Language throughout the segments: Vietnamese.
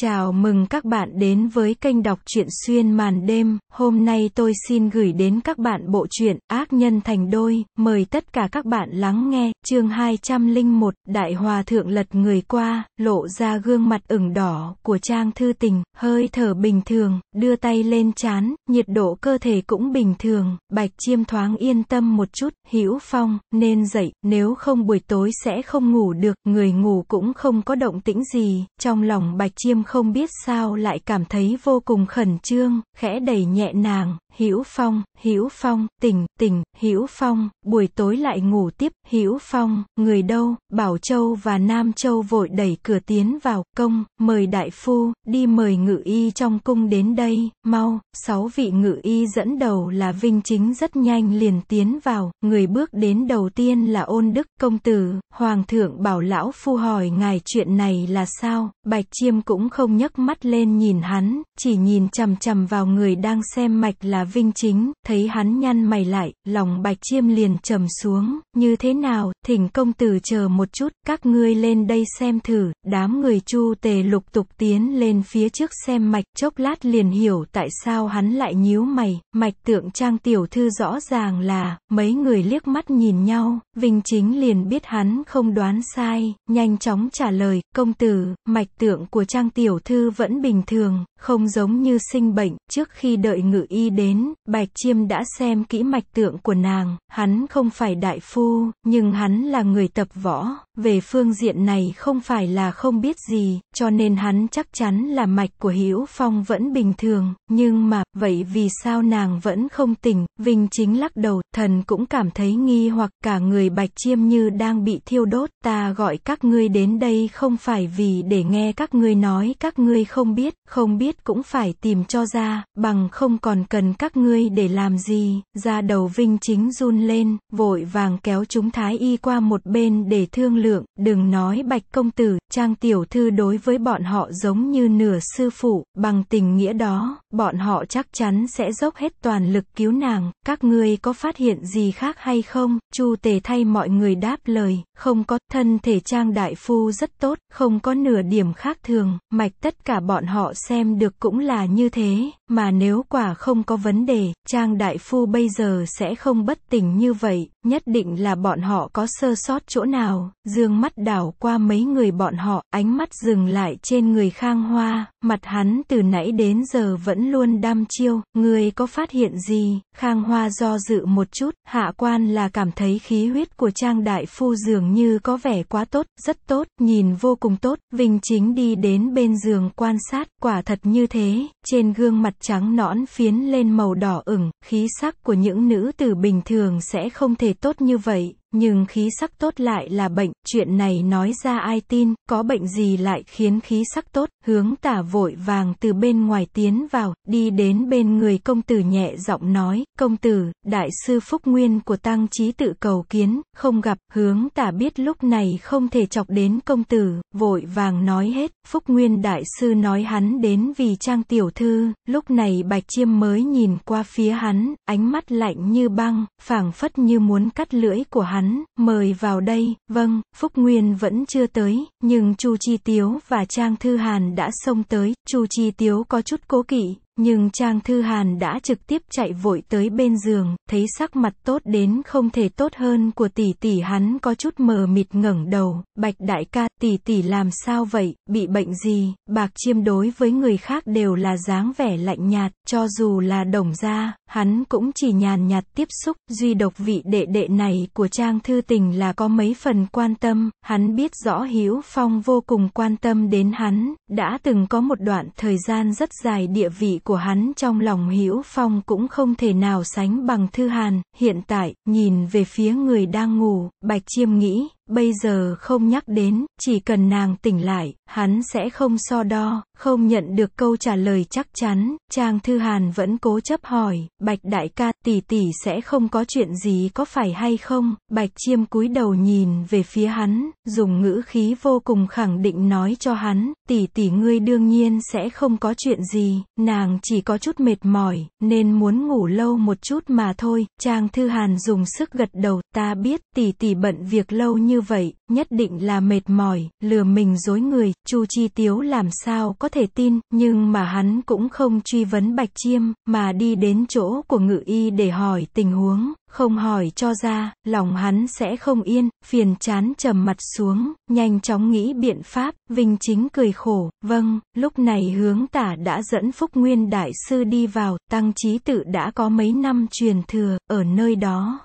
Chào mừng các bạn đến với kênh đọc truyện xuyên màn đêm. Hôm nay tôi xin gửi đến các bạn bộ truyện Ác nhân thành đôi. Mời tất cả các bạn lắng nghe. Chương 201, Đại Hòa thượng lật người qua, lộ ra gương mặt ửng đỏ của Trang Thư Tình, hơi thở bình thường, đưa tay lên chán, nhiệt độ cơ thể cũng bình thường. Bạch Chiêm thoáng yên tâm một chút, Hữu Phong nên dậy, nếu không buổi tối sẽ không ngủ được, người ngủ cũng không có động tĩnh gì. Trong lòng Bạch Chiêm không biết sao lại cảm thấy vô cùng khẩn trương, khẽ đẩy nhẹ nàng, Hữu Phong, Hữu Phong, tỉnh, tỉnh, Hữu Phong, buổi tối lại ngủ tiếp, Hữu Phong, người đâu, Bảo Châu và Nam Châu vội đẩy cửa tiến vào, công, mời đại phu, đi mời ngự y trong cung đến đây, mau, sáu vị ngự y dẫn đầu là Vinh Chính rất nhanh liền tiến vào, người bước đến đầu tiên là Ôn Đức, công tử, Hoàng thượng bảo lão phu hỏi ngài chuyện này là sao, Bạch Chiêm cũng không nhấc mắt lên nhìn hắn, chỉ nhìn chằm chằm vào người đang xem mạch là Vinh Chính, thấy hắn nhăn mày lại, lòng bạch chiêm liền trầm xuống, như thế nào, thỉnh công tử chờ một chút, các ngươi lên đây xem thử, đám người chu tề lục tục tiến lên phía trước xem mạch, chốc lát liền hiểu tại sao hắn lại nhíu mày, mạch tượng trang tiểu thư rõ ràng là, mấy người liếc mắt nhìn nhau, Vinh Chính liền biết hắn không đoán sai, nhanh chóng trả lời, công tử, mạch tượng của trang tiểu thư vẫn bình thường, không giống như sinh bệnh, trước khi đợi ngự y đến, đến, Bạch Chiêm đã xem kỹ mạch tượng của nàng, hắn không phải đại phu, nhưng hắn là người tập võ, về phương diện này không phải là không biết gì, cho nên hắn chắc chắn là mạch của Hữu Phong vẫn bình thường, nhưng mà, vậy vì sao nàng vẫn không tỉnh, Vinh chính lắc đầu, thần cũng cảm thấy nghi hoặc cả người Bạch Chiêm như đang bị thiêu đốt, ta gọi các ngươi đến đây không phải vì để nghe các ngươi nói các ngươi không biết, không biết cũng phải tìm cho ra, bằng không còn cần các ngươi để làm gì, ra đầu Vinh Chính run lên, vội vàng kéo chúng Thái Y qua một bên để thương lượng, đừng nói bạch công tử, trang tiểu thư đối với bọn họ giống như nửa sư phụ, bằng tình nghĩa đó, bọn họ chắc chắn sẽ dốc hết toàn lực cứu nàng, các ngươi có phát hiện gì khác hay không, Chu Tề thay mọi người đáp lời, không có, thân thể trang đại phu rất tốt, không có nửa điểm khác thường, mạch tất cả bọn họ xem được cũng là như thế, mà nếu quả không có vấn đề, Trang Đại Phu bây giờ sẽ không bất tỉnh như vậy nhất định là bọn họ có sơ sót chỗ nào, dương mắt đảo qua mấy người bọn họ, ánh mắt dừng lại trên người khang hoa, mặt hắn từ nãy đến giờ vẫn luôn đăm chiêu, người có phát hiện gì, khang hoa do dự một chút, hạ quan là cảm thấy khí huyết của trang đại phu dường như có vẻ quá tốt, rất tốt, nhìn vô cùng tốt, vinh chính đi đến bên giường quan sát, quả thật như thế, trên gương mặt trắng nõn phiến lên màu đỏ ửng, khí sắc của những nữ tử bình thường sẽ không thể tốt như vậy nhưng khí sắc tốt lại là bệnh, chuyện này nói ra ai tin, có bệnh gì lại khiến khí sắc tốt, hướng tả vội vàng từ bên ngoài tiến vào, đi đến bên người công tử nhẹ giọng nói, công tử, đại sư Phúc Nguyên của tăng trí tự cầu kiến, không gặp, hướng tả biết lúc này không thể chọc đến công tử, vội vàng nói hết, Phúc Nguyên đại sư nói hắn đến vì trang tiểu thư, lúc này bạch chiêm mới nhìn qua phía hắn, ánh mắt lạnh như băng, phảng phất như muốn cắt lưỡi của hắn hắn, mời vào đây, vâng, Phúc Nguyên vẫn chưa tới, nhưng Chu Chi Tiếu và Trang Thư Hàn đã xông tới, Chu Chi Tiếu có chút cố kỵ, nhưng Trang Thư Hàn đã trực tiếp chạy vội tới bên giường, thấy sắc mặt tốt đến không thể tốt hơn của tỷ tỷ hắn có chút mờ mịt ngẩng đầu, bạch đại ca tỷ tỷ làm sao vậy, bị bệnh gì, bạc chiêm đối với người khác đều là dáng vẻ lạnh nhạt, cho dù là đồng gia, hắn cũng chỉ nhàn nhạt tiếp xúc, duy độc vị đệ đệ này của Trang Thư Tình là có mấy phần quan tâm, hắn biết rõ Hiếu Phong vô cùng quan tâm đến hắn, đã từng có một đoạn thời gian rất dài địa vị của hắn trong lòng Hữu Phong cũng không thể nào sánh bằng Thư Hàn, hiện tại, nhìn về phía người đang ngủ, Bạch Chiêm nghĩ, bây giờ không nhắc đến, chỉ cần nàng tỉnh lại, hắn sẽ không so đo, không nhận được câu trả lời chắc chắn, Trang Thư Hàn vẫn cố chấp hỏi, Bạch đại ca, tỷ tỷ sẽ không có chuyện gì có phải hay không, Bạch chiêm cúi đầu nhìn về phía hắn, dùng ngữ khí vô cùng khẳng định nói cho hắn, tỷ tỷ ngươi đương nhiên sẽ không có chuyện gì, nàng chỉ có chút mệt mỏi, nên muốn ngủ lâu một chút mà thôi, Trang Thư Hàn dùng sức gật đầu, ta biết, tỷ tỷ bận việc lâu như như vậy, nhất định là mệt mỏi, lừa mình dối người, Chu Chi Tiếu làm sao có thể tin, nhưng mà hắn cũng không truy vấn Bạch Chiêm, mà đi đến chỗ của ngự y để hỏi tình huống, không hỏi cho ra, lòng hắn sẽ không yên, phiền chán trầm mặt xuống, nhanh chóng nghĩ biện pháp, Vinh Chính cười khổ, vâng, lúc này hướng tả đã dẫn Phúc Nguyên Đại Sư đi vào, tăng trí tự đã có mấy năm truyền thừa, ở nơi đó,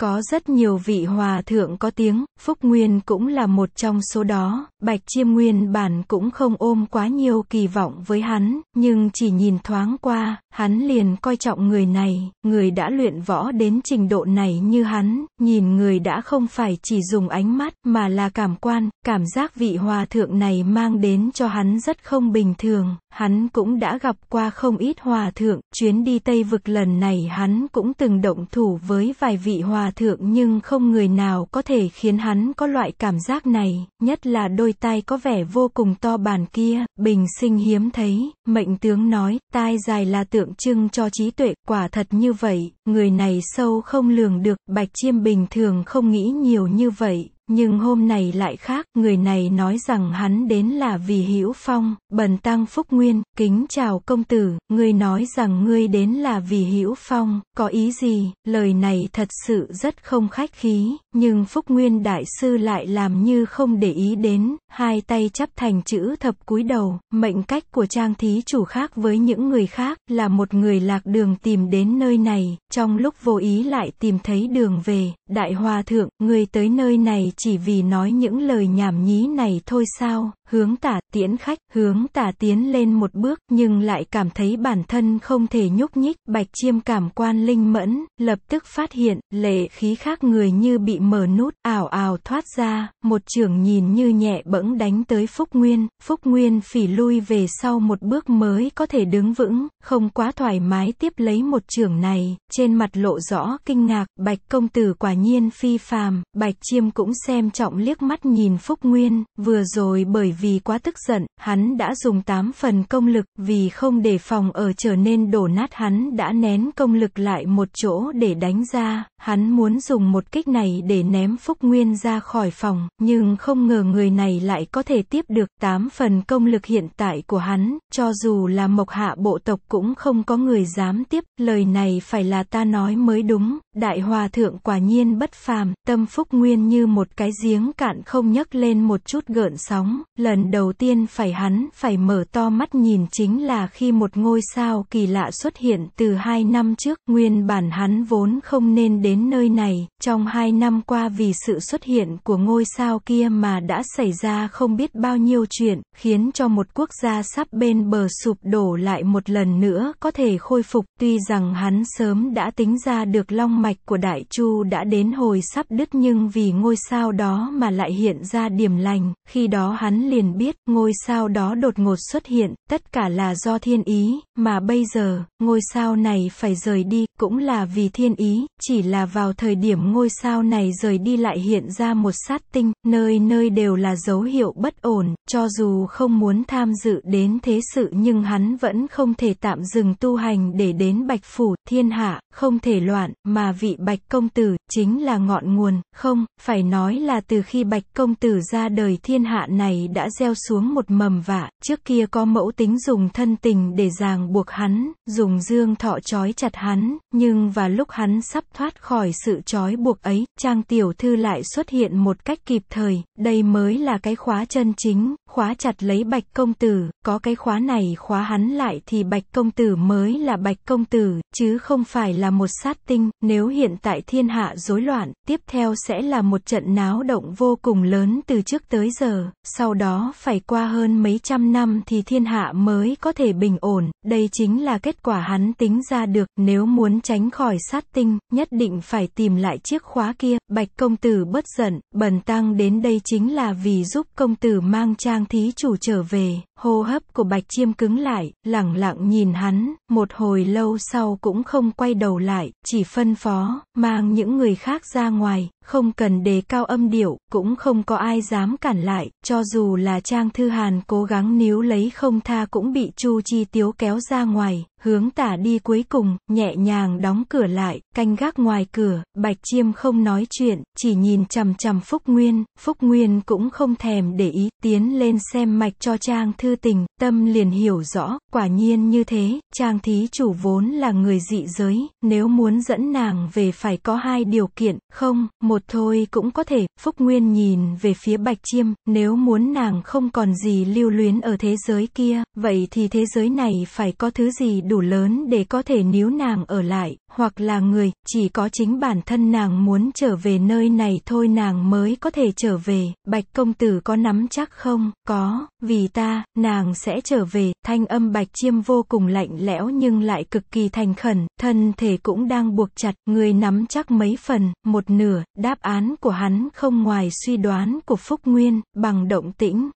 có rất nhiều vị hòa thượng có tiếng, Phúc Nguyên cũng là một trong số đó, Bạch Chiêm Nguyên bản cũng không ôm quá nhiều kỳ vọng với hắn, nhưng chỉ nhìn thoáng qua, hắn liền coi trọng người này, người đã luyện võ đến trình độ này như hắn, nhìn người đã không phải chỉ dùng ánh mắt mà là cảm quan, cảm giác vị hòa thượng này mang đến cho hắn rất không bình thường, hắn cũng đã gặp qua không ít hòa thượng, chuyến đi Tây Vực lần này hắn cũng từng động thủ với vài vị hòa thượng nhưng không người nào có thể khiến hắn có loại cảm giác này, nhất là đôi tai có vẻ vô cùng to bản kia, bình sinh hiếm thấy, mệnh tướng nói, tai dài là tượng trưng cho trí tuệ, quả thật như vậy, người này sâu không lường được, bạch chiêm bình thường không nghĩ nhiều như vậy, nhưng hôm này lại khác, người này nói rằng hắn đến là vì Hữu Phong, bần tăng Phúc Nguyên, kính chào công tử, người nói rằng ngươi đến là vì Hữu Phong, có ý gì, lời này thật sự rất không khách khí, nhưng Phúc Nguyên Đại Sư lại làm như không để ý đến, hai tay chắp thành chữ thập cúi đầu, mệnh cách của trang thí chủ khác với những người khác, là một người lạc đường tìm đến nơi này, trong lúc vô ý lại tìm thấy đường về, Đại Hòa Thượng, người tới nơi này chỉ vì nói những lời nhảm nhí này thôi sao, hướng tả tiễn khách, hướng tả tiến lên một bước nhưng lại cảm thấy bản thân không thể nhúc nhích, bạch chiêm cảm quan linh mẫn, lập tức phát hiện, lệ khí khác người như bị mở nút, ảo ảo thoát ra, một trưởng nhìn như nhẹ bẫng đánh tới Phúc Nguyên, Phúc Nguyên phỉ lui về sau một bước mới có thể đứng vững, không quá thoải mái tiếp lấy một trưởng này, trên mặt lộ rõ kinh ngạc, bạch công tử quả nhiên phi phàm, bạch chiêm cũng xem trọng liếc mắt nhìn Phúc Nguyên, vừa rồi bởi vì quá tức giận, hắn đã dùng 8 phần công lực, vì không để phòng ở trở nên đổ nát hắn đã nén công lực lại một chỗ để đánh ra, hắn muốn dùng một kích này để ném Phúc Nguyên ra khỏi phòng, nhưng không ngờ người này lại có thể tiếp được 8 phần công lực hiện tại của hắn, cho dù là mộc hạ bộ tộc cũng không có người dám tiếp, lời này phải là ta nói mới đúng, đại hòa thượng quả nhiên bất phàm, tâm Phúc Nguyên như một cái giếng cạn không nhấc lên một chút gợn sóng, lần đầu tiên phải hắn phải mở to mắt nhìn chính là khi một ngôi sao kỳ lạ xuất hiện từ hai năm trước. Nguyên bản hắn vốn không nên đến nơi này, trong hai năm qua vì sự xuất hiện của ngôi sao kia mà đã xảy ra không biết bao nhiêu chuyện, khiến cho một quốc gia sắp bên bờ sụp đổ lại một lần nữa có thể khôi phục. Tuy rằng hắn sớm đã tính ra được long mạch của Đại Chu đã đến hồi sắp đứt nhưng vì ngôi sao đó mà lại hiện ra điểm lành, khi đó hắn liền liền biết, ngôi sao đó đột ngột xuất hiện, tất cả là do thiên ý, mà bây giờ, ngôi sao này phải rời đi, cũng là vì thiên ý, chỉ là vào thời điểm ngôi sao này rời đi lại hiện ra một sát tinh, nơi nơi đều là dấu hiệu bất ổn, cho dù không muốn tham dự đến thế sự nhưng hắn vẫn không thể tạm dừng tu hành để đến bạch phủ, thiên hạ, không thể loạn, mà vị bạch công tử, chính là ngọn nguồn, không, phải nói là từ khi bạch công tử ra đời thiên hạ này đã gieo xuống một mầm vạ, trước kia có mẫu tính dùng thân tình để ràng buộc hắn, dùng dương thọ trói chặt hắn, nhưng và lúc hắn sắp thoát khỏi sự trói buộc ấy, trang tiểu thư lại xuất hiện một cách kịp thời, đây mới là cái khóa chân chính, khóa chặt lấy bạch công tử, có cái khóa này khóa hắn lại thì bạch công tử mới là bạch công tử, chứ không phải là một sát tinh, nếu hiện tại thiên hạ rối loạn, tiếp theo sẽ là một trận náo động vô cùng lớn từ trước tới giờ, sau đó phải qua hơn mấy trăm năm thì thiên hạ mới có thể bình ổn, đây chính là kết quả hắn tính ra được, nếu muốn tránh khỏi sát tinh, nhất định phải tìm lại chiếc khóa kia, bạch công tử bất giận, bần tăng đến đây chính là vì giúp công tử mang trang thí chủ trở về. Hô hấp của bạch chiêm cứng lại, lẳng lặng nhìn hắn, một hồi lâu sau cũng không quay đầu lại, chỉ phân phó, mang những người khác ra ngoài, không cần đề cao âm điệu, cũng không có ai dám cản lại, cho dù là Trang Thư Hàn cố gắng níu lấy không tha cũng bị Chu Chi Tiếu kéo ra ngoài, hướng tả đi cuối cùng, nhẹ nhàng đóng cửa lại, canh gác ngoài cửa, Bạch Chiêm không nói chuyện, chỉ nhìn chằm chằm Phúc Nguyên, Phúc Nguyên cũng không thèm để ý, tiến lên xem mạch cho Trang Thư Tình, tâm liền hiểu rõ, quả nhiên như thế, Trang Thí Chủ vốn là người dị giới, nếu muốn dẫn nàng về phải có hai điều kiện, không, một thôi cũng có thể, Phúc Nguyên nhìn về phía Bạch Chiêm, nếu muốn nàng không còn gì lưu luyến ở thế giới kia, vậy thì thế giới này phải có thứ gì đủ đủ lớn để có thể níu nàng ở lại, hoặc là người, chỉ có chính bản thân nàng muốn trở về nơi này thôi nàng mới có thể trở về, bạch công tử có nắm chắc không, có, vì ta, nàng sẽ trở về, thanh âm bạch chiêm vô cùng lạnh lẽo nhưng lại cực kỳ thành khẩn, thân thể cũng đang buộc chặt, người nắm chắc mấy phần, một nửa, đáp án của hắn không ngoài suy đoán của Phúc Nguyên, bằng động tĩnh,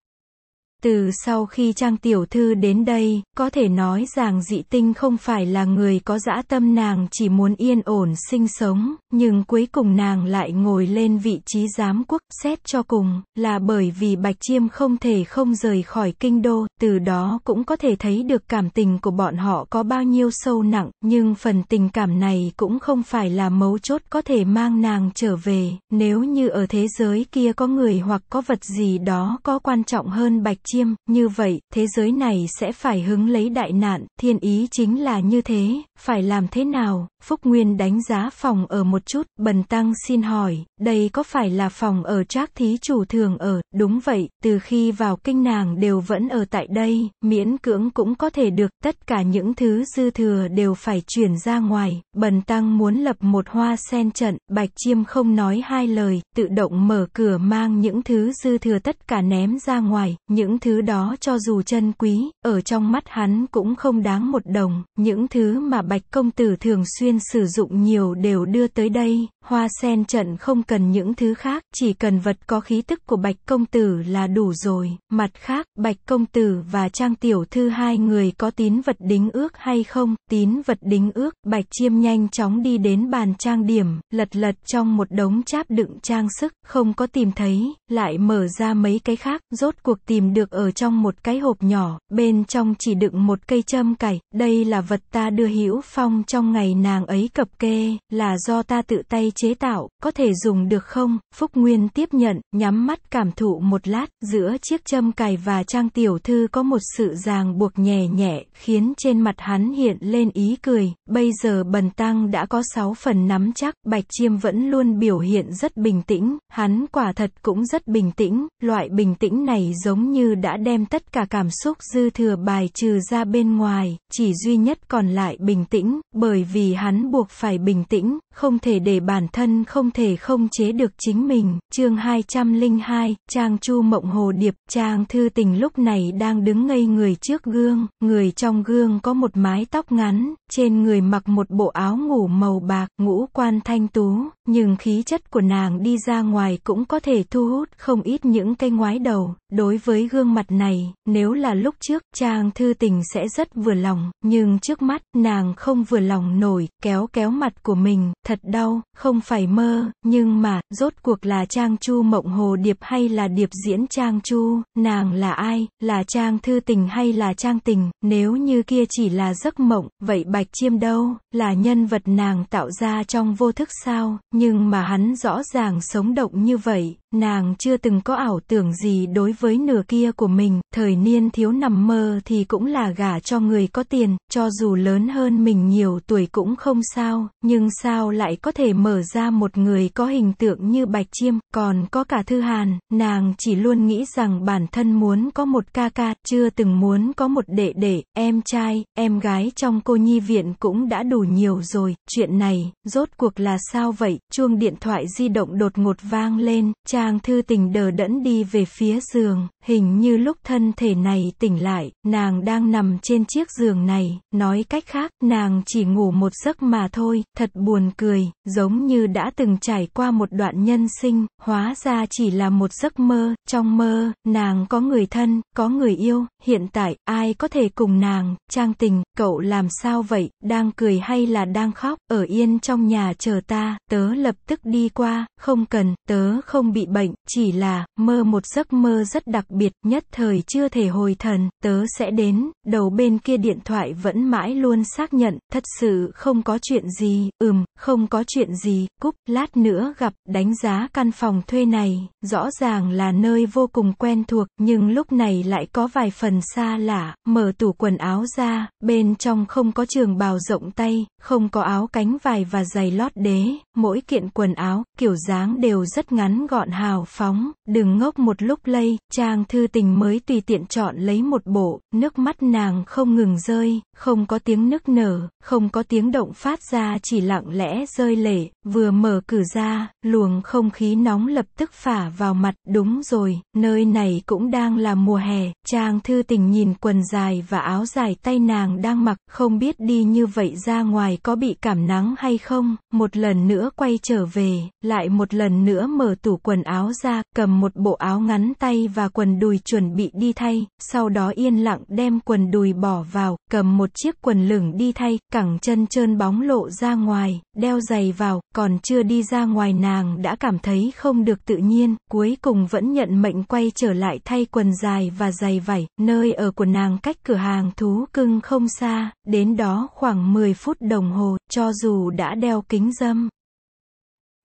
từ sau khi Trang Tiểu Thư đến đây, có thể nói rằng dị tinh không phải là người có dã tâm nàng chỉ muốn yên ổn sinh sống, nhưng cuối cùng nàng lại ngồi lên vị trí giám quốc, xét cho cùng, là bởi vì Bạch Chiêm không thể không rời khỏi kinh đô, từ đó cũng có thể thấy được cảm tình của bọn họ có bao nhiêu sâu nặng, nhưng phần tình cảm này cũng không phải là mấu chốt có thể mang nàng trở về, nếu như ở thế giới kia có người hoặc có vật gì đó có quan trọng hơn Bạch chiêm, như vậy, thế giới này sẽ phải hứng lấy đại nạn, thiên ý chính là như thế, phải làm thế nào, Phúc Nguyên đánh giá phòng ở một chút, bần tăng xin hỏi, đây có phải là phòng ở trác thí chủ thường ở, đúng vậy, từ khi vào kinh nàng đều vẫn ở tại đây, miễn cưỡng cũng có thể được, tất cả những thứ dư thừa đều phải chuyển ra ngoài, bần tăng muốn lập một hoa sen trận, bạch chiêm không nói hai lời, tự động mở cửa mang những thứ dư thừa tất cả ném ra ngoài, những thứ đó cho dù chân quý, ở trong mắt hắn cũng không đáng một đồng, những thứ mà Bạch Công Tử thường xuyên sử dụng nhiều đều đưa tới đây, Hoa sen trận không cần những thứ khác, chỉ cần vật có khí tức của Bạch Công Tử là đủ rồi. Mặt khác, Bạch Công Tử và Trang Tiểu Thư hai người có tín vật đính ước hay không? Tín vật đính ước, Bạch Chiêm nhanh chóng đi đến bàn trang điểm, lật lật trong một đống cháp đựng trang sức, không có tìm thấy, lại mở ra mấy cái khác, rốt cuộc tìm được ở trong một cái hộp nhỏ, bên trong chỉ đựng một cây châm cải. Đây là vật ta đưa Hữu Phong trong ngày nàng ấy cập kê, là do ta tự tay chế tạo, có thể dùng được không? Phúc Nguyên tiếp nhận, nhắm mắt cảm thụ một lát, giữa chiếc châm cài và trang tiểu thư có một sự ràng buộc nhẹ nhẹ, khiến trên mặt hắn hiện lên ý cười. Bây giờ bần tăng đã có 6 phần nắm chắc, Bạch Chiêm vẫn luôn biểu hiện rất bình tĩnh, hắn quả thật cũng rất bình tĩnh, loại bình tĩnh này giống như đã đem tất cả cảm xúc dư thừa bài trừ ra bên ngoài, chỉ duy nhất còn lại bình tĩnh, bởi vì hắn buộc phải bình tĩnh, không thể để bàn bản thân không thể không chế được chính mình. Chương 202, Trang Chu Mộng Hồ Điệp, Trang Thư Tình lúc này đang đứng ngây người trước gương, người trong gương có một mái tóc ngắn, trên người mặc một bộ áo ngủ màu bạc, ngũ quan thanh tú, nhưng khí chất của nàng đi ra ngoài cũng có thể thu hút không ít những cây ngoái đầu, Đối với gương mặt này, nếu là lúc trước, Trang Thư Tình sẽ rất vừa lòng, nhưng trước mắt, nàng không vừa lòng nổi, kéo kéo mặt của mình, thật đau, không phải mơ, nhưng mà, rốt cuộc là Trang Chu Mộng Hồ Điệp hay là Điệp diễn Trang Chu, nàng là ai, là Trang Thư Tình hay là Trang Tình, nếu như kia chỉ là giấc mộng, vậy Bạch Chiêm đâu, là nhân vật nàng tạo ra trong vô thức sao, nhưng mà hắn rõ ràng sống động như vậy, Nàng chưa từng có ảo tưởng gì đối với nửa kia của mình, thời niên thiếu nằm mơ thì cũng là gả cho người có tiền, cho dù lớn hơn mình nhiều tuổi cũng không sao, nhưng sao lại có thể mở ra một người có hình tượng như Bạch Chiêm, còn có cả Thư Hàn, nàng chỉ luôn nghĩ rằng bản thân muốn có một ca ca, chưa từng muốn có một đệ đệ, em trai, em gái trong cô nhi viện cũng đã đủ nhiều rồi, chuyện này, rốt cuộc là sao vậy, chuông điện thoại di động đột ngột vang lên, cha Trang thư tình đờ đẫn đi về phía giường, hình như lúc thân thể này tỉnh lại, nàng đang nằm trên chiếc giường này, nói cách khác, nàng chỉ ngủ một giấc mà thôi, thật buồn cười, giống như đã từng trải qua một đoạn nhân sinh, hóa ra chỉ là một giấc mơ, trong mơ, nàng có người thân, có người yêu, hiện tại, ai có thể cùng nàng, Trang tình, cậu làm sao vậy, đang cười hay là đang khóc, ở yên trong nhà chờ ta, tớ lập tức đi qua, không cần, tớ không bị bệnh, chỉ là, mơ một giấc mơ rất đặc biệt, nhất thời chưa thể hồi thần, tớ sẽ đến, đầu bên kia điện thoại vẫn mãi luôn xác nhận, thật sự không có chuyện gì, ừm, không có chuyện gì, cúp, lát nữa gặp, đánh giá căn phòng thuê này, rõ ràng là nơi vô cùng quen thuộc, nhưng lúc này lại có vài phần xa lạ, mở tủ quần áo ra, bên trong không có trường bào rộng tay, không có áo cánh vải và giày lót đế, mỗi kiện quần áo, kiểu dáng đều rất ngắn gọn hào phóng, đừng ngốc một lúc lây, chàng thư tình mới tùy tiện chọn lấy một bộ, nước mắt nàng không ngừng rơi, không có tiếng nức nở, không có tiếng động phát ra chỉ lặng lẽ rơi lệ, vừa mở cử ra, luồng không khí nóng lập tức phả vào mặt, đúng rồi, nơi này cũng đang là mùa hè, chàng thư tình nhìn quần dài và áo dài tay nàng đang mặc, không biết đi như vậy ra ngoài có bị cảm nắng hay không, một lần nữa quay trở về, lại một lần nữa mở tủ quần áo ra, cầm một bộ áo ngắn tay và quần đùi chuẩn bị đi thay, sau đó yên lặng đem quần đùi bỏ vào, cầm một chiếc quần lửng đi thay, cẳng chân trơn bóng lộ ra ngoài, đeo giày vào, còn chưa đi ra ngoài nàng đã cảm thấy không được tự nhiên, cuối cùng vẫn nhận mệnh quay trở lại thay quần dài và giày vải, nơi ở của nàng cách cửa hàng thú cưng không xa, đến đó khoảng 10 phút đồng hồ, cho dù đã đeo kính dâm.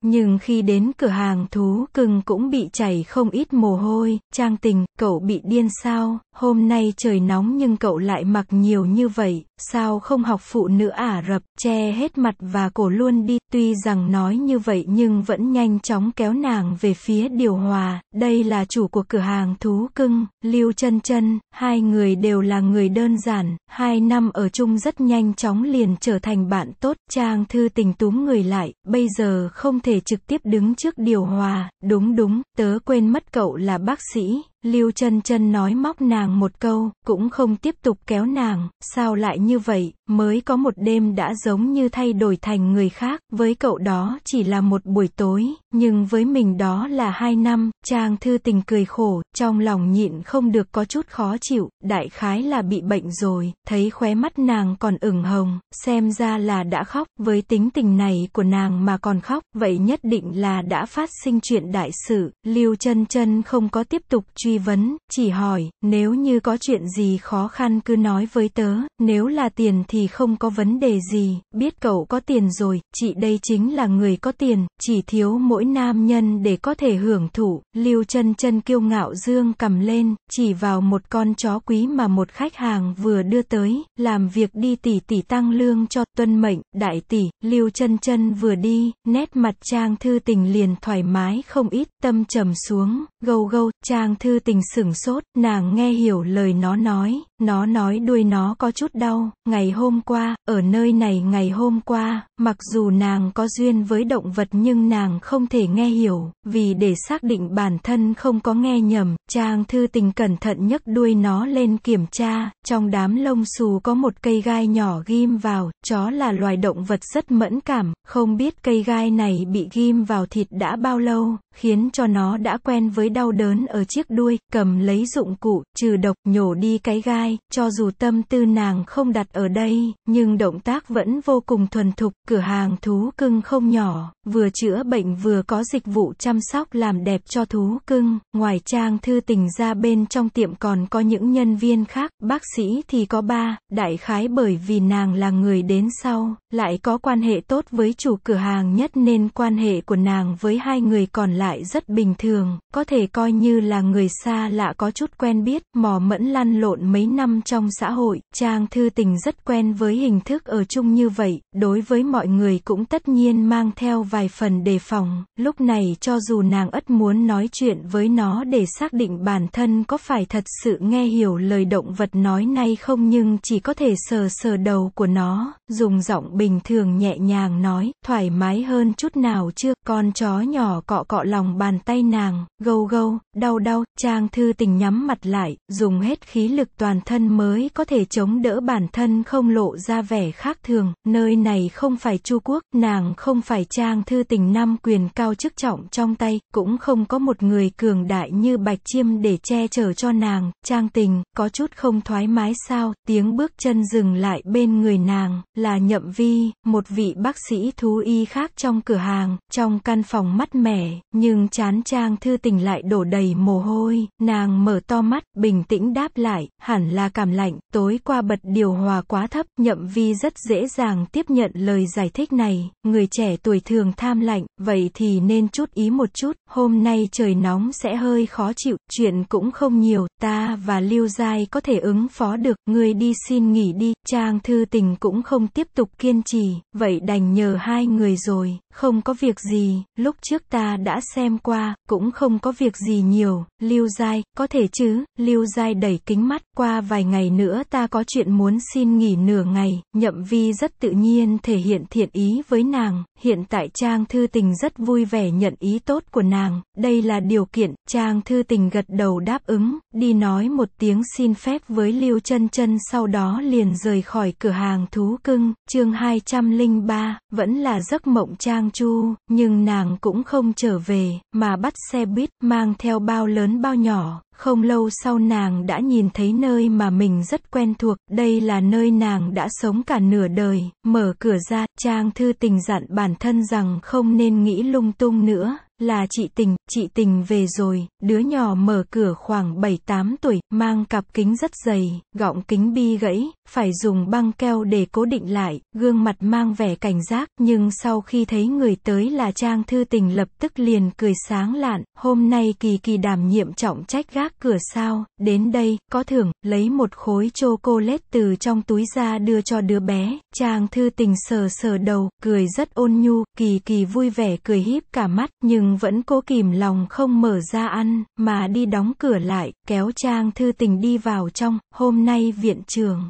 Nhưng khi đến cửa hàng thú cưng cũng bị chảy không ít mồ hôi, trang tình, cậu bị điên sao, hôm nay trời nóng nhưng cậu lại mặc nhiều như vậy, sao không học phụ nữ Ả Rập, che hết mặt và cổ luôn đi, tuy rằng nói như vậy nhưng vẫn nhanh chóng kéo nàng về phía điều hòa, đây là chủ của cửa hàng thú cưng, Lưu chân chân hai người đều là người đơn giản, hai năm ở chung rất nhanh chóng liền trở thành bạn tốt, trang thư tình túm người lại, bây giờ không thể thể trực tiếp đứng trước điều hòa, đúng đúng, tớ quên mất cậu là bác sĩ. Lưu chân chân nói móc nàng một câu, cũng không tiếp tục kéo nàng, sao lại như vậy, mới có một đêm đã giống như thay đổi thành người khác, với cậu đó chỉ là một buổi tối, nhưng với mình đó là hai năm, Trang Thư Tình cười khổ, trong lòng nhịn không được có chút khó chịu, đại khái là bị bệnh rồi, thấy khóe mắt nàng còn ửng hồng, xem ra là đã khóc, với tính tình này của nàng mà còn khóc, vậy nhất định là đã phát sinh chuyện đại sự, Lưu chân chân không có tiếp tục truy vấn, chỉ hỏi, nếu như có chuyện gì khó khăn cứ nói với tớ, nếu là tiền thì không có vấn đề gì, biết cậu có tiền rồi, chị đây chính là người có tiền, chỉ thiếu mỗi nam nhân để có thể hưởng thụ, lưu chân chân kiêu ngạo dương cầm lên, chỉ vào một con chó quý mà một khách hàng vừa đưa tới, làm việc đi tỷ tỷ tăng lương cho, tuân mệnh, đại tỷ, lưu chân chân vừa đi, nét mặt trang thư tình liền thoải mái không ít, tâm trầm xuống, Gâu gâu, trang thư tình sửng sốt, nàng nghe hiểu lời nó nói, nó nói đuôi nó có chút đau, ngày hôm qua, ở nơi này ngày hôm qua, mặc dù nàng có duyên với động vật nhưng nàng không thể nghe hiểu, vì để xác định bản thân không có nghe nhầm, trang thư tình cẩn thận nhấc đuôi nó lên kiểm tra, trong đám lông xù có một cây gai nhỏ ghim vào, chó là loài động vật rất mẫn cảm, không biết cây gai này bị ghim vào thịt đã bao lâu, khiến cho nó đã quen với đau đớn ở chiếc đuôi, cầm lấy dụng cụ, trừ độc, nhổ đi cái gai, cho dù tâm tư nàng không đặt ở đây, nhưng động tác vẫn vô cùng thuần thục, cửa hàng thú cưng không nhỏ, vừa chữa bệnh vừa có dịch vụ chăm sóc làm đẹp cho thú cưng, ngoài trang thư tình ra bên trong tiệm còn có những nhân viên khác, bác sĩ thì có ba, đại khái bởi vì nàng là người đến sau, lại có quan hệ tốt với chủ cửa hàng nhất nên quan hệ của nàng với hai người còn lại rất bình thường, có thể coi như là người xa lạ có chút quen biết, mò mẫn lăn lộn mấy năm trong xã hội, Trang Thư Tình rất quen với hình thức ở chung như vậy, đối với mọi người cũng tất nhiên mang theo vài phần đề phòng, lúc này cho dù nàng ất muốn nói chuyện với nó để xác định bản thân có phải thật sự nghe hiểu lời động vật nói nay không nhưng chỉ có thể sờ sờ đầu của nó, dùng giọng bình thường nhẹ nhàng nói, nói, thoải mái hơn chút nào chưa, con chó nhỏ cọ cọ lòng bàn tay nàng, gâu gâu, đau đau, Trang Thư Tình nhắm mặt lại, dùng hết khí lực toàn thân mới có thể chống đỡ bản thân không lộ ra vẻ khác thường, nơi này không phải Chu Quốc, nàng không phải Trang Thư Tình năm quyền cao chức trọng trong tay, cũng không có một người cường đại như Bạch Chiêm để che chở cho nàng, Trang Tình, có chút không thoải mái sao, tiếng bước chân dừng lại bên người nàng, là Nhậm Vi, một vị bác sĩ thú y khác trong cửa hàng, trong căn phòng mát mẻ, nhưng chán Trang Thư Tình lại đổ đầy mồ hôi, nàng mở to mắt, bình tĩnh đáp lại, hẳn là cảm lạnh, tối qua bật điều hòa quá thấp, nhậm vi rất dễ dàng tiếp nhận lời giải thích này, người trẻ tuổi thường tham lạnh, vậy thì nên chút ý một chút, hôm nay trời nóng sẽ hơi khó chịu, chuyện cũng không nhiều, ta và Lưu Giai có thể ứng phó được, người đi xin nghỉ đi, Trang Thư Tình cũng không tiếp tục kiên trì, vậy đành nhờ hai người rồi, không có việc gì, lúc trước ta đã xem qua, cũng không có việc gì nhiều, Lưu Giai, có thể chứ, Lưu Giai đẩy kính mắt, qua vài ngày nữa ta có chuyện muốn xin nghỉ nửa ngày, Nhậm Vi rất tự nhiên thể hiện thiện ý với nàng, hiện tại Trang Thư Tình rất vui vẻ nhận ý tốt của nàng, đây là điều kiện, Trang Thư Tình gật đầu đáp ứng, đi nói một tiếng xin phép với Lưu Chân Chân sau đó liền rời khỏi cửa hàng thú cưng, chương 203, vẫn là giấc mộng trang chu, nhưng nàng cũng không trở về, mà bắt xe buýt, mang theo bao lớn bao nhỏ, không lâu sau nàng đã nhìn thấy nơi mà mình rất quen thuộc, đây là nơi nàng đã sống cả nửa đời, mở cửa ra, Trang Thư Tình dặn bản thân rằng không nên nghĩ lung tung nữa, là chị Tình, chị Tình về rồi, đứa nhỏ mở cửa khoảng 7-8 tuổi, mang cặp kính rất dày, gọng kính bi gãy, phải dùng băng keo để cố định lại, gương mặt mang vẻ cảnh giác, nhưng sau khi thấy người tới là Trang Thư Tình lập tức liền cười sáng lạn, hôm nay kỳ kỳ đảm nhiệm trọng trách gác cửa sao, đến đây, có thưởng, lấy một khối chocolate từ trong túi ra đưa cho đứa bé, Trang Thư Tình sờ sờ đầu, cười rất ôn nhu, kỳ kỳ vui vẻ cười híp cả mắt, nhưng vẫn cố kìm lòng không mở ra ăn, mà đi đóng cửa lại, kéo Trang Thư Tình đi vào trong, hôm nay viện trường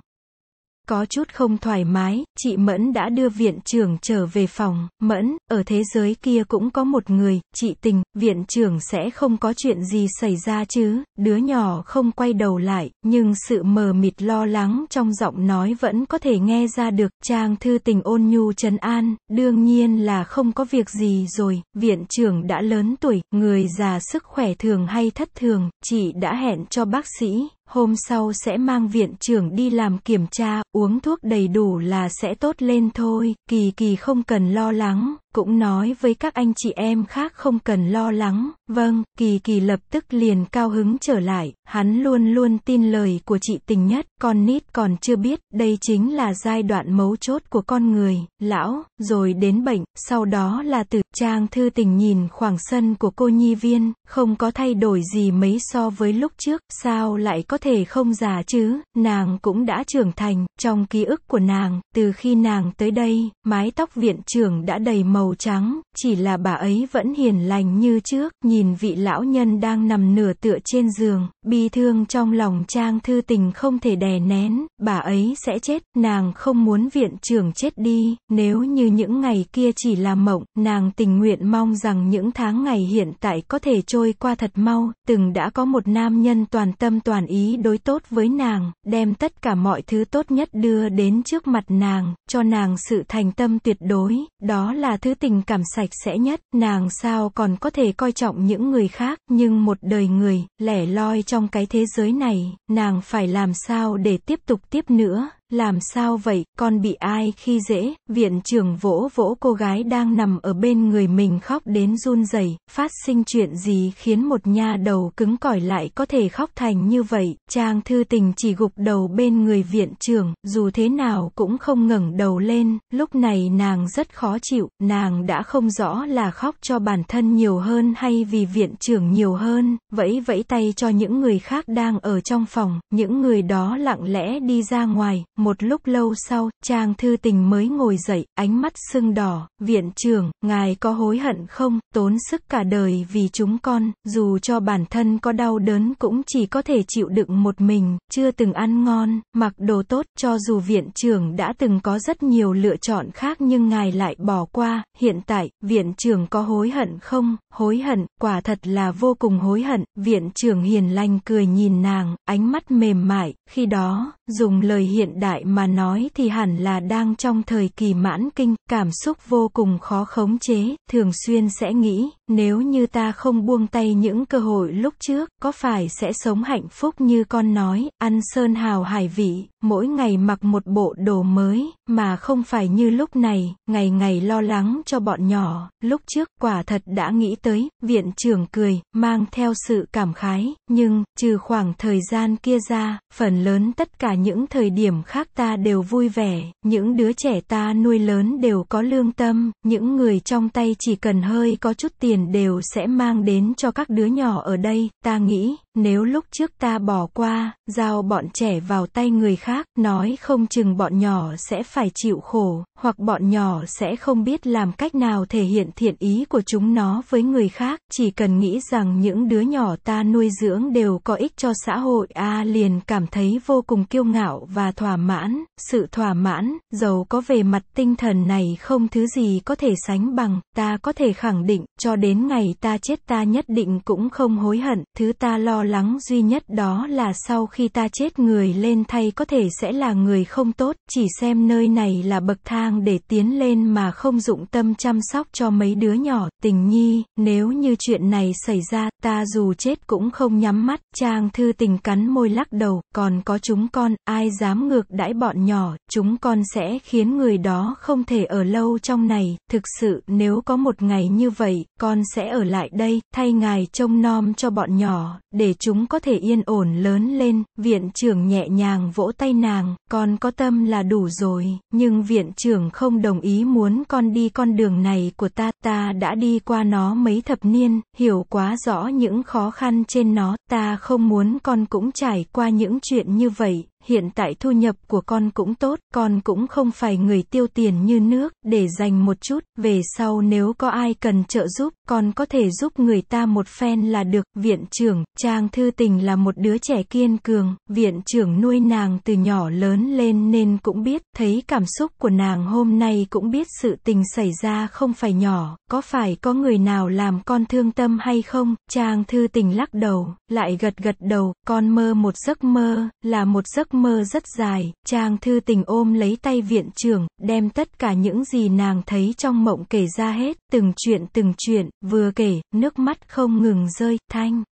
có chút không thoải mái, chị Mẫn đã đưa viện trưởng trở về phòng, Mẫn, ở thế giới kia cũng có một người, chị tình, viện trưởng sẽ không có chuyện gì xảy ra chứ, đứa nhỏ không quay đầu lại, nhưng sự mờ mịt lo lắng trong giọng nói vẫn có thể nghe ra được, trang thư tình ôn nhu trấn an, đương nhiên là không có việc gì rồi, viện trưởng đã lớn tuổi, người già sức khỏe thường hay thất thường, chị đã hẹn cho bác sĩ, hôm sau sẽ mang viện trưởng đi làm kiểm tra, uống thuốc đầy đủ là sẽ tốt lên thôi, kỳ kỳ không cần lo lắng cũng nói với các anh chị em khác không cần lo lắng, vâng, kỳ kỳ lập tức liền cao hứng trở lại, hắn luôn luôn tin lời của chị tình nhất, con nít còn chưa biết, đây chính là giai đoạn mấu chốt của con người, lão, rồi đến bệnh, sau đó là tử, trang thư tình nhìn khoảng sân của cô nhi viên, không có thay đổi gì mấy so với lúc trước, sao lại có thể không già chứ, nàng cũng đã trưởng thành, trong ký ức của nàng, từ khi nàng tới đây, mái tóc viện trưởng đã đầy màu màu trắng, chỉ là bà ấy vẫn hiền lành như trước, nhìn vị lão nhân đang nằm nửa tựa trên giường, bi thương trong lòng Trang Thư Tình không thể đè nén, bà ấy sẽ chết, nàng không muốn viện trưởng chết đi, nếu như những ngày kia chỉ là mộng, nàng tình nguyện mong rằng những tháng ngày hiện tại có thể trôi qua thật mau, từng đã có một nam nhân toàn tâm toàn ý đối tốt với nàng, đem tất cả mọi thứ tốt nhất đưa đến trước mặt nàng, cho nàng sự thành tâm tuyệt đối, đó là thứ tình cảm sạch sẽ nhất, nàng sao còn có thể coi trọng những người khác, nhưng một đời người, lẻ loi trong cái thế giới này, nàng phải làm sao để tiếp tục tiếp nữa. Làm sao vậy, con bị ai khi dễ, viện trưởng vỗ vỗ cô gái đang nằm ở bên người mình khóc đến run rẩy phát sinh chuyện gì khiến một nha đầu cứng cỏi lại có thể khóc thành như vậy, trang thư tình chỉ gục đầu bên người viện trưởng, dù thế nào cũng không ngẩng đầu lên, lúc này nàng rất khó chịu, nàng đã không rõ là khóc cho bản thân nhiều hơn hay vì viện trưởng nhiều hơn, vẫy vẫy tay cho những người khác đang ở trong phòng, những người đó lặng lẽ đi ra ngoài, một lúc lâu sau, chàng thư tình mới ngồi dậy, ánh mắt sưng đỏ, viện trưởng, ngài có hối hận không, tốn sức cả đời vì chúng con, dù cho bản thân có đau đớn cũng chỉ có thể chịu đựng một mình, chưa từng ăn ngon, mặc đồ tốt, cho dù viện trưởng đã từng có rất nhiều lựa chọn khác nhưng ngài lại bỏ qua, hiện tại, viện trưởng có hối hận không, hối hận, quả thật là vô cùng hối hận, viện trưởng hiền lành cười nhìn nàng, ánh mắt mềm mại, khi đó, dùng lời hiện đại đại mà nói thì hẳn là đang trong thời kỳ mãn kinh, cảm xúc vô cùng khó khống chế, thường xuyên sẽ nghĩ, nếu như ta không buông tay những cơ hội lúc trước, có phải sẽ sống hạnh phúc như con nói, ăn sơn hào hải vị, mỗi ngày mặc một bộ đồ mới, mà không phải như lúc này, ngày ngày lo lắng cho bọn nhỏ, lúc trước quả thật đã nghĩ tới, viện trưởng cười, mang theo sự cảm khái, nhưng, trừ khoảng thời gian kia ra, phần lớn tất cả những thời điểm khác ta đều vui vẻ, những đứa trẻ ta nuôi lớn đều có lương tâm, những người trong tay chỉ cần hơi có chút tiền đều sẽ mang đến cho các đứa nhỏ ở đây, ta nghĩ, nếu lúc trước ta bỏ qua, giao bọn trẻ vào tay người khác, nói không chừng bọn nhỏ sẽ phải chịu khổ, hoặc bọn nhỏ sẽ không biết làm cách nào thể hiện thiện ý của chúng nó với người khác, chỉ cần nghĩ rằng những đứa nhỏ ta nuôi dưỡng đều có ích cho xã hội a liền cảm thấy vô cùng kiêu ngạo và thỏa mãn, sự thỏa mãn, giàu có về mặt tinh thần này không thứ gì có thể sánh bằng, ta có thể khẳng định, cho đến ngày ta chết ta nhất định cũng không hối hận, thứ ta lo lắng duy nhất đó là sau khi ta chết người lên thay có thể sẽ là người không tốt, chỉ xem nơi này là bậc thang để tiến lên mà không dụng tâm chăm sóc cho mấy đứa nhỏ, tình nhi, nếu như chuyện này xảy ra, ta dù chết cũng không nhắm mắt, trang thư tình cắn môi lắc đầu, còn có chúng con, ai dám ngược đãi bọn nhỏ, chúng con sẽ khiến người đó không thể ở lâu trong này, thực sự, nếu có một ngày như vậy, con sẽ ở lại đây, thay ngài trông nom cho bọn nhỏ, để chúng có thể yên ổn lớn lên, viện trưởng nhẹ nhàng vỗ tay nàng, con có tâm là đủ rồi, nhưng viện trưởng không đồng ý muốn con đi con đường này của ta, ta đã đi qua nó mấy thập niên, hiểu quá rõ những khó khăn trên nó, ta không muốn con cũng trải qua những chuyện như vậy, hiện tại thu nhập của con cũng tốt, con cũng không phải người tiêu tiền như nước, để dành một chút, về sau nếu có ai cần trợ giúp, còn có thể giúp người ta một phen là được. Viện trưởng, Trang Thư Tình là một đứa trẻ kiên cường, viện trưởng nuôi nàng từ nhỏ lớn lên nên cũng biết, thấy cảm xúc của nàng hôm nay cũng biết sự tình xảy ra không phải nhỏ, có phải có người nào làm con thương tâm hay không? Trang Thư Tình lắc đầu, lại gật gật đầu, con mơ một giấc mơ, là một giấc mơ rất dài, Trang Thư Tình ôm lấy tay viện trưởng, đem tất cả những gì nàng thấy trong mộng kể ra hết, từng chuyện từng chuyện, vừa kể, nước mắt không ngừng rơi, thanh.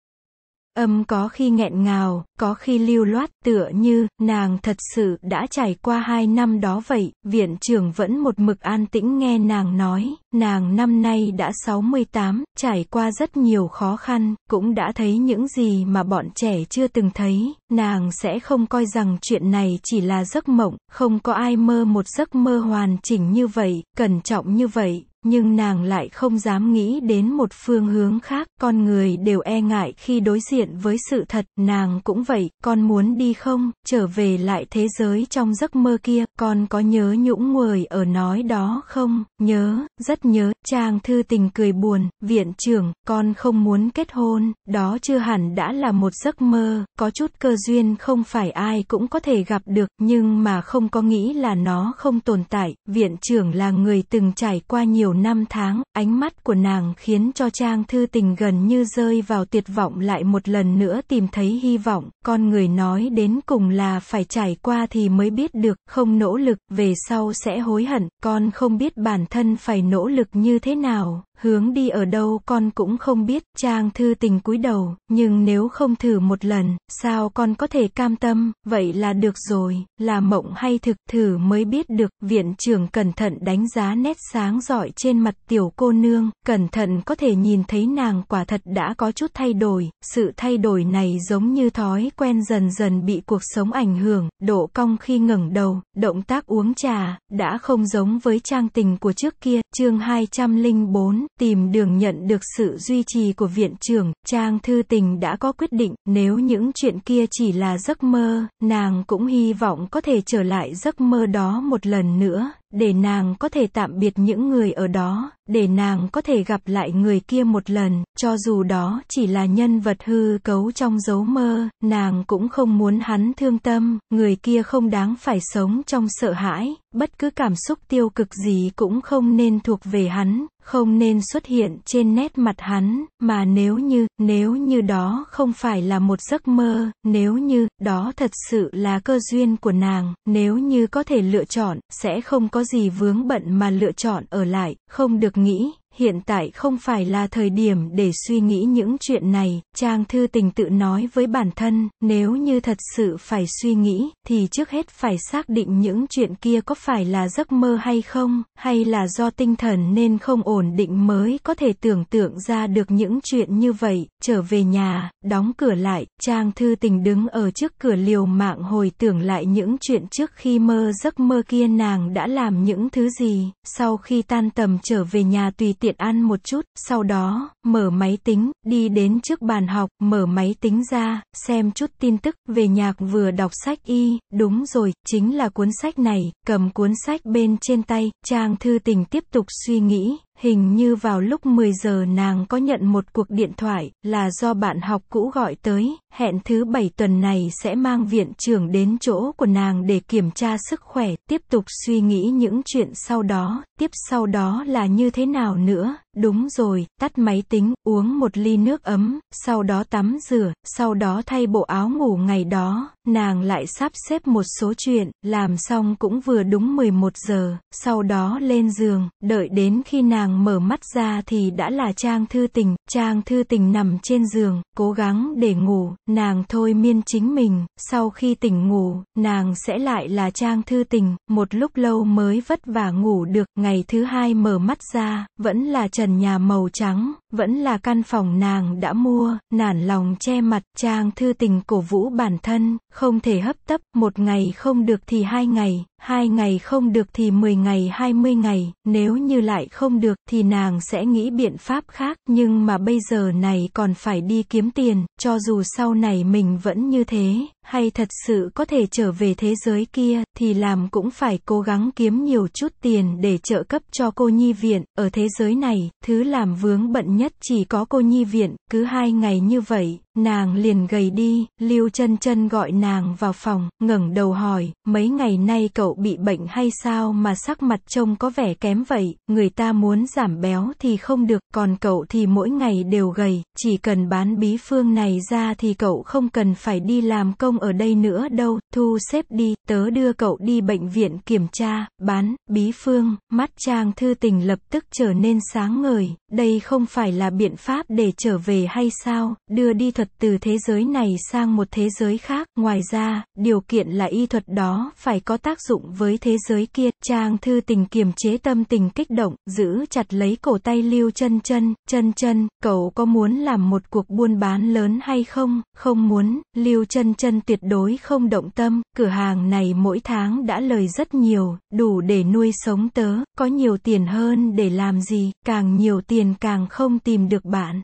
Âm có khi nghẹn ngào, có khi lưu loát tựa như, nàng thật sự đã trải qua hai năm đó vậy, viện trưởng vẫn một mực an tĩnh nghe nàng nói, nàng năm nay đã 68, trải qua rất nhiều khó khăn, cũng đã thấy những gì mà bọn trẻ chưa từng thấy, nàng sẽ không coi rằng chuyện này chỉ là giấc mộng, không có ai mơ một giấc mơ hoàn chỉnh như vậy, cẩn trọng như vậy, nhưng nàng lại không dám nghĩ đến một phương hướng khác, con người đều e ngại khi đối diện với sự thật, nàng cũng vậy, con muốn đi không, trở về lại thế giới trong giấc mơ kia, con có nhớ nhũng người ở nói đó không, nhớ, rất nhớ, chàng thư tình cười buồn, viện trưởng, con không muốn kết hôn, đó chưa hẳn đã là một giấc mơ, có chút cơ duyên không phải ai cũng có thể gặp được, nhưng mà không có nghĩ là nó không tồn tại, viện trưởng là người từng trải qua nhiều nhiều năm tháng, ánh mắt của nàng khiến cho Trang Thư Tình gần như rơi vào tuyệt vọng lại một lần nữa tìm thấy hy vọng, con người nói đến cùng là phải trải qua thì mới biết được, không nỗ lực, về sau sẽ hối hận, con không biết bản thân phải nỗ lực như thế nào hướng đi ở đâu con cũng không biết, Trang Thư Tình cúi đầu, nhưng nếu không thử một lần, sao con có thể cam tâm, vậy là được rồi, là mộng hay thực thử mới biết được, viện trưởng cẩn thận đánh giá nét sáng giỏi trên mặt tiểu cô nương, cẩn thận có thể nhìn thấy nàng quả thật đã có chút thay đổi, sự thay đổi này giống như thói quen dần dần bị cuộc sống ảnh hưởng, độ cong khi ngẩng đầu, động tác uống trà, đã không giống với trang tình của trước kia, chương 204, tìm đường nhận được sự duy trì của viện trưởng, Trang Thư Tình đã có quyết định, nếu những chuyện kia chỉ là giấc mơ, nàng cũng hy vọng có thể trở lại giấc mơ đó một lần nữa, để nàng có thể tạm biệt những người ở đó, để nàng có thể gặp lại người kia một lần, cho dù đó chỉ là nhân vật hư cấu trong dấu mơ, nàng cũng không muốn hắn thương tâm, người kia không đáng phải sống trong sợ hãi, bất cứ cảm xúc tiêu cực gì cũng không nên thuộc về hắn, không nên xuất hiện trên nét mặt hắn, mà nếu như, nếu như đó không phải là một giấc mơ, nếu như, đó thật sự là cơ duyên của nàng, nếu như có thể lựa chọn, sẽ không có gì vướng bận mà lựa chọn ở lại, không được nghĩ hiện tại không phải là thời điểm để suy nghĩ những chuyện này, Trang Thư Tình tự nói với bản thân, nếu như thật sự phải suy nghĩ, thì trước hết phải xác định những chuyện kia có phải là giấc mơ hay không, hay là do tinh thần nên không ổn định mới có thể tưởng tượng ra được những chuyện như vậy, trở về nhà, đóng cửa lại, Trang Thư Tình đứng ở trước cửa liều mạng hồi tưởng lại những chuyện trước khi mơ giấc mơ kia nàng đã làm những thứ gì, sau khi tan tầm trở về nhà tùy tiện ăn một chút, sau đó, mở máy tính, đi đến trước bàn học, mở máy tính ra, xem chút tin tức, về nhạc vừa đọc sách y, đúng rồi, chính là cuốn sách này, cầm cuốn sách bên trên tay, Trang Thư Tình tiếp tục suy nghĩ, Hình như vào lúc 10 giờ nàng có nhận một cuộc điện thoại là do bạn học cũ gọi tới, hẹn thứ bảy tuần này sẽ mang viện trưởng đến chỗ của nàng để kiểm tra sức khỏe, tiếp tục suy nghĩ những chuyện sau đó, tiếp sau đó là như thế nào nữa, đúng rồi, tắt máy tính, uống một ly nước ấm, sau đó tắm rửa, sau đó thay bộ áo ngủ ngày đó, nàng lại sắp xếp một số chuyện, làm xong cũng vừa đúng 11 giờ, sau đó lên giường, đợi đến khi nàng nàng mở mắt ra thì đã là Trang Thư Tình, Trang Thư Tình nằm trên giường, cố gắng để ngủ, nàng thôi miên chính mình, sau khi tỉnh ngủ, nàng sẽ lại là Trang Thư Tình, một lúc lâu mới vất vả ngủ được, ngày thứ hai mở mắt ra, vẫn là trần nhà màu trắng, vẫn là căn phòng nàng đã mua, nản lòng che mặt, Trang Thư Tình cổ vũ bản thân, không thể hấp tấp, một ngày không được thì hai ngày, hai ngày không được thì 10 ngày 20 ngày, nếu như lại không được thì nàng sẽ nghĩ biện pháp khác, nhưng mà bây giờ này còn phải đi kiếm tiền, cho dù sau này mình vẫn như thế, hay thật sự có thể trở về thế giới kia, thì làm cũng phải cố gắng kiếm nhiều chút tiền để trợ cấp cho cô nhi viện. Ở thế giới này, thứ làm vướng bận nhất chỉ có cô nhi viện, cứ hai ngày như vậy, nàng liền gầy đi, Lưu chân chân gọi nàng vào phòng, ngẩng đầu hỏi, mấy ngày nay cậu bị bệnh hay sao mà sắc mặt trông có vẻ kém vậy, người ta muốn giảm béo thì không được, còn cậu thì mỗi ngày đều gầy, chỉ cần bán bí phương này ra thì cậu không cần phải đi làm công không ở đây nữa đâu, thu xếp đi, tớ đưa cậu đi bệnh viện kiểm tra, bán, bí phương, mắt trang thư tình lập tức trở nên sáng ngời, đây không phải là biện pháp để trở về hay sao, đưa đi thuật từ thế giới này sang một thế giới khác. Ngoài ra, điều kiện là y thuật đó phải có tác dụng với thế giới kia. Trang thư tình kiềm chế tâm tình kích động, giữ chặt lấy cổ tay lưu chân chân, chân chân, cậu có muốn làm một cuộc buôn bán lớn hay không? Không muốn, lưu chân chân tuyệt đối không động tâm, cửa hàng này mỗi tháng đã lời rất nhiều, đủ để nuôi sống tớ, có nhiều tiền hơn để làm gì, càng nhiều tiền tiền càng không tìm được bạn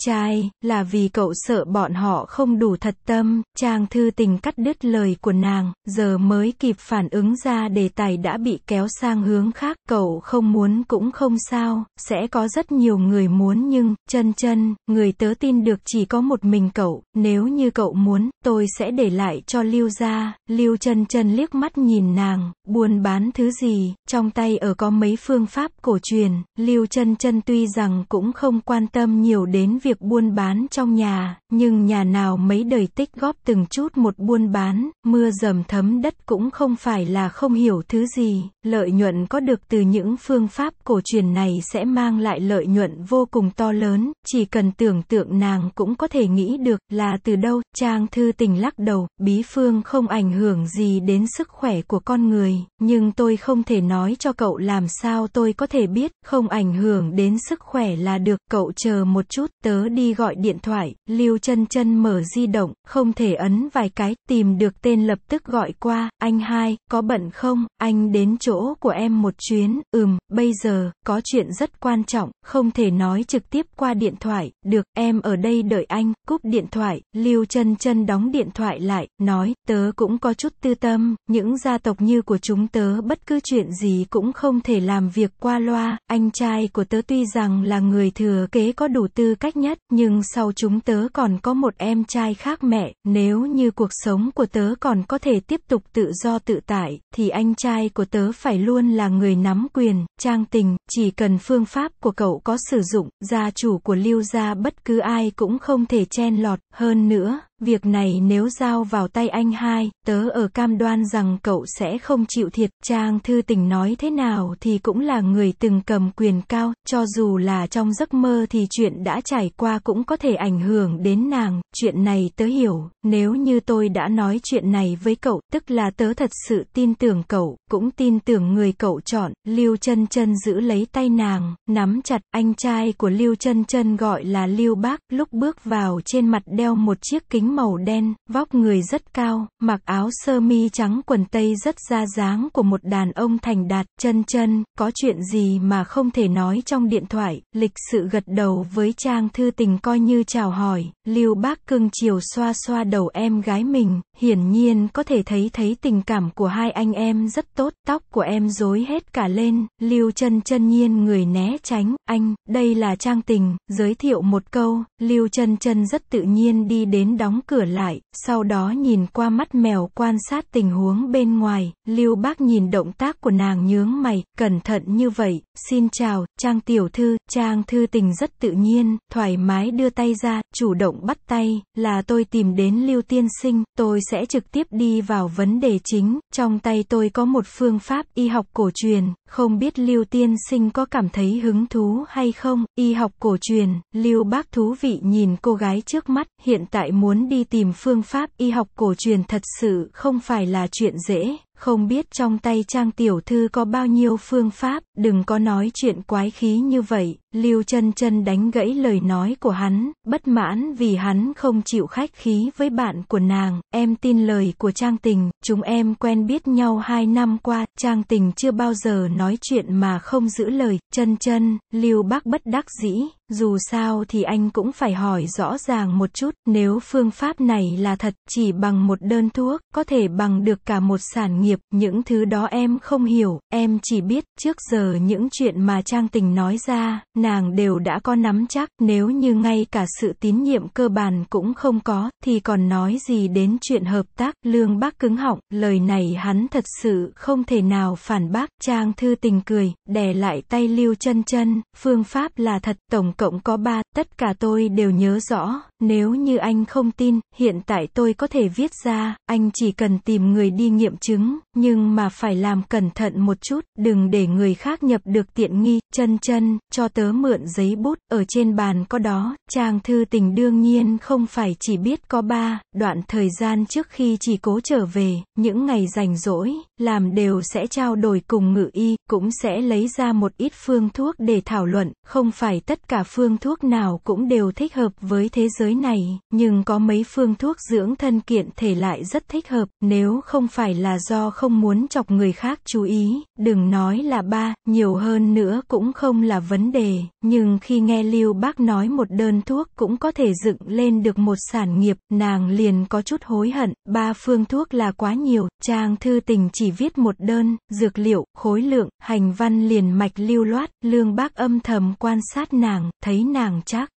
Trai, là vì cậu sợ bọn họ không đủ thật tâm, Trang thư tình cắt đứt lời của nàng, giờ mới kịp phản ứng ra đề tài đã bị kéo sang hướng khác, cậu không muốn cũng không sao, sẽ có rất nhiều người muốn nhưng, chân chân, người tớ tin được chỉ có một mình cậu, nếu như cậu muốn, tôi sẽ để lại cho Lưu ra, Lưu chân chân liếc mắt nhìn nàng, buồn bán thứ gì, trong tay ở có mấy phương pháp cổ truyền, Lưu chân chân tuy rằng cũng không quan tâm nhiều đến việc buôn bán trong nhà, nhưng nhà nào mấy đời tích góp từng chút một buôn bán, mưa dầm thấm đất cũng không phải là không hiểu thứ gì, lợi nhuận có được từ những phương pháp cổ truyền này sẽ mang lại lợi nhuận vô cùng to lớn, chỉ cần tưởng tượng nàng cũng có thể nghĩ được là từ đâu, Trang Thư Tình lắc đầu, bí phương không ảnh hưởng gì đến sức khỏe của con người, nhưng tôi không thể nói cho cậu làm sao tôi có thể biết, không ảnh hưởng đến sức khỏe là được, cậu chờ một chút, tớ tớ đi gọi điện thoại, Lưu chân chân mở di động, không thể ấn vài cái, tìm được tên lập tức gọi qua, anh hai, có bận không, anh đến chỗ của em một chuyến, ừm, bây giờ, có chuyện rất quan trọng, không thể nói trực tiếp qua điện thoại, được, em ở đây đợi anh, cúp điện thoại, Lưu chân chân đóng điện thoại lại, nói, tớ cũng có chút tư tâm, những gia tộc như của chúng tớ bất cứ chuyện gì cũng không thể làm việc qua loa, anh trai của tớ tuy rằng là người thừa kế có đủ tư cách nhất, nhưng sau chúng tớ còn có một em trai khác mẹ, nếu như cuộc sống của tớ còn có thể tiếp tục tự do tự tại, thì anh trai của tớ phải luôn là người nắm quyền, trang tình, chỉ cần phương pháp của cậu có sử dụng, gia chủ của lưu gia bất cứ ai cũng không thể chen lọt, hơn nữa, Việc này nếu giao vào tay anh hai, tớ ở cam đoan rằng cậu sẽ không chịu thiệt. Trang Thư Tình nói thế nào thì cũng là người từng cầm quyền cao, cho dù là trong giấc mơ thì chuyện đã trải qua cũng có thể ảnh hưởng đến nàng. Chuyện này tớ hiểu, nếu như tôi đã nói chuyện này với cậu, tức là tớ thật sự tin tưởng cậu, cũng tin tưởng người cậu chọn. Lưu Chân Chân giữ lấy tay nàng, nắm chặt, anh trai của Lưu Chân Chân gọi là Lưu Bác, lúc bước vào trên mặt đeo một chiếc kính màu đen, vóc người rất cao, mặc áo sơ mi trắng quần tây rất ra dáng của một đàn ông thành đạt, chân chân, có chuyện gì mà không thể nói trong điện thoại, lịch sự gật đầu với trang thư tình coi như chào hỏi, lưu bác cưng chiều xoa xoa đầu em gái mình, hiển nhiên có thể thấy thấy tình cảm của hai anh em rất tốt, tóc của em rối hết cả lên, lưu chân chân nhiên người né tránh, anh, đây là trang tình, giới thiệu một câu, lưu chân chân rất tự nhiên đi đến đóng đóng cửa lại, sau đó nhìn qua mắt mèo quan sát tình huống bên ngoài, Lưu Bác nhìn động tác của nàng nhướng mày, cẩn thận như vậy, Xin chào, Trang tiểu thư, Trang thư tình rất tự nhiên, thoải mái đưa tay ra, chủ động bắt tay, là tôi tìm đến Lưu Tiên Sinh, tôi sẽ trực tiếp đi vào vấn đề chính, trong tay tôi có một phương pháp y học cổ truyền, không biết Lưu Tiên Sinh có cảm thấy hứng thú hay không, y học cổ truyền, Lưu Bác thú vị nhìn cô gái trước mắt, hiện tại muốn đi tìm phương pháp y học cổ truyền thật sự không phải là chuyện dễ, không biết trong tay Trang tiểu thư có bao nhiêu phương pháp, đừng có nói chuyện quái khí như vậy, Lưu Chân Chân đánh gãy lời nói của hắn, bất mãn vì hắn không chịu khách khí với bạn của nàng, em tin lời của Trang Tình, chúng em quen biết nhau hai năm qua, Trang Tình chưa bao giờ nói chuyện mà không giữ lời, Chân Chân, Lưu Bác bất đắc dĩ, dù sao thì anh cũng phải hỏi rõ ràng một chút, nếu phương pháp này là thật, chỉ bằng một đơn thuốc, có thể bằng được cả một sản nghiệp, những thứ đó em không hiểu, em chỉ biết, trước giờ những chuyện mà Trang Tình nói ra, nàng đều đã có nắm chắc, nếu như ngay cả sự tín nhiệm cơ bản cũng không có, thì còn nói gì đến chuyện hợp tác, lương bác cứng họng, lời này hắn thật sự không thể nào phản bác, Trang Thư Tình cười, đè lại tay Lưu chân chân, phương pháp là thật, tổng cộng có ba, tất cả tôi đều nhớ rõ, nếu như anh không tin, hiện tại tôi có thể viết ra, anh chỉ cần tìm người đi nghiệm chứng, nhưng mà phải làm cẩn thận một chút, đừng để người khác nhập được tiện nghi, chân chân, cho tớ mượn giấy bút, ở trên bàn có đó, trang thư tình đương nhiên không phải chỉ biết có ba, đoạn thời gian trước khi chỉ cố trở về, những ngày rảnh rỗi, làm đều sẽ trao đổi cùng ngự y, cũng sẽ lấy ra một ít phương thuốc để thảo luận, không phải tất cả phương thuốc nào cũng đều thích hợp với thế giới này, nhưng có mấy phương thuốc dưỡng thân kiện thể lại rất thích hợp, nếu không phải là do không muốn chọc người khác chú ý, đừng nói là ba, nhiều hơn nữa cũng không là vấn đề, nhưng khi nghe Lưu Bác nói một đơn thuốc cũng có thể dựng lên được một sản nghiệp, nàng liền có chút hối hận, ba phương thuốc là quá nhiều, trang thư tình chỉ viết một đơn, dược liệu, khối lượng, hành văn liền mạch lưu loát, lương bác âm thầm quan sát nàng, thấy nàng chắc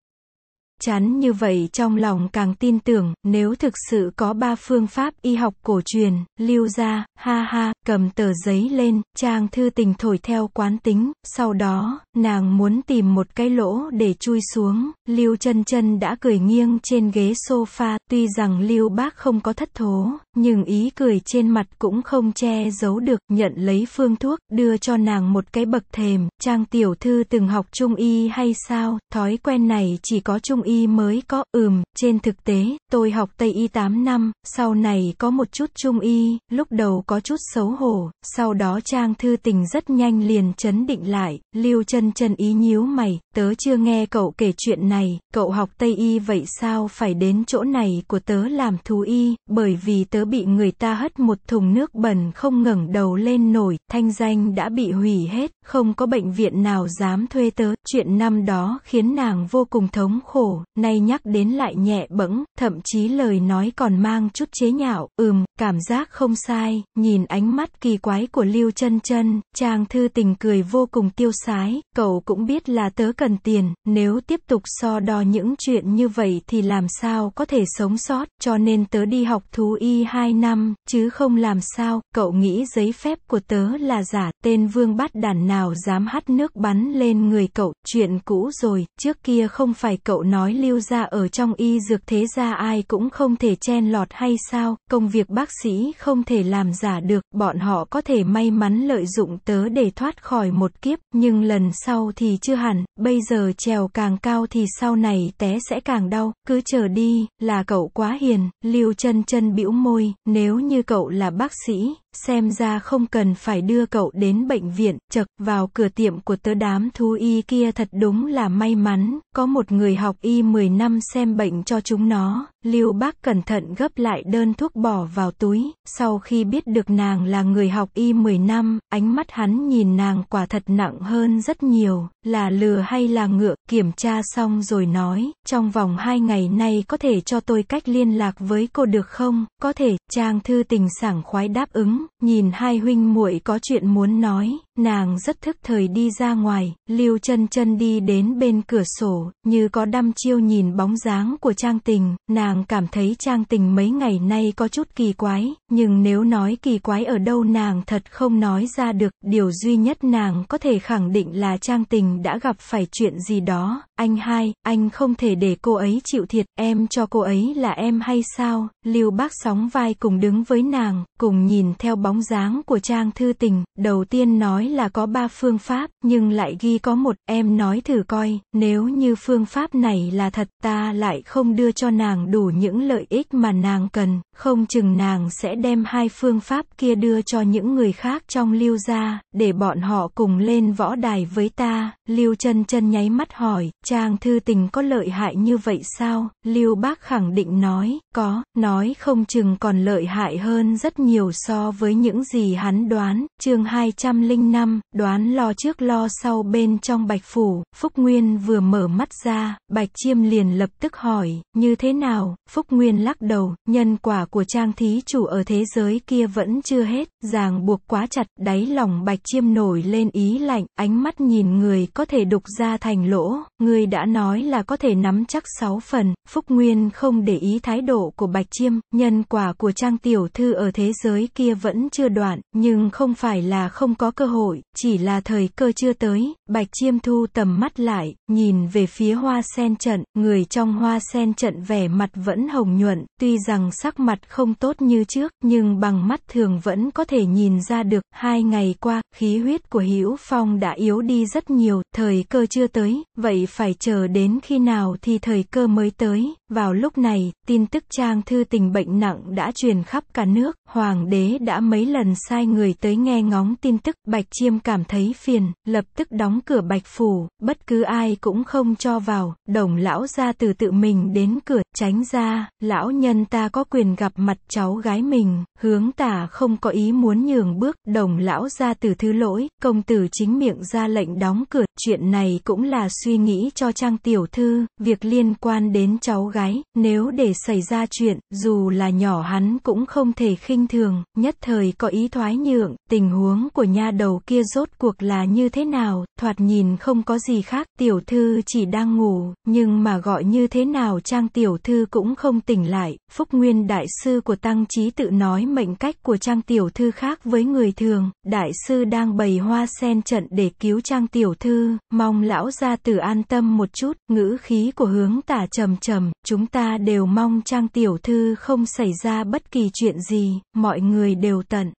chắn như vậy trong lòng càng tin tưởng, nếu thực sự có ba phương pháp y học cổ truyền, lưu ra, ha ha, cầm tờ giấy lên, trang thư tình thổi theo quán tính, sau đó, nàng muốn tìm một cái lỗ để chui xuống, lưu chân chân đã cười nghiêng trên ghế sofa, tuy rằng lưu bác không có thất thố, nhưng ý cười trên mặt cũng không che giấu được, nhận lấy phương thuốc, đưa cho nàng một cái bậc thềm, trang tiểu thư từng học trung y hay sao, thói quen này chỉ có trung y mới có, ừm, trên thực tế, tôi học Tây y 8 năm, sau này có một chút Trung y, lúc đầu có chút xấu hổ, sau đó Trang Thư Tình rất nhanh liền chấn định lại, Lưu chân chân ý nhíu mày, tớ chưa nghe cậu kể chuyện này, cậu học Tây y vậy sao phải đến chỗ này của tớ làm thú y, bởi vì tớ bị người ta hất một thùng nước bẩn không ngẩng đầu lên nổi, thanh danh đã bị hủy hết, không có bệnh viện nào dám thuê tớ, chuyện năm đó khiến nàng vô cùng thống khổ, nay nhắc đến lại nhẹ bẫng, thậm chí lời nói còn mang chút chế nhạo, ừm, cảm giác không sai, nhìn ánh mắt kỳ quái của Lưu Chân Chân, Trang Thư Tình cười vô cùng tiêu sái, cậu cũng biết là tớ cần tiền, nếu tiếp tục so đo những chuyện như vậy thì làm sao có thể sống sót, cho nên tớ đi học thú y 2 năm, chứ không làm sao, cậu nghĩ giấy phép của tớ là giả, tên vương Bát đàn nào dám hắt nước bắn lên người cậu, chuyện cũ rồi, trước kia không phải cậu nói nói lưu gia ở trong y dược thế gia ai cũng không thể chen lọt hay sao, công việc bác sĩ không thể làm giả được, bọn họ có thể may mắn lợi dụng tớ để thoát khỏi một kiếp, nhưng lần sau thì chưa hẳn, bây giờ trèo càng cao thì sau này té sẽ càng đau, cứ chờ đi, là cậu quá hiền, lưu chân chân bĩu môi, nếu như cậu là bác sĩ, xem ra không cần phải đưa cậu đến bệnh viện, chật, vào cửa tiệm của tớ đám thú y kia thật đúng là may mắn, có một người học y 10 năm xem bệnh cho chúng nó, Lưu Bác cẩn thận gấp lại đơn thuốc bỏ vào túi, sau khi biết được nàng là người học y 10 năm, ánh mắt hắn nhìn nàng quả thật nặng hơn rất nhiều, là lừa hay là ngựa, kiểm tra xong rồi nói, trong vòng 2 ngày nay có thể cho tôi cách liên lạc với cô được không, có thể, Trang Thư Tình sảng khoái đáp ứng, nhìn hai huynh muội có chuyện muốn nói, nàng rất thức thời đi ra ngoài, Lưu Chân Chân đi đến bên cửa sổ, như có đăm chiêu nhìn bóng dáng của Trang Tình, nàng càng cảm thấy trang tình mấy ngày nay có chút kỳ quái, nhưng nếu nói kỳ quái ở đâu nàng thật không nói ra được, điều duy nhất nàng có thể khẳng định là trang tình đã gặp phải chuyện gì đó, anh hai, anh không thể để cô ấy chịu thiệt, em cho cô ấy là em hay sao? Lưu Bác sóng vai cùng đứng với nàng, cùng nhìn theo bóng dáng của Trang Thư Tình, đầu tiên nói là có ba phương pháp, nhưng lại ghi có một, em nói thử coi, nếu như phương pháp này là thật, ta lại không đưa cho nàng đủ những lợi ích mà nàng cần, không chừng nàng sẽ đem hai phương pháp kia đưa cho những người khác trong Lưu gia, để bọn họ cùng lên võ đài với ta. Lưu Chân Chân nháy mắt hỏi, Trang thư tình có lợi hại như vậy sao? Lưu Bác khẳng định nói, có, nói không chừng còn lợi hại hơn rất nhiều so với những gì hắn đoán. Chương 205, đoán lo trước lo sau bên trong Bạch Phủ, Phúc Nguyên vừa mở mắt ra, Bạch Chiêm liền lập tức hỏi, như thế nào? Phúc Nguyên lắc đầu, nhân quả của Trang thí chủ ở thế giới kia vẫn chưa hết, ràng buộc quá chặt, đáy lòng Bạch Chiêm nổi lên ý lạnh, ánh mắt nhìn người có thể đục ra thành lỗ, người ngươi đã nói là có thể nắm chắc 6 phần, Phúc Nguyên không để ý thái độ của Bạch Chiêm, nhân quả của Trang Tiểu Thư ở thế giới kia vẫn chưa đoạn, nhưng không phải là không có cơ hội, chỉ là thời cơ chưa tới, Bạch Chiêm thu tầm mắt lại, nhìn về phía hoa sen trận, người trong hoa sen trận vẻ mặt vẫn hồng nhuận, tuy rằng sắc mặt không tốt như trước, nhưng bằng mắt thường vẫn có thể nhìn ra được, hai ngày qua, khí huyết của Hữu Phong đã yếu đi rất nhiều, thời cơ chưa tới, vậy phải phải chờ đến khi nào thì thời cơ mới tới. Vào lúc này, tin tức trang thư tình bệnh nặng đã truyền khắp cả nước, hoàng đế đã mấy lần sai người tới nghe ngóng tin tức, Bạch Chiêm cảm thấy phiền, lập tức đóng cửa Bạch Phủ, bất cứ ai cũng không cho vào, đồng lão ra từ tự mình đến cửa, tránh ra, lão nhân ta có quyền gặp mặt cháu gái mình, hướng tả không có ý muốn nhường bước, đồng lão ra từ thứ lỗi, công tử chính miệng ra lệnh đóng cửa, chuyện này cũng là suy nghĩ cho trang tiểu thư, việc liên quan đến cháu gái gái, nếu để xảy ra chuyện, dù là nhỏ hắn cũng không thể khinh thường, nhất thời có ý thoái nhượng, tình huống của nha đầu kia rốt cuộc là như thế nào, thoạt nhìn không có gì khác, tiểu thư chỉ đang ngủ, nhưng mà gọi như thế nào trang tiểu thư cũng không tỉnh lại, Phúc Nguyên đại sư của Tăng Trí tự nói mệnh cách của trang tiểu thư khác với người thường, đại sư đang bày hoa sen trận để cứu trang tiểu thư, mong lão gia tử an tâm một chút, ngữ khí của hướng tả trầm trầm, chúng ta đều mong Trang Tiểu Thư không xảy ra bất kỳ chuyện gì, mọi người đều tận.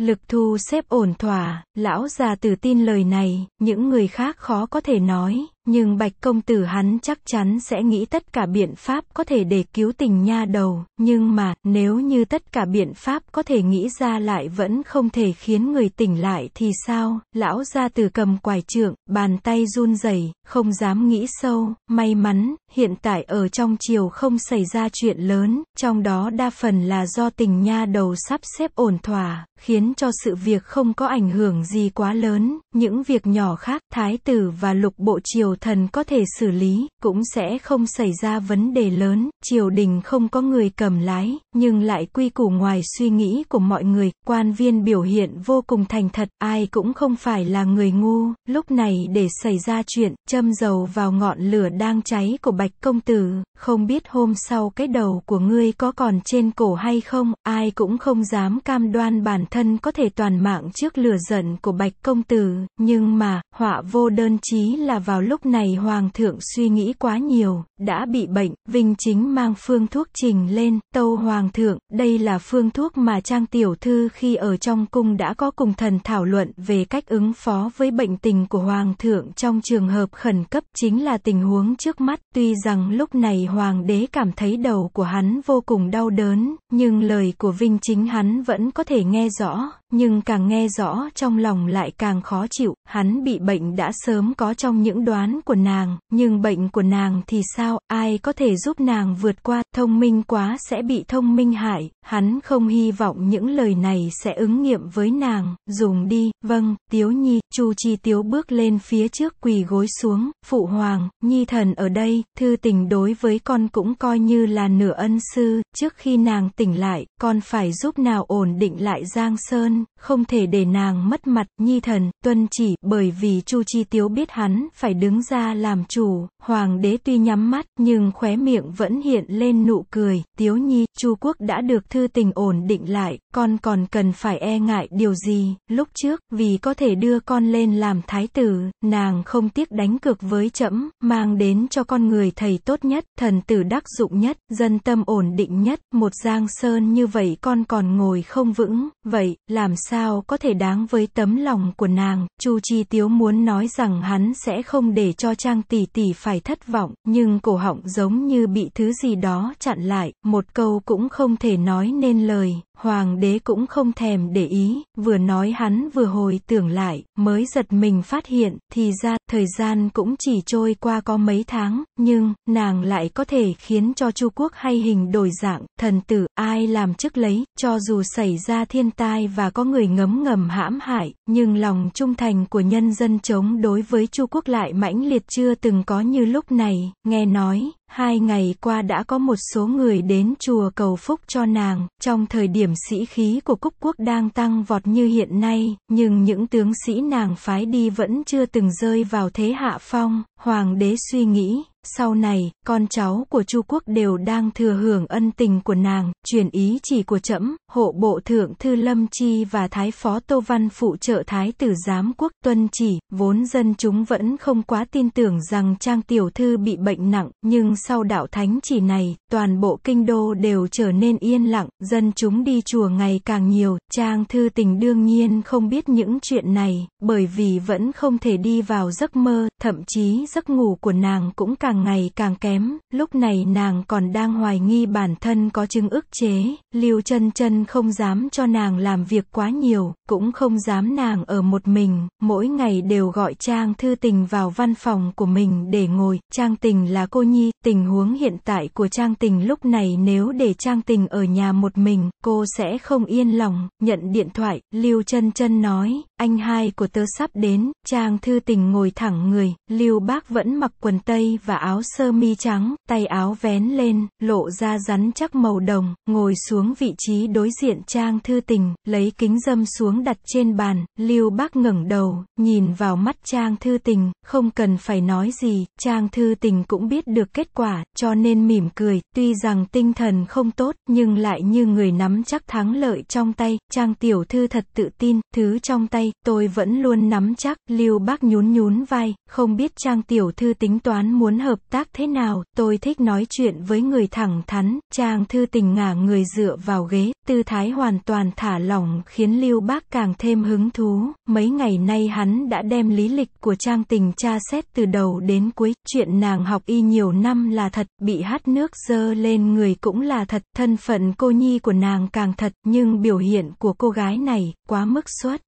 Lực thu xếp ổn thỏa, lão già tự tin lời này, những người khác khó có thể nói, nhưng bạch công tử hắn chắc chắn sẽ nghĩ tất cả biện pháp có thể để cứu tình nha đầu, nhưng mà, nếu như tất cả biện pháp có thể nghĩ ra lại vẫn không thể khiến người tỉnh lại thì sao, lão ra từ cầm quài trượng, bàn tay run rẩy không dám nghĩ sâu, may mắn, hiện tại ở trong chiều không xảy ra chuyện lớn, trong đó đa phần là do tình nha đầu sắp xếp ổn thỏa, khiến cho sự việc không có ảnh hưởng gì quá lớn, những việc nhỏ khác, thái tử và lục bộ triều thần có thể xử lý, cũng sẽ không xảy ra vấn đề lớn, triều đình không có người cầm lái, nhưng lại quy củ ngoài suy nghĩ của mọi người, quan viên biểu hiện vô cùng thành thật, ai cũng không phải là người ngu, lúc này để xảy ra chuyện, châm dầu vào ngọn lửa đang cháy của bạch công tử, không biết hôm sau cái đầu của ngươi có còn trên cổ hay không, ai cũng không dám cam đoan bản thân có thể toàn mạng trước lửa giận của bạch công tử, nhưng mà, họa vô đơn chí là vào lúc này hoàng thượng suy nghĩ quá nhiều, đã bị bệnh, Vinh Chính mang phương thuốc trình lên, tâu hoàng thượng, đây là phương thuốc mà Trang Tiểu Thư khi ở trong cung đã có cùng thần thảo luận về cách ứng phó với bệnh tình của hoàng thượng trong trường hợp khẩn cấp chính là tình huống trước mắt. Tuy rằng lúc này hoàng đế cảm thấy đầu của hắn vô cùng đau đớn, nhưng lời của Vinh Chính hắn vẫn có thể nghe rõ, nhưng càng nghe rõ trong lòng lại càng khó chịu, hắn bị bệnh đã sớm có trong những đoán của nàng, nhưng bệnh của nàng thì sao, ai có thể giúp nàng vượt qua, thông minh quá sẽ bị thông minh hại, hắn không hy vọng những lời này sẽ ứng nghiệm với nàng, dùng đi, vâng, tiếu nhi, chu chi tiếu bước lên phía trước quỳ gối xuống, phụ hoàng, nhi thần ở đây, thư tình đối với con cũng coi như là nửa ân sư, trước khi nàng tỉnh lại, con phải giúp nào ổn định lại Giang Sơn, không thể để nàng mất mặt, nhi thần, tuân chỉ, bởi vì chu chi tiếu biết hắn phải đứng ra làm chủ, hoàng đế tuy nhắm mắt nhưng khóe miệng vẫn hiện lên nụ cười, tiếu nhi, Chu quốc đã được thư tình ổn định lại, con còn cần phải e ngại điều gì, lúc trước, vì có thể đưa con lên làm thái tử, nàng không tiếc đánh cược với trẫm mang đến cho con người thầy tốt nhất, thần tử đắc dụng nhất, dân tâm ổn định nhất, một giang sơn như vậy con còn ngồi không vững, vậy, làm sao có thể đáng với tấm lòng của nàng, Chu Chi Tiếu muốn nói rằng hắn sẽ không để cho Trang tỷ tỷ phải thất vọng, nhưng cổ họng giống như bị thứ gì đó chặn lại, một câu cũng không thể nói nên lời, Hoàng đế cũng không thèm để ý, vừa nói hắn vừa hồi tưởng lại, mới giật mình phát hiện, thì ra, thời gian cũng chỉ trôi qua có mấy tháng, nhưng, nàng lại có thể khiến cho Chu Quốc hay hình đổi dạng, thần tử, ai làm chức lấy, cho dù xảy ra thiên tai và có người ngấm ngầm hãm hại, nhưng lòng trung thành của nhân dân chống đối với Chu Quốc lại mãnh liệt chưa từng có như lúc này, nghe nói, Hai ngày qua đã có một số người đến chùa cầu phúc cho nàng, trong thời điểm sĩ khí của Cúc Quốc đang tăng vọt như hiện nay, nhưng những tướng sĩ nàng phái đi vẫn chưa từng rơi vào thế hạ phong, hoàng đế suy nghĩ, sau này, con cháu của Chu Quốc đều đang thừa hưởng ân tình của nàng, truyền ý chỉ của trẫm, hộ bộ thượng thư Lâm Chi và thái phó Tô Văn phụ trợ thái tử giám quốc tuân chỉ, vốn dân chúng vẫn không quá tin tưởng rằng Trang tiểu thư bị bệnh nặng, nhưng sau đạo thánh chỉ này, toàn bộ kinh đô đều trở nên yên lặng, dân chúng đi chùa ngày càng nhiều, Trang thư tình đương nhiên không biết những chuyện này, bởi vì vẫn không thể đi vào giấc mơ, thậm chí giấc ngủ của nàng cũng càng càng ngày càng kém, lúc này nàng còn đang hoài nghi bản thân có chứng ức chế, Lưu Chân Chân không dám cho nàng làm việc quá nhiều, cũng không dám nàng ở một mình, mỗi ngày đều gọi Trang Thư Tình vào văn phòng của mình để ngồi, Trang Tình là cô nhi, tình huống hiện tại của Trang Tình lúc này nếu để Trang Tình ở nhà một mình, cô sẽ không yên lòng, nhận điện thoại, Lưu Chân Chân nói, anh hai của tớ sắp đến, trang thư tình ngồi thẳng người, lưu bác vẫn mặc quần tây và áo sơ mi trắng, tay áo vén lên, lộ ra rắn chắc màu đồng, ngồi xuống vị trí đối diện trang thư tình, lấy kính dâm xuống đặt trên bàn, lưu bác ngẩng đầu, nhìn vào mắt trang thư tình, không cần phải nói gì, trang thư tình cũng biết được kết quả, cho nên mỉm cười, tuy rằng tinh thần không tốt, nhưng lại như người nắm chắc thắng lợi trong tay, trang tiểu thư thật tự tin, thứ trong tay nay, tôi vẫn luôn nắm chắc, Lưu Bác nhún nhún vai, không biết Trang Tiểu Thư tính toán muốn hợp tác thế nào, tôi thích nói chuyện với người thẳng thắn, Trang Thư tình ngả người dựa vào ghế, tư thái hoàn toàn thả lỏng khiến Lưu Bác càng thêm hứng thú, mấy ngày nay hắn đã đem lý lịch của Trang Tình tra xét từ đầu đến cuối, chuyện nàng học y nhiều năm là thật, bị hát nước dơ lên người cũng là thật, thân phận cô nhi của nàng càng thật, nhưng biểu hiện của cô gái này, quá mức suất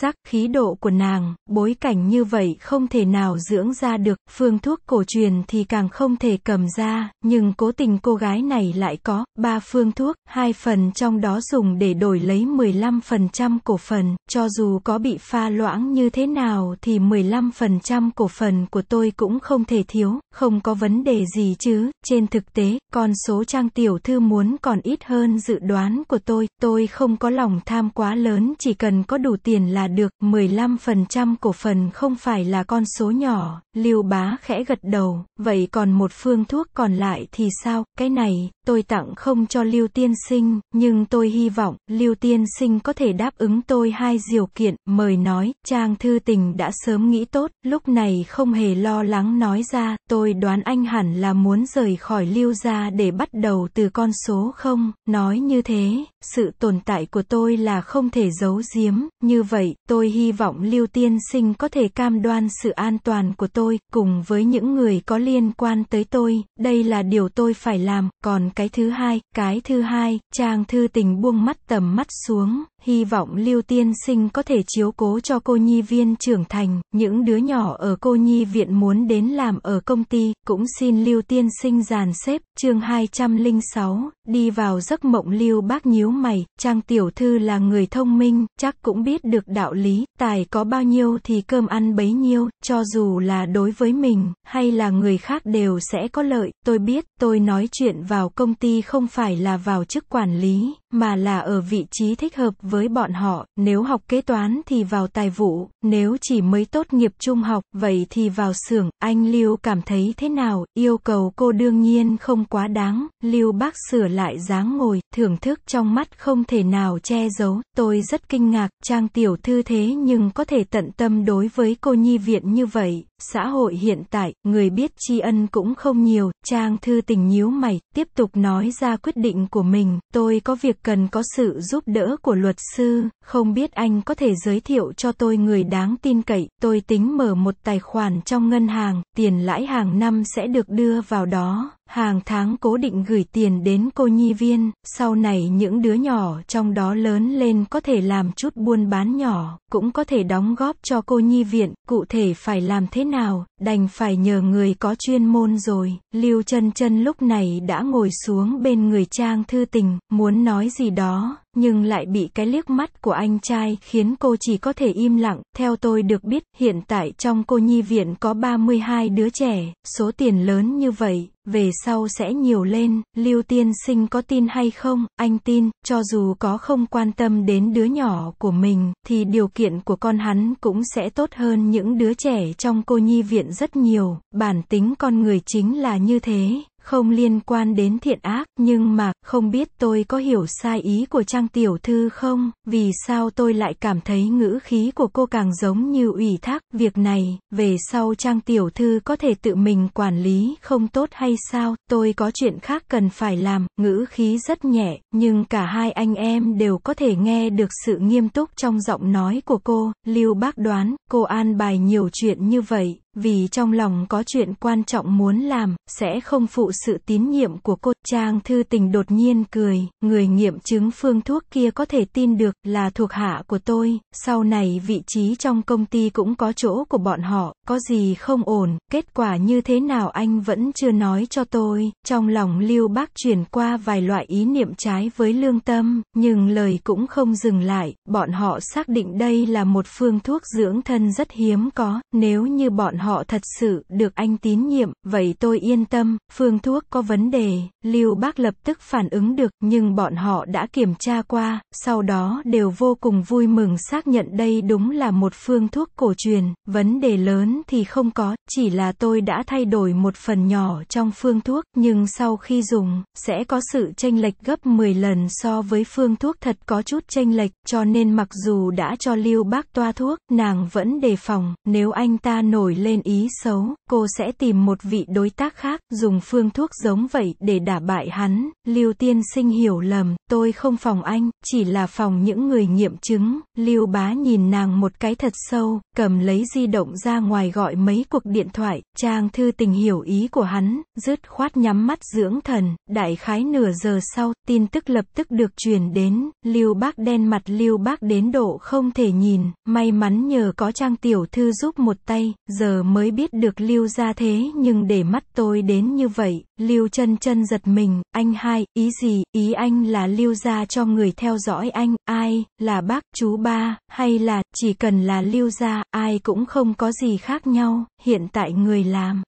sắc, khí độ của nàng, bối cảnh như vậy không thể nào dưỡng ra được, phương thuốc cổ truyền thì càng không thể cầm ra, nhưng cố tình cô gái này lại có, ba phương thuốc, hai phần trong đó dùng để đổi lấy 15% cổ phần, cho dù có bị pha loãng như thế nào thì 15% cổ phần của tôi cũng không thể thiếu, không có vấn đề gì chứ, trên thực tế, con số trang tiểu thư muốn còn ít hơn dự đoán của tôi, tôi không có lòng tham quá lớn chỉ cần có đủ tiền là được, 15% cổ phần không phải là con số nhỏ, Lưu Bá khẽ gật đầu, vậy còn một phương thuốc còn lại thì sao? Cái này, tôi tặng không cho Lưu Tiên Sinh, nhưng tôi hy vọng Lưu Tiên Sinh có thể đáp ứng tôi hai điều kiện, mời nói, Trang Thư Tình đã sớm nghĩ tốt, lúc này không hề lo lắng nói ra, tôi đoán anh hẳn là muốn rời khỏi Lưu gia để bắt đầu từ con số không, nói như thế, sự tồn tại của tôi là không thể giấu giếm, như vậy, tôi hy vọng Lưu Tiên Sinh có thể cam đoan sự an toàn của tôi tôi, cùng với những người có liên quan tới tôi, đây là điều tôi phải làm, còn cái thứ hai, cái thứ hai, chàng thư tình buông mắt tầm mắt xuống, hy vọng Lưu Tiên Sinh có thể chiếu cố cho cô nhi viên trưởng thành, những đứa nhỏ ở cô nhi viện muốn đến làm ở công ty, cũng xin Lưu Tiên Sinh dàn xếp, chương 206, đi vào giấc mộng Lưu Bác nhíu mày, Trang Tiểu Thư là người thông minh, chắc cũng biết được đạo lý, tài có bao nhiêu thì cơm ăn bấy nhiêu, cho dù là đối với mình, hay là người khác đều sẽ có lợi, tôi biết, tôi nói chuyện vào công ty không phải là vào chức quản lý, mà là ở vị trí thích hợp với bọn họ, nếu học kế toán thì vào tài vụ, nếu chỉ mới tốt nghiệp trung học, vậy thì vào xưởng, anh Lưu cảm thấy thế nào, yêu cầu cô đương nhiên không quá đáng, Lưu bác sửa lại dáng ngồi, thưởng thức trong mắt không thể nào che giấu, tôi rất kinh ngạc, trang tiểu thư thế nhưng có thể tận tâm đối với cô nhi viện như vậy, xã hội hiện tại, người biết tri ân cũng không nhiều, Trang Thư Tình nhíu mày, tiếp tục nói ra quyết định của mình, tôi có việc cần có sự giúp đỡ của luật sư, không biết anh có thể giới thiệu cho tôi người đáng tin cậy, tôi tính mở một tài khoản trong ngân hàng, tiền lãi hàng năm sẽ được đưa vào đó hàng tháng cố định gửi tiền đến cô nhi viên, sau này những đứa nhỏ trong đó lớn lên có thể làm chút buôn bán nhỏ, cũng có thể đóng góp cho cô nhi viện, cụ thể phải làm thế nào, đành phải nhờ người có chuyên môn rồi. Lưu chân chân lúc này đã ngồi xuống bên người Trang Thư Tình, muốn nói gì đó, nhưng lại bị cái liếc mắt của anh trai khiến cô chỉ có thể im lặng. Theo tôi được biết, hiện tại trong cô nhi viện có 32 đứa trẻ, số tiền lớn như vậy, về sau sẽ nhiều lên, Lưu Tiên Sinh có tin hay không, anh tin, cho dù có không quan tâm đến đứa nhỏ của mình, thì điều kiện của con hắn cũng sẽ tốt hơn những đứa trẻ trong cô nhi viện rất nhiều, bản tính con người chính là như thế, không liên quan đến thiện ác, nhưng mà, không biết tôi có hiểu sai ý của Trang Tiểu Thư không, vì sao tôi lại cảm thấy ngữ khí của cô càng giống như ủy thác, việc này, về sau Trang Tiểu Thư có thể tự mình quản lý không tốt hay sao, tôi có chuyện khác cần phải làm, ngữ khí rất nhẹ, nhưng cả hai anh em đều có thể nghe được sự nghiêm túc trong giọng nói của cô, Lưu Bác đoán, cô an bài nhiều chuyện như vậy, vì trong lòng có chuyện quan trọng muốn làm, sẽ không phụ sự tín nhiệm của cô. Trang Thư Tình đột nhiên cười, người nghiệm chứng phương thuốc kia có thể tin được là thuộc hạ của tôi, sau này vị trí trong công ty cũng có chỗ của bọn họ, có gì không ổn, kết quả như thế nào anh vẫn chưa nói cho tôi. Trong lòng Lưu Bác chuyển qua vài loại ý niệm trái với lương tâm, nhưng lời cũng không dừng lại, bọn họ xác định đây là một phương thuốc dưỡng thân rất hiếm có, nếu như bọn họ họ thật sự được anh tín nhiệm, vậy tôi yên tâm, phương thuốc có vấn đề, Lưu Bác lập tức phản ứng được, nhưng bọn họ đã kiểm tra qua, sau đó đều vô cùng vui mừng xác nhận đây đúng là một phương thuốc cổ truyền, vấn đề lớn thì không có, chỉ là tôi đã thay đổi một phần nhỏ trong phương thuốc, nhưng sau khi dùng, sẽ có sự chênh lệch gấp 10 lần so với phương thuốc thật có chút chênh lệch, cho nên mặc dù đã cho Lưu Bác toa thuốc, nàng vẫn đề phòng, nếu anh ta nổi lên lên ý xấu, cô sẽ tìm một vị đối tác khác, dùng phương thuốc giống vậy để đả bại hắn. Lưu tiên sinh hiểu lầm, tôi không phòng anh, chỉ là phòng những người nghiệm chứng. Lưu bá nhìn nàng một cái thật sâu, cầm lấy di động ra ngoài gọi mấy cuộc điện thoại, trang thư tình hiểu ý của hắn, dứt khoát nhắm mắt dưỡng thần, đại khái nửa giờ sau, tin tức lập tức được truyền đến, Lưu Bác đen mặt Lưu Bác đến độ không thể nhìn, may mắn nhờ có Trang tiểu thư giúp một tay, giờ mới biết được Lưu ra thế nhưng để mắt tôi đến như vậy, Lưu chân chân giật mình, anh hai, ý gì, ý anh là Lưu ra cho người theo dõi anh, ai, là bác, chú ba, hay là, chỉ cần là Lưu ra, ai cũng không có gì khác nhau, hiện tại người làm.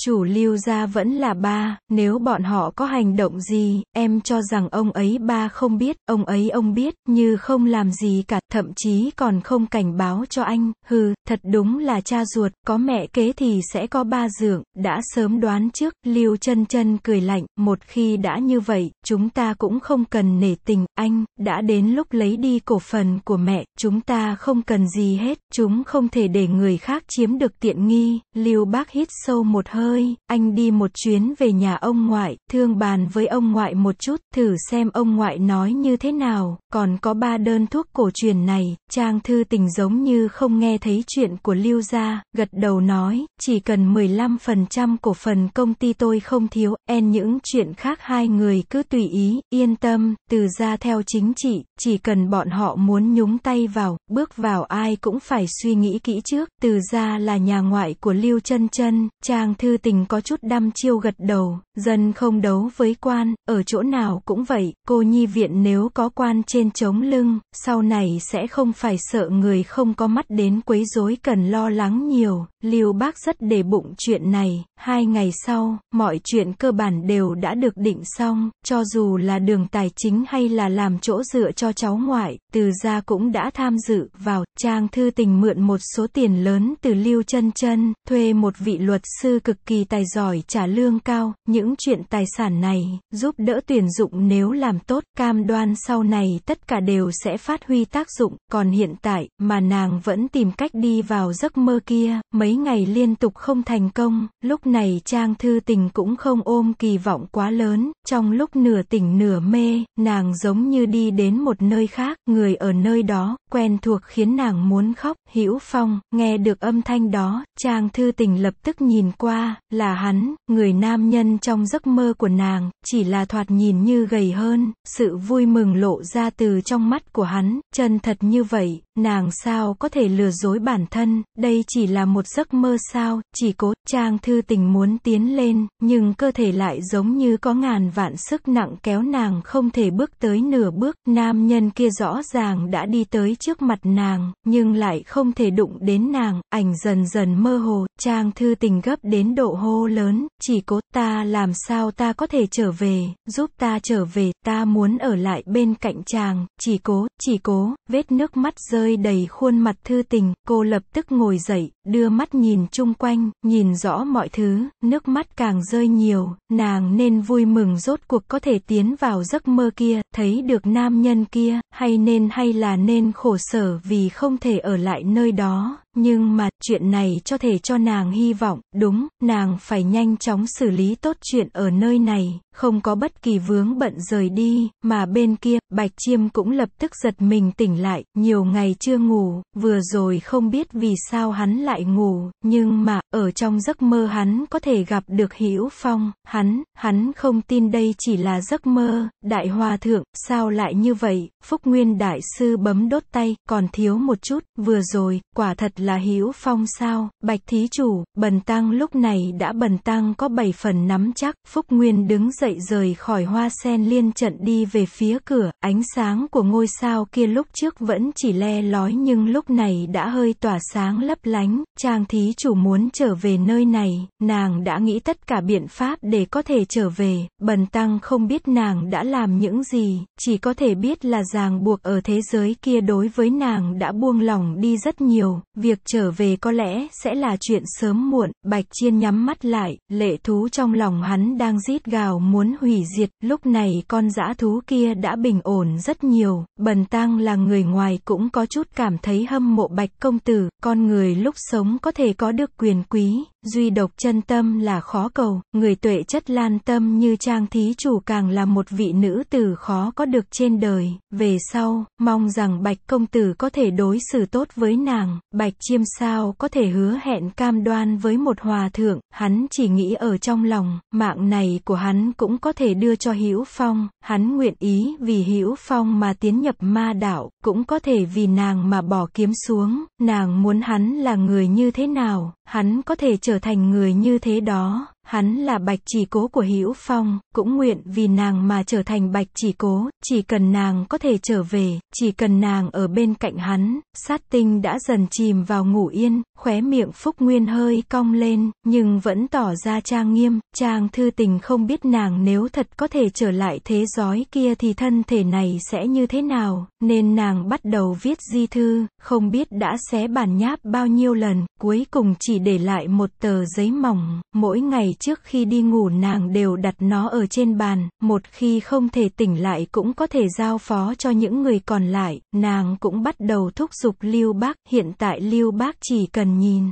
Chủ lưu gia vẫn là ba, nếu bọn họ có hành động gì, em cho rằng ông ấy ba không biết, ông ấy ông biết, như không làm gì cả, thậm chí còn không cảnh báo cho anh, hừ, thật đúng là cha ruột, có mẹ kế thì sẽ có ba dưỡng, đã sớm đoán trước, lưu chân chân cười lạnh, một khi đã như vậy, chúng ta cũng không cần nể tình, anh, đã đến lúc lấy đi cổ phần của mẹ, chúng ta không cần gì hết, chúng không thể để người khác chiếm được tiện nghi, Lưu Bác hít sâu một hơi, anh đi một chuyến về nhà ông ngoại, thương bàn với ông ngoại một chút, thử xem ông ngoại nói như thế nào, còn có ba đơn thuốc cổ truyền này, Trang Thư Tình giống như không nghe thấy chuyện của Lưu gia, gật đầu nói, chỉ cần 15% cổ phần công ty tôi không thiếu, en những chuyện khác hai người cứ tùy ý, yên tâm, từ ra theo chính trị, chỉ cần bọn họ muốn nhúng tay vào, bước vào ai cũng phải suy nghĩ kỹ trước, từ ra là nhà ngoại của Lưu Chân Chân, Trang Thư Tình có chút đăm chiêu gật đầu, dân không đấu với quan, ở chỗ nào cũng vậy, cô nhi viện nếu có quan trên chống lưng, sau này sẽ không phải sợ người không có mắt đến quấy rối cần lo lắng nhiều, Lưu Bác rất để bụng chuyện này, hai ngày sau, mọi chuyện cơ bản đều đã được định xong, cho dù là đường tài chính hay là làm chỗ dựa cho cháu ngoại, từ gia cũng đã tham dự vào, Trang Thư Tình mượn một số tiền lớn từ Lưu Chân Chân, thuê một vị luật sư cực kỳ tài giỏi trả lương cao, những chuyện tài sản này, giúp đỡ tuyển dụng nếu làm tốt, cam đoan sau này tất cả đều sẽ phát huy tác dụng, còn hiện tại, mà nàng vẫn tìm cách đi vào giấc mơ kia, mấy ngày liên tục không thành công, lúc này Trang Thư Tình cũng không ôm kỳ vọng quá lớn, trong lúc nửa nửa tỉnh nửa mê, nàng giống như đi đến một nơi khác, người ở nơi đó, quen thuộc khiến nàng muốn khóc, Hữu Phong, nghe được âm thanh đó, Trang Thư Tình lập tức nhìn qua, là hắn, người nam nhân trong giấc mơ của nàng, chỉ là thoạt nhìn như gầy hơn, sự vui mừng lộ ra từ trong mắt của hắn, chân thật như vậy, nàng sao có thể lừa dối bản thân, đây chỉ là một giấc mơ sao, chỉ cố, trang thư tình muốn tiến lên, nhưng cơ thể lại giống như có ngàn vạn sức nặng kéo nàng không thể bước tới nửa bước, nam nhân kia rõ ràng đã đi tới trước mặt nàng, nhưng lại không thể đụng đến nàng, ảnh dần dần mơ hồ, trang thư tình gấp đến độ hô lớn, chỉ cố ta làm sao ta có thể trở về, giúp ta trở về, ta muốn ở lại bên cạnh chàng, chỉ cố, chỉ cố, vết nước mắt rơi rơi đầy khuôn mặt thư tình, cô lập tức ngồi dậy, đưa mắt nhìn chung quanh, nhìn rõ mọi thứ, nước mắt càng rơi nhiều, nàng nên vui mừng rốt cuộc có thể tiến vào giấc mơ kia, thấy được nam nhân kia, hay nên hay là nên khổ sở vì không thể ở lại nơi đó, nhưng mà, chuyện này cho thể cho nàng hy vọng, đúng, nàng phải nhanh chóng xử lý tốt chuyện ở nơi này, không có bất kỳ vướng bận rời đi, mà bên kia, Bạch Chiêm cũng lập tức giật mình tỉnh lại, nhiều ngày chưa ngủ, vừa rồi không biết vì sao hắn lại ngủ, nhưng mà, ở trong giấc mơ hắn có thể gặp được Hữu Phong, hắn, hắn không tin đây chỉ là giấc mơ, Đại Hòa Thượng, sao lại như vậy, Phúc Nguyên Đại Sư bấm đốt tay, còn thiếu một chút, vừa rồi, quả thật là Hiếu Phong sao, bạch thí chủ, bần tăng lúc này đã bần tăng có bảy phần nắm chắc, Phúc Nguyên đứng dậy rời khỏi hoa sen liên trận đi về phía cửa, ánh sáng của ngôi sao kia lúc trước vẫn chỉ le lói nhưng lúc này đã hơi tỏa sáng lấp lánh, chàng thí chủ muốn trở về nơi này, nàng đã nghĩ tất cả biện pháp để có thể trở về, bần tăng không biết nàng đã làm những gì, chỉ có thể biết là ràng buộc ở thế giới kia đối với nàng đã buông lỏng đi rất nhiều, việc Việc trở về có lẽ sẽ là chuyện sớm muộn, Bạch Chiên nhắm mắt lại, lệ thú trong lòng hắn đang rít gào muốn hủy diệt, lúc này con dã thú kia đã bình ổn rất nhiều, bần tăng là người ngoài cũng có chút cảm thấy hâm mộ Bạch Công Tử, con người lúc sống có thể có được quyền quý, Duy độc chân tâm là khó cầu, người tuệ chất lan tâm như trang thí chủ càng là một vị nữ tử khó có được trên đời. Về sau, mong rằng bạch công tử có thể đối xử tốt với nàng, bạch chiêm sao có thể hứa hẹn cam đoan với một hòa thượng, hắn chỉ nghĩ ở trong lòng, mạng này của hắn cũng có thể đưa cho Hữu Phong, hắn nguyện ý vì Hữu Phong mà tiến nhập ma đạo, cũng có thể vì nàng mà bỏ kiếm xuống, nàng muốn hắn là người như thế nào, hắn có thể trở trở thành người như thế đó Hắn là bạch chỉ cố của Hữu Phong, cũng nguyện vì nàng mà trở thành bạch chỉ cố, chỉ cần nàng có thể trở về, chỉ cần nàng ở bên cạnh hắn, sát tinh đã dần chìm vào ngủ yên, khóe miệng Phúc Nguyên hơi cong lên, nhưng vẫn tỏ ra trang nghiêm, trang thư tình không biết nàng nếu thật có thể trở lại thế giới kia thì thân thể này sẽ như thế nào, nên nàng bắt đầu viết di thư, không biết đã xé bản nháp bao nhiêu lần, cuối cùng chỉ để lại một tờ giấy mỏng, mỗi ngày trước khi đi ngủ nàng đều đặt nó ở trên bàn, một khi không thể tỉnh lại cũng có thể giao phó cho những người còn lại, nàng cũng bắt đầu thúc giục Lưu Bác, hiện tại Lưu Bác chỉ cần nhìn.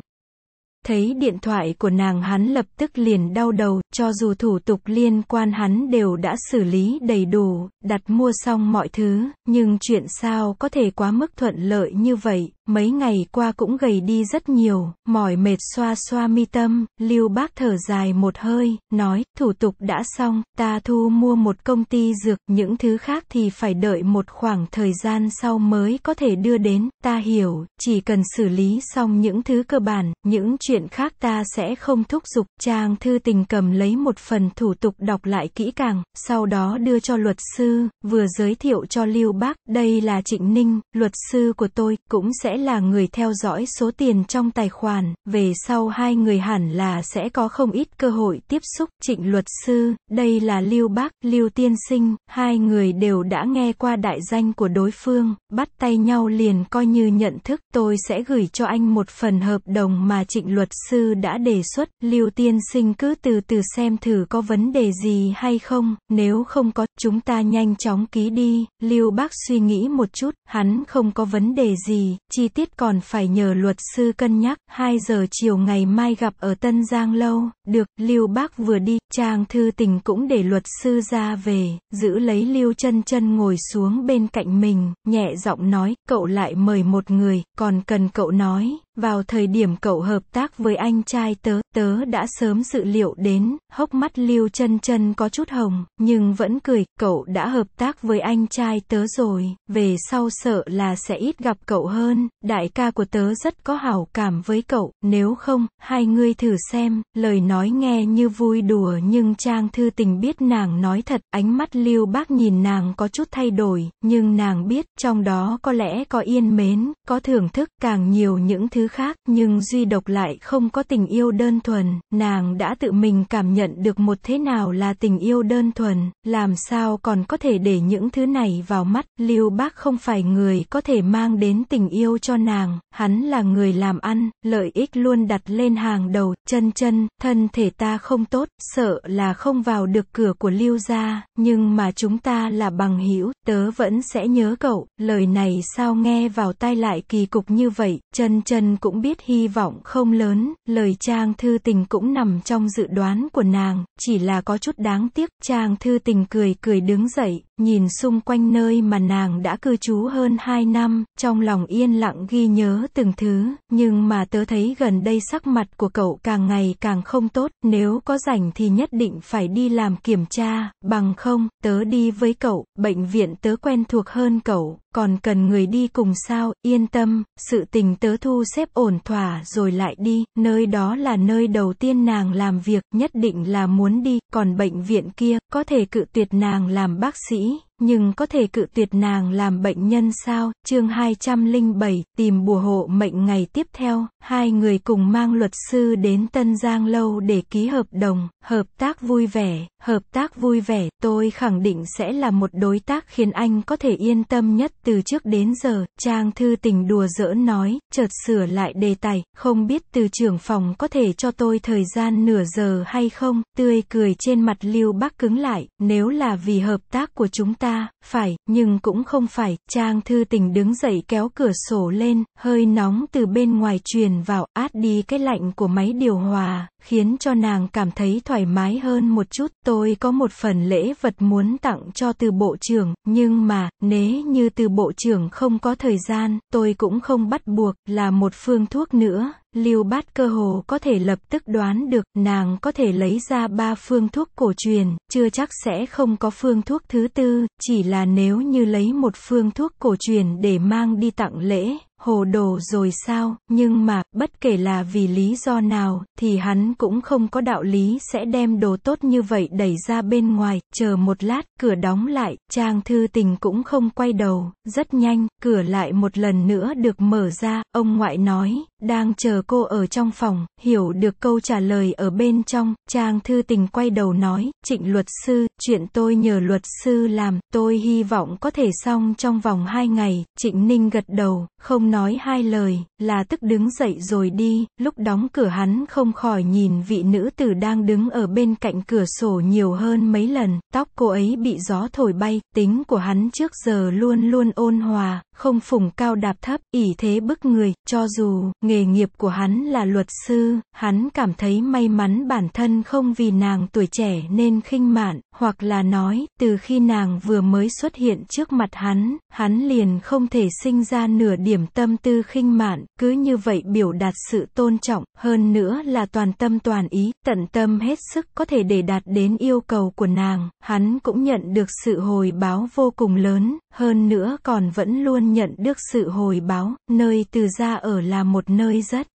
Thấy điện thoại của nàng hắn lập tức liền đau đầu, cho dù thủ tục liên quan hắn đều đã xử lý đầy đủ, đặt mua xong mọi thứ, nhưng chuyện sao có thể quá mức thuận lợi như vậy, Mấy ngày qua cũng gầy đi rất nhiều, mỏi mệt xoa xoa mi tâm, Lưu Bác thở dài một hơi, nói, thủ tục đã xong, ta thu mua một công ty dược, những thứ khác thì phải đợi một khoảng thời gian sau mới có thể đưa đến, ta hiểu, chỉ cần xử lý xong những thứ cơ bản, những chuyện khác ta sẽ không thúc giục. Trang thư tình cầm lấy một phần thủ tục đọc lại kỹ càng, sau đó đưa cho luật sư, vừa giới thiệu cho Lưu Bác, đây là Trịnh Ninh, luật sư của tôi, cũng sẽ là người theo dõi số tiền trong tài khoản, về sau hai người hẳn là sẽ có không ít cơ hội tiếp xúc. Trịnh luật sư, đây là Lưu Bác, Lưu Tiên Sinh, hai người đều đã nghe qua đại danh của đối phương, bắt tay nhau liền coi như nhận thức. Tôi sẽ gửi cho anh một phần hợp đồng mà trịnh luật sư đã đề xuất. Lưu Tiên Sinh cứ từ từ xem thử có vấn đề gì hay không, nếu không có, chúng ta nhanh chóng ký đi. Lưu Bác suy nghĩ một chút, hắn không có vấn đề gì, chỉ chi tiết còn phải nhờ luật sư cân nhắc. 2 giờ chiều ngày mai gặp ở Tân Giang Lâu, được, Lưu Bác vừa đi, Trang Thư Tình cũng để luật sư ra về, giữ lấy Lưu chân chân ngồi xuống bên cạnh mình, nhẹ giọng nói, cậu lại mời một người, còn cần cậu nói, vào thời điểm cậu hợp tác với anh trai tớ, tớ đã sớm dự liệu đến, hốc mắt liêu chân chân có chút hồng, nhưng vẫn cười, cậu đã hợp tác với anh trai tớ rồi, về sau sợ là sẽ ít gặp cậu hơn, đại ca của tớ rất có hảo cảm với cậu, nếu không, hai người thử xem, lời nói nghe như vui đùa nhưng Trang Thư Tình biết nàng nói thật, ánh mắt liêu bác nhìn nàng có chút thay đổi, nhưng nàng biết, trong đó có lẽ có yên mến, có thưởng thức càng nhiều những thứ thứ khác, nhưng duy độc lại không có tình yêu đơn thuần, nàng đã tự mình cảm nhận được một thế nào là tình yêu đơn thuần, làm sao còn có thể để những thứ này vào mắt, Lưu Bác không phải người có thể mang đến tình yêu cho nàng, hắn là người làm ăn, lợi ích luôn đặt lên hàng đầu, chân chân, thân thể ta không tốt, sợ là không vào được cửa của Lưu gia, nhưng mà chúng ta là bằng hữu, tớ vẫn sẽ nhớ cậu, lời này sao nghe vào tai lại kỳ cục như vậy, chân chân cũng biết hy vọng không lớn, lời Trang Thư Tình cũng nằm trong dự đoán của nàng, chỉ là có chút đáng tiếc. Trang Thư Tình cười cười đứng dậy, nhìn xung quanh nơi mà nàng đã cư trú hơn 2 năm, trong lòng yên lặng ghi nhớ từng thứ, nhưng mà tớ thấy gần đây sắc mặt của cậu càng ngày càng không tốt, nếu có rảnh thì nhất định phải đi làm kiểm tra, bằng không, tớ đi với cậu, bệnh viện tớ quen thuộc hơn cậu, còn cần người đi cùng sao, yên tâm, sự tình tớ thu xếp ổn thỏa rồi lại đi, nơi đó là nơi đầu tiên nàng làm việc, nhất định là muốn đi, còn bệnh viện kia, có thể cự tuyệt nàng làm bác sĩ, nhưng có thể cự tuyệt nàng làm bệnh nhân sao? Chương 207, tìm bùa hộ mệnh ngày tiếp theo, hai người cùng mang luật sư đến Tân Giang lâu để ký hợp đồng, hợp tác vui vẻ, hợp tác vui vẻ, tôi khẳng định sẽ là một đối tác khiến anh có thể yên tâm nhất từ trước đến giờ, Trang thư tình đùa giỡn nói, chợt sửa lại đề tài, không biết từ trưởng phòng có thể cho tôi thời gian nửa giờ hay không, tươi cười trên mặt Lưu Bác cứng lại, nếu là vì hợp tác của chúng ta phải, nhưng cũng không phải, Trang Thư Tình đứng dậy kéo cửa sổ lên, hơi nóng từ bên ngoài truyền vào, át đi cái lạnh của máy điều hòa, khiến cho nàng cảm thấy thoải mái hơn một chút. Tôi có một phần lễ vật muốn tặng cho từ bộ trưởng, nhưng mà, nếu như từ bộ trưởng không có thời gian, tôi cũng không bắt buộc, là một phương thuốc nữa, Lưu Bát cơ hồ có thể lập tức đoán được, nàng có thể lấy ra ba phương thuốc cổ truyền, chưa chắc sẽ không có phương thuốc thứ tư, chỉ là nếu như lấy một phương thuốc cổ truyền để mang đi tặng lễ, hồ đồ rồi sao, nhưng mà, bất kể là vì lý do nào, thì hắn cũng không có đạo lý sẽ đem đồ tốt như vậy đẩy ra bên ngoài, chờ một lát, cửa đóng lại, trang thư tình cũng không quay đầu, rất nhanh, cửa lại một lần nữa được mở ra, ông ngoại nói, đang chờ cô ở trong phòng, hiểu được câu trả lời ở bên trong, trang thư tình quay đầu nói, trịnh luật sư, chuyện tôi nhờ luật sư làm, tôi hy vọng có thể xong trong vòng hai ngày, trịnh ninh gật đầu, không nói hai lời, là tức đứng dậy rồi đi, lúc đóng cửa hắn không khỏi nhìn vị nữ tử đang đứng ở bên cạnh cửa sổ nhiều hơn mấy lần, tóc cô ấy bị gió thổi bay, tính của hắn trước giờ luôn luôn ôn hòa, không phùng cao đạp thấp, ỷ thế bức người, cho dù nghề nghiệp của hắn là luật sư, hắn cảm thấy may mắn bản thân không vì nàng tuổi trẻ nên khinh mạn, hoặc là nói, từ khi nàng vừa mới xuất hiện trước mặt hắn, hắn liền không thể sinh ra nửa điểm tâm tâm tư khinh mạn, cứ như vậy biểu đạt sự tôn trọng, hơn nữa là toàn tâm toàn ý, tận tâm hết sức có thể để đạt đến yêu cầu của nàng, hắn cũng nhận được sự hồi báo vô cùng lớn, hơn nữa còn vẫn luôn nhận được sự hồi báo, nơi từ gia ở là một nơi rất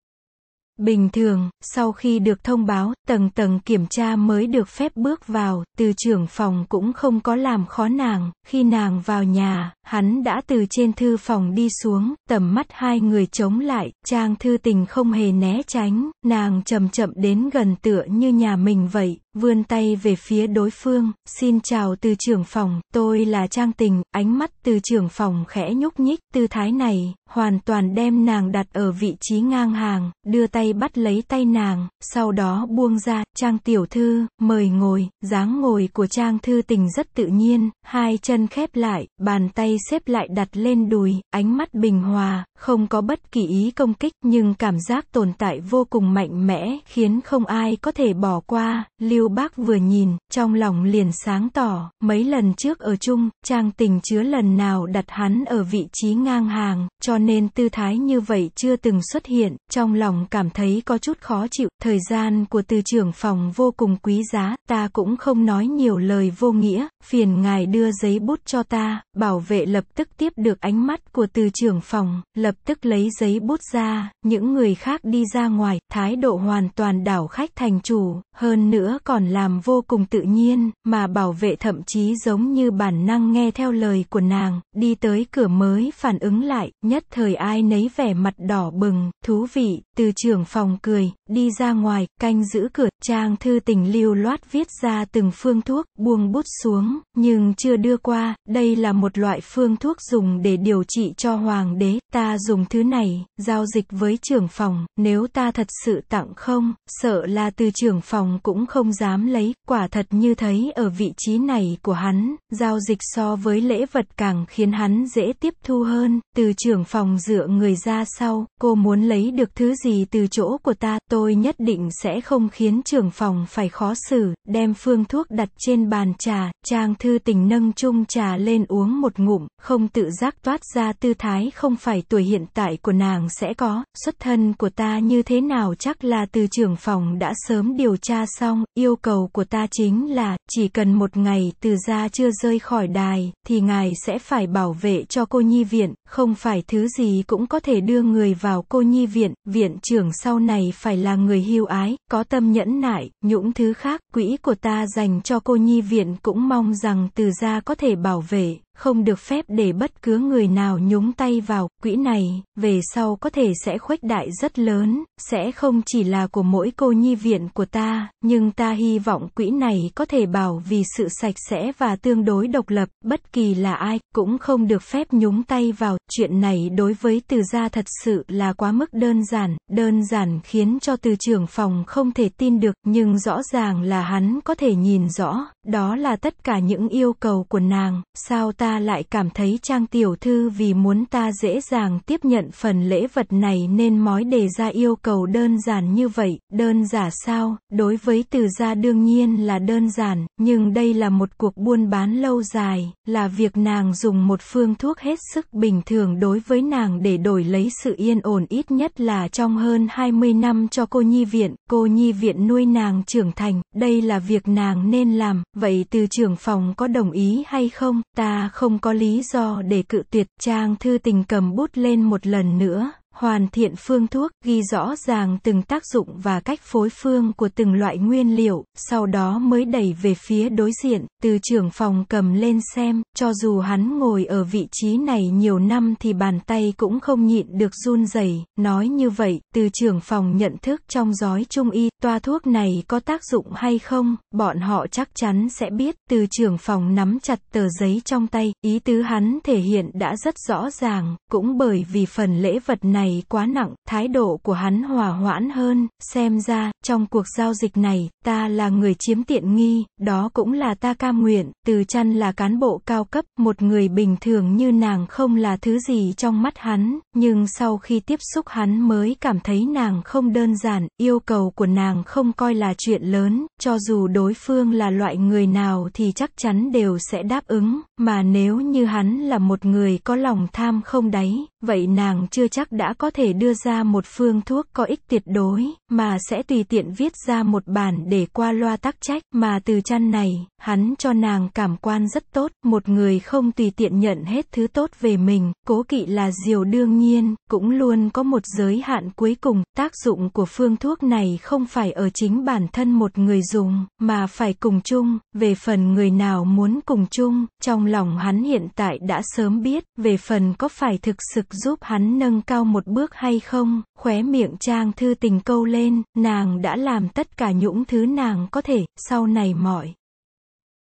Bình thường, sau khi được thông báo, tầng tầng kiểm tra mới được phép bước vào, từ trưởng phòng cũng không có làm khó nàng, khi nàng vào nhà, hắn đã từ trên thư phòng đi xuống, tầm mắt hai người chống lại, trang thư tình không hề né tránh, nàng chậm chậm đến gần tựa như nhà mình vậy, vươn tay về phía đối phương, xin chào từ trưởng phòng, tôi là Trang Tình, ánh mắt từ trưởng phòng khẽ nhúc nhích, tư thái này, hoàn toàn đem nàng đặt ở vị trí ngang hàng, đưa tay bắt lấy tay nàng, sau đó buông ra, Trang Tiểu Thư, mời ngồi, dáng ngồi của Trang Thư Tình rất tự nhiên, hai chân khép lại, bàn tay xếp lại đặt lên đùi, ánh mắt bình hòa, không có bất kỳ ý công kích, nhưng cảm giác tồn tại vô cùng mạnh mẽ, khiến không ai có thể bỏ qua, lưu Lưu Bác vừa nhìn, trong lòng liền sáng tỏ, mấy lần trước ở chung, Trang Tình chứa lần nào đặt hắn ở vị trí ngang hàng, cho nên tư thái như vậy chưa từng xuất hiện, trong lòng cảm thấy có chút khó chịu, thời gian của tư trưởng phòng vô cùng quý giá, ta cũng không nói nhiều lời vô nghĩa, phiền ngài đưa giấy bút cho ta, bảo vệ lập tức tiếp được ánh mắt của tư trưởng phòng, lập tức lấy giấy bút ra, những người khác đi ra ngoài, thái độ hoàn toàn đảo khách thành chủ, hơn nữa còn làm vô cùng tự nhiên, mà bảo vệ thậm chí giống như bản năng nghe theo lời của nàng, đi tới cửa mới phản ứng lại, nhất thời ai nấy vẻ mặt đỏ bừng, thú vị, từ trưởng phòng cười, đi ra ngoài, canh giữ cửa, trang thư tình lưu loát viết ra từng phương thuốc, buông bút xuống, nhưng chưa đưa qua, đây là một loại phương thuốc dùng để điều trị cho hoàng đế, ta dùng thứ này, giao dịch với trưởng phòng, nếu ta thật sự tặng không, sợ là từ trưởng phòng cũng không dám lấy, quả thật như thấy ở vị trí này của hắn, giao dịch so với lễ vật càng khiến hắn dễ tiếp thu hơn, từ trưởng phòng dựa người ra sau, cô muốn lấy được thứ gì từ chỗ của ta, tôi nhất định sẽ không khiến trưởng phòng phải khó xử, đem phương thuốc đặt trên bàn trà, trang thư tình nâng chung trà lên uống một ngụm, không tự giác toát ra tư thái không phải tuổi hiện tại của nàng sẽ có, xuất thân của ta như thế nào chắc là từ trưởng phòng đã sớm điều tra xong, yêu yêu cầu của ta chính là, chỉ cần một ngày từ gia chưa rơi khỏi đài, thì ngài sẽ phải bảo vệ cho cô nhi viện, không phải thứ gì cũng có thể đưa người vào cô nhi viện, viện trưởng sau này phải là người hiu ái, có tâm nhẫn nại, những thứ khác, quỹ của ta dành cho cô nhi viện cũng mong rằng từ gia có thể bảo vệ, không được phép để bất cứ người nào nhúng tay vào quỹ này, về sau có thể sẽ khuếch đại rất lớn, sẽ không chỉ là của mỗi cô nhi viện của ta, nhưng ta hy vọng quỹ này có thể bảo vì sự sạch sẽ và tương đối độc lập, bất kỳ là ai cũng không được phép nhúng tay vào, chuyện này đối với từ gia thật sự là quá mức đơn giản, đơn giản khiến cho từ trưởng phòng không thể tin được, nhưng rõ ràng là hắn có thể nhìn rõ, đó là tất cả những yêu cầu của nàng, sao ta ta lại cảm thấy trang tiểu thư vì muốn ta dễ dàng tiếp nhận phần lễ vật này nên mói đề ra yêu cầu đơn giản như vậy, đơn giản sao, đối với từ gia đương nhiên là đơn giản, nhưng đây là một cuộc buôn bán lâu dài, là việc nàng dùng một phương thuốc hết sức bình thường đối với nàng để đổi lấy sự yên ổn ít nhất là trong hơn 20 năm cho cô nhi viện, cô nhi viện nuôi nàng trưởng thành, đây là việc nàng nên làm, vậy từ trưởng phòng có đồng ý hay không, ta không có lý do để cự tuyệt, Trang Thư Tình cầm bút lên một lần nữa hoàn thiện phương thuốc, ghi rõ ràng từng tác dụng và cách phối phương của từng loại nguyên liệu, sau đó mới đẩy về phía đối diện, từ trưởng phòng cầm lên xem, cho dù hắn ngồi ở vị trí này nhiều năm thì bàn tay cũng không nhịn được run rẩy. nói như vậy, từ trưởng phòng nhận thức trong giói trung y, toa thuốc này có tác dụng hay không, bọn họ chắc chắn sẽ biết, từ trưởng phòng nắm chặt tờ giấy trong tay, ý tứ hắn thể hiện đã rất rõ ràng, cũng bởi vì phần lễ vật này này quá nặng, thái độ của hắn hòa hoãn hơn, xem ra, trong cuộc giao dịch này, ta là người chiếm tiện nghi, đó cũng là ta cam nguyện, từ chăn là cán bộ cao cấp, một người bình thường như nàng không là thứ gì trong mắt hắn, nhưng sau khi tiếp xúc hắn mới cảm thấy nàng không đơn giản, yêu cầu của nàng không coi là chuyện lớn, cho dù đối phương là loại người nào thì chắc chắn đều sẽ đáp ứng, mà nếu như hắn là một người có lòng tham không đáy, vậy nàng chưa chắc đã có thể đưa ra một phương thuốc có ích tuyệt đối, mà sẽ tùy tiện viết ra một bản để qua loa tắc trách, mà từ chăn này, hắn cho nàng cảm quan rất tốt, một người không tùy tiện nhận hết thứ tốt về mình, cố kỵ là diều đương nhiên, cũng luôn có một giới hạn cuối cùng, tác dụng của phương thuốc này không phải ở chính bản thân một người dùng, mà phải cùng chung, về phần người nào muốn cùng chung, trong lòng hắn hiện tại đã sớm biết, về phần có phải thực sự giúp hắn nâng cao một bước hay không, khóe miệng Trang Thư Tình câu lên, nàng đã làm tất cả những thứ nàng có thể, sau này mọi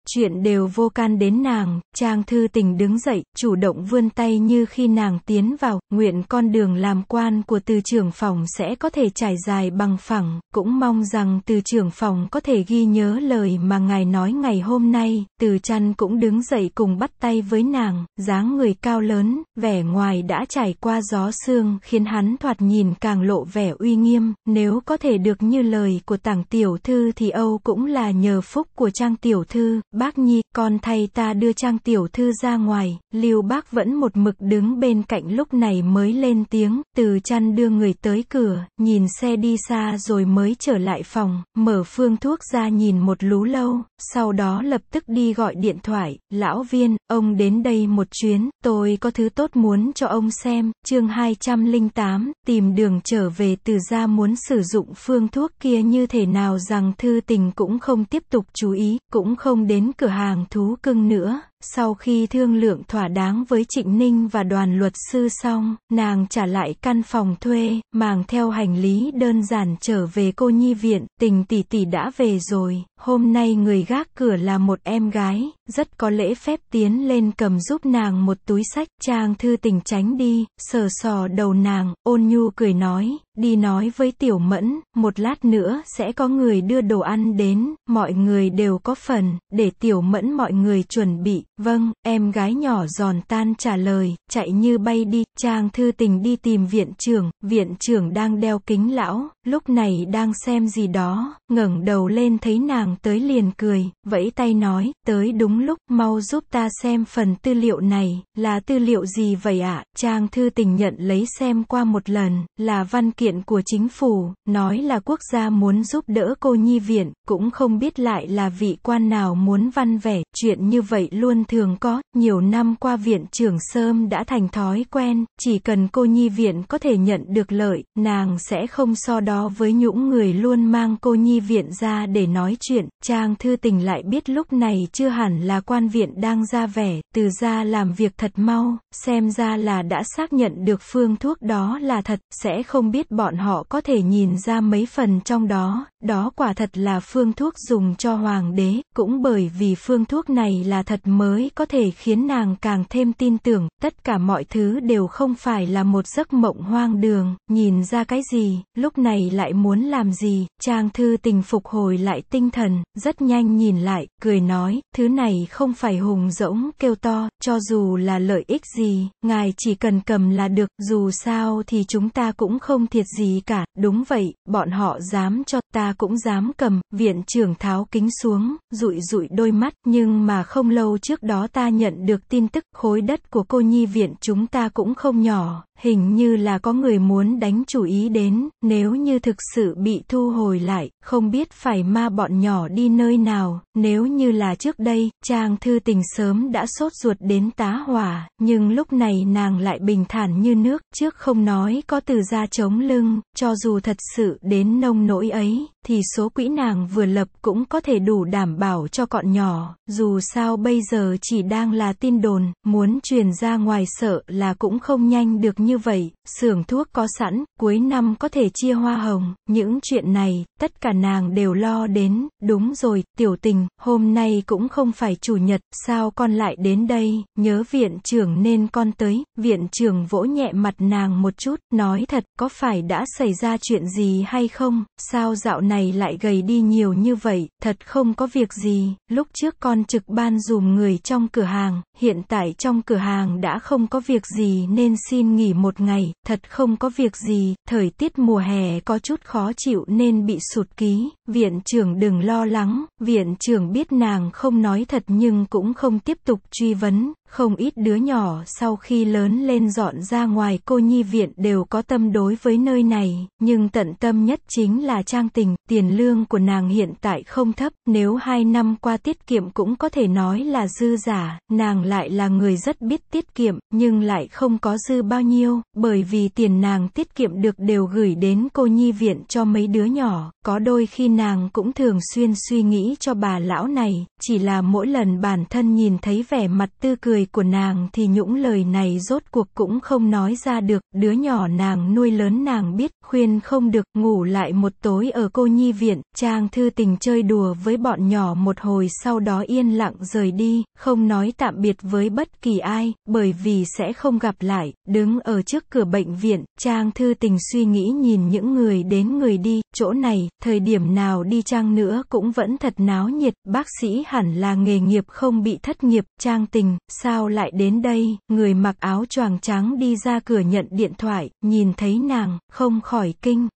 chuyện đều vô can đến nàng, Trang Thư Tình đứng dậy, chủ động vươn tay như khi nàng tiến vào, nguyện con đường làm quan của từ trưởng phòng sẽ có thể trải dài bằng phẳng, cũng mong rằng từ trưởng phòng có thể ghi nhớ lời mà ngài nói ngày hôm nay, từ chăn cũng đứng dậy cùng bắt tay với nàng, dáng người cao lớn, vẻ ngoài đã trải qua gió sương khiến hắn thoạt nhìn càng lộ vẻ uy nghiêm, nếu có thể được như lời của tảng tiểu thư thì Âu cũng là nhờ phúc của Trang tiểu thư, bác nhi, con thay ta đưa trang tiểu thư ra ngoài, lưu bác vẫn một mực đứng bên cạnh lúc này mới lên tiếng, từ chăn đưa người tới cửa, nhìn xe đi xa rồi mới trở lại phòng, mở phương thuốc ra nhìn một lú lâu, sau đó lập tức đi gọi điện thoại, lão viên, ông đến đây một chuyến, tôi có thứ tốt muốn cho ông xem, chương 208, tìm đường trở về từ ra muốn sử dụng phương thuốc kia như thế nào rằng thư tình cũng không tiếp tục chú ý, cũng không đến đến cửa hàng thú cưng nữa. Sau khi thương lượng thỏa đáng với Trịnh Ninh và đoàn luật sư xong, nàng trả lại căn phòng thuê, mang theo hành lý đơn giản trở về cô nhi viện, tình tỷ tỷ đã về rồi. Hôm nay người gác cửa là một em gái, rất có lễ phép tiến lên cầm giúp nàng một túi sách, Trang thư tình tránh đi, sờ sò đầu nàng, ôn nhu cười nói, đi nói với tiểu mẫn, một lát nữa sẽ có người đưa đồ ăn đến, mọi người đều có phần, để tiểu mẫn mọi người chuẩn bị, vâng, em gái nhỏ giòn tan trả lời, chạy như bay đi, Trang thư tình đi tìm viện trưởng, viện trưởng đang đeo kính lão, lúc này đang xem gì đó, ngẩng đầu lên thấy nàng, thẳng tới liền cười, vẫy tay nói, tới đúng lúc, mau giúp ta xem phần tư liệu này, là tư liệu gì vậy ạ? Trang thư tình nhận lấy xem qua một lần, là văn kiện của chính phủ, nói là quốc gia muốn giúp đỡ cô nhi viện, cũng không biết lại là vị quan nào muốn văn vẻ, chuyện như vậy luôn thường có, nhiều năm qua viện trưởng Sơm đã thành thói quen, chỉ cần cô nhi viện có thể nhận được lợi, nàng sẽ không so đó với những người luôn mang cô nhi viện ra để nói chuyện chuyện, Trang Thư Tình lại biết lúc này chưa hẳn là quan viện đang ra vẻ, từ ra làm việc thật mau, xem ra là đã xác nhận được phương thuốc đó là thật, sẽ không biết bọn họ có thể nhìn ra mấy phần trong đó, đó quả thật là phương thuốc dùng cho hoàng đế, cũng bởi vì phương thuốc này là thật mới có thể khiến nàng càng thêm tin tưởng, tất cả mọi thứ đều không phải là một giấc mộng hoang đường, nhìn ra cái gì, lúc này lại muốn làm gì, Trang Thư Tình phục hồi lại tinh thần thần, rất nhanh nhìn lại, cười nói, thứ này không phải hùng rỗng kêu to, cho dù là lợi ích gì, ngài chỉ cần cầm là được, dù sao thì chúng ta cũng không thiệt gì cả, đúng vậy, bọn họ dám cho, ta cũng dám cầm, viện trưởng tháo kính xuống, rụi rụi đôi mắt, nhưng mà không lâu trước đó ta nhận được tin tức, khối đất của cô nhi viện chúng ta cũng không nhỏ, hình như là có người muốn đánh chủ ý đến, nếu như thực sự bị thu hồi lại, không biết phải ma bọn nhỏ đi nơi nào, nếu như là trước đây, trang thư tình sớm đã sốt ruột đến tá hỏa, nhưng lúc này nàng lại bình thản như nước, trước không nói có từ ra chống lưng, cho dù thật sự đến nông nỗi ấy, thì số quỹ nàng vừa lập cũng có thể đủ đảm bảo cho con nhỏ, dù sao bây giờ chỉ đang là tin đồn, muốn truyền ra ngoài sợ là cũng không nhanh được như vậy, xưởng thuốc có sẵn, cuối năm có thể chia hoa hồng, những chuyện này, tất cả nàng đều lo đến, đúng rồi, tiểu tình, hôm nay cũng không phải chủ nhật, sao con lại đến đây, nhớ viện trưởng nên con tới, viện trưởng vỗ nhẹ mặt nàng một chút, nói thật, có phải đã xảy ra chuyện gì hay không, sao dạo này lại gầy đi nhiều như vậy, thật không có việc gì, lúc trước con trực ban dùm người trong cửa hàng, hiện tại trong cửa hàng đã không có việc gì nên xin nghỉ một ngày, thật không có việc gì, thời tiết mùa hè có chút khó chịu nên bị sụt ký, viện trưởng đừng lo lắng, viện trưởng biết nàng không nói thật nhưng cũng không tiếp tục truy vấn, không ít đứa nhỏ sau khi lớn lên dọn ra ngoài cô nhi viện đều có tâm đối với nơi này, nhưng tận tâm nhất chính là trang tình, tiền lương của nàng hiện tại không thấp, nếu hai năm qua tiết kiệm cũng có thể nói là dư giả, nàng lại là người rất biết tiết kiệm, nhưng lại không có dư bao nhiêu, bởi vì tiền nàng tiết kiệm được đều gửi đến cô nhi viện cho mấy đứa nhỏ, có đôi khi nàng cũng thường xuyên suy nghĩ cho bà lão này, chỉ là mỗi lần bản thân nhìn thấy vẻ mặt tư cười lời của nàng thì những lời này rốt cuộc cũng không nói ra được, đứa nhỏ nàng nuôi lớn nàng biết, khuyên không được, ngủ lại một tối ở cô nhi viện, Trang Thư Tình chơi đùa với bọn nhỏ một hồi sau đó yên lặng rời đi, không nói tạm biệt với bất kỳ ai, bởi vì sẽ không gặp lại, đứng ở trước cửa bệnh viện, Trang Thư Tình suy nghĩ nhìn những người đến người đi, chỗ này, thời điểm nào đi Trang nữa cũng vẫn thật náo nhiệt, bác sĩ hẳn là nghề nghiệp không bị thất nghiệp, Trang Tình, sao sao lại đến đây, người mặc áo choàng trắng đi ra cửa nhận điện thoại, nhìn thấy nàng, không khỏi kinh.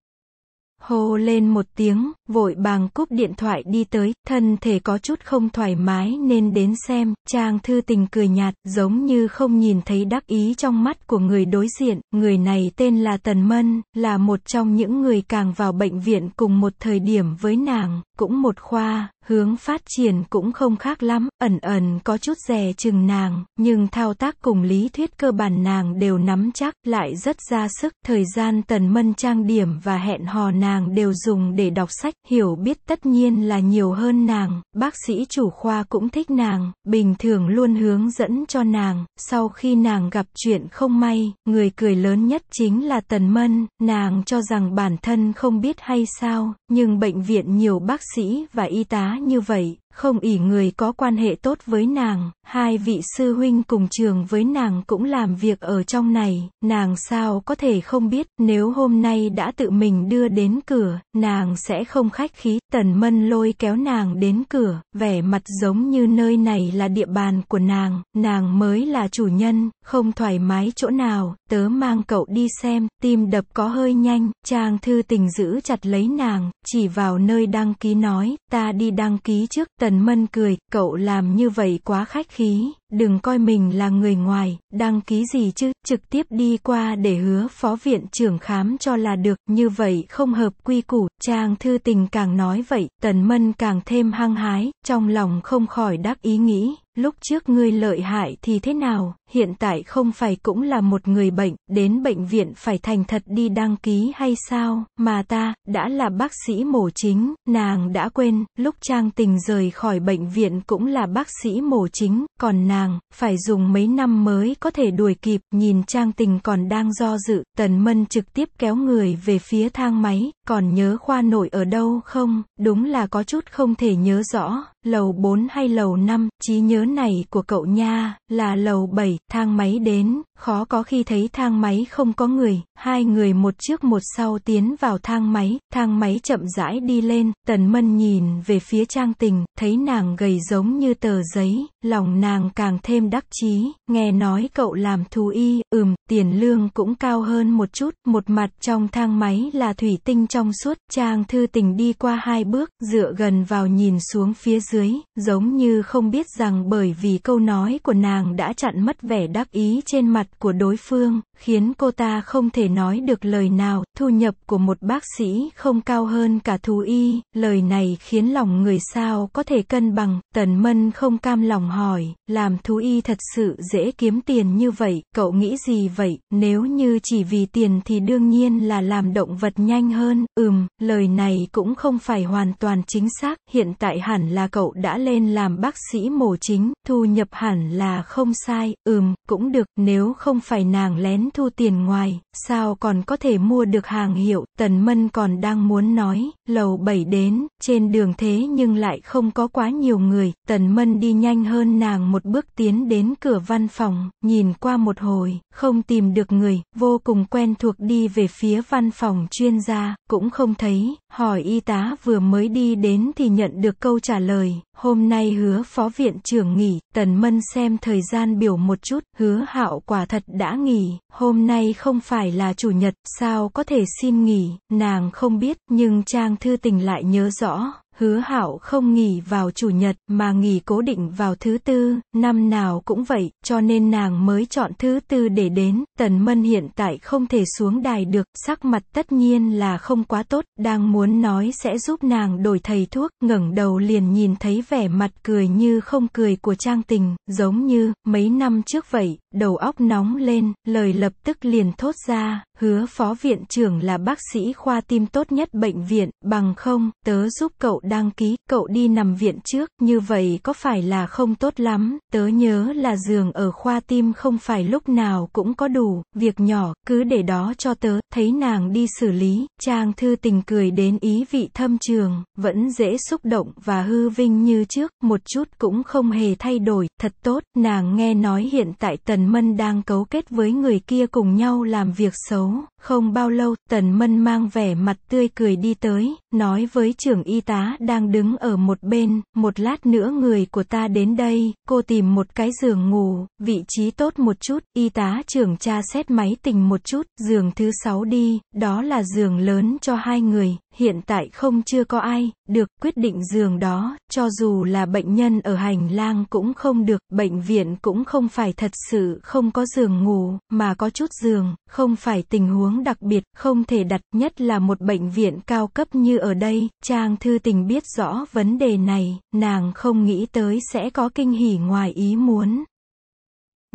Hô lên một tiếng, vội bàng cúp điện thoại đi tới, thân thể có chút không thoải mái nên đến xem, trang thư tình cười nhạt, giống như không nhìn thấy đắc ý trong mắt của người đối diện, người này tên là Tần Mân, là một trong những người càng vào bệnh viện cùng một thời điểm với nàng, cũng một khoa, hướng phát triển cũng không khác lắm, ẩn ẩn có chút rè chừng nàng, nhưng thao tác cùng lý thuyết cơ bản nàng đều nắm chắc, lại rất ra sức, thời gian tần mân trang điểm và hẹn hò nàng đều dùng để đọc sách, hiểu biết tất nhiên là nhiều hơn nàng, bác sĩ chủ khoa cũng thích nàng, bình thường luôn hướng dẫn cho nàng, sau khi nàng gặp chuyện không may, người cười lớn nhất chính là tần mân, nàng cho rằng bản thân không biết hay sao, nhưng bệnh viện nhiều bác sĩ và y tá như vậy không ỷ người có quan hệ tốt với nàng, hai vị sư huynh cùng trường với nàng cũng làm việc ở trong này, nàng sao có thể không biết, nếu hôm nay đã tự mình đưa đến cửa, nàng sẽ không khách khí, tần mân lôi kéo nàng đến cửa, vẻ mặt giống như nơi này là địa bàn của nàng, nàng mới là chủ nhân, không thoải mái chỗ nào, tớ mang cậu đi xem, tim đập có hơi nhanh, trang thư tình giữ chặt lấy nàng, chỉ vào nơi đăng ký nói, ta đi đăng ký trước, Tần Mân cười, cậu làm như vậy quá khách khí, đừng coi mình là người ngoài, đăng ký gì chứ, trực tiếp đi qua để hứa phó viện trưởng khám cho là được, như vậy không hợp quy củ, trang thư tình càng nói vậy, Tần Mân càng thêm hăng hái, trong lòng không khỏi đắc ý nghĩ, lúc trước ngươi lợi hại thì thế nào, hiện tại không phải cũng là một người bệnh, đến bệnh viện phải thành thật đi đăng ký hay sao, mà ta, đã là bác sĩ mổ chính, nàng đã quên, lúc Trang Tình rời khỏi bệnh viện cũng là bác sĩ mổ chính, còn nàng, phải dùng mấy năm mới có thể đuổi kịp, nhìn Trang Tình còn đang do dự, Tần Mân trực tiếp kéo người về phía thang máy, còn nhớ khoa nội ở đâu không, đúng là có chút không thể nhớ rõ, lầu 4 hay lầu 5, trí nhớ này của cậu nha, là lầu 7, thang máy đến khó có khi thấy thang máy không có người, hai người một trước một sau tiến vào thang máy, thang máy chậm rãi đi lên, tần mân nhìn về phía trang tình, thấy nàng gầy giống như tờ giấy, lòng nàng càng thêm đắc chí, nghe nói cậu làm thú y, ừm, tiền lương cũng cao hơn một chút, một mặt trong thang máy là thủy tinh trong suốt, trang thư tình đi qua hai bước, dựa gần vào nhìn xuống phía dưới, giống như không biết rằng bởi vì câu nói của nàng đã chặn mất vẻ đắc ý trên mặt của đối phương, khiến cô ta không thể nói được lời nào, thu nhập của một bác sĩ không cao hơn cả thú y, lời này khiến lòng người sao có thể cân bằng, tần mân không cam lòng hỏi, làm thú y thật sự dễ kiếm tiền như vậy, cậu nghĩ gì vậy, nếu như chỉ vì tiền thì đương nhiên là làm động vật nhanh hơn, ừm, lời này cũng không phải hoàn toàn chính xác, hiện tại hẳn là cậu đã lên làm bác sĩ mổ chính, thu nhập hẳn là không sai, ừm, cũng được, nếu không không phải nàng lén thu tiền ngoài, sao còn có thể mua được hàng hiệu, Tần Mân còn đang muốn nói, lầu 7 đến, trên đường thế nhưng lại không có quá nhiều người, tần mân đi nhanh hơn nàng một bước tiến đến cửa văn phòng, nhìn qua một hồi, không tìm được người, vô cùng quen thuộc đi về phía văn phòng chuyên gia, cũng không thấy, hỏi y tá vừa mới đi đến thì nhận được câu trả lời, hôm nay hứa phó viện trưởng nghỉ, tần mân xem thời gian biểu một chút, hứa hạo quả thật đã nghỉ, hôm nay không phải là chủ nhật, sao có thể xin nghỉ, nàng không biết, nhưng trang thư tình lại nhớ rõ, hứa hạo không nghỉ vào chủ nhật, mà nghỉ cố định vào thứ tư, năm nào cũng vậy, cho nên nàng mới chọn thứ tư để đến, tần mân hiện tại không thể xuống đài được, sắc mặt tất nhiên là không quá tốt, đang muốn nói sẽ giúp nàng đổi thầy thuốc, ngẩng đầu liền nhìn thấy vẻ mặt cười như không cười của trang tình, giống như, mấy năm trước vậy, đầu óc nóng lên, lời lập tức liền thốt ra, hứa phó viện trưởng là bác sĩ khoa tim tốt nhất bệnh viện, bằng không, tớ giúp cậu đăng ký, cậu đi nằm viện trước, như vậy có phải là không tốt lắm, tớ nhớ là giường ở khoa tim không phải lúc nào cũng có đủ, việc nhỏ, cứ để đó cho tớ, thấy nàng đi xử lý, trang thư tình cười đến ý vị thâm trường, vẫn dễ xúc động và hư vinh như trước, một chút cũng không hề thay đổi, thật tốt, nàng nghe nói hiện tại Tần Mân đang cấu kết với người kia cùng nhau làm việc xấu, xấu, không bao lâu, tần mân mang vẻ mặt tươi cười đi tới, nói với trưởng y tá đang đứng ở một bên, một lát nữa người của ta đến đây, cô tìm một cái giường ngủ, vị trí tốt một chút, y tá trưởng tra xét máy tình một chút, giường thứ sáu đi, đó là giường lớn cho hai người, hiện tại không chưa có ai, được quyết định giường đó, cho dù là bệnh nhân ở hành lang cũng không được, bệnh viện cũng không phải thật sự không có giường ngủ, mà có chút giường, không phải tình huống đặc biệt, không thể đặt nhất là một bệnh viện cao cấp như ở đây, Trang Thư Tình biết rõ vấn đề này, nàng không nghĩ tới sẽ có kinh hỉ ngoài ý muốn,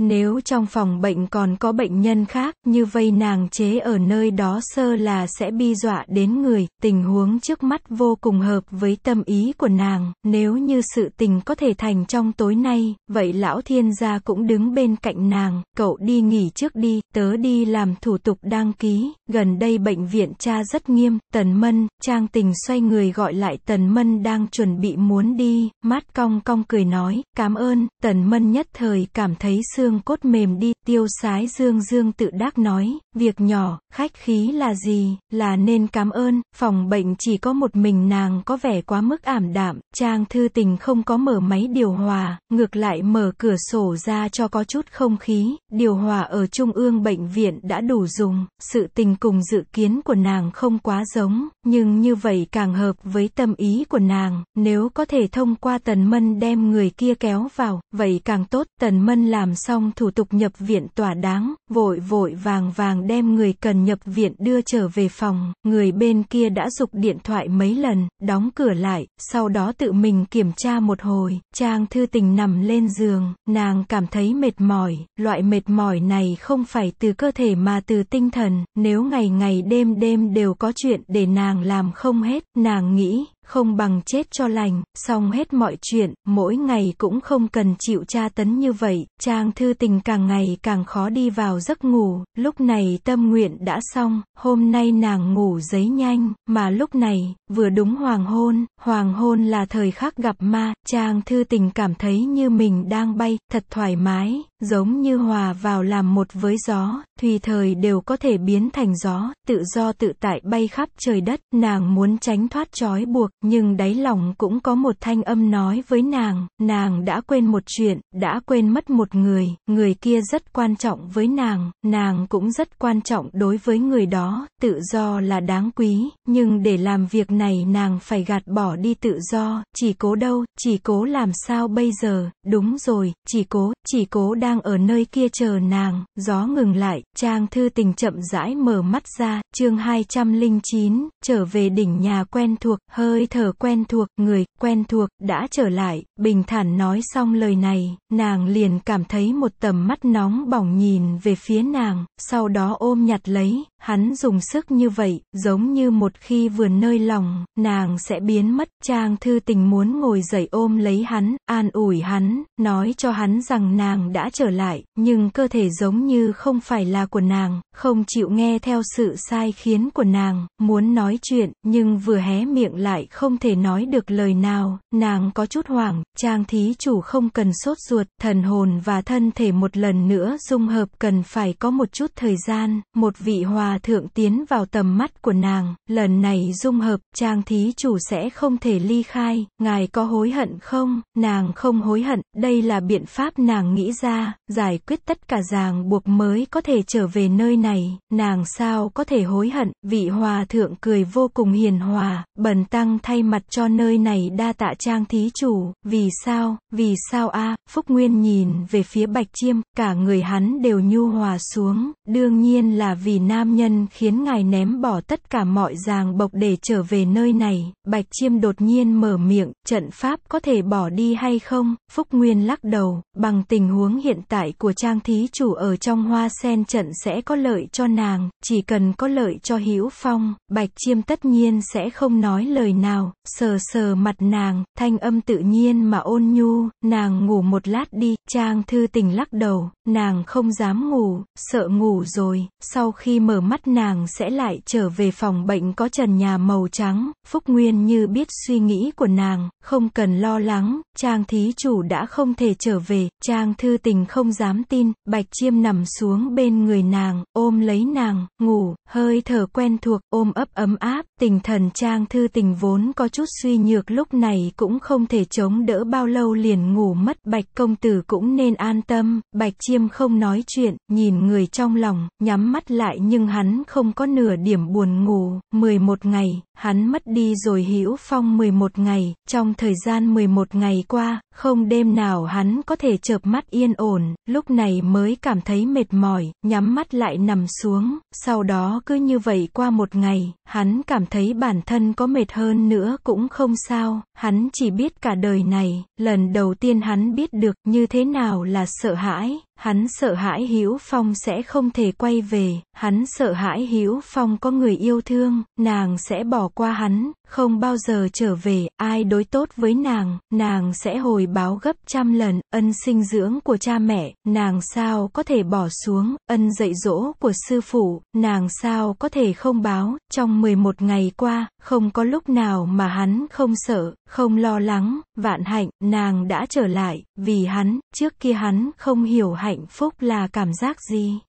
nếu trong phòng bệnh còn có bệnh nhân khác, như vây nàng chế ở nơi đó sơ là sẽ bi dọa đến người, tình huống trước mắt vô cùng hợp với tâm ý của nàng, nếu như sự tình có thể thành trong tối nay, vậy lão thiên gia cũng đứng bên cạnh nàng, cậu đi nghỉ trước đi, tớ đi làm thủ tục đăng ký. Gần đây bệnh viện cha rất nghiêm, Tần Mân, Trang Tình xoay người gọi lại Tần Mân đang chuẩn bị muốn đi, mát cong cong cười nói, cảm ơn, Tần Mân nhất thời cảm thấy xương cốt mềm đi, tiêu sái dương dương tự đắc nói, việc nhỏ, khách khí là gì, là nên cảm ơn, phòng bệnh chỉ có một mình nàng có vẻ quá mức ảm đạm, Trang Thư Tình không có mở máy điều hòa, ngược lại mở cửa sổ ra cho có chút không khí, điều hòa ở trung ương bệnh viện đã đủ dùng, sự tình cùng dự kiến của nàng không quá giống, nhưng như vậy càng hợp với tâm ý của nàng, nếu có thể thông qua Tần Mân đem người kia kéo vào, vậy càng tốt. Tần Mân làm xong thủ tục nhập viện tỏa đáng, vội vội vàng vàng đem người cần nhập viện đưa trở về phòng, người bên kia đã dục điện thoại mấy lần, đóng cửa lại, sau đó tự mình kiểm tra một hồi, Trang Thư Tình nằm lên giường, nàng cảm thấy mệt mỏi, loại mệt mỏi này không phải từ cơ thể mà từ tinh thần, nếu ngày ngày đêm đêm đều có chuyện để nàng làm không hết, nàng nghĩ, không bằng chết cho lành, xong hết mọi chuyện, mỗi ngày cũng không cần chịu tra tấn như vậy, Trang Thư Tình càng ngày càng khó đi vào giấc ngủ, lúc này tâm nguyện đã xong, hôm nay nàng ngủ giấy nhanh, mà lúc này, vừa đúng hoàng hôn, hoàng hôn là thời khắc gặp ma, Trang Thư Tình cảm thấy như mình đang bay, thật thoải mái, giống như hòa vào làm một với gió, tùy thời đều có thể biến thành gió, tự do tự tại bay khắp trời đất, nàng muốn tránh thoát trói buộc, nhưng đáy lòng cũng có một thanh âm nói với nàng, nàng đã quên một chuyện, đã quên mất một người, người kia rất quan trọng với nàng, nàng cũng rất quan trọng đối với người đó, tự do là đáng quý, nhưng để làm việc này nàng phải gạt bỏ đi tự do, chỉ cố đâu, chỉ cố làm sao bây giờ, đúng rồi, chỉ cố, chỉ cố đang ở nơi kia chờ nàng, gió ngừng lại, trang thư tình chậm rãi mở mắt ra, chương 209, trở về đỉnh nhà quen thuộc, hơi thở quen thuộc, người quen thuộc đã trở lại, bình thản nói xong lời này, nàng liền cảm thấy một tầm mắt nóng bỏng nhìn về phía nàng, sau đó ôm nhặt lấy, Hắn dùng sức như vậy, giống như một khi vườn nơi lòng, nàng sẽ biến mất. Trang thư tình muốn ngồi dậy ôm lấy hắn, an ủi hắn, nói cho hắn rằng nàng đã trở lại, nhưng cơ thể giống như không phải là của nàng, không chịu nghe theo sự sai khiến của nàng, muốn nói chuyện, nhưng vừa hé miệng lại không thể nói được lời nào, nàng có chút hoảng, trang thí chủ không cần sốt ruột, thần hồn và thân thể một lần nữa dung hợp cần phải có một chút thời gian, một vị hòa hòa thượng tiến vào tầm mắt của nàng, lần này dung hợp, trang thí chủ sẽ không thể ly khai, ngài có hối hận không, nàng không hối hận, đây là biện pháp nàng nghĩ ra, giải quyết tất cả ràng buộc mới có thể trở về nơi này, nàng sao có thể hối hận, vị hòa thượng cười vô cùng hiền hòa, bần tăng thay mặt cho nơi này đa tạ trang thí chủ, vì sao, vì sao a Phúc Nguyên nhìn về phía Bạch Chiêm, cả người hắn đều nhu hòa xuống, đương nhiên là vì nam nhân khiến ngài ném bỏ tất cả mọi ràng bộc để trở về nơi này, Bạch Chiêm đột nhiên mở miệng, trận pháp có thể bỏ đi hay không? Phúc Nguyên lắc đầu, bằng tình huống hiện tại của trang thí chủ ở trong hoa sen trận sẽ có lợi cho nàng, chỉ cần có lợi cho Hữu Phong, Bạch Chiêm tất nhiên sẽ không nói lời nào, sờ sờ mặt nàng, thanh âm tự nhiên mà ôn nhu, nàng ngủ một lát đi, trang thư tình lắc đầu, Nàng không dám ngủ, sợ ngủ rồi, sau khi mở mắt nàng sẽ lại trở về phòng bệnh có trần nhà màu trắng, Phúc Nguyên như biết suy nghĩ của nàng, không cần lo lắng, Trang thí chủ đã không thể trở về, Trang thư tình không dám tin, Bạch Chiêm nằm xuống bên người nàng, ôm lấy nàng, ngủ, hơi thở quen thuộc, ôm ấp ấm áp, tình thần Trang thư tình vốn có chút suy nhược lúc này cũng không thể chống đỡ bao lâu liền ngủ mất, Bạch công tử cũng nên an tâm, Bạch Chiêm Nghiêm không nói chuyện, nhìn người trong lòng, nhắm mắt lại nhưng hắn không có nửa điểm buồn ngủ. 11 ngày, hắn mất đi rồi Hữu Phong 11 ngày, trong thời gian 11 ngày qua, không đêm nào hắn có thể chợp mắt yên ổn, lúc này mới cảm thấy mệt mỏi, nhắm mắt lại nằm xuống, sau đó cứ như vậy qua một ngày, hắn cảm thấy bản thân có mệt hơn nữa cũng không sao, hắn chỉ biết cả đời này, lần đầu tiên hắn biết được như thế nào là sợ hãi, Hắn sợ hãi Hiếu Phong sẽ không thể quay về, hắn sợ hãi Hiếu Phong có người yêu thương, nàng sẽ bỏ qua hắn, không bao giờ trở về, ai đối tốt với nàng, nàng sẽ hồi báo gấp trăm lần, ân sinh dưỡng của cha mẹ, nàng sao có thể bỏ xuống, ân dạy dỗ của sư phụ, nàng sao có thể không báo, trong 11 ngày qua, không có lúc nào mà hắn không sợ, không lo lắng, vạn hạnh, nàng đã trở lại, vì hắn, trước kia hắn không hiểu hạnh phúc là cảm giác gì.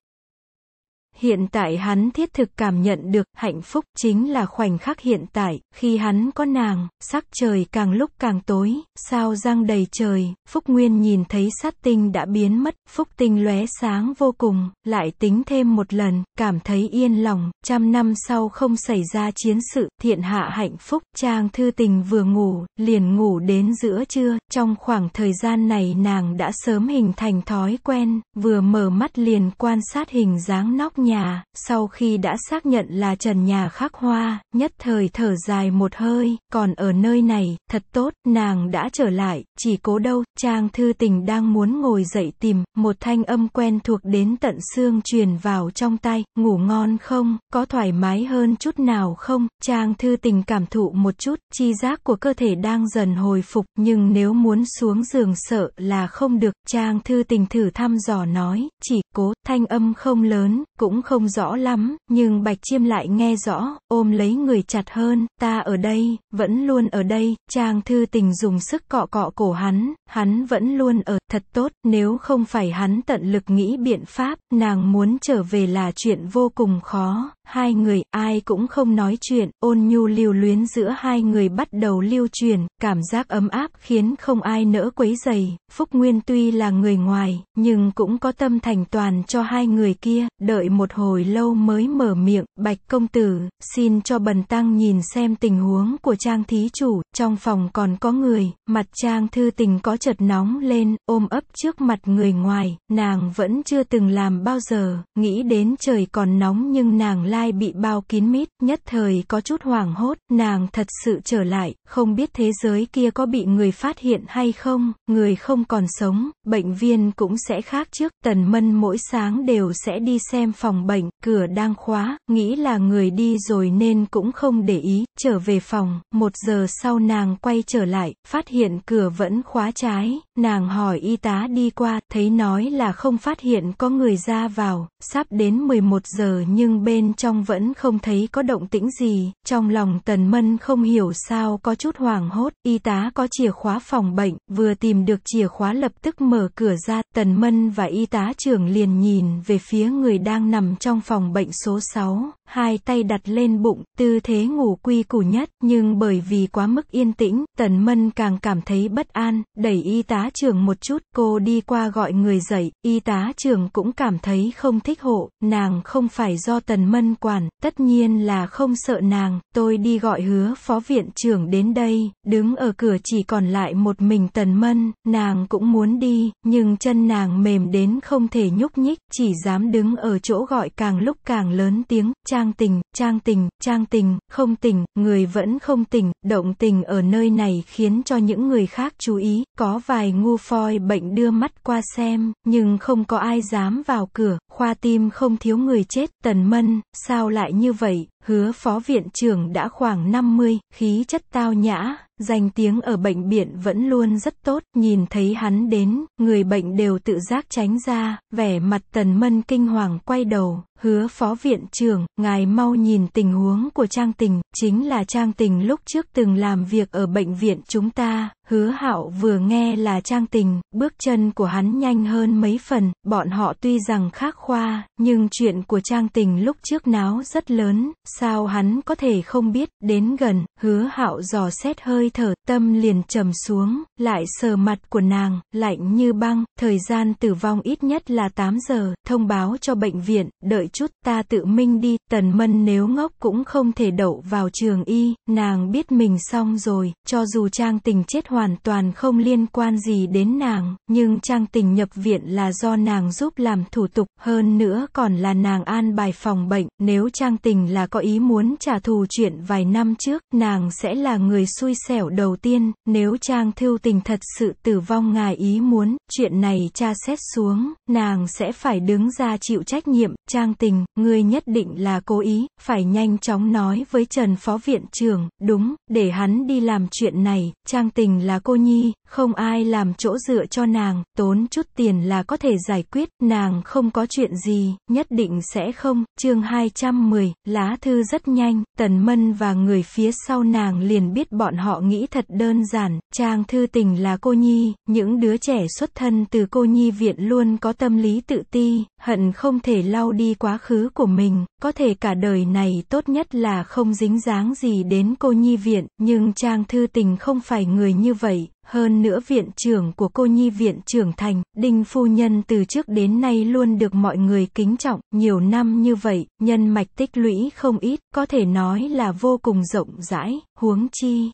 Hiện tại hắn thiết thực cảm nhận được hạnh phúc chính là khoảnh khắc hiện tại, khi hắn có nàng, sắc trời càng lúc càng tối, sao răng đầy trời, Phúc Nguyên nhìn thấy sát tinh đã biến mất, Phúc tinh lóe sáng vô cùng, lại tính thêm một lần, cảm thấy yên lòng, trăm năm sau không xảy ra chiến sự, thiện hạ hạnh phúc, trang thư tình vừa ngủ, liền ngủ đến giữa trưa, trong khoảng thời gian này nàng đã sớm hình thành thói quen, vừa mở mắt liền quan sát hình dáng nóc nhà nhà, sau khi đã xác nhận là trần nhà khắc hoa, nhất thời thở dài một hơi, còn ở nơi này, thật tốt, nàng đã trở lại, chỉ cố đâu, trang thư tình đang muốn ngồi dậy tìm, một thanh âm quen thuộc đến tận xương truyền vào trong tay, ngủ ngon không, có thoải mái hơn chút nào không, trang thư tình cảm thụ một chút, chi giác của cơ thể đang dần hồi phục, nhưng nếu muốn xuống giường sợ là không được, trang thư tình thử thăm dò nói, chỉ cố, thanh âm không lớn, cũng cũng không rõ lắm, nhưng Bạch Chiêm lại nghe rõ, ôm lấy người chặt hơn, ta ở đây, vẫn luôn ở đây, Trang Thư Tình dùng sức cọ cọ cổ hắn, hắn vẫn luôn ở, thật tốt, nếu không phải hắn tận lực nghĩ biện pháp, nàng muốn trở về là chuyện vô cùng khó hai người ai cũng không nói chuyện, ôn nhu lưu luyến giữa hai người bắt đầu lưu truyền, cảm giác ấm áp khiến không ai nỡ quấy dày, Phúc Nguyên tuy là người ngoài, nhưng cũng có tâm thành toàn cho hai người kia, đợi một hồi lâu mới mở miệng, Bạch Công Tử, xin cho Bần Tăng nhìn xem tình huống của Trang Thí Chủ, trong phòng còn có người, mặt Trang Thư Tình có chợt nóng lên, ôm ấp trước mặt người ngoài, nàng vẫn chưa từng làm bao giờ, nghĩ đến trời còn nóng nhưng nàng la lai bị bao kín mít, nhất thời có chút hoảng hốt, nàng thật sự trở lại, không biết thế giới kia có bị người phát hiện hay không, người không còn sống, bệnh viên cũng sẽ khác trước, tần mân mỗi sáng đều sẽ đi xem phòng bệnh, cửa đang khóa, nghĩ là người đi rồi nên cũng không để ý, trở về phòng, một giờ sau nàng quay trở lại, phát hiện cửa vẫn khóa trái, nàng hỏi y tá đi qua, thấy nói là không phát hiện có người ra vào, sắp đến 11 giờ nhưng bên trong trong vẫn không thấy có động tĩnh gì, trong lòng tần mân không hiểu sao có chút hoảng hốt, y tá có chìa khóa phòng bệnh, vừa tìm được chìa khóa lập tức mở cửa ra, tần mân và y tá trưởng liền nhìn về phía người đang nằm trong phòng bệnh số 6, hai tay đặt lên bụng, tư thế ngủ quy củ nhất, nhưng bởi vì quá mức yên tĩnh, Tần Mân càng cảm thấy bất an, đẩy y tá trưởng một chút, cô đi qua gọi người dậy, y tá trưởng cũng cảm thấy không thích hộ, nàng không phải do Tần Mân quản, tất nhiên là không sợ nàng, tôi đi gọi hứa phó viện trưởng đến đây, đứng ở cửa chỉ còn lại một mình Tần Mân, nàng cũng muốn đi, nhưng chân nàng mềm đến không thể nhúc nhích, chỉ dám đứng ở chỗ gọi càng lúc càng lớn tiếng, cha trang tình, trang tình, trang tình, không tình, người vẫn không tình, động tình ở nơi này khiến cho những người khác chú ý, có vài ngu phoi bệnh đưa mắt qua xem, nhưng không có ai dám vào cửa, khoa tim không thiếu người chết, tần mân, sao lại như vậy, hứa phó viện trưởng đã khoảng 50, khí chất tao nhã, danh tiếng ở bệnh viện vẫn luôn rất tốt, nhìn thấy hắn đến, người bệnh đều tự giác tránh ra, vẻ mặt tần mân kinh hoàng quay đầu, Hứa phó viện trưởng, ngài mau nhìn tình huống của Trang Tình, chính là Trang Tình lúc trước từng làm việc ở bệnh viện chúng ta, hứa hạo vừa nghe là Trang Tình, bước chân của hắn nhanh hơn mấy phần, bọn họ tuy rằng khác khoa, nhưng chuyện của Trang Tình lúc trước náo rất lớn, sao hắn có thể không biết, đến gần, hứa hạo dò xét hơi thở, tâm liền trầm xuống, lại sờ mặt của nàng, lạnh như băng, thời gian tử vong ít nhất là 8 giờ, thông báo cho bệnh viện, đợi chút ta tự minh đi, tần mân nếu ngốc cũng không thể đậu vào trường y, nàng biết mình xong rồi, cho dù trang tình chết hoàn toàn không liên quan gì đến nàng, nhưng trang tình nhập viện là do nàng giúp làm thủ tục, hơn nữa còn là nàng an bài phòng bệnh, nếu trang tình là có ý muốn trả thù chuyện vài năm trước, nàng sẽ là người xui xẻo đầu tiên, nếu trang thiêu tình thật sự tử vong ngài ý muốn, chuyện này cha xét xuống, nàng sẽ phải đứng ra chịu trách nhiệm, trang tình, ngươi nhất định là cố ý, phải nhanh chóng nói với Trần Phó Viện trưởng, đúng, để hắn đi làm chuyện này, Trang tình là cô nhi, không ai làm chỗ dựa cho nàng, tốn chút tiền là có thể giải quyết, nàng không có chuyện gì, nhất định sẽ không, chương 210, lá thư rất nhanh, Tần Mân và người phía sau nàng liền biết bọn họ nghĩ thật đơn giản, Trang thư tình là cô nhi, những đứa trẻ xuất thân từ cô nhi viện luôn có tâm lý tự ti, hận không thể lau đi quá khứ của mình, có thể cả đời này tốt nhất là không dính dáng gì đến cô nhi viện, nhưng Trang Thư Tình không phải người như vậy, hơn nữa viện trưởng của cô nhi viện trưởng thành, Đinh Phu Nhân từ trước đến nay luôn được mọi người kính trọng, nhiều năm như vậy, nhân mạch tích lũy không ít, có thể nói là vô cùng rộng rãi, huống chi,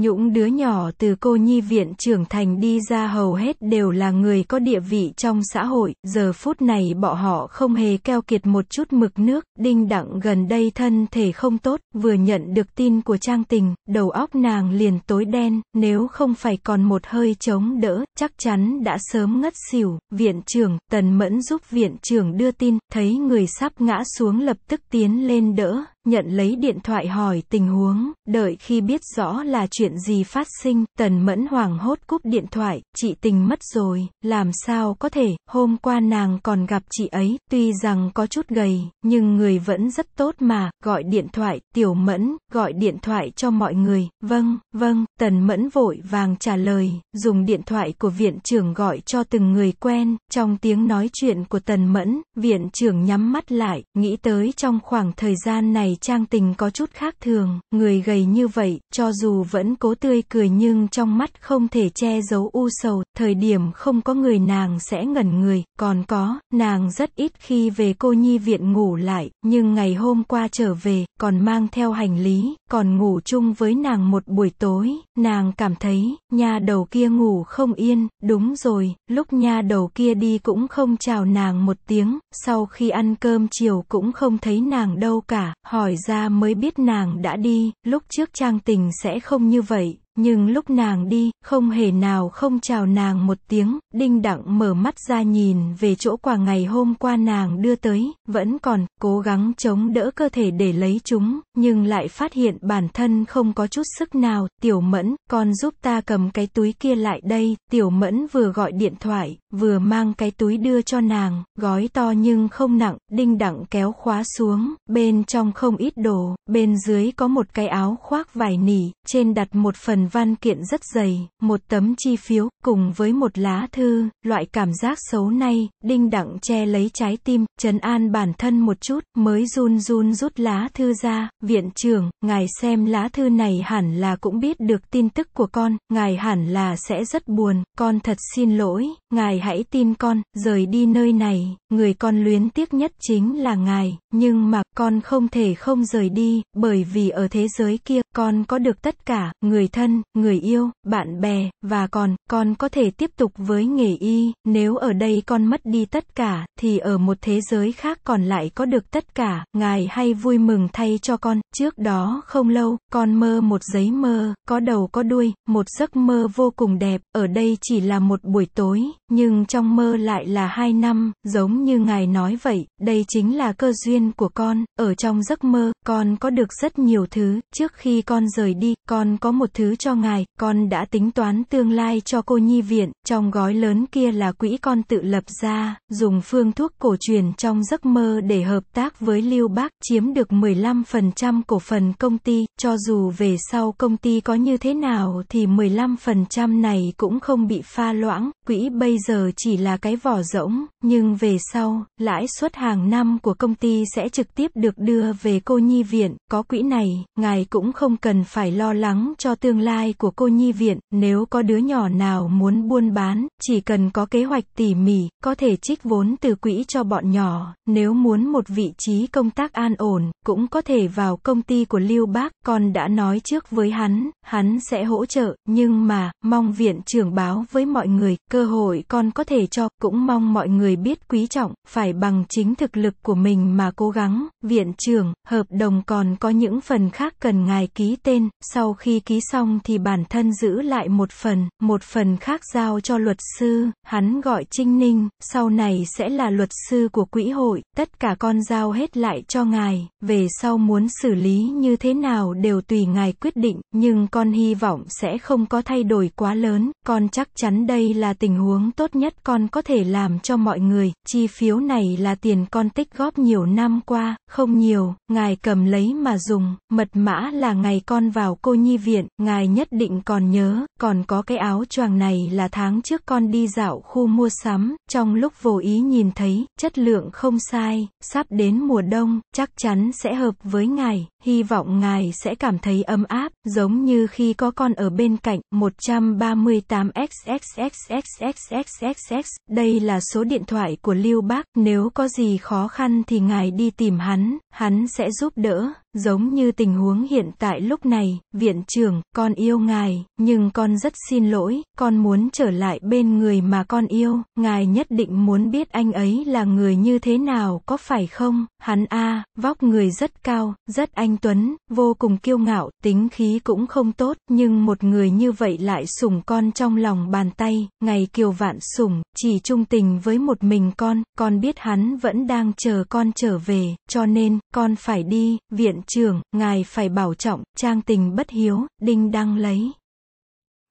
những đứa nhỏ từ cô nhi viện trưởng thành đi ra hầu hết đều là người có địa vị trong xã hội, giờ phút này bọn họ không hề keo kiệt một chút mực nước, đinh đặng gần đây thân thể không tốt, vừa nhận được tin của trang tình, đầu óc nàng liền tối đen, nếu không phải còn một hơi chống đỡ, chắc chắn đã sớm ngất xỉu, viện trưởng, tần mẫn giúp viện trưởng đưa tin, thấy người sắp ngã xuống lập tức tiến lên đỡ, nhận lấy điện thoại hỏi tình huống, đợi khi biết rõ là chuyện gì phát sinh, tần mẫn hoảng hốt cúp điện thoại, chị tình mất rồi, làm sao có thể, hôm qua nàng còn gặp chị ấy, tuy rằng có chút gầy, nhưng người vẫn rất tốt mà, gọi điện thoại, tiểu mẫn, gọi điện thoại cho mọi người, vâng, vâng, tần mẫn vội vàng trả lời, dùng điện thoại của viện trưởng gọi cho từng người quen, trong tiếng nói chuyện của tần mẫn, viện trưởng nhắm mắt lại, nghĩ tới trong khoảng thời gian này Trang Tình có chút khác thường, người gầy như vậy, cho dù vẫn cố tươi cười nhưng trong mắt không thể che giấu u sầu, thời điểm không có người nàng sẽ ngẩn người, còn có, nàng rất ít khi về cô nhi viện ngủ lại, nhưng ngày hôm qua trở về, còn mang theo hành lý, còn ngủ chung với nàng một buổi tối, nàng cảm thấy, nha đầu kia ngủ không yên, đúng rồi, lúc nha đầu kia đi cũng không chào nàng một tiếng, sau khi ăn cơm chiều cũng không thấy nàng đâu cả, hỏi hỏi ra mới biết nàng đã đi, lúc trước Trang Tình sẽ không như vậy, nhưng lúc nàng đi, không hề nào không chào nàng một tiếng, đinh đặng mở mắt ra nhìn về chỗ quà ngày hôm qua nàng đưa tới, vẫn còn, cố gắng chống đỡ cơ thể để lấy chúng, nhưng lại phát hiện bản thân không có chút sức nào, tiểu mẫn, con giúp ta cầm cái túi kia lại đây, tiểu mẫn vừa gọi điện thoại, vừa mang cái túi đưa cho nàng, gói to nhưng không nặng, đinh đặng kéo khóa xuống, bên trong không ít đồ, bên dưới có một cái áo khoác vải nỉ, trên đặt một phần văn kiện rất dày, một tấm chi phiếu, cùng với một lá thư, loại cảm giác xấu này, đinh đặng che lấy trái tim, trấn an bản thân một chút, mới run run rút lá thư ra, viện trưởng, ngài xem lá thư này hẳn là cũng biết được tin tức của con, ngài hẳn là sẽ rất buồn, con thật xin lỗi, ngài hãy tin con, rời đi nơi này, người con luyến tiếc nhất chính là ngài, nhưng mà, con không thể không rời đi, bởi vì ở thế giới kia, con có được tất cả, người thân, người yêu, bạn bè, và còn, con có thể tiếp tục với nghề y, nếu ở đây con mất đi tất cả, thì ở một thế giới khác còn lại có được tất cả, ngài hay vui mừng thay cho con, trước đó không lâu, con mơ một giấy mơ, có đầu có đuôi, một giấc mơ vô cùng đẹp, ở đây chỉ là một buổi tối, nhưng trong mơ lại là hai năm, giống như ngài nói vậy, đây chính là cơ duyên của con, ở trong giấc mơ, con có được rất nhiều thứ, trước khi con rời đi, con có một thứ cho ngài, con đã tính toán tương lai cho cô nhi viện, trong gói lớn kia là quỹ con tự lập ra, dùng phương thuốc cổ truyền trong giấc mơ để hợp tác với Lưu Bác, chiếm được 15% cổ phần công ty, cho dù về sau công ty có như thế nào thì 15% này cũng không bị pha loãng, quỹ bây giờ chỉ là cái vỏ rỗng, nhưng về sau, lãi suất hàng năm của công ty sẽ trực tiếp được đưa về cô nhi viện, có quỹ này, ngài cũng không cần phải lo lắng cho tương lai lai của cô nhi viện, nếu có đứa nhỏ nào muốn buôn bán, chỉ cần có kế hoạch tỉ mỉ, có thể trích vốn từ quỹ cho bọn nhỏ, nếu muốn một vị trí công tác an ổn, cũng có thể vào công ty của Lưu Bác, con đã nói trước với hắn, hắn sẽ hỗ trợ, nhưng mà, mong viện trưởng báo với mọi người, cơ hội con có thể cho, cũng mong mọi người biết quý trọng, phải bằng chính thực lực của mình mà cố gắng, viện trưởng, hợp đồng còn có những phần khác cần ngài ký tên, sau khi ký xong thì bản thân giữ lại một phần, một phần khác giao cho luật sư, hắn gọi Trinh Ninh, sau này sẽ là luật sư của quỹ hội, tất cả con giao hết lại cho ngài, về sau muốn xử lý như thế nào đều tùy ngài quyết định, nhưng con hy vọng sẽ không có thay đổi quá lớn, con chắc chắn đây là tình huống tốt nhất con có thể làm cho mọi người, chi phiếu này là tiền con tích góp nhiều năm qua, không nhiều, ngài cầm lấy mà dùng, mật mã là ngày con vào cô nhi viện, ngài nhất định còn nhớ, còn có cái áo choàng này là tháng trước con đi dạo khu mua sắm, trong lúc vô ý nhìn thấy, chất lượng không sai, sắp đến mùa đông, chắc chắn sẽ hợp với ngài hy vọng ngài sẽ cảm thấy ấm áp, giống như khi có con ở bên cạnh, 138xxxxxxxx, đây là số điện thoại của Lưu Bác, nếu có gì khó khăn thì ngài đi tìm hắn, hắn sẽ giúp đỡ, giống như tình huống hiện tại lúc này, viện trưởng, con yêu ngài, nhưng con rất xin lỗi, con muốn trở lại bên người mà con yêu, ngài nhất định muốn biết anh ấy là người như thế nào có phải không, hắn a, vóc người rất cao, rất anh anh Tuấn, vô cùng kiêu ngạo, tính khí cũng không tốt, nhưng một người như vậy lại sủng con trong lòng bàn tay, ngày kiều vạn sủng, chỉ trung tình với một mình con, con biết hắn vẫn đang chờ con trở về, cho nên, con phải đi, viện trưởng, ngài phải bảo trọng, trang tình bất hiếu, đinh đang lấy.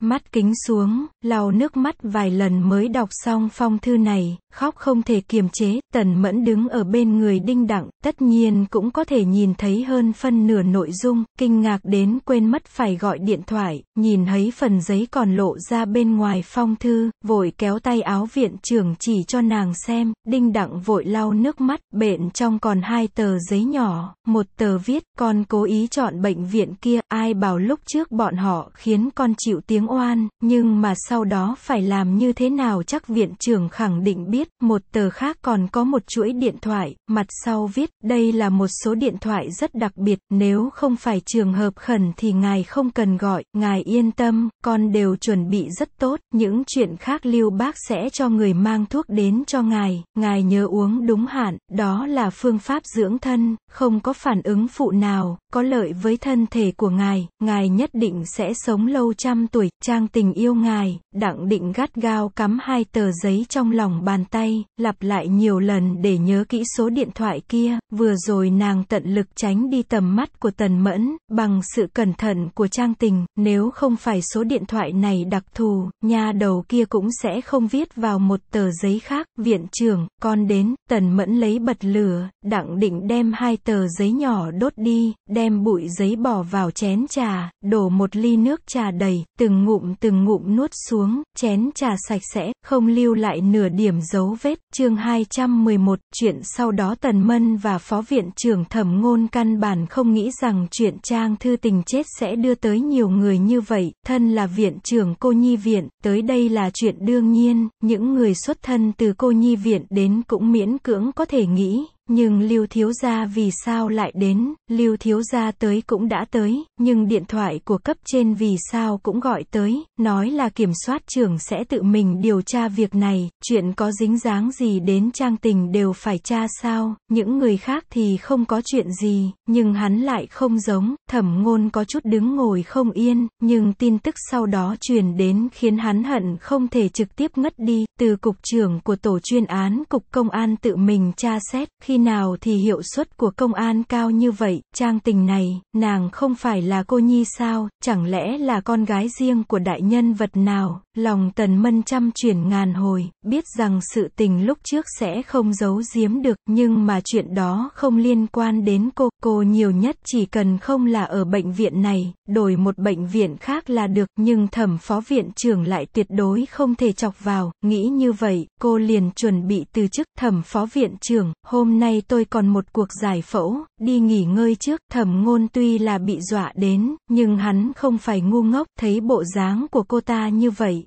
Mắt kính xuống, lau nước mắt vài lần mới đọc xong phong thư này, khóc không thể kiềm chế, tần mẫn đứng ở bên người đinh đặng, tất nhiên cũng có thể nhìn thấy hơn phân nửa nội dung, kinh ngạc đến quên mất phải gọi điện thoại, nhìn thấy phần giấy còn lộ ra bên ngoài phong thư, vội kéo tay áo viện trưởng chỉ cho nàng xem, đinh đặng vội lau nước mắt, bệnh trong còn hai tờ giấy nhỏ, một tờ viết, con cố ý chọn bệnh viện kia, ai bảo lúc trước bọn họ khiến con chịu tiếng oan, nhưng mà sau sau đó phải làm như thế nào chắc viện trưởng khẳng định biết, một tờ khác còn có một chuỗi điện thoại, mặt sau viết, đây là một số điện thoại rất đặc biệt, nếu không phải trường hợp khẩn thì ngài không cần gọi, ngài yên tâm, con đều chuẩn bị rất tốt, những chuyện khác lưu bác sẽ cho người mang thuốc đến cho ngài, ngài nhớ uống đúng hạn, đó là phương pháp dưỡng thân, không có phản ứng phụ nào, có lợi với thân thể của ngài, ngài nhất định sẽ sống lâu trăm tuổi, trang tình yêu ngài, đặng định gắt gao cắm hai tờ giấy trong lòng bàn tay, lặp lại nhiều lần để nhớ kỹ số điện thoại kia, vừa rồi nàng tận lực tránh đi tầm mắt của tần mẫn, bằng sự cẩn thận của trang tình, nếu không phải số điện thoại này đặc thù, nhà đầu kia cũng sẽ không viết vào một tờ giấy khác, viện trưởng, con đến, tần mẫn lấy bật lửa, đặng định đem hai tờ giấy nhỏ đốt đi, đem bụi giấy bỏ vào chén trà, đổ một ly nước trà đầy, từng ngụm từng ngụm nuốt xuống, chén trà sạch sẽ, không lưu lại nửa điểm dấu vết. Chương 211, chuyện sau đó Tần Mân và Phó Viện trưởng Thẩm Ngôn căn bản không nghĩ rằng chuyện Trang Thư Tình chết sẽ đưa tới nhiều người như vậy. Thân là Viện trưởng Cô Nhi Viện, tới đây là chuyện đương nhiên, những người xuất thân từ Cô Nhi Viện đến cũng miễn cưỡng có thể nghĩ. Nhưng Lưu Thiếu Gia vì sao lại đến, Lưu Thiếu Gia tới cũng đã tới, nhưng điện thoại của cấp trên vì sao cũng gọi tới, nói là kiểm soát trưởng sẽ tự mình điều tra việc này, chuyện có dính dáng gì đến trang tình đều phải tra sao, những người khác thì không có chuyện gì, nhưng hắn lại không giống, thẩm ngôn có chút đứng ngồi không yên, nhưng tin tức sau đó truyền đến khiến hắn hận không thể trực tiếp ngất đi, từ cục trưởng của tổ chuyên án cục công an tự mình tra xét, khi nào thì hiệu suất của công an cao như vậy, trang tình này, nàng không phải là cô nhi sao, chẳng lẽ là con gái riêng của đại nhân vật nào, Lòng tần mân trăm chuyển ngàn hồi, biết rằng sự tình lúc trước sẽ không giấu giếm được, nhưng mà chuyện đó không liên quan đến cô. Cô nhiều nhất chỉ cần không là ở bệnh viện này, đổi một bệnh viện khác là được, nhưng thẩm phó viện trưởng lại tuyệt đối không thể chọc vào. Nghĩ như vậy, cô liền chuẩn bị từ chức thẩm phó viện trưởng, hôm nay tôi còn một cuộc giải phẫu, đi nghỉ ngơi trước. Thẩm ngôn tuy là bị dọa đến, nhưng hắn không phải ngu ngốc, thấy bộ dáng của cô ta như vậy,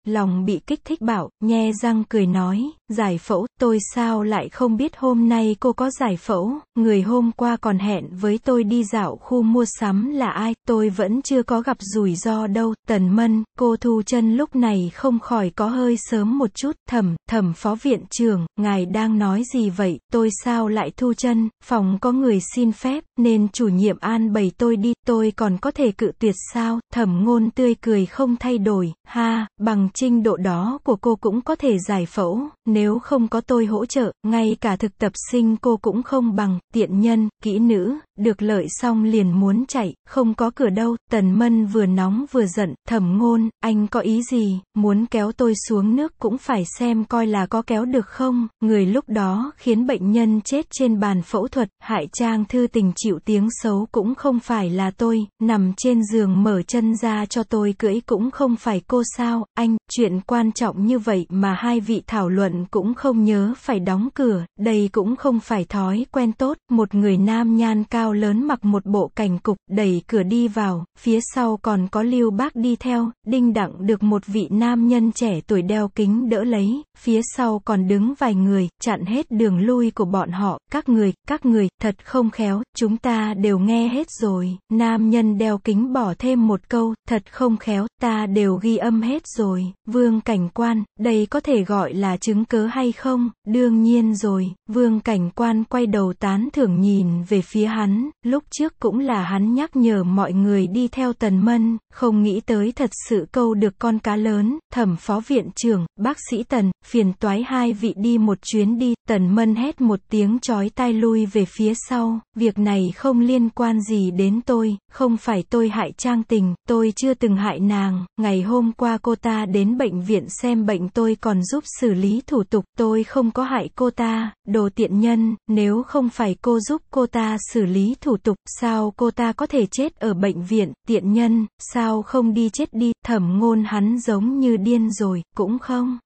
lòng bị kích thích bảo, nhe răng cười nói, giải phẫu, tôi sao lại không biết hôm nay cô có giải phẫu, người hôm qua còn hẹn với tôi đi dạo khu mua sắm là ai, tôi vẫn chưa có gặp rủi ro đâu, tần mân, cô thu chân lúc này không khỏi có hơi sớm một chút, thẩm, thẩm phó viện trưởng, ngài đang nói gì vậy, tôi sao lại thu chân, phòng có người xin phép, nên chủ nhiệm an bày tôi đi, tôi còn có thể cự tuyệt sao, thẩm ngôn tươi cười không thay đổi, ha, bằng trình độ đó của cô cũng có thể giải phẫu, nếu không có tôi hỗ trợ, ngay cả thực tập sinh cô cũng không bằng, tiện nhân, kỹ nữ, được lợi xong liền muốn chạy, không có cửa đâu, tần mân vừa nóng vừa giận, thẩm ngôn, anh có ý gì, muốn kéo tôi xuống nước cũng phải xem coi là có kéo được không, người lúc đó khiến bệnh nhân chết trên bàn phẫu thuật, hại trang thư tình chịu tiếng xấu cũng không phải là tôi, nằm trên giường mở chân ra cho tôi cưỡi cũng không phải cô sao, anh, chuyện quan trọng như vậy mà hai vị thảo luận cũng không nhớ phải đóng cửa, đây cũng không phải thói quen tốt, một người nam nhan cao lớn mặc một bộ cảnh cục, đẩy cửa đi vào, phía sau còn có lưu bác đi theo, đinh đặng được một vị nam nhân trẻ tuổi đeo kính đỡ lấy, phía sau còn đứng vài người, chặn hết đường lui của bọn họ, các người, các người, thật không khéo, chúng ta đều nghe hết rồi, nam nhân đeo kính bỏ thêm một câu, thật không khéo, ta đều ghi âm hết rồi, Vương Cảnh Quan, đây có thể gọi là chứng cớ hay không? Đương nhiên rồi, Vương Cảnh Quan quay đầu tán thưởng nhìn về phía hắn, lúc trước cũng là hắn nhắc nhở mọi người đi theo Tần Mân, không nghĩ tới thật sự câu được con cá lớn, thẩm phó viện trưởng, bác sĩ Tần, phiền toái hai vị đi một chuyến đi, Tần Mân hét một tiếng chói tai lui về phía sau, việc này không liên quan gì đến tôi, không phải tôi hại trang tình, tôi chưa từng hại nàng, ngày hôm qua cô ta đến bệnh viện xem bệnh tôi còn giúp xử lý thủ tục, tôi không có hại cô ta, đồ tiện nhân, nếu không phải cô giúp cô ta xử lý thủ tục, sao cô ta có thể chết ở bệnh viện, tiện nhân, sao không đi chết đi, thẩm ngôn hắn giống như điên rồi, cũng không.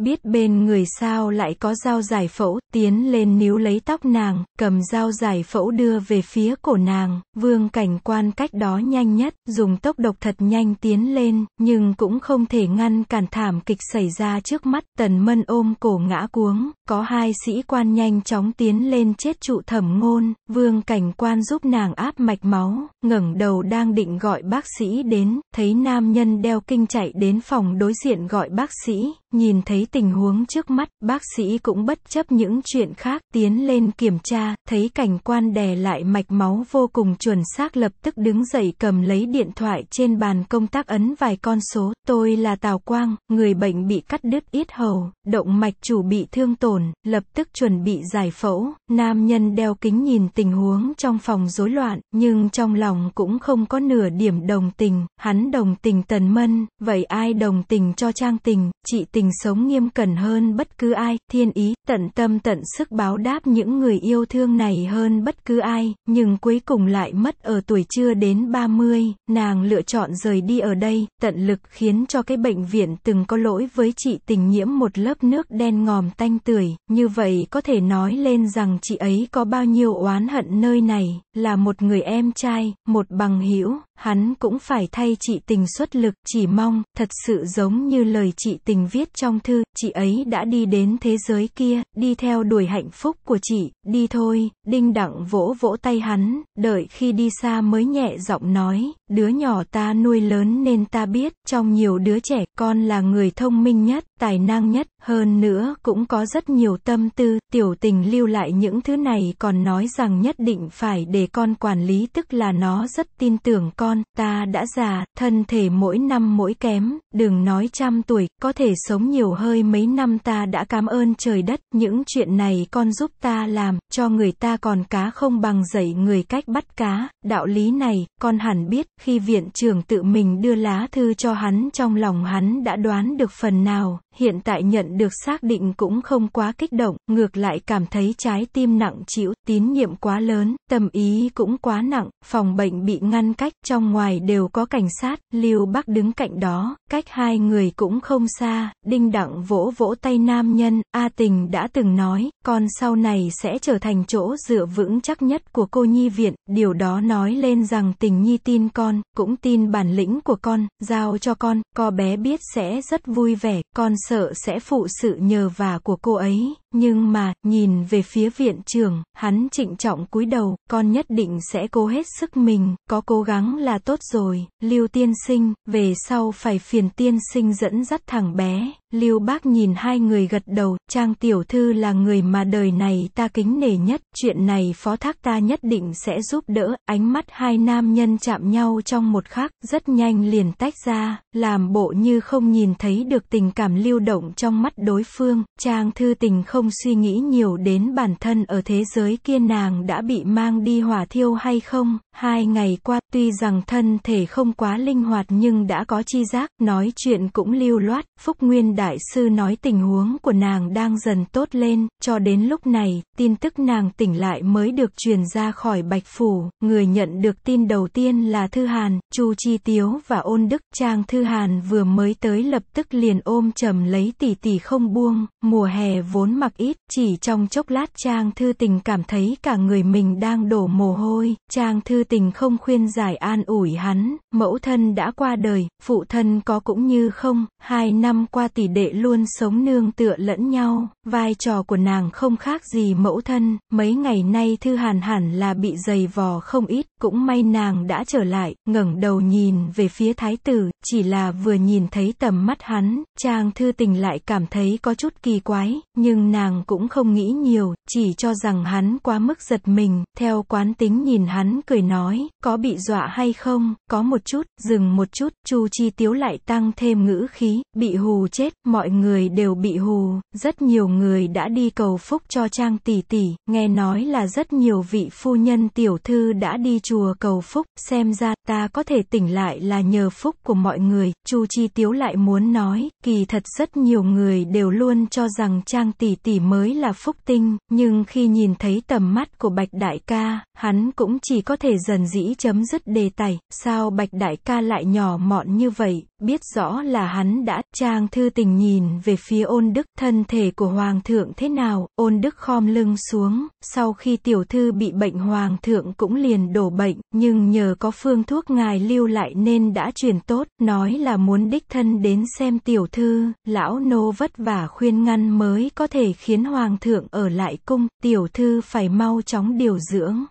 Biết bên người sao lại có dao giải phẫu, tiến lên níu lấy tóc nàng, cầm dao giải phẫu đưa về phía cổ nàng, vương cảnh quan cách đó nhanh nhất, dùng tốc độc thật nhanh tiến lên, nhưng cũng không thể ngăn cản thảm kịch xảy ra trước mắt, tần mân ôm cổ ngã cuống, có hai sĩ quan nhanh chóng tiến lên chết trụ thẩm ngôn, vương cảnh quan giúp nàng áp mạch máu, ngẩng đầu đang định gọi bác sĩ đến, thấy nam nhân đeo kinh chạy đến phòng đối diện gọi bác sĩ, Nhìn thấy tình huống trước mắt, bác sĩ cũng bất chấp những chuyện khác, tiến lên kiểm tra, thấy cảnh quan đè lại mạch máu vô cùng chuẩn xác lập tức đứng dậy cầm lấy điện thoại trên bàn công tác ấn vài con số, tôi là Tào Quang, người bệnh bị cắt đứt ít hầu, động mạch chủ bị thương tổn, lập tức chuẩn bị giải phẫu, nam nhân đeo kính nhìn tình huống trong phòng rối loạn, nhưng trong lòng cũng không có nửa điểm đồng tình, hắn đồng tình tần mân, vậy ai đồng tình cho trang tình, chị tình tình sống nghiêm cẩn hơn bất cứ ai, thiên ý, tận tâm tận sức báo đáp những người yêu thương này hơn bất cứ ai, nhưng cuối cùng lại mất ở tuổi chưa đến 30, nàng lựa chọn rời đi ở đây, tận lực khiến cho cái bệnh viện từng có lỗi với chị tình nhiễm một lớp nước đen ngòm tanh tưởi, như vậy có thể nói lên rằng chị ấy có bao nhiêu oán hận nơi này, là một người em trai, một bằng hữu, hắn cũng phải thay chị tình xuất lực, chỉ mong, thật sự giống như lời chị tình viết trong thư, chị ấy đã đi đến thế giới kia, đi theo đuổi hạnh phúc của chị, đi thôi, đinh đặng vỗ vỗ tay hắn, đợi khi đi xa mới nhẹ giọng nói, đứa nhỏ ta nuôi lớn nên ta biết, trong nhiều đứa trẻ, con là người thông minh nhất, tài năng nhất, hơn nữa cũng có rất nhiều tâm tư, tiểu tình lưu lại những thứ này còn nói rằng nhất định phải để con quản lý tức là nó rất tin tưởng con, ta đã già, thân thể mỗi năm mỗi kém, đừng nói trăm tuổi, có thể sống nhiều hơi mấy năm ta đã cảm ơn trời đất, những chuyện này con giúp ta làm, cho người ta còn cá không bằng dạy người cách bắt cá, đạo lý này, con hẳn biết, khi viện trưởng tự mình đưa lá thư cho hắn trong lòng hắn đã đoán được phần nào, hiện tại nhận được xác định cũng không quá kích động, ngược lại cảm thấy trái tim nặng chịu, tín nhiệm quá lớn, tâm ý cũng quá nặng, phòng bệnh bị ngăn cách, trong ngoài đều có cảnh sát, Lưu Bắc đứng cạnh đó, cách hai người cũng không xa, Đinh Đặng vỗ vỗ tay nam nhân, A Tình đã từng nói, con sau này sẽ trở thành chỗ dựa vững chắc nhất của cô nhi viện, điều đó nói lên rằng tình nhi tin con, cũng tin bản lĩnh của con, giao cho con, co bé biết sẽ rất vui vẻ, con sợ sẽ phụ sự nhờ vả của cô ấy. Nhưng mà, nhìn về phía viện trưởng, hắn trịnh trọng cúi đầu, con nhất định sẽ cố hết sức mình, có cố gắng là tốt rồi, Lưu tiên sinh, về sau phải phiền tiên sinh dẫn dắt thằng bé, Lưu bác nhìn hai người gật đầu, Trang tiểu thư là người mà đời này ta kính nể nhất, chuyện này phó thác ta nhất định sẽ giúp đỡ, ánh mắt hai nam nhân chạm nhau trong một khắc, rất nhanh liền tách ra, làm bộ như không nhìn thấy được tình cảm lưu động trong mắt đối phương, Trang thư tình không không suy nghĩ nhiều đến bản thân ở thế giới kia nàng đã bị mang đi hỏa thiêu hay không, Hai ngày qua tuy rằng thân thể không quá linh hoạt nhưng đã có chi giác, nói chuyện cũng lưu loát, Phúc Nguyên Đại Sư nói tình huống của nàng đang dần tốt lên, cho đến lúc này, tin tức nàng tỉnh lại mới được truyền ra khỏi Bạch Phủ, người nhận được tin đầu tiên là Thư Hàn, Chu Chi Tiếu và Ôn Đức, Trang Thư Hàn vừa mới tới lập tức liền ôm trầm lấy tỷ tỷ không buông, mùa hè vốn mặc ít, chỉ trong chốc lát Trang Thư Tình cảm thấy cả người mình đang đổ mồ hôi, Trang Thư tình không khuyên giải an ủi hắn, mẫu thân đã qua đời, phụ thân có cũng như không, hai năm qua tỷ đệ luôn sống nương tựa lẫn nhau, vai trò của nàng không khác gì mẫu thân, mấy ngày nay thư hàn hẳn là bị dày vò không ít, cũng may nàng đã trở lại, ngẩng đầu nhìn về phía thái tử, chỉ là vừa nhìn thấy tầm mắt hắn, chàng thư tình lại cảm thấy có chút kỳ quái, nhưng nàng cũng không nghĩ nhiều, chỉ cho rằng hắn quá mức giật mình, theo quán tính nhìn hắn cười nói nói, có bị dọa hay không, có một chút, dừng một chút, Chu Chi Tiếu lại tăng thêm ngữ khí, bị hù chết, mọi người đều bị hù, rất nhiều người đã đi cầu phúc cho Trang tỷ tỷ, nghe nói là rất nhiều vị phu nhân tiểu thư đã đi chùa cầu phúc, xem ra ta có thể tỉnh lại là nhờ phúc của mọi người, Chu Chi Tiếu lại muốn nói, kỳ thật rất nhiều người đều luôn cho rằng Trang tỷ tỷ mới là phúc tinh, nhưng khi nhìn thấy tầm mắt của Bạch Đại ca, hắn cũng chỉ có thể dần dĩ chấm dứt đề tài, sao bạch đại ca lại nhỏ mọn như vậy, biết rõ là hắn đã, trang thư tình nhìn về phía ôn đức, thân thể của hoàng thượng thế nào, ôn đức khom lưng xuống, sau khi tiểu thư bị bệnh hoàng thượng cũng liền đổ bệnh, nhưng nhờ có phương thuốc ngài lưu lại nên đã truyền tốt, nói là muốn đích thân đến xem tiểu thư, lão nô vất vả khuyên ngăn mới có thể khiến hoàng thượng ở lại cung, tiểu thư phải mau chóng điều dưỡng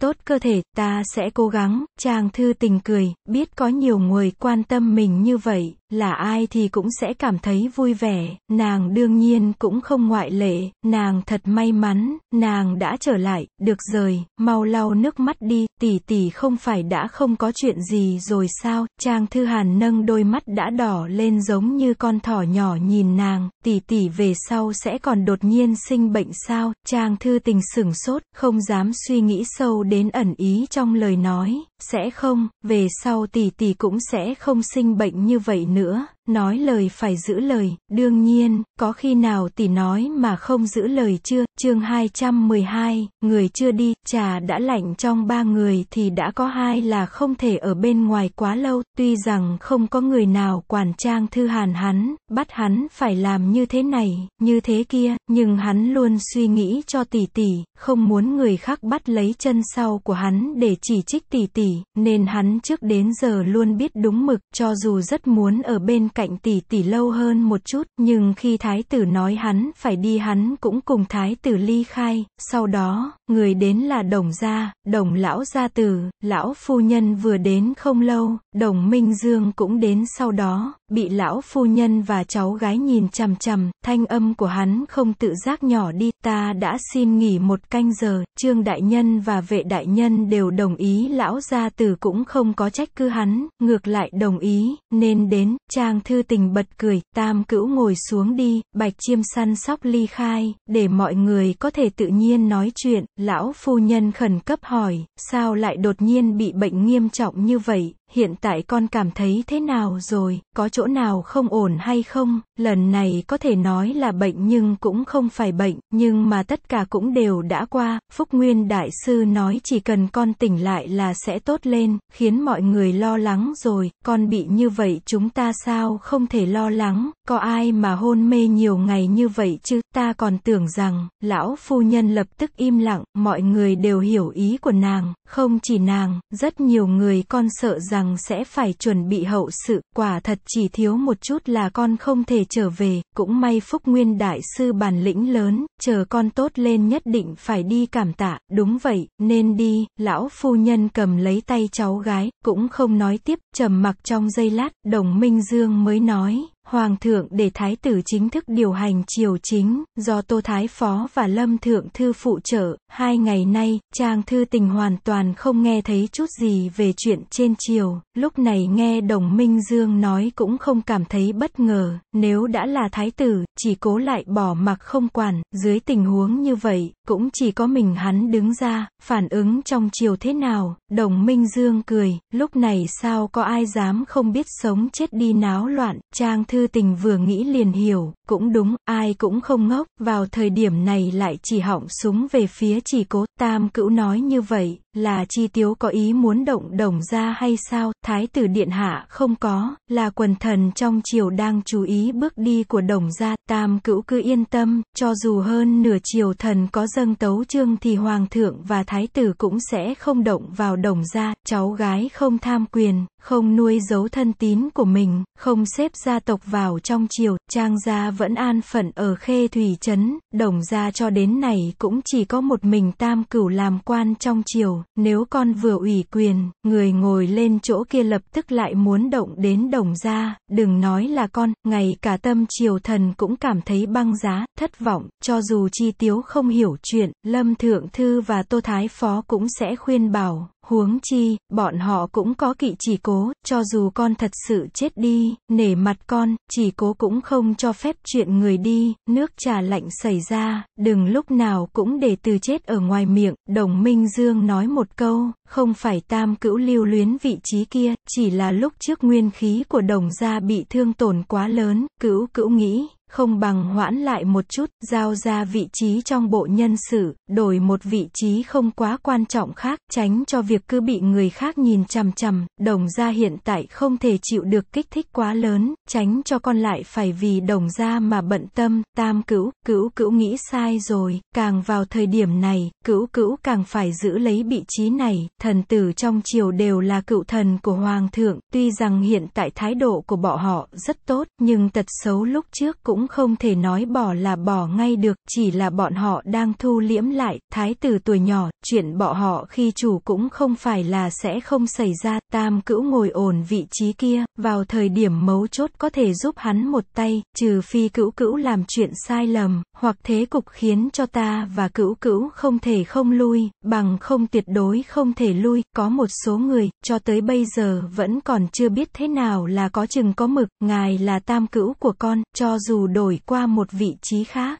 tốt cơ thể, ta sẽ cố gắng, chàng thư tình cười, biết có nhiều người quan tâm mình như vậy, là ai thì cũng sẽ cảm thấy vui vẻ, nàng đương nhiên cũng không ngoại lệ, nàng thật may mắn, nàng đã trở lại, được rời, mau lau nước mắt đi, tỷ tỷ không phải đã không có chuyện gì rồi sao, Trang Thư Hàn nâng đôi mắt đã đỏ lên giống như con thỏ nhỏ nhìn nàng, tỷ tỷ về sau sẽ còn đột nhiên sinh bệnh sao, Trang Thư Tình sửng sốt, không dám suy nghĩ sâu đến ẩn ý trong lời nói, sẽ không, về sau tỷ tỷ cũng sẽ không sinh bệnh như vậy nữa nữa nói lời phải giữ lời, đương nhiên, có khi nào tỷ nói mà không giữ lời chưa, chương 212, người chưa đi, trà đã lạnh trong ba người thì đã có hai là không thể ở bên ngoài quá lâu, tuy rằng không có người nào quản trang thư hàn hắn, bắt hắn phải làm như thế này, như thế kia, nhưng hắn luôn suy nghĩ cho tỷ tỷ, không muốn người khác bắt lấy chân sau của hắn để chỉ trích tỷ tỷ, nên hắn trước đến giờ luôn biết đúng mực, cho dù rất muốn ở bên cạnh tỷ tỷ lâu hơn một chút, nhưng khi thái tử nói hắn phải đi hắn cũng cùng thái tử ly khai, sau đó, người đến là đồng gia, đồng lão gia tử, lão phu nhân vừa đến không lâu, đồng Minh Dương cũng đến sau đó, bị lão phu nhân và cháu gái nhìn chằm chằm, thanh âm của hắn không tự giác nhỏ đi, ta đã xin nghỉ một canh giờ, trương đại nhân và vệ đại nhân đều đồng ý lão gia tử cũng không có trách cứ hắn, ngược lại đồng ý, nên đến, trang thư tình bật cười, tam cữu ngồi xuống đi, bạch chiêm săn sóc ly khai, để mọi người có thể tự nhiên nói chuyện, lão phu nhân khẩn cấp hỏi, sao lại đột nhiên bị bệnh nghiêm trọng như vậy, hiện tại con cảm thấy thế nào rồi, có chỗ nào không ổn hay không, lần này có thể nói là bệnh nhưng cũng không phải bệnh, nhưng mà tất cả cũng đều đã qua, Phúc Nguyên Đại Sư nói chỉ cần con tỉnh lại là sẽ tốt lên, khiến mọi người lo lắng rồi, con bị như vậy chúng ta sao không thể lo lắng, có ai mà hôn mê nhiều ngày như vậy chứ, ta còn tưởng rằng, lão phu nhân lập tức im lặng, mọi người đều hiểu ý của nàng, không chỉ nàng, rất nhiều người con sợ rằng, rằng sẽ phải chuẩn bị hậu sự, quả thật chỉ thiếu một chút là con không thể trở về, cũng may Phúc Nguyên Đại Sư bản lĩnh lớn, chờ con tốt lên nhất định phải đi cảm tạ, đúng vậy, nên đi, lão phu nhân cầm lấy tay cháu gái, cũng không nói tiếp, trầm mặc trong giây lát, đồng Minh Dương mới nói, Hoàng thượng để Thái tử chính thức điều hành triều chính, do Tô Thái Phó và Lâm Thượng Thư phụ trợ. Hai ngày nay, Trang Thư Tình hoàn toàn không nghe thấy chút gì về chuyện trên triều. Lúc này nghe Đồng Minh Dương nói cũng không cảm thấy bất ngờ. Nếu đã là Thái tử, chỉ cố lại bỏ mặc không quản. Dưới tình huống như vậy, cũng chỉ có mình hắn đứng ra, phản ứng trong chiều thế nào, đồng minh dương cười, lúc này sao có ai dám không biết sống chết đi náo loạn, trang thư tình vừa nghĩ liền hiểu, cũng đúng, ai cũng không ngốc, vào thời điểm này lại chỉ họng súng về phía chỉ cố, tam cữu nói như vậy, là chi tiếu có ý muốn động đồng ra hay sao, thái tử điện hạ không có, là quần thần trong chiều đang chú ý bước đi của đồng gia, tam cữu cứ yên tâm, cho dù hơn nửa chiều thần có dâng tấu chương thì hoàng thượng và thái tử cũng sẽ không động vào đồng gia, cháu gái không tham quyền không nuôi giấu thân tín của mình, không xếp gia tộc vào trong triều, Trang gia vẫn an phận ở Khê Thủy Trấn, Đồng gia cho đến này cũng chỉ có một mình Tam Cửu làm quan trong triều, nếu con vừa ủy quyền, người ngồi lên chỗ kia lập tức lại muốn động đến Đồng gia, đừng nói là con, ngày cả tâm triều thần cũng cảm thấy băng giá, thất vọng, cho dù chi tiếu không hiểu chuyện, Lâm Thượng Thư và Tô Thái Phó cũng sẽ khuyên bảo, Huống chi, bọn họ cũng có kỵ chỉ cố, cho dù con thật sự chết đi, nể mặt con, chỉ cố cũng không cho phép chuyện người đi, nước trà lạnh xảy ra, đừng lúc nào cũng để từ chết ở ngoài miệng, đồng minh dương nói một câu, không phải tam cữu lưu luyến vị trí kia, chỉ là lúc trước nguyên khí của đồng gia bị thương tổn quá lớn, cữu cữu nghĩ, không bằng hoãn lại một chút, giao ra vị trí trong bộ nhân sự, đổi một vị trí không quá quan trọng khác, tránh cho việc cứ bị người khác nhìn chằm chằm, đồng gia hiện tại không thể chịu được kích thích quá lớn, tránh cho con lại phải vì đồng gia mà bận tâm, tam cữu, cữu cữu nghĩ sai rồi, càng vào thời điểm này, cữu cữu càng phải giữ lấy vị trí này, thần tử trong triều đều là cựu thần của hoàng thượng, tuy rằng hiện tại thái độ của bọn họ rất tốt, nhưng tật xấu lúc trước cũng không thể nói bỏ là bỏ ngay được, chỉ là bọn họ đang thu liễm lại, thái tử tuổi nhỏ, chuyện bỏ họ khi chủ cũng không phải là sẽ không xảy ra, tam cữu ngồi ổn vị trí kia, vào thời điểm mấu chốt có thể giúp hắn một tay, trừ phi cữu cữu làm chuyện sai lầm, hoặc thế cục khiến cho ta và cữu cữu không thể không lui, bằng không tuyệt đối không thể lui, có một số người, cho tới bây giờ vẫn còn chưa biết thế nào là có chừng có mực, ngài là tam cữu của con, cho dù đổi qua một vị trí khác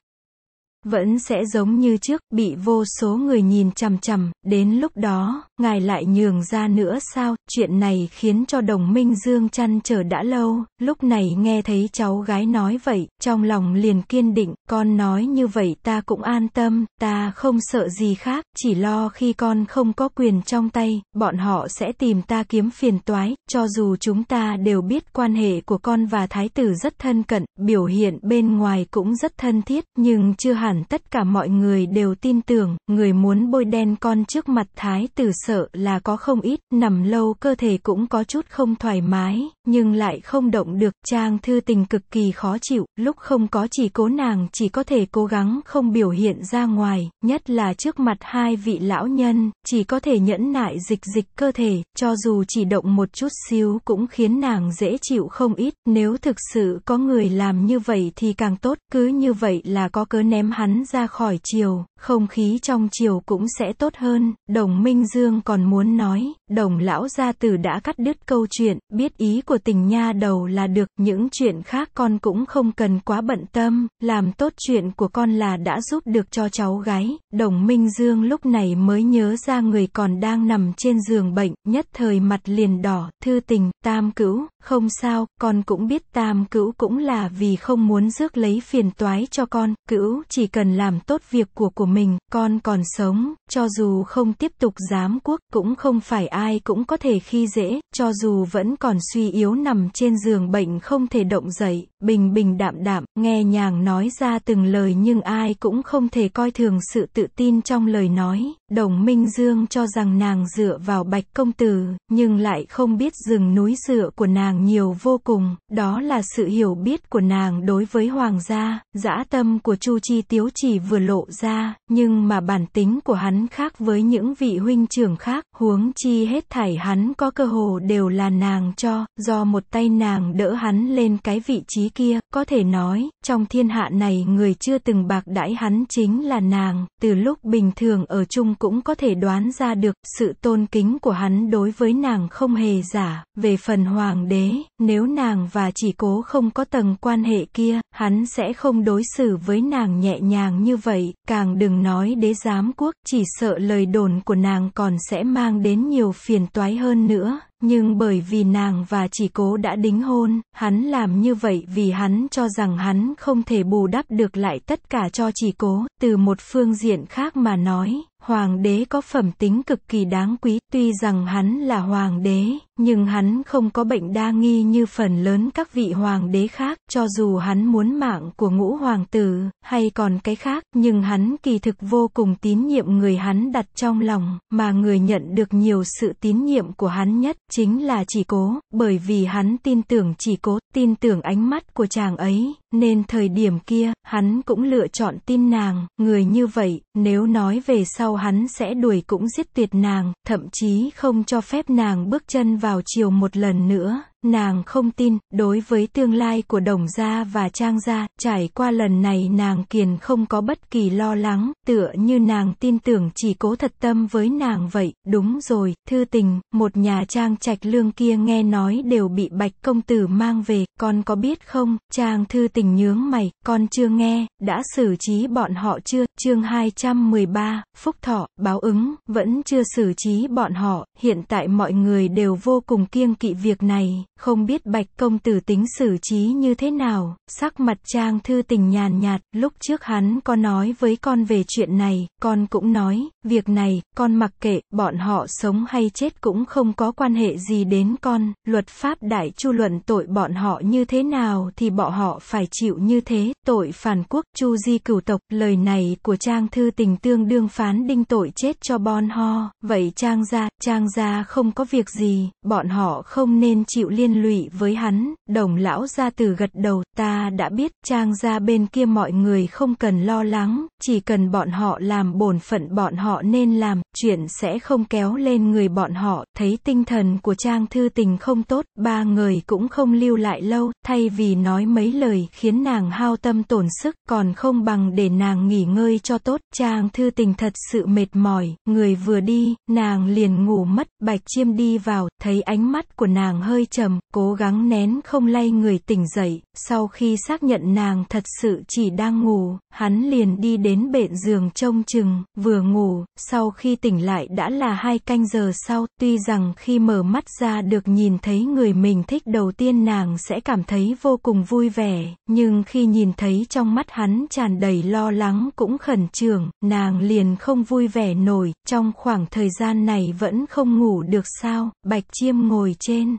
vẫn sẽ giống như trước bị vô số người nhìn chằm chằm đến lúc đó Ngài lại nhường ra nữa sao, chuyện này khiến cho đồng minh Dương chăn trở đã lâu, lúc này nghe thấy cháu gái nói vậy, trong lòng liền kiên định, con nói như vậy ta cũng an tâm, ta không sợ gì khác, chỉ lo khi con không có quyền trong tay, bọn họ sẽ tìm ta kiếm phiền toái, cho dù chúng ta đều biết quan hệ của con và thái tử rất thân cận, biểu hiện bên ngoài cũng rất thân thiết, nhưng chưa hẳn tất cả mọi người đều tin tưởng, người muốn bôi đen con trước mặt thái tử sợ là có không ít, nằm lâu cơ thể cũng có chút không thoải mái, nhưng lại không động được, Trang Thư Tình cực kỳ khó chịu, lúc không có chỉ cố nàng chỉ có thể cố gắng không biểu hiện ra ngoài, nhất là trước mặt hai vị lão nhân, chỉ có thể nhẫn nại dịch dịch cơ thể, cho dù chỉ động một chút xíu cũng khiến nàng dễ chịu không ít, nếu thực sự có người làm như vậy thì càng tốt, cứ như vậy là có cớ ném hắn ra khỏi chiều, không khí trong chiều cũng sẽ tốt hơn, đồng Minh Dương còn muốn nói, đồng lão gia tử đã cắt đứt câu chuyện, biết ý của tình nha đầu là được, những chuyện khác con cũng không cần quá bận tâm, làm tốt chuyện của con là đã giúp được cho cháu gái, đồng Minh Dương lúc này mới nhớ ra người còn đang nằm trên giường bệnh, nhất thời mặt liền đỏ, thư tình, tam cữu, không sao, con cũng biết tam cữu cũng là vì không muốn rước lấy phiền toái cho con, cữu chỉ cần làm tốt việc của của mình, con còn sống, cho dù không tiếp tục giám quốc, cũng không phải ai cũng có thể khi dễ, cho dù vẫn còn suy yếu nằm trên giường bệnh không thể động dậy, bình bình đạm đạm, nghe nhàng nói ra từng lời nhưng ai cũng không thể coi thường sự tự tin trong lời nói, Đồng Minh Dương cho rằng nàng dựa vào Bạch Công Tử, nhưng lại không biết rừng núi dựa của nàng nhiều vô cùng, đó là sự hiểu biết của nàng đối với Hoàng gia, dã tâm của Chu Chi Tiếu chỉ vừa lộ ra, nhưng mà bản tính của hắn khác với những vị huynh trưởng khác, huống chi hết thảy hắn có cơ hồ đều là nàng cho, do một tay nàng đỡ hắn lên cái vị trí kia, có thể nói, trong thiên hạ này người chưa từng bạc đãi hắn chính là nàng, từ lúc bình thường ở chung cũng có thể đoán ra được, sự tôn kính của hắn đối với nàng không hề giả, về phần hoàng đế, nếu nàng và chỉ cố không có tầng quan hệ kia, hắn sẽ không đối xử với nàng nhẹ nhàng như vậy, càng đừng nói đế giám quốc, chỉ sợ lời đồn của nàng còn sẽ mang đến nhiều phiền toái hơn nữa, nhưng bởi vì nàng và chỉ cố đã đính hôn, hắn làm như vậy vì hắn cho rằng hắn không thể bù đắp được lại tất cả cho chỉ cố. Từ một phương diện khác mà nói, hoàng đế có phẩm tính cực kỳ đáng quý. Tuy rằng hắn là hoàng đế, nhưng hắn không có bệnh đa nghi như phần lớn các vị hoàng đế khác. Cho dù hắn muốn mạng của ngũ hoàng tử, hay còn cái khác, nhưng hắn kỳ thực vô cùng tín nhiệm người hắn đặt trong lòng, mà người nhận được nhiều sự tín nhiệm của hắn nhất chính là chỉ cố, bởi vì hắn tin tưởng chỉ cố, tin tưởng ánh mắt của chàng ấy nên thời điểm kia, hắn cũng lựa chọn tin nàng, người như vậy, nếu nói về sau hắn sẽ đuổi cũng giết tuyệt nàng, thậm chí không cho phép nàng bước chân vào chiều một lần nữa, nàng không tin, đối với tương lai của đồng gia và trang gia, trải qua lần này nàng kiền không có bất kỳ lo lắng, tựa như nàng tin tưởng chỉ cố thật tâm với nàng vậy, đúng rồi, thư tình, một nhà trang trạch lương kia nghe nói đều bị bạch công tử mang về, con có biết không, trang thư tình Tình nhướng mày, con chưa nghe, đã xử trí bọn họ chưa? Chương 213, Phúc Thọ, báo ứng, vẫn chưa xử trí bọn họ, hiện tại mọi người đều vô cùng kiêng kỵ việc này, không biết Bạch công tử tính xử trí như thế nào. Sắc mặt Trang Thư Tình nhàn nhạt, lúc trước hắn có nói với con về chuyện này, con cũng nói, việc này, con mặc kệ, bọn họ sống hay chết cũng không có quan hệ gì đến con, luật pháp đại chu luận tội bọn họ như thế nào thì bọn họ phải phải chịu như thế, tội phản quốc, chu di cửu tộc, lời này của Trang Thư Tình tương đương phán đinh tội chết cho bon ho, vậy Trang gia, Trang gia không có việc gì, bọn họ không nên chịu liên lụy với hắn, đồng lão gia từ gật đầu, ta đã biết, Trang gia bên kia mọi người không cần lo lắng, chỉ cần bọn họ làm bổn phận bọn họ nên làm, chuyện sẽ không kéo lên người bọn họ, thấy tinh thần của Trang Thư Tình không tốt, ba người cũng không lưu lại lâu, thay vì nói mấy lời khiến nàng hao tâm tổn sức, còn không bằng để nàng nghỉ ngơi cho tốt. Trang thư tình thật sự mệt mỏi, người vừa đi, nàng liền ngủ mất, bạch chiêm đi vào, thấy ánh mắt của nàng hơi trầm, cố gắng nén không lay người tỉnh dậy, sau khi xác nhận nàng thật sự chỉ đang ngủ, hắn liền đi đến bện giường trông chừng, vừa ngủ, sau khi tỉnh lại đã là hai canh giờ sau, tuy rằng khi mở mắt ra được nhìn thấy người mình thích đầu tiên nàng sẽ cảm thấy vô cùng vui vẻ, nhưng khi nhìn thấy trong mắt hắn tràn đầy lo lắng cũng khẩn trương, nàng liền không vui vẻ nổi, trong khoảng thời gian này vẫn không ngủ được sao, Bạch Chiêm ngồi trên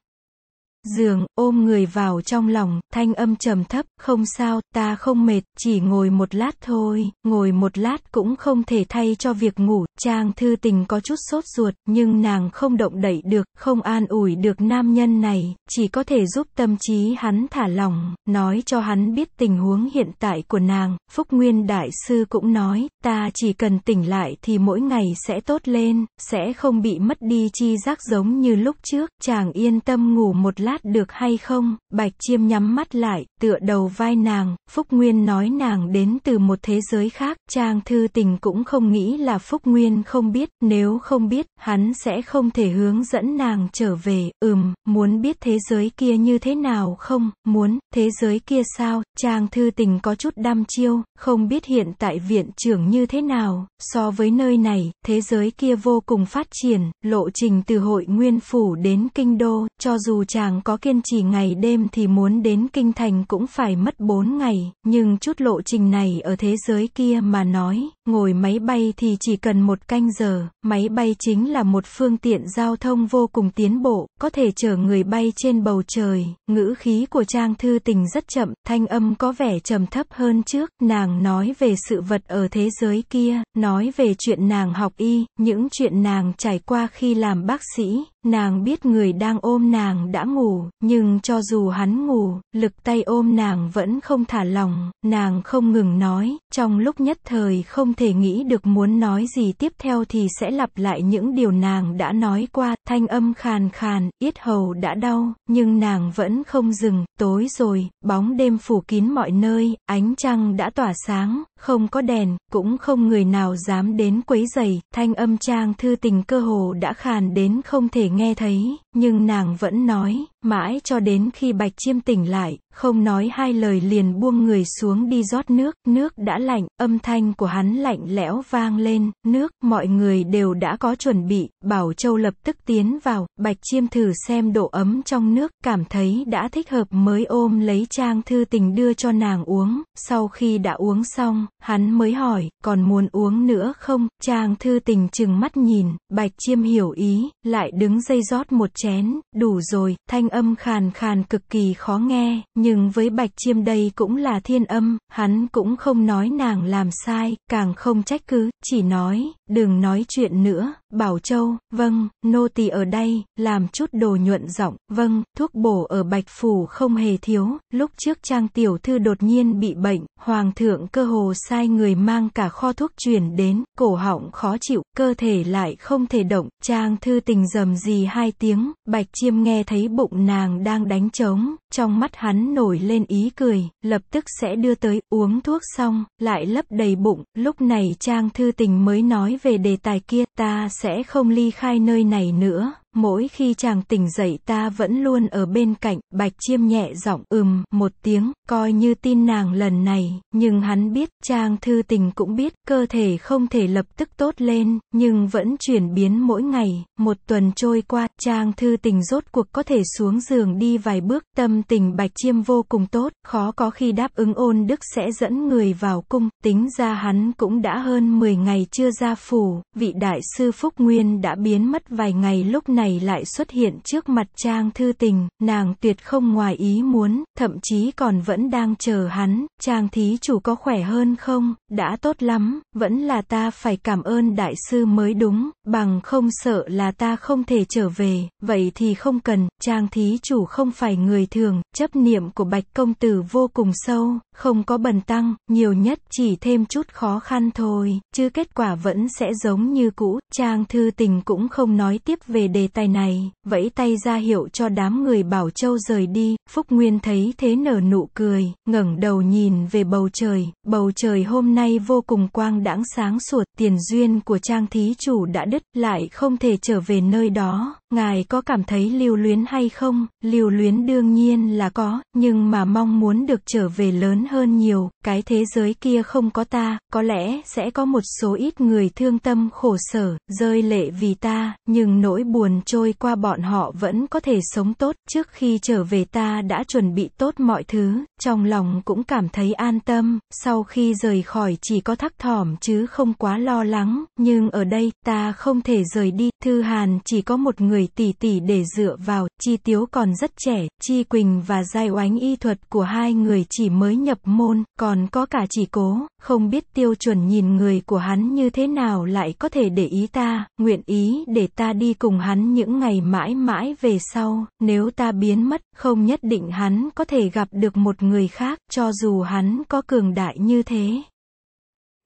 giường, ôm người vào trong lòng, thanh âm trầm thấp, không sao, ta không mệt, chỉ ngồi một lát thôi, ngồi một lát cũng không thể thay cho việc ngủ, Trang Thư Tình có chút sốt ruột, nhưng nàng không động đẩy được, không an ủi được nam nhân này, chỉ có thể giúp tâm trí hắn thả lòng nói cho hắn biết tình huống hiện tại của nàng, Phúc Nguyên Đại Sư cũng nói, ta chỉ cần tỉnh lại thì mỗi ngày sẽ tốt lên, sẽ không bị mất đi chi giác giống như lúc trước, chàng yên tâm ngủ một lát, lát được hay không? Bạch Chiêm nhắm mắt lại, tựa đầu vai nàng, Phúc Nguyên nói nàng đến từ một thế giới khác, Trang Thư Tình cũng không nghĩ là Phúc Nguyên không biết, nếu không biết, hắn sẽ không thể hướng dẫn nàng trở về, ừm, muốn biết thế giới kia như thế nào không, muốn, thế giới kia sao, Trang Thư Tình có chút đam chiêu, không biết hiện tại viện trưởng như thế nào, so với nơi này, thế giới kia vô cùng phát triển, lộ trình từ hội nguyên phủ đến kinh đô, cho dù chàng nàng có kiên trì ngày đêm thì muốn đến kinh thành cũng phải mất 4 ngày, nhưng chút lộ trình này ở thế giới kia mà nói, Ngồi máy bay thì chỉ cần một canh giờ, máy bay chính là một phương tiện giao thông vô cùng tiến bộ, có thể chở người bay trên bầu trời. Ngữ khí của Trang Thư Tình rất chậm, thanh âm có vẻ trầm thấp hơn trước, nàng nói về sự vật ở thế giới kia, nói về chuyện nàng học y, những chuyện nàng trải qua khi làm bác sĩ, Nàng biết người đang ôm nàng đã ngủ, nhưng cho dù hắn ngủ, lực tay ôm nàng vẫn không thả lòng, nàng không ngừng nói, trong lúc nhất thời không thể nghĩ được muốn nói gì tiếp theo thì sẽ lặp lại những điều nàng đã nói qua, thanh âm khàn khàn, yết hầu đã đau, nhưng nàng vẫn không dừng, tối rồi, bóng đêm phủ kín mọi nơi, ánh trăng đã tỏa sáng, không có đèn, cũng không người nào dám đến quấy giày, thanh âm trang thư tình cơ hồ đã khàn đến không thể nghe thấy, nhưng nàng vẫn nói, mãi cho đến khi Bạch Chiêm tỉnh lại, không nói hai lời liền buông người xuống đi rót nước, nước đã lạnh, âm thanh của hắn lạnh lẽo vang lên, nước, mọi người đều đã có chuẩn bị, Bảo Châu lập tức tiến vào, Bạch Chiêm thử xem độ ấm trong nước, cảm thấy đã thích hợp mới ôm lấy trang thư tình đưa cho nàng uống, sau khi đã uống xong, hắn mới hỏi, còn muốn uống nữa không, trang thư tình chừng mắt nhìn, Bạch Chiêm hiểu ý, lại đứng dây rót một chén chén, đủ rồi, thanh âm khàn khàn cực kỳ khó nghe, nhưng với bạch chiêm đây cũng là thiên âm, hắn cũng không nói nàng làm sai, càng không trách cứ, chỉ nói, Đừng nói chuyện nữa, Bảo Châu, vâng, nô tỳ ở đây, làm chút đồ nhuận giọng, vâng, thuốc bổ ở Bạch Phủ không hề thiếu, lúc trước trang tiểu thư đột nhiên bị bệnh, Hoàng thượng cơ hồ sai người mang cả kho thuốc truyền đến, cổ họng khó chịu, cơ thể lại không thể động, trang thư tình dầm gì hai tiếng, Bạch Chiêm nghe thấy bụng nàng đang đánh trống, trong mắt hắn nổi lên ý cười, lập tức sẽ đưa tới, uống thuốc xong, lại lấp đầy bụng, lúc này trang thư tình mới nói về đề tài kia, ta sẽ không ly khai nơi này nữa mỗi khi chàng tỉnh dậy ta vẫn luôn ở bên cạnh, bạch chiêm nhẹ giọng ừm một tiếng, coi như tin nàng lần này, nhưng hắn biết, chàng thư tình cũng biết, cơ thể không thể lập tức tốt lên, nhưng vẫn chuyển biến mỗi ngày, một tuần trôi qua, chàng thư tình rốt cuộc có thể xuống giường đi vài bước, tâm tình bạch chiêm vô cùng tốt, khó có khi đáp ứng ôn đức sẽ dẫn người vào cung, tính ra hắn cũng đã hơn 10 ngày chưa ra phủ, vị đại sư Phúc Nguyên đã biến mất vài ngày lúc này này lại xuất hiện trước mặt Trang Thư Tình, nàng tuyệt không ngoài ý muốn, thậm chí còn vẫn đang chờ hắn, Trang Thí Chủ có khỏe hơn không, đã tốt lắm, vẫn là ta phải cảm ơn đại sư mới đúng, bằng không sợ là ta không thể trở về, vậy thì không cần, Trang Thí Chủ không phải người thường, chấp niệm của Bạch Công Tử vô cùng sâu, không có bần tăng, nhiều nhất chỉ thêm chút khó khăn thôi, chứ kết quả vẫn sẽ giống như cũ, Trang Thư Tình cũng không nói tiếp về đề đề tài này, vẫy tay ra hiệu cho đám người Bảo Châu rời đi, Phúc Nguyên thấy thế nở nụ cười, ngẩng đầu nhìn về bầu trời, bầu trời hôm nay vô cùng quang đãng sáng sủa tiền duyên của trang thí chủ đã đứt lại không thể trở về nơi đó, Ngài có cảm thấy lưu luyến hay không? Lưu luyến đương nhiên là có, nhưng mà mong muốn được trở về lớn hơn nhiều, cái thế giới kia không có ta, có lẽ sẽ có một số ít người thương tâm khổ sở, rơi lệ vì ta, nhưng nỗi buồn trôi qua bọn họ vẫn có thể sống tốt, trước khi trở về ta đã chuẩn bị tốt mọi thứ, trong lòng cũng cảm thấy an tâm, sau khi rời khỏi chỉ có thắc thỏm chứ không quá lo lắng, nhưng ở đây, ta không thể rời đi, Thư Hàn chỉ có một người người tỷ tỷ để dựa vào, Chi Tiếu còn rất trẻ, Chi Quỳnh và Giai Oánh y thuật của hai người chỉ mới nhập môn, còn có cả chỉ cố, không biết tiêu chuẩn nhìn người của hắn như thế nào lại có thể để ý ta, nguyện ý để ta đi cùng hắn những ngày mãi mãi về sau, nếu ta biến mất, không nhất định hắn có thể gặp được một người khác, cho dù hắn có cường đại như thế.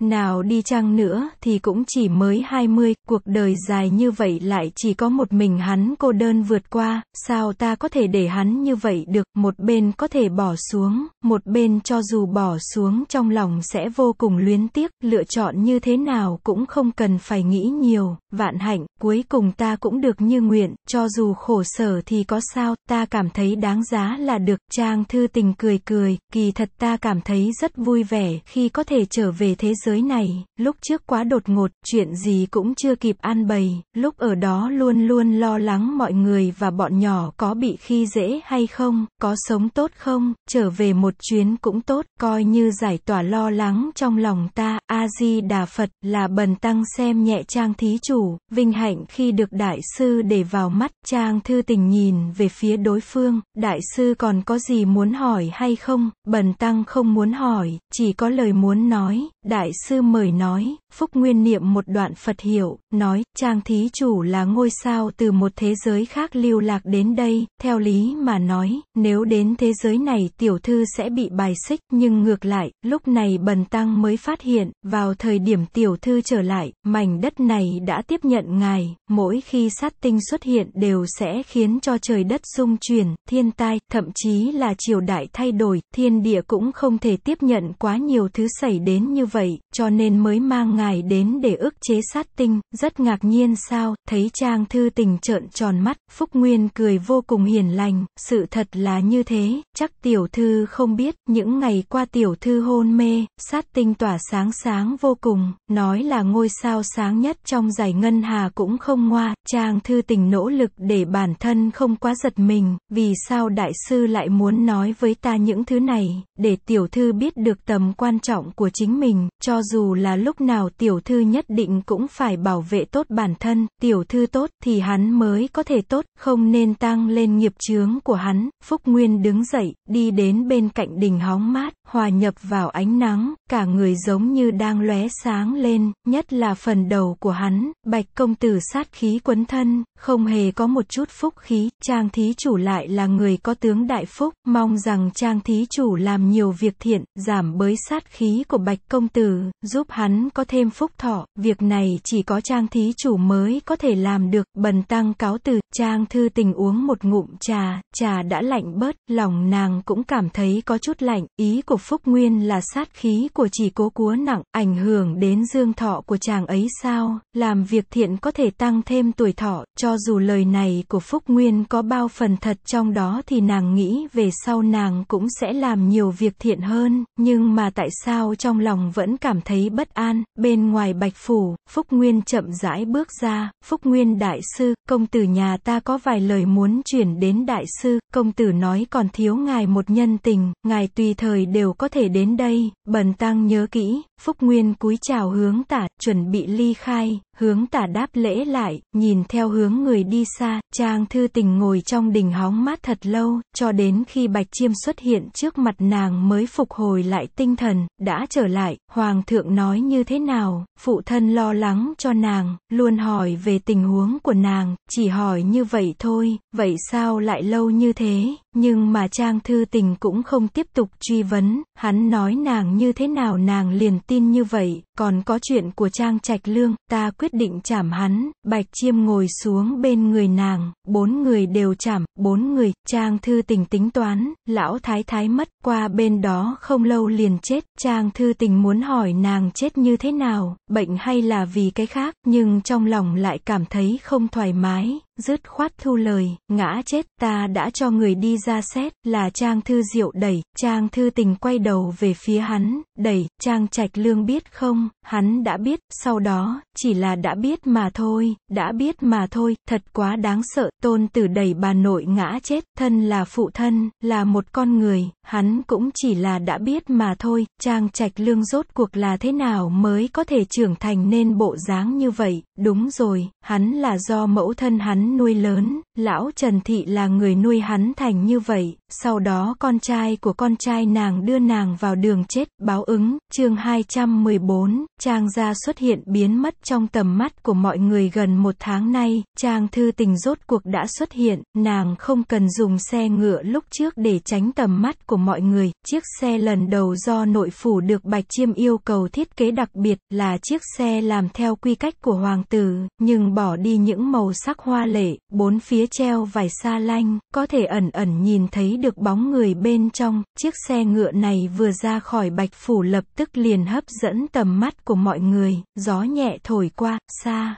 Nào đi chăng nữa thì cũng chỉ mới 20, cuộc đời dài như vậy lại chỉ có một mình hắn cô đơn vượt qua, sao ta có thể để hắn như vậy được, một bên có thể bỏ xuống, một bên cho dù bỏ xuống trong lòng sẽ vô cùng luyến tiếc, lựa chọn như thế nào cũng không cần phải nghĩ nhiều, vạn hạnh, cuối cùng ta cũng được như nguyện, cho dù khổ sở thì có sao, ta cảm thấy đáng giá là được, Trang Thư Tình cười cười, kỳ thật ta cảm thấy rất vui vẻ khi có thể trở về thế giới này, lúc trước quá đột ngột, chuyện gì cũng chưa kịp an bày, lúc ở đó luôn luôn lo lắng mọi người và bọn nhỏ có bị khi dễ hay không, có sống tốt không, trở về một chuyến cũng tốt, coi như giải tỏa lo lắng trong lòng ta, A-di-đà Phật là bần tăng xem nhẹ Trang Thí Chủ, vinh hạnh khi được đại sư để vào mắt, Trang Thư Tình nhìn về phía đối phương, đại sư còn có gì muốn hỏi hay không, bần tăng không muốn hỏi, chỉ có lời muốn nói, Đại sư mời nói, Phúc Nguyên niệm một đoạn Phật hiệu, nói, Trang Thí Chủ là ngôi sao từ một thế giới khác lưu lạc đến đây, theo lý mà nói, nếu đến thế giới này tiểu thư sẽ bị bài xích, nhưng ngược lại, lúc này Bần Tăng mới phát hiện, vào thời điểm tiểu thư trở lại, mảnh đất này đã tiếp nhận ngài, mỗi khi sát tinh xuất hiện đều sẽ khiến cho trời đất rung chuyển, thiên tai, thậm chí là triều đại thay đổi, thiên địa cũng không thể tiếp nhận quá nhiều thứ xảy đến như vậy cho nên mới mang ngài đến để ức chế sát tinh, rất ngạc nhiên sao, thấy Trang Thư Tình trợn tròn mắt, Phúc Nguyên cười vô cùng hiền lành, sự thật là như thế, chắc tiểu thư không biết, những ngày qua tiểu thư hôn mê, sát tinh tỏa sáng sáng vô cùng, nói là ngôi sao sáng nhất trong giải ngân hà cũng không ngoa, Trang Thư Tình nỗ lực để bản thân không quá giật mình, vì sao đại sư lại muốn nói với ta những thứ này, để tiểu thư biết được tầm quan trọng của chính mình, cho dù là lúc nào tiểu thư nhất định cũng phải bảo vệ tốt bản thân, tiểu thư tốt thì hắn mới có thể tốt, không nên tăng lên nghiệp chướng của hắn. Phúc Nguyên đứng dậy, đi đến bên cạnh đình hóng mát, hòa nhập vào ánh nắng, cả người giống như đang lóe sáng lên, nhất là phần đầu của hắn, bạch công tử sát khí quấn thân, không hề có một chút phúc khí, trang thí chủ lại là người có tướng đại phúc, mong rằng trang thí chủ làm nhiều việc thiện, giảm bới sát khí của bạch công tử, giúp hắn có thêm phúc thọ, việc này chỉ có trang thí chủ mới có thể làm được, bần tăng cáo từ, trang thư tình uống một ngụm trà, trà đã lạnh bớt, lòng nàng cũng cảm thấy có chút lạnh, ý của Phúc Nguyên là sát khí của chỉ cố cúa nặng, ảnh hưởng đến dương thọ của chàng ấy sao, làm việc thiện có thể tăng thêm tuổi thọ, cho dù lời này của Phúc Nguyên có bao phần thật trong đó thì nàng nghĩ về sau nàng cũng sẽ làm nhiều việc thiện hơn, nhưng mà tại sao trong lòng vẫn cảm thấy bất an, bên ngoài bạch phủ, Phúc Nguyên chậm rãi bước ra, Phúc Nguyên đại sư, công tử nhà ta có vài lời muốn chuyển đến đại sư, công tử nói còn thiếu ngài một nhân tình, ngài tùy thời đều có thể đến đây, bần tăng nhớ kỹ, Phúc Nguyên cúi chào hướng tả, chuẩn bị ly khai, hướng tả đáp lễ lại, nhìn theo hướng người đi xa, Trang Thư Tình ngồi trong đình hóng mát thật lâu, cho đến khi Bạch Chiêm xuất hiện trước mặt nàng mới phục hồi lại tinh thần, đã trở lại, Hoàng thượng nói như thế nào, phụ thân lo lắng cho nàng, luôn hỏi về tình huống của nàng, chỉ hỏi như vậy thôi, vậy sao lại lâu như thế, nhưng mà Trang Thư Tình cũng không tiếp tục truy vấn, hắn nói nàng như thế nào nàng liền tin như vậy, còn có chuyện của Trang Trạch Lương, ta quyết định chảm hắn, Bạch Chiêm ngồi xuống bên người nàng, bốn người đều chảm, bốn người, Trang Thư Tình tính toán, lão thái thái mất qua bên đó không lâu liền chết, Trang Thư Tình muốn hỏi nàng chết như thế nào, bệnh hay là vì cái khác, nhưng trong lòng lại cảm thấy không thoải mái, dứt khoát thu lời, ngã chết ta đã cho người đi ra xét, là Trang Thư Diệu đẩy, Trang Thư Tình quay đầu về phía hắn, đẩy, Trang Trạch Lương biết không, hắn đã biết, sau đó, chỉ là đã biết mà thôi, đã biết mà thôi, thật quá đáng sợ, tôn tử đẩy bà nội ngã chết, thân là phụ thân, là một con người, hắn cũng chỉ là đã biết mà thôi, Trang Trạch Lương rốt cuộc là thế nào mới có thể trưởng thành nên bộ dáng như vậy, đúng rồi, hắn là do mẫu thân hắn nuôi lớn, lão Trần Thị là người nuôi hắn thành như vậy, sau đó con trai của con trai nàng đưa nàng vào đường chết, báo ứng, chương 214, Trang gia xuất hiện biến mất trong tầm mắt của mọi người gần một tháng nay, Trang thư tình rốt cuộc đã xuất hiện, nàng không cần dùng xe ngựa lúc trước để tránh tầm mắt của mọi người, chiếc xe lần đầu do nội phủ được Bạch Chiêm yêu cầu thiết kế đặc biệt là chiếc xe làm theo quy cách của hoàng tử, nhưng bỏ đi những màu sắc hoa lệ, bốn phía treo vài sa lanh, có thể ẩn ẩn nhìn thấy được bóng người bên trong, chiếc xe ngựa này vừa ra khỏi Bạch Phủ lập tức liền hấp dẫn tầm mắt của mọi người, gió nhẹ thổi qua, xa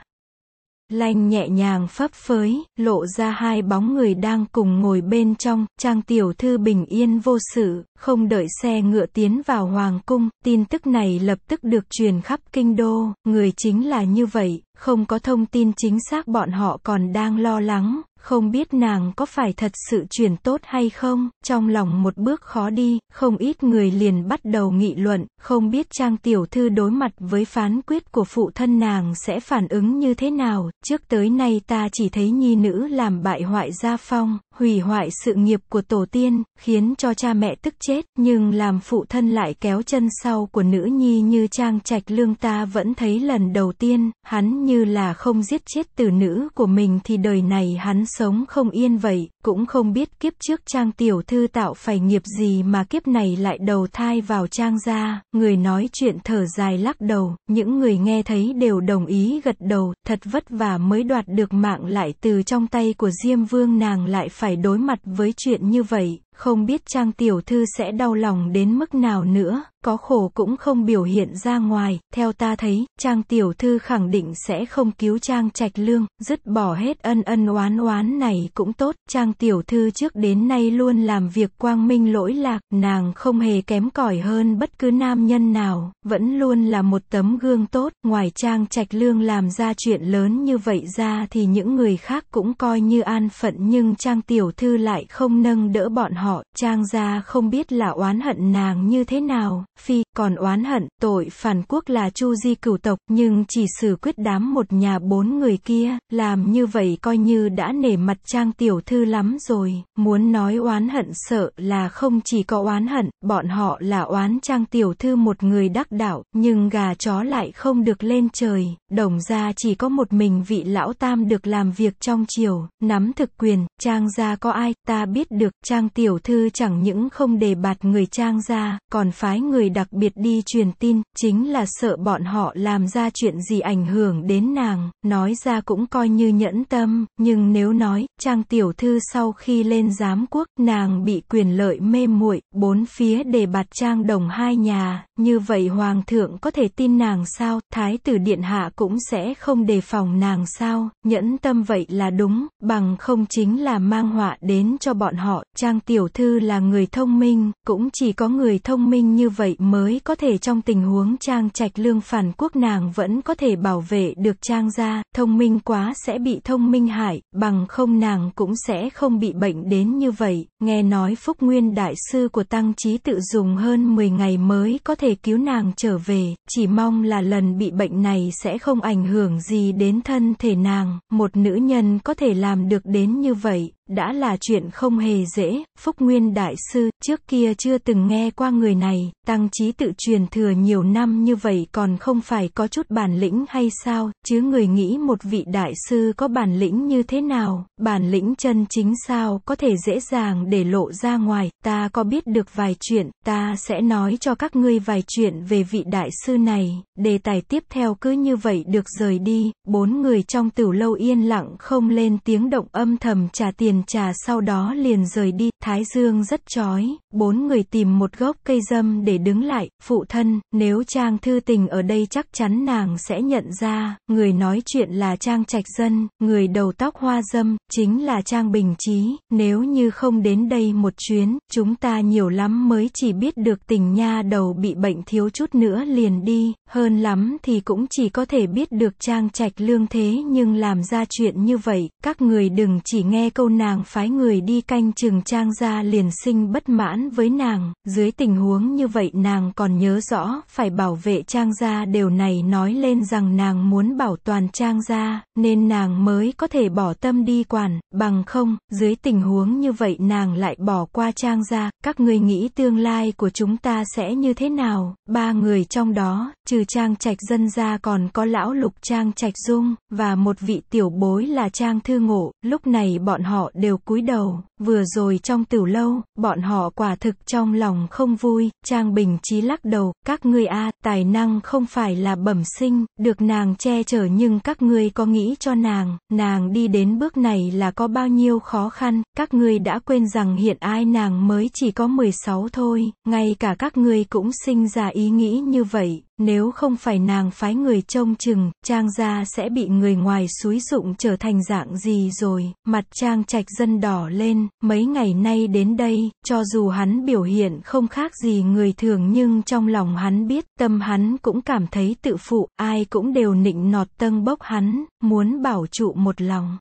lanh nhẹ nhàng phấp phới, lộ ra hai bóng người đang cùng ngồi bên trong, trang tiểu thư bình yên vô sự, không đợi xe ngựa tiến vào hoàng cung, tin tức này lập tức được truyền khắp kinh đô, người chính là như vậy, không có thông tin chính xác bọn họ còn đang lo lắng, không biết nàng có phải thật sự truyền tốt hay không, trong lòng một bước khó đi, không ít người liền bắt đầu nghị luận, không biết Trang Tiểu Thư đối mặt với phán quyết của phụ thân nàng sẽ phản ứng như thế nào, trước tới nay ta chỉ thấy nhi nữ làm bại hoại gia phong, hủy hoại sự nghiệp của tổ tiên, khiến cho cha mẹ tức chết, nhưng làm phụ thân lại kéo chân sau của nữ nhi như Trang Trạch Lương ta vẫn thấy lần đầu tiên, hắn như là không giết chết tử nữ của mình thì đời này hắn sống không yên vậy, cũng không biết kiếp trước Trang tiểu thư tạo phải nghiệp gì mà kiếp này lại đầu thai vào Trang gia, người nói chuyện thở dài lắc đầu, những người nghe thấy đều đồng ý gật đầu, thật vất vả mới đoạt được mạng lại từ trong tay của Diêm Vương nàng lại phải đối mặt với chuyện như vậy, không biết Trang Tiểu Thư sẽ đau lòng đến mức nào nữa, có khổ cũng không biểu hiện ra ngoài. Theo ta thấy, Trang Tiểu Thư khẳng định sẽ không cứu Trang Trạch Lương, dứt bỏ hết ân ân oán oán này cũng tốt. Trang Tiểu Thư trước đến nay luôn làm việc quang minh lỗi lạc, nàng không hề kém cỏi hơn bất cứ nam nhân nào, vẫn luôn là một tấm gương tốt. Ngoài Trang Trạch Lương làm ra chuyện lớn như vậy ra thì những người khác cũng coi như an phận nhưng Trang Tiểu Thư lại không nâng đỡ bọn họ họ, Trang gia không biết là oán hận nàng như thế nào, phi còn oán hận, tội phản quốc là chu di cửu tộc, nhưng chỉ xử quyết đám một nhà bốn người kia, làm như vậy coi như đã nể mặt trang tiểu thư lắm rồi, muốn nói oán hận sợ là không chỉ có oán hận, bọn họ là oán trang tiểu thư một người đắc đạo, nhưng gà chó lại không được lên trời, đồng ra chỉ có một mình vị lão tam được làm việc trong triều nắm thực quyền, trang gia có ai, ta biết được, trang tiểu thư chẳng những không đề bạt người trang gia, còn phái người đặc biệt biệt đi truyền tin, chính là sợ bọn họ làm ra chuyện gì ảnh hưởng đến nàng, nói ra cũng coi như nhẫn tâm, nhưng nếu nói, trang tiểu thư sau khi lên giám quốc, nàng bị quyền lợi mê muội bốn phía đề bạt trang đồng hai nhà, như vậy hoàng thượng có thể tin nàng sao, thái tử điện hạ cũng sẽ không đề phòng nàng sao, nhẫn tâm vậy là đúng, bằng không chính là mang họa đến cho bọn họ, trang tiểu thư là người thông minh, cũng chỉ có người thông minh như vậy mới mới có thể trong tình huống trang trạch lương phản quốc nàng vẫn có thể bảo vệ được trang gia, thông minh quá sẽ bị thông minh hại, bằng không nàng cũng sẽ không bị bệnh đến như vậy. Nghe nói Phúc Nguyên Đại Sư của Tăng Trí tự dùng hơn 10 ngày mới có thể cứu nàng trở về, chỉ mong là lần bị bệnh này sẽ không ảnh hưởng gì đến thân thể nàng, một nữ nhân có thể làm được đến như vậy, đã là chuyện không hề dễ, Phúc Nguyên Đại Sư, trước kia chưa từng nghe qua người này, tăng trí tự truyền thừa nhiều năm như vậy còn không phải có chút bản lĩnh hay sao, chứ người nghĩ một vị đại sư có bản lĩnh như thế nào, bản lĩnh chân chính sao có thể dễ dàng để lộ ra ngoài, ta có biết được vài chuyện, ta sẽ nói cho các ngươi vài chuyện về vị đại sư này, đề tài tiếp theo cứ như vậy được rời đi, bốn người trong tửu lâu yên lặng không lên tiếng động âm thầm trả tiền tiền trả sau đó liền rời đi, thái dương rất chói, bốn người tìm một gốc cây dâm để đứng lại, phụ thân, nếu Trang Thư Tình ở đây chắc chắn nàng sẽ nhận ra, người nói chuyện là Trang Trạch Dân, người đầu tóc hoa dâm, chính là Trang Bình Trí, nếu như không đến đây một chuyến, chúng ta nhiều lắm mới chỉ biết được tình nha đầu bị bệnh thiếu chút nữa liền đi, hơn lắm thì cũng chỉ có thể biết được Trang Trạch Lương thế nhưng làm ra chuyện như vậy, các người đừng chỉ nghe câu này nàng phái người đi canh chừng trang gia liền sinh bất mãn với nàng, dưới tình huống như vậy nàng còn nhớ rõ, phải bảo vệ trang gia điều này nói lên rằng nàng muốn bảo toàn trang gia, nên nàng mới có thể bỏ tâm đi quản, bằng không, dưới tình huống như vậy nàng lại bỏ qua trang gia, các người nghĩ tương lai của chúng ta sẽ như thế nào, ba người trong đó, trừ trang trạch dân gia còn có lão lục trang trạch dung, và một vị tiểu bối là trang thư ngộ, lúc này bọn họ đều cúi đầu, vừa rồi trong tiểu lâu, bọn họ quả thực trong lòng không vui, Trang Bình Chí lắc đầu, các ngươi a, tài năng không phải là bẩm sinh, được nàng che chở nhưng các ngươi có nghĩ cho nàng, nàng đi đến bước này là có bao nhiêu khó khăn, các ngươi đã quên rằng hiện ai nàng mới chỉ có 16 thôi, ngay cả các ngươi cũng sinh ra ý nghĩ như vậy, nếu không phải nàng phái người trông chừng, Trang gia sẽ bị người ngoài xúi dụng trở thành dạng gì rồi, mặt Trang trạch dân đỏ lên, mấy ngày nay đến đây, cho dù hắn biểu hiện không khác gì người thường nhưng trong lòng hắn biết, tâm hắn cũng cảm thấy tự phụ, ai cũng đều nịnh nọt tâng bốc hắn, muốn bảo trụ một lòng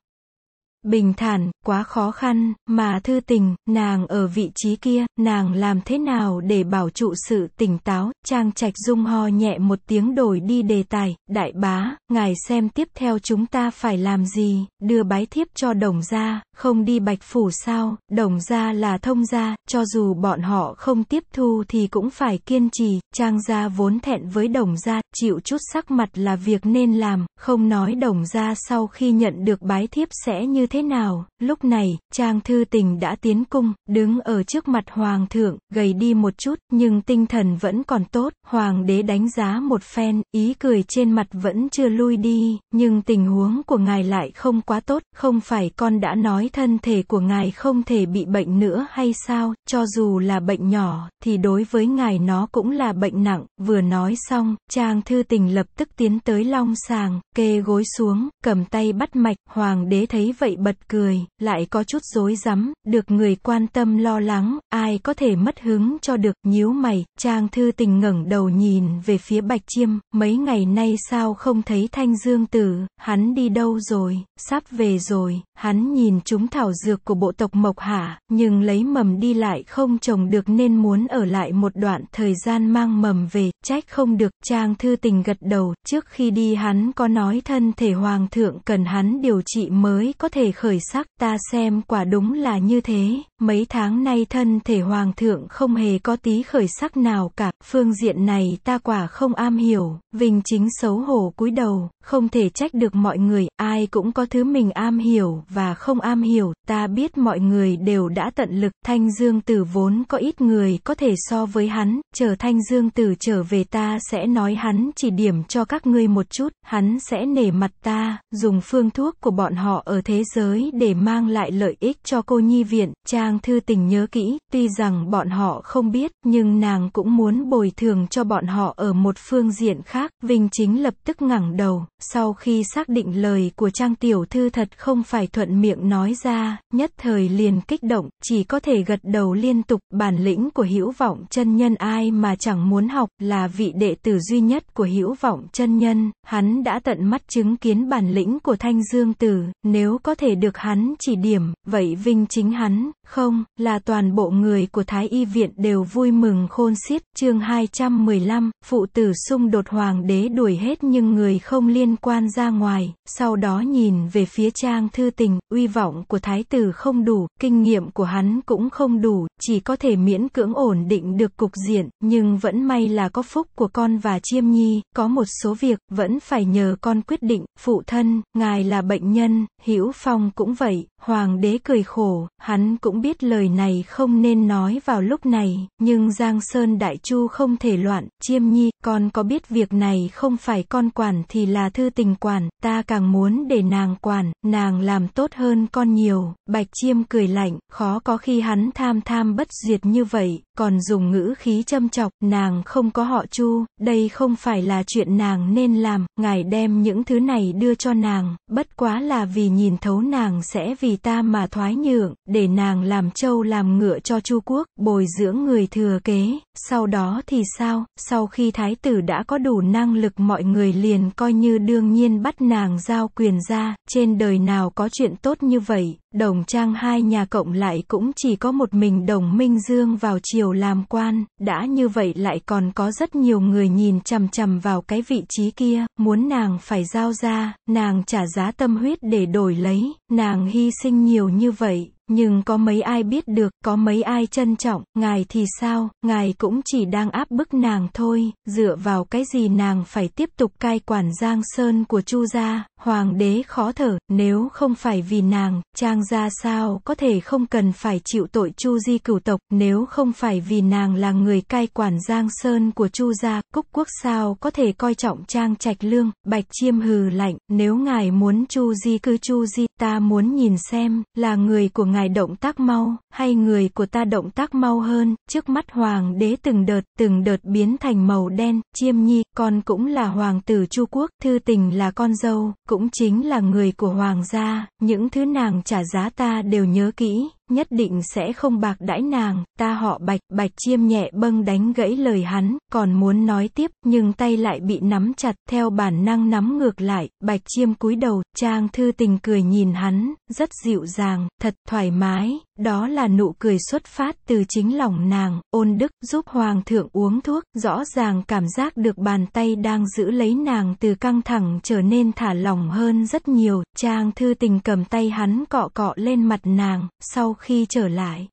bình thản, quá khó khăn, mà thư tình, nàng ở vị trí kia, nàng làm thế nào để bảo trụ sự tỉnh táo, trang trạch dung ho nhẹ một tiếng đổi đi đề tài, đại bá, ngài xem tiếp theo chúng ta phải làm gì, đưa bái thiếp cho đồng gia, không đi bạch phủ sao, đồng gia là thông gia, cho dù bọn họ không tiếp thu thì cũng phải kiên trì, trang gia vốn thẹn với đồng gia, chịu chút sắc mặt là việc nên làm, không nói đồng gia sau khi nhận được bái thiếp sẽ như thế thế nào, lúc này, Trang Thư Tình đã tiến cung, đứng ở trước mặt Hoàng thượng, gầy đi một chút, nhưng tinh thần vẫn còn tốt, Hoàng đế đánh giá một phen, ý cười trên mặt vẫn chưa lui đi, nhưng tình huống của ngài lại không quá tốt, không phải con đã nói thân thể của ngài không thể bị bệnh nữa hay sao, cho dù là bệnh nhỏ, thì đối với ngài nó cũng là bệnh nặng, vừa nói xong, Trang Thư Tình lập tức tiến tới long sàng, kê gối xuống, cầm tay bắt mạch, Hoàng đế thấy vậy bật cười, lại có chút dối rắm được người quan tâm lo lắng, ai có thể mất hứng cho được, nhíu mày, Trang Thư Tình ngẩng đầu nhìn về phía Bạch Chiêm, mấy ngày nay sao không thấy Thanh Dương Tử, hắn đi đâu rồi, sắp về rồi, hắn nhìn chúng thảo dược của bộ tộc Mộc Hạ, nhưng lấy mầm đi lại không trồng được nên muốn ở lại một đoạn thời gian mang mầm về, trách không được, Trang Thư Tình gật đầu, trước khi đi hắn có nói thân thể Hoàng thượng cần hắn điều trị mới có thể khởi sắc, ta xem quả đúng là như thế, mấy tháng nay thân thể hoàng thượng không hề có tí khởi sắc nào cả, phương diện này ta quả không am hiểu, vinh chính xấu hổ cúi đầu, không thể trách được mọi người, ai cũng có thứ mình am hiểu và không am hiểu, ta biết mọi người đều đã tận lực, thanh dương tử vốn có ít người có thể so với hắn, chờ thanh dương tử trở về ta sẽ nói hắn chỉ điểm cho các ngươi một chút, hắn sẽ nể mặt ta, dùng phương thuốc của bọn họ ở thế giới tới để mang lại lợi ích cho cô nhi viện, Trang Thư Tình nhớ kỹ, tuy rằng bọn họ không biết, nhưng nàng cũng muốn bồi thường cho bọn họ ở một phương diện khác, Vinh Chính lập tức ngẳng đầu, sau khi xác định lời của Trang Tiểu Thư thật không phải thuận miệng nói ra, nhất thời liền kích động, chỉ có thể gật đầu liên tục, bản lĩnh của hữu vọng chân nhân ai mà chẳng muốn học, là vị đệ tử duy nhất của hữu vọng chân nhân, hắn đã tận mắt chứng kiến bản lĩnh của Thanh Dương Tử, nếu có thể được hắn chỉ điểm, vậy vinh chính hắn, không, là toàn bộ người của Thái Y Viện đều vui mừng khôn xiết. chương 215, phụ tử xung đột hoàng đế đuổi hết nhưng người không liên quan ra ngoài, sau đó nhìn về phía trang thư tình, uy vọng của thái tử không đủ, kinh nghiệm của hắn cũng không đủ, chỉ có thể miễn cưỡng ổn định được cục diện, nhưng vẫn may là có phúc của con và chiêm nhi, có một số việc, vẫn phải nhờ con quyết định, phụ thân, ngài là bệnh nhân, hữu phong Phong cũng vậy, hoàng đế cười khổ, hắn cũng biết lời này không nên nói vào lúc này, nhưng Giang Sơn Đại Chu không thể loạn, chiêm nhi, con có biết việc này không phải con quản thì là thư tình quản, ta càng muốn để nàng quản, nàng làm tốt hơn con nhiều, bạch chiêm cười lạnh, khó có khi hắn tham tham bất diệt như vậy, còn dùng ngữ khí châm chọc, nàng không có họ chu, đây không phải là chuyện nàng nên làm, ngài đem những thứ này đưa cho nàng, bất quá là vì nhìn thấu nàng sẽ vì ta mà thoái nhượng, để nàng làm trâu làm ngựa cho Chu quốc, bồi dưỡng người thừa kế, sau đó thì sao, sau khi thái tử đã có đủ năng lực mọi người liền coi như đương nhiên bắt nàng giao quyền ra, trên đời nào có chuyện tốt như vậy, Đồng trang hai nhà cộng lại cũng chỉ có một mình đồng Minh Dương vào chiều làm quan, đã như vậy lại còn có rất nhiều người nhìn chằm chằm vào cái vị trí kia, muốn nàng phải giao ra, nàng trả giá tâm huyết để đổi lấy, nàng hy sinh nhiều như vậy, nhưng có mấy ai biết được, có mấy ai trân trọng, ngài thì sao, ngài cũng chỉ đang áp bức nàng thôi, dựa vào cái gì nàng phải tiếp tục cai quản giang sơn của chu gia, Hoàng đế khó thở, nếu không phải vì nàng, trang gia sao có thể không cần phải chịu tội Chu Di cửu tộc, nếu không phải vì nàng là người cai quản Giang Sơn của Chu gia, Cúc Quốc sao có thể coi trọng trang trạch lương, Bạch Chiêm hừ lạnh, nếu ngài muốn Chu Di cứ Chu Di, ta muốn nhìn xem, là người của ngài động tác mau, hay người của ta động tác mau hơn, trước mắt Hoàng đế từng đợt, từng đợt biến thành màu đen, Chiêm Nhi, con cũng là Hoàng tử Chu Quốc, thư tình là con dâu, cũng chính là người của hoàng gia, những thứ nàng trả giá ta đều nhớ kỹ nhất định sẽ không bạc đãi nàng, ta họ bạch, bạch chiêm nhẹ bâng đánh gãy lời hắn, còn muốn nói tiếp, nhưng tay lại bị nắm chặt, theo bản năng nắm ngược lại, bạch chiêm cúi đầu, trang thư tình cười nhìn hắn, rất dịu dàng, thật thoải mái, đó là nụ cười xuất phát từ chính lòng nàng, ôn đức, giúp hoàng thượng uống thuốc, rõ ràng cảm giác được bàn tay đang giữ lấy nàng từ căng thẳng trở nên thả lỏng hơn rất nhiều, trang thư tình cầm tay hắn cọ cọ lên mặt nàng, sau sau khi trở lại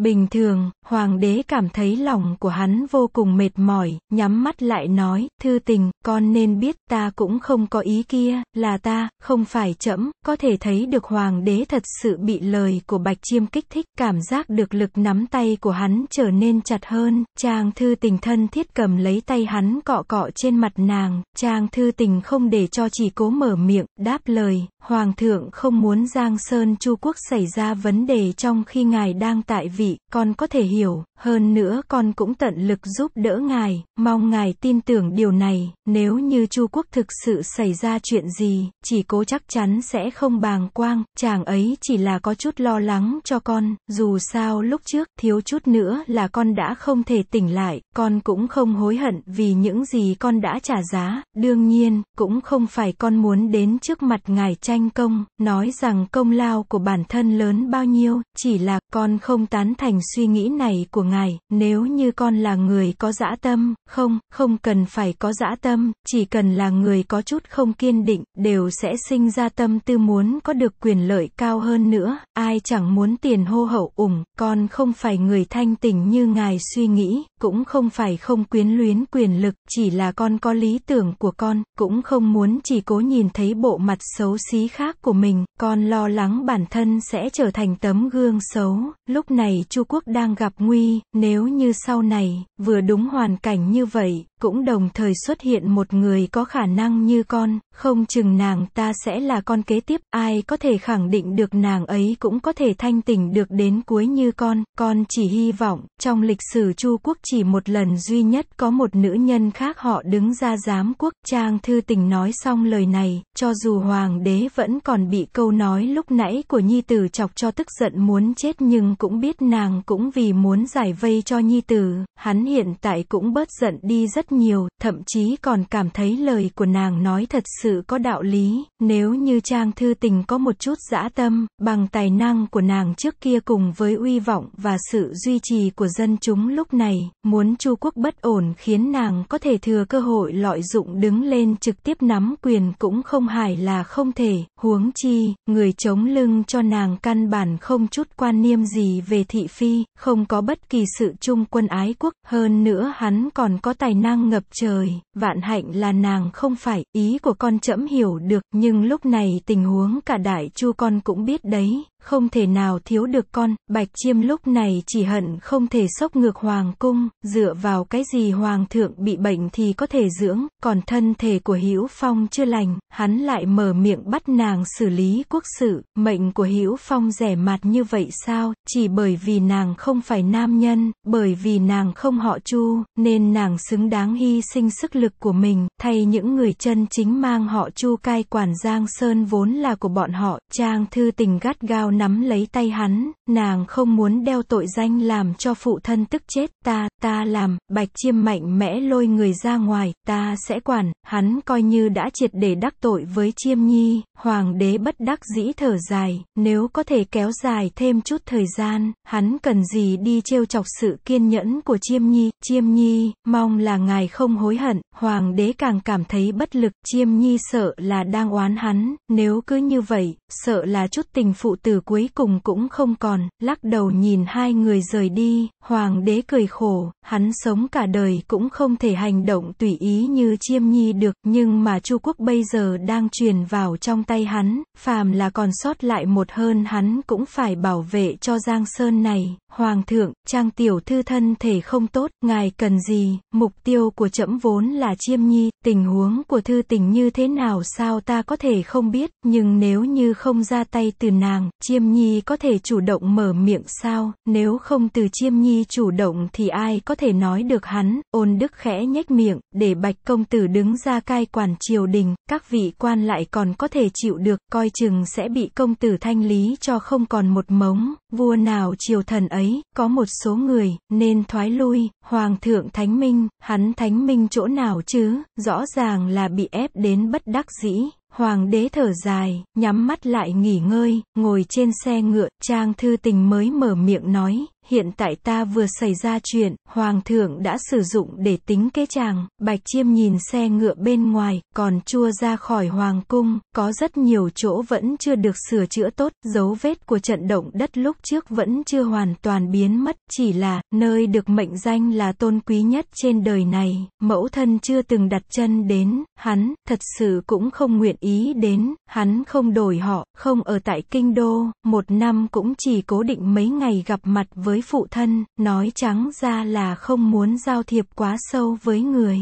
Bình thường, hoàng đế cảm thấy lòng của hắn vô cùng mệt mỏi, nhắm mắt lại nói, thư tình, con nên biết ta cũng không có ý kia, là ta, không phải chậm có thể thấy được hoàng đế thật sự bị lời của bạch chiêm kích thích, cảm giác được lực nắm tay của hắn trở nên chặt hơn, chàng thư tình thân thiết cầm lấy tay hắn cọ cọ trên mặt nàng, chàng thư tình không để cho chỉ cố mở miệng, đáp lời, hoàng thượng không muốn Giang Sơn Chu Quốc xảy ra vấn đề trong khi ngài đang tại vị chị, con có thể hiểu, hơn nữa con cũng tận lực giúp đỡ ngài, mong ngài tin tưởng điều này, nếu như Chu Quốc thực sự xảy ra chuyện gì, chỉ cố chắc chắn sẽ không bàng quang, chàng ấy chỉ là có chút lo lắng cho con, dù sao lúc trước thiếu chút nữa là con đã không thể tỉnh lại, con cũng không hối hận vì những gì con đã trả giá, đương nhiên, cũng không phải con muốn đến trước mặt ngài tranh công, nói rằng công lao của bản thân lớn bao nhiêu, chỉ là con không tán thành suy nghĩ này của ngài, nếu như con là người có dã tâm, không, không cần phải có dã tâm, chỉ cần là người có chút không kiên định, đều sẽ sinh ra tâm tư muốn có được quyền lợi cao hơn nữa, ai chẳng muốn tiền hô hậu ủng, con không phải người thanh tình như ngài suy nghĩ, cũng không phải không quyến luyến quyền lực, chỉ là con có lý tưởng của con, cũng không muốn chỉ cố nhìn thấy bộ mặt xấu xí khác của mình, con lo lắng bản thân sẽ trở thành tấm gương xấu, lúc này Chu Quốc đang gặp nguy, nếu như sau này, vừa đúng hoàn cảnh như vậy, cũng đồng thời xuất hiện một người có khả năng như con, không chừng nàng ta sẽ là con kế tiếp, ai có thể khẳng định được nàng ấy cũng có thể thanh tỉnh được đến cuối như con, con chỉ hy vọng, trong lịch sử Chu Quốc chỉ một lần duy nhất có một nữ nhân khác họ đứng ra giám quốc, Trang Thư Tình nói xong lời này, cho dù Hoàng đế vẫn còn bị câu nói lúc nãy của Nhi Tử chọc cho tức giận muốn chết nhưng cũng biết nàng cũng vì muốn giải vây cho Nhi Tử, hắn hiện tại cũng bớt giận đi rất rất nhiều, thậm chí còn cảm thấy lời của nàng nói thật sự có đạo lý, nếu như Trang Thư Tình có một chút dã tâm, bằng tài năng của nàng trước kia cùng với uy vọng và sự duy trì của dân chúng lúc này, muốn Chu quốc bất ổn khiến nàng có thể thừa cơ hội lợi dụng đứng lên trực tiếp nắm quyền cũng không hài là không thể, huống chi, người chống lưng cho nàng căn bản không chút quan niệm gì về thị phi, không có bất kỳ sự chung quân ái quốc, hơn nữa hắn còn có tài năng quang ngập trời, vạn hạnh là nàng không phải, ý của con trẫm hiểu được, nhưng lúc này tình huống cả đại chu con cũng biết đấy, không thể nào thiếu được con, bạch chiêm lúc này chỉ hận không thể sốc ngược hoàng cung, dựa vào cái gì hoàng thượng bị bệnh thì có thể dưỡng, còn thân thể của Hữu Phong chưa lành, hắn lại mở miệng bắt nàng xử lý quốc sự, mệnh của Hữu Phong rẻ mạt như vậy sao, chỉ bởi vì nàng không phải nam nhân, bởi vì nàng không họ Chu, nên nàng xứng đáng hy sinh sức lực của mình, thay những người chân chính mang họ Chu cai quản Giang Sơn vốn là của bọn họ, Trang Thư Tình gắt gao nắm lấy tay hắn, nàng không muốn đeo tội danh làm cho phụ thân tức chết, ta, ta làm, bạch chiêm mạnh mẽ lôi người ra ngoài, ta sẽ quản, hắn coi như đã triệt để đắc tội với chiêm nhi, hoàng đế bất đắc dĩ thở dài, nếu có thể kéo dài thêm chút thời gian, hắn cần gì đi trêu chọc sự kiên nhẫn của chiêm nhi, chiêm nhi, mong là ngài không hối hận, hoàng đế càng cảm thấy bất lực, chiêm nhi sợ là đang oán hắn, nếu cứ như vậy, sợ là chút tình phụ tử cuối cùng cũng không còn, lắc đầu nhìn hai người rời đi, hoàng đế cười khổ, hắn sống cả đời cũng không thể hành động tùy ý như chiêm nhi được, nhưng mà Chu quốc bây giờ đang truyền vào trong tay hắn, phàm là còn sót lại một hơn hắn cũng phải bảo vệ cho Giang Sơn này, Hoàng thượng, trang tiểu thư thân thể không tốt, ngài cần gì, mục tiêu của trẫm vốn là chiêm nhi, tình huống của thư tình như thế nào sao ta có thể không biết, nhưng nếu như không ra tay từ nàng, chiêm nhi có thể chủ động mở miệng sao, nếu không từ chiêm nhi chủ động thì ai có thể nói được hắn, ôn đức khẽ nhếch miệng, để bạch công tử đứng ra cai quản triều đình, các vị quan lại còn có thể chịu được, coi chừng sẽ bị công tử thanh lý cho không còn một mống, vua nào triều thần ấy ấy, có một số người, nên thoái lui, Hoàng thượng Thánh Minh, hắn Thánh Minh chỗ nào chứ, rõ ràng là bị ép đến bất đắc dĩ. Hoàng đế thở dài, nhắm mắt lại nghỉ ngơi, ngồi trên xe ngựa, Trang Thư Tình mới mở miệng nói, hiện tại ta vừa xảy ra chuyện, hoàng thượng đã sử dụng để tính kế chàng, bạch chiêm nhìn xe ngựa bên ngoài, còn chua ra khỏi hoàng cung, có rất nhiều chỗ vẫn chưa được sửa chữa tốt, dấu vết của trận động đất lúc trước vẫn chưa hoàn toàn biến mất, chỉ là, nơi được mệnh danh là tôn quý nhất trên đời này, mẫu thân chưa từng đặt chân đến, hắn, thật sự cũng không nguyện ý đến, hắn không đổi họ, không ở tại kinh đô, một năm cũng chỉ cố định mấy ngày gặp mặt với với phụ thân, nói trắng ra là không muốn giao thiệp quá sâu với người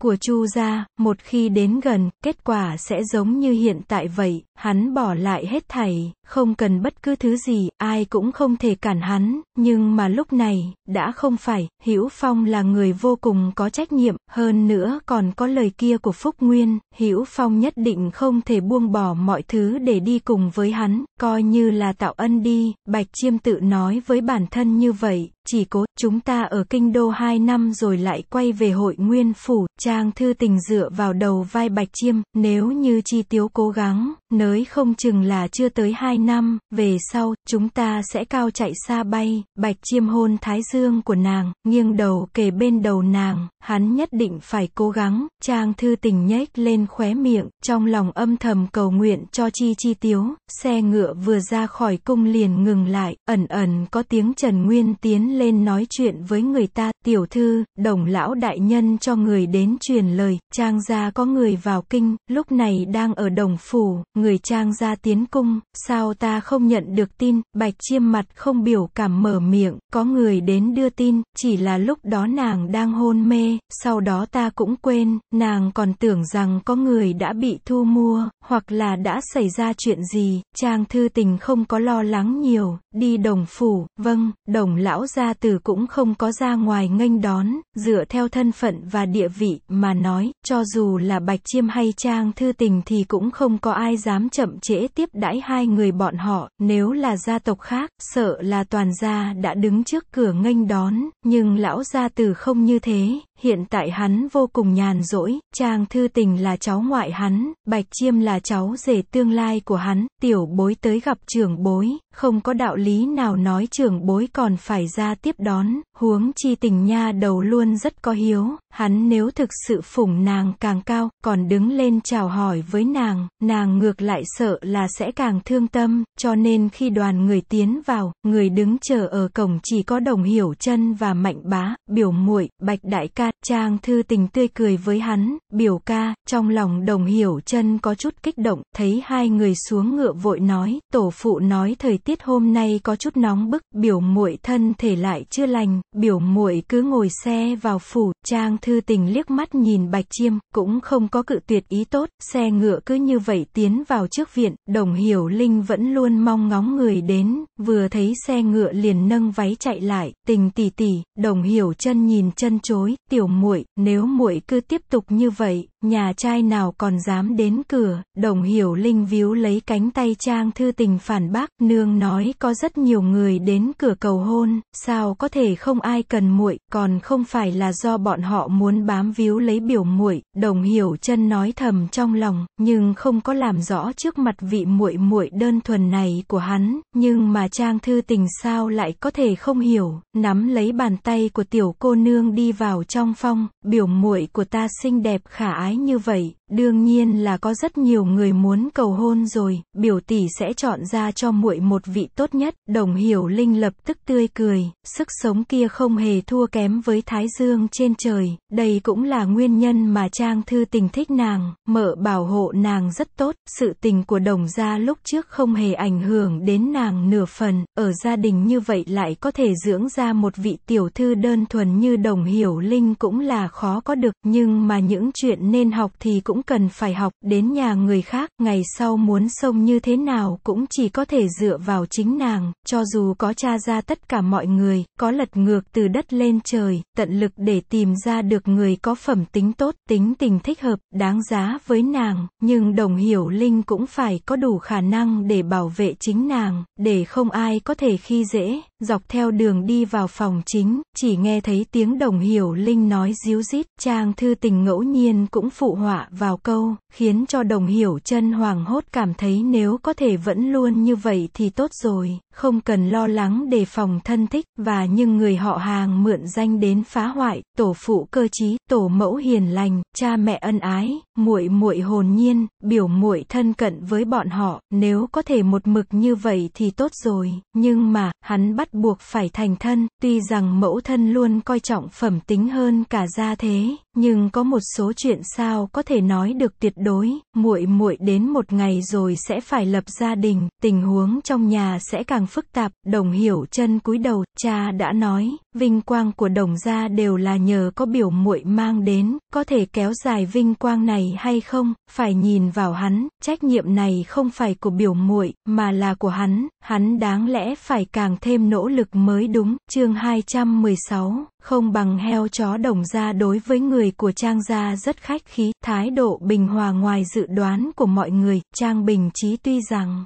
của Chu gia, một khi đến gần, kết quả sẽ giống như hiện tại vậy, Hắn bỏ lại hết thảy, không cần bất cứ thứ gì, ai cũng không thể cản hắn, nhưng mà lúc này, đã không phải, Hữu Phong là người vô cùng có trách nhiệm, hơn nữa còn có lời kia của Phúc Nguyên, Hữu Phong nhất định không thể buông bỏ mọi thứ để đi cùng với hắn, coi như là tạo ân đi, Bạch Chiêm tự nói với bản thân như vậy, chỉ cố, chúng ta ở kinh đô 2 năm rồi lại quay về hội nguyên phủ, Trang Thư Tình dựa vào đầu vai Bạch Chiêm, nếu như chi tiếu cố gắng, nới không chừng là chưa tới hai năm, về sau, chúng ta sẽ cao chạy xa bay, bạch chiêm hôn thái dương của nàng, nghiêng đầu kề bên đầu nàng, hắn nhất định phải cố gắng, trang thư tình nhếch lên khóe miệng, trong lòng âm thầm cầu nguyện cho chi chi tiếu, xe ngựa vừa ra khỏi cung liền ngừng lại, ẩn ẩn có tiếng Trần Nguyên tiến lên nói chuyện với người ta, tiểu thư, đồng lão đại nhân cho người đến truyền lời, trang gia có người vào kinh, lúc này đang ở đồng phủ, người trang ra tiến cung, sao ta không nhận được tin, bạch chiêm mặt không biểu cảm mở miệng, có người đến đưa tin, chỉ là lúc đó nàng đang hôn mê, sau đó ta cũng quên, nàng còn tưởng rằng có người đã bị thu mua, hoặc là đã xảy ra chuyện gì, trang thư tình không có lo lắng nhiều, đi đồng phủ, vâng, đồng lão gia tử cũng không có ra ngoài nghênh đón, dựa theo thân phận và địa vị, mà nói, cho dù là bạch chiêm hay trang thư tình thì cũng không có ai dám chậm trễ tiếp đãi hai người bọn họ, nếu là gia tộc khác, sợ là toàn gia đã đứng trước cửa nghênh đón, nhưng lão gia tử không như thế, hiện tại hắn vô cùng nhàn rỗi, Trang Thư Tình là cháu ngoại hắn, Bạch Chiêm là cháu rể tương lai của hắn, tiểu bối tới gặp trưởng bối, không có đạo lý nào nói trưởng bối còn phải ra tiếp đón, huống chi tình nha đầu luôn rất có hiếu, hắn nếu thực sự phủng nàng càng cao, còn đứng lên chào hỏi với nàng, nàng ngược lại sợ là sẽ càng thương tâm, cho nên khi đoàn người tiến vào, người đứng chờ ở cổng chỉ có đồng hiểu chân và mạnh bá, biểu muội bạch đại ca Trang Thư Tình tươi cười với hắn, biểu ca, trong lòng đồng hiểu chân có chút kích động, thấy hai người xuống ngựa vội nói, tổ phụ nói thời tiết hôm nay có chút nóng bức, biểu muội thân thể lại chưa lành, biểu muội cứ ngồi xe vào phủ, Trang Thư Tình liếc mắt nhìn Bạch Chiêm, cũng không có cự tuyệt ý tốt, xe ngựa cứ như vậy tiến vào trước viện, đồng hiểu Linh vẫn luôn mong ngóng người đến, vừa thấy xe ngựa liền nâng váy chạy lại, tình tỉ tỉ đồng hiểu chân nhìn chân chối, tiểu muội, nếu muội cứ tiếp tục như vậy, nhà trai nào còn dám đến cửa, đồng hiểu linh víu lấy cánh tay trang thư tình phản bác, nương nói có rất nhiều người đến cửa cầu hôn, sao có thể không ai cần muội, còn không phải là do bọn họ muốn bám víu lấy biểu muội, đồng hiểu chân nói thầm trong lòng, nhưng không có làm rõ trước mặt vị muội muội đơn thuần này của hắn, nhưng mà trang thư tình sao lại có thể không hiểu, nắm lấy bàn tay của tiểu cô nương đi vào trong phong, biểu muội của ta xinh đẹp khả ái như vậy Đương nhiên là có rất nhiều người muốn cầu hôn rồi, biểu tỷ sẽ chọn ra cho muội một vị tốt nhất. Đồng Hiểu Linh lập tức tươi cười, sức sống kia không hề thua kém với Thái Dương trên trời, đây cũng là nguyên nhân mà Trang Thư Tình thích nàng, mở bảo hộ nàng rất tốt. Sự tình của Đồng gia lúc trước không hề ảnh hưởng đến nàng nửa phần, ở gia đình như vậy lại có thể dưỡng ra một vị tiểu thư đơn thuần như Đồng Hiểu Linh cũng là khó có được, nhưng mà những chuyện nên học thì cũng cũng cần phải học, đến nhà người khác, ngày sau muốn sông như thế nào cũng chỉ có thể dựa vào chính nàng, cho dù có tra ra tất cả mọi người, có lật ngược từ đất lên trời, tận lực để tìm ra được người có phẩm tính tốt, tính tình thích hợp, đáng giá với nàng, nhưng đồng hiểu Linh cũng phải có đủ khả năng để bảo vệ chính nàng, để không ai có thể khi dễ, dọc theo đường đi vào phòng chính, chỉ nghe thấy tiếng đồng hiểu linh nói díu dít, trang thư tình ngẫu nhiên cũng phụ họa vào câu, khiến cho đồng hiểu chân hoàng hốt cảm thấy nếu có thể vẫn luôn như vậy thì tốt rồi, không cần lo lắng đề phòng thân thích, và những người họ hàng mượn danh đến phá hoại, tổ phụ cơ trí, tổ mẫu hiền lành, cha mẹ ân ái, muội muội hồn nhiên, biểu muội thân cận với bọn họ, nếu có thể một mực như vậy thì tốt rồi, nhưng mà, hắn bắt buộc phải thành thân, tuy rằng mẫu thân luôn coi trọng phẩm tính hơn cả gia thế, nhưng có một số chuyện sao có thể nói được tuyệt đối, muội muội đến một ngày rồi sẽ phải lập gia đình, tình huống trong nhà sẽ càng phức tạp, đồng hiểu chân cúi đầu, cha đã nói, vinh quang của đồng gia đều là nhờ có biểu muội mang đến, có thể kéo dài vinh quang này hay không, phải nhìn vào hắn, trách nhiệm này không phải của biểu muội mà là của hắn, hắn đáng lẽ phải càng thêm nỗ lực mới đúng, chương 216 không bằng heo chó đồng gia đối với người của Trang gia rất khách khí, thái độ bình hòa ngoài dự đoán của mọi người, Trang Bình Chí tuy rằng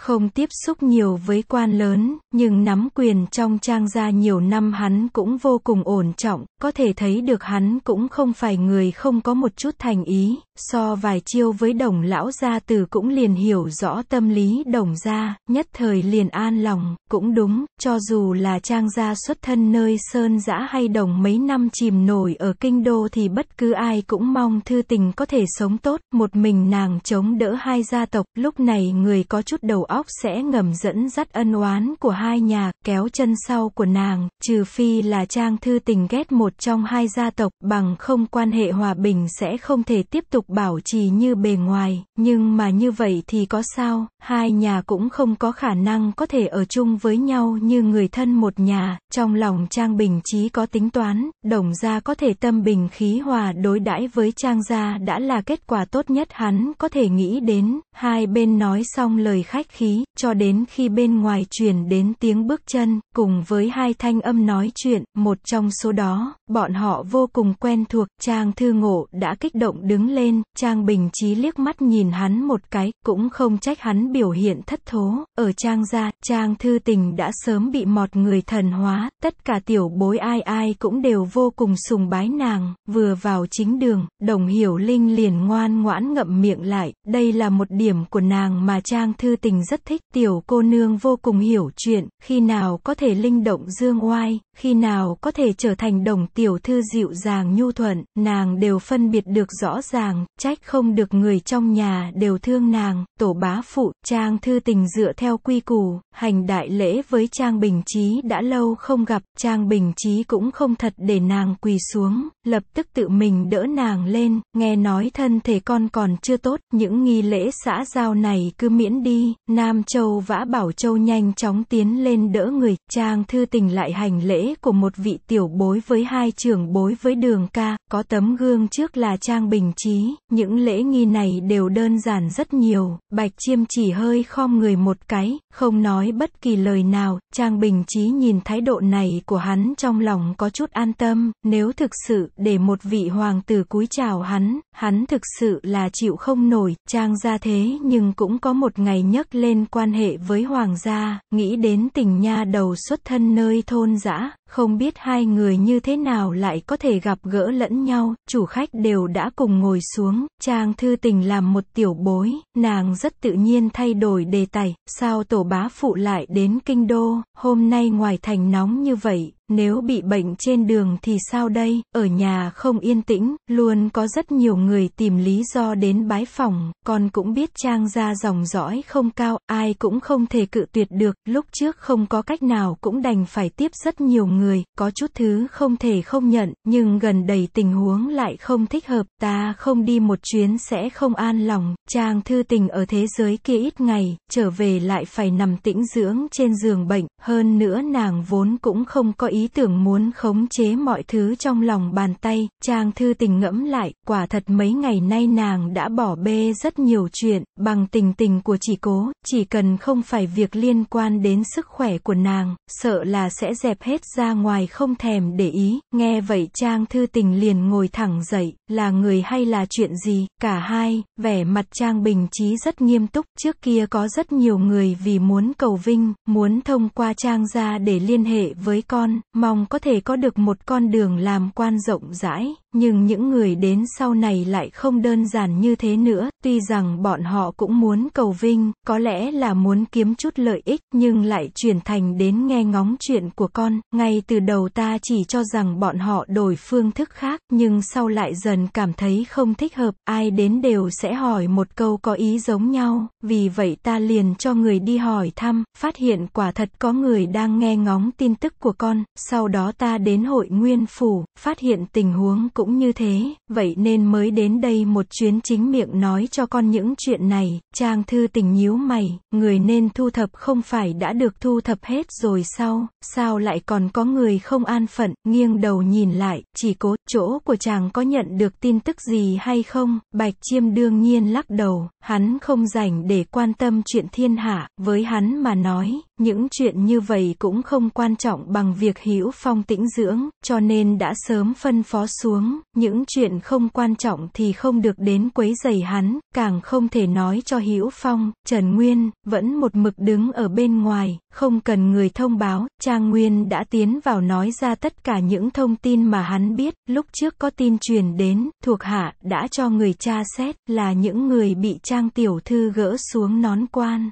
không tiếp xúc nhiều với quan lớn, nhưng nắm quyền trong trang gia nhiều năm hắn cũng vô cùng ổn trọng, có thể thấy được hắn cũng không phải người không có một chút thành ý, so vài chiêu với đồng lão gia từ cũng liền hiểu rõ tâm lý đồng gia, nhất thời liền an lòng, cũng đúng, cho dù là trang gia xuất thân nơi sơn giã hay đồng mấy năm chìm nổi ở kinh đô thì bất cứ ai cũng mong thư tình có thể sống tốt, một mình nàng chống đỡ hai gia tộc, lúc này người có chút đầu óc sẽ ngầm dẫn dắt ân oán của hai nhà, kéo chân sau của nàng, trừ phi là Trang Thư Tình ghét một trong hai gia tộc, bằng không quan hệ hòa bình sẽ không thể tiếp tục bảo trì như bề ngoài, nhưng mà như vậy thì có sao, hai nhà cũng không có khả năng có thể ở chung với nhau như người thân một nhà, trong lòng Trang Bình Chí có tính toán, đồng gia có thể tâm bình khí hòa đối đãi với Trang gia đã là kết quả tốt nhất hắn có thể nghĩ đến, hai bên nói xong lời khách khí khí, cho đến khi bên ngoài truyền đến tiếng bước chân, cùng với hai thanh âm nói chuyện, một trong số đó, bọn họ vô cùng quen thuộc, Trang Thư Ngộ đã kích động đứng lên, Trang Bình Chí liếc mắt nhìn hắn một cái, cũng không trách hắn biểu hiện thất thố, ở Trang gia, Trang Thư Tình đã sớm bị mọt người thần hóa, tất cả tiểu bối ai ai cũng đều vô cùng sùng bái nàng, vừa vào chính đường, đồng hiểu Linh liền ngoan ngoãn ngậm miệng lại, đây là một điểm của nàng mà Trang Thư Tình rất thích tiểu cô nương vô cùng hiểu chuyện, khi nào có thể linh động dương oai, khi nào có thể trở thành đồng tiểu thư dịu dàng nhu thuận, nàng đều phân biệt được rõ ràng, trách không được người trong nhà đều thương nàng, tổ bá phụ, trang thư tình dựa theo quy củ, hành đại lễ với trang bình trí đã lâu không gặp, trang bình trí cũng không thật để nàng quỳ xuống, lập tức tự mình đỡ nàng lên, nghe nói thân thể con còn chưa tốt, những nghi lễ xã giao này cứ miễn đi, Nam Châu vã Bảo Châu nhanh chóng tiến lên đỡ người, trang thư tình lại hành lễ, của một vị tiểu bối với hai trưởng bối với đường ca, có tấm gương trước là Trang Bình Trí, những lễ nghi này đều đơn giản rất nhiều, Bạch Chiêm chỉ hơi khom người một cái, không nói bất kỳ lời nào, Trang Bình Trí nhìn thái độ này của hắn trong lòng có chút an tâm, nếu thực sự để một vị hoàng tử cúi chào hắn, hắn thực sự là chịu không nổi, Trang ra thế nhưng cũng có một ngày nhấc lên quan hệ với hoàng gia, nghĩ đến tình nha đầu xuất thân nơi thôn dã không biết hai người như thế nào lại có thể gặp gỡ lẫn nhau, chủ khách đều đã cùng ngồi xuống, Trang Thư Tình làm một tiểu bối, nàng rất tự nhiên thay đổi đề tài, sao tổ bá phụ lại đến kinh đô, hôm nay ngoài thành nóng như vậy, nếu bị bệnh trên đường thì sao đây, ở nhà không yên tĩnh, luôn có rất nhiều người tìm lý do đến bái phòng, con cũng biết Trang gia dòng dõi không cao, ai cũng không thể cự tuyệt được, lúc trước không có cách nào cũng đành phải tiếp rất nhiều người người, có chút thứ không thể không nhận, nhưng gần đầy tình huống lại không thích hợp, ta không đi một chuyến sẽ không an lòng, chàng thư tình ở thế giới kia ít ngày, trở về lại phải nằm tĩnh dưỡng trên giường bệnh, hơn nữa nàng vốn cũng không có ý tưởng muốn khống chế mọi thứ trong lòng bàn tay, chàng thư tình ngẫm lại, quả thật mấy ngày nay nàng đã bỏ bê rất nhiều chuyện, bằng tình tình của chỉ cố, chỉ cần không phải việc liên quan đến sức khỏe của nàng, sợ là sẽ dẹp hết ra ngoài không thèm để ý, nghe vậy Trang Thư Tình liền ngồi thẳng dậy, là người hay là chuyện gì, cả hai, vẻ mặt Trang Bình Trí rất nghiêm túc, trước kia có rất nhiều người vì muốn cầu vinh, muốn thông qua Trang ra để liên hệ với con, mong có thể có được một con đường làm quan rộng rãi, nhưng những người đến sau này lại không đơn giản như thế nữa, tuy rằng bọn họ cũng muốn cầu vinh, có lẽ là muốn kiếm chút lợi ích, nhưng lại chuyển thành đến nghe ngóng chuyện của con, ngay từ đầu ta chỉ cho rằng bọn họ đổi phương thức khác, nhưng sau lại dần cảm thấy không thích hợp, ai đến đều sẽ hỏi một câu có ý giống nhau, vì vậy ta liền cho người đi hỏi thăm, phát hiện quả thật có người đang nghe ngóng tin tức của con, sau đó ta đến hội nguyên phủ, phát hiện tình huống cũng như thế, vậy nên mới đến đây một chuyến chính miệng nói cho con những chuyện này, trang thư tình nhíu mày, người nên thu thập không phải đã được thu thập hết rồi sao, sao lại còn có người không an phận, nghiêng đầu nhìn lại, chỉ cố, chỗ của chàng có nhận được tin tức gì hay không, bạch chiêm đương nhiên lắc đầu, hắn không rảnh để quan tâm chuyện thiên hạ, với hắn mà nói, những chuyện như vậy cũng không quan trọng bằng việc hiểu phong tĩnh dưỡng, cho nên đã sớm phân phó xuống, những chuyện không quan trọng thì không được đến quấy giày hắn, càng không thể nói cho hiểu phong, Trần Nguyên, vẫn một mực đứng ở bên ngoài, không cần người thông báo, Trang Nguyên đã tiến vào nói ra tất cả những thông tin mà hắn biết, lúc trước có tin truyền đến, thuộc hạ, đã cho người tra xét, là những người bị Trang Tiểu Thư gỡ xuống nón quan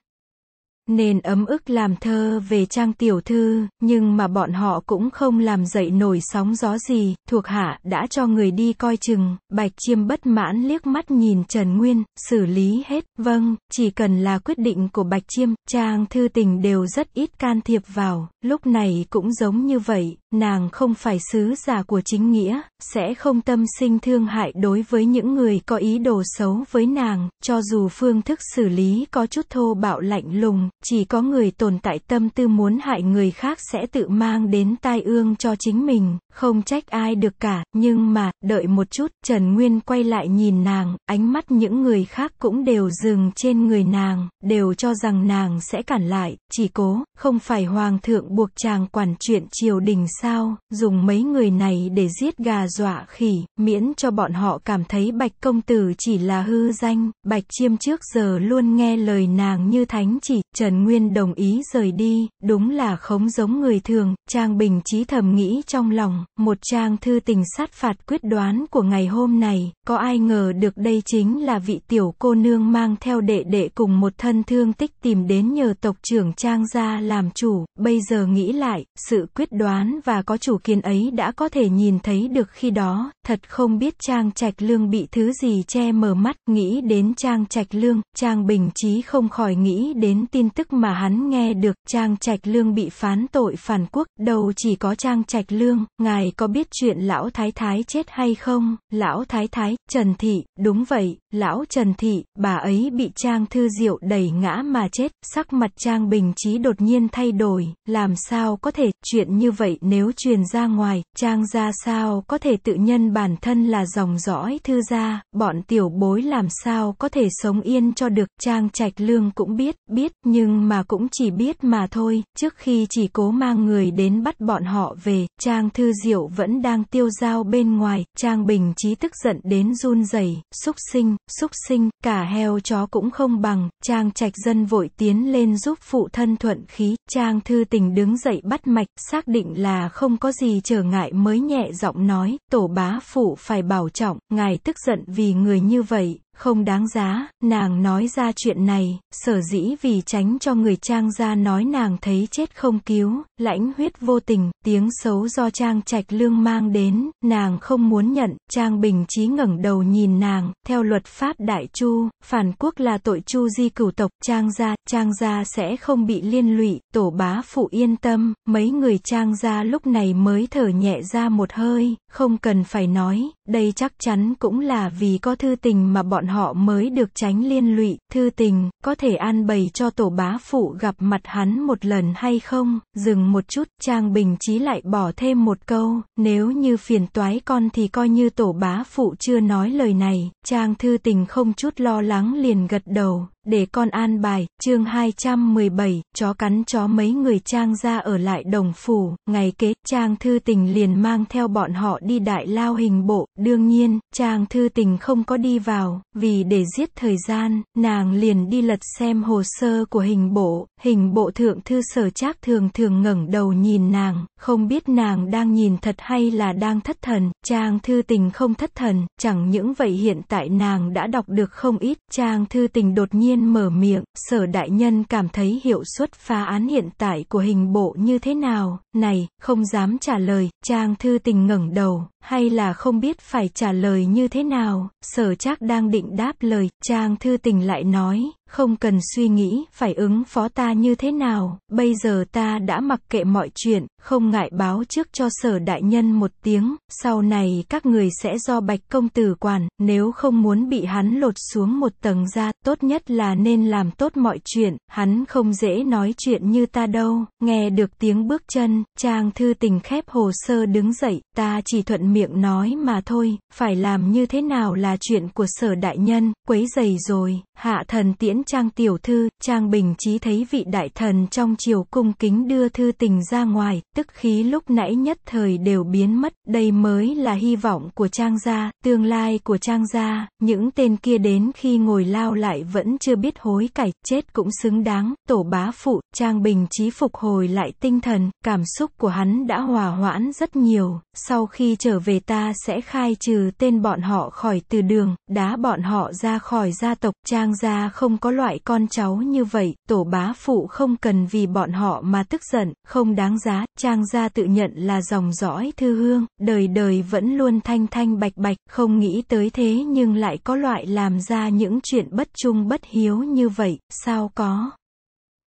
nên ấm ức làm thơ về trang tiểu thư, nhưng mà bọn họ cũng không làm dậy nổi sóng gió gì, thuộc hạ đã cho người đi coi chừng, bạch chiêm bất mãn liếc mắt nhìn Trần Nguyên, xử lý hết, vâng, chỉ cần là quyết định của bạch chiêm, trang thư tình đều rất ít can thiệp vào lúc này cũng giống như vậy, nàng không phải sứ giả của chính nghĩa, sẽ không tâm sinh thương hại đối với những người có ý đồ xấu với nàng, cho dù phương thức xử lý có chút thô bạo lạnh lùng, chỉ có người tồn tại tâm tư muốn hại người khác sẽ tự mang đến tai ương cho chính mình, không trách ai được cả, nhưng mà, đợi một chút, Trần Nguyên quay lại nhìn nàng, ánh mắt những người khác cũng đều dừng trên người nàng, đều cho rằng nàng sẽ cản lại, chỉ cố, không phải hoàng thượng định buộc chàng quản chuyện triều đình sao, dùng mấy người này để giết gà dọa khỉ, miễn cho bọn họ cảm thấy bạch công tử chỉ là hư danh, bạch chiêm trước giờ luôn nghe lời nàng như thánh chỉ, Trần Nguyên đồng ý rời đi, đúng là không giống người thường, Trang Bình trí thầm nghĩ trong lòng, một trang thư tình sát phạt quyết đoán của ngày hôm này, có ai ngờ được đây chính là vị tiểu cô nương mang theo đệ đệ cùng một thân thương tích tìm đến nhờ tộc trưởng Trang gia làm chủ, bây giờ giờ nghĩ lại, sự quyết đoán và có chủ kiến ấy đã có thể nhìn thấy được khi đó, thật không biết Trang Trạch Lương bị thứ gì che mờ mắt, nghĩ đến Trang Trạch Lương, Trang Bình Chí không khỏi nghĩ đến tin tức mà hắn nghe được, Trang Trạch Lương bị phán tội phản quốc, đầu chỉ có Trang Trạch Lương, ngài có biết chuyện lão thái thái chết hay không, lão thái thái, Trần Thị, đúng vậy, lão Trần Thị, bà ấy bị Trang Thư Diệu đẩy ngã mà chết, sắc mặt Trang Bình Chí đột nhiên thay đổi, làm làm sao có thể, chuyện như vậy nếu truyền ra ngoài, trang ra sao có thể tự nhân bản thân là dòng dõi thư gia, bọn tiểu bối làm sao có thể sống yên cho được, trang trạch lương cũng biết, biết, nhưng mà cũng chỉ biết mà thôi, trước khi chỉ cố mang người đến bắt bọn họ về, trang thư diệu vẫn đang tiêu dao bên ngoài, trang bình trí tức giận đến run rẩy xúc sinh, xúc sinh, cả heo chó cũng không bằng, trang trạch dân vội tiến lên giúp phụ thân thuận khí, trang thư tình đứng dậy bắt mạch, xác định là không có gì trở ngại mới nhẹ giọng nói, tổ bá phụ phải bảo trọng, ngài tức giận vì người như vậy, không đáng giá, nàng nói ra chuyện này, sở dĩ vì tránh cho người trang gia nói nàng thấy chết không cứu, lãnh huyết vô tình, tiếng xấu do trang trạch lương mang đến, nàng không muốn nhận, trang bình trí ngẩng đầu nhìn nàng, theo luật pháp đại chu, phản quốc là tội chu di cửu tộc, trang gia, trang gia sẽ không bị liên lụy, tổ bá phụ yên tâm, mấy người trang gia lúc này mới thở nhẹ ra một hơi, không cần phải nói, đây chắc chắn cũng là vì có thư tình mà bọn họ mới được tránh liên lụy. Thư tình, có thể an bày cho tổ bá phụ gặp mặt hắn một lần hay không? Dừng một chút, Trang Bình Chí lại bỏ thêm một câu, nếu như phiền toái con thì coi như tổ bá phụ chưa nói lời này. Trang thư tình không chút lo lắng liền gật đầu, để con an bài, chương 217, chó cắn chó mấy người trang ra ở lại đồng phủ, ngày kế, trang thư tình liền mang theo bọn họ đi đại lao hình bộ, đương nhiên, trang thư tình không có đi vào, vì để giết thời gian, nàng liền đi lật xem hồ sơ của hình bộ, hình bộ thượng thư sở trác thường thường ngẩng đầu nhìn nàng, không biết nàng đang nhìn thật hay là đang thất thần, trang thư tình không thất thần, chẳng những vậy hiện tại nàng đã đọc được không ít, trang thư tình đột nhiên nhiên mở miệng, sở đại nhân cảm thấy hiệu suất phá án hiện tại của hình bộ như thế nào, này, không dám trả lời, trang thư tình ngẩng đầu, hay là không biết phải trả lời như thế nào, sở chắc đang định đáp lời, trang thư tình lại nói, không cần suy nghĩ phải ứng phó ta như thế nào, bây giờ ta đã mặc kệ mọi chuyện, không ngại báo trước cho sở đại nhân một tiếng, sau này các người sẽ do bạch công tử quản, nếu không muốn bị hắn lột xuống một tầng ra, tốt nhất là nên làm tốt mọi chuyện, hắn không dễ nói chuyện như ta đâu, nghe được tiếng bước chân, trang thư tình khép hồ sơ đứng dậy, ta chỉ thuận miệng nói mà thôi, phải làm như thế nào là chuyện của sở đại nhân, quấy giày rồi hạ thần tiễn trang tiểu thư, trang bình trí thấy vị đại thần trong triều cung kính đưa thư tình ra ngoài, tức khí lúc nãy nhất thời đều biến mất, đây mới là hy vọng của trang gia, tương lai của trang gia, những tên kia đến khi ngồi lao lại vẫn chưa biết hối cải, chết cũng xứng đáng, tổ bá phụ, trang bình trí phục hồi lại tinh thần, cảm xúc của hắn đã hòa hoãn rất nhiều, sau khi trở về ta sẽ khai trừ tên bọn họ khỏi từ đường, đá bọn họ ra khỏi gia tộc trang Giang gia không có loại con cháu như vậy, tổ bá phụ không cần vì bọn họ mà tức giận, không đáng giá, Trang gia tự nhận là dòng dõi thư hương, đời đời vẫn luôn thanh thanh bạch bạch, không nghĩ tới thế nhưng lại có loại làm ra những chuyện bất trung bất hiếu như vậy, sao có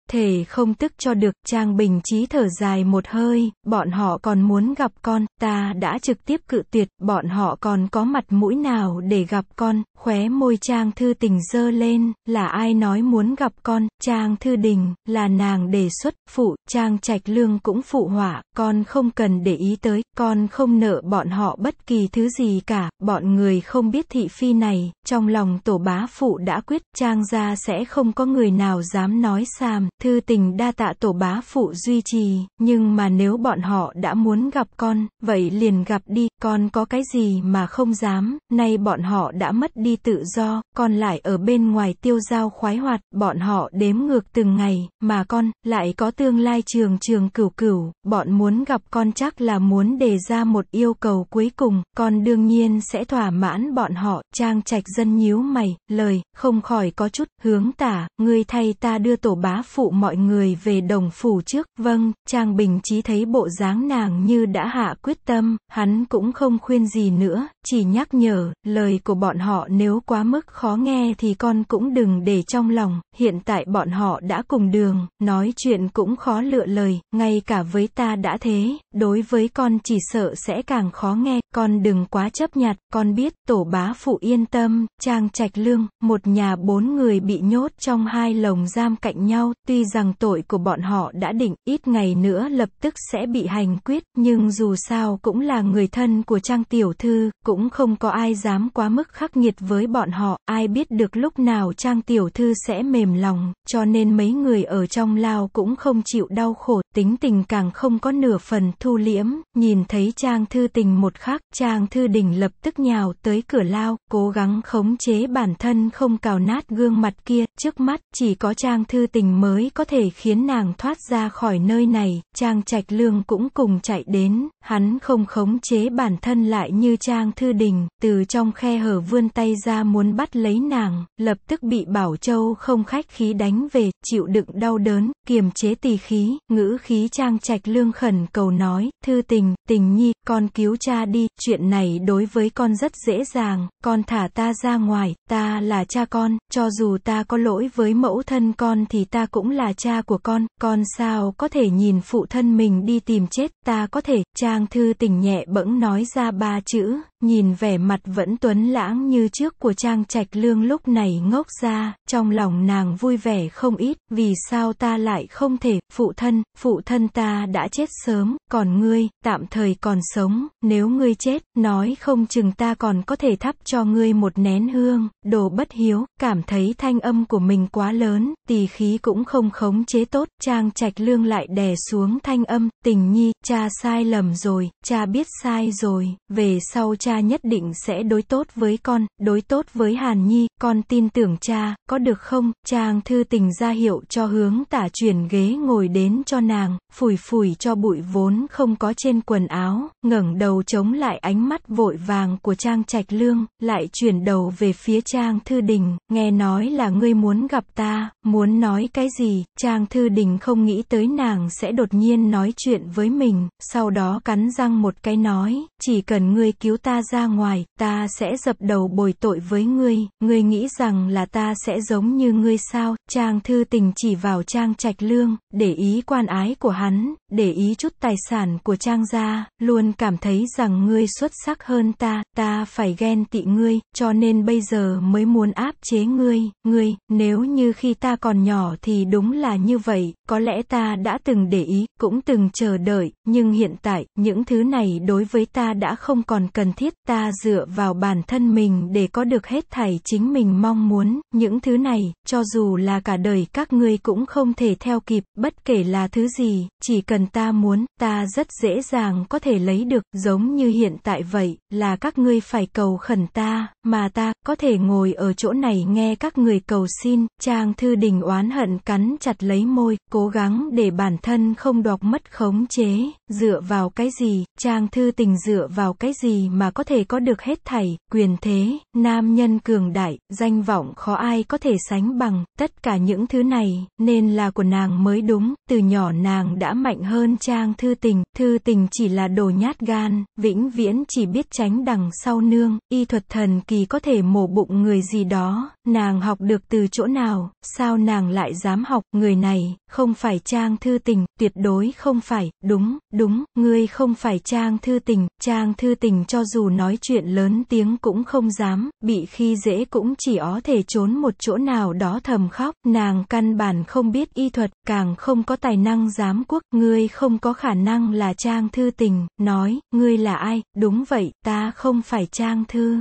thể không tức cho được, Trang Bình trí thở dài một hơi, bọn họ còn muốn gặp con, ta đã trực tiếp cự tuyệt, bọn họ còn có mặt mũi nào để gặp con, khóe môi Trang Thư Tình dơ lên, là ai nói muốn gặp con, Trang Thư Đình, là nàng đề xuất, phụ, Trang Trạch Lương cũng phụ họa, con không cần để ý tới, con không nợ bọn họ bất kỳ thứ gì cả, bọn người không biết thị phi này, trong lòng tổ bá phụ đã quyết, Trang gia sẽ không có người nào dám nói xàm, thư tình đa tạ tổ bá phụ duy trì, nhưng mà nếu bọn họ đã muốn gặp con, vậy liền gặp đi, con có cái gì mà không dám, nay bọn họ đã mất đi tự do, con lại ở bên ngoài tiêu giao khoái hoạt, bọn họ đếm ngược từng ngày, mà con, lại có tương lai trường trường cửu cửu, bọn muốn gặp con chắc là muốn đề ra một yêu cầu cuối cùng, con đương nhiên sẽ thỏa mãn bọn họ, trang trạch dân nhíu mày, lời, không khỏi có chút, hướng tả, người thay ta đưa tổ bá phụ mọi người về đồng phủ trước. Vâng, Trang Bình Chí thấy bộ dáng nàng như đã hạ quyết tâm, hắn cũng không khuyên gì nữa, chỉ nhắc nhở, lời của bọn họ nếu quá mức khó nghe thì con cũng đừng để trong lòng, hiện tại bọn họ đã cùng đường, nói chuyện cũng khó lựa lời, ngay cả với ta đã thế, đối với con chỉ sợ sẽ càng khó nghe, con đừng quá chấp nhặt, con biết, tổ bá phụ yên tâm, Trang Trạch Lương, một nhà bốn người bị nhốt trong hai lồng giam cạnh nhau, tuy Tuy rằng tội của bọn họ đã định ít ngày nữa lập tức sẽ bị hành quyết, nhưng dù sao cũng là người thân của Trang Tiểu Thư, cũng không có ai dám quá mức khắc nghiệt với bọn họ, ai biết được lúc nào Trang Tiểu Thư sẽ mềm lòng, cho nên mấy người ở trong lao cũng không chịu đau khổ, tính tình càng không có nửa phần thu liễm, nhìn thấy Trang Thư Tình một khắc, Trang Thư Đình lập tức nhào tới cửa lao, cố gắng khống chế bản thân không cào nát gương mặt kia, trước mắt chỉ có Trang Thư Tình mới có thể khiến nàng thoát ra khỏi nơi này, Trang Trạch Lương cũng cùng chạy đến, hắn không khống chế bản thân lại như Trang Thư Đình, từ trong khe hở vươn tay ra muốn bắt lấy nàng, lập tức bị Bảo Châu không khách khí đánh về, chịu đựng đau đớn, kiềm chế tì khí, ngữ khí Trang Trạch Lương khẩn cầu nói, thư tình, tình nhi, con cứu cha đi, chuyện này đối với con rất dễ dàng, con thả ta ra ngoài, ta là cha con, cho dù ta có lỗi với mẫu thân con thì ta cũng cũng là cha của con, con sao có thể nhìn phụ thân mình đi tìm chết, ta có thể, Trang Thư Tình nhẹ bẫng nói ra ba chữ, nhìn vẻ mặt vẫn tuấn lãng như trước của Trang Trạch Lương lúc này ngốc ra, trong lòng nàng vui vẻ không ít, vì sao ta lại không thể, phụ thân, phụ thân ta đã chết sớm, còn ngươi, tạm thời còn sống, nếu ngươi chết, nói không chừng ta còn có thể thắp cho ngươi một nén hương, đồ bất hiếu, cảm thấy thanh âm của mình quá lớn, tỳ khí cũng không khống chế tốt, Trang Trạch Lương lại đè xuống thanh âm, tình nhi, cha sai lầm rồi, cha biết sai rồi, về sau cha cha nhất định sẽ đối tốt với con, đối tốt với Hàn Nhi, con tin tưởng cha, có được không? Trang thư tình ra hiệu cho hướng tả chuyển ghế ngồi đến cho nàng, phủi phủi cho bụi vốn không có trên quần áo, ngẩng đầu chống lại ánh mắt vội vàng của Trang Trạch Lương, lại chuyển đầu về phía Trang Thư Đình, nghe nói là ngươi muốn gặp ta, muốn nói cái gì, Trang Thư Đình không nghĩ tới nàng sẽ đột nhiên nói chuyện với mình, sau đó cắn răng một cái nói, chỉ cần ngươi cứu ta ta ra ngoài, ta sẽ dập đầu bồi tội với ngươi, ngươi nghĩ rằng là ta sẽ giống như ngươi sao, trang thư tình chỉ vào trang trạch lương, để ý quan ái của hắn, để ý chút tài sản của trang gia, luôn cảm thấy rằng ngươi xuất sắc hơn ta, ta phải ghen tị ngươi, cho nên bây giờ mới muốn áp chế ngươi, ngươi, nếu như khi ta còn nhỏ thì đúng là như vậy, có lẽ ta đã từng để ý, cũng từng chờ đợi, nhưng hiện tại, những thứ này đối với ta đã không còn cần thiết thiết ta dựa vào bản thân mình để có được hết thảy chính mình mong muốn, những thứ này, cho dù là cả đời các ngươi cũng không thể theo kịp, bất kể là thứ gì, chỉ cần ta muốn, ta rất dễ dàng có thể lấy được, giống như hiện tại vậy, là các ngươi phải cầu khẩn ta, mà ta có thể ngồi ở chỗ này nghe các người cầu xin, Trang Thư Đình oán hận cắn chặt lấy môi, cố gắng để bản thân không đọc mất khống chế, dựa vào cái gì, Trang Thư Tình dựa vào cái gì mà có thể có được hết thảy, quyền thế, nam nhân cường đại, danh vọng khó ai có thể sánh bằng, tất cả những thứ này, nên là của nàng mới đúng, từ nhỏ nàng đã mạnh hơn Trang Thư Tình, Thư Tình chỉ là đồ nhát gan, vĩnh viễn chỉ biết tránh đằng sau nương, y thuật thần kỳ thì có thể mổ bụng người gì đó, nàng học được từ chỗ nào, sao nàng lại dám học, người này, không phải Trang Thư Tình, tuyệt đối không phải, đúng, đúng, ngươi không phải Trang Thư Tình, Trang Thư Tình cho dù nói chuyện lớn tiếng cũng không dám, bị khi dễ cũng chỉ có thể trốn một chỗ nào đó thầm khóc, nàng căn bản không biết y thuật, càng không có tài năng dám quốc, ngươi không có khả năng là Trang Thư Tình, nói, ngươi là ai, đúng vậy, ta không phải Trang Thư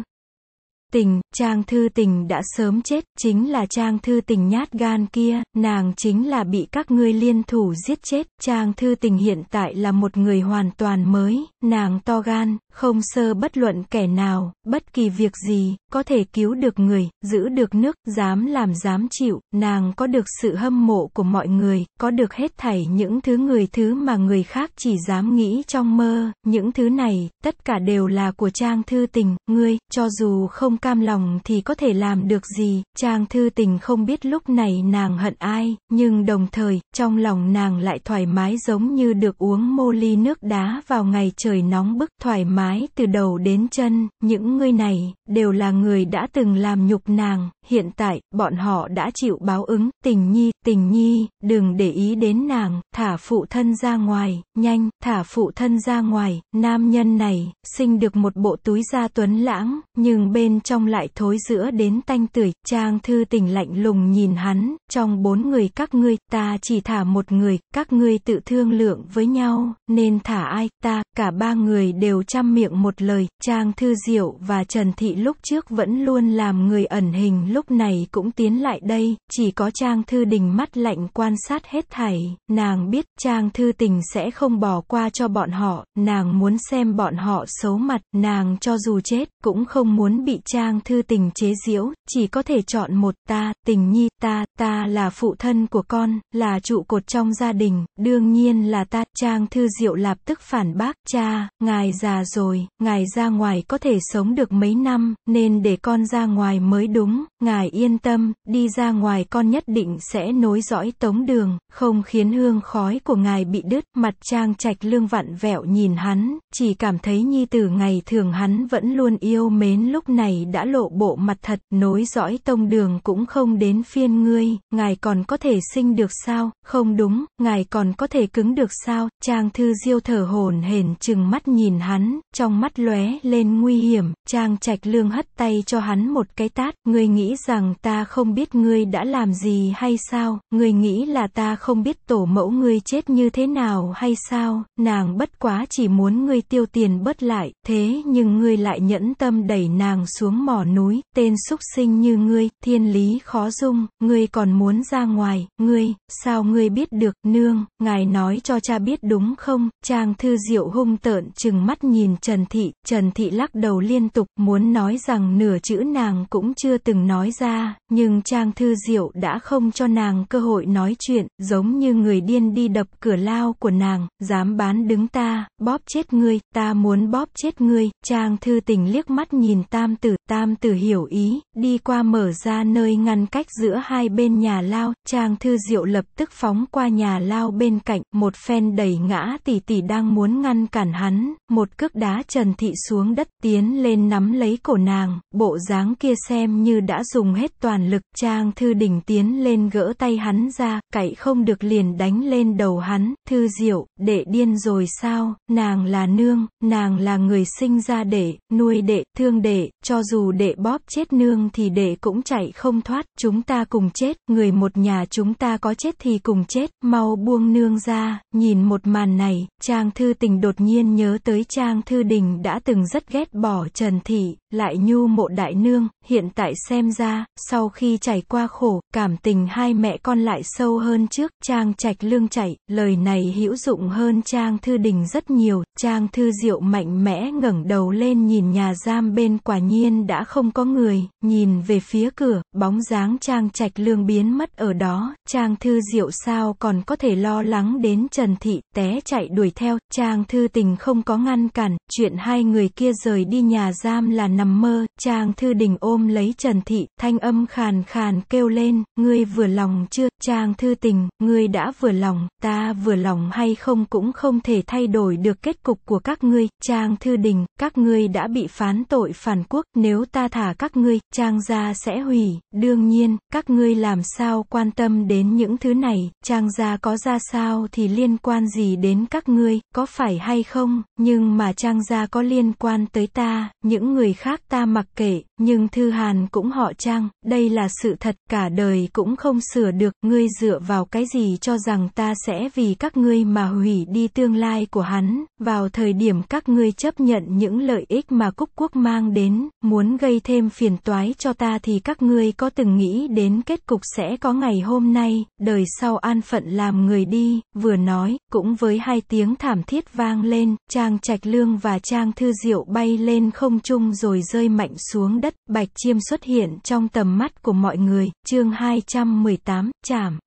tình, Trang Thư Tình đã sớm chết, chính là Trang Thư Tình nhát gan kia, nàng chính là bị các ngươi liên thủ giết chết, Trang Thư Tình hiện tại là một người hoàn toàn mới, nàng to gan, không sơ bất luận kẻ nào, bất kỳ việc gì, có thể cứu được người, giữ được nước, dám làm dám chịu, nàng có được sự hâm mộ của mọi người, có được hết thảy những thứ người thứ mà người khác chỉ dám nghĩ trong mơ, những thứ này, tất cả đều là của trang thư tình, ngươi, cho dù không cam lòng thì có thể làm được gì, trang thư tình không biết lúc này nàng hận ai, nhưng đồng thời, trong lòng nàng lại thoải mái giống như được uống mô ly nước đá vào ngày trời nóng bức, thoải mái mái từ đầu đến chân, những người này, đều là người đã từng làm nhục nàng, hiện tại, bọn họ đã chịu báo ứng, tình nhi, tình nhi, đừng để ý đến nàng, thả phụ thân ra ngoài, nhanh, thả phụ thân ra ngoài, nam nhân này, sinh được một bộ túi da tuấn lãng, nhưng bên trong lại thối giữa đến tanh tưởi, trang thư tình lạnh lùng nhìn hắn, trong bốn người các ngươi, ta chỉ thả một người, các ngươi tự thương lượng với nhau, nên thả ai, ta, cả ba người đều chăm miệng một lời, Trang Thư Diệu và Trần Thị lúc trước vẫn luôn làm người ẩn hình lúc này cũng tiến lại đây, chỉ có Trang Thư Đình mắt lạnh quan sát hết thảy, nàng biết Trang Thư Tình sẽ không bỏ qua cho bọn họ, nàng muốn xem bọn họ xấu mặt, nàng cho dù chết, cũng không muốn bị Trang Thư Tình chế giễu, chỉ có thể chọn một ta, tình nhi, ta, ta là phụ thân của con, là trụ cột trong gia đình, đương nhiên là ta, Trang Thư Diệu lạp tức phản bác, cha, ngài già rồi, rồi, ngài ra ngoài có thể sống được mấy năm, nên để con ra ngoài mới đúng, ngài yên tâm, đi ra ngoài con nhất định sẽ nối dõi tống đường, không khiến hương khói của ngài bị đứt, mặt trang trạch lương vặn vẹo nhìn hắn, chỉ cảm thấy nhi tử ngày thường hắn vẫn luôn yêu mến lúc này đã lộ bộ mặt thật, nối dõi tông đường cũng không đến phiên ngươi, ngài còn có thể sinh được sao, không đúng, ngài còn có thể cứng được sao, trang thư diêu thở hồn hển chừng mắt nhìn hắn, trong mắt lóe lên nguy hiểm, Trang Trạch Lương hất tay cho hắn một cái tát, ngươi nghĩ rằng ta không biết ngươi đã làm gì hay sao, ngươi nghĩ là ta không biết tổ mẫu ngươi chết như thế nào hay sao, nàng bất quá chỉ muốn ngươi tiêu tiền bớt lại, thế nhưng ngươi lại nhẫn tâm đẩy nàng xuống mỏ núi, tên súc sinh như ngươi, thiên lý khó dung, ngươi còn muốn ra ngoài, ngươi, sao ngươi biết được, nương, ngài nói cho cha biết đúng không, Trang Thư Diệu hung tợn chừng mắt nhìn Trần Thị, Trần Thị lắc đầu liên tục, muốn nói rằng nửa chữ nàng cũng chưa từng nói ra, nhưng Trang Thư Diệu đã không cho nàng cơ hội nói chuyện, giống như người điên đi đập cửa lao của nàng, dám bán đứng ta, bóp chết ngươi, ta muốn bóp chết ngươi, Trang Thư Tình liếc mắt nhìn Tam Tử, Tam Tử hiểu ý, đi qua mở ra nơi ngăn cách giữa hai bên nhà lao, Trang Thư Diệu lập tức phóng qua nhà lao bên cạnh, một phen đẩy ngã tỷ tỷ đang muốn ngăn cản hắn, một cước đá đá Trần Thị xuống đất tiến lên nắm lấy cổ nàng, bộ dáng kia xem như đã dùng hết toàn lực. Trang Thư đỉnh tiến lên gỡ tay hắn ra, cậy không được liền đánh lên đầu hắn. Thư Diệu, đệ điên rồi sao, nàng là nương, nàng là người sinh ra đệ, nuôi đệ, thương đệ, cho dù đệ bóp chết nương thì đệ cũng chạy không thoát, chúng ta cùng chết, người một nhà chúng ta có chết thì cùng chết, mau buông nương ra, nhìn một màn này, Trang Thư Tình đột nhiên nhớ tới Trang Thư Thư Đình đã từng rất ghét bỏ Trần Thị lại nhu mộ đại nương, hiện tại xem ra, sau khi trải qua khổ, cảm tình hai mẹ con lại sâu hơn trước, trang trạch lương chạy, lời này hữu dụng hơn trang thư đình rất nhiều, trang thư diệu mạnh mẽ ngẩng đầu lên nhìn nhà giam bên quả nhiên đã không có người, nhìn về phía cửa, bóng dáng trang trạch lương biến mất ở đó, trang thư diệu sao còn có thể lo lắng đến trần thị, té chạy đuổi theo, trang thư tình không có ngăn cản, chuyện hai người kia rời đi nhà giam là nằm nằm mơ, chàng thư đình ôm lấy Trần Thị, thanh âm khàn khàn kêu lên, ngươi vừa lòng chưa, chàng thư tình, ngươi đã vừa lòng, ta vừa lòng hay không cũng không thể thay đổi được kết cục của các ngươi, chàng thư đình, các ngươi đã bị phán tội phản quốc, nếu ta thả các ngươi, chàng gia sẽ hủy, đương nhiên, các ngươi làm sao quan tâm đến những thứ này, chàng gia có ra sao thì liên quan gì đến các ngươi, có phải hay không, nhưng mà chàng gia có liên quan tới ta, những người khác khác ta mặc kệ, nhưng Thư Hàn cũng họ trang, đây là sự thật, cả đời cũng không sửa được, ngươi dựa vào cái gì cho rằng ta sẽ vì các ngươi mà hủy đi tương lai của hắn, vào thời điểm các ngươi chấp nhận những lợi ích mà Cúc Quốc mang đến, muốn gây thêm phiền toái cho ta thì các ngươi có từng nghĩ đến kết cục sẽ có ngày hôm nay, đời sau an phận làm người đi, vừa nói, cũng với hai tiếng thảm thiết vang lên, Trang Trạch Lương và Trang Thư Diệu bay lên không trung rồi rồi rơi mạnh xuống đất, Bạch Chiêm xuất hiện trong tầm mắt của mọi người, chương 218, chảm.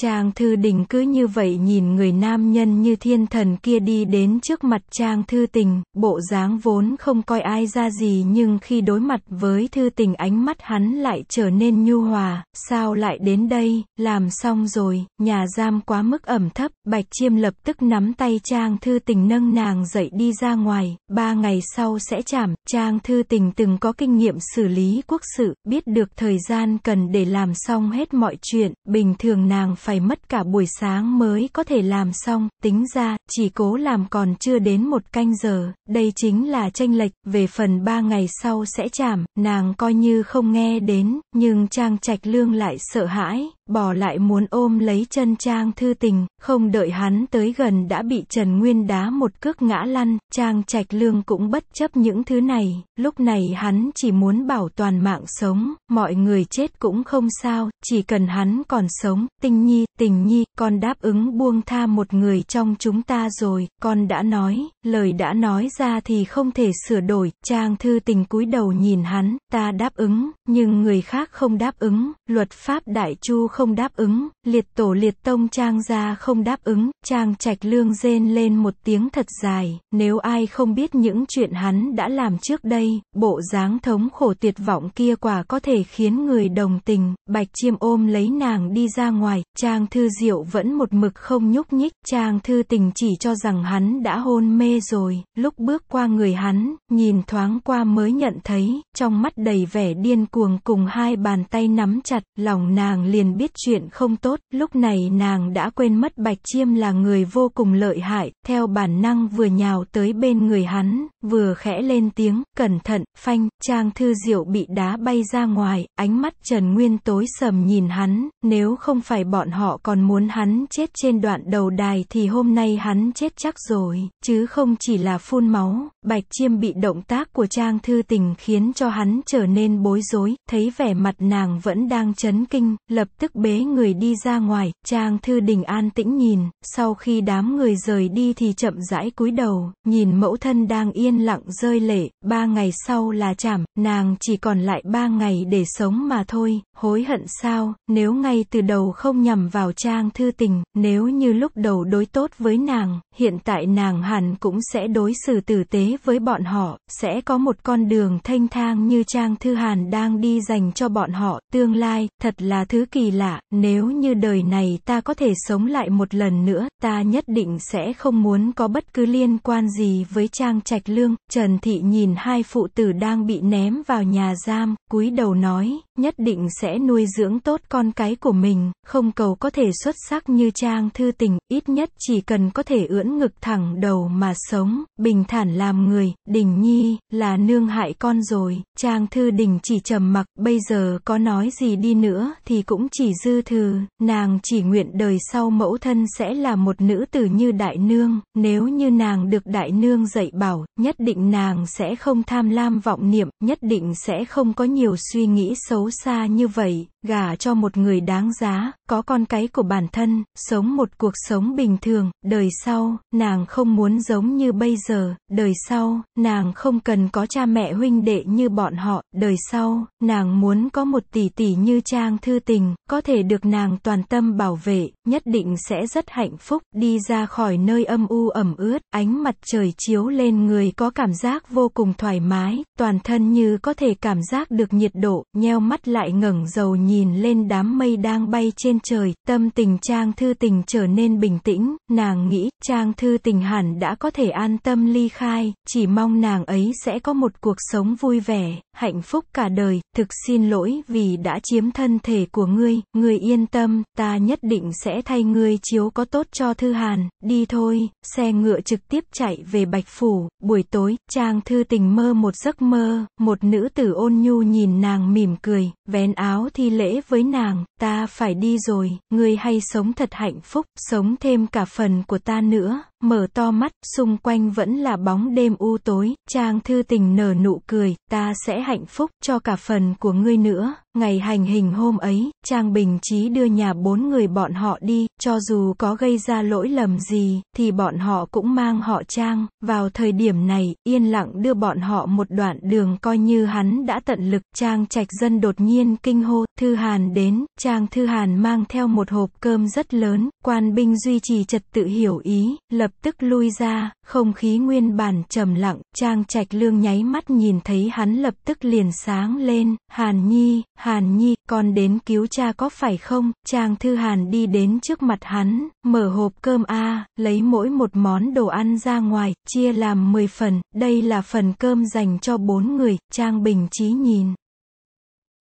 Trang Thư Đình cứ như vậy nhìn người nam nhân như thiên thần kia đi đến trước mặt Trang Thư Tình, bộ dáng vốn không coi ai ra gì nhưng khi đối mặt với Thư Tình ánh mắt hắn lại trở nên nhu hòa, sao lại đến đây, làm xong rồi, nhà giam quá mức ẩm thấp, Bạch Chiêm lập tức nắm tay Trang Thư Tình nâng nàng dậy đi ra ngoài, ba ngày sau sẽ chảm, Trang Thư Tình từng có kinh nghiệm xử lý quốc sự, biết được thời gian cần để làm xong hết mọi chuyện, bình thường nàng phải mất cả buổi sáng mới có thể làm xong, tính ra, chỉ cố làm còn chưa đến một canh giờ, đây chính là tranh lệch, về phần ba ngày sau sẽ chảm, nàng coi như không nghe đến, nhưng Trang Trạch Lương lại sợ hãi, Bỏ lại muốn ôm lấy chân Trang Thư Tình, không đợi hắn tới gần đã bị Trần Nguyên đá một cước ngã lăn, Trang Trạch Lương cũng bất chấp những thứ này, lúc này hắn chỉ muốn bảo toàn mạng sống, mọi người chết cũng không sao, chỉ cần hắn còn sống, Tình Nhi, Tình Nhi, con đáp ứng buông tha một người trong chúng ta rồi, con đã nói, lời đã nói ra thì không thể sửa đổi, Trang Thư Tình cúi đầu nhìn hắn, ta đáp ứng, nhưng người khác không đáp ứng, luật pháp đại chu không đáp ứng, liệt tổ liệt tông trang gia không đáp ứng, trang trạch lương rên lên một tiếng thật dài, nếu ai không biết những chuyện hắn đã làm trước đây, bộ dáng thống khổ tuyệt vọng kia quả có thể khiến người đồng tình, bạch chiêm ôm lấy nàng đi ra ngoài, trang thư diệu vẫn một mực không nhúc nhích, trang thư tình chỉ cho rằng hắn đã hôn mê rồi, lúc bước qua người hắn, nhìn thoáng qua mới nhận thấy, trong mắt đầy vẻ điên cuồng cùng hai bàn tay nắm chặt, lòng nàng liền biết biết chuyện không tốt, lúc này nàng đã quên mất Bạch Chiêm là người vô cùng lợi hại, theo bản năng vừa nhào tới bên người hắn, vừa khẽ lên tiếng, cẩn thận, phanh, Trang Thư Diệu bị đá bay ra ngoài, ánh mắt Trần Nguyên tối sầm nhìn hắn, nếu không phải bọn họ còn muốn hắn chết trên đoạn đầu đài thì hôm nay hắn chết chắc rồi, chứ không chỉ là phun máu, Bạch Chiêm bị động tác của Trang Thư Tình khiến cho hắn trở nên bối rối, thấy vẻ mặt nàng vẫn đang chấn kinh, lập tức bế người đi ra ngoài, Trang Thư Đình an tĩnh nhìn, sau khi đám người rời đi thì chậm rãi cúi đầu, nhìn mẫu thân đang yên lặng rơi lệ, ba ngày sau là chảm, nàng chỉ còn lại ba ngày để sống mà thôi, hối hận sao, nếu ngay từ đầu không nhằm vào Trang Thư Tình, nếu như lúc đầu đối tốt với nàng, hiện tại nàng hẳn cũng sẽ đối xử tử tế với bọn họ, sẽ có một con đường thanh thang như Trang Thư Hàn đang đi dành cho bọn họ, tương lai, thật là thứ kỳ lạ, nếu như đời này ta có thể sống lại một lần nữa, ta nhất định sẽ không muốn có bất cứ liên quan gì với Trang Trạch Lương, Trần Thị nhìn hai phụ tử đang bị ném vào nhà giam, cúi đầu nói, nhất định sẽ sẽ nuôi dưỡng tốt con cái của mình, không cầu có thể xuất sắc như Trang Thư Tình, ít nhất chỉ cần có thể ưỡn ngực thẳng đầu mà sống, bình thản làm người, Đình Nhi, là nương hại con rồi, Trang Thư Đình chỉ trầm mặc, bây giờ có nói gì đi nữa thì cũng chỉ dư thừa, nàng chỉ nguyện đời sau mẫu thân sẽ là một nữ tử như đại nương, nếu như nàng được đại nương dạy bảo, nhất định nàng sẽ không tham lam vọng niệm, nhất định sẽ không có nhiều suy nghĩ xấu xa như vậy. vậy gả cho một người đáng giá, có con cái của bản thân, sống một cuộc sống bình thường, đời sau, nàng không muốn giống như bây giờ, đời sau, nàng không cần có cha mẹ huynh đệ như bọn họ, đời sau, nàng muốn có một tỷ tỷ như Trang Thư Tình, có thể được nàng toàn tâm bảo vệ, nhất định sẽ rất hạnh phúc, đi ra khỏi nơi âm u ẩm ướt, ánh mặt trời chiếu lên người có cảm giác vô cùng thoải mái, toàn thân như có thể cảm giác được nhiệt độ, nheo mắt lại ngẩng dầu nhìn nhìn lên đám mây đang bay trên trời, tâm tình Trang Thư Tình trở nên bình tĩnh, nàng nghĩ Trang Thư Tình hẳn đã có thể an tâm ly khai, chỉ mong nàng ấy sẽ có một cuộc sống vui vẻ, hạnh phúc cả đời, thực xin lỗi vì đã chiếm thân thể của ngươi, ngươi yên tâm, ta nhất định sẽ thay ngươi chiếu có tốt cho Thư Hàn, đi thôi, xe ngựa trực tiếp chạy về Bạch Phủ, buổi tối, Trang Thư Tình mơ một giấc mơ, một nữ tử ôn nhu nhìn nàng mỉm cười, vén áo thi lễ lễ với nàng, ta phải đi rồi, ngươi hay sống thật hạnh phúc, sống thêm cả phần của ta nữa mở to mắt, xung quanh vẫn là bóng đêm u tối, Trang Thư Tình nở nụ cười, ta sẽ hạnh phúc cho cả phần của ngươi nữa. Ngày hành hình hôm ấy, Trang Bình trí đưa nhà bốn người bọn họ đi, cho dù có gây ra lỗi lầm gì, thì bọn họ cũng mang họ Trang, vào thời điểm này, yên lặng đưa bọn họ một đoạn đường coi như hắn đã tận lực. Trang Trạch Dân đột nhiên kinh hô, Thư Hàn đến, Trang Thư Hàn mang theo một hộp cơm rất lớn, quan binh duy trì trật tự hiểu ý, lập tức lui ra, không khí nguyên bản trầm lặng, Trang Trạch Lương nháy mắt nhìn thấy hắn lập tức liền sáng lên, Hàn Nhi, Hàn Nhi, con đến cứu cha có phải không? Trang Thư Hàn đi đến trước mặt hắn, mở hộp cơm A, lấy mỗi một món đồ ăn ra ngoài, chia làm 10 phần, đây là phần cơm dành cho bốn người, Trang Bình trí nhìn.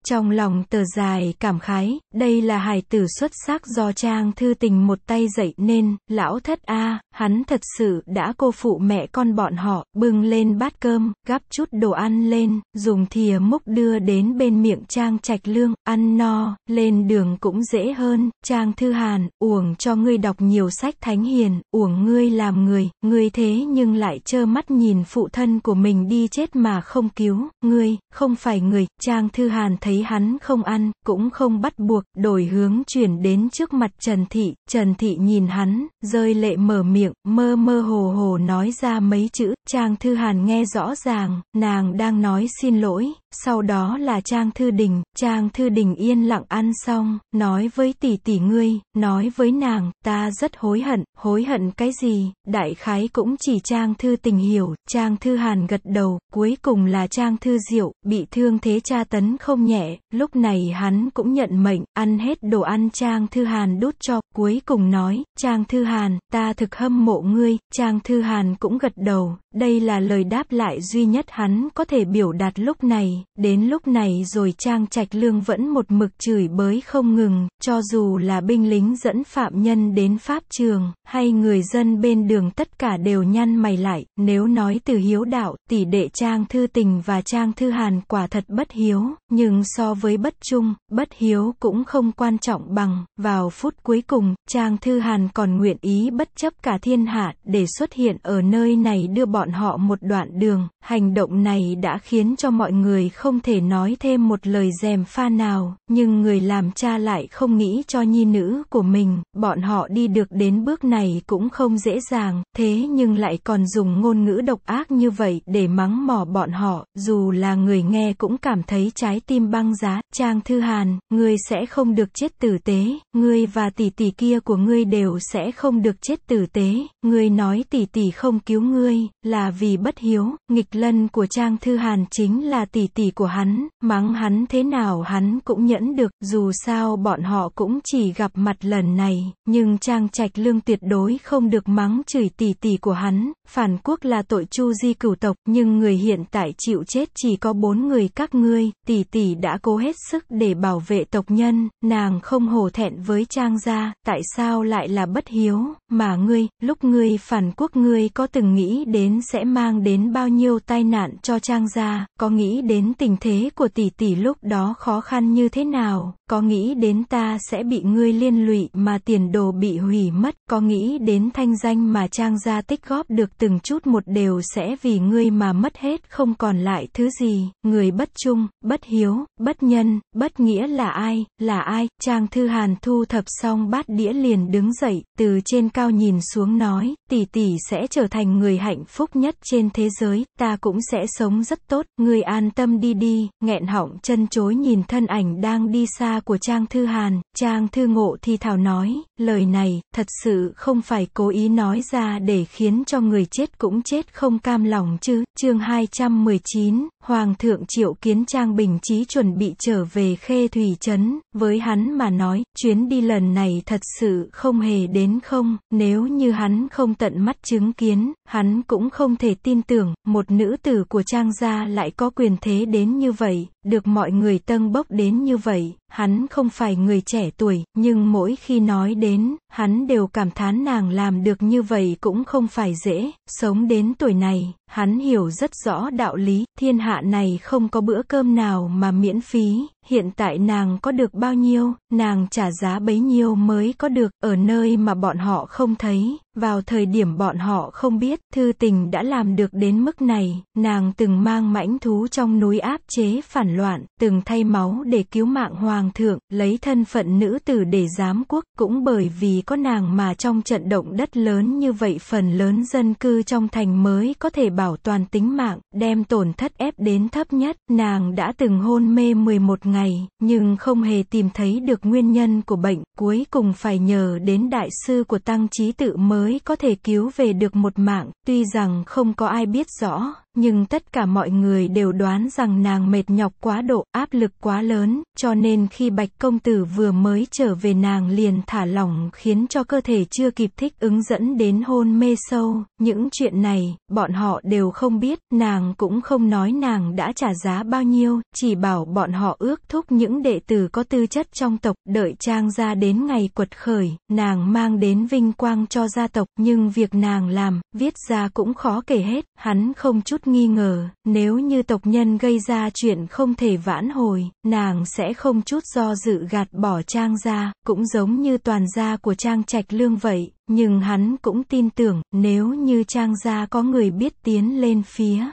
Trong lòng tờ dài cảm khái, đây là hài tử xuất sắc do Trang Thư Tình một tay dậy nên, lão thất a, hắn thật sự đã cô phụ mẹ con bọn họ, bưng lên bát cơm, gắp chút đồ ăn lên, dùng thìa múc đưa đến bên miệng Trang Trạch Lương, ăn no, lên đường cũng dễ hơn, Trang Thư Hàn, uổng cho ngươi đọc nhiều sách thánh hiền, uổng ngươi làm người, ngươi thế nhưng lại trơ mắt nhìn phụ thân của mình đi chết mà không cứu, ngươi, không phải người, Trang Thư Hàn thấy thấy hắn không ăn, cũng không bắt buộc, đổi hướng chuyển đến trước mặt Trần Thị, Trần Thị nhìn hắn, rơi lệ mở miệng, mơ mơ hồ hồ nói ra mấy chữ, Trang Thư Hàn nghe rõ ràng, nàng đang nói xin lỗi, sau đó là Trang Thư Đình, Trang Thư Đình yên lặng ăn xong, nói với tỷ tỷ ngươi, nói với nàng, ta rất hối hận, hối hận cái gì, đại khái cũng chỉ Trang Thư Tình hiểu, Trang Thư Hàn gật đầu, cuối cùng là Trang Thư Diệu, bị thương thế tra tấn không nhẹ, lúc này hắn cũng nhận mệnh, ăn hết đồ ăn Trang Thư Hàn đút cho, cuối cùng nói, Trang Thư Hàn, ta thực hâm mộ ngươi, Trang Thư Hàn cũng gật đầu, đây là lời đáp lại duy nhất hắn có thể biểu đạt lúc này, đến lúc này rồi Trang Trạch Lương vẫn một mực chửi bới không ngừng, cho dù là binh lính dẫn phạm nhân đến pháp trường, hay người dân bên đường tất cả đều nhăn mày lại, nếu nói từ hiếu đạo, tỷ đệ Trang Thư Tình và Trang Thư Hàn quả thật bất hiếu, nhưng so với bất trung, bất hiếu cũng không quan trọng bằng, vào phút cuối cùng, Trang Thư Hàn còn nguyện ý bất chấp cả thiên hạ, để xuất hiện ở nơi này đưa bọn họ một đoạn đường, hành động này đã khiến cho mọi người không thể nói thêm một lời dèm pha nào, nhưng người làm cha lại không nghĩ cho nhi nữ của mình, bọn họ đi được đến bước này cũng không dễ dàng, thế nhưng lại còn dùng ngôn ngữ độc ác như vậy để mắng mỏ bọn họ, dù là người nghe cũng cảm thấy trái tim băng giá, Trang Thư Hàn, ngươi sẽ không được chết tử tế, ngươi và tỷ tỷ kia của ngươi đều sẽ không được chết tử tế, ngươi nói tỷ tỷ không cứu ngươi, là vì bất hiếu, nghịch lân của Trang Thư Hàn chính là tỷ tỷ của hắn, mắng hắn thế nào hắn cũng nhẫn được, dù sao bọn họ cũng chỉ gặp mặt lần này, nhưng Trang Trạch Lương tuyệt đối không được mắng chửi tỷ tỷ của hắn, phản quốc là tội chu di cửu tộc, nhưng người hiện tại chịu chết chỉ có bốn người các ngươi, tỷ tỷ đã cố hết sức để bảo vệ tộc nhân, nàng không hổ thẹn với Trang gia, tại sao lại là bất hiếu, mà ngươi, lúc ngươi phản quốc ngươi có từng nghĩ đến sẽ mang đến bao nhiêu tai nạn cho Trang gia, có nghĩ đến đến tình thế của tỷ tỷ lúc đó khó khăn như thế nào có nghĩ đến ta sẽ bị ngươi liên lụy mà tiền đồ bị hủy mất, có nghĩ đến thanh danh mà trang gia tích góp được từng chút một đều sẽ vì ngươi mà mất hết không còn lại thứ gì, người bất trung, bất hiếu, bất nhân, bất nghĩa là ai, là ai, trang thư hàn thu thập xong bát đĩa liền đứng dậy, từ trên cao nhìn xuống nói, tỷ tỷ sẽ trở thành người hạnh phúc nhất trên thế giới, ta cũng sẽ sống rất tốt, người an tâm đi đi, nghẹn họng chân chối nhìn thân ảnh đang đi xa của Trang Thư Hàn, Trang Thư Ngộ thì Thảo nói, lời này, thật sự không phải cố ý nói ra để khiến cho người chết cũng chết không cam lòng chứ. chương 219, Hoàng thượng triệu kiến Trang Bình Chí chuẩn bị trở về Khê Thủy Trấn, với hắn mà nói, chuyến đi lần này thật sự không hề đến không, nếu như hắn không tận mắt chứng kiến, hắn cũng không thể tin tưởng, một nữ tử của Trang gia lại có quyền thế đến như vậy, được mọi người tâng bốc đến như vậy, hắn không phải người trẻ tuổi, nhưng mỗi khi nói đến hắn đều cảm thán nàng làm được như vậy cũng không phải dễ, sống đến tuổi này, hắn hiểu rất rõ đạo lý, thiên hạ này không có bữa cơm nào mà miễn phí, hiện tại nàng có được bao nhiêu, nàng trả giá bấy nhiêu mới có được, ở nơi mà bọn họ không thấy, vào thời điểm bọn họ không biết, thư tình đã làm được đến mức này, nàng từng mang mãnh thú trong núi áp chế phản loạn, từng thay máu để cứu mạng hoàng thượng, lấy thân phận nữ tử để giám quốc, cũng bởi vì có nàng mà trong trận động đất lớn như vậy phần lớn dân cư trong thành mới có thể bảo toàn tính mạng, đem tổn thất ép đến thấp nhất. Nàng đã từng hôn mê 11 ngày, nhưng không hề tìm thấy được nguyên nhân của bệnh, cuối cùng phải nhờ đến đại sư của tăng trí tự mới có thể cứu về được một mạng, tuy rằng không có ai biết rõ nhưng tất cả mọi người đều đoán rằng nàng mệt nhọc quá độ, áp lực quá lớn, cho nên khi Bạch Công Tử vừa mới trở về nàng liền thả lỏng khiến cho cơ thể chưa kịp thích ứng dẫn đến hôn mê sâu. Những chuyện này, bọn họ đều không biết, nàng cũng không nói nàng đã trả giá bao nhiêu, chỉ bảo bọn họ ước thúc những đệ tử có tư chất trong tộc, đợi trang ra đến ngày quật khởi, nàng mang đến vinh quang cho gia tộc, nhưng việc nàng làm, viết ra cũng khó kể hết, hắn không chút nghi ngờ, nếu như tộc nhân gây ra chuyện không thể vãn hồi, nàng sẽ không chút do dự gạt bỏ Trang ra cũng giống như toàn gia của Trang Trạch Lương vậy, nhưng hắn cũng tin tưởng, nếu như Trang gia có người biết tiến lên phía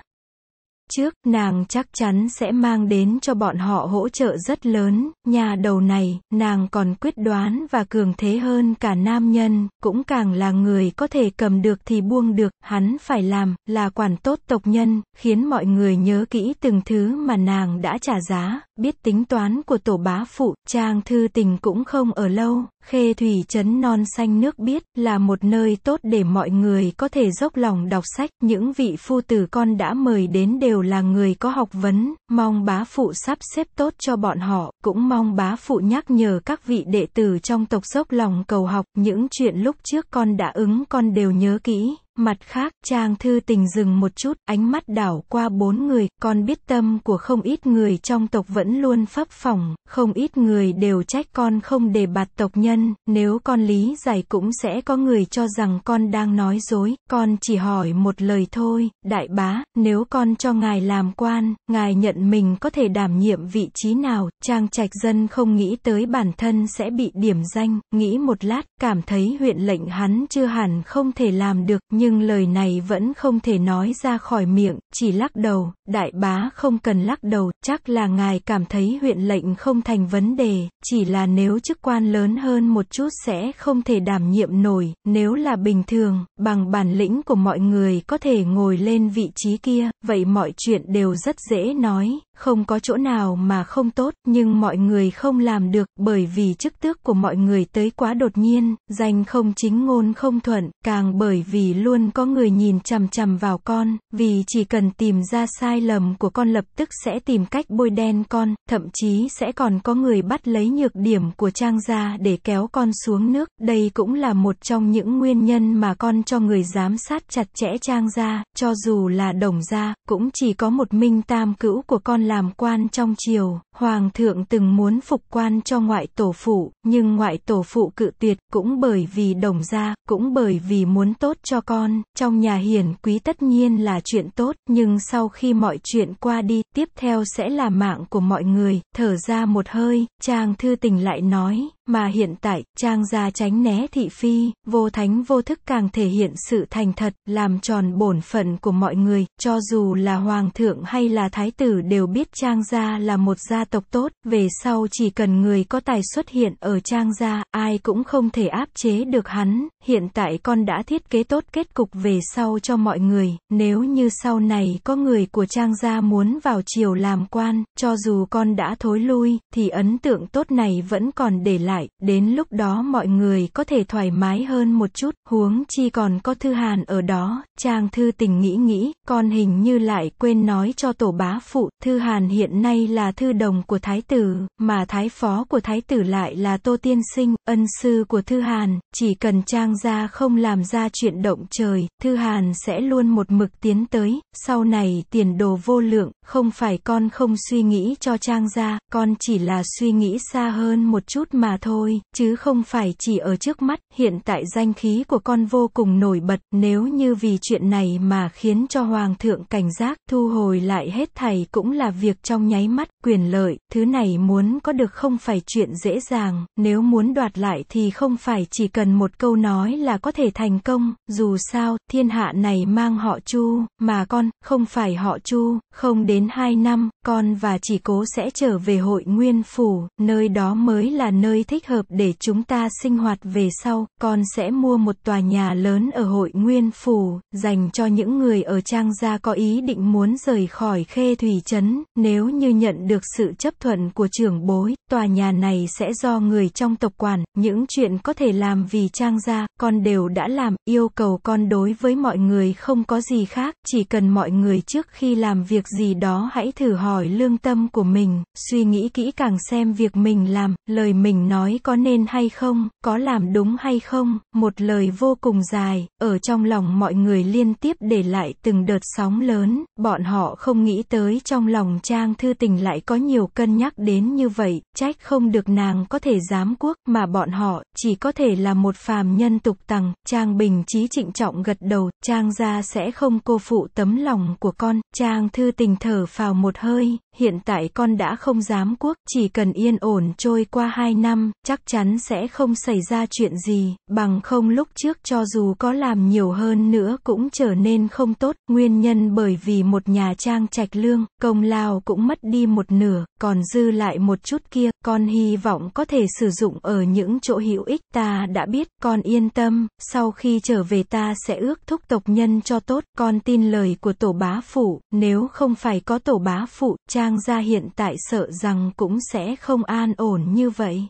trước, nàng chắc chắn sẽ mang đến cho bọn họ hỗ trợ rất lớn, nhà đầu này, nàng còn quyết đoán và cường thế hơn cả nam nhân, cũng càng là người có thể cầm được thì buông được, hắn phải làm, là quản tốt tộc nhân, khiến mọi người nhớ kỹ từng thứ mà nàng đã trả giá, biết tính toán của tổ bá phụ, trang thư tình cũng không ở lâu, Khê Thủy Trấn Non Xanh Nước Biết là một nơi tốt để mọi người có thể dốc lòng đọc sách. Những vị phu tử con đã mời đến đều là người có học vấn, mong bá phụ sắp xếp tốt cho bọn họ, cũng mong bá phụ nhắc nhở các vị đệ tử trong tộc dốc lòng cầu học. Những chuyện lúc trước con đã ứng con đều nhớ kỹ, Mặt khác, trang thư tình dừng một chút, ánh mắt đảo qua bốn người, con biết tâm của không ít người trong tộc vẫn luôn phấp phỏng, không ít người đều trách con không đề bạt tộc nhân, nếu con lý giải cũng sẽ có người cho rằng con đang nói dối, con chỉ hỏi một lời thôi, đại bá, nếu con cho ngài làm quan, ngài nhận mình có thể đảm nhiệm vị trí nào, trang trạch dân không nghĩ tới bản thân sẽ bị điểm danh, nghĩ một lát, cảm thấy huyện lệnh hắn chưa hẳn không thể làm được, nhưng nhưng lời này vẫn không thể nói ra khỏi miệng, chỉ lắc đầu, đại bá không cần lắc đầu, chắc là ngài cảm thấy huyện lệnh không thành vấn đề, chỉ là nếu chức quan lớn hơn một chút sẽ không thể đảm nhiệm nổi, nếu là bình thường, bằng bản lĩnh của mọi người có thể ngồi lên vị trí kia, vậy mọi chuyện đều rất dễ nói, không có chỗ nào mà không tốt, nhưng mọi người không làm được, bởi vì chức tước của mọi người tới quá đột nhiên, danh không chính ngôn không thuận, càng bởi vì luôn luôn có người nhìn chằm chằm vào con, vì chỉ cần tìm ra sai lầm của con lập tức sẽ tìm cách bôi đen con, thậm chí sẽ còn có người bắt lấy nhược điểm của trang gia để kéo con xuống nước. Đây cũng là một trong những nguyên nhân mà con cho người giám sát chặt chẽ trang gia, cho dù là đồng gia, cũng chỉ có một minh tam cữu của con làm quan trong triều. Hoàng thượng từng muốn phục quan cho ngoại tổ phụ, nhưng ngoại tổ phụ cự tuyệt, cũng bởi vì đồng gia, cũng bởi vì muốn tốt cho con con, trong nhà hiển quý tất nhiên là chuyện tốt, nhưng sau khi mọi chuyện qua đi, tiếp theo sẽ là mạng của mọi người, thở ra một hơi, chàng thư tình lại nói, mà hiện tại, Trang gia tránh né thị phi, vô thánh vô thức càng thể hiện sự thành thật, làm tròn bổn phận của mọi người, cho dù là hoàng thượng hay là thái tử đều biết Trang gia là một gia tộc tốt, về sau chỉ cần người có tài xuất hiện ở Trang gia, ai cũng không thể áp chế được hắn, hiện tại con đã thiết kế tốt kết cục về sau cho mọi người, nếu như sau này có người của Trang gia muốn vào triều làm quan, cho dù con đã thối lui, thì ấn tượng tốt này vẫn còn để lại lại, đến lúc đó mọi người có thể thoải mái hơn một chút, huống chi còn có Thư Hàn ở đó, chàng Thư tình nghĩ nghĩ, con hình như lại quên nói cho tổ bá phụ, Thư Hàn hiện nay là thư đồng của Thái tử, mà Thái phó của Thái tử lại là Tô Tiên Sinh, ân sư của Thư Hàn, chỉ cần trang gia không làm ra chuyện động trời, Thư Hàn sẽ luôn một mực tiến tới, sau này tiền đồ vô lượng, không phải con không suy nghĩ cho trang gia, con chỉ là suy nghĩ xa hơn một chút mà thôi, chứ không phải chỉ ở trước mắt, hiện tại danh khí của con vô cùng nổi bật, nếu như vì chuyện này mà khiến cho Hoàng thượng cảnh giác, thu hồi lại hết thầy cũng là việc trong nháy mắt, quyền lợi, thứ này muốn có được không phải chuyện dễ dàng, nếu muốn đoạt lại thì không phải chỉ cần một câu nói là có thể thành công, dù sao, thiên hạ này mang họ chu, mà con, không phải họ chu, không đến hai năm, con và chỉ cố sẽ trở về hội nguyên phủ, nơi đó mới là nơi thích hợp để chúng ta sinh hoạt về sau, con sẽ mua một tòa nhà lớn ở hội Nguyên Phủ, dành cho những người ở Trang Gia có ý định muốn rời khỏi Khê Thủy Trấn, nếu như nhận được sự chấp thuận của trưởng bối, tòa nhà này sẽ do người trong tộc quản, những chuyện có thể làm vì Trang Gia, con đều đã làm, yêu cầu con đối với mọi người không có gì khác, chỉ cần mọi người trước khi làm việc gì đó hãy thử hỏi lương tâm của mình, suy nghĩ kỹ càng xem việc mình làm, lời mình nói nói có nên hay không, có làm đúng hay không, một lời vô cùng dài, ở trong lòng mọi người liên tiếp để lại từng đợt sóng lớn, bọn họ không nghĩ tới trong lòng Trang Thư Tình lại có nhiều cân nhắc đến như vậy, trách không được nàng có thể dám quốc, mà bọn họ, chỉ có thể là một phàm nhân tục tằng, Trang Bình trí trịnh trọng gật đầu, Trang gia sẽ không cô phụ tấm lòng của con, Trang Thư Tình thở phào một hơi, hiện tại con đã không dám quốc, chỉ cần yên ổn trôi qua hai năm, chắc chắn sẽ không xảy ra chuyện gì, bằng không lúc trước cho dù có làm nhiều hơn nữa cũng trở nên không tốt, nguyên nhân bởi vì một nhà trang trạch lương, công lao cũng mất đi một nửa, còn dư lại một chút kia, con hy vọng có thể sử dụng ở những chỗ hữu ích ta đã biết, con yên tâm, sau khi trở về ta sẽ ước thúc tộc nhân cho tốt, con tin lời của tổ bá phụ, nếu không phải có tổ bá phụ, trang gia hiện tại sợ rằng cũng sẽ không an ổn như vậy.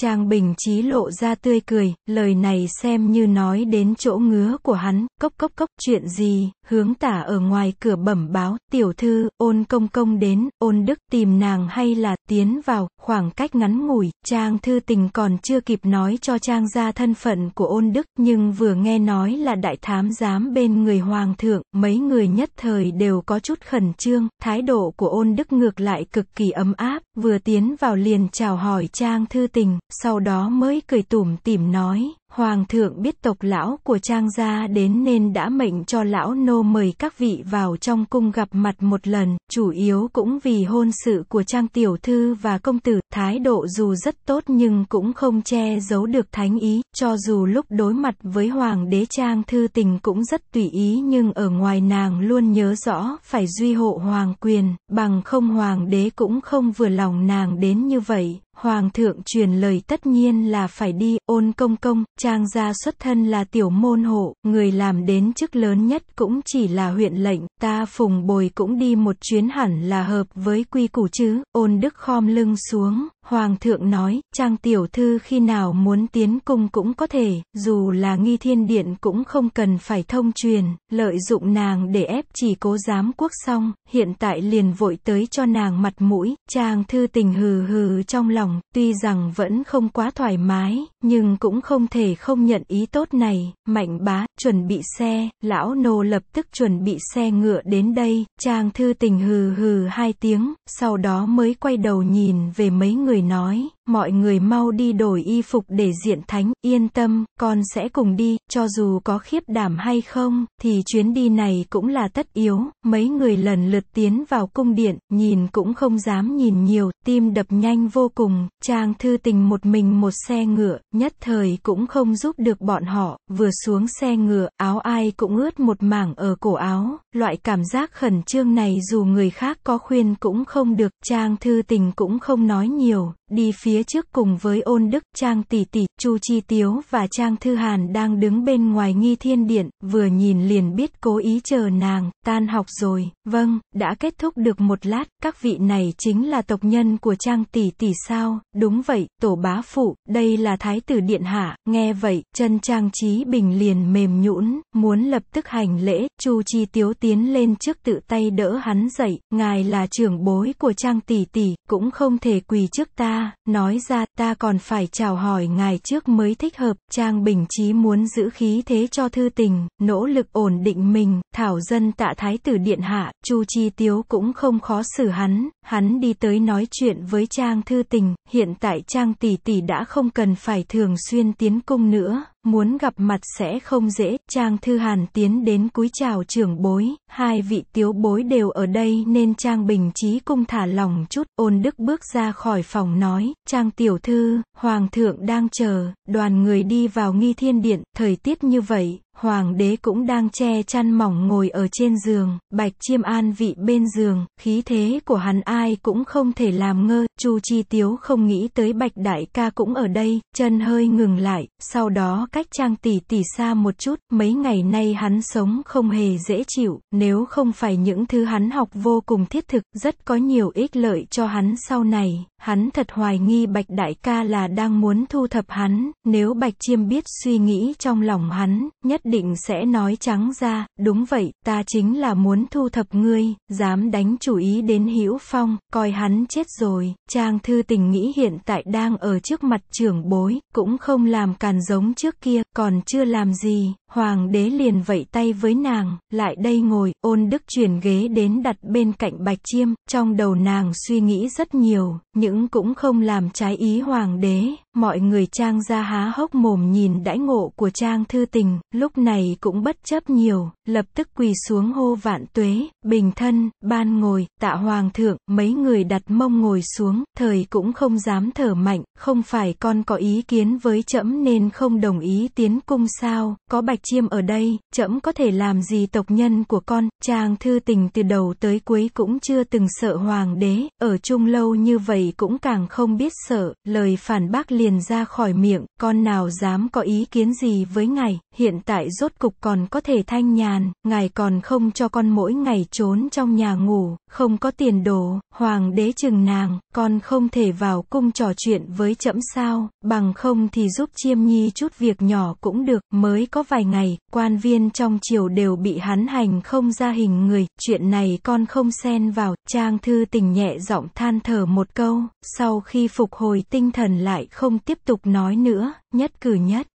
Trang Bình Chí lộ ra tươi cười, lời này xem như nói đến chỗ ngứa của hắn, cốc cốc cốc, chuyện gì, hướng tả ở ngoài cửa bẩm báo, tiểu thư, ôn công công đến, ôn đức tìm nàng hay là tiến vào, khoảng cách ngắn ngủi, Trang thư tình còn chưa kịp nói cho Trang ra thân phận của ôn đức, nhưng vừa nghe nói là đại thám giám bên người hoàng thượng, mấy người nhất thời đều có chút khẩn trương, thái độ của ôn đức ngược lại cực kỳ ấm áp, vừa tiến vào liền chào hỏi Trang Thư Tình, sau đó mới cười tủm tỉm nói, Hoàng thượng biết tộc lão của Trang gia đến nên đã mệnh cho lão nô mời các vị vào trong cung gặp mặt một lần, chủ yếu cũng vì hôn sự của Trang tiểu thư và công tử, thái độ dù rất tốt nhưng cũng không che giấu được thánh ý, cho dù lúc đối mặt với hoàng đế Trang thư tình cũng rất tùy ý nhưng ở ngoài nàng luôn nhớ rõ phải duy hộ hoàng quyền, bằng không hoàng đế cũng không vừa lòng nàng đến như vậy, Hoàng thượng truyền lời tất nhiên là phải đi, ôn công công, trang gia xuất thân là tiểu môn hộ, người làm đến chức lớn nhất cũng chỉ là huyện lệnh, ta phùng bồi cũng đi một chuyến hẳn là hợp với quy củ chứ, ôn đức khom lưng xuống, hoàng thượng nói, trang tiểu thư khi nào muốn tiến cung cũng có thể, dù là nghi thiên điện cũng không cần phải thông truyền, lợi dụng nàng để ép chỉ cố giám quốc xong, hiện tại liền vội tới cho nàng mặt mũi, trang thư tình hừ hừ trong lòng lòng, tuy rằng vẫn không quá thoải mái, nhưng cũng không thể không nhận ý tốt này, mạnh bá, chuẩn bị xe, lão nô lập tức chuẩn bị xe ngựa đến đây, trang thư tình hừ hừ hai tiếng, sau đó mới quay đầu nhìn về mấy người nói, mọi người mau đi đổi y phục để diện thánh, yên tâm, con sẽ cùng đi, cho dù có khiếp đảm hay không, thì chuyến đi này cũng là tất yếu, mấy người lần lượt tiến vào cung điện, nhìn cũng không dám nhìn nhiều, tim đập nhanh vô cùng, trang thư tình một mình một xe ngựa, nhất thời cũng không giúp được bọn họ, vừa xuống xe ngựa, áo ai cũng ướt một mảng ở cổ áo, loại cảm giác khẩn trương này dù người khác có khuyên cũng không được, trang thư tình cũng không nói nhiều, đi phía phía trước cùng với ôn đức, trang tỷ tỷ, chu chi tiếu và trang thư hàn đang đứng bên ngoài nghi thiên điện, vừa nhìn liền biết cố ý chờ nàng, tan học rồi, vâng, đã kết thúc được một lát, các vị này chính là tộc nhân của trang tỷ tỷ sao, đúng vậy, tổ bá phụ, đây là thái tử điện hạ, nghe vậy, chân trang trí bình liền mềm nhũn, muốn lập tức hành lễ, chu chi tiếu tiến lên trước tự tay đỡ hắn dậy, ngài là trưởng bối của trang tỷ tỷ, cũng không thể quỳ trước ta, nói nói ra ta còn phải chào hỏi ngài trước mới thích hợp, Trang Bình Chí muốn giữ khí thế cho thư tình, nỗ lực ổn định mình, thảo dân tạ thái tử điện hạ, Chu Chi Tiếu cũng không khó xử hắn, hắn đi tới nói chuyện với Trang thư tình, hiện tại Trang tỷ tỷ đã không cần phải thường xuyên tiến cung nữa, muốn gặp mặt sẽ không dễ, Trang Thư Hàn tiến đến cúi chào trưởng bối, hai vị tiếu bối đều ở đây nên Trang Bình Trí cung thả lòng chút, ôn đức bước ra khỏi phòng nói, Trang Tiểu Thư, Hoàng thượng đang chờ, đoàn người đi vào nghi thiên điện, thời tiết như vậy, hoàng đế cũng đang che chăn mỏng ngồi ở trên giường, bạch chiêm an vị bên giường, khí thế của hắn ai cũng không thể làm ngơ, chu chi tiếu không nghĩ tới bạch đại ca cũng ở đây, chân hơi ngừng lại, sau đó cách trang tỷ tỷ xa một chút, mấy ngày nay hắn sống không hề dễ chịu, nếu không phải những thứ hắn học vô cùng thiết thực, rất có nhiều ích lợi cho hắn sau này, hắn thật hoài nghi bạch đại ca là đang muốn thu thập hắn, nếu bạch chiêm biết suy nghĩ trong lòng hắn, nhất định sẽ nói trắng ra, đúng vậy, ta chính là muốn thu thập ngươi, dám đánh chủ ý đến Hữu Phong, coi hắn chết rồi, Trang Thư Tình nghĩ hiện tại đang ở trước mặt trưởng bối, cũng không làm càn giống trước kia, còn chưa làm gì, hoàng đế liền vẫy tay với nàng, lại đây ngồi, ôn đức chuyển ghế đến đặt bên cạnh Bạch Chiêm, trong đầu nàng suy nghĩ rất nhiều, những cũng không làm trái ý hoàng đế, mọi người trang ra há hốc mồm nhìn đãi ngộ của trang thư tình, lúc này cũng bất chấp nhiều, lập tức quỳ xuống hô vạn tuế, bình thân, ban ngồi, tạ hoàng thượng, mấy người đặt mông ngồi xuống, thời cũng không dám thở mạnh, không phải con có ý kiến với trẫm nên không đồng ý tiến cung sao, có bạch chiêm ở đây, trẫm có thể làm gì tộc nhân của con, chàng thư tình từ đầu tới cuối cũng chưa từng sợ hoàng đế, ở chung lâu như vậy cũng càng không biết sợ, lời phản bác liền ra khỏi miệng, con nào dám có ý kiến gì với ngài, hiện tại rốt cục còn có thể thanh nhàn ngàn, ngài còn không cho con mỗi ngày trốn trong nhà ngủ, không có tiền đồ, hoàng đế chừng nàng, con không thể vào cung trò chuyện với trẫm sao, bằng không thì giúp chiêm nhi chút việc nhỏ cũng được, mới có vài ngày, quan viên trong triều đều bị hắn hành không ra hình người, chuyện này con không xen vào, trang thư tình nhẹ giọng than thở một câu, sau khi phục hồi tinh thần lại không tiếp tục nói nữa, nhất cử nhất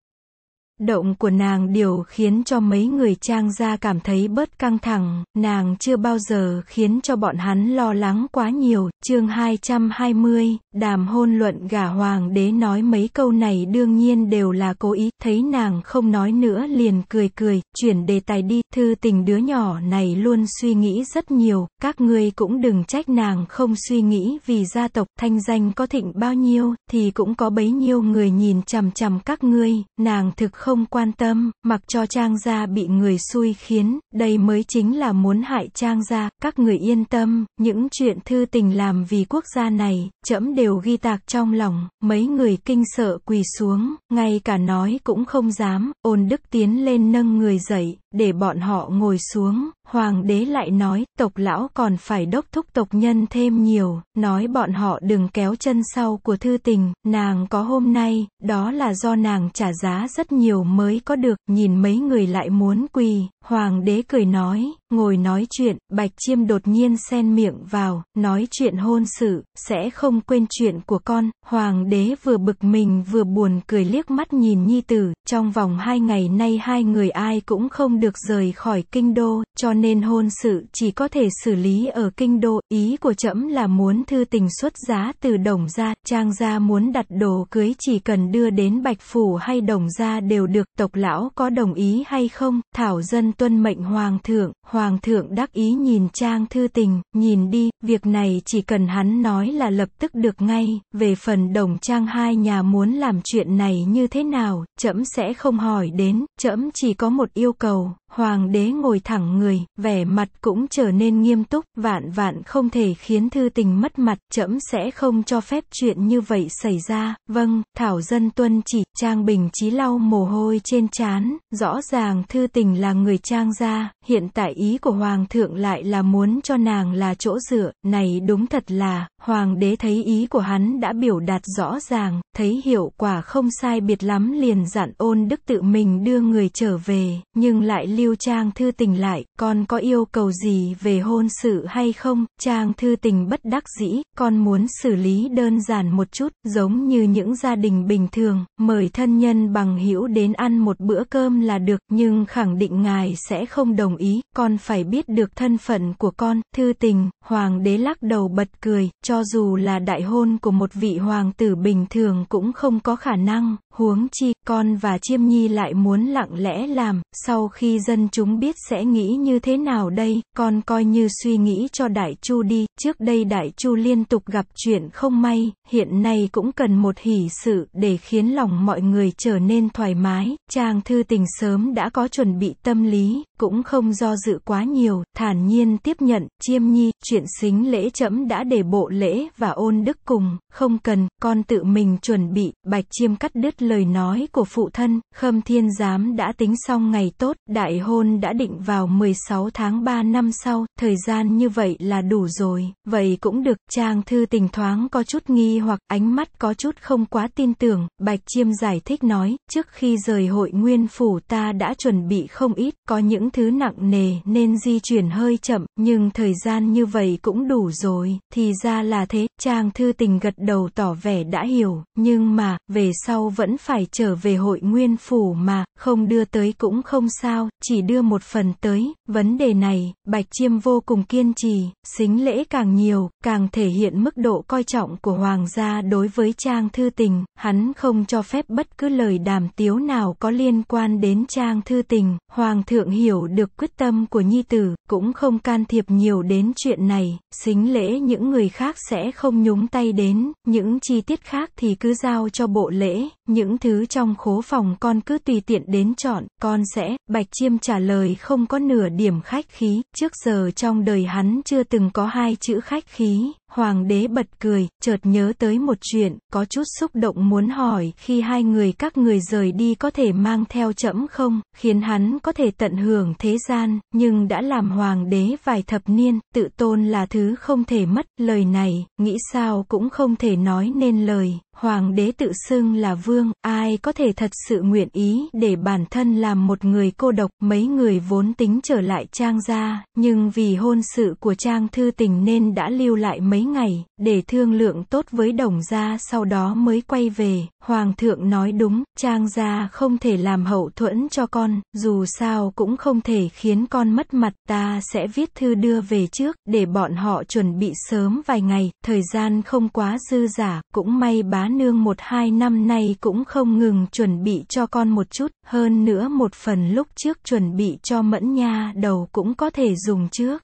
động của nàng điều khiến cho mấy người trang gia cảm thấy bớt căng thẳng, nàng chưa bao giờ khiến cho bọn hắn lo lắng quá nhiều. Chương 220, đàm hôn luận gả hoàng đế nói mấy câu này đương nhiên đều là cố ý, thấy nàng không nói nữa liền cười cười, chuyển đề tài đi, thư tình đứa nhỏ này luôn suy nghĩ rất nhiều, các ngươi cũng đừng trách nàng không suy nghĩ vì gia tộc thanh danh có thịnh bao nhiêu, thì cũng có bấy nhiêu người nhìn chằm chằm các ngươi, nàng thực không không quan tâm, mặc cho Trang gia bị người xui khiến, đây mới chính là muốn hại Trang gia, các người yên tâm, những chuyện thư tình làm vì quốc gia này, trẫm đều ghi tạc trong lòng, mấy người kinh sợ quỳ xuống, ngay cả nói cũng không dám, ôn đức tiến lên nâng người dậy, để bọn họ ngồi xuống, hoàng đế lại nói, tộc lão còn phải đốc thúc tộc nhân thêm nhiều, nói bọn họ đừng kéo chân sau của thư tình, nàng có hôm nay, đó là do nàng trả giá rất nhiều mới có được, nhìn mấy người lại muốn quỳ, Hoàng đế cười nói, ngồi nói chuyện, Bạch Chiêm đột nhiên xen miệng vào, nói chuyện hôn sự, sẽ không quên chuyện của con. Hoàng đế vừa bực mình vừa buồn cười liếc mắt nhìn nhi tử, trong vòng hai ngày nay hai người ai cũng không được rời khỏi kinh đô, cho nên hôn sự chỉ có thể xử lý ở kinh đô. Ý của trẫm là muốn thư tình xuất giá từ đồng gia, trang gia muốn đặt đồ cưới chỉ cần đưa đến bạch phủ hay đồng gia đều được, tộc lão có đồng ý hay không, thảo dân tuân mệnh hoàng thượng, hoàng thượng đắc ý nhìn trang thư tình, nhìn đi, việc này chỉ cần hắn nói là lập tức được ngay, về phần đồng trang hai nhà muốn làm chuyện này như thế nào, trẫm sẽ không hỏi đến, trẫm chỉ có một yêu cầu, Hoàng đế ngồi thẳng người, vẻ mặt cũng trở nên nghiêm túc, vạn vạn không thể khiến thư tình mất mặt, trẫm sẽ không cho phép chuyện như vậy xảy ra, vâng, Thảo Dân Tuân chỉ, Trang Bình trí lau mồ hôi trên trán, rõ ràng thư tình là người Trang gia, hiện tại ý của hoàng thượng lại là muốn cho nàng là chỗ dựa, này đúng thật là, hoàng đế thấy ý của hắn đã biểu đạt rõ ràng, thấy hiệu quả không sai biệt lắm liền dặn ôn đức tự mình đưa người trở về, nhưng lại lưu trang thư tình lại, con có yêu cầu gì về hôn sự hay không, trang thư tình bất đắc dĩ, con muốn xử lý đơn giản một chút, giống như những gia đình bình thường, mời thân nhân bằng hữu đến ăn một bữa cơm là được, nhưng khẳng định ngài sẽ không đồng ý, con phải biết được thân phận của con, thư tình, hoàng đế lắc đầu bật cười, cho dù là đại hôn của một vị hoàng tử bình thường cũng không có khả năng, Huống chi, con và Chiêm Nhi lại muốn lặng lẽ làm, sau khi dân chúng biết sẽ nghĩ như thế nào đây, con coi như suy nghĩ cho Đại Chu đi, trước đây Đại Chu liên tục gặp chuyện không may, hiện nay cũng cần một hỷ sự để khiến lòng mọi người trở nên thoải mái, Trang Thư Tình sớm đã có chuẩn bị tâm lý, cũng không do dự quá nhiều, thản nhiên tiếp nhận, Chiêm Nhi, chuyện xính lễ trẫm đã để bộ lễ và ôn đức cùng, không cần, con tự mình chuẩn bị, Bạch Chiêm cắt đứt lời nói của phụ thân, Khâm Thiên Giám đã tính xong ngày tốt, đại hôn đã định vào 16 tháng 3 năm sau, thời gian như vậy là đủ rồi, vậy cũng được, Trang Thư tình thoáng có chút nghi hoặc ánh mắt có chút không quá tin tưởng, Bạch Chiêm giải thích nói, trước khi rời hội nguyên phủ ta đã chuẩn bị không ít, có những thứ nặng nề nên di chuyển hơi chậm, nhưng thời gian như vậy cũng đủ rồi, thì ra là thế, Trang Thư tình gật đầu tỏ vẻ đã hiểu, nhưng mà, về sau vẫn vẫn phải trở về hội nguyên phủ mà, không đưa tới cũng không sao, chỉ đưa một phần tới, vấn đề này, Bạch Chiêm vô cùng kiên trì, xính lễ càng nhiều, càng thể hiện mức độ coi trọng của hoàng gia đối với trang thư tình, hắn không cho phép bất cứ lời đàm tiếu nào có liên quan đến trang thư tình, hoàng thượng hiểu được quyết tâm của nhi tử, cũng không can thiệp nhiều đến chuyện này, xính lễ những người khác sẽ không nhúng tay đến, những chi tiết khác thì cứ giao cho bộ lễ, những thứ trong khố phòng con cứ tùy tiện đến chọn, con sẽ, Bạch Chiêm trả lời không có nửa điểm khách khí, trước giờ trong đời hắn chưa từng có hai chữ khách khí. Hoàng đế bật cười, chợt nhớ tới một chuyện, có chút xúc động muốn hỏi, khi hai người các người rời đi có thể mang theo chẫm không, khiến hắn có thể tận hưởng thế gian, nhưng đã làm hoàng đế vài thập niên, tự tôn là thứ không thể mất, lời này, nghĩ sao cũng không thể nói nên lời, hoàng đế tự xưng là vương, ai có thể thật sự nguyện ý để bản thân làm một người cô độc, mấy người vốn tính trở lại trang gia, nhưng vì hôn sự của trang thư tình nên đã lưu lại mấy mấy ngày, để thương lượng tốt với đồng gia sau đó mới quay về. Hoàng thượng nói đúng, trang gia không thể làm hậu thuẫn cho con, dù sao cũng không thể khiến con mất mặt. Ta sẽ viết thư đưa về trước, để bọn họ chuẩn bị sớm vài ngày, thời gian không quá dư giả, cũng may bá nương một hai năm nay cũng không ngừng chuẩn bị cho con một chút, hơn nữa một phần lúc trước chuẩn bị cho mẫn nha đầu cũng có thể dùng trước.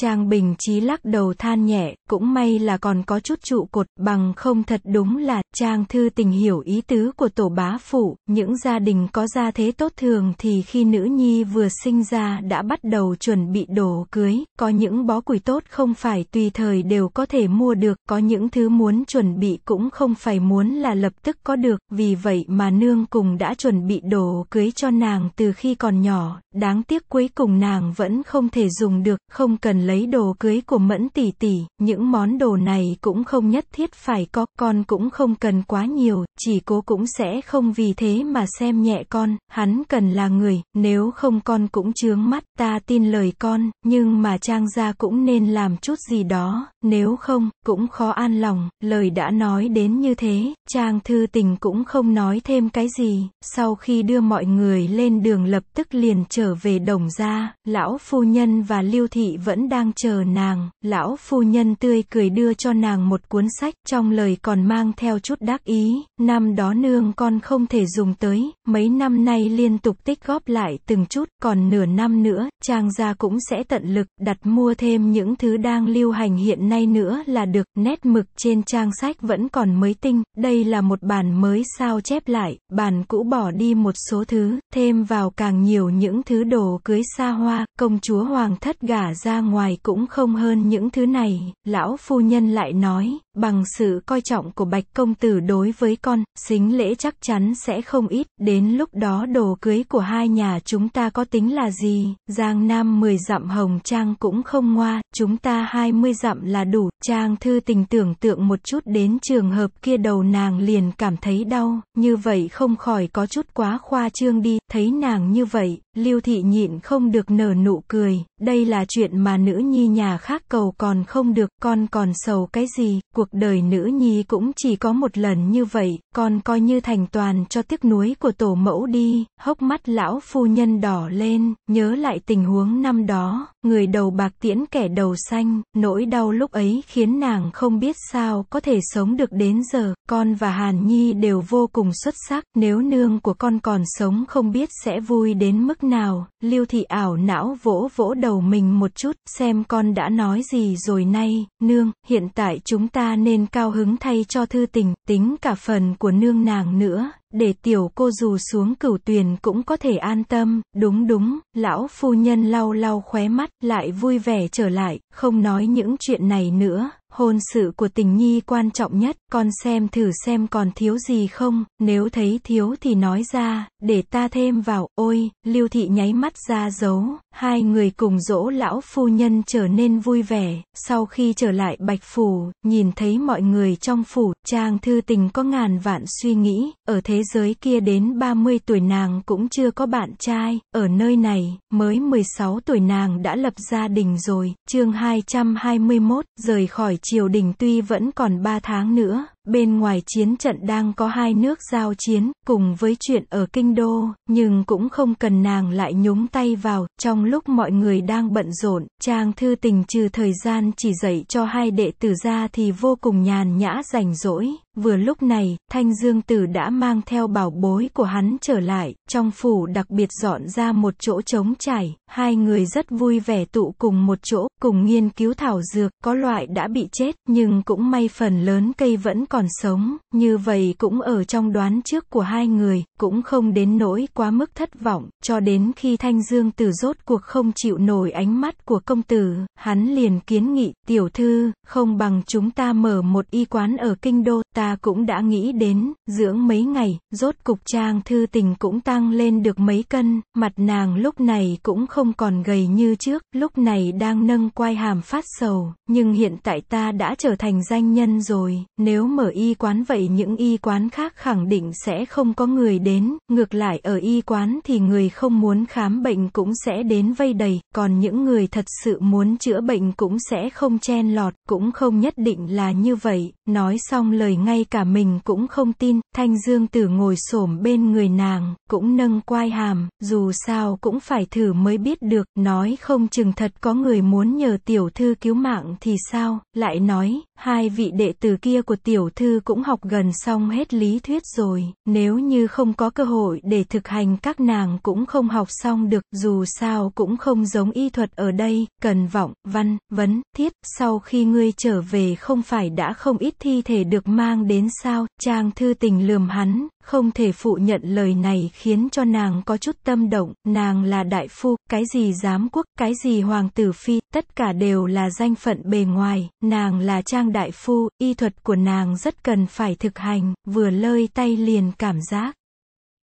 Trang Bình Chí lắc đầu than nhẹ, cũng may là còn có chút trụ cột, bằng không thật đúng là, Trang Thư tình hiểu ý tứ của tổ bá phụ, những gia đình có gia thế tốt thường thì khi nữ nhi vừa sinh ra đã bắt đầu chuẩn bị đồ cưới, có những bó củi tốt không phải tùy thời đều có thể mua được, có những thứ muốn chuẩn bị cũng không phải muốn là lập tức có được, vì vậy mà nương cùng đã chuẩn bị đồ cưới cho nàng từ khi còn nhỏ, đáng tiếc cuối cùng nàng vẫn không thể dùng được, không cần lấy đồ cưới của Mẫn tỷ tỷ, những món đồ này cũng không nhất thiết phải có, con cũng không cần quá nhiều, chỉ cô cũng sẽ không vì thế mà xem nhẹ con, hắn cần là người, nếu không con cũng chướng mắt, ta tin lời con, nhưng mà Trang gia cũng nên làm chút gì đó, nếu không, cũng khó an lòng, lời đã nói đến như thế, Trang thư tình cũng không nói thêm cái gì, sau khi đưa mọi người lên đường lập tức liền trở về đồng gia, lão phu nhân và Lưu Thị vẫn đang đang chờ nàng, lão phu nhân tươi cười đưa cho nàng một cuốn sách, trong lời còn mang theo chút đắc ý, năm đó nương con không thể dùng tới, mấy năm nay liên tục tích góp lại từng chút, còn nửa năm nữa, trang gia cũng sẽ tận lực, đặt mua thêm những thứ đang lưu hành hiện nay nữa là được, nét mực trên trang sách vẫn còn mới tinh, đây là một bản mới sao chép lại, bản cũ bỏ đi một số thứ, thêm vào càng nhiều những thứ đồ cưới xa hoa, công chúa hoàng thất gả ra ngoài ngoài cũng không hơn những thứ này, lão phu nhân lại nói, bằng sự coi trọng của bạch công tử đối với con, xính lễ chắc chắn sẽ không ít, đến lúc đó đồ cưới của hai nhà chúng ta có tính là gì, giang nam mười dặm hồng trang cũng không ngoa, chúng ta hai mươi dặm là đủ, trang thư tình tưởng tượng một chút đến trường hợp kia đầu nàng liền cảm thấy đau, như vậy không khỏi có chút quá khoa trương đi, thấy nàng như vậy, lưu thị nhịn không được nở nụ cười, đây là chuyện mà nữ nhi nhà khác cầu còn không được, con còn sầu cái gì, cuộc đời nữ nhi cũng chỉ có một lần như vậy, con coi như thành toàn cho tiếc nuối của tổ mẫu đi, hốc mắt lão phu nhân đỏ lên, nhớ lại tình huống năm đó, người đầu bạc tiễn kẻ đầu xanh, nỗi đau lúc ấy khiến nàng không biết sao có thể sống được đến giờ, con và Hàn Nhi đều vô cùng xuất sắc, nếu nương của con còn sống không biết sẽ vui đến mức nào, Lưu Thị ảo não vỗ vỗ đầu mình một chút, xem con đã nói gì rồi nay, nương, hiện tại chúng ta nên cao hứng thay cho thư tình, tính cả phần của nương nàng nữa, để tiểu cô dù xuống cửu tuyền cũng có thể an tâm, đúng đúng, lão phu nhân lau lau khóe mắt, lại vui vẻ trở lại, không nói những chuyện này nữa, hôn sự của tình nhi quan trọng nhất, con xem thử xem còn thiếu gì không, nếu thấy thiếu thì nói ra, để ta thêm vào, ôi, lưu thị nháy mắt ra dấu, hai người cùng dỗ lão phu nhân trở nên vui vẻ, sau khi trở lại bạch phủ, nhìn thấy mọi người trong phủ, trang thư tình có ngàn vạn suy nghĩ, ở thế giới kia đến 30 tuổi nàng cũng chưa có bạn trai, ở nơi này, mới 16 tuổi nàng đã lập gia đình rồi, chương 221, rời khỏi triều đình tuy vẫn còn 3 tháng nữa Bên ngoài chiến trận đang có hai nước giao chiến, cùng với chuyện ở kinh đô, nhưng cũng không cần nàng lại nhúng tay vào, trong lúc mọi người đang bận rộn, trang thư tình trừ thời gian chỉ dạy cho hai đệ tử ra thì vô cùng nhàn nhã rảnh rỗi. Vừa lúc này, Thanh Dương Tử đã mang theo bảo bối của hắn trở lại, trong phủ đặc biệt dọn ra một chỗ trống trải, hai người rất vui vẻ tụ cùng một chỗ, cùng nghiên cứu thảo dược, có loại đã bị chết, nhưng cũng may phần lớn cây vẫn còn còn sống, như vậy cũng ở trong đoán trước của hai người, cũng không đến nỗi quá mức thất vọng, cho đến khi Thanh Dương Tử rốt cuộc không chịu nổi ánh mắt của công tử, hắn liền kiến nghị, tiểu thư, không bằng chúng ta mở một y quán ở kinh đô, ta cũng đã nghĩ đến, dưỡng mấy ngày, rốt cục trang thư tình cũng tăng lên được mấy cân, mặt nàng lúc này cũng không còn gầy như trước, lúc này đang nâng quai hàm phát sầu, nhưng hiện tại ta đã trở thành danh nhân rồi, nếu mở ở y quán vậy những y quán khác khẳng định sẽ không có người đến, ngược lại ở y quán thì người không muốn khám bệnh cũng sẽ đến vây đầy, còn những người thật sự muốn chữa bệnh cũng sẽ không chen lọt, cũng không nhất định là như vậy, nói xong lời ngay cả mình cũng không tin, Thanh Dương Tử ngồi xổm bên người nàng, cũng nâng quai hàm, dù sao cũng phải thử mới biết được, nói không chừng thật có người muốn nhờ tiểu thư cứu mạng thì sao, lại nói, Hai vị đệ tử kia của tiểu thư cũng học gần xong hết lý thuyết rồi, nếu như không có cơ hội để thực hành các nàng cũng không học xong được, dù sao cũng không giống y thuật ở đây, cần vọng, văn, vấn, thiết, sau khi ngươi trở về không phải đã không ít thi thể được mang đến sao, trang thư tình lườm hắn, không thể phụ nhận lời này khiến cho nàng có chút tâm động, nàng là đại phu, cái gì giám quốc, cái gì hoàng tử phi, tất cả đều là danh phận bề ngoài, nàng là trang đại phu, y thuật của nàng rất cần phải thực hành, vừa lơi tay liền cảm giác.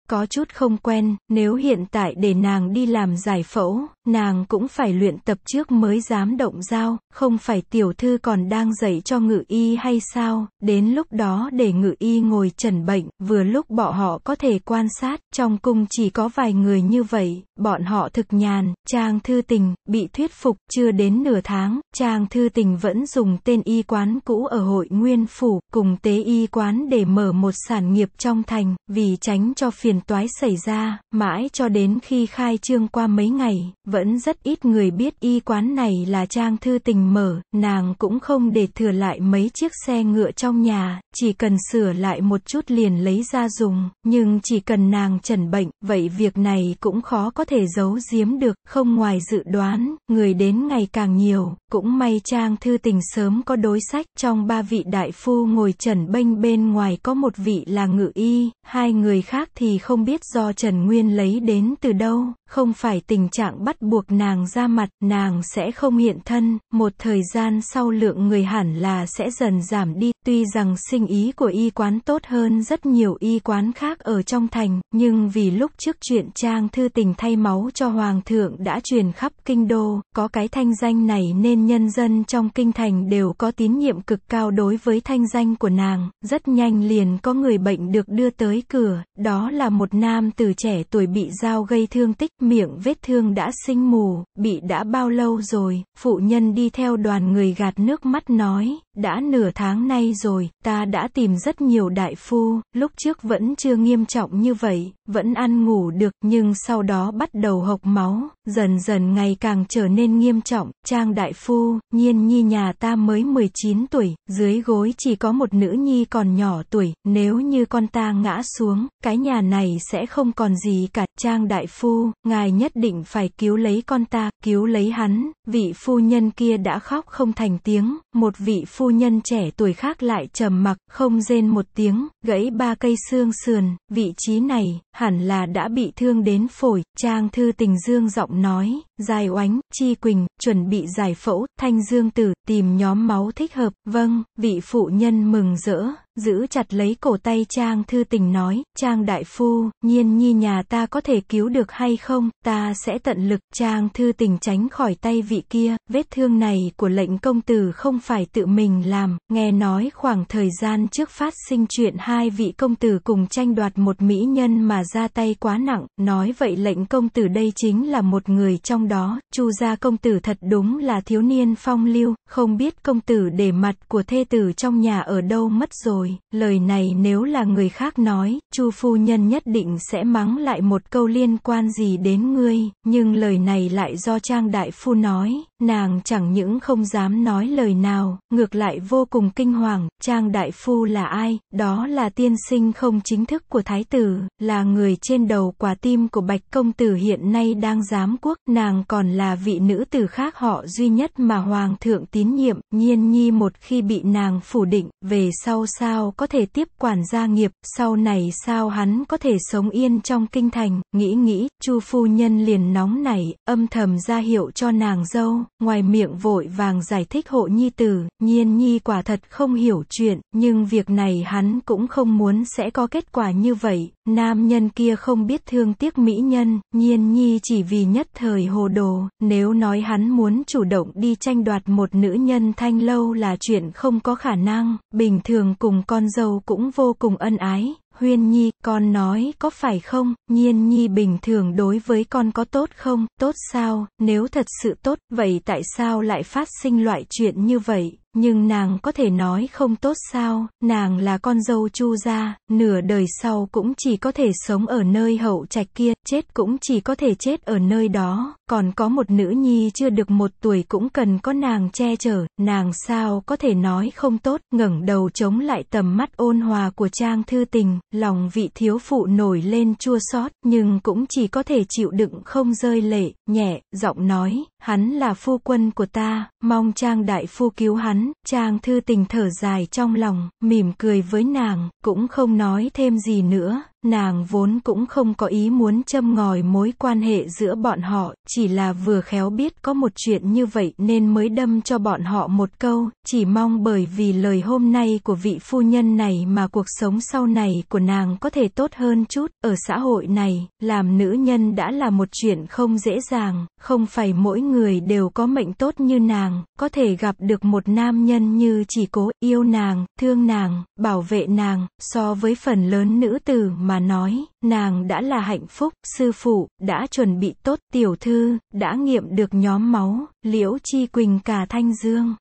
Có chút không quen, nếu hiện tại để nàng đi làm giải phẫu, nàng cũng phải luyện tập trước mới dám động dao, không phải tiểu thư còn đang dạy cho ngự y hay sao, đến lúc đó để ngự y ngồi trần bệnh, vừa lúc bọn họ có thể quan sát, trong cung chỉ có vài người như vậy, bọn họ thực nhàn, trang thư tình, bị thuyết phục, chưa đến nửa tháng, trang thư tình vẫn dùng tên y quán cũ ở hội nguyên phủ, cùng tế y quán để mở một sản nghiệp trong thành, vì tránh cho phiền toái xảy ra, mãi cho đến khi khai trương qua mấy ngày, vẫn rất ít người biết y quán này là trang thư tình mở, nàng cũng không để thừa lại mấy chiếc xe ngựa trong nhà, chỉ cần sửa lại một chút liền lấy ra dùng, nhưng chỉ cần nàng trần bệnh, vậy việc này cũng khó có thể giấu giếm được, không ngoài dự đoán, người đến ngày càng nhiều, cũng may trang thư tình sớm có đối sách, trong ba vị đại phu ngồi trần bênh bên ngoài có một vị là ngự y, hai người khác thì không biết do Trần Nguyên lấy đến từ đâu, không phải tình trạng bắt buộc nàng ra mặt, nàng sẽ không hiện thân, một thời gian sau lượng người hẳn là sẽ dần giảm đi, tuy rằng sinh ý của y quán tốt hơn rất nhiều y quán khác ở trong thành, nhưng vì lúc trước chuyện trang thư tình thay máu cho hoàng thượng đã truyền khắp kinh đô, có cái thanh danh này nên nhân dân trong kinh thành đều có tín nhiệm cực cao đối với thanh danh của nàng, rất nhanh liền có người bệnh được đưa tới cửa, đó là một nam từ trẻ tuổi bị dao gây thương tích, miệng vết thương đã sinh sương mù, bị đã bao lâu rồi, phụ nhân đi theo đoàn người gạt nước mắt nói, đã nửa tháng nay rồi, ta đã tìm rất nhiều đại phu, lúc trước vẫn chưa nghiêm trọng như vậy, vẫn ăn ngủ được, nhưng sau đó bắt đầu hộc máu, dần dần ngày càng trở nên nghiêm trọng, trang đại phu, nhiên nhi nhà ta mới 19 tuổi, dưới gối chỉ có một nữ nhi còn nhỏ tuổi, nếu như con ta ngã xuống, cái nhà này sẽ không còn gì cả, trang đại phu, ngài nhất định phải cứu lấy con ta, cứu lấy hắn, vị phu nhân kia đã khóc không thành tiếng, một vị phu phu nhân trẻ tuổi khác lại trầm mặc, không rên một tiếng, gãy ba cây xương sườn, vị trí này, hẳn là đã bị thương đến phổi, trang thư tình dương giọng nói, dài oánh, chi quỳnh, chuẩn bị giải phẫu, thanh dương tử, tìm nhóm máu thích hợp, vâng, vị phụ nhân mừng rỡ, Giữ chặt lấy cổ tay Trang thư tình nói, Trang đại phu, nhiên nhi nhà ta có thể cứu được hay không, ta sẽ tận lực. Trang thư tình tránh khỏi tay vị kia, vết thương này của lệnh công tử không phải tự mình làm, nghe nói khoảng thời gian trước phát sinh chuyện hai vị công tử cùng tranh đoạt một mỹ nhân mà ra tay quá nặng, nói vậy lệnh công tử đây chính là một người trong đó, chu gia công tử thật đúng là thiếu niên phong lưu, không biết công tử để mặt của thê tử trong nhà ở đâu mất rồi rồi, lời này nếu là người khác nói, Chu phu nhân nhất định sẽ mắng lại một câu liên quan gì đến ngươi, nhưng lời này lại do Trang đại phu nói, nàng chẳng những không dám nói lời nào, ngược lại vô cùng kinh hoàng, Trang đại phu là ai? Đó là tiên sinh không chính thức của thái tử, là người trên đầu quả tim của Bạch công tử hiện nay đang giám quốc, nàng còn là vị nữ tử khác họ duy nhất mà hoàng thượng tín nhiệm, Nhiên Nhi một khi bị nàng phủ định, về sau xa sao có thể tiếp quản gia nghiệp, sau này sao hắn có thể sống yên trong kinh thành, nghĩ nghĩ, chu phu nhân liền nóng nảy, âm thầm ra hiệu cho nàng dâu, ngoài miệng vội vàng giải thích hộ nhi tử, nhiên nhi quả thật không hiểu chuyện, nhưng việc này hắn cũng không muốn sẽ có kết quả như vậy, nam nhân kia không biết thương tiếc mỹ nhân, nhiên nhi chỉ vì nhất thời hồ đồ, nếu nói hắn muốn chủ động đi tranh đoạt một nữ nhân thanh lâu là chuyện không có khả năng, bình thường cùng con dâu cũng vô cùng ân ái, Huyên Nhi, con nói có phải không, Nhiên Nhi bình thường đối với con có tốt không, tốt sao, nếu thật sự tốt, vậy tại sao lại phát sinh loại chuyện như vậy, nhưng nàng có thể nói không tốt sao, nàng là con dâu chu gia, nửa đời sau cũng chỉ có thể sống ở nơi hậu trạch kia, chết cũng chỉ có thể chết ở nơi đó, còn có một nữ nhi chưa được một tuổi cũng cần có nàng che chở, nàng sao có thể nói không tốt, ngẩng đầu chống lại tầm mắt ôn hòa của trang thư tình, lòng vị thiếu phụ nổi lên chua xót nhưng cũng chỉ có thể chịu đựng không rơi lệ, nhẹ, giọng nói, hắn là phu quân của ta, mong trang đại phu cứu hắn, trang thư tình thở dài trong lòng, mỉm cười với nàng, cũng không nói thêm gì nữa, Nàng vốn cũng không có ý muốn châm ngòi mối quan hệ giữa bọn họ, chỉ là vừa khéo biết có một chuyện như vậy nên mới đâm cho bọn họ một câu, chỉ mong bởi vì lời hôm nay của vị phu nhân này mà cuộc sống sau này của nàng có thể tốt hơn chút. Ở xã hội này, làm nữ nhân đã là một chuyện không dễ dàng, không phải mỗi người đều có mệnh tốt như nàng, có thể gặp được một nam nhân như chỉ cố yêu nàng, thương nàng, bảo vệ nàng, so với phần lớn nữ tử mà mà nói, nàng đã là hạnh phúc, sư phụ, đã chuẩn bị tốt, tiểu thư, đã nghiệm được nhóm máu, liễu chi quỳnh cả thanh dương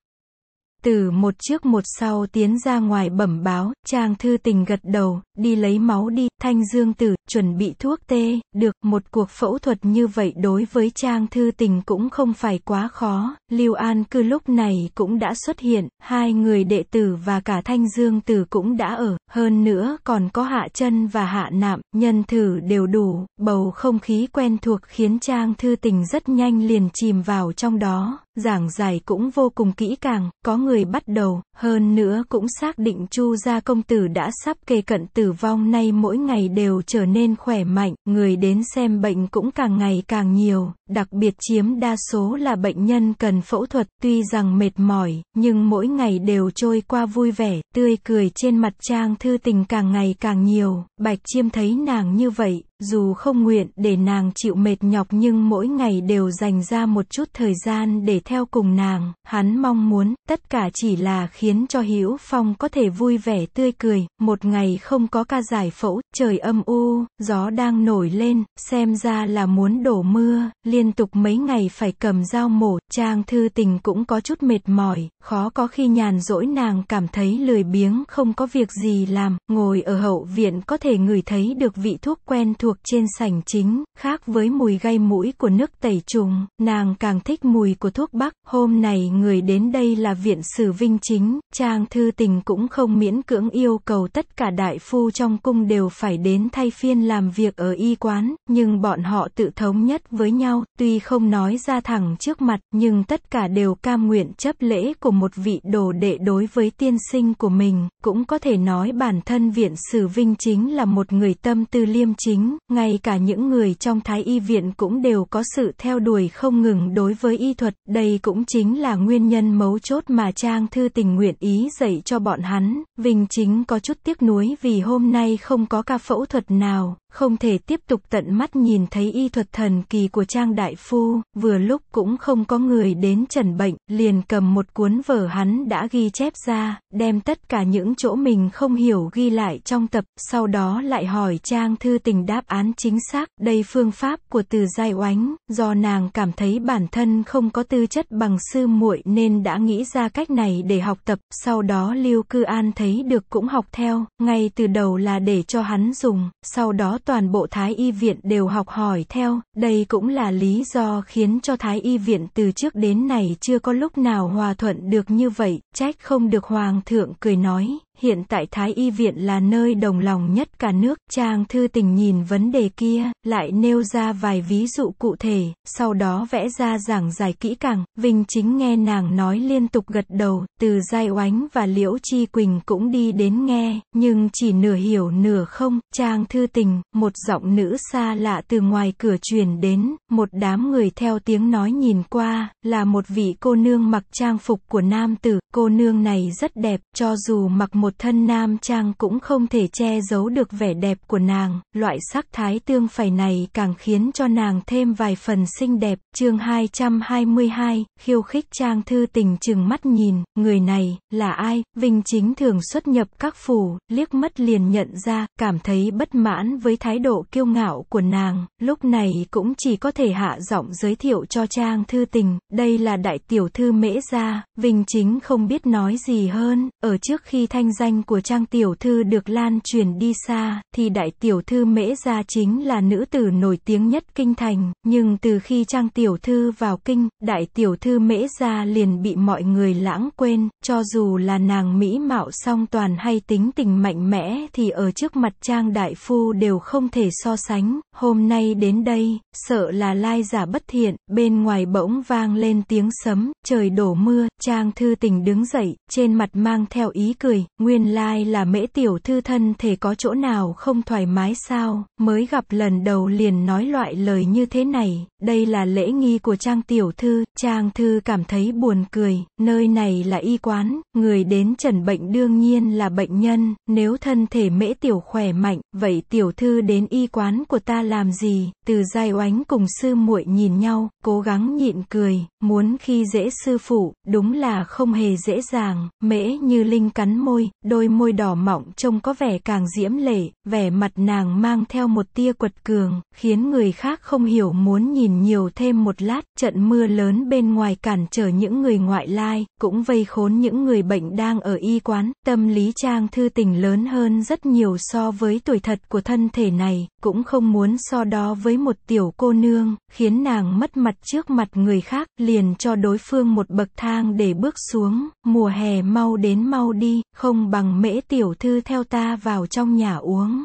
tử một trước một sau tiến ra ngoài bẩm báo, trang thư tình gật đầu, đi lấy máu đi, thanh dương tử, chuẩn bị thuốc tê, được, một cuộc phẫu thuật như vậy đối với trang thư tình cũng không phải quá khó, Lưu An cư lúc này cũng đã xuất hiện, hai người đệ tử và cả thanh dương tử cũng đã ở, hơn nữa còn có hạ chân và hạ nạm, nhân thử đều đủ, bầu không khí quen thuộc khiến trang thư tình rất nhanh liền chìm vào trong đó giảng giải cũng vô cùng kỹ càng, có người bắt đầu, hơn nữa cũng xác định Chu gia công tử đã sắp kề cận tử vong nay mỗi ngày đều trở nên khỏe mạnh, người đến xem bệnh cũng càng ngày càng nhiều, đặc biệt chiếm đa số là bệnh nhân cần phẫu thuật, tuy rằng mệt mỏi, nhưng mỗi ngày đều trôi qua vui vẻ, tươi cười trên mặt Trang Thư Tình càng ngày càng nhiều, Bạch Chiêm thấy nàng như vậy, dù không nguyện để nàng chịu mệt nhọc nhưng mỗi ngày đều dành ra một chút thời gian để theo cùng nàng, hắn mong muốn, tất cả chỉ là khiến cho Hữu Phong có thể vui vẻ tươi cười, một ngày không có ca giải phẫu, trời âm u, gió đang nổi lên, xem ra là muốn đổ mưa, liên tục mấy ngày phải cầm dao mổ, Trang Thư Tình cũng có chút mệt mỏi, khó có khi nhàn rỗi nàng cảm thấy lười biếng không có việc gì làm, ngồi ở hậu viện có thể ngửi thấy được vị thuốc quen thuộc thuộc trên sảnh chính, khác với mùi gây mũi của nước tẩy trùng, nàng càng thích mùi của thuốc bắc. Hôm này người đến đây là viện sử vinh chính, trang thư tình cũng không miễn cưỡng yêu cầu tất cả đại phu trong cung đều phải đến thay phiên làm việc ở y quán, nhưng bọn họ tự thống nhất với nhau, tuy không nói ra thẳng trước mặt, nhưng tất cả đều cam nguyện chấp lễ của một vị đồ đệ đối với tiên sinh của mình, cũng có thể nói bản thân viện sử vinh chính là một người tâm tư liêm chính, ngay cả những người trong thái y viện cũng đều có sự theo đuổi không ngừng đối với y thuật, đây cũng chính là nguyên nhân mấu chốt mà Trang Thư tình nguyện ý dạy cho bọn hắn, Vinh chính có chút tiếc nuối vì hôm nay không có ca phẫu thuật nào, không thể tiếp tục tận mắt nhìn thấy y thuật thần kỳ của Trang Đại Phu, vừa lúc cũng không có người đến trần bệnh, liền cầm một cuốn vở hắn đã ghi chép ra, đem tất cả những chỗ mình không hiểu ghi lại trong tập, sau đó lại hỏi Trang Thư Tình đáp án chính xác, đây phương pháp của từ giai oánh, do nàng cảm thấy bản thân không có tư chất bằng sư muội nên đã nghĩ ra cách này để học tập, sau đó Lưu Cư An thấy được cũng học theo, ngay từ đầu là để cho hắn dùng, sau đó toàn bộ Thái Y Viện đều học hỏi theo, đây cũng là lý do khiến cho Thái Y Viện từ trước đến này chưa có lúc nào hòa thuận được như vậy, trách không được Hoàng thượng cười nói hiện tại Thái Y Viện là nơi đồng lòng nhất cả nước. Trang thư tình nhìn vấn đề kia, lại nêu ra vài ví dụ cụ thể, sau đó vẽ ra giảng giải kỹ càng. Vinh chính nghe nàng nói liên tục gật đầu, từ giai oánh và liễu chi quỳnh cũng đi đến nghe, nhưng chỉ nửa hiểu nửa không. Trang thư tình, một giọng nữ xa lạ từ ngoài cửa truyền đến, một đám người theo tiếng nói nhìn qua, là một vị cô nương mặc trang phục của nam tử. Cô nương này rất đẹp, cho dù mặc một một thân nam trang cũng không thể che giấu được vẻ đẹp của nàng, loại sắc thái tương phẩy này càng khiến cho nàng thêm vài phần xinh đẹp. Chương 222, khiêu khích trang thư tình chừng mắt nhìn, người này, là ai? Vinh chính thường xuất nhập các phủ, liếc mắt liền nhận ra, cảm thấy bất mãn với thái độ kiêu ngạo của nàng, lúc này cũng chỉ có thể hạ giọng giới thiệu cho trang thư tình, đây là đại tiểu thư mễ gia, Vinh chính không biết nói gì hơn, ở trước khi thanh danh của Trang Tiểu Thư được lan truyền đi xa, thì Đại Tiểu Thư Mễ Gia chính là nữ tử nổi tiếng nhất kinh thành, nhưng từ khi Trang Tiểu Thư vào kinh, Đại Tiểu Thư Mễ Gia liền bị mọi người lãng quên, cho dù là nàng mỹ mạo song toàn hay tính tình mạnh mẽ thì ở trước mặt Trang Đại Phu đều không thể so sánh, hôm nay đến đây, sợ là lai giả bất thiện, bên ngoài bỗng vang lên tiếng sấm, trời đổ mưa, Trang Thư Tình đứng dậy, trên mặt mang theo ý cười, Nguyên lai like là mễ tiểu thư thân thể có chỗ nào không thoải mái sao, mới gặp lần đầu liền nói loại lời như thế này, đây là lễ nghi của trang tiểu thư, trang thư cảm thấy buồn cười, nơi này là y quán, người đến trần bệnh đương nhiên là bệnh nhân, nếu thân thể mễ tiểu khỏe mạnh, vậy tiểu thư đến y quán của ta làm gì, từ giai oánh cùng sư muội nhìn nhau, cố gắng nhịn cười, muốn khi dễ sư phụ, đúng là không hề dễ dàng, mễ như linh cắn môi, đôi môi đỏ mọng trông có vẻ càng diễm lệ, vẻ mặt nàng mang theo một tia quật cường, khiến người khác không hiểu muốn nhìn nhiều thêm một lát, trận mưa lớn bên ngoài cản trở những người ngoại lai, cũng vây khốn những người bệnh đang ở y quán, tâm lý trang thư tình lớn hơn rất nhiều so với tuổi thật của thân thể này, cũng không muốn so đó với một tiểu cô nương, khiến nàng mất mặt trước mặt người khác, liền cho đối phương một bậc thang để bước xuống, mùa hè mau đến mau đi, không bằng mễ tiểu thư theo ta vào trong nhà uống.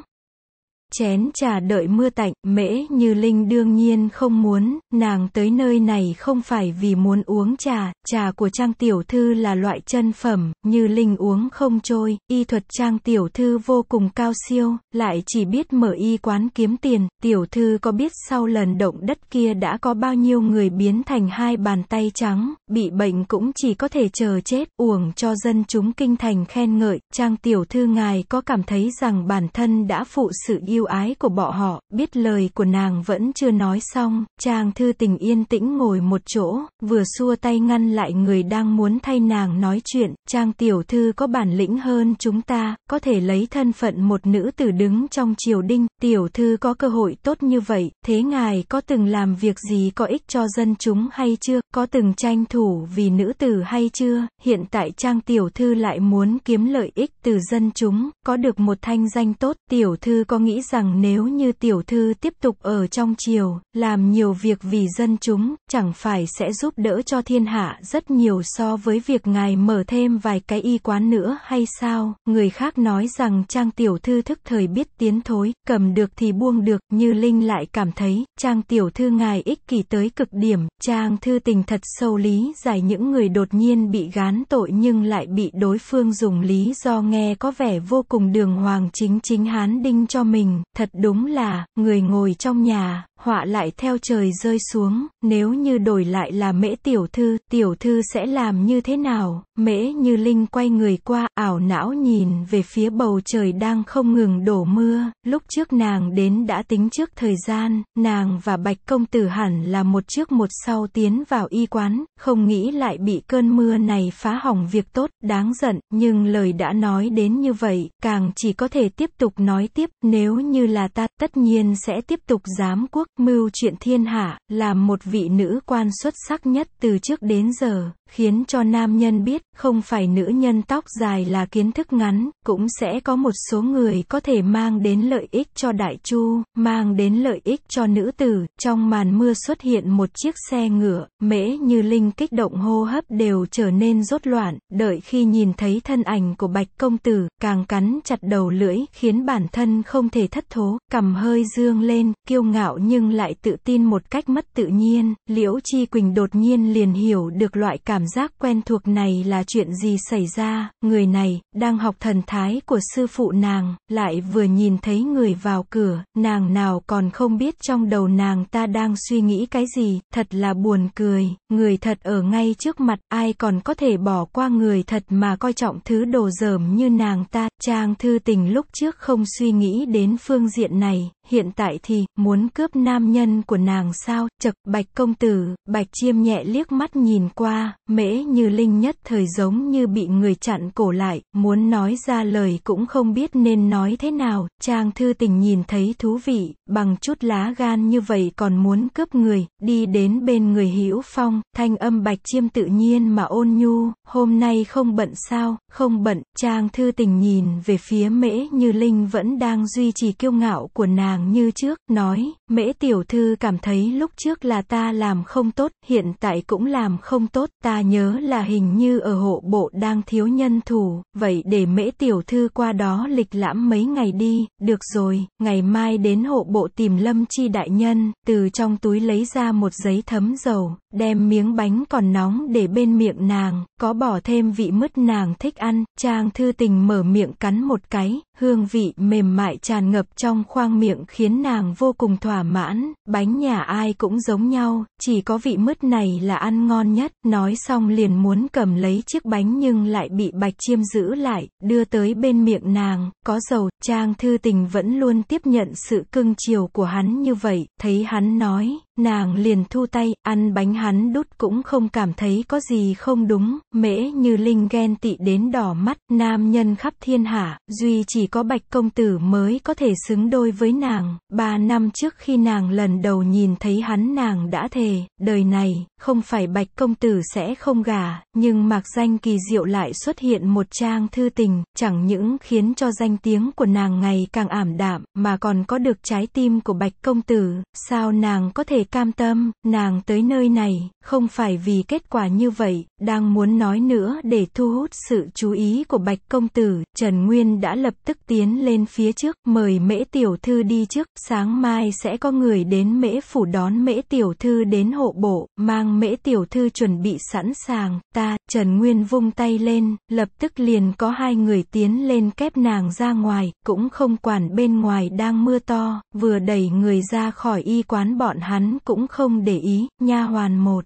Chén trà đợi mưa tạnh, mễ như Linh đương nhiên không muốn, nàng tới nơi này không phải vì muốn uống trà, trà của trang tiểu thư là loại chân phẩm, như Linh uống không trôi, y thuật trang tiểu thư vô cùng cao siêu, lại chỉ biết mở y quán kiếm tiền, tiểu thư có biết sau lần động đất kia đã có bao nhiêu người biến thành hai bàn tay trắng, bị bệnh cũng chỉ có thể chờ chết, uổng cho dân chúng kinh thành khen ngợi, trang tiểu thư ngài có cảm thấy rằng bản thân đã phụ sự yêu yêu ái của bọn họ, biết lời của nàng vẫn chưa nói xong, chàng thư tình yên tĩnh ngồi một chỗ, vừa xua tay ngăn lại người đang muốn thay nàng nói chuyện, chàng tiểu thư có bản lĩnh hơn chúng ta, có thể lấy thân phận một nữ tử đứng trong triều đinh, tiểu thư có cơ hội tốt như vậy, thế ngài có từng làm việc gì có ích cho dân chúng hay chưa, có từng tranh thủ vì nữ tử hay chưa, hiện tại trang tiểu thư lại muốn kiếm lợi ích từ dân chúng, có được một thanh danh tốt, tiểu thư có nghĩ rằng nếu như tiểu thư tiếp tục ở trong triều, làm nhiều việc vì dân chúng, chẳng phải sẽ giúp đỡ cho thiên hạ rất nhiều so với việc ngài mở thêm vài cái y quán nữa hay sao? Người khác nói rằng trang tiểu thư thức thời biết tiến thối, cầm được thì buông được, như Linh lại cảm thấy, trang tiểu thư ngài ích kỷ tới cực điểm, trang thư tình thật sâu lý giải những người đột nhiên bị gán tội nhưng lại bị đối phương dùng lý do nghe có vẻ vô cùng đường hoàng chính chính hán đinh cho mình, thật đúng là, người ngồi trong nhà, họa lại theo trời rơi xuống, nếu như đổi lại là mễ tiểu thư, tiểu thư sẽ làm như thế nào, mễ như linh quay người qua, ảo não nhìn về phía bầu trời đang không ngừng đổ mưa, lúc trước nàng đến đã tính trước thời gian, nàng và bạch công tử hẳn là một trước một sau tiến vào y quán, không nghĩ lại bị cơn mưa này phá hỏng việc tốt, đáng giận, nhưng lời đã nói đến như vậy, càng chỉ có thể tiếp tục nói tiếp, nếu như là ta, tất nhiên sẽ tiếp tục dám quốc mưu chuyện thiên hạ, là một vị nữ quan xuất sắc nhất từ trước đến giờ, khiến cho nam nhân biết, không phải nữ nhân tóc dài là kiến thức ngắn, cũng sẽ có một số người có thể mang đến lợi ích cho đại chu, mang đến lợi ích cho nữ tử. Trong màn mưa xuất hiện một chiếc xe ngựa, mễ như linh kích động hô hấp đều trở nên rốt loạn, đợi khi nhìn thấy thân ảnh của bạch công tử, càng cắn chặt đầu lưỡi, khiến bản thân không thể thất thố, cầm hơi dương lên, kiêu ngạo như nhưng lại tự tin một cách mất tự nhiên, Liễu Chi Quỳnh đột nhiên liền hiểu được loại cảm giác quen thuộc này là chuyện gì xảy ra, người này, đang học thần thái của sư phụ nàng, lại vừa nhìn thấy người vào cửa, nàng nào còn không biết trong đầu nàng ta đang suy nghĩ cái gì, thật là buồn cười, người thật ở ngay trước mặt, ai còn có thể bỏ qua người thật mà coi trọng thứ đồ dởm như nàng ta, trang thư tình lúc trước không suy nghĩ đến phương diện này, hiện tại thì, muốn cướp nam nhân của nàng sao, chật, bạch công tử, bạch chiêm nhẹ liếc mắt nhìn qua, mễ như linh nhất thời giống như bị người chặn cổ lại, muốn nói ra lời cũng không biết nên nói thế nào, trang thư tình nhìn thấy thú vị, bằng chút lá gan như vậy còn muốn cướp người, đi đến bên người hữu phong, thanh âm bạch chiêm tự nhiên mà ôn nhu, hôm nay không bận sao, không bận, trang thư tình nhìn về phía mễ như linh vẫn đang duy trì kiêu ngạo của nàng, nàng như trước, nói, Mễ tiểu thư cảm thấy lúc trước là ta làm không tốt, hiện tại cũng làm không tốt, ta nhớ là hình như ở hộ bộ đang thiếu nhân thủ, vậy để mễ tiểu thư qua đó lịch lãm mấy ngày đi, được rồi, ngày mai đến hộ bộ tìm lâm chi đại nhân, từ trong túi lấy ra một giấy thấm dầu, đem miếng bánh còn nóng để bên miệng nàng, có bỏ thêm vị mứt nàng thích ăn, trang thư tình mở miệng cắn một cái, hương vị mềm mại tràn ngập trong khoang miệng khiến nàng vô cùng thỏa thỏa mãn, bánh nhà ai cũng giống nhau, chỉ có vị mứt này là ăn ngon nhất, nói xong liền muốn cầm lấy chiếc bánh nhưng lại bị bạch chiêm giữ lại, đưa tới bên miệng nàng, có dầu, trang thư tình vẫn luôn tiếp nhận sự cưng chiều của hắn như vậy, thấy hắn nói, Nàng liền thu tay, ăn bánh hắn đút cũng không cảm thấy có gì không đúng, mễ như linh ghen tị đến đỏ mắt, nam nhân khắp thiên hạ, duy chỉ có bạch công tử mới có thể xứng đôi với nàng, ba năm trước khi nàng lần đầu nhìn thấy hắn nàng đã thề, đời này, không phải Bạch Công Tử sẽ không gả, nhưng mạc danh kỳ diệu lại xuất hiện một trang thư tình, chẳng những khiến cho danh tiếng của nàng ngày càng ảm đạm, mà còn có được trái tim của Bạch Công Tử, sao nàng có thể cam tâm, nàng tới nơi này, không phải vì kết quả như vậy, đang muốn nói nữa để thu hút sự chú ý của Bạch Công Tử, Trần Nguyên đã lập tức tiến lên phía trước, mời mễ tiểu thư đi trước, sáng mai sẽ có người đến mễ phủ đón mễ tiểu thư đến hộ bộ, mang Giang Mễ tiểu thư chuẩn bị sẵn sàng, ta, Trần Nguyên vung tay lên, lập tức liền có hai người tiến lên kép nàng ra ngoài, cũng không quản bên ngoài đang mưa to, vừa đẩy người ra khỏi y quán bọn hắn cũng không để ý, nha hoàn một.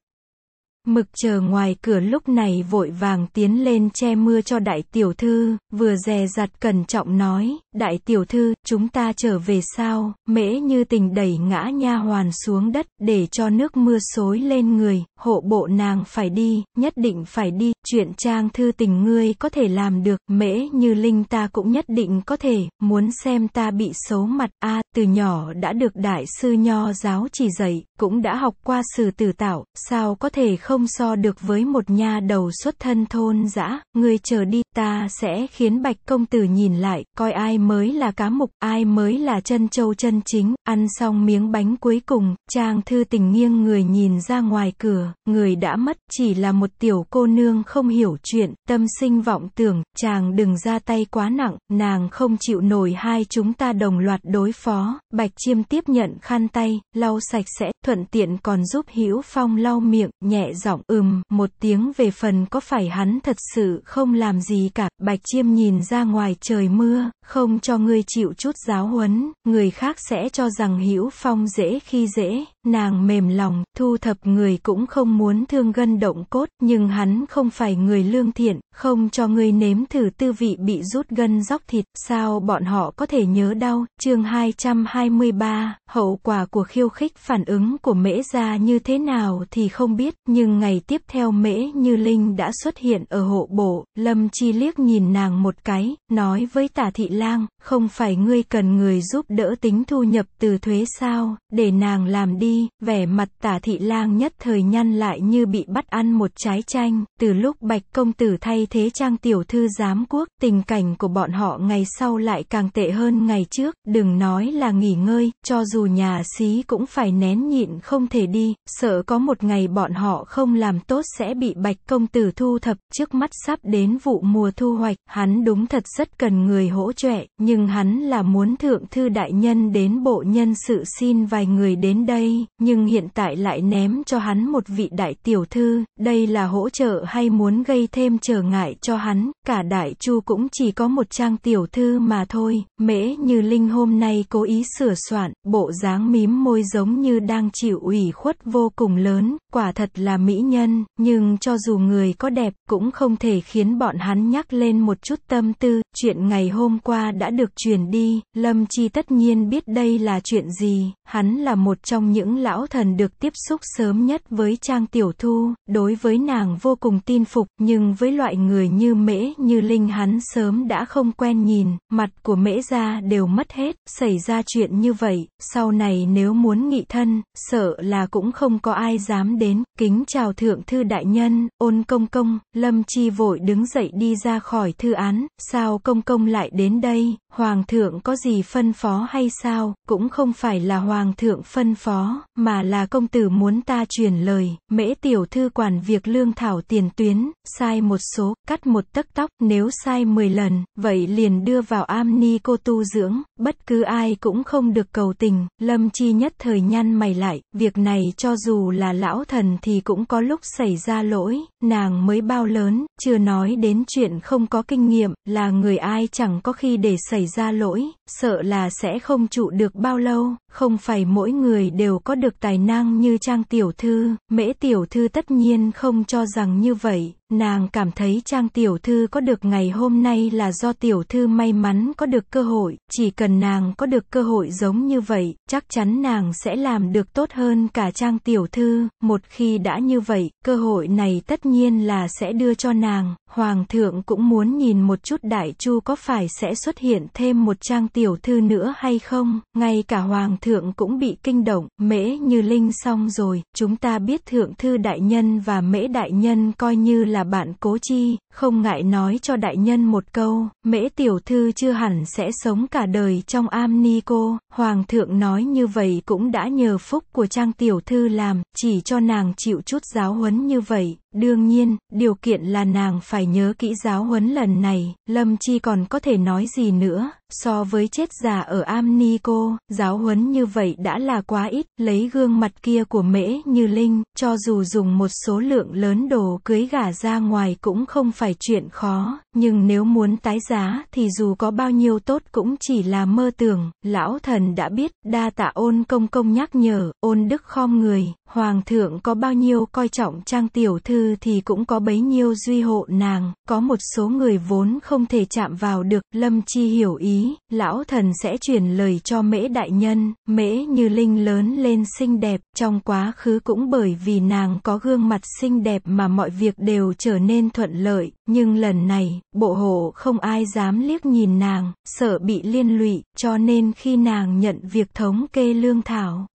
Mực chờ ngoài cửa lúc này vội vàng tiến lên che mưa cho đại tiểu thư, vừa dè dặt cẩn trọng nói, đại tiểu thư, chúng ta trở về sao, mễ như tình đẩy ngã nha hoàn xuống đất, để cho nước mưa xối lên người, hộ bộ nàng phải đi, nhất định phải đi, chuyện trang thư tình ngươi có thể làm được, mễ như linh ta cũng nhất định có thể, muốn xem ta bị xấu mặt, a từ nhỏ đã được đại sư nho giáo chỉ dạy, cũng đã học qua sử tử tạo, sao có thể không so được với một nha đầu xuất thân thôn dã ngươi chờ đi, ta sẽ khiến bạch công tử nhìn lại, coi ai mới là cá mục, ai mới là chân châu chân chính, ăn xong miếng bánh cuối cùng, trang thư tình nghiêng người nhìn ra ngoài cửa, người đã mất, chỉ là một tiểu cô nương không hiểu chuyện, tâm sinh vọng tưởng, chàng đừng ra tay quá nặng, nàng không chịu nổi hai chúng ta đồng loạt đối phó, bạch chiêm tiếp nhận khăn tay, lau sạch sẽ, thuận tiện còn giúp Hữu Phong lau miệng, nhẹ giọng ừm, một tiếng về phần có phải hắn thật sự không làm gì cả, bạch chiêm nhìn ra ngoài trời mưa, không cho ngươi chịu chút giáo huấn, người khác sẽ cho rằng Hữu Phong dễ khi dễ, nàng mềm lòng, thu thập người cũng không muốn thương gân động cốt, nhưng hắn không phải phải người lương thiện, không cho ngươi nếm thử tư vị bị rút gân róc thịt, sao bọn họ có thể nhớ đau, chương 223, hậu quả của khiêu khích phản ứng của mễ ra như thế nào thì không biết, nhưng ngày tiếp theo mễ như linh đã xuất hiện ở hộ bộ, lâm chi liếc nhìn nàng một cái, nói với tả thị lang, không phải ngươi cần người giúp đỡ tính thu nhập từ thuế sao, để nàng làm đi, vẻ mặt tả thị lang nhất thời nhăn lại như bị bắt ăn một trái chanh, từ lúc lúc Bạch Công Tử thay thế Trang Tiểu Thư giám quốc, tình cảnh của bọn họ ngày sau lại càng tệ hơn ngày trước, đừng nói là nghỉ ngơi, cho dù nhà xí cũng phải nén nhịn không thể đi, sợ có một ngày bọn họ không làm tốt sẽ bị Bạch Công Tử thu thập, trước mắt sắp đến vụ mùa thu hoạch, hắn đúng thật rất cần người hỗ trợ, nhưng hắn là muốn Thượng Thư Đại Nhân đến bộ nhân sự xin vài người đến đây, nhưng hiện tại lại ném cho hắn một vị đại tiểu thư, đây là hỗ trợ hay muốn muốn gây thêm trở ngại cho hắn, cả đại chu cũng chỉ có một trang tiểu thư mà thôi, mễ như linh hôm nay cố ý sửa soạn, bộ dáng mím môi giống như đang chịu ủy khuất vô cùng lớn, quả thật là mỹ nhân, nhưng cho dù người có đẹp, cũng không thể khiến bọn hắn nhắc lên một chút tâm tư, chuyện ngày hôm qua đã được truyền đi, lâm chi tất nhiên biết đây là chuyện gì, hắn là một trong những lão thần được tiếp xúc sớm nhất với trang tiểu thu, đối với nàng vô cùng tin phục, nhưng với loại người như mễ như linh hắn sớm đã không quen nhìn, mặt của mễ ra đều mất hết, xảy ra chuyện như vậy, sau này nếu muốn nghị thân, sợ là cũng không có ai dám đến, kính chào thượng thư đại nhân, ôn công công, lâm chi vội đứng dậy đi ra khỏi thư án, sao công công lại đến đây, hoàng thượng có gì phân phó hay sao, cũng không phải là hoàng thượng phân phó, mà là công tử muốn ta truyền lời, mễ tiểu thư quản việc lương thảo tiền tuyến, sai một số, cắt một tấc tóc, nếu sai 10 lần, vậy liền đưa vào am ni cô tu dưỡng, bất cứ ai cũng không được cầu tình, lâm chi nhất thời nhăn mày lại, việc này cho dù là lão thần thì cũng có lúc xảy ra lỗi, nàng mới bao lớn, chưa nói đến chuyện không có kinh nghiệm, là người ai chẳng có khi để xảy ra lỗi, sợ là sẽ không trụ được bao lâu, không phải mỗi người đều có được tài năng như Trang Tiểu Thư, Mễ Tiểu Thư tất nhiên không cho rằng như vậy, nàng cảm thấy Trang Tiểu Thư có được ngày hôm nay là do Tiểu Thư may mắn có được cơ hội, chỉ cần nàng có được cơ hội giống như vậy, chắc chắn nàng sẽ làm được tốt hơn cả Trang Tiểu Thư, một khi đã như vậy, cơ hội này tất nhiên là sẽ đưa cho nàng, Hoàng thượng cũng muốn nhìn một chút đại chu có phải sẽ xuất hiện thêm một trang tiểu thư nữa hay không, ngay cả hoàng thượng cũng bị kinh động, mễ như linh xong rồi, chúng ta biết thượng thư đại nhân và mễ đại nhân coi như là bạn cố chi, không ngại nói cho đại nhân một câu, mễ tiểu thư chưa hẳn sẽ sống cả đời trong am ni cô, hoàng thượng nói như vậy cũng đã nhờ phúc của trang tiểu thư làm, chỉ cho nàng chịu chút giáo huấn như vậy, Đương nhiên, điều kiện là nàng phải nhớ kỹ giáo huấn lần này, Lâm Chi còn có thể nói gì nữa, so với chết già ở Amnico, giáo huấn như vậy đã là quá ít, lấy gương mặt kia của mễ như linh, cho dù dùng một số lượng lớn đồ cưới gả ra ngoài cũng không phải chuyện khó, nhưng nếu muốn tái giá thì dù có bao nhiêu tốt cũng chỉ là mơ tưởng, lão thần đã biết, đa tạ ôn công công nhắc nhở, ôn đức khom người, hoàng thượng có bao nhiêu coi trọng trang tiểu thư thì cũng có bấy nhiêu duy hộ nàng, có một số người vốn không thể chạm vào được, lâm chi hiểu ý lão thần sẽ truyền lời cho mễ đại nhân, mễ như linh lớn lên xinh đẹp, trong quá khứ cũng bởi vì nàng có gương mặt xinh đẹp mà mọi việc đều trở nên thuận lợi, nhưng lần này, bộ hộ không ai dám liếc nhìn nàng, sợ bị liên lụy, cho nên khi nàng nhận việc thống kê lương thảo,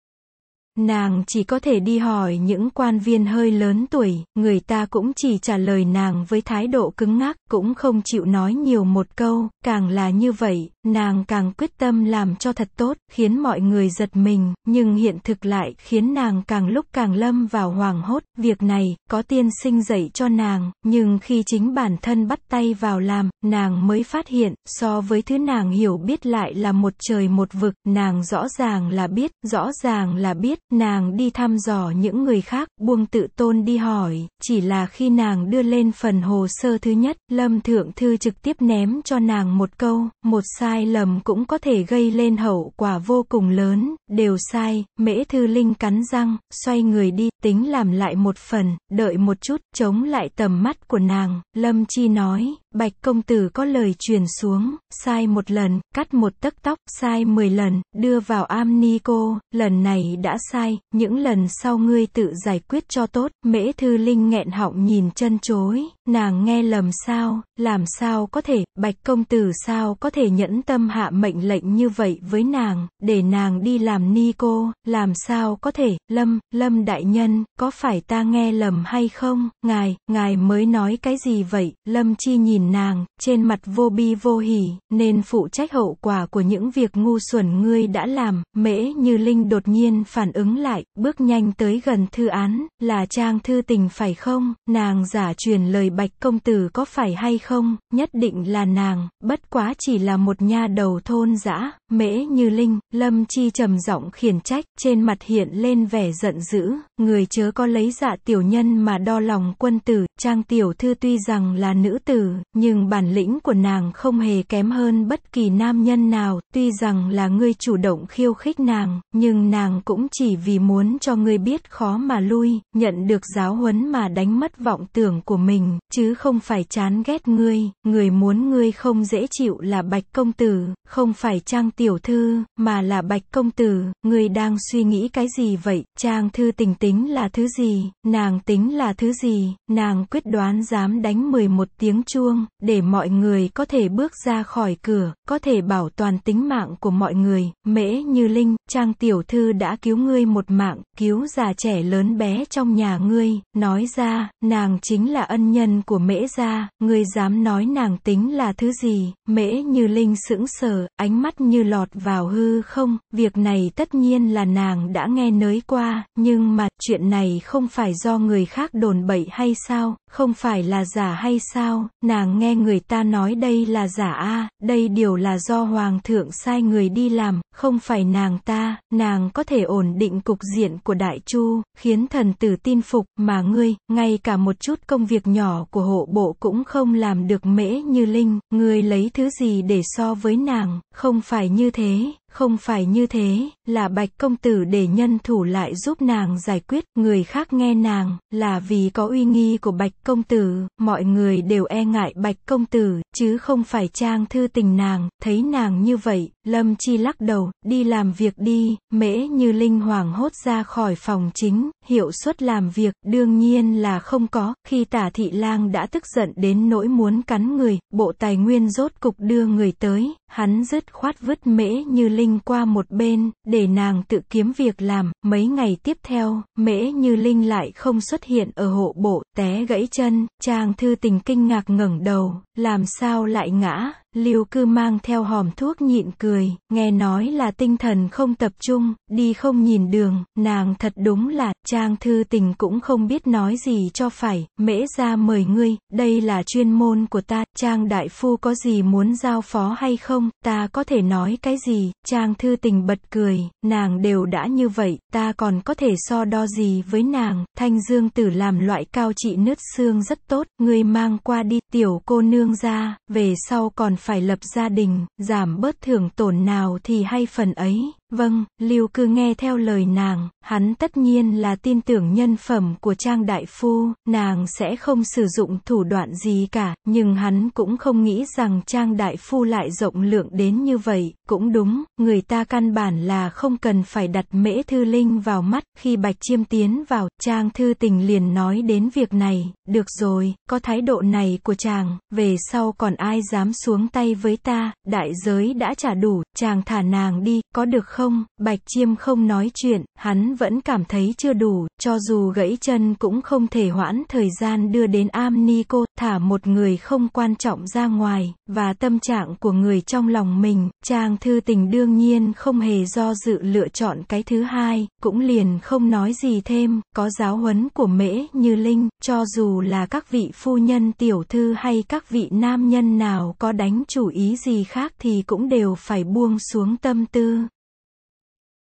Nàng chỉ có thể đi hỏi những quan viên hơi lớn tuổi, người ta cũng chỉ trả lời nàng với thái độ cứng ngắc, cũng không chịu nói nhiều một câu, càng là như vậy, Nàng càng quyết tâm làm cho thật tốt, khiến mọi người giật mình, nhưng hiện thực lại khiến nàng càng lúc càng lâm vào hoàng hốt. Việc này, có tiên sinh dạy cho nàng, nhưng khi chính bản thân bắt tay vào làm, nàng mới phát hiện, so với thứ nàng hiểu biết lại là một trời một vực, nàng rõ ràng là biết, rõ ràng là biết, nàng đi thăm dò những người khác, buông tự tôn đi hỏi, chỉ là khi nàng đưa lên phần hồ sơ thứ nhất, Lâm Thượng Thư trực tiếp ném cho nàng một câu, một sai sai lầm cũng có thể gây lên hậu quả vô cùng lớn, đều sai, mễ thư linh cắn răng, xoay người đi, tính làm lại một phần, đợi một chút, chống lại tầm mắt của nàng, lâm chi nói, Bạch công tử có lời truyền xuống, sai một lần, cắt một tấc tóc, sai 10 lần, đưa vào am ni cô, lần này đã sai, những lần sau ngươi tự giải quyết cho tốt, mễ thư linh nghẹn họng nhìn chân chối, nàng nghe lầm sao, làm sao có thể, bạch công tử sao có thể nhẫn tâm hạ mệnh lệnh như vậy với nàng, để nàng đi làm ni cô, làm sao có thể, lâm, lâm đại nhân, có phải ta nghe lầm hay không, ngài, ngài mới nói cái gì vậy, lâm chi nhìn nàng, trên mặt vô bi vô hỉ, nên phụ trách hậu quả của những việc ngu xuẩn ngươi đã làm, mễ như linh đột nhiên phản ứng lại, bước nhanh tới gần thư án, là trang thư tình phải không, nàng giả truyền lời bạch công tử có phải hay không, nhất định là nàng, bất quá chỉ là một nha đầu thôn dã mễ như linh, lâm chi trầm giọng khiển trách, trên mặt hiện lên vẻ giận dữ, người chớ có lấy dạ tiểu nhân mà đo lòng quân tử, trang tiểu thư tuy rằng là nữ tử, nhưng bản lĩnh của nàng không hề kém hơn bất kỳ nam nhân nào, tuy rằng là ngươi chủ động khiêu khích nàng, nhưng nàng cũng chỉ vì muốn cho ngươi biết khó mà lui, nhận được giáo huấn mà đánh mất vọng tưởng của mình, chứ không phải chán ghét ngươi, người muốn ngươi không dễ chịu là Bạch Công Tử, không phải Trang Tiểu Thư, mà là Bạch Công Tử, ngươi đang suy nghĩ cái gì vậy, Trang Thư tình tính là thứ gì, nàng tính là thứ gì, nàng quyết đoán dám đánh 11 tiếng chuông, để mọi người có thể bước ra khỏi cửa, có thể bảo toàn tính mạng của mọi người. Mễ Như Linh, Trang tiểu thư đã cứu ngươi một mạng, cứu già trẻ lớn bé trong nhà ngươi, nói ra, nàng chính là ân nhân của Mễ gia, ngươi dám nói nàng tính là thứ gì? Mễ Như Linh sững sờ, ánh mắt như lọt vào hư không, việc này tất nhiên là nàng đã nghe nới qua, nhưng mà chuyện này không phải do người khác đồn bậy hay sao, không phải là giả hay sao, nàng nghe người ta nói đây là giả a, à, đây điều là do hoàng thượng sai người đi làm, không phải nàng ta, nàng có thể ổn định cục diện của Đại Chu, khiến thần tử tin phục, mà ngươi, ngay cả một chút công việc nhỏ của hộ bộ cũng không làm được mễ như Linh, ngươi lấy thứ gì để so với nàng, không phải như thế, không phải như thế, là bạch công tử để nhân thủ lại giúp nàng giải quyết, người khác nghe nàng, là vì có uy nghi của bạch công tử, mọi người đều e ngại bạch công tử, chứ không phải trang thư tình nàng, thấy nàng như vậy, Lâm Chi lắc đầu, đi làm việc đi, mễ như Linh hoảng hốt ra khỏi phòng chính, hiệu suất làm việc, đương nhiên là không có, khi tả thị lang đã tức giận đến nỗi muốn cắn người, bộ tài nguyên rốt cục đưa người tới, hắn dứt khoát vứt mễ như Linh qua một bên, để nàng tự kiếm việc làm, mấy ngày tiếp theo, mễ như Linh lại không xuất hiện ở hộ bộ, té gãy chân, chàng thư tình kinh ngạc ngẩng đầu, làm sao lại ngã, liêu cư mang theo hòm thuốc nhịn cười, nghe nói là tinh thần không tập trung, đi không nhìn đường, nàng thật đúng là, trang thư tình cũng không biết nói gì cho phải, mễ ra mời ngươi, đây là chuyên môn của ta, trang đại phu có gì muốn giao phó hay không, ta có thể nói cái gì, trang thư tình bật cười, nàng đều đã như vậy, ta còn có thể so đo gì với nàng, thanh dương tử làm loại cao trị nứt xương rất tốt, ngươi mang qua đi, tiểu cô nương ra, về sau còn phải lập gia đình, giảm bớt thưởng tổn nào thì hay phần ấy. Vâng, Lưu Cư nghe theo lời nàng, hắn tất nhiên là tin tưởng nhân phẩm của Trang Đại Phu, nàng sẽ không sử dụng thủ đoạn gì cả, nhưng hắn cũng không nghĩ rằng Trang Đại Phu lại rộng lượng đến như vậy, cũng đúng, người ta căn bản là không cần phải đặt mễ thư linh vào mắt, khi Bạch Chiêm tiến vào, Trang Thư Tình liền nói đến việc này, được rồi, có thái độ này của chàng, về sau còn ai dám xuống tay với ta, đại giới đã trả đủ, chàng thả nàng đi, có được không? không, Bạch Chiêm không nói chuyện, hắn vẫn cảm thấy chưa đủ, cho dù gãy chân cũng không thể hoãn thời gian đưa đến am ni cô thả một người không quan trọng ra ngoài, và tâm trạng của người trong lòng mình, trang thư tình đương nhiên không hề do dự lựa chọn cái thứ hai, cũng liền không nói gì thêm, có giáo huấn của mễ như linh, cho dù là các vị phu nhân tiểu thư hay các vị nam nhân nào có đánh chủ ý gì khác thì cũng đều phải buông xuống tâm tư,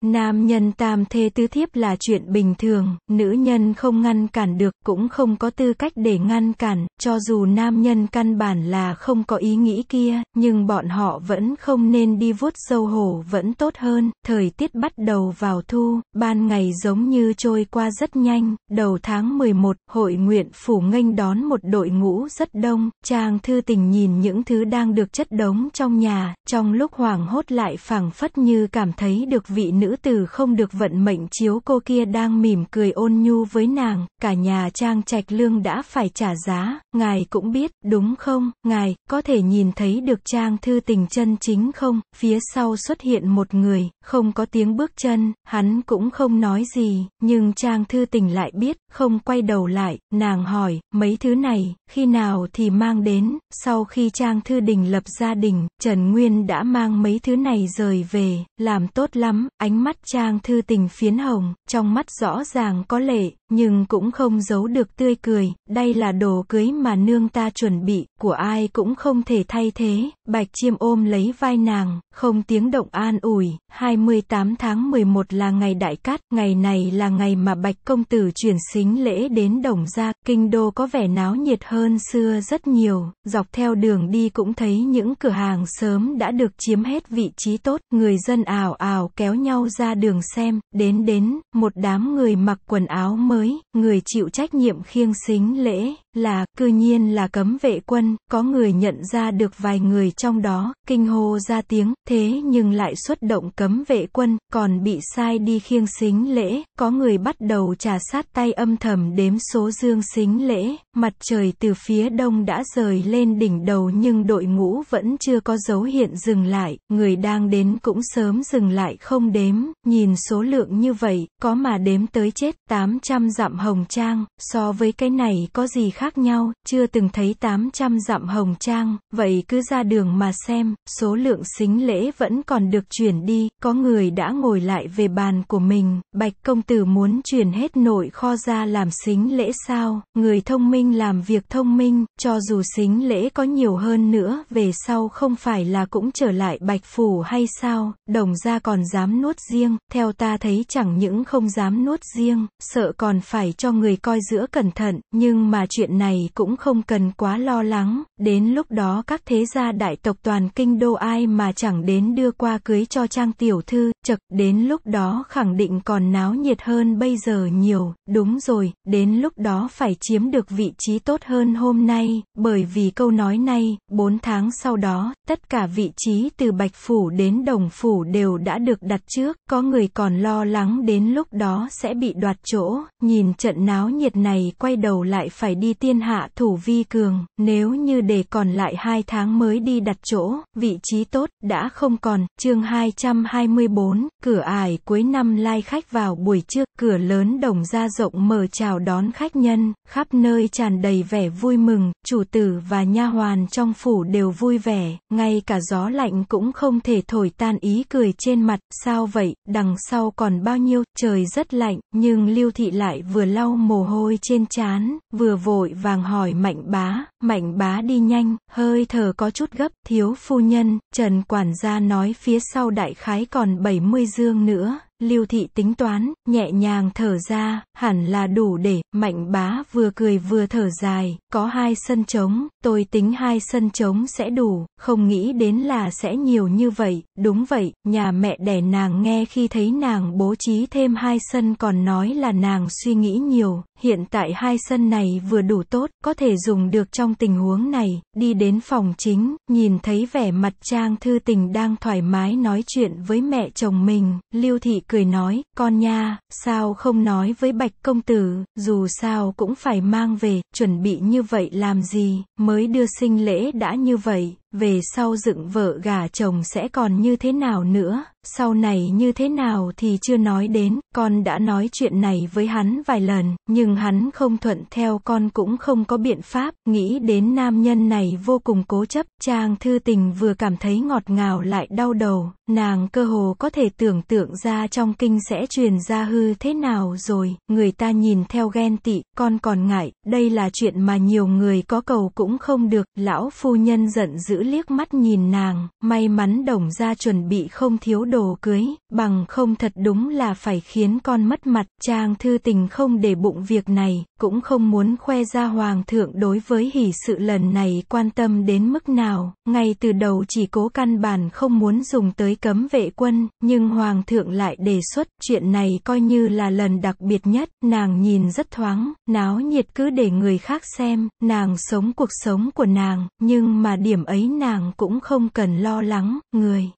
Nam nhân tam thê tứ thiếp là chuyện bình thường, nữ nhân không ngăn cản được cũng không có tư cách để ngăn cản, cho dù nam nhân căn bản là không có ý nghĩ kia, nhưng bọn họ vẫn không nên đi vuốt sâu hổ vẫn tốt hơn, thời tiết bắt đầu vào thu, ban ngày giống như trôi qua rất nhanh, đầu tháng 11, hội nguyện phủ nghênh đón một đội ngũ rất đông, trang thư tình nhìn những thứ đang được chất đống trong nhà, trong lúc hoảng hốt lại phảng phất như cảm thấy được vị nữ nữ tử không được vận mệnh chiếu cô kia đang mỉm cười ôn nhu với nàng, cả nhà trang trạch lương đã phải trả giá, ngài cũng biết, đúng không, ngài, có thể nhìn thấy được trang thư tình chân chính không, phía sau xuất hiện một người, không có tiếng bước chân, hắn cũng không nói gì, nhưng trang thư tình lại biết, không quay đầu lại, nàng hỏi, mấy thứ này, khi nào thì mang đến, sau khi trang thư đình lập gia đình, Trần Nguyên đã mang mấy thứ này rời về, làm tốt lắm, ánh mắt Trang Thư Tình phiến hồng, trong mắt rõ ràng có lệ, nhưng cũng không giấu được tươi cười, đây là đồ cưới mà nương ta chuẩn bị, của ai cũng không thể thay thế, bạch chiêm ôm lấy vai nàng, không tiếng động an ủi, 28 tháng 11 là ngày đại cát, ngày này là ngày mà bạch công tử chuyển xính lễ đến đồng gia, kinh đô có vẻ náo nhiệt hơn xưa rất nhiều, dọc theo đường đi cũng thấy những cửa hàng sớm đã được chiếm hết vị trí tốt, người dân ảo ảo kéo nhau ra đường xem, đến đến, một đám người mặc quần áo mơ tới, người chịu trách nhiệm khiêng xính lễ là, cư nhiên là cấm vệ quân, có người nhận ra được vài người trong đó, kinh hô ra tiếng, thế nhưng lại xuất động cấm vệ quân, còn bị sai đi khiêng xính lễ, có người bắt đầu trà sát tay âm thầm đếm số dương xính lễ, mặt trời từ phía đông đã rời lên đỉnh đầu nhưng đội ngũ vẫn chưa có dấu hiện dừng lại, người đang đến cũng sớm dừng lại không đếm, nhìn số lượng như vậy, có mà đếm tới chết, 800 dặm hồng trang, so với cái này có gì khác khác nhau, chưa từng thấy 800 dặm hồng trang, vậy cứ ra đường mà xem, số lượng xính lễ vẫn còn được chuyển đi, có người đã ngồi lại về bàn của mình, bạch công tử muốn chuyển hết nội kho ra làm xính lễ sao, người thông minh làm việc thông minh, cho dù xính lễ có nhiều hơn nữa, về sau không phải là cũng trở lại bạch phủ hay sao, đồng ra còn dám nuốt riêng, theo ta thấy chẳng những không dám nuốt riêng, sợ còn phải cho người coi giữa cẩn thận, nhưng mà chuyện chuyện này cũng không cần quá lo lắng, đến lúc đó các thế gia đại tộc toàn kinh đô ai mà chẳng đến đưa qua cưới cho trang tiểu thư, chật, đến lúc đó khẳng định còn náo nhiệt hơn bây giờ nhiều, đúng rồi, đến lúc đó phải chiếm được vị trí tốt hơn hôm nay, bởi vì câu nói này, 4 tháng sau đó, tất cả vị trí từ Bạch Phủ đến Đồng Phủ đều đã được đặt trước, có người còn lo lắng đến lúc đó sẽ bị đoạt chỗ, nhìn trận náo nhiệt này quay đầu lại phải đi tiên hạ thủ vi cường, nếu như để còn lại hai tháng mới đi đặt chỗ, vị trí tốt, đã không còn, chương 224, cửa ải cuối năm lai khách vào buổi trưa, cửa lớn đồng ra rộng mở chào đón khách nhân, khắp nơi tràn đầy vẻ vui mừng, chủ tử và nha hoàn trong phủ đều vui vẻ, ngay cả gió lạnh cũng không thể thổi tan ý cười trên mặt, sao vậy, đằng sau còn bao nhiêu, trời rất lạnh, nhưng lưu thị lại vừa lau mồ hôi trên trán, vừa vội, vội vàng hỏi mạnh bá, mạnh bá đi nhanh, hơi thở có chút gấp, thiếu phu nhân, trần quản gia nói phía sau đại khái còn 70 dương nữa, Lưu thị tính toán, nhẹ nhàng thở ra, hẳn là đủ để, mạnh bá vừa cười vừa thở dài, có hai sân trống, tôi tính hai sân trống sẽ đủ, không nghĩ đến là sẽ nhiều như vậy, đúng vậy, nhà mẹ đẻ nàng nghe khi thấy nàng bố trí thêm hai sân còn nói là nàng suy nghĩ nhiều, hiện tại hai sân này vừa đủ tốt, có thể dùng được trong tình huống này, đi đến phòng chính, nhìn thấy vẻ mặt trang thư tình đang thoải mái nói chuyện với mẹ chồng mình, lưu thị cười nói, con nha, sao không nói với bạch công tử, dù sao cũng phải mang về, chuẩn bị như vậy làm gì, mới đưa sinh lễ đã như vậy, về sau dựng vợ gả chồng sẽ còn như thế nào nữa, sau này như thế nào thì chưa nói đến, con đã nói chuyện này với hắn vài lần, nhưng hắn không thuận theo con cũng không có biện pháp, nghĩ đến nam nhân này vô cùng cố chấp, Trang Thư Tình vừa cảm thấy ngọt ngào lại đau đầu, nàng cơ hồ có thể tưởng tượng ra trong kinh sẽ truyền ra hư thế nào rồi, người ta nhìn theo ghen tị, con còn ngại, đây là chuyện mà nhiều người có cầu cũng không được, lão phu nhân giận dữ liếc mắt nhìn nàng, may mắn đồng ra chuẩn bị không thiếu đồ cưới, bằng không thật đúng là phải khiến con mất mặt, trang thư tình không để bụng việc này, cũng không muốn khoe ra hoàng thượng đối với hỷ sự lần này quan tâm đến mức nào, ngay từ đầu chỉ cố căn bản không muốn dùng tới cấm vệ quân, nhưng hoàng thượng lại đề xuất chuyện này coi như là lần đặc biệt nhất, nàng nhìn rất thoáng, náo nhiệt cứ để người khác xem, nàng sống cuộc sống của nàng, nhưng mà điểm ấy nàng cũng không cần lo lắng, người.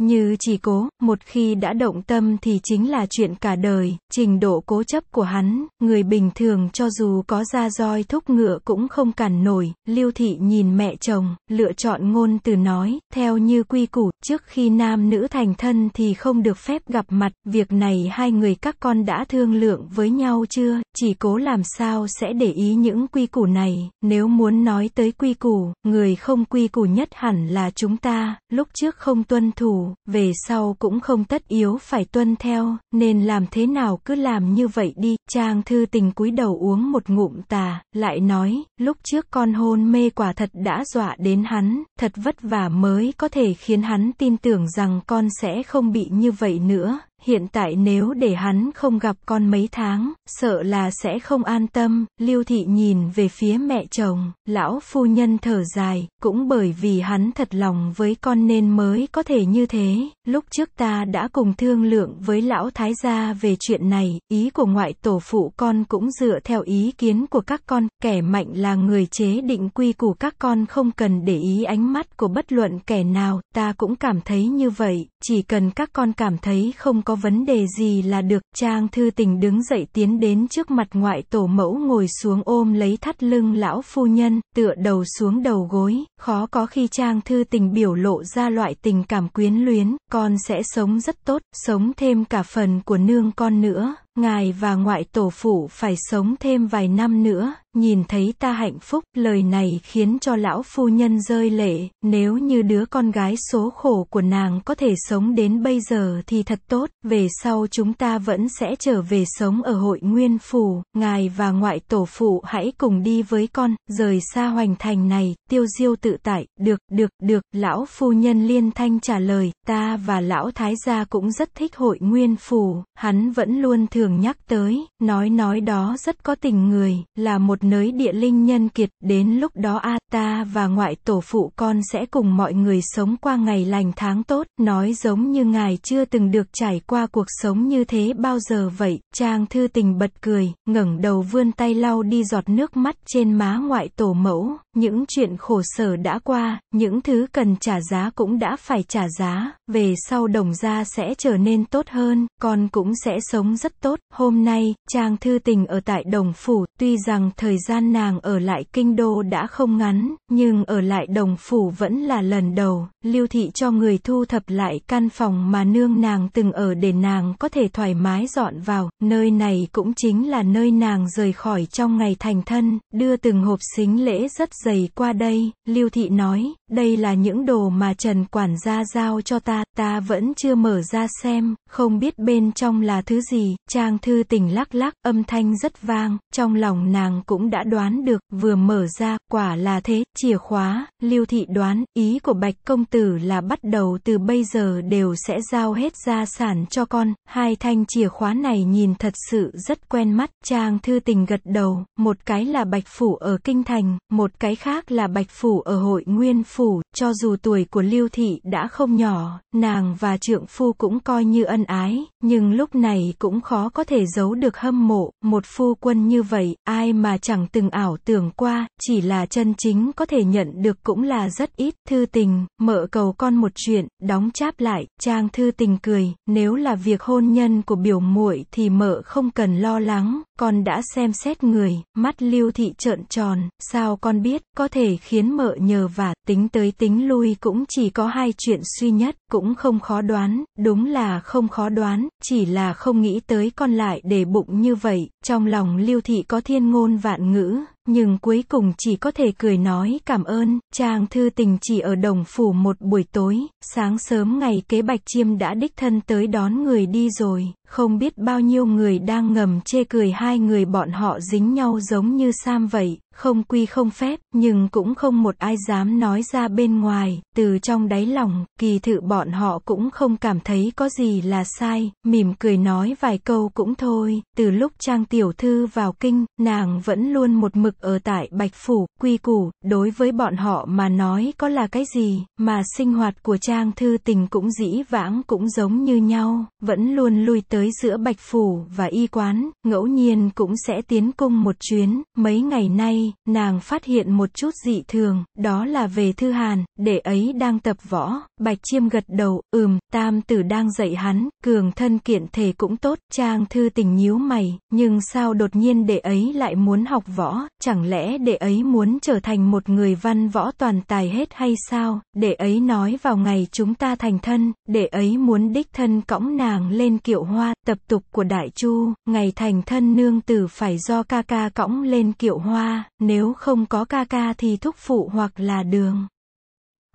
Như chỉ cố, một khi đã động tâm thì chính là chuyện cả đời, trình độ cố chấp của hắn, người bình thường cho dù có ra roi thúc ngựa cũng không cản nổi, lưu thị nhìn mẹ chồng, lựa chọn ngôn từ nói, theo như quy củ, trước khi nam nữ thành thân thì không được phép gặp mặt, việc này hai người các con đã thương lượng với nhau chưa, chỉ cố làm sao sẽ để ý những quy củ này, nếu muốn nói tới quy củ, người không quy củ nhất hẳn là chúng ta, lúc trước không tuân thủ về sau cũng không tất yếu phải tuân theo, nên làm thế nào cứ làm như vậy đi. Trang thư tình cúi đầu uống một ngụm tà, lại nói, lúc trước con hôn mê quả thật đã dọa đến hắn, thật vất vả mới có thể khiến hắn tin tưởng rằng con sẽ không bị như vậy nữa, hiện tại nếu để hắn không gặp con mấy tháng, sợ là sẽ không an tâm, Lưu Thị nhìn về phía mẹ chồng, lão phu nhân thở dài, cũng bởi vì hắn thật lòng với con nên mới có thể như thế, lúc trước ta đã cùng thương lượng với lão thái gia về chuyện này, ý của ngoại tổ phụ con cũng dựa theo ý kiến của các con, kẻ mạnh là người chế định quy củ các con không cần để ý ánh mắt của bất luận kẻ nào, ta cũng cảm thấy như vậy, chỉ cần các con cảm thấy không có có vấn đề gì là được, Trang Thư Tình đứng dậy tiến đến trước mặt ngoại tổ mẫu ngồi xuống ôm lấy thắt lưng lão phu nhân, tựa đầu xuống đầu gối, khó có khi Trang Thư Tình biểu lộ ra loại tình cảm quyến luyến, con sẽ sống rất tốt, sống thêm cả phần của nương con nữa ngài và ngoại tổ phụ phải sống thêm vài năm nữa, nhìn thấy ta hạnh phúc, lời này khiến cho lão phu nhân rơi lệ, nếu như đứa con gái số khổ của nàng có thể sống đến bây giờ thì thật tốt, về sau chúng ta vẫn sẽ trở về sống ở hội nguyên phủ, ngài và ngoại tổ phụ hãy cùng đi với con, rời xa hoành thành này, tiêu diêu tự tại, được, được, được, lão phu nhân liên thanh trả lời, ta và lão thái gia cũng rất thích hội nguyên phủ, hắn vẫn luôn thương thường nhắc tới, nói nói đó rất có tình người, là một nới địa linh nhân kiệt, đến lúc đó a ta và ngoại tổ phụ con sẽ cùng mọi người sống qua ngày lành tháng tốt, nói giống như ngài chưa từng được trải qua cuộc sống như thế bao giờ vậy, trang thư tình bật cười, ngẩng đầu vươn tay lau đi giọt nước mắt trên má ngoại tổ mẫu, những chuyện khổ sở đã qua, những thứ cần trả giá cũng đã phải trả giá, về sau đồng gia sẽ trở nên tốt hơn, con cũng sẽ sống rất tốt tốt, hôm nay, chàng thư tình ở tại Đồng Phủ, tuy rằng thời gian nàng ở lại Kinh Đô đã không ngắn, nhưng ở lại Đồng Phủ vẫn là lần đầu, lưu thị cho người thu thập lại căn phòng mà nương nàng từng ở để nàng có thể thoải mái dọn vào, nơi này cũng chính là nơi nàng rời khỏi trong ngày thành thân, đưa từng hộp xính lễ rất dày qua đây, lưu thị nói, đây là những đồ mà Trần Quản gia giao cho ta, ta vẫn chưa mở ra xem, không biết bên trong là thứ gì, cha Trang thư tình lắc lắc, âm thanh rất vang, trong lòng nàng cũng đã đoán được, vừa mở ra, quả là thế, chìa khóa, lưu thị đoán, ý của bạch công tử là bắt đầu từ bây giờ đều sẽ giao hết gia sản cho con, hai thanh chìa khóa này nhìn thật sự rất quen mắt, Trang thư tình gật đầu, một cái là bạch phủ ở Kinh Thành, một cái khác là bạch phủ ở hội nguyên phủ, cho dù tuổi của lưu thị đã không nhỏ, nàng và trượng phu cũng coi như ân ái, nhưng lúc này cũng khó có thể giấu được hâm mộ, một phu quân như vậy, ai mà chẳng từng ảo tưởng qua, chỉ là chân chính có thể nhận được cũng là rất ít, thư tình, mở cầu con một chuyện, đóng cháp lại, trang thư tình cười, nếu là việc hôn nhân của biểu muội thì mở không cần lo lắng, con đã xem xét người, mắt lưu thị trợn tròn, sao con biết, có thể khiến mợ nhờ vả, tính tới tính lui cũng chỉ có hai chuyện suy nhất, cũng không khó đoán, đúng là không khó đoán, chỉ là không nghĩ tới con lại để bụng như vậy, trong lòng lưu thị có thiên ngôn vạn ngữ, nhưng cuối cùng chỉ có thể cười nói cảm ơn, chàng thư tình chỉ ở đồng phủ một buổi tối, sáng sớm ngày kế bạch chiêm đã đích thân tới đón người đi rồi, không biết bao nhiêu người đang ngầm chê cười hai người bọn họ dính nhau giống như Sam vậy, không quy không phép, nhưng cũng không một ai dám nói ra bên ngoài, từ trong đáy lòng, kỳ thự bọn họ cũng không cảm thấy có gì là sai, mỉm cười nói vài câu cũng thôi, từ lúc Trang Tiểu Thư vào kinh, nàng vẫn luôn một mực ở tại Bạch Phủ, quy củ, đối với bọn họ mà nói có là cái gì, mà sinh hoạt của Trang Thư tình cũng dĩ vãng cũng giống như nhau, vẫn luôn lui tới giữa Bạch Phủ và y quán, ngẫu nhiên cũng sẽ tiến cung một chuyến, mấy ngày nay nàng phát hiện một chút dị thường, đó là về Thư Hàn, để ấy đang tập võ, Bạch Chiêm gật đầu, ừm, tam tử đang dạy hắn, cường thân kiện thể cũng tốt, Trang Thư tình nhíu mày, nhưng sao đột nhiên để ấy lại muốn học võ, chẳng lẽ để ấy muốn trở thành một người văn võ toàn tài hết hay sao, để ấy nói vào ngày chúng ta thành thân, để ấy muốn đích thân cõng nàng lên kiệu hoa, tập tục của Đại Chu, ngày thành thân nương tử phải do ca ca cõng lên kiệu hoa, nếu không có ca ca thì thúc phụ hoặc là đường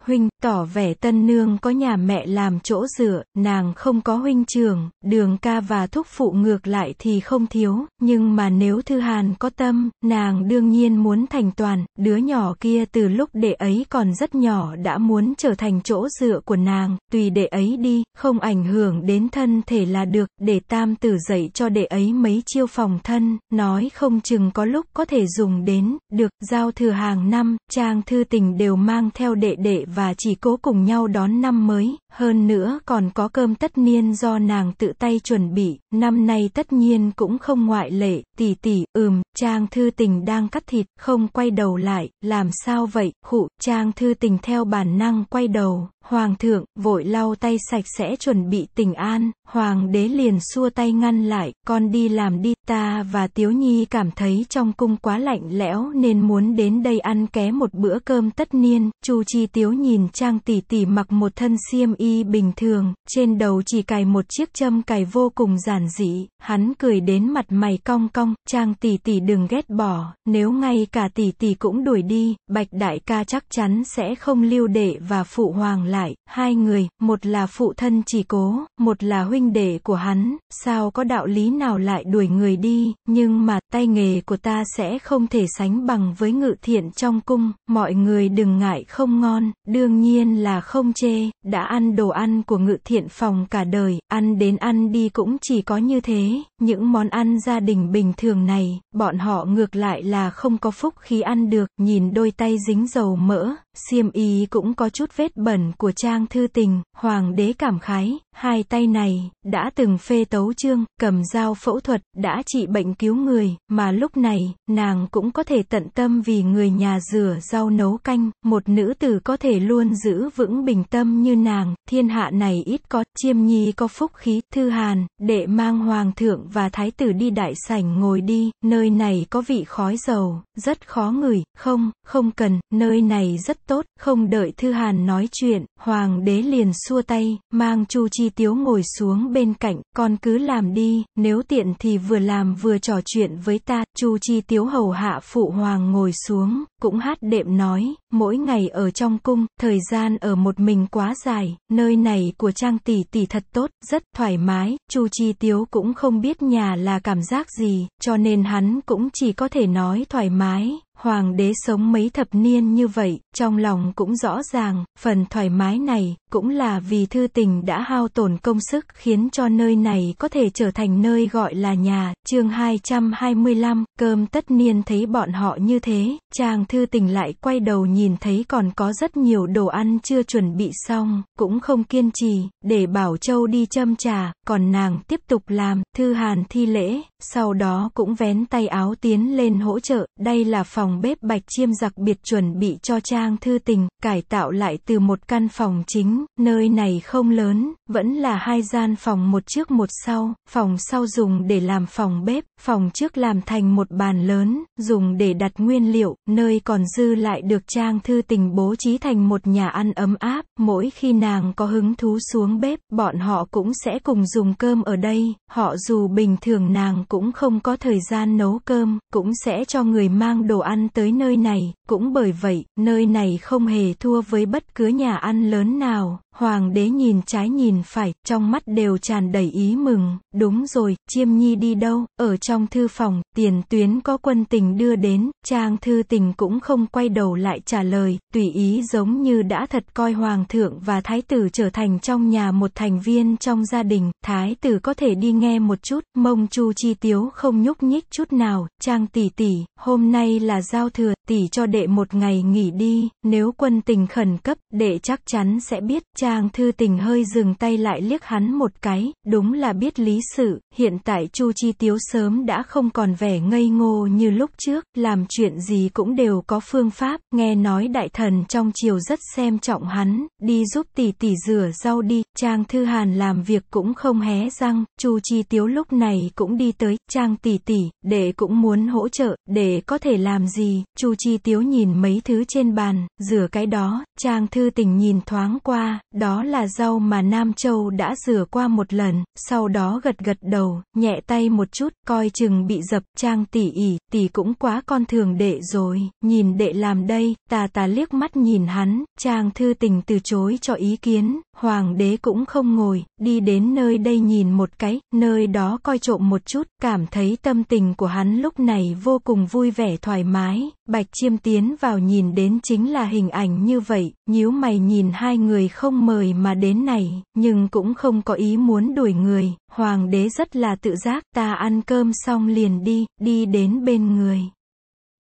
huynh, tỏ vẻ tân nương có nhà mẹ làm chỗ dựa, nàng không có huynh trường, đường ca và thúc phụ ngược lại thì không thiếu, nhưng mà nếu Thư Hàn có tâm, nàng đương nhiên muốn thành toàn, đứa nhỏ kia từ lúc đệ ấy còn rất nhỏ đã muốn trở thành chỗ dựa của nàng, tùy đệ ấy đi, không ảnh hưởng đến thân thể là được, để tam tử dạy cho đệ ấy mấy chiêu phòng thân, nói không chừng có lúc có thể dùng đến, được, giao thừa hàng năm, trang thư tình đều mang theo đệ đệ và và chỉ cố cùng nhau đón năm mới, hơn nữa còn có cơm tất niên do nàng tự tay chuẩn bị, năm nay tất nhiên cũng không ngoại lệ, tỷ tỷ, ừm, Trang Thư Tình đang cắt thịt, không quay đầu lại, làm sao vậy, khụ, Trang Thư Tình theo bản năng quay đầu, Hoàng thượng, vội lau tay sạch sẽ chuẩn bị tình an, hoàng đế liền xua tay ngăn lại, con đi làm đi, ta và Tiếu Nhi cảm thấy trong cung quá lạnh lẽo nên muốn đến đây ăn ké một bữa cơm tất niên, Chu Chi Tiếu nhìn Trang tỷ tỷ mặc một thân xiêm y bình thường, trên đầu chỉ cài một chiếc châm cài vô cùng giản dị, hắn cười đến mặt mày cong cong, Trang tỷ tỷ đừng ghét bỏ, nếu ngay cả tỷ tỷ cũng đuổi đi, Bạch đại ca chắc chắn sẽ không lưu đệ và phụ hoàng lại lại, hai người, một là phụ thân chỉ cố, một là huynh đệ của hắn, sao có đạo lý nào lại đuổi người đi, nhưng mà tay nghề của ta sẽ không thể sánh bằng với ngự thiện trong cung, mọi người đừng ngại không ngon, đương nhiên là không chê, đã ăn đồ ăn của ngự thiện phòng cả đời, ăn đến ăn đi cũng chỉ có như thế, những món ăn gia đình bình thường này, bọn họ ngược lại là không có phúc khi ăn được, nhìn đôi tay dính dầu mỡ, xiêm y cũng có chút vết bẩn của của Trang Thư Tình, Hoàng đế cảm khái, Hai tay này, đã từng phê tấu chương, cầm dao phẫu thuật, đã trị bệnh cứu người, mà lúc này, nàng cũng có thể tận tâm vì người nhà rửa rau nấu canh, một nữ tử có thể luôn giữ vững bình tâm như nàng, thiên hạ này ít có, chiêm nhi có phúc khí, thư hàn, đệ mang hoàng thượng và thái tử đi đại sảnh ngồi đi, nơi này có vị khói dầu, rất khó ngửi, không, không cần, nơi này rất tốt, không đợi thư hàn nói chuyện, hoàng đế liền xua tay, mang chu chi Tiếu ngồi xuống bên cạnh, con cứ làm đi, nếu tiện thì vừa làm vừa trò chuyện với ta, Chu Chi Tiếu hầu hạ phụ hoàng ngồi xuống, cũng hát đệm nói, mỗi ngày ở trong cung, thời gian ở một mình quá dài, nơi này của Trang tỷ tỷ thật tốt, rất thoải mái, Chu Chi Tiếu cũng không biết nhà là cảm giác gì, cho nên hắn cũng chỉ có thể nói thoải mái, Hoàng đế sống mấy thập niên như vậy, trong lòng cũng rõ ràng, phần thoải mái này, cũng là vì thư tình đã hao tổn công sức khiến cho nơi này có thể trở thành nơi gọi là nhà, chương 225, cơm tất niên thấy bọn họ như thế, chàng thư tình lại quay đầu nhìn thấy còn có rất nhiều đồ ăn chưa chuẩn bị xong, cũng không kiên trì, để bảo châu đi châm trà, còn nàng tiếp tục làm, thư hàn thi lễ, sau đó cũng vén tay áo tiến lên hỗ trợ, đây là phòng phòng bếp Bạch Chiêm giặc biệt chuẩn bị cho Trang Thư Tình, cải tạo lại từ một căn phòng chính, nơi này không lớn, vẫn là hai gian phòng một trước một sau, phòng sau dùng để làm phòng bếp, phòng trước làm thành một bàn lớn, dùng để đặt nguyên liệu, nơi còn dư lại được Trang Thư Tình bố trí thành một nhà ăn ấm áp, mỗi khi nàng có hứng thú xuống bếp, bọn họ cũng sẽ cùng dùng cơm ở đây, họ dù bình thường nàng cũng không có thời gian nấu cơm, cũng sẽ cho người mang đồ ăn ăn tới nơi này, cũng bởi vậy, nơi này không hề thua với bất cứ nhà ăn lớn nào. Hoàng đế nhìn trái nhìn phải, trong mắt đều tràn đầy ý mừng, đúng rồi, chiêm nhi đi đâu, ở trong thư phòng, tiền tuyến có quân tình đưa đến, trang thư tình cũng không quay đầu lại trả lời, tùy ý giống như đã thật coi hoàng thượng và thái tử trở thành trong nhà một thành viên trong gia đình, thái tử có thể đi nghe một chút, mông chu chi tiếu không nhúc nhích chút nào, trang tỷ tỷ, hôm nay là giao thừa, tỷ cho đệ một ngày nghỉ đi, nếu quân tình khẩn cấp, đệ chắc chắn sẽ biết, trang Trang thư tình hơi dừng tay lại liếc hắn một cái, đúng là biết lý sự, hiện tại Chu Chi Tiếu sớm đã không còn vẻ ngây ngô như lúc trước, làm chuyện gì cũng đều có phương pháp, nghe nói đại thần trong chiều rất xem trọng hắn, đi giúp tỷ tỷ rửa rau đi, Trang Thư Hàn làm việc cũng không hé răng, Chu Chi Tiếu lúc này cũng đi tới, Trang tỷ tỷ, để cũng muốn hỗ trợ, để có thể làm gì, Chu Chi Tiếu nhìn mấy thứ trên bàn, rửa cái đó, Trang Thư Tình nhìn thoáng qua, đó là rau mà Nam Châu đã rửa qua một lần, sau đó gật gật đầu, nhẹ tay một chút, coi chừng bị dập, trang tỷ ỉ, tỷ cũng quá con thường đệ rồi, nhìn đệ làm đây, ta ta liếc mắt nhìn hắn, trang thư tình từ chối cho ý kiến, hoàng đế cũng không ngồi, đi đến nơi đây nhìn một cái, nơi đó coi trộm một chút, cảm thấy tâm tình của hắn lúc này vô cùng vui vẻ thoải mái, bạch chiêm tiến vào nhìn đến chính là hình ảnh như vậy, nhíu mày nhìn hai người không mời mà đến này, nhưng cũng không có ý muốn đuổi người, hoàng đế rất là tự giác, ta ăn cơm xong liền đi, đi đến bên người.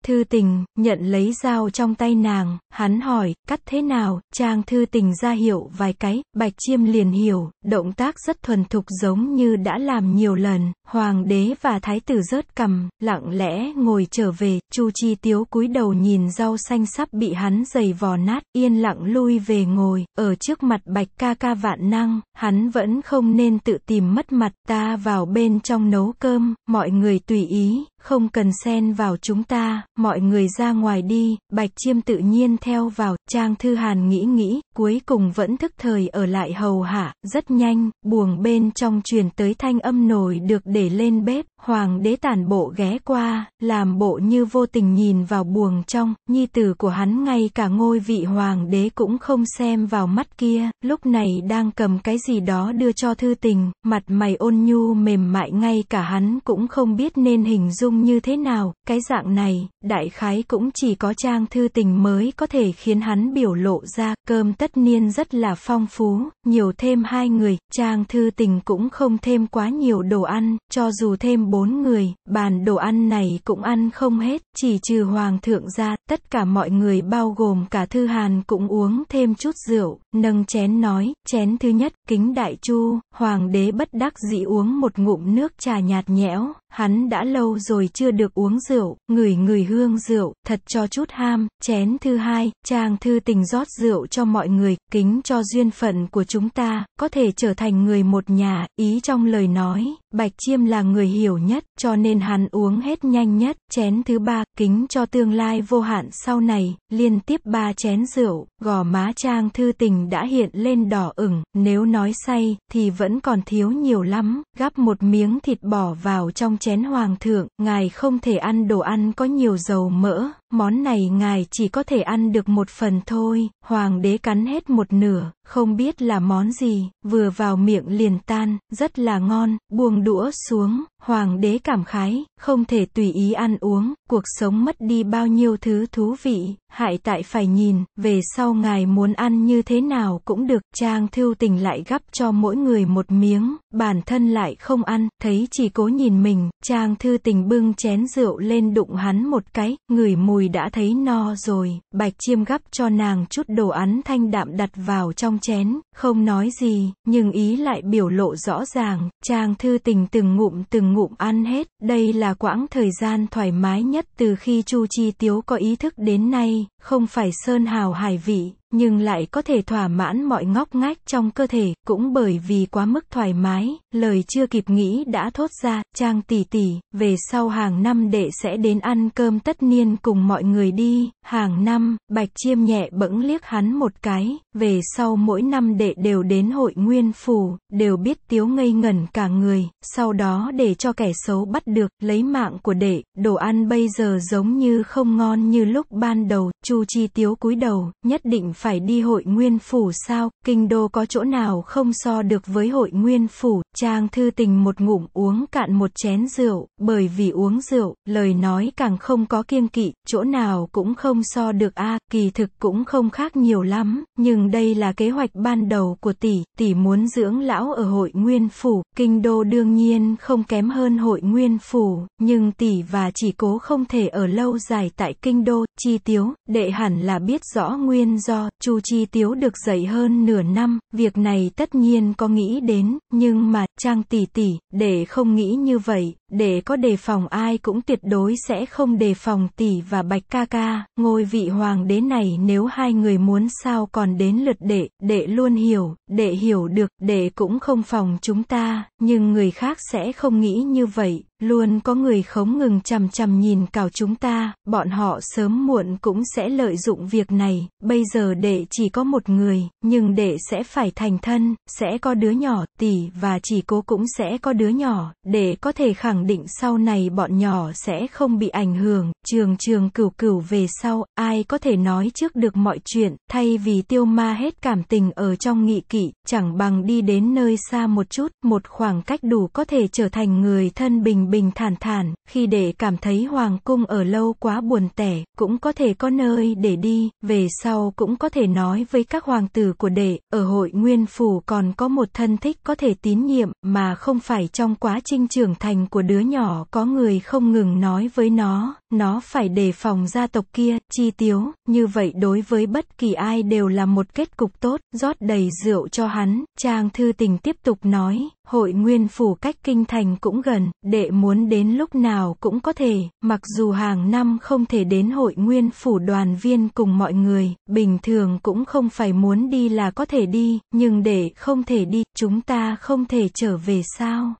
Thư tình, nhận lấy dao trong tay nàng, hắn hỏi, cắt thế nào, trang thư tình ra hiệu vài cái, bạch chiêm liền hiểu, động tác rất thuần thục giống như đã làm nhiều lần, hoàng đế và thái tử rớt cầm, lặng lẽ ngồi trở về, chu chi tiếu cúi đầu nhìn rau xanh sắp bị hắn giày vò nát, yên lặng lui về ngồi, ở trước mặt bạch ca ca vạn năng, hắn vẫn không nên tự tìm mất mặt, ta vào bên trong nấu cơm, mọi người tùy ý, không cần xen vào chúng ta, mọi người ra ngoài đi, Bạch Chiêm tự nhiên theo vào, Trang Thư Hàn nghĩ nghĩ, cuối cùng vẫn thức thời ở lại hầu hạ, rất nhanh, buồng bên trong truyền tới thanh âm nồi được để lên bếp, Hoàng đế tản bộ ghé qua, làm bộ như vô tình nhìn vào buồng trong, nhi tử của hắn ngay cả ngôi vị Hoàng đế cũng không xem vào mắt kia, lúc này đang cầm cái gì đó đưa cho thư tình, mặt mày ôn nhu mềm mại ngay cả hắn cũng không biết nên hình dung dung như thế nào, cái dạng này, đại khái cũng chỉ có trang thư tình mới có thể khiến hắn biểu lộ ra, cơm tất niên rất là phong phú, nhiều thêm hai người, trang thư tình cũng không thêm quá nhiều đồ ăn, cho dù thêm bốn người, bàn đồ ăn này cũng ăn không hết, chỉ trừ hoàng thượng ra, tất cả mọi người bao gồm cả thư hàn cũng uống thêm chút rượu, nâng chén nói, chén thứ nhất, kính đại chu, hoàng đế bất đắc dĩ uống một ngụm nước trà nhạt nhẽo, Hắn đã lâu rồi chưa được uống rượu, ngửi ngửi hương rượu, thật cho chút ham, chén thứ hai, chàng thư tình rót rượu cho mọi người, kính cho duyên phận của chúng ta, có thể trở thành người một nhà, ý trong lời nói, Bạch Chiêm là người hiểu nhất, cho nên hắn uống hết nhanh nhất, chén thứ ba, kính cho tương lai vô hạn sau này, liên tiếp ba chén rượu, gò má trang thư tình đã hiện lên đỏ ửng, nếu nói say, thì vẫn còn thiếu nhiều lắm, gắp một miếng thịt bò vào trong chén hoàng thượng, ngài không thể ăn đồ ăn có nhiều dầu mỡ, món này ngài chỉ có thể ăn được một phần thôi, hoàng đế cắn hết một nửa, không biết là món gì, vừa vào miệng liền tan, rất là ngon, buông đũa xuống, hoàng đế cảm khái, không thể tùy ý ăn uống, cuộc sống mất đi bao nhiêu thứ thú vị, hại tại phải nhìn, về sau ngài muốn ăn như thế nào cũng được, trang thư tình lại gắp cho mỗi người một miếng, bản thân lại không ăn, thấy chỉ cố nhìn mình, trang thư tình bưng chén rượu lên đụng hắn một cái, người mùi Mùi đã thấy no rồi, Bạch Chiêm gắp cho nàng chút đồ ăn thanh đạm đặt vào trong chén, không nói gì, nhưng ý lại biểu lộ rõ ràng, chàng Thư Tình từng ngụm từng ngụm ăn hết, đây là quãng thời gian thoải mái nhất từ khi Chu Chi Tiếu có ý thức đến nay, không phải sơn hào hải vị, nhưng lại có thể thỏa mãn mọi ngóc ngách trong cơ thể, cũng bởi vì quá mức thoải mái, lời chưa kịp nghĩ đã thốt ra, Trang tỷ tỷ, về sau hàng năm đệ sẽ đến ăn cơm tất niên cùng mọi người đi, hàng năm, Bạch Chiêm nhẹ bẫng liếc hắn một cái, về sau mỗi năm đệ đều đến hội nguyên phủ, đều biết tiếu ngây ngẩn cả người, sau đó để cho kẻ xấu bắt được, lấy mạng của đệ, đồ ăn bây giờ giống như không ngon như lúc ban đầu, chu chi tiếu cúi đầu, nhất định phải đi hội nguyên phủ sao, kinh đô có chỗ nào không so được với hội nguyên phủ, trang thư tình một ngụm uống cạn một chén rượu, bởi vì uống rượu, lời nói càng không có kiêng kỵ, chỗ nào cũng không so được a kỳ thực cũng không khác nhiều lắm, nhưng nhưng vâng, đây là kế hoạch ban đầu của tỷ, tỷ muốn dưỡng lão ở hội nguyên phủ, kinh đô đương nhiên không kém hơn hội nguyên phủ, nhưng tỷ và chỉ cố không thể ở lâu dài tại kinh đô, chi tiếu, đệ hẳn là biết rõ nguyên do, chu chi tiếu được dạy hơn nửa năm, việc này tất nhiên có nghĩ đến, nhưng mà, trang tỷ tỷ, để không nghĩ như vậy, để có đề phòng ai cũng tuyệt đối sẽ không đề phòng tỷ và bạch ca ca, ngôi vị hoàng đế này nếu hai người muốn sao còn đến đến lượt đệ, đệ luôn hiểu, đệ hiểu được, đệ cũng không phòng chúng ta, nhưng người khác sẽ không nghĩ như vậy, Luôn có người khống ngừng chằm chằm nhìn cào chúng ta, bọn họ sớm muộn cũng sẽ lợi dụng việc này, bây giờ đệ chỉ có một người, nhưng đệ sẽ phải thành thân, sẽ có đứa nhỏ, tỷ và chỉ cố cũng sẽ có đứa nhỏ, để có thể khẳng định sau này bọn nhỏ sẽ không bị ảnh hưởng, trường trường cửu cửu về sau, ai có thể nói trước được mọi chuyện, thay vì tiêu ma hết cảm tình ở trong nghị kỵ, chẳng bằng đi đến nơi xa một chút, một khoảng cách đủ có thể trở thành người thân bình bình thản thản, khi để cảm thấy hoàng cung ở lâu quá buồn tẻ, cũng có thể có nơi để đi, về sau cũng có thể nói với các hoàng tử của đệ, ở hội nguyên phủ còn có một thân thích có thể tín nhiệm, mà không phải trong quá trình trưởng thành của đứa nhỏ có người không ngừng nói với nó, nó phải đề phòng gia tộc kia, chi tiếu, như vậy đối với bất kỳ ai đều là một kết cục tốt, rót đầy rượu cho hắn, trang thư tình tiếp tục nói, hội nguyên phủ cách kinh thành cũng gần, đệ muốn đến lúc nào cũng có thể, mặc dù hàng năm không thể đến hội nguyên phủ đoàn viên cùng mọi người, bình thường cũng không phải muốn đi là có thể đi, nhưng để không thể đi, chúng ta không thể trở về sao?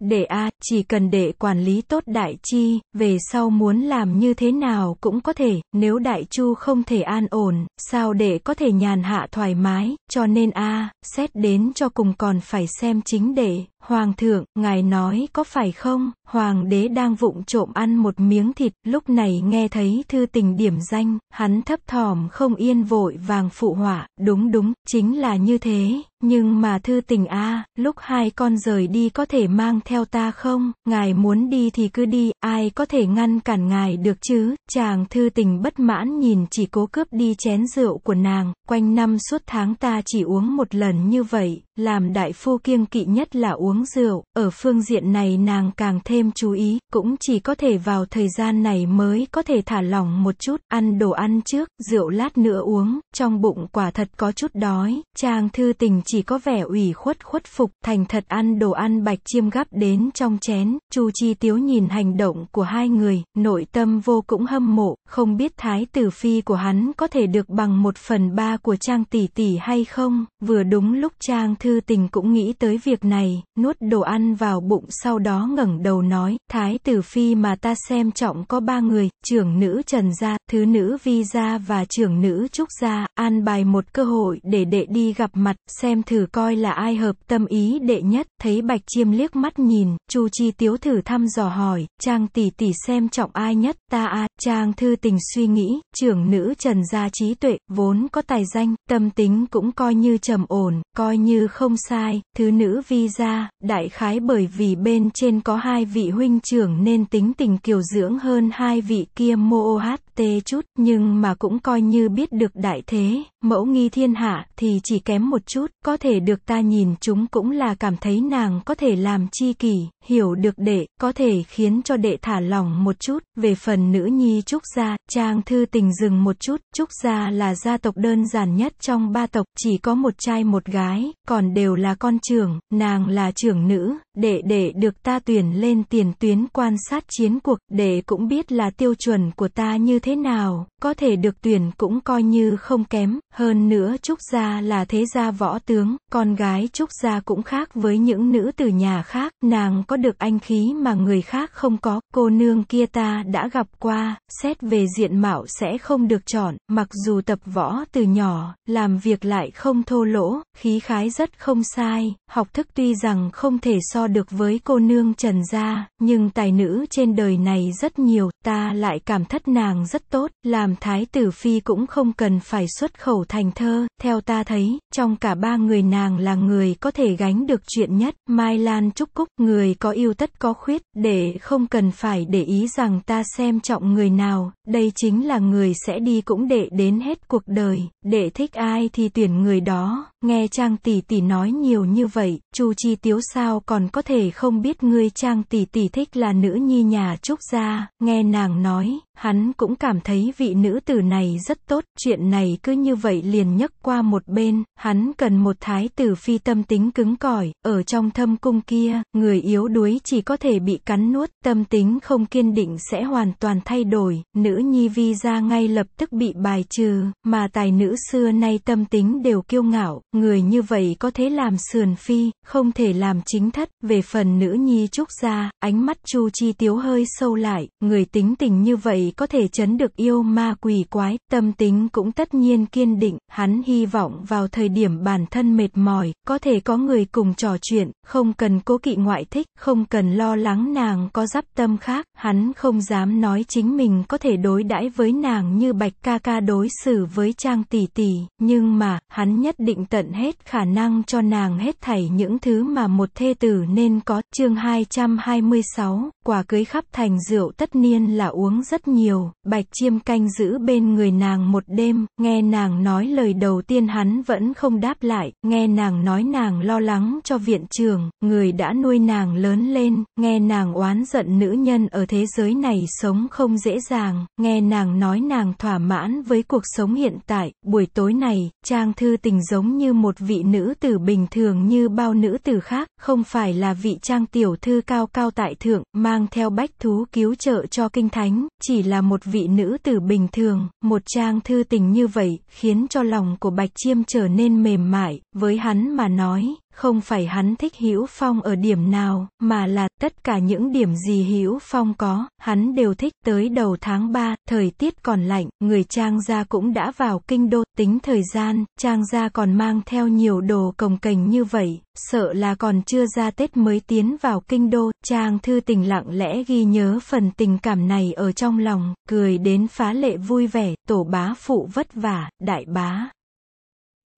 Để a chỉ cần để quản lý tốt đại chi, về sau muốn làm như thế nào cũng có thể, nếu đại chu không thể an ổn, sao để có thể nhàn hạ thoải mái, cho nên a xét đến cho cùng còn phải xem chính để. Hoàng thượng, ngài nói có phải không, hoàng đế đang vụng trộm ăn một miếng thịt, lúc này nghe thấy thư tình điểm danh, hắn thấp thỏm không yên vội vàng phụ họa, đúng đúng, chính là như thế, nhưng mà thư tình a lúc hai con rời đi có thể mang theo ta không, ngài muốn đi thì cứ đi, ai có thể ngăn cản ngài được chứ, chàng thư tình bất mãn nhìn chỉ cố cướp đi chén rượu của nàng, quanh năm suốt tháng ta chỉ uống một lần như vậy, làm đại phu kiêng kỵ nhất là uống uống rượu, ở phương diện này nàng càng thêm chú ý, cũng chỉ có thể vào thời gian này mới có thể thả lỏng một chút, ăn đồ ăn trước, rượu lát nữa uống, trong bụng quả thật có chút đói, chàng thư tình chỉ có vẻ ủy khuất khuất phục, thành thật ăn đồ ăn bạch chiêm gắp đến trong chén, chu chi tiếu nhìn hành động của hai người, nội tâm vô cũng hâm mộ, không biết thái tử phi của hắn có thể được bằng một phần ba của trang tỷ tỷ hay không, vừa đúng lúc trang thư tình cũng nghĩ tới việc này, nuốt đồ ăn vào bụng sau đó ngẩng đầu nói, Thái tử Phi mà ta xem trọng có ba người, trưởng nữ Trần Gia, thứ nữ Vi Gia và trưởng nữ Trúc Gia, an bài một cơ hội để đệ đi gặp mặt, xem thử coi là ai hợp tâm ý đệ nhất, thấy Bạch Chiêm liếc mắt nhìn, Chu Chi Tiếu thử thăm dò hỏi, Trang tỷ tỷ xem trọng ai nhất, ta a Trang thư tình suy nghĩ, trưởng nữ Trần Gia trí tuệ, vốn có tài danh, tâm tính cũng coi như trầm ổn, coi như không sai, thứ nữ Vi Gia, Đại khái bởi vì bên trên có hai vị huynh trưởng nên tính tình kiều dưỡng hơn hai vị kia mô hát chút, nhưng mà cũng coi như biết được đại thế, mẫu nghi thiên hạ thì chỉ kém một chút, có thể được ta nhìn chúng cũng là cảm thấy nàng có thể làm chi kỷ, hiểu được đệ, có thể khiến cho đệ thả lỏng một chút. Về phần nữ nhi Trúc Gia, Trang Thư Tình dừng một chút, Trúc Gia là gia tộc đơn giản nhất trong ba tộc, chỉ có một trai một gái, còn đều là con trưởng, nàng là trưởng nữ, đệ đệ được ta tuyển lên tiền tuyến quan sát chiến cuộc, đệ cũng biết là tiêu chuẩn của ta như thế nào, có thể được tuyển cũng coi như không kém, hơn nữa Trúc Gia là thế gia võ tướng, con gái Trúc Gia cũng khác với những nữ từ nhà khác, nàng có được anh khí mà người khác không có, cô nương kia ta đã gặp qua, xét về diện mạo sẽ không được chọn, mặc dù tập võ từ nhỏ, làm việc lại không thô lỗ, khí khái rất không sai, học thức tuy rằng không thể so được với cô nương Trần Gia, nhưng tài nữ trên đời này rất nhiều, ta lại cảm thất nàng rất tốt, làm thái tử phi cũng không cần phải xuất khẩu thành thơ, theo ta thấy, trong cả ba người nàng là người có thể gánh được chuyện nhất, Mai Lan Trúc Cúc, người có có ưu tất có khuyết, để không cần phải để ý rằng ta xem trọng người nào, đây chính là người sẽ đi cũng để đến hết cuộc đời, để thích ai thì tuyển người đó, Nghe Trang tỷ tỷ nói nhiều như vậy, Chu Chi Tiếu sao còn có thể không biết ngươi Trang tỷ tỷ thích là nữ nhi nhà Trúc gia, nghe nàng nói, hắn cũng cảm thấy vị nữ tử này rất tốt, chuyện này cứ như vậy liền nhấc qua một bên, hắn cần một thái tử phi tâm tính cứng cỏi, ở trong thâm cung kia, người yếu đuối chỉ có thể bị cắn nuốt, tâm tính không kiên định sẽ hoàn toàn thay đổi, nữ nhi vi ra ngay lập tức bị bài trừ, mà tài nữ xưa nay tâm tính đều kiêu ngạo, người như vậy có thể làm sườn phi, không thể làm chính thất, về phần nữ nhi trúc gia, ánh mắt chu chi tiếu hơi sâu lại, người tính tình như vậy có thể chấn được yêu ma quỷ quái, tâm tính cũng tất nhiên kiên định, hắn hy vọng vào thời điểm bản thân mệt mỏi, có thể có người cùng trò chuyện, không cần cố kỵ ngoại thích, không cần lo lắng nàng có giáp tâm khác, hắn không dám nói chính mình có thể đối đãi với nàng như bạch ca ca đối xử với trang tỷ tỷ, nhưng mà, hắn nhất định tận tận hết khả năng cho nàng hết thảy những thứ mà một thê tử nên có. Chương 226, quả cưới khắp thành rượu tất niên là uống rất nhiều, bạch chiêm canh giữ bên người nàng một đêm, nghe nàng nói lời đầu tiên hắn vẫn không đáp lại, nghe nàng nói nàng lo lắng cho viện trường, người đã nuôi nàng lớn lên, nghe nàng oán giận nữ nhân ở thế giới này sống không dễ dàng, nghe nàng nói nàng thỏa mãn với cuộc sống hiện tại, buổi tối này, trang thư tình giống như như một vị nữ tử bình thường như bao nữ tử khác, không phải là vị trang tiểu thư cao cao tại thượng, mang theo bách thú cứu trợ cho kinh thánh, chỉ là một vị nữ tử bình thường, một trang thư tình như vậy, khiến cho lòng của Bạch Chiêm trở nên mềm mại, với hắn mà nói, không phải hắn thích hữu phong ở điểm nào mà là tất cả những điểm gì hữu phong có hắn đều thích tới đầu tháng 3 thời tiết còn lạnh người trang gia cũng đã vào kinh đô tính thời gian trang gia còn mang theo nhiều đồ cồng cành như vậy sợ là còn chưa ra tết mới tiến vào kinh đô trang thư tình lặng lẽ ghi nhớ phần tình cảm này ở trong lòng cười đến phá lệ vui vẻ tổ bá phụ vất vả đại bá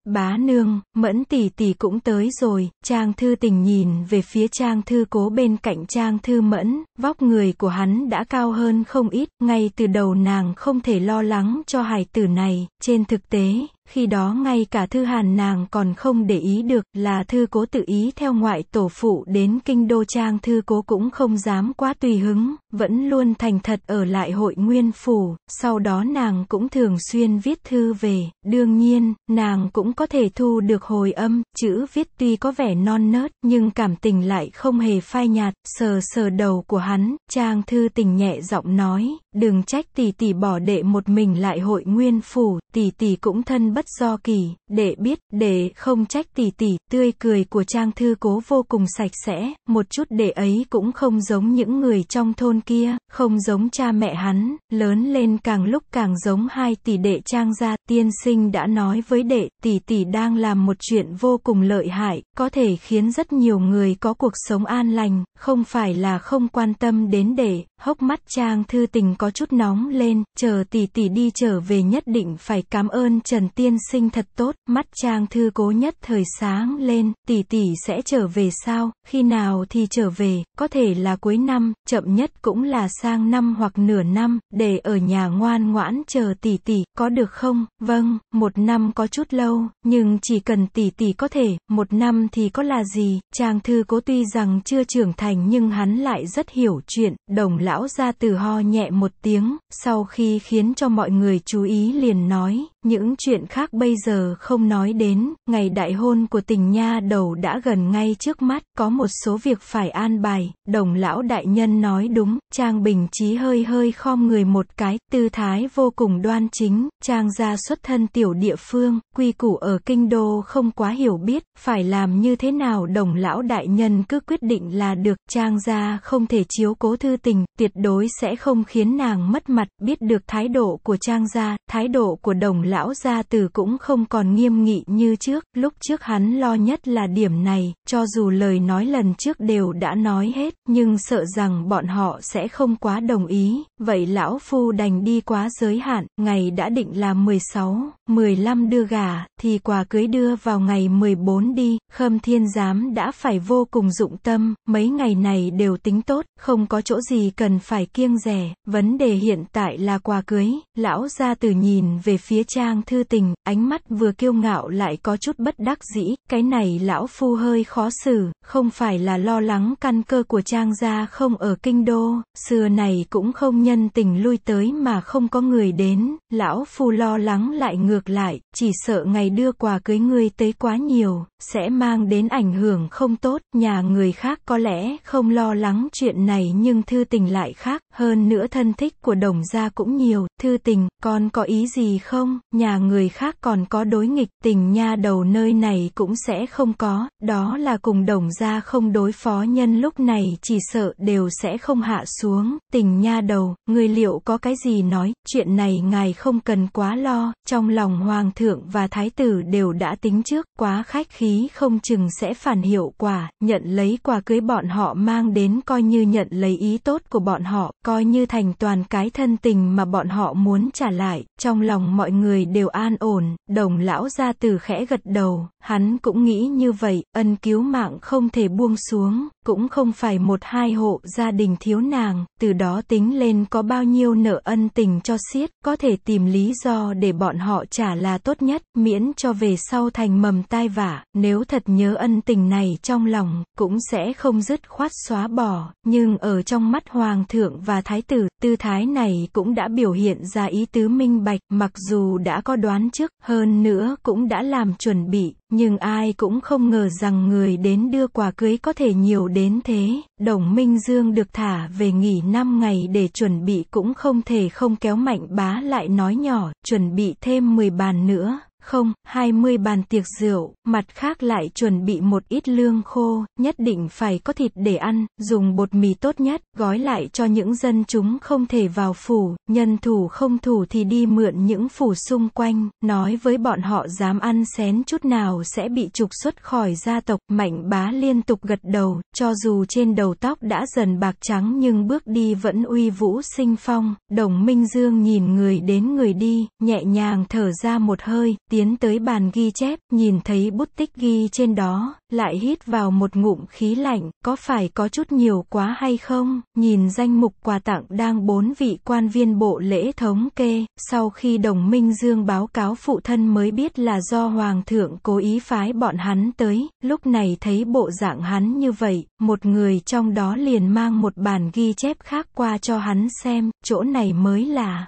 Bá nương, mẫn tỷ tỷ cũng tới rồi, trang thư tình nhìn về phía trang thư cố bên cạnh trang thư mẫn, vóc người của hắn đã cao hơn không ít, ngay từ đầu nàng không thể lo lắng cho hài tử này, trên thực tế, khi đó ngay cả thư hàn nàng còn không để ý được là thư cố tự ý theo ngoại tổ phụ đến kinh đô trang thư cố cũng không dám quá tùy hứng, vẫn luôn thành thật ở lại hội nguyên phủ, sau đó nàng cũng thường xuyên viết thư về, đương nhiên, nàng cũng có thể thu được hồi âm, chữ viết tuy có vẻ non nớt nhưng cảm tình lại không hề phai nhạt, sờ sờ đầu của hắn, trang thư tình nhẹ giọng nói, Đừng trách tỷ tỷ bỏ đệ một mình lại hội nguyên phủ, tỷ tỷ cũng thân bất do kỳ, đệ biết, đệ không trách tỷ tỷ, tươi cười của trang thư cố vô cùng sạch sẽ, một chút đệ ấy cũng không giống những người trong thôn kia, không giống cha mẹ hắn, lớn lên càng lúc càng giống hai tỷ đệ trang gia, tiên sinh đã nói với đệ, tỷ tỷ đang làm một chuyện vô cùng lợi hại, có thể khiến rất nhiều người có cuộc sống an lành, không phải là không quan tâm đến đệ, hốc mắt trang thư tình có chút nóng lên, chờ tỷ tỷ đi trở về nhất định phải cảm ơn Trần Tiên Sinh thật tốt, mắt Trang Thư Cố nhất thời sáng lên, tỷ tỷ sẽ trở về sao, khi nào thì trở về, có thể là cuối năm, chậm nhất cũng là sang năm hoặc nửa năm, để ở nhà ngoan ngoãn chờ tỷ tỷ, có được không, vâng, một năm có chút lâu, nhưng chỉ cần tỷ tỷ có thể, một năm thì có là gì, Trang Thư Cố tuy rằng chưa trưởng thành nhưng hắn lại rất hiểu chuyện, đồng lão ra từ ho nhẹ một một tiếng, sau khi khiến cho mọi người chú ý liền nói, những chuyện khác bây giờ không nói đến, ngày đại hôn của tình nha đầu đã gần ngay trước mắt, có một số việc phải an bài, đồng lão đại nhân nói đúng, Trang Bình trí hơi hơi khom người một cái, tư thái vô cùng đoan chính, Trang gia xuất thân tiểu địa phương, quy củ ở kinh đô không quá hiểu biết, phải làm như thế nào đồng lão đại nhân cứ quyết định là được, Trang gia không thể chiếu cố thư tình, tuyệt đối sẽ không khiến nàng mất mặt, biết được thái độ của Trang gia, thái độ của đồng lão gia tử cũng không còn nghiêm nghị như trước, lúc trước hắn lo nhất là điểm này, cho dù lời nói lần trước đều đã nói hết, nhưng sợ rằng bọn họ sẽ không quá đồng ý, vậy lão phu đành đi quá giới hạn, ngày đã định là 16, 15 đưa gà, thì quà cưới đưa vào ngày 14 đi, khâm thiên giám đã phải vô cùng dụng tâm, mấy ngày này đều tính tốt, không có chỗ gì cần phải kiêng rẻ, vấn đề hiện tại là quà cưới, lão gia tử nhìn về phía cha, trang thư tình, ánh mắt vừa kiêu ngạo lại có chút bất đắc dĩ, cái này lão phu hơi khó xử, không phải là lo lắng căn cơ của trang gia không ở kinh đô, xưa này cũng không nhân tình lui tới mà không có người đến, lão phu lo lắng lại ngược lại, chỉ sợ ngày đưa quà cưới ngươi tới quá nhiều, sẽ mang đến ảnh hưởng không tốt, nhà người khác có lẽ không lo lắng chuyện này nhưng thư tình lại khác, hơn nữa thân thích của đồng gia cũng nhiều, thư tình, con có ý gì không? nhà người khác còn có đối nghịch tình nha đầu nơi này cũng sẽ không có, đó là cùng đồng gia không đối phó nhân lúc này chỉ sợ đều sẽ không hạ xuống, tình nha đầu, người liệu có cái gì nói, chuyện này ngài không cần quá lo, trong lòng hoàng thượng và thái tử đều đã tính trước, quá khách khí không chừng sẽ phản hiệu quả, nhận lấy quà cưới bọn họ mang đến coi như nhận lấy ý tốt của bọn họ, coi như thành toàn cái thân tình mà bọn họ muốn trả lại, trong lòng mọi người người đều an ổn, đồng lão ra từ khẽ gật đầu, hắn cũng nghĩ như vậy, ân cứu mạng không thể buông xuống, cũng không phải một hai hộ gia đình thiếu nàng, từ đó tính lên có bao nhiêu nợ ân tình cho siết, có thể tìm lý do để bọn họ trả là tốt nhất, miễn cho về sau thành mầm tai vả, nếu thật nhớ ân tình này trong lòng, cũng sẽ không dứt khoát xóa bỏ, nhưng ở trong mắt hoàng thượng và thái tử, tư thái này cũng đã biểu hiện ra ý tứ minh bạch, mặc dù đã có đoán trước, hơn nữa cũng đã làm chuẩn bị, nhưng ai cũng không ngờ rằng người đến đưa quà cưới có thể nhiều đến thế. Đồng Minh Dương được thả về nghỉ 5 ngày để chuẩn bị cũng không thể không kéo mạnh bá lại nói nhỏ, chuẩn bị thêm 10 bàn nữa không, 20 bàn tiệc rượu, mặt khác lại chuẩn bị một ít lương khô, nhất định phải có thịt để ăn, dùng bột mì tốt nhất, gói lại cho những dân chúng không thể vào phủ, nhân thủ không thủ thì đi mượn những phủ xung quanh, nói với bọn họ dám ăn xén chút nào sẽ bị trục xuất khỏi gia tộc, mạnh bá liên tục gật đầu, cho dù trên đầu tóc đã dần bạc trắng nhưng bước đi vẫn uy vũ sinh phong, đồng minh dương nhìn người đến người đi, nhẹ nhàng thở ra một hơi, tiến tới bàn ghi chép, nhìn thấy bút tích ghi trên đó, lại hít vào một ngụm khí lạnh, có phải có chút nhiều quá hay không? Nhìn danh mục quà tặng đang bốn vị quan viên bộ lễ thống kê, sau khi đồng minh Dương báo cáo phụ thân mới biết là do Hoàng thượng cố ý phái bọn hắn tới, lúc này thấy bộ dạng hắn như vậy, một người trong đó liền mang một bàn ghi chép khác qua cho hắn xem, chỗ này mới là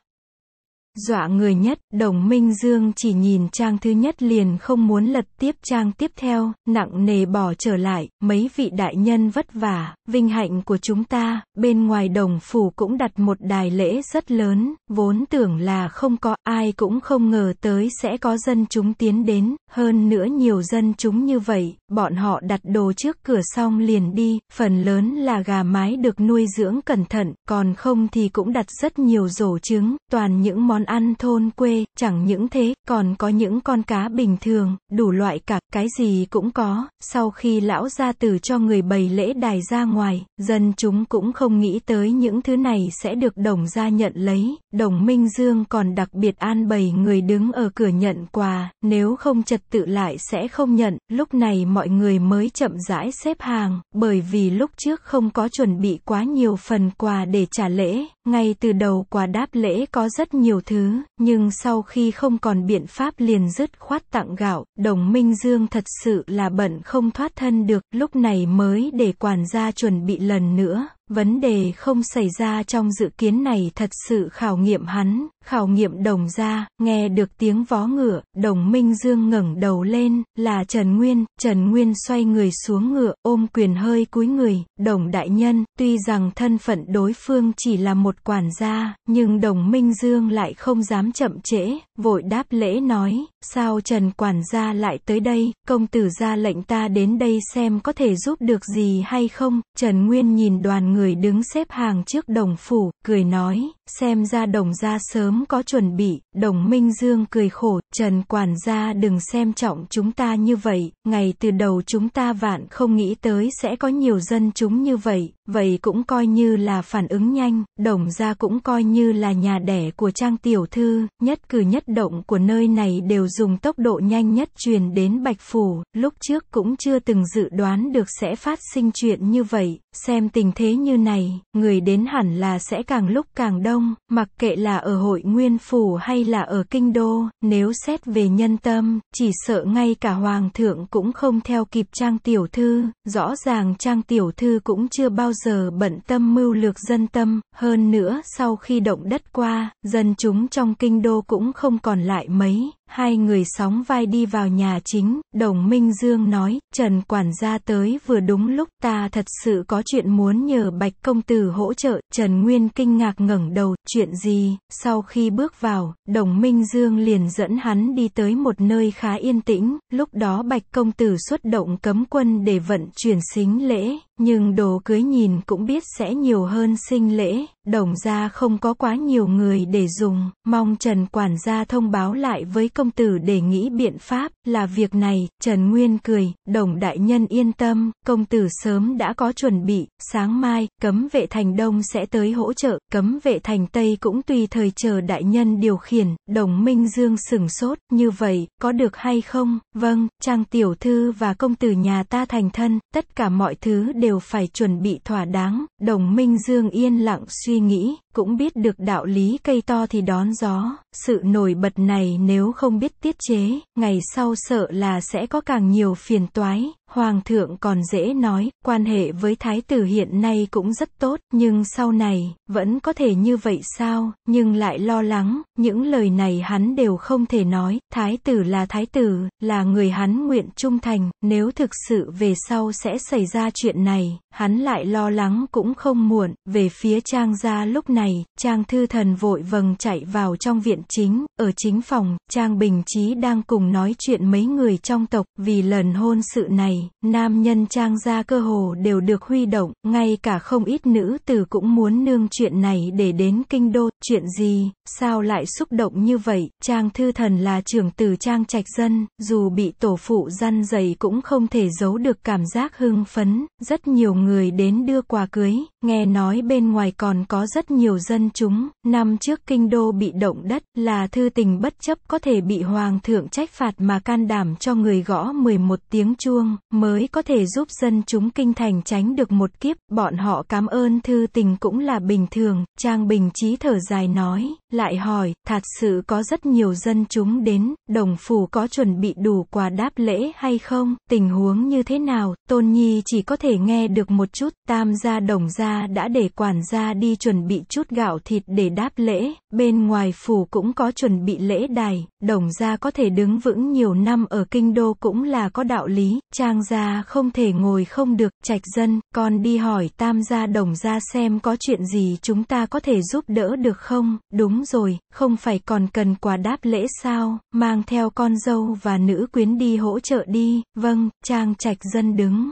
Dọa người nhất, đồng Minh Dương chỉ nhìn trang thứ nhất liền không muốn lật tiếp trang tiếp theo, nặng nề bỏ trở lại, mấy vị đại nhân vất vả, vinh hạnh của chúng ta, bên ngoài đồng phủ cũng đặt một đài lễ rất lớn, vốn tưởng là không có, ai cũng không ngờ tới sẽ có dân chúng tiến đến, hơn nữa nhiều dân chúng như vậy, bọn họ đặt đồ trước cửa xong liền đi, phần lớn là gà mái được nuôi dưỡng cẩn thận, còn không thì cũng đặt rất nhiều rổ trứng, toàn những món món ăn thôn quê, chẳng những thế, còn có những con cá bình thường, đủ loại cả, cái gì cũng có, sau khi lão gia tử cho người bày lễ đài ra ngoài, dân chúng cũng không nghĩ tới những thứ này sẽ được đồng gia nhận lấy, Đồng Minh Dương còn đặc biệt an bày người đứng ở cửa nhận quà, nếu không trật tự lại sẽ không nhận, lúc này mọi người mới chậm rãi xếp hàng, bởi vì lúc trước không có chuẩn bị quá nhiều phần quà để trả lễ, ngay từ đầu quà đáp lễ có rất nhiều thứ, nhưng sau khi không còn biện pháp liền dứt khoát tặng gạo, Đồng Minh Dương thật sự là bận không thoát thân được, lúc này mới để quản gia chuẩn bị lần nữa, Vấn đề không xảy ra trong dự kiến này thật sự khảo nghiệm hắn, Khảo nghiệm đồng ra, nghe được tiếng vó ngựa, đồng Minh Dương ngẩng đầu lên, là Trần Nguyên, Trần Nguyên xoay người xuống ngựa, ôm quyền hơi cúi người, đồng đại nhân, tuy rằng thân phận đối phương chỉ là một quản gia, nhưng đồng Minh Dương lại không dám chậm trễ, vội đáp lễ nói, sao Trần quản gia lại tới đây, công tử ra lệnh ta đến đây xem có thể giúp được gì hay không, Trần Nguyên nhìn đoàn người đứng xếp hàng trước đồng phủ, cười nói, xem ra đồng gia sớm có chuẩn bị, đồng Minh Dương cười khổ, Trần quản gia đừng xem trọng chúng ta như vậy, ngày từ đầu chúng ta vạn không nghĩ tới sẽ có nhiều dân chúng như vậy, vậy cũng coi như là phản ứng nhanh, đồng gia cũng coi như là nhà đẻ của trang tiểu thư, nhất cử nhất động của nơi này đều dùng tốc độ nhanh nhất truyền đến Bạch Phủ, lúc trước cũng chưa từng dự đoán được sẽ phát sinh chuyện như vậy, Xem tình thế như này, người đến hẳn là sẽ càng lúc càng đông, mặc kệ là ở hội nguyên phủ hay là ở kinh đô, nếu xét về nhân tâm, chỉ sợ ngay cả hoàng thượng cũng không theo kịp trang tiểu thư, rõ ràng trang tiểu thư cũng chưa bao giờ bận tâm mưu lược dân tâm, hơn nữa sau khi động đất qua, dân chúng trong kinh đô cũng không còn lại mấy, Hai người sóng vai đi vào nhà chính, đồng Minh Dương nói, Trần quản gia tới vừa đúng lúc ta thật sự có chuyện muốn nhờ Bạch Công Tử hỗ trợ, Trần Nguyên kinh ngạc ngẩng đầu, chuyện gì, sau khi bước vào, đồng Minh Dương liền dẫn hắn đi tới một nơi khá yên tĩnh, lúc đó Bạch Công Tử xuất động cấm quân để vận chuyển xính lễ, nhưng đồ cưới nhìn cũng biết sẽ nhiều hơn sinh lễ, đồng ra không có quá nhiều người để dùng, mong Trần quản gia thông báo lại với công tử để nghĩ biện pháp, là việc này, Trần Nguyên cười, đồng đại nhân yên tâm, công tử sớm đã có chuẩn bị, sáng mai, cấm vệ thành đông sẽ tới hỗ trợ, cấm vệ thành tây cũng tùy thời chờ đại nhân điều khiển, đồng minh dương sừng sốt, như vậy, có được hay không, vâng, trang tiểu thư và công tử nhà ta thành thân, tất cả mọi thứ đều đều phải chuẩn bị thỏa đáng, đồng minh Dương yên lặng suy nghĩ cũng biết được đạo lý cây to thì đón gió, sự nổi bật này nếu không biết tiết chế, ngày sau sợ là sẽ có càng nhiều phiền toái, hoàng thượng còn dễ nói, quan hệ với thái tử hiện nay cũng rất tốt, nhưng sau này, vẫn có thể như vậy sao, nhưng lại lo lắng, những lời này hắn đều không thể nói, thái tử là thái tử, là người hắn nguyện trung thành, nếu thực sự về sau sẽ xảy ra chuyện này, hắn lại lo lắng cũng không muộn, về phía trang gia lúc này, này, Trang Thư Thần vội vầng chạy vào trong viện chính, ở chính phòng, Trang Bình Chí đang cùng nói chuyện mấy người trong tộc, vì lần hôn sự này, nam nhân Trang gia cơ hồ đều được huy động, ngay cả không ít nữ tử cũng muốn nương chuyện này để đến kinh đô, chuyện gì, sao lại xúc động như vậy, Trang Thư Thần là trưởng tử Trang Trạch Dân, dù bị tổ phụ răn dày cũng không thể giấu được cảm giác hưng phấn, rất nhiều người đến đưa quà cưới, nghe nói bên ngoài còn có rất nhiều nhiều dân chúng, năm trước kinh đô bị động đất là thư tình bất chấp có thể bị hoàng thượng trách phạt mà can đảm cho người gõ 11 tiếng chuông, mới có thể giúp dân chúng kinh thành tránh được một kiếp, bọn họ cảm ơn thư tình cũng là bình thường, Trang Bình Chí thở dài nói, lại hỏi, thật sự có rất nhiều dân chúng đến, đồng phủ có chuẩn bị đủ quà đáp lễ hay không, tình huống như thế nào, Tôn Nhi chỉ có thể nghe được một chút, tam gia đồng gia đã để quản gia đi chuẩn bị chút chút gạo thịt để đáp lễ, bên ngoài phủ cũng có chuẩn bị lễ đài, đồng gia có thể đứng vững nhiều năm ở kinh đô cũng là có đạo lý, trang gia không thể ngồi không được, trạch dân, con đi hỏi tam gia đồng gia xem có chuyện gì chúng ta có thể giúp đỡ được không, đúng rồi, không phải còn cần quà đáp lễ sao, mang theo con dâu và nữ quyến đi hỗ trợ đi, vâng, trang trạch dân đứng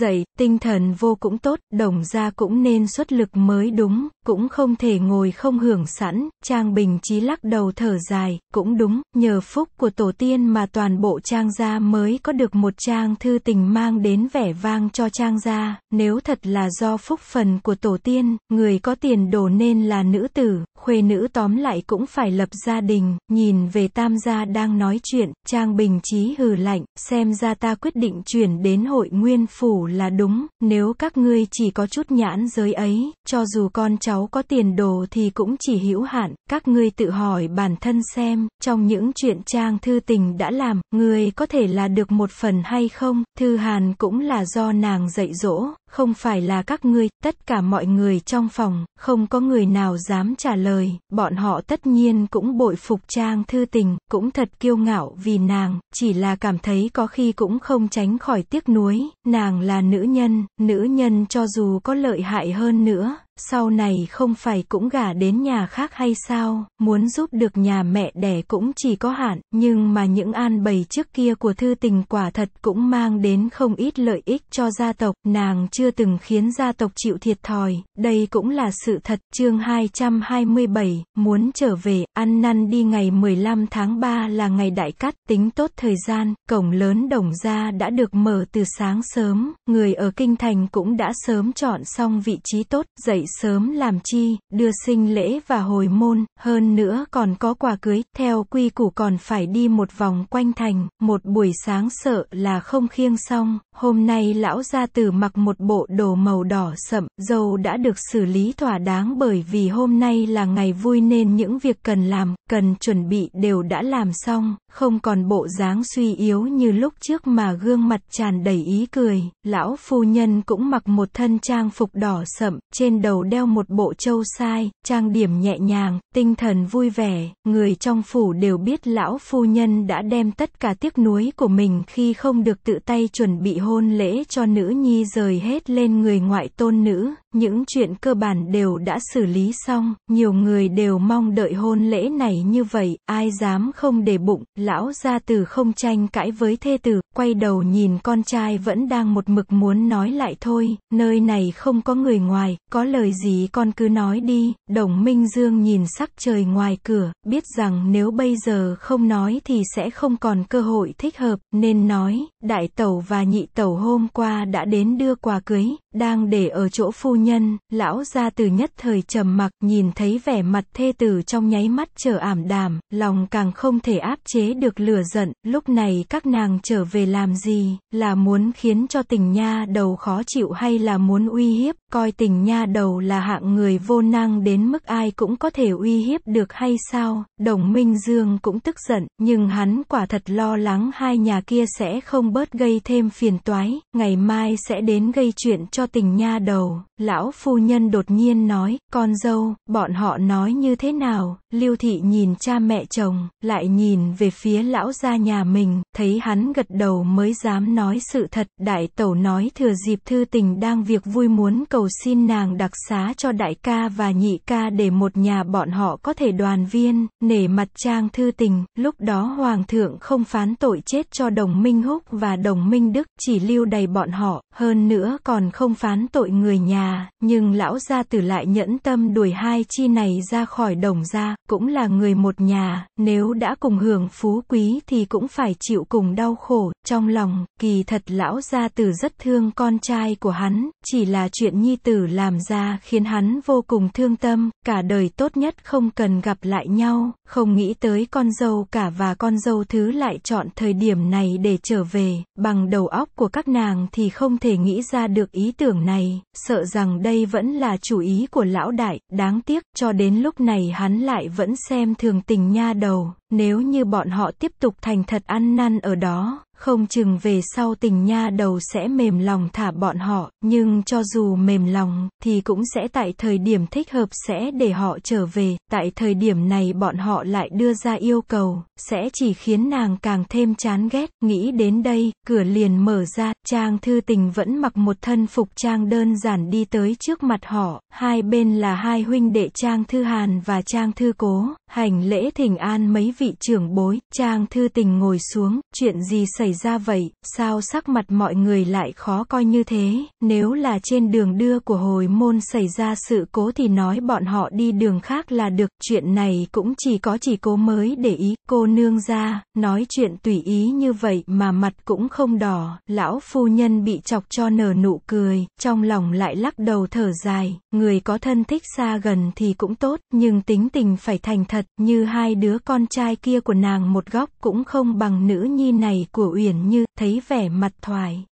dậy, tinh thần vô cũng tốt, đồng ra cũng nên xuất lực mới đúng, cũng không thể ngồi không hưởng sẵn, Trang Bình trí lắc đầu thở dài, cũng đúng, nhờ phúc của tổ tiên mà toàn bộ Trang gia mới có được một Trang thư tình mang đến vẻ vang cho Trang gia, nếu thật là do phúc phần của tổ tiên, người có tiền đồ nên là nữ tử, khuê nữ tóm lại cũng phải lập gia đình, nhìn về tam gia đang nói chuyện, Trang Bình trí hừ lạnh, xem ra ta quyết định chuyển đến hội nguyên phủ là đúng, nếu các ngươi chỉ có chút nhãn giới ấy, cho dù con cháu có tiền đồ thì cũng chỉ hữu hạn, các ngươi tự hỏi bản thân xem, trong những chuyện Trang Thư Tình đã làm, người có thể là được một phần hay không, Thư Hàn cũng là do nàng dạy dỗ, không phải là các ngươi, tất cả mọi người trong phòng, không có người nào dám trả lời, bọn họ tất nhiên cũng bội phục Trang Thư Tình, cũng thật kiêu ngạo vì nàng, chỉ là cảm thấy có khi cũng không tránh khỏi tiếc nuối, nàng là nữ nhân, nữ nhân cho dù có lợi hại hơn nữa, sau này không phải cũng gả đến nhà khác hay sao, muốn giúp được nhà mẹ đẻ cũng chỉ có hạn, nhưng mà những an bày trước kia của thư tình quả thật cũng mang đến không ít lợi ích cho gia tộc, nàng chưa từng khiến gia tộc chịu thiệt thòi, đây cũng là sự thật, chương 227, muốn trở về, ăn năn đi ngày 15 tháng 3 là ngày đại cắt, tính tốt thời gian, cổng lớn đồng gia đã được mở từ sáng sớm, người ở kinh thành cũng đã sớm chọn xong vị trí tốt, dậy sớm làm chi, đưa sinh lễ và hồi môn, hơn nữa còn có quà cưới, theo quy củ còn phải đi một vòng quanh thành, một buổi sáng sợ là không khiêng xong, hôm nay lão gia tử mặc một bộ đồ màu đỏ sậm, dâu đã được xử lý thỏa đáng bởi vì hôm nay là ngày vui nên những việc cần làm, cần chuẩn bị đều đã làm xong, không còn bộ dáng suy yếu như lúc trước mà gương mặt tràn đầy ý cười, lão phu nhân cũng mặc một thân trang phục đỏ sậm, trên đầu đầu đeo một bộ châu sai, trang điểm nhẹ nhàng, tinh thần vui vẻ, người trong phủ đều biết lão phu nhân đã đem tất cả tiếc nuối của mình khi không được tự tay chuẩn bị hôn lễ cho nữ nhi rời hết lên người ngoại tôn nữ, những chuyện cơ bản đều đã xử lý xong, nhiều người đều mong đợi hôn lễ này như vậy, ai dám không để bụng, lão gia tử không tranh cãi với thê tử, quay đầu nhìn con trai vẫn đang một mực muốn nói lại thôi, nơi này không có người ngoài, có lời gì con cứ nói đi, đồng minh dương nhìn sắc trời ngoài cửa, biết rằng nếu bây giờ không nói thì sẽ không còn cơ hội thích hợp, nên nói, đại tẩu và nhị tẩu hôm qua đã đến đưa quà cưới, đang để ở chỗ phu nhân, lão gia từ nhất thời trầm mặc nhìn thấy vẻ mặt thê tử trong nháy mắt trở ảm đàm, lòng càng không thể áp chế được lửa giận, lúc này các nàng trở về làm gì, là muốn khiến cho tình nha đầu khó chịu hay là muốn uy hiếp, coi tình nha đầu là hạng người vô năng đến mức ai cũng có thể uy hiếp được hay sao, đồng minh Dương cũng tức giận, nhưng hắn quả thật lo lắng hai nhà kia sẽ không bớt gây thêm phiền toái, ngày mai sẽ đến gây chuyện cho tình nha đầu, lão phu nhân đột nhiên nói, con dâu, bọn họ nói như thế nào, lưu thị nhìn cha mẹ chồng, lại nhìn về phía lão gia nhà mình, thấy hắn gật đầu mới dám nói sự thật, đại tẩu nói thừa dịp thư tình đang việc vui muốn cầu cầu xin nàng đặc xá cho đại ca và nhị ca để một nhà bọn họ có thể đoàn viên, nể mặt trang thư tình, lúc đó hoàng thượng không phán tội chết cho đồng minh húc và đồng minh đức, chỉ lưu đầy bọn họ, hơn nữa còn không phán tội người nhà, nhưng lão gia tử lại nhẫn tâm đuổi hai chi này ra khỏi đồng gia, cũng là người một nhà, nếu đã cùng hưởng phú quý thì cũng phải chịu cùng đau khổ, trong lòng, kỳ thật lão gia tử rất thương con trai của hắn, chỉ là chuyện nhi nhi tử làm ra khiến hắn vô cùng thương tâm, cả đời tốt nhất không cần gặp lại nhau, không nghĩ tới con dâu cả và con dâu thứ lại chọn thời điểm này để trở về, bằng đầu óc của các nàng thì không thể nghĩ ra được ý tưởng này, sợ rằng đây vẫn là chủ ý của lão đại, đáng tiếc, cho đến lúc này hắn lại vẫn xem thường tình nha đầu, nếu như bọn họ tiếp tục thành thật ăn năn ở đó, không chừng về sau tình nha đầu sẽ mềm lòng thả bọn họ, nhưng cho dù mềm lòng, thì cũng sẽ tại thời điểm thích hợp sẽ để họ trở về, tại thời điểm này bọn họ lại đưa ra yêu cầu, sẽ chỉ khiến nàng càng thêm chán ghét, nghĩ đến đây, cửa liền mở ra, trang thư tình vẫn mặc một thân phục trang đơn giản đi tới trước mặt họ, hai bên là hai huynh đệ trang thư hàn và trang thư cố, hành lễ thỉnh an mấy vị trưởng bối, trang thư tình ngồi xuống, chuyện gì xảy xảy ra vậy, sao sắc mặt mọi người lại khó coi như thế, nếu là trên đường đưa của hồi môn xảy ra sự cố thì nói bọn họ đi đường khác là được, chuyện này cũng chỉ có chỉ cố mới để ý, cô nương ra, nói chuyện tùy ý như vậy mà mặt cũng không đỏ, lão phu nhân bị chọc cho nở nụ cười, trong lòng lại lắc đầu thở dài, người có thân thích xa gần thì cũng tốt, nhưng tính tình phải thành thật, như hai đứa con trai kia của nàng một góc cũng không bằng nữ nhi này của uyển như thấy vẻ mặt thoải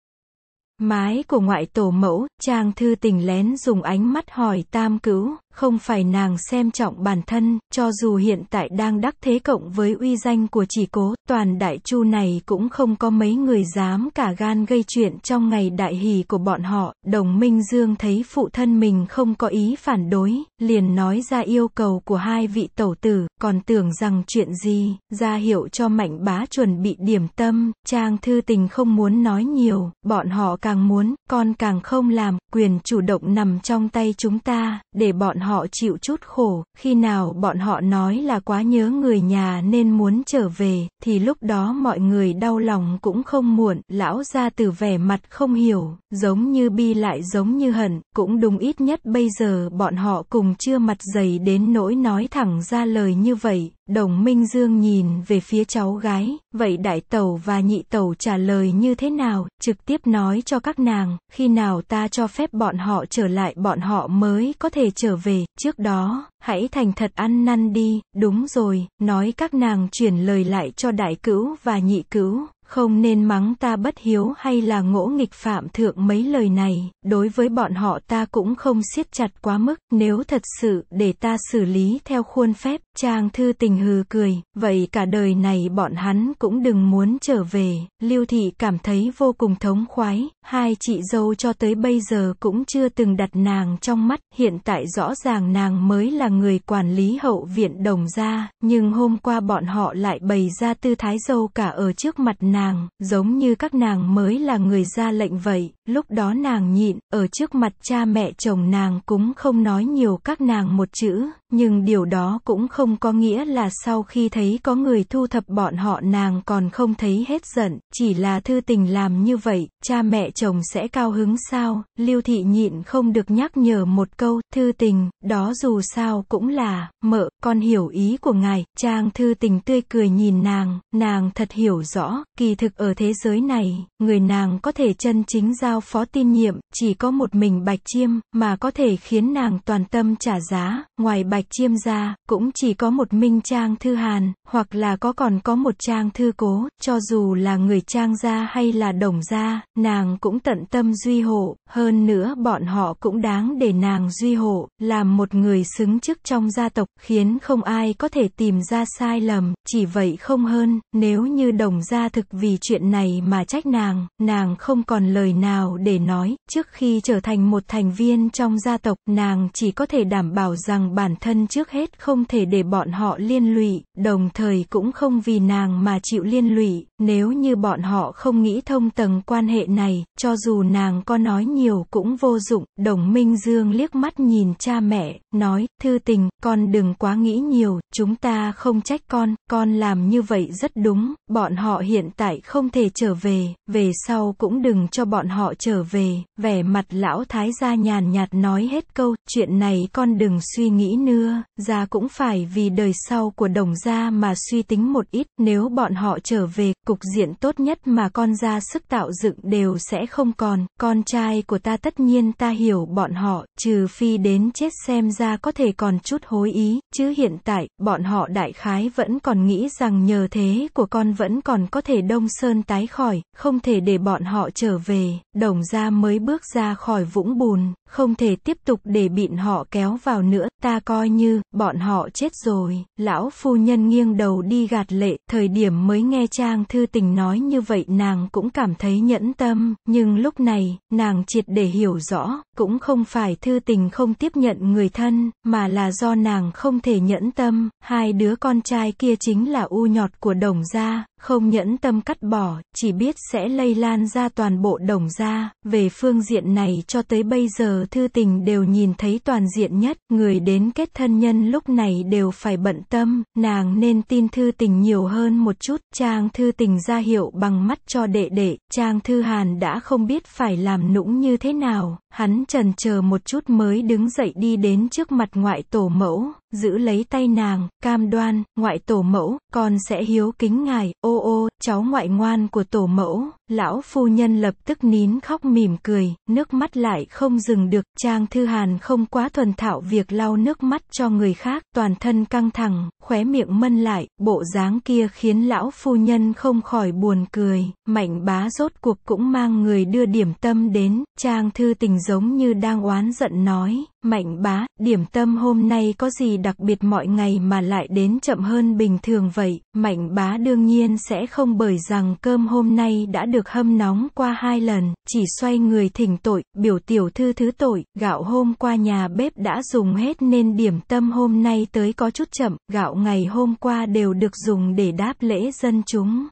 mái của ngoại tổ mẫu trang thư tình lén dùng ánh mắt hỏi tam cứu. Không phải nàng xem trọng bản thân, cho dù hiện tại đang đắc thế cộng với uy danh của chỉ cố, toàn đại chu này cũng không có mấy người dám cả gan gây chuyện trong ngày đại hỷ của bọn họ. Đồng Minh Dương thấy phụ thân mình không có ý phản đối, liền nói ra yêu cầu của hai vị tẩu tử, còn tưởng rằng chuyện gì, ra hiệu cho mạnh bá chuẩn bị điểm tâm, trang thư tình không muốn nói nhiều, bọn họ càng muốn, con càng không làm, quyền chủ động nằm trong tay chúng ta, để bọn họ chịu chút khổ, khi nào bọn họ nói là quá nhớ người nhà nên muốn trở về, thì lúc đó mọi người đau lòng cũng không muộn, lão ra từ vẻ mặt không hiểu, giống như bi lại giống như hận, cũng đúng ít nhất bây giờ bọn họ cùng chưa mặt dày đến nỗi nói thẳng ra lời như vậy, Đồng Minh Dương nhìn về phía cháu gái, vậy đại tẩu và nhị tẩu trả lời như thế nào, trực tiếp nói cho các nàng, khi nào ta cho phép bọn họ trở lại bọn họ mới có thể trở về, trước đó, hãy thành thật ăn năn đi, đúng rồi, nói các nàng chuyển lời lại cho đại cữu và nhị cữu, không nên mắng ta bất hiếu hay là ngỗ nghịch phạm thượng mấy lời này, đối với bọn họ ta cũng không siết chặt quá mức, nếu thật sự để ta xử lý theo khuôn phép, Trang Thư Tình hừ cười, vậy cả đời này bọn hắn cũng đừng muốn trở về, Lưu Thị cảm thấy vô cùng thống khoái, hai chị dâu cho tới bây giờ cũng chưa từng đặt nàng trong mắt, hiện tại rõ ràng nàng mới là người quản lý hậu viện đồng gia, nhưng hôm qua bọn họ lại bày ra tư thái dâu cả ở trước mặt nàng nàng, giống như các nàng mới là người ra lệnh vậy, lúc đó nàng nhịn, ở trước mặt cha mẹ chồng nàng cũng không nói nhiều các nàng một chữ, nhưng điều đó cũng không có nghĩa là sau khi thấy có người thu thập bọn họ nàng còn không thấy hết giận, chỉ là thư tình làm như vậy, cha mẹ chồng sẽ cao hứng sao, lưu thị nhịn không được nhắc nhở một câu, thư tình, đó dù sao cũng là, mợ, con hiểu ý của ngài, trang thư tình tươi cười nhìn nàng, nàng thật hiểu rõ, kỳ thực ở thế giới này, người nàng có thể chân chính giao phó tin nhiệm, chỉ có một mình bạch chiêm, mà có thể khiến nàng toàn tâm trả giá, ngoài bạch Bạch Chiêm gia, cũng chỉ có một minh trang thư Hàn, hoặc là có còn có một trang thư cố, cho dù là người trang gia hay là đồng gia, nàng cũng tận tâm duy hộ, hơn nữa bọn họ cũng đáng để nàng duy hộ, làm một người xứng chức trong gia tộc, khiến không ai có thể tìm ra sai lầm, chỉ vậy không hơn, nếu như đồng gia thực vì chuyện này mà trách nàng, nàng không còn lời nào để nói, trước khi trở thành một thành viên trong gia tộc, nàng chỉ có thể đảm bảo rằng bản thân trước hết không thể để bọn họ liên lụy, đồng thời cũng không vì nàng mà chịu liên lụy, nếu như bọn họ không nghĩ thông tầng quan hệ này, cho dù nàng có nói nhiều, nhiều cũng vô dụng, đồng minh dương liếc mắt nhìn cha mẹ, nói, thư tình, con đừng quá nghĩ nhiều, chúng ta không trách con, con làm như vậy rất đúng, bọn họ hiện tại không thể trở về, về sau cũng đừng cho bọn họ trở về, vẻ mặt lão thái gia nhàn nhạt nói hết câu, chuyện này con đừng suy nghĩ nữa, ra cũng phải vì đời sau của đồng gia mà suy tính một ít, nếu bọn họ trở về, cục diện tốt nhất mà con ra sức tạo dựng đều sẽ không còn, con trai của của ta tất nhiên ta hiểu bọn họ, trừ phi đến chết xem ra có thể còn chút hối ý, chứ hiện tại, bọn họ đại khái vẫn còn nghĩ rằng nhờ thế của con vẫn còn có thể đông sơn tái khỏi, không thể để bọn họ trở về, đồng ra mới bước ra khỏi vũng bùn, không thể tiếp tục để bịn họ kéo vào nữa, ta coi như, bọn họ chết rồi, lão phu nhân nghiêng đầu đi gạt lệ, thời điểm mới nghe Trang Thư Tình nói như vậy nàng cũng cảm thấy nhẫn tâm, nhưng lúc này, nàng triệt triệt để hiểu rõ, cũng không phải thư tình không tiếp nhận người thân, mà là do nàng không thể nhẫn tâm, hai đứa con trai kia chính là u nhọt của đồng gia, không nhẫn tâm cắt bỏ, chỉ biết sẽ lây lan ra toàn bộ đồng gia, về phương diện này cho tới bây giờ thư tình đều nhìn thấy toàn diện nhất, người đến kết thân nhân lúc này đều phải bận tâm, nàng nên tin thư tình nhiều hơn một chút, trang thư tình ra hiệu bằng mắt cho đệ đệ, trang thư hàn đã không biết phải làm nũng như thế nào, hắn trần chờ một chút mới đứng dậy đi đến trước mặt ngoại tổ mẫu, giữ lấy tay nàng, cam đoan, ngoại tổ mẫu, con sẽ hiếu kính ngài, ô ô ô, cháu ngoại ngoan của tổ mẫu. Lão phu nhân lập tức nín khóc mỉm cười, nước mắt lại không dừng được, Trang Thư Hàn không quá thuần thạo việc lau nước mắt cho người khác, toàn thân căng thẳng, khóe miệng mân lại, bộ dáng kia khiến lão phu nhân không khỏi buồn cười, mạnh bá rốt cuộc cũng mang người đưa điểm tâm đến, Trang Thư Tình giống như đang oán giận nói, Mạnh bá, điểm tâm hôm nay có gì đặc biệt mọi ngày mà lại đến chậm hơn bình thường vậy, mạnh bá đương nhiên sẽ không bởi rằng cơm hôm nay đã được được hâm nóng qua hai lần, chỉ xoay người thỉnh tội, biểu tiểu thư thứ tội, gạo hôm qua nhà bếp đã dùng hết nên điểm tâm hôm nay tới có chút chậm, gạo ngày hôm qua đều được dùng để đáp lễ dân chúng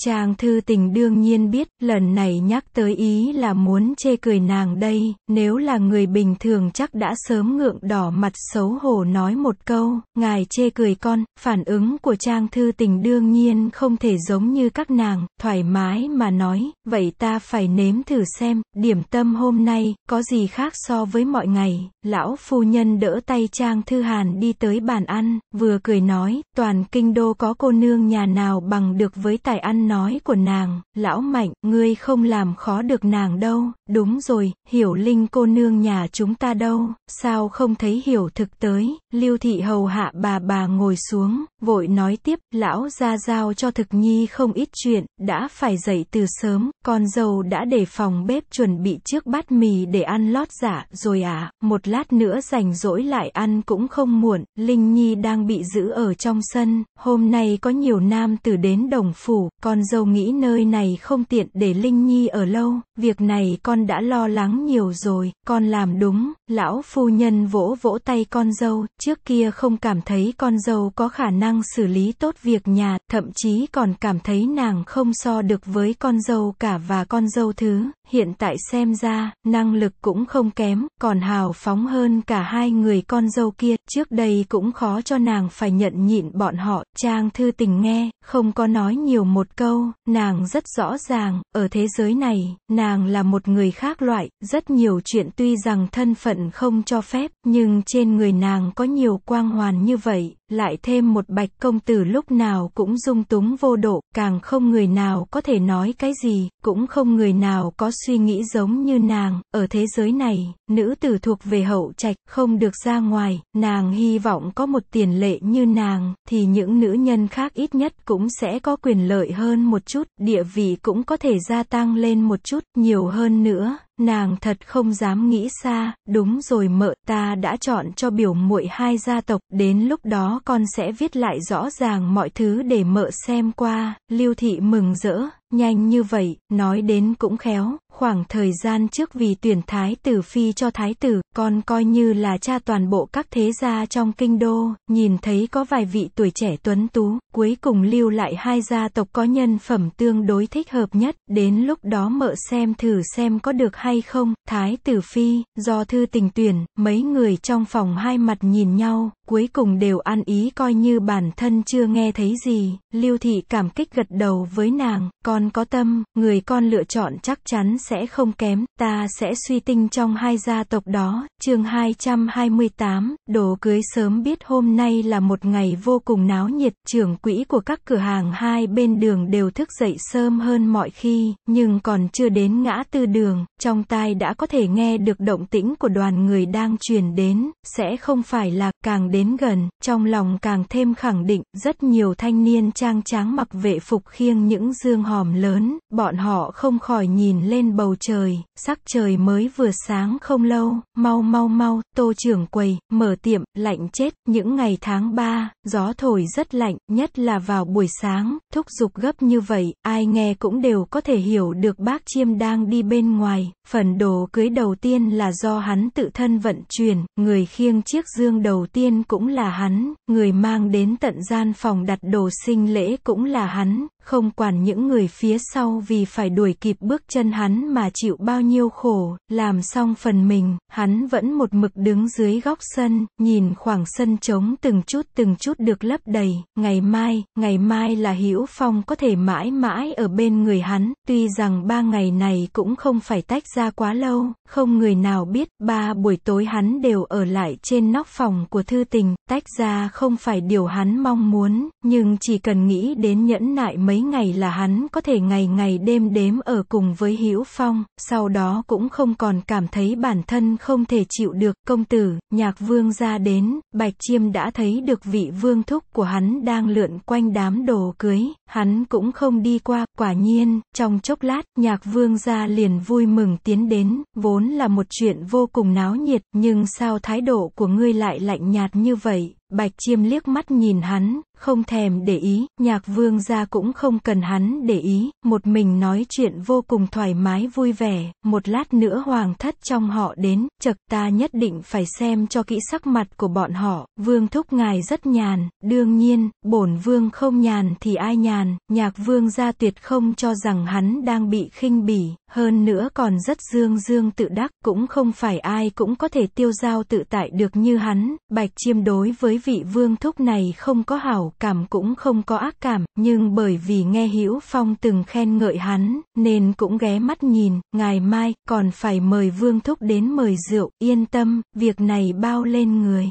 trang thư tình đương nhiên biết, lần này nhắc tới ý là muốn chê cười nàng đây, nếu là người bình thường chắc đã sớm ngượng đỏ mặt xấu hổ nói một câu, ngài chê cười con, phản ứng của trang thư tình đương nhiên không thể giống như các nàng, thoải mái mà nói, vậy ta phải nếm thử xem, điểm tâm hôm nay, có gì khác so với mọi ngày, lão phu nhân đỡ tay trang thư hàn đi tới bàn ăn, vừa cười nói, toàn kinh đô có cô nương nhà nào bằng được với tài ăn nói của nàng, lão mạnh, ngươi không làm khó được nàng đâu, đúng rồi, hiểu linh cô nương nhà chúng ta đâu, sao không thấy hiểu thực tới, lưu thị hầu hạ bà bà ngồi xuống, vội nói tiếp, lão ra giao cho thực nhi không ít chuyện, đã phải dậy từ sớm, con dâu đã để phòng bếp chuẩn bị trước bát mì để ăn lót giả, dạ, rồi à, một lát nữa rảnh rỗi lại ăn cũng không muộn, linh nhi đang bị giữ ở trong sân, hôm nay có nhiều nam tử đến đồng phủ, con con dâu nghĩ nơi này không tiện để Linh Nhi ở lâu, việc này con đã lo lắng nhiều rồi, con làm đúng, lão phu nhân vỗ vỗ tay con dâu, trước kia không cảm thấy con dâu có khả năng xử lý tốt việc nhà, thậm chí còn cảm thấy nàng không so được với con dâu cả và con dâu thứ hiện tại xem ra, năng lực cũng không kém, còn hào phóng hơn cả hai người con dâu kia, trước đây cũng khó cho nàng phải nhận nhịn bọn họ, Trang Thư Tình nghe, không có nói nhiều một câu, nàng rất rõ ràng, ở thế giới này, nàng là một người khác loại, rất nhiều chuyện tuy rằng thân phận không cho phép, nhưng trên người nàng có nhiều quang hoàn như vậy, lại thêm một bạch công tử lúc nào cũng dung túng vô độ, càng không người nào có thể nói cái gì, cũng không người nào có suy nghĩ giống như nàng, ở thế giới này, nữ tử thuộc về hậu trạch, không được ra ngoài, nàng hy vọng có một tiền lệ như nàng, thì những nữ nhân khác ít nhất cũng sẽ có quyền lợi hơn một chút, địa vị cũng có thể gia tăng lên một chút, nhiều hơn nữa, Nàng thật không dám nghĩ xa, đúng rồi mợ ta đã chọn cho biểu muội hai gia tộc, đến lúc đó con sẽ viết lại rõ ràng mọi thứ để mợ xem qua, Lưu Thị mừng rỡ, nhanh như vậy, nói đến cũng khéo, Khoảng thời gian trước vì tuyển thái tử phi cho thái tử, con coi như là cha toàn bộ các thế gia trong kinh đô, nhìn thấy có vài vị tuổi trẻ tuấn tú, cuối cùng lưu lại hai gia tộc có nhân phẩm tương đối thích hợp nhất, đến lúc đó mợ xem thử xem có được hay không, thái tử phi, do thư tình tuyển, mấy người trong phòng hai mặt nhìn nhau, cuối cùng đều ăn ý coi như bản thân chưa nghe thấy gì, Lưu Thị cảm kích gật đầu với nàng, con có tâm, người con lựa chọn chắc chắn sẽ không kém, ta sẽ suy tinh trong hai gia tộc đó, chương 228, đồ cưới sớm biết hôm nay là một ngày vô cùng náo nhiệt, trưởng quỹ của các cửa hàng hai bên đường đều thức dậy sớm hơn mọi khi, nhưng còn chưa đến ngã tư đường, trong tai đã có thể nghe được động tĩnh của đoàn người đang truyền đến, sẽ không phải là càng đến đến gần, trong lòng càng thêm khẳng định, rất nhiều thanh niên trang tráng mặc vệ phục khiêng những dương hòm lớn, bọn họ không khỏi nhìn lên bầu trời, sắc trời mới vừa sáng không lâu, mau mau mau, tô trưởng quầy, mở tiệm, lạnh chết, những ngày tháng 3, gió thổi rất lạnh, nhất là vào buổi sáng, thúc giục gấp như vậy, ai nghe cũng đều có thể hiểu được bác chiêm đang đi bên ngoài, phần đồ cưới đầu tiên là do hắn tự thân vận chuyển, người khiêng chiếc dương đầu tiên cũng là hắn, người mang đến tận gian phòng đặt đồ sinh lễ cũng là hắn, không quản những người phía sau vì phải đuổi kịp bước chân hắn mà chịu bao nhiêu khổ, làm xong phần mình, hắn vẫn một mực đứng dưới góc sân, nhìn khoảng sân trống từng chút từng chút được lấp đầy, ngày mai, ngày mai là Hữu Phong có thể mãi mãi ở bên người hắn, tuy rằng ba ngày này cũng không phải tách ra quá lâu, không người nào biết, ba buổi tối hắn đều ở lại trên nóc phòng của thư tịch tình, tách ra không phải điều hắn mong muốn, nhưng chỉ cần nghĩ đến nhẫn nại mấy ngày là hắn có thể ngày ngày đêm đếm ở cùng với Hữu Phong, sau đó cũng không còn cảm thấy bản thân không thể chịu được. Công tử, nhạc vương ra đến, Bạch Chiêm đã thấy được vị vương thúc của hắn đang lượn quanh đám đồ cưới, hắn cũng không đi qua, quả nhiên, trong chốc lát, nhạc vương ra liền vui mừng tiến đến, vốn là một chuyện vô cùng náo nhiệt, nhưng sao thái độ của ngươi lại lạnh nhạt như như vậy Bạch Chiêm liếc mắt nhìn hắn, không thèm để ý, nhạc vương gia cũng không cần hắn để ý, một mình nói chuyện vô cùng thoải mái vui vẻ, một lát nữa hoàng thất trong họ đến, chật ta nhất định phải xem cho kỹ sắc mặt của bọn họ, vương thúc ngài rất nhàn, đương nhiên, bổn vương không nhàn thì ai nhàn, nhạc vương gia tuyệt không cho rằng hắn đang bị khinh bỉ, hơn nữa còn rất dương dương tự đắc, cũng không phải ai cũng có thể tiêu giao tự tại được như hắn, bạch chiêm đối với vị vương thúc này không có hảo cảm cũng không có ác cảm, nhưng bởi vì nghe Hữu Phong từng khen ngợi hắn, nên cũng ghé mắt nhìn, ngày mai còn phải mời vương thúc đến mời rượu, yên tâm, việc này bao lên người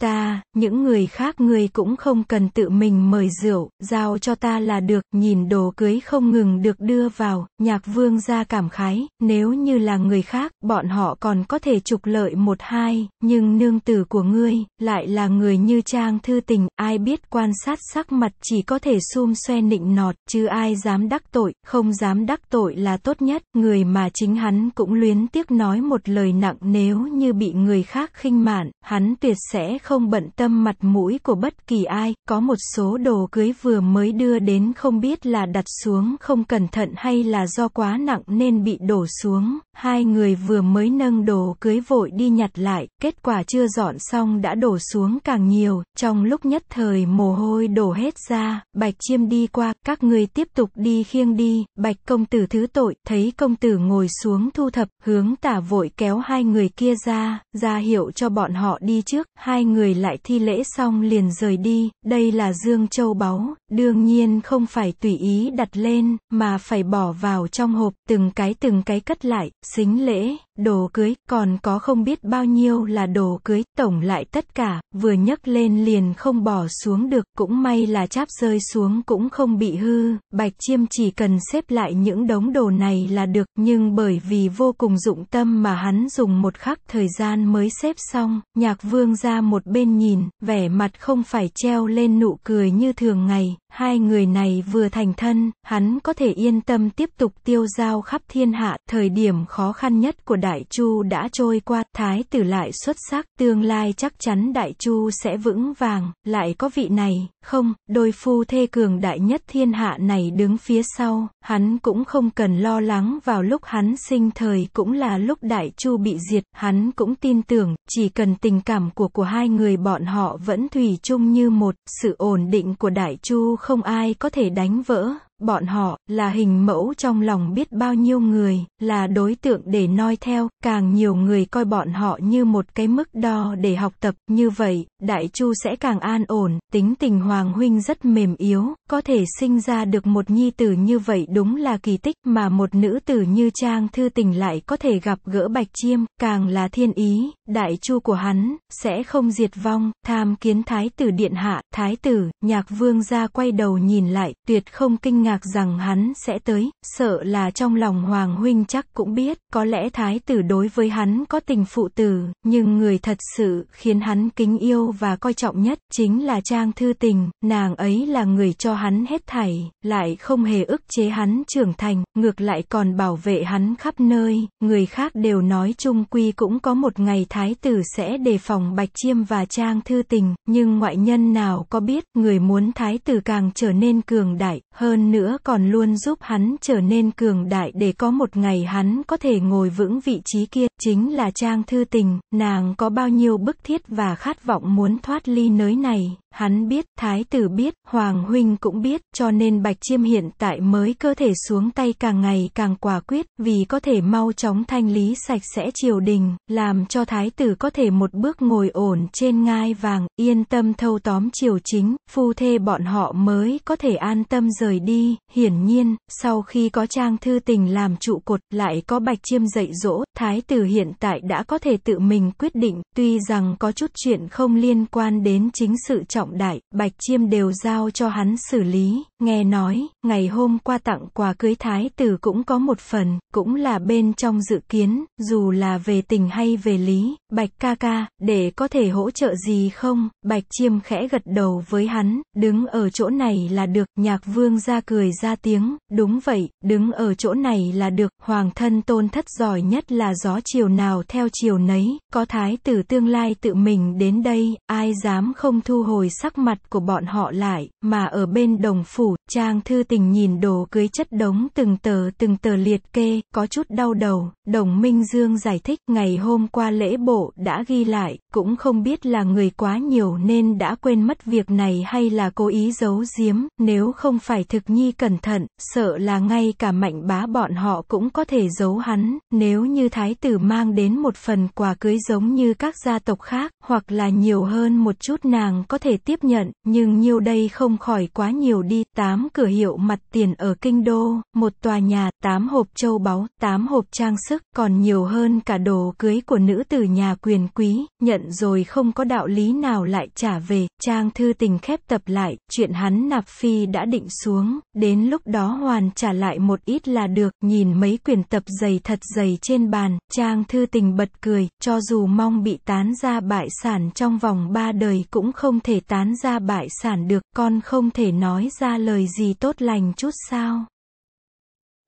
ta, những người khác ngươi cũng không cần tự mình mời rượu, giao cho ta là được, nhìn đồ cưới không ngừng được đưa vào, nhạc vương ra cảm khái, nếu như là người khác, bọn họ còn có thể trục lợi một hai, nhưng nương tử của ngươi, lại là người như trang thư tình, ai biết quan sát sắc mặt chỉ có thể xum xoe nịnh nọt, chứ ai dám đắc tội, không dám đắc tội là tốt nhất, người mà chính hắn cũng luyến tiếc nói một lời nặng nếu như bị người khác khinh mạn, hắn tuyệt sẽ không không bận tâm mặt mũi của bất kỳ ai, có một số đồ cưới vừa mới đưa đến không biết là đặt xuống không cẩn thận hay là do quá nặng nên bị đổ xuống, hai người vừa mới nâng đồ cưới vội đi nhặt lại, kết quả chưa dọn xong đã đổ xuống càng nhiều, trong lúc nhất thời mồ hôi đổ hết ra, bạch chiêm đi qua, các người tiếp tục đi khiêng đi, bạch công tử thứ tội, thấy công tử ngồi xuống thu thập, hướng tả vội kéo hai người kia ra, ra hiệu cho bọn họ đi trước, hai người người lại thi lễ xong liền rời đi, đây là dương châu báu, đương nhiên không phải tùy ý đặt lên, mà phải bỏ vào trong hộp, từng cái từng cái cất lại, xính lễ, đồ cưới, còn có không biết bao nhiêu là đồ cưới, tổng lại tất cả, vừa nhấc lên liền không bỏ xuống được, cũng may là cháp rơi xuống cũng không bị hư, bạch chiêm chỉ cần xếp lại những đống đồ này là được, nhưng bởi vì vô cùng dụng tâm mà hắn dùng một khắc thời gian mới xếp xong, nhạc vương ra một bên nhìn, vẻ mặt không phải treo lên nụ cười như thường ngày. Hai người này vừa thành thân, hắn có thể yên tâm tiếp tục tiêu giao khắp thiên hạ, thời điểm khó khăn nhất của Đại Chu đã trôi qua, thái tử lại xuất sắc, tương lai chắc chắn Đại Chu sẽ vững vàng, lại có vị này, không, đôi phu thê cường đại nhất thiên hạ này đứng phía sau, hắn cũng không cần lo lắng vào lúc hắn sinh thời cũng là lúc Đại Chu bị diệt, hắn cũng tin tưởng, chỉ cần tình cảm của của hai người bọn họ vẫn thủy chung như một, sự ổn định của Đại Chu không ai có thể đánh vỡ, bọn họ là hình mẫu trong lòng biết bao nhiêu người, là đối tượng để noi theo, càng nhiều người coi bọn họ như một cái mức đo để học tập, như vậy, Đại Chu sẽ càng an ổn, tính tình Hoàng Huynh rất mềm yếu, có thể sinh ra được một nhi tử như vậy đúng là kỳ tích, mà một nữ tử như Trang Thư Tình lại có thể gặp gỡ Bạch Chiêm, càng là thiên ý, đại chu của hắn, sẽ không diệt vong, tham kiến thái tử điện hạ, thái tử, nhạc vương ra quay đầu nhìn lại, tuyệt không kinh ngạc rằng hắn sẽ tới, sợ là trong lòng hoàng huynh chắc cũng biết, có lẽ thái tử đối với hắn có tình phụ tử, nhưng người thật sự khiến hắn kính yêu và coi trọng nhất, chính là trang thư tình, nàng ấy là người cho hắn hết thảy, lại không hề ức chế hắn trưởng thành, ngược lại còn bảo vệ hắn khắp nơi, người khác đều nói chung quy cũng có một ngày tháng thái tử sẽ đề phòng Bạch Chiêm và Trang Thư Tình, nhưng ngoại nhân nào có biết, người muốn thái tử càng trở nên cường đại, hơn nữa còn luôn giúp hắn trở nên cường đại để có một ngày hắn có thể ngồi vững vị trí kia, chính là Trang Thư Tình, nàng có bao nhiêu bức thiết và khát vọng muốn thoát ly nới này, hắn biết, thái tử biết, Hoàng Huynh cũng biết, cho nên Bạch Chiêm hiện tại mới cơ thể xuống tay càng ngày càng quả quyết, vì có thể mau chóng thanh lý sạch sẽ triều đình, làm cho thái thái tử có thể một bước ngồi ổn trên ngai vàng, yên tâm thâu tóm triều chính, phu thê bọn họ mới có thể an tâm rời đi. Hiển nhiên, sau khi có trang thư tình làm trụ cột, lại có bạch chiêm dạy dỗ, thái tử hiện tại đã có thể tự mình quyết định, tuy rằng có chút chuyện không liên quan đến chính sự trọng đại, bạch chiêm đều giao cho hắn xử lý, nghe nói, ngày hôm qua tặng quà cưới thái tử cũng có một phần, cũng là bên trong dự kiến, dù là về tình hay về lý, bạch ca ca, để có thể hỗ trợ gì không, bạch chiêm khẽ gật đầu với hắn, đứng ở chỗ này là được, nhạc vương ra cười ra tiếng, đúng vậy, đứng ở chỗ này là được, hoàng thân tôn thất giỏi nhất là gió chiều nào theo chiều nấy, có thái tử tương lai tự mình đến đây, ai dám không thu hồi sắc mặt của bọn họ lại, mà ở bên đồng phủ, trang thư tình nhìn đồ cưới chất đống từng tờ từng tờ liệt kê, có chút đau đầu, Đồng Minh Dương giải thích ngày hôm qua lễ bộ đã ghi lại, cũng không biết là người quá nhiều nên đã quên mất việc này hay là cố ý giấu giếm, nếu không phải thực nhi cẩn thận, sợ là ngay cả mạnh bá bọn họ cũng có thể giấu hắn, nếu như thái tử mang đến một phần quà cưới giống như các gia tộc khác, hoặc là nhiều hơn một chút nàng có thể tiếp nhận, nhưng nhiêu đây không khỏi quá nhiều đi, tám cửa hiệu mặt tiền ở kinh đô, một tòa nhà, tám hộp châu báu, tám hộp trang sức, còn nhiều hơn cả đồ cưới của nữ tử nhà quyền quý, nhận rồi không có đạo lý nào lại trả về, trang thư tình khép tập lại, chuyện hắn nạp phi đã định xuống, đến lúc đó hoàn trả lại một ít là được, nhìn mấy quyển tập dày thật dày trên bàn, trang thư tình bật cười, cho dù mong bị tán ra bại sản trong vòng ba đời cũng không thể tán ra bại sản được, con không thể nói ra lời gì tốt lắm lành chút sao?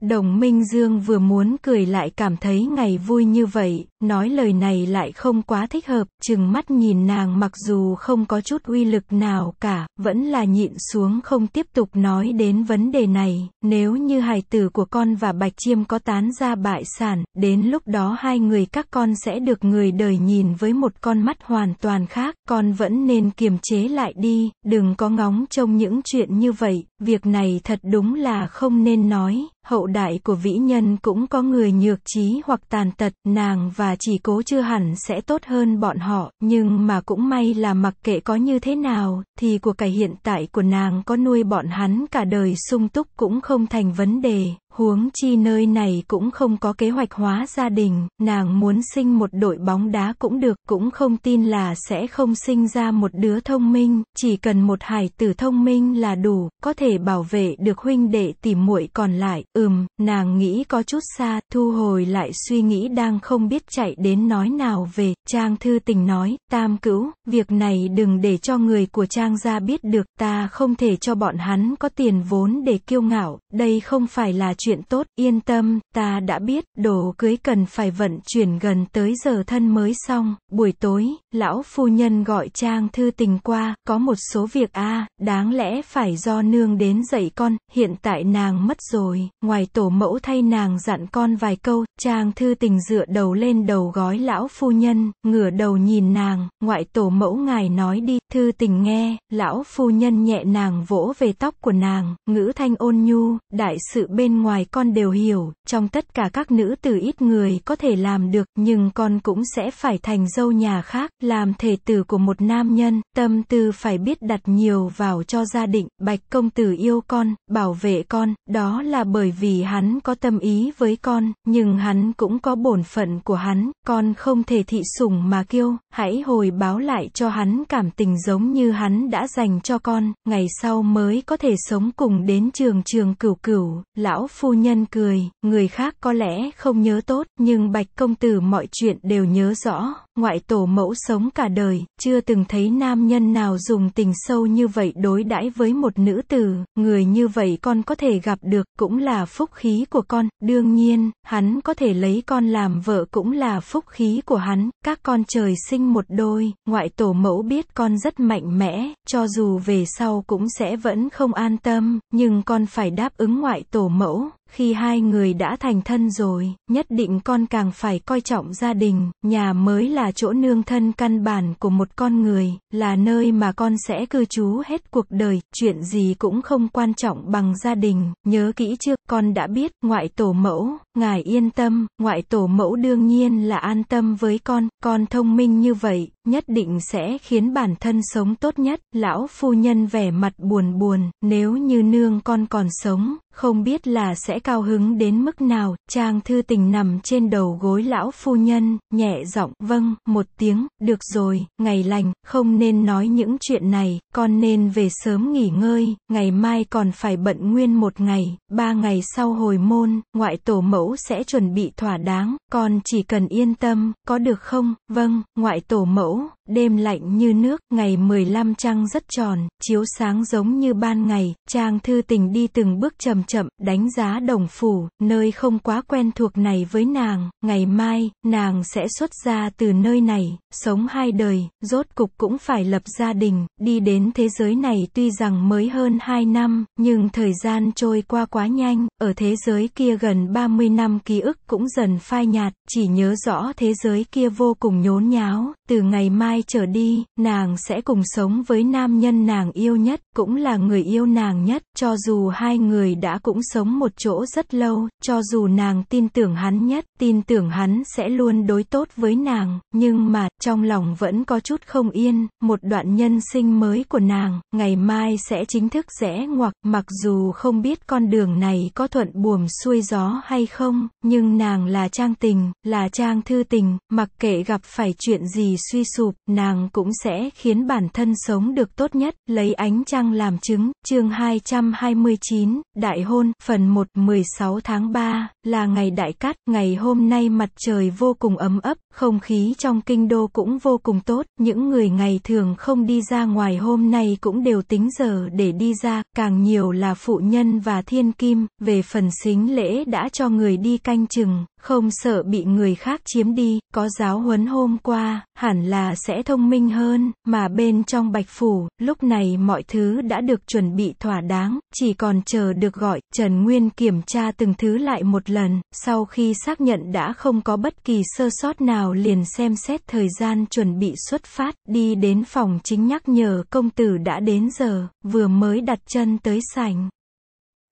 Đồng Minh Dương vừa muốn cười lại cảm thấy ngày vui như vậy, nói lời này lại không quá thích hợp, chừng mắt nhìn nàng mặc dù không có chút uy lực nào cả, vẫn là nhịn xuống không tiếp tục nói đến vấn đề này, nếu như hài tử của con và Bạch Chiêm có tán ra bại sản, đến lúc đó hai người các con sẽ được người đời nhìn với một con mắt hoàn toàn khác, con vẫn nên kiềm chế lại đi, đừng có ngóng trông những chuyện như vậy, việc này thật đúng là không nên nói, hậu đại của vĩ nhân cũng có người nhược trí hoặc tàn tật, nàng và chỉ cố chưa hẳn sẽ tốt hơn bọn họ, nhưng mà cũng may là mặc kệ có như thế nào, thì của cải hiện tại của nàng có nuôi bọn hắn cả đời sung túc cũng không thành vấn đề, Huống chi nơi này cũng không có kế hoạch hóa gia đình, nàng muốn sinh một đội bóng đá cũng được, cũng không tin là sẽ không sinh ra một đứa thông minh, chỉ cần một hài tử thông minh là đủ, có thể bảo vệ được huynh đệ tìm muội còn lại, ừm, nàng nghĩ có chút xa, thu hồi lại suy nghĩ đang không biết chạy đến nói nào về, trang thư tình nói, tam cữu, việc này đừng để cho người của trang ra biết được, ta không thể cho bọn hắn có tiền vốn để kiêu ngạo, đây không phải là chuyện tốt, yên tâm, ta đã biết, đồ cưới cần phải vận chuyển gần tới giờ thân mới xong, buổi tối, lão phu nhân gọi trang thư tình qua, có một số việc a đáng lẽ phải do nương đến dạy con, hiện tại nàng mất rồi, ngoài tổ mẫu thay nàng dặn con vài câu, trang thư tình dựa đầu lên đầu gói lão phu nhân, ngửa đầu nhìn nàng, ngoại tổ mẫu ngài nói đi, thư tình nghe, lão phu nhân nhẹ nàng vỗ về tóc của nàng, ngữ thanh ôn nhu, đại sự bên ngoài ngoài con đều hiểu, trong tất cả các nữ tử ít người có thể làm được, nhưng con cũng sẽ phải thành dâu nhà khác, làm thể tử của một nam nhân, tâm tư phải biết đặt nhiều vào cho gia định, bạch công tử yêu con, bảo vệ con, đó là bởi vì hắn có tâm ý với con, nhưng hắn cũng có bổn phận của hắn, con không thể thị sủng mà kêu hãy hồi báo lại cho hắn cảm tình giống như hắn đã dành cho con, ngày sau mới có thể sống cùng đến trường trường cửu cửu, lão phu Phu nhân cười, người khác có lẽ không nhớ tốt, nhưng Bạch Công Tử mọi chuyện đều nhớ rõ ngoại tổ mẫu sống cả đời, chưa từng thấy nam nhân nào dùng tình sâu như vậy đối đãi với một nữ tử, người như vậy con có thể gặp được, cũng là phúc khí của con, đương nhiên, hắn có thể lấy con làm vợ cũng là phúc khí của hắn, các con trời sinh một đôi, ngoại tổ mẫu biết con rất mạnh mẽ, cho dù về sau cũng sẽ vẫn không an tâm, nhưng con phải đáp ứng ngoại tổ mẫu, khi hai người đã thành thân rồi, nhất định con càng phải coi trọng gia đình, nhà mới là chỗ nương thân căn bản của một con người, là nơi mà con sẽ cư trú hết cuộc đời, chuyện gì cũng không quan trọng bằng gia đình, nhớ kỹ chưa, con đã biết, ngoại tổ mẫu, ngài yên tâm, ngoại tổ mẫu đương nhiên là an tâm với con, con thông minh như vậy, nhất định sẽ khiến bản thân sống tốt nhất. Lão phu nhân vẻ mặt buồn buồn, nếu như nương con còn sống, không biết là sẽ cao hứng đến mức nào. Trang thư tình nằm trên đầu gối lão phu nhân, nhẹ giọng, vâng, một tiếng, được rồi, ngày lành, không nên nói những chuyện này, con nên về sớm nghỉ ngơi, ngày mai còn phải bận nguyên một ngày, ba ngày sau hồi môn, ngoại tổ mẫu sẽ chuẩn bị thỏa đáng, con chỉ cần yên tâm, có được không? Vâng, ngoại tổ mẫu mẫu. đêm lạnh như nước, ngày 15 trăng rất tròn, chiếu sáng giống như ban ngày, Trang Thư Tình đi từng bước chậm chậm, đánh giá đồng phủ, nơi không quá quen thuộc này với nàng, ngày mai, nàng sẽ xuất ra từ nơi này, sống hai đời, rốt cục cũng phải lập gia đình, đi đến thế giới này tuy rằng mới hơn 2 năm, nhưng thời gian trôi qua quá nhanh, ở thế giới kia gần 30 năm ký ức cũng dần phai nhạt, chỉ nhớ rõ thế giới kia vô cùng nhốn nháo, từ ngày mai mai trở đi, nàng sẽ cùng sống với nam nhân nàng yêu nhất, cũng là người yêu nàng nhất, cho dù hai người đã cũng sống một chỗ rất lâu, cho dù nàng tin tưởng hắn nhất, tin tưởng hắn sẽ luôn đối tốt với nàng, nhưng mà, trong lòng vẫn có chút không yên, một đoạn nhân sinh mới của nàng, ngày mai sẽ chính thức rẽ ngoặc, mặc dù không biết con đường này có thuận buồm xuôi gió hay không, nhưng nàng là trang tình, là trang thư tình, mặc kệ gặp phải chuyện gì suy sụp, nàng cũng sẽ khiến bản thân sống được tốt nhất, lấy ánh trăng làm chứng, chương 229, đại hôn, phần 1, 16 tháng 3, là ngày đại cát, ngày hôm nay mặt trời vô cùng ấm ấp, không khí trong kinh đô cũng vô cùng tốt, những người ngày thường không đi ra ngoài hôm nay cũng đều tính giờ để đi ra, càng nhiều là phụ nhân và thiên kim, về phần xính lễ đã cho người đi canh chừng, không sợ bị người khác chiếm đi, có giáo huấn hôm qua, hẳn là sẽ thông minh hơn, mà bên trong bạch phủ, lúc này mọi thứ đã được chuẩn bị thỏa đáng, chỉ còn chờ được gọi, Trần Nguyên kiểm tra từng thứ lại một lần, sau khi xác nhận đã không có bất kỳ sơ sót nào liền xem xét thời gian chuẩn bị xuất phát, đi đến phòng chính nhắc nhở công tử đã đến giờ, vừa mới đặt chân tới sảnh.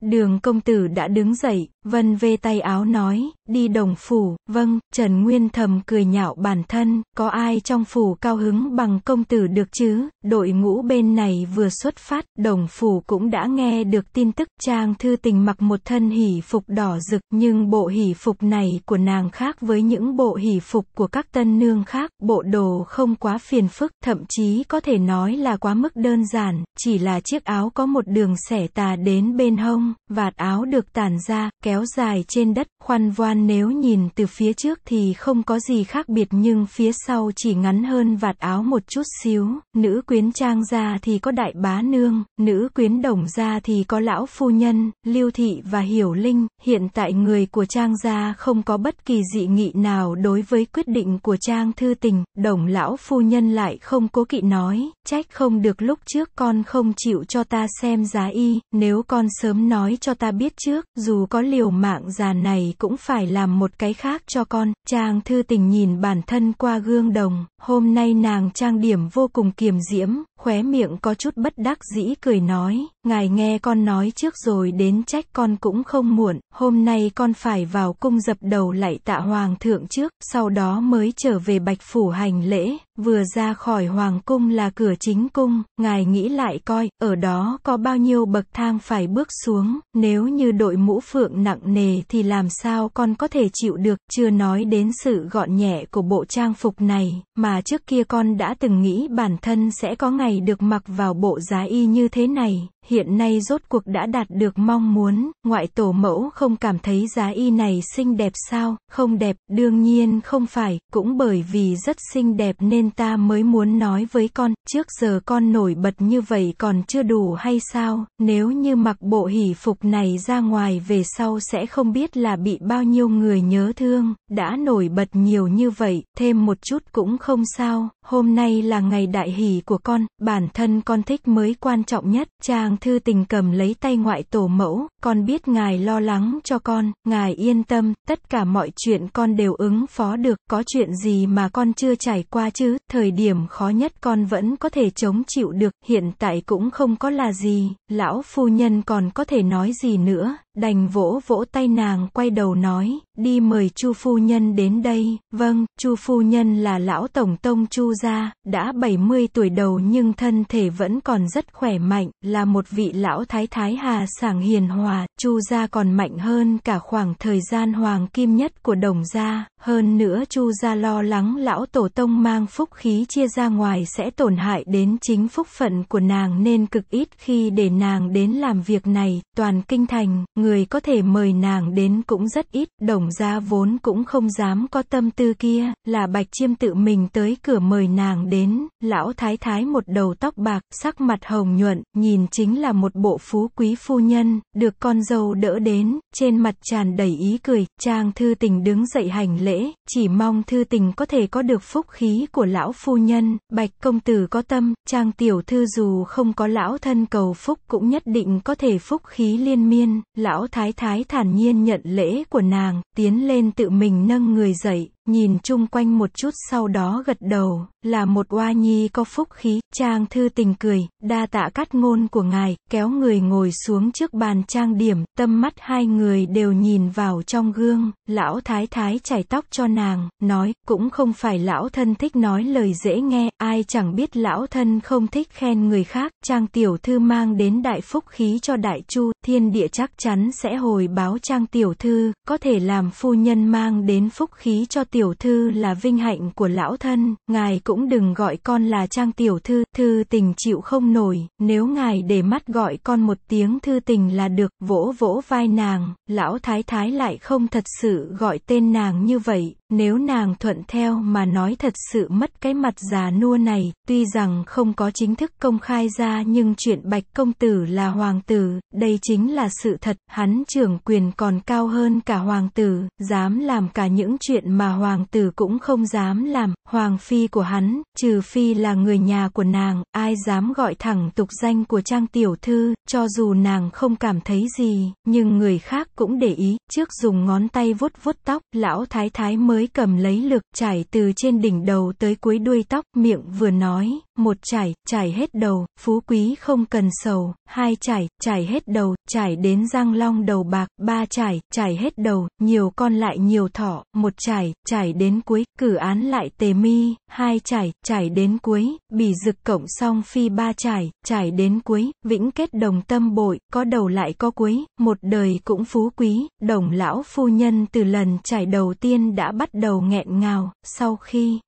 Đường công tử đã đứng dậy, Vân vê tay áo nói, đi đồng phủ, vâng, Trần Nguyên thầm cười nhạo bản thân, có ai trong phủ cao hứng bằng công tử được chứ, đội ngũ bên này vừa xuất phát, đồng phủ cũng đã nghe được tin tức, trang thư tình mặc một thân hỷ phục đỏ rực, nhưng bộ hỷ phục này của nàng khác với những bộ hỷ phục của các tân nương khác, bộ đồ không quá phiền phức, thậm chí có thể nói là quá mức đơn giản, chỉ là chiếc áo có một đường xẻ tà đến bên hông, vạt áo được tàn ra, kéo kéo dài trên đất, khoan voan nếu nhìn từ phía trước thì không có gì khác biệt nhưng phía sau chỉ ngắn hơn vạt áo một chút xíu, nữ quyến trang ra thì có đại bá nương, nữ quyến đồng ra thì có lão phu nhân, lưu thị và hiểu linh, hiện tại người của trang gia không có bất kỳ dị nghị nào đối với quyết định của trang thư tình, đồng lão phu nhân lại không cố kỵ nói, trách không được lúc trước con không chịu cho ta xem giá y, nếu con sớm nói cho ta biết trước, dù có liều liều mạng già này cũng phải làm một cái khác cho con. Trang thư tình nhìn bản thân qua gương đồng, hôm nay nàng trang điểm vô cùng kiềm diễm, khóe miệng có chút bất đắc dĩ cười nói, ngài nghe con nói trước rồi đến trách con cũng không muộn, hôm nay con phải vào cung dập đầu lại tạ hoàng thượng trước, sau đó mới trở về bạch phủ hành lễ, vừa ra khỏi hoàng cung là cửa chính cung, ngài nghĩ lại coi, ở đó có bao nhiêu bậc thang phải bước xuống, nếu như đội mũ phượng nặng nề thì làm sao con có thể chịu được, chưa nói đến sự gọn nhẹ của bộ trang phục này, mà trước kia con đã từng nghĩ bản thân sẽ có ngày được mặc vào bộ giá y như thế này, hiện nay rốt cuộc đã đạt được mong muốn, ngoại tổ mẫu không cảm thấy giá y này xinh đẹp sao, không đẹp, đương nhiên không phải, cũng bởi vì rất xinh đẹp nên ta mới muốn nói với con, trước giờ con nổi bật như vậy còn chưa đủ hay sao, nếu như mặc bộ hỷ phục này ra ngoài về sau sẽ không biết là bị bao nhiêu người nhớ thương, đã nổi bật nhiều như vậy, thêm một chút cũng không sao, hôm nay là ngày đại hỷ của con, bản thân con thích mới quan trọng nhất, chàng Tang thư tình cầm lấy tay ngoại tổ mẫu, con biết ngài lo lắng cho con, ngài yên tâm, tất cả mọi chuyện con đều ứng phó được, có chuyện gì mà con chưa trải qua chứ, thời điểm khó nhất con vẫn có thể chống chịu được, hiện tại cũng không có là gì, lão phu nhân còn có thể nói gì nữa, đành vỗ vỗ tay nàng quay đầu nói, đi mời Chu phu nhân đến đây, vâng, Chu phu nhân là lão tổng tông Chu gia, đã 70 tuổi đầu nhưng thân thể vẫn còn rất khỏe mạnh, là một vị lão thái thái hà sảng hiền hòa, Chu gia còn mạnh hơn cả khoảng thời gian hoàng kim nhất của đồng gia, hơn nữa Chu gia lo lắng lão tổ tông mang phúc khí chia ra ngoài sẽ tổn hại đến chính phúc phận của nàng nên cực ít khi để nàng đến làm việc này, toàn kinh thành người có thể mời nàng đến cũng rất ít, đồng gia vốn cũng không dám có tâm tư kia, là bạch chiêm tự mình tới cửa mời nàng đến, lão thái thái một đầu tóc bạc, sắc mặt hồng nhuận, nhìn chính là một bộ phú quý phu nhân, được con dâu đỡ đến, trên mặt tràn đầy ý cười, trang thư tình đứng dậy hành lễ, chỉ mong thư tình có thể có được phúc khí của lão phu nhân, bạch công tử có tâm, trang tiểu thư dù không có lão thân cầu phúc cũng nhất định có thể phúc khí liên miên, lão lão thái thái thản nhiên nhận lễ của nàng, tiến lên tự mình nâng người dậy, nhìn chung quanh một chút sau đó gật đầu, là một oa nhi có phúc khí, trang thư tình cười, đa tạ cắt ngôn của ngài, kéo người ngồi xuống trước bàn trang điểm, tâm mắt hai người đều nhìn vào trong gương, lão thái thái chải tóc cho nàng, nói, cũng không phải lão thân thích nói lời dễ nghe, ai chẳng biết lão thân không thích khen người khác, trang tiểu thư mang đến đại phúc khí cho đại chu, thiên địa chắc chắn sẽ hồi báo trang tiểu thư, có thể làm phu nhân mang đến phúc khí cho tiểu tiểu thư là vinh hạnh của lão thân, ngài cũng đừng gọi con là trang tiểu thư, thư tình chịu không nổi, nếu ngài để mắt gọi con một tiếng thư tình là được, vỗ vỗ vai nàng, lão thái thái lại không thật sự gọi tên nàng như vậy, nếu nàng thuận theo mà nói thật sự mất cái mặt già nua này, tuy rằng không có chính thức công khai ra nhưng chuyện bạch công tử là hoàng tử, đây chính là sự thật, hắn trưởng quyền còn cao hơn cả hoàng tử, dám làm cả những chuyện mà hoàng tử cũng không dám làm, hoàng phi của hắn, trừ phi là người nhà của nàng, ai dám gọi thẳng tục danh của trang tiểu thư, cho dù nàng không cảm thấy gì, nhưng người khác cũng để ý, trước dùng ngón tay vuốt vuốt tóc, lão thái thái mới tới cầm lấy lược trải từ trên đỉnh đầu tới cuối đuôi tóc miệng vừa nói một chải, chải hết đầu, phú quý không cần sầu, hai chải, chải hết đầu, chải đến răng long đầu bạc, ba chải, chải hết đầu, nhiều con lại nhiều thỏ, một chải, chải đến cuối, cử án lại tề mi, hai chải, chải đến cuối, bỉ dực cộng song phi ba chải, chải đến cuối, vĩnh kết đồng tâm bội, có đầu lại có cuối, một đời cũng phú quý, đồng lão phu nhân từ lần chải đầu tiên đã bắt đầu nghẹn ngào, sau khi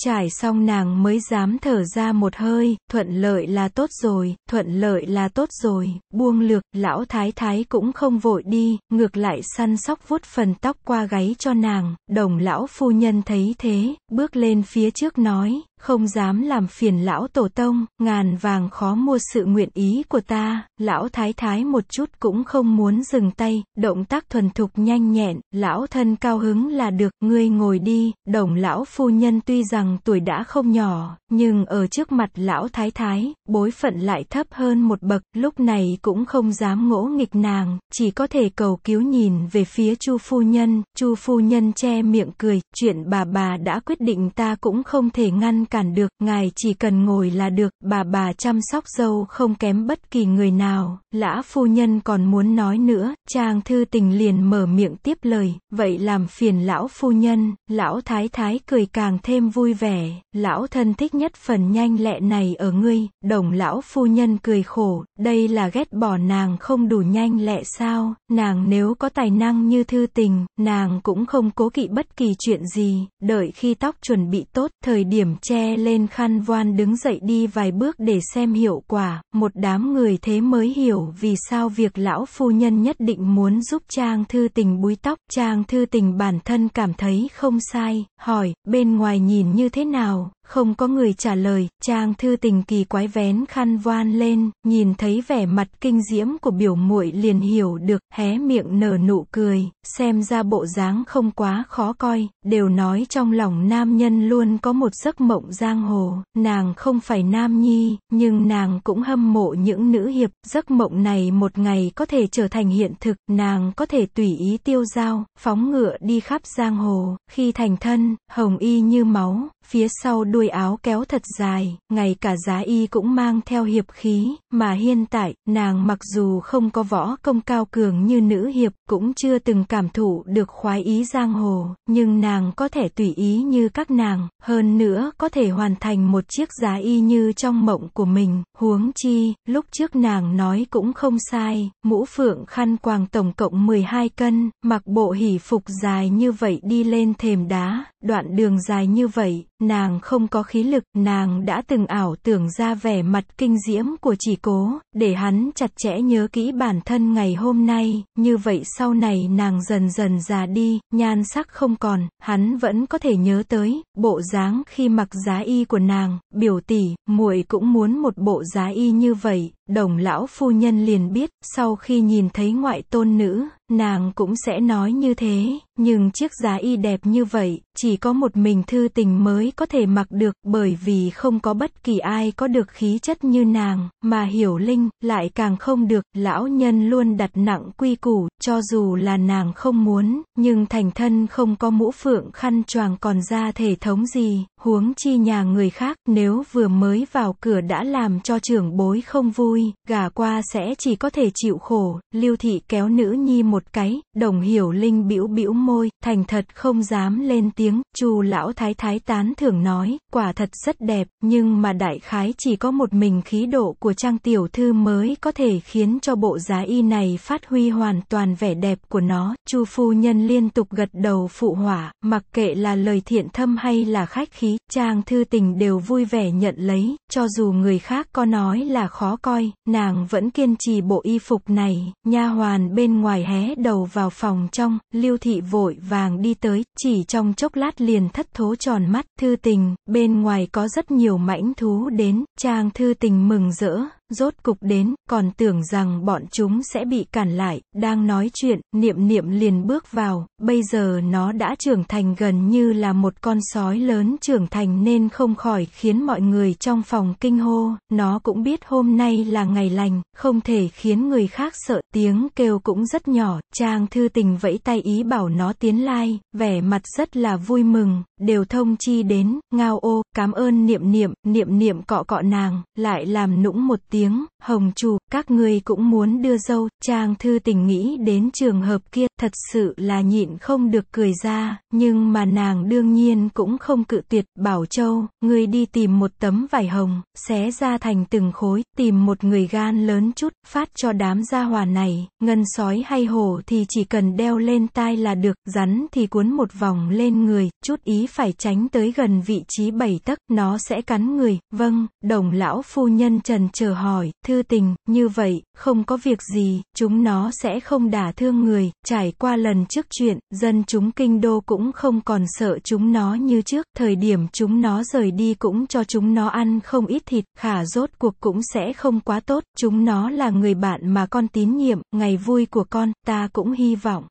Trải xong nàng mới dám thở ra một hơi, thuận lợi là tốt rồi, thuận lợi là tốt rồi, buông lược, lão thái thái cũng không vội đi, ngược lại săn sóc vuốt phần tóc qua gáy cho nàng, đồng lão phu nhân thấy thế, bước lên phía trước nói, không dám làm phiền lão tổ tông, ngàn vàng khó mua sự nguyện ý của ta, lão thái thái một chút cũng không muốn dừng tay, động tác thuần thục nhanh nhẹn, lão thân cao hứng là được, ngươi ngồi đi, đồng lão phu nhân tuy rằng tuổi đã không nhỏ, nhưng ở trước mặt lão thái thái, bối phận lại thấp hơn một bậc, lúc này cũng không dám ngỗ nghịch nàng, chỉ có thể cầu cứu nhìn về phía chu phu nhân, chu phu nhân che miệng cười, chuyện bà bà đã quyết định ta cũng không thể ngăn cản được, ngài chỉ cần ngồi là được, bà bà chăm sóc dâu không kém bất kỳ người nào, lã phu nhân còn muốn nói nữa, trang thư tình liền mở miệng tiếp lời, vậy làm phiền lão phu nhân, lão thái thái cười càng thêm vui vẻ, lão thân thích nhất phần nhanh lẹ này ở ngươi, đồng lão phu nhân cười khổ, đây là ghét bỏ nàng không đủ nhanh lẹ sao, nàng nếu có tài năng như thư tình, nàng cũng không cố kỵ bất kỳ chuyện gì, đợi khi tóc chuẩn bị tốt, thời điểm che le lên khăn voan đứng dậy đi vài bước để xem hiệu quả, một đám người thế mới hiểu vì sao việc lão phu nhân nhất định muốn giúp Trang Thư Tình búi tóc. Trang Thư Tình bản thân cảm thấy không sai, hỏi, bên ngoài nhìn như thế nào, không có người trả lời, Trang Thư Tình kỳ quái vén khăn voan lên, nhìn thấy vẻ mặt kinh diễm của biểu muội liền hiểu được, hé miệng nở nụ cười, xem ra bộ dáng không quá khó coi, đều nói trong lòng nam nhân luôn có một giấc mộng giang hồ, nàng không phải nam nhi, nhưng nàng cũng hâm mộ những nữ hiệp, giấc mộng này một ngày có thể trở thành hiện thực, nàng có thể tùy ý tiêu dao, phóng ngựa đi khắp giang hồ, khi thành thân, hồng y như máu, phía sau đuôi áo kéo thật dài, ngay cả giá y cũng mang theo hiệp khí, mà hiện tại, nàng mặc dù không có võ công cao cường như nữ hiệp, cũng chưa từng cảm thụ được khoái ý giang hồ, nhưng nàng có thể tùy ý như các nàng, hơn nữa có thể hoàn thành một chiếc giá y như trong mộng của mình, huống chi, lúc trước nàng nói cũng không sai, mũ phượng khăn quàng tổng cộng 12 cân, mặc bộ hỷ phục dài như vậy đi lên thềm đá, đoạn đường dài như vậy, nàng không có khí lực, nàng đã từng ảo tưởng ra vẻ mặt kinh diễm của chỉ cố, để hắn chặt chẽ nhớ kỹ bản thân ngày hôm nay, như vậy sau này nàng dần dần già đi, nhan sắc không còn, hắn vẫn có thể nhớ tới, bộ dáng khi mặc giá y của nàng, biểu tỷ, muội cũng muốn một bộ giá y như vậy, đồng lão phu nhân liền biết, sau khi nhìn thấy ngoại tôn nữ, nàng cũng sẽ nói như thế, nhưng chiếc giá y đẹp như vậy, chỉ có một mình thư tình mới có thể mặc được, bởi vì không có bất kỳ ai có được khí chất như nàng, mà hiểu linh, lại càng không được, lão nhân luôn đặt nặng quy củ, cho dù là nàng không muốn, nhưng thành thân không có mũ phượng khăn choàng còn ra thể thống gì, huống chi nhà người khác, nếu vừa mới vào cửa đã làm cho trưởng bối không vui, gả qua sẽ chỉ có thể chịu khổ, lưu thị kéo nữ nhi một cái, đồng hiểu linh bĩu bĩu môi, thành thật không dám lên tiếng, chu lão thái thái tán thưởng nói, quả thật rất đẹp, nhưng mà đại khái chỉ có một mình khí độ của trang tiểu thư mới có thể khiến cho bộ giá y này phát huy hoàn toàn vẻ đẹp của nó, chu phu nhân liên tục gật đầu phụ hỏa, mặc kệ là lời thiện thâm hay là khách khí, trang thư tình đều vui vẻ nhận lấy, cho dù người khác có nói là khó coi, nàng vẫn kiên trì bộ y phục này, nha hoàn bên ngoài hé đầu vào phòng trong, lưu thị vội vàng đi tới, chỉ trong chốc lát liền thất thố tròn mắt, thư tình, bên ngoài có rất nhiều mãnh thú đến, chàng thư tình mừng rỡ, rốt cục đến, còn tưởng rằng bọn chúng sẽ bị cản lại, đang nói chuyện, niệm niệm liền bước vào, bây giờ nó đã trưởng thành gần như là một con sói lớn trưởng thành nên không khỏi khiến mọi người trong phòng kinh hô, nó cũng biết hôm nay là ngày lành, không thể khiến người khác sợ, tiếng kêu cũng rất nhỏ, trang thư tình vẫy tay ý bảo nó tiến lai, vẻ mặt rất là vui mừng, đều thông chi đến, ngao ô, cảm ơn niệm niệm, niệm niệm cọ cọ nàng, lại làm nũng một tiếng, hồng chù các ngươi cũng muốn đưa dâu, trang thư tình nghĩ đến trường hợp kia, thật sự là nhịn không được cười ra, nhưng mà nàng đương nhiên cũng không cự tuyệt, bảo châu, ngươi đi tìm một tấm vải hồng, xé ra thành từng khối, tìm một người gan lớn chút, phát cho đám gia hòa này, ngân sói hay hổ thì chỉ cần đeo lên tai là được, rắn thì cuốn một vòng lên người, chút ý phải tránh tới gần vị trí bảy tấc, nó sẽ cắn người, vâng, đồng lão phu nhân trần chờ hỏi, thư tình, như vậy, không có việc gì, chúng nó sẽ không đả thương người, trải qua lần trước chuyện, dân chúng kinh đô cũng không còn sợ chúng nó như trước, thời điểm chúng nó rời đi cũng cho chúng nó ăn không ít thịt, khả rốt cuộc cũng sẽ không quá tốt, chúng nó là người bạn mà con tín nhiệm, ngày vui của con, ta cũng hy vọng.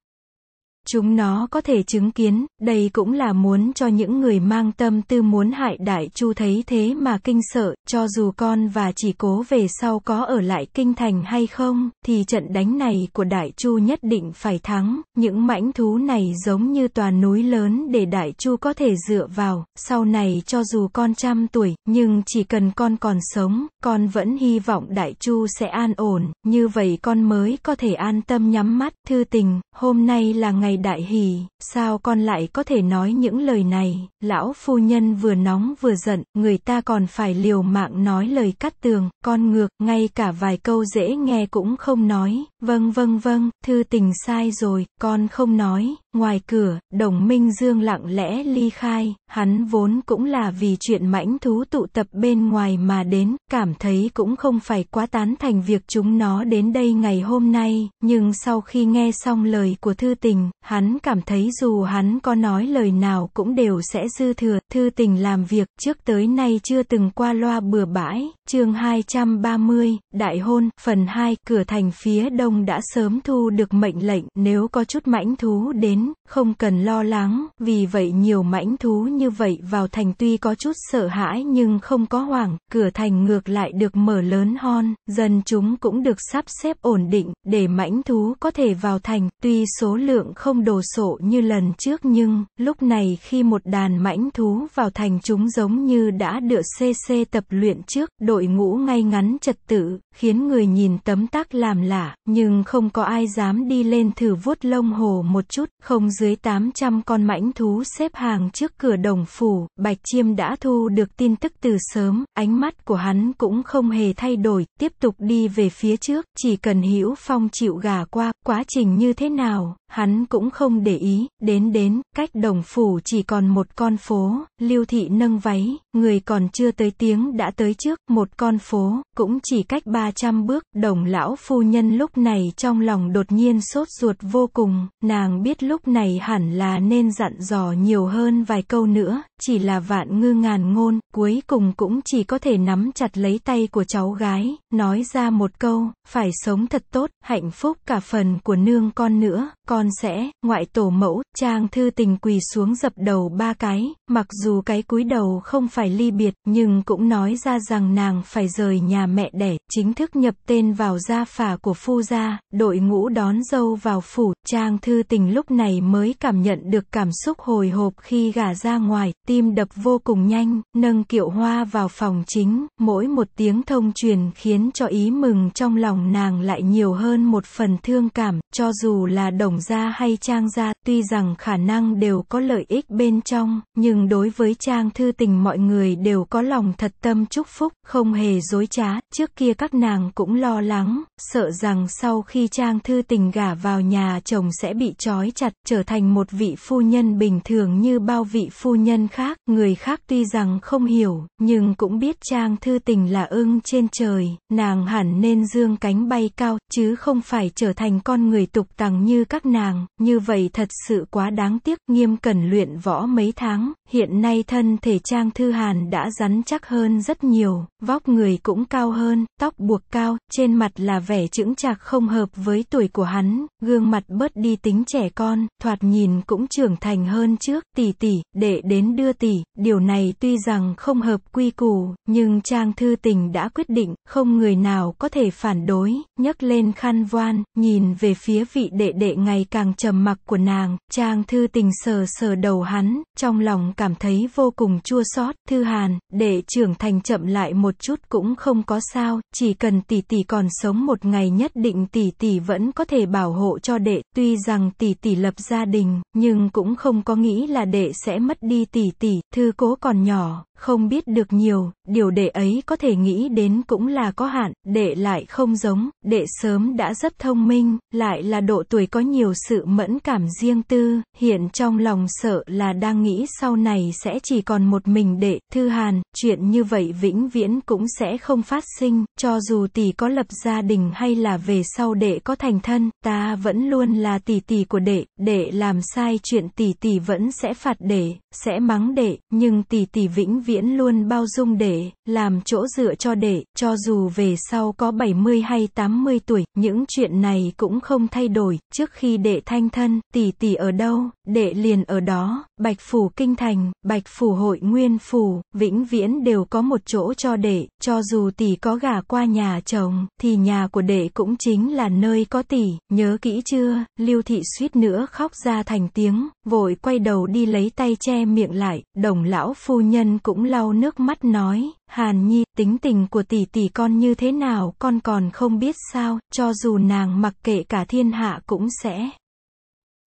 Chúng nó có thể chứng kiến, đây cũng là muốn cho những người mang tâm tư muốn hại đại chu thấy thế mà kinh sợ, cho dù con và chỉ cố về sau có ở lại kinh thành hay không, thì trận đánh này của đại chu nhất định phải thắng, những mãnh thú này giống như tòa núi lớn để đại chu có thể dựa vào, sau này cho dù con trăm tuổi, nhưng chỉ cần con còn sống, con vẫn hy vọng đại chu sẽ an ổn, như vậy con mới có thể an tâm nhắm mắt, thư tình, hôm nay là ngày này đại hỉ, sao con lại có thể nói những lời này, lão phu nhân vừa nóng vừa giận, người ta còn phải liều mạng nói lời cắt tường, con ngược, ngay cả vài câu dễ nghe cũng không nói, vâng vâng vâng, thư tình sai rồi, con không nói, Ngoài cửa, đồng minh Dương lặng lẽ ly khai, hắn vốn cũng là vì chuyện mãnh thú tụ tập bên ngoài mà đến, cảm thấy cũng không phải quá tán thành việc chúng nó đến đây ngày hôm nay, nhưng sau khi nghe xong lời của thư tình, hắn cảm thấy dù hắn có nói lời nào cũng đều sẽ dư thừa, thư tình làm việc trước tới nay chưa từng qua loa bừa bãi, chương 230, Đại hôn, phần 2, cửa thành phía đông đã sớm thu được mệnh lệnh, nếu có chút mãnh thú đến lớn, không cần lo lắng, vì vậy nhiều mãnh thú như vậy vào thành tuy có chút sợ hãi nhưng không có hoảng, cửa thành ngược lại được mở lớn hon, dân chúng cũng được sắp xếp ổn định, để mãnh thú có thể vào thành, tuy số lượng không đồ sộ như lần trước nhưng, lúc này khi một đàn mãnh thú vào thành chúng giống như đã được CC tập luyện trước, đội ngũ ngay ngắn trật tự, khiến người nhìn tấm tắc làm lạ, nhưng không có ai dám đi lên thử vuốt lông hồ một chút, không dưới 800 con mãnh thú xếp hàng trước cửa đồng phủ, Bạch Chiêm đã thu được tin tức từ sớm, ánh mắt của hắn cũng không hề thay đổi, tiếp tục đi về phía trước, chỉ cần Hữu Phong chịu gà qua, quá trình như thế nào, hắn cũng không để ý, đến đến, cách đồng phủ chỉ còn một con phố, Lưu Thị nâng váy, Người còn chưa tới tiếng đã tới trước, một con phố, cũng chỉ cách 300 bước, đồng lão phu nhân lúc này trong lòng đột nhiên sốt ruột vô cùng, nàng biết lúc này hẳn là nên dặn dò nhiều hơn vài câu nữa, chỉ là vạn ngư ngàn ngôn, cuối cùng cũng chỉ có thể nắm chặt lấy tay của cháu gái, nói ra một câu, phải sống thật tốt, hạnh phúc cả phần của nương con nữa, con sẽ, ngoại tổ mẫu, trang thư tình quỳ xuống dập đầu ba cái, mặc dù cái cúi đầu không phải phải ly biệt, nhưng cũng nói ra rằng nàng phải rời nhà mẹ đẻ, chính thức nhập tên vào gia phả của phu gia, đội ngũ đón dâu vào phủ, Trang Thư Tình lúc này mới cảm nhận được cảm xúc hồi hộp khi gả ra ngoài, tim đập vô cùng nhanh, nâng kiệu hoa vào phòng chính, mỗi một tiếng thông truyền khiến cho ý mừng trong lòng nàng lại nhiều hơn một phần thương cảm, cho dù là đồng gia hay trang gia, tuy rằng khả năng đều có lợi ích bên trong, nhưng đối với Trang Thư Tình mọi người người đều có lòng thật tâm chúc phúc, không hề dối trá, trước kia các nàng cũng lo lắng, sợ rằng sau khi Trang Thư Tình gả vào nhà chồng sẽ bị trói chặt, trở thành một vị phu nhân bình thường như bao vị phu nhân khác, người khác tuy rằng không hiểu, nhưng cũng biết Trang Thư Tình là ưng trên trời, nàng hẳn nên dương cánh bay cao, chứ không phải trở thành con người tục tằng như các nàng, như vậy thật sự quá đáng tiếc, nghiêm cần luyện võ mấy tháng, hiện nay thân thể Trang Thư Hà Hàn đã rắn chắc hơn rất nhiều, vóc người cũng cao hơn, tóc buộc cao, trên mặt là vẻ chững chạc không hợp với tuổi của hắn, gương mặt bớt đi tính trẻ con, thoạt nhìn cũng trưởng thành hơn trước, tỷ tỷ, đệ đến đưa tỷ, điều này tuy rằng không hợp quy củ, nhưng Trang Thư Tình đã quyết định, không người nào có thể phản đối, nhấc lên khăn voan, nhìn về phía vị đệ đệ ngày càng trầm mặc của nàng, Trang Thư Tình sờ sờ đầu hắn, trong lòng cảm thấy vô cùng chua xót, Thư Hàn, để trưởng thành chậm lại một chút cũng không có sao, chỉ cần tỷ tỷ còn sống một ngày nhất định tỷ tỷ vẫn có thể bảo hộ cho đệ, tuy rằng tỷ tỷ lập gia đình, nhưng cũng không có nghĩ là đệ sẽ mất đi tỷ tỷ, Thư Cố còn nhỏ, không biết được nhiều, điều đệ ấy có thể nghĩ đến cũng là có hạn, đệ lại không giống, đệ sớm đã rất thông minh, lại là độ tuổi có nhiều sự mẫn cảm riêng tư, hiện trong lòng sợ là đang nghĩ sau này sẽ chỉ còn một mình đệ, thư hàn, chuyện như vậy vĩnh viễn cũng sẽ không phát sinh, cho dù tỷ có lập gia đình hay là về sau đệ có thành thân, ta vẫn luôn là tỷ tỷ của đệ, đệ làm sai chuyện tỷ tỷ vẫn sẽ phạt đệ, sẽ mắng đệ, nhưng tỷ tỷ vĩnh viễn Viễn luôn bao dung để, làm chỗ dựa cho đệ cho dù về sau có 70 hay 80 tuổi, những chuyện này cũng không thay đổi, trước khi đệ thanh thân, tỷ tỷ ở đâu, đệ liền ở đó, Bạch Phủ Kinh Thành, Bạch Phủ Hội Nguyên Phủ, Vĩnh Viễn đều có một chỗ cho đệ, cho dù tỷ có gả qua nhà chồng, thì nhà của đệ cũng chính là nơi có tỷ, nhớ kỹ chưa, Lưu Thị suýt nữa khóc ra thành tiếng, vội quay đầu đi lấy tay che miệng lại, đồng lão phu nhân cũng cũng lau nước mắt nói, Hàn Nhi, tính tình của tỷ tỷ con như thế nào con còn không biết sao, cho dù nàng mặc kệ cả thiên hạ cũng sẽ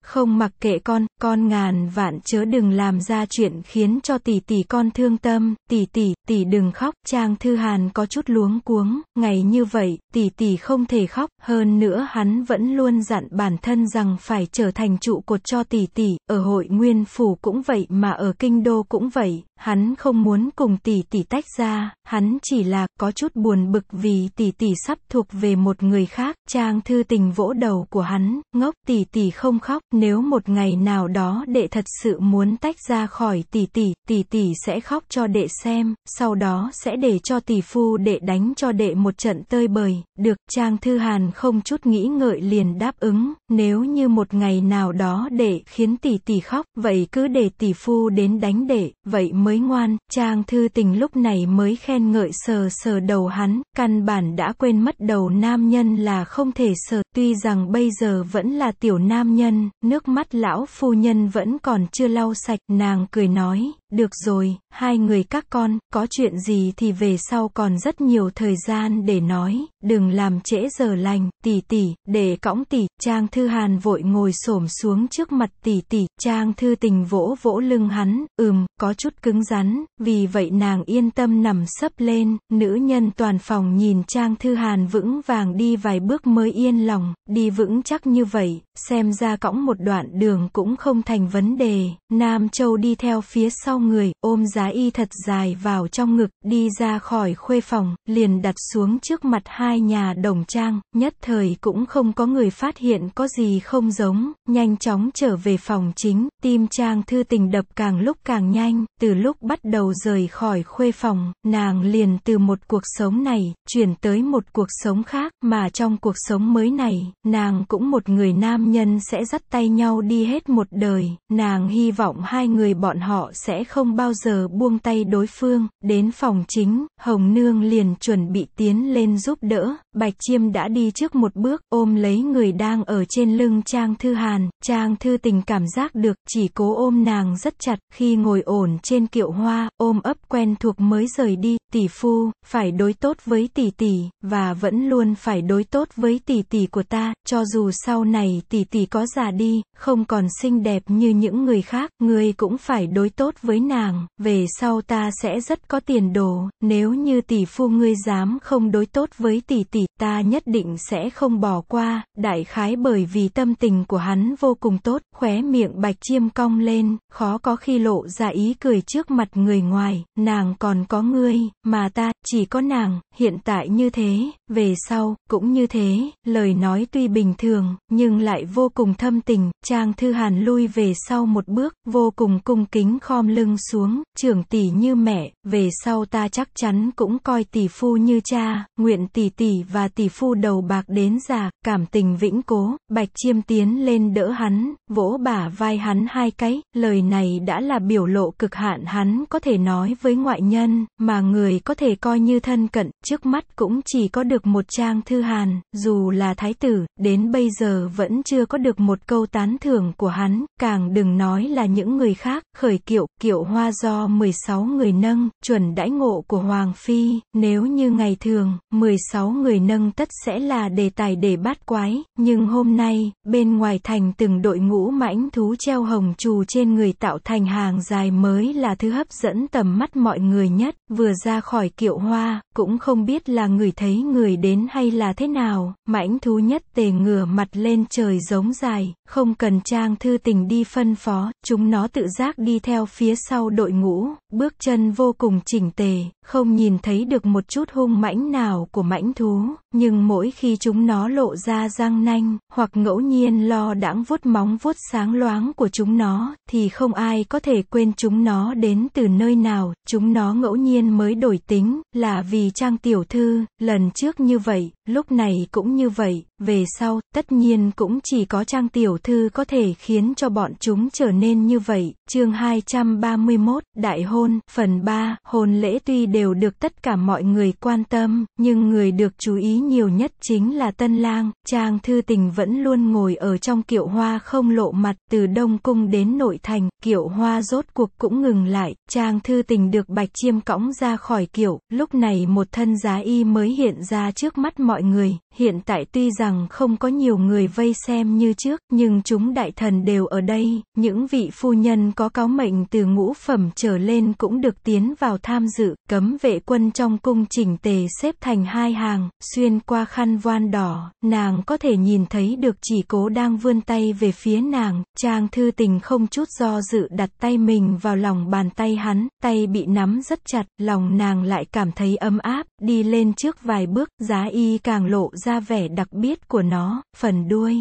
không mặc kệ con, con ngàn vạn chớ đừng làm ra chuyện khiến cho tỷ tỷ con thương tâm, tỷ tỷ, tỷ đừng khóc, Trang Thư Hàn có chút luống cuống, ngày như vậy, tỷ tỷ không thể khóc, hơn nữa hắn vẫn luôn dặn bản thân rằng phải trở thành trụ cột cho tỷ tỷ, ở hội nguyên phủ cũng vậy mà ở kinh đô cũng vậy, Hắn không muốn cùng tỷ tỷ tách ra, hắn chỉ là có chút buồn bực vì tỷ tỷ sắp thuộc về một người khác. Trang thư tình vỗ đầu của hắn, ngốc tỷ tỷ không khóc, nếu một ngày nào đó đệ thật sự muốn tách ra khỏi tỷ tỷ, tỷ tỷ sẽ khóc cho đệ xem, sau đó sẽ để cho tỷ phu đệ đánh cho đệ một trận tơi bời. Được, Trang thư hàn không chút nghĩ ngợi liền đáp ứng, nếu như một ngày nào đó đệ khiến tỷ tỷ khóc, vậy cứ để tỷ phu đến đánh đệ, vậy mới ngoan, Trang Thư Tình lúc này mới khen ngợi sờ sờ đầu hắn, căn bản đã quên mất đầu nam nhân là không thể sờ, tuy rằng bây giờ vẫn là tiểu nam nhân, nước mắt lão phu nhân vẫn còn chưa lau sạch, nàng cười nói, được rồi, hai người các con, có chuyện gì thì về sau còn rất nhiều thời gian để nói, đừng làm trễ giờ lành, tỷ tỷ, để cõng tỷ, Trang Thư Hàn vội ngồi xổm xuống trước mặt tỷ tỷ, Trang Thư Tình vỗ vỗ lưng hắn, ừm, có chút cứng rắn, vì vậy nàng yên tâm nằm sấp lên, nữ nhân toàn phòng nhìn Trang Thư Hàn vững vàng đi vài bước mới yên lòng, đi vững chắc như vậy, xem ra cõng một đoạn đường cũng không thành vấn đề, Nam Châu đi theo phía sau sau người, ôm giá y thật dài vào trong ngực, đi ra khỏi khuê phòng, liền đặt xuống trước mặt hai nhà đồng trang, nhất thời cũng không có người phát hiện có gì không giống, nhanh chóng trở về phòng chính, tim trang thư tình đập càng lúc càng nhanh, từ lúc bắt đầu rời khỏi khuê phòng, nàng liền từ một cuộc sống này, chuyển tới một cuộc sống khác, mà trong cuộc sống mới này, nàng cũng một người nam nhân sẽ dắt tay nhau đi hết một đời, nàng hy vọng hai người bọn họ sẽ không bao giờ buông tay đối phương, đến phòng chính, Hồng Nương liền chuẩn bị tiến lên giúp đỡ, Bạch Chiêm đã đi trước một bước, ôm lấy người đang ở trên lưng Trang Thư Hàn, Trang Thư tình cảm giác được, chỉ cố ôm nàng rất chặt, khi ngồi ổn trên kiệu hoa, ôm ấp quen thuộc mới rời đi, tỷ phu, phải đối tốt với tỷ tỷ, và vẫn luôn phải đối tốt với tỷ tỷ của ta, cho dù sau này tỷ tỷ có già đi, không còn xinh đẹp như những người khác, người cũng phải đối tốt với với nàng, về sau ta sẽ rất có tiền đồ, nếu như tỷ phu ngươi dám không đối tốt với tỷ tỷ, ta nhất định sẽ không bỏ qua, đại khái bởi vì tâm tình của hắn vô cùng tốt, khóe miệng bạch chiêm cong lên, khó có khi lộ ra ý cười trước mặt người ngoài, nàng còn có ngươi, mà ta, chỉ có nàng, hiện tại như thế, về sau, cũng như thế, lời nói tuy bình thường, nhưng lại vô cùng thâm tình, Trang Thư Hàn lui về sau một bước, vô cùng cung kính khom lưng lưng xuống, trưởng tỷ như mẹ, về sau ta chắc chắn cũng coi tỷ phu như cha, nguyện tỷ tỷ và tỷ phu đầu bạc đến già, cảm tình vĩnh cố, bạch chiêm tiến lên đỡ hắn, vỗ bả vai hắn hai cái, lời này đã là biểu lộ cực hạn hắn có thể nói với ngoại nhân, mà người có thể coi như thân cận, trước mắt cũng chỉ có được một trang thư hàn, dù là thái tử, đến bây giờ vẫn chưa có được một câu tán thưởng của hắn, càng đừng nói là những người khác, khởi kiệu, kiệu kiệu hoa do 16 người nâng, chuẩn đãi ngộ của Hoàng Phi, nếu như ngày thường, 16 người nâng tất sẽ là đề tài để bắt quái, nhưng hôm nay, bên ngoài thành từng đội ngũ mãnh thú treo hồng trù trên người tạo thành hàng dài mới là thứ hấp dẫn tầm mắt mọi người nhất, vừa ra khỏi kiệu hoa, cũng không biết là người thấy người đến hay là thế nào, mãnh thú nhất tề ngửa mặt lên trời giống dài, không cần trang thư tình đi phân phó, chúng nó tự giác đi theo phía sau đội ngũ, bước chân vô cùng chỉnh tề, không nhìn thấy được một chút hung mãnh nào của mãnh thú nhưng mỗi khi chúng nó lộ ra răng nanh, hoặc ngẫu nhiên lo đãng vuốt móng vuốt sáng loáng của chúng nó, thì không ai có thể quên chúng nó đến từ nơi nào, chúng nó ngẫu nhiên mới đổi tính, là vì trang tiểu thư, lần trước như vậy, lúc này cũng như vậy, về sau, tất nhiên cũng chỉ có trang tiểu thư có thể khiến cho bọn chúng trở nên như vậy. Chương 231, Đại hôn, phần 3, hôn lễ tuy đều được tất cả mọi người quan tâm, nhưng người được chú ý nhiều nhất chính là tân lang, trang thư tình vẫn luôn ngồi ở trong kiệu hoa không lộ mặt từ Đông Cung đến nội thành, kiệu hoa rốt cuộc cũng ngừng lại, trang thư tình được bạch chiêm cõng ra khỏi kiệu, lúc này một thân giá y mới hiện ra trước mắt mọi người, hiện tại tuy rằng không có nhiều người vây xem như trước, nhưng chúng đại thần đều ở đây, những vị phu nhân có cáo mệnh từ ngũ phẩm trở lên cũng được tiến vào tham dự, cấm vệ quân trong cung chỉnh tề xếp thành hai hàng, xuyên Xuyên qua khăn voan đỏ, nàng có thể nhìn thấy được chỉ cố đang vươn tay về phía nàng, Trang thư tình không chút do dự đặt tay mình vào lòng bàn tay hắn, tay bị nắm rất chặt, lòng nàng lại cảm thấy ấm áp, đi lên trước vài bước, giá y càng lộ ra vẻ đặc biệt của nó, phần đuôi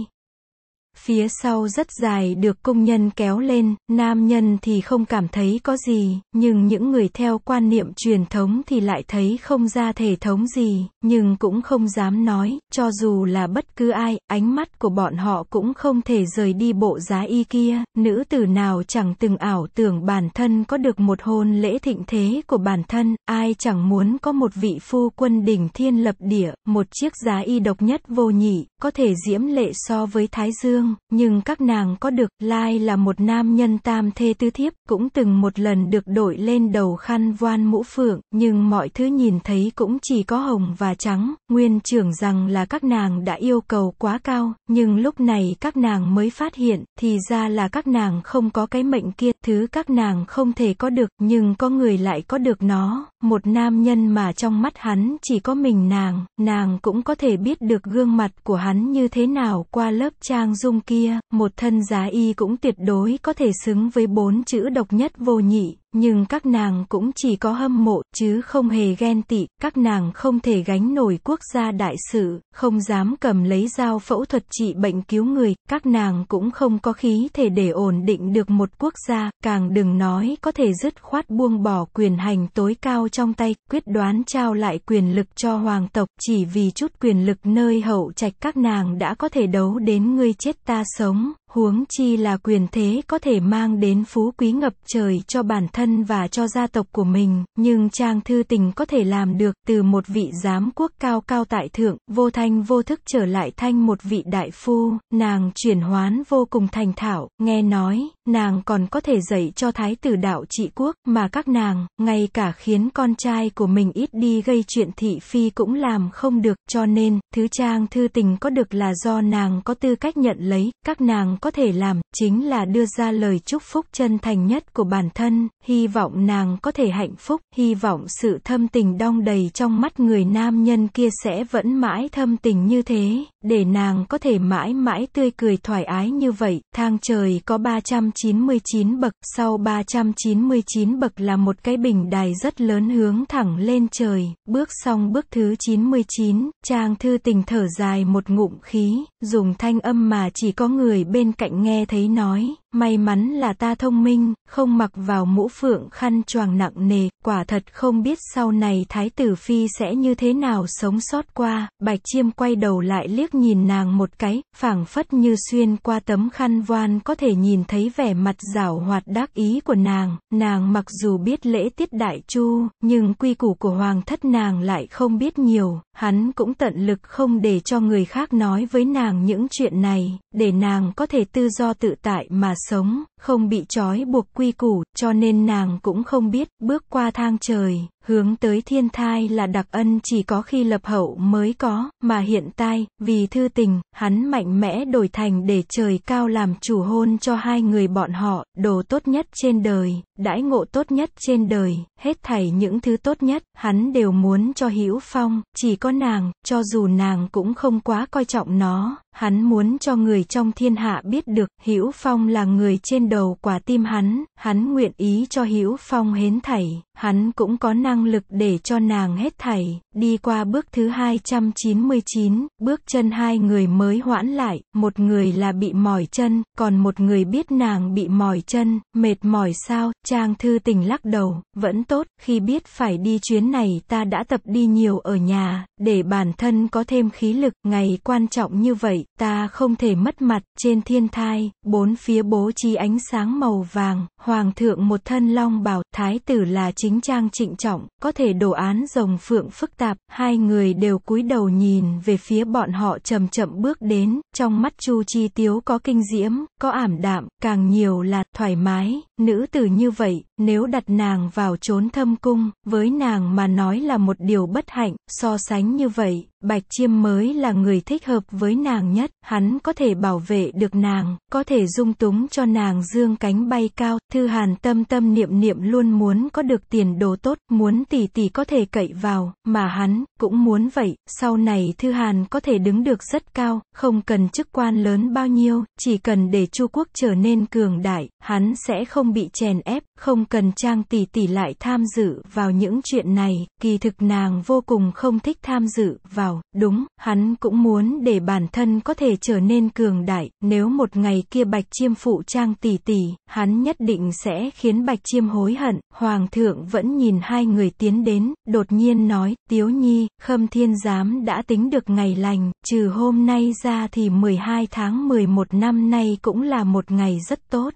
phía sau rất dài được công nhân kéo lên, nam nhân thì không cảm thấy có gì, nhưng những người theo quan niệm truyền thống thì lại thấy không ra thể thống gì, nhưng cũng không dám nói, cho dù là bất cứ ai, ánh mắt của bọn họ cũng không thể rời đi bộ giá y kia, nữ tử nào chẳng từng ảo tưởng bản thân có được một hôn lễ thịnh thế của bản thân, ai chẳng muốn có một vị phu quân đỉnh thiên lập địa, một chiếc giá y độc nhất vô nhị, có thể diễm lệ so với Thái Dương, dương, vâng, nhưng các nàng có được, Lai là một nam nhân tam thê tư thiếp, cũng từng một lần được đổi lên đầu khăn voan mũ phượng, nhưng mọi thứ nhìn thấy cũng chỉ có hồng và trắng, nguyên trưởng rằng là các nàng đã yêu cầu quá cao, nhưng lúc này các nàng mới phát hiện, thì ra là các nàng không có cái mệnh kia, thứ các nàng không thể có được, nhưng có người lại có được nó, một nam nhân mà trong mắt hắn chỉ có mình nàng, nàng cũng có thể biết được gương mặt của hắn như thế nào qua lớp trang dung kia, một thân giá y cũng tuyệt đối có thể xứng với bốn chữ độc nhất vô nhị nhưng các nàng cũng chỉ có hâm mộ chứ không hề ghen tị, các nàng không thể gánh nổi quốc gia đại sự, không dám cầm lấy dao phẫu thuật trị bệnh cứu người, các nàng cũng không có khí thể để ổn định được một quốc gia, càng đừng nói có thể dứt khoát buông bỏ quyền hành tối cao trong tay, quyết đoán trao lại quyền lực cho hoàng tộc chỉ vì chút quyền lực nơi hậu trạch các nàng đã có thể đấu đến người chết ta sống huống chi là quyền thế có thể mang đến phú quý ngập trời cho bản thân và cho gia tộc của mình, nhưng Trang Thư Tình có thể làm được từ một vị giám quốc cao cao tại thượng, vô thanh vô thức trở lại thanh một vị đại phu, nàng chuyển hoán vô cùng thành thạo, nghe nói, nàng còn có thể dạy cho thái tử đạo trị quốc, mà các nàng, ngay cả khiến con trai của mình ít đi gây chuyện thị phi cũng làm không được, cho nên, thứ trang thư tình có được là do nàng có tư cách nhận lấy, các nàng có thể làm, chính là đưa ra lời chúc phúc chân thành nhất của bản thân, hy vọng nàng có thể hạnh phúc, hy vọng sự thâm tình đong đầy trong mắt người nam nhân kia sẽ vẫn mãi thâm tình như thế, để nàng có thể mãi mãi tươi cười thoải ái như vậy, thang trời có 300 399 bậc, sau 399 bậc là một cái bình đài rất lớn hướng thẳng lên trời, bước xong bước thứ 99, Trang Thư Tình thở dài một ngụm khí, dùng thanh âm mà chỉ có người bên cạnh nghe thấy nói, May mắn là ta thông minh, không mặc vào mũ phượng khăn choàng nặng nề, quả thật không biết sau này Thái tử Phi sẽ như thế nào sống sót qua, Bạch Chiêm quay đầu lại liếc nhìn nàng một cái, phảng phất như xuyên qua tấm khăn voan có thể nhìn thấy vẻ mặt rảo hoạt đắc ý của nàng, nàng mặc dù biết lễ tiết đại chu, nhưng quy củ của hoàng thất nàng lại không biết nhiều, hắn cũng tận lực không để cho người khác nói với nàng những chuyện này, để nàng có thể tự do tự tại mà sống, không bị trói buộc quy củ, cho nên nàng cũng không biết, bước qua thang trời, Hướng tới thiên thai là đặc ân chỉ có khi lập hậu mới có, mà hiện tại, vì thư tình, hắn mạnh mẽ đổi thành để trời cao làm chủ hôn cho hai người bọn họ, đồ tốt nhất trên đời, đãi ngộ tốt nhất trên đời, hết thảy những thứ tốt nhất, hắn đều muốn cho Hữu Phong, chỉ có nàng, cho dù nàng cũng không quá coi trọng nó, hắn muốn cho người trong thiên hạ biết được, Hữu Phong là người trên đầu quả tim hắn, hắn nguyện ý cho Hữu Phong hến thảy hắn cũng có năng lực để cho nàng hết thảy, đi qua bước thứ 299, bước chân hai người mới hoãn lại, một người là bị mỏi chân, còn một người biết nàng bị mỏi chân, mệt mỏi sao, Trang Thư Tình lắc đầu, vẫn tốt, khi biết phải đi chuyến này ta đã tập đi nhiều ở nhà, để bản thân có thêm khí lực, ngày quan trọng như vậy, ta không thể mất mặt, trên thiên thai, bốn phía bố trí ánh sáng màu vàng, hoàng thượng một thân long bảo, thái tử là chính chính trang trịnh trọng, có thể đồ án rồng phượng phức tạp, hai người đều cúi đầu nhìn về phía bọn họ chậm chậm bước đến, trong mắt Chu Chi Tiếu có kinh diễm, có ảm đạm, càng nhiều là thoải mái, nữ tử như vậy, nếu đặt nàng vào trốn thâm cung, với nàng mà nói là một điều bất hạnh, so sánh như vậy, Bạch Chiêm mới là người thích hợp với nàng nhất, hắn có thể bảo vệ được nàng, có thể dung túng cho nàng dương cánh bay cao, Thư Hàn tâm tâm niệm niệm luôn muốn có được tiền đồ tốt, muốn tỷ tỷ có thể cậy vào, mà hắn, cũng muốn vậy, sau này Thư Hàn có thể đứng được rất cao, không cần chức quan lớn bao nhiêu, chỉ cần để Chu Quốc trở nên cường đại, hắn sẽ không bị chèn ép, không cần trang tỷ tỷ lại tham dự vào những chuyện này, kỳ thực nàng vô cùng không thích tham dự vào, đúng, hắn cũng muốn để bản thân có thể trở nên cường đại, nếu một ngày kia bạch chiêm phụ trang tỷ tỷ, hắn nhất định sẽ khiến bạch chiêm hối hận, hoàng thượng vẫn nhìn hai người tiến đến, đột nhiên nói, tiếu nhi, khâm thiên giám đã tính được ngày lành, trừ hôm nay ra thì 12 tháng 11 năm nay cũng là một ngày rất tốt.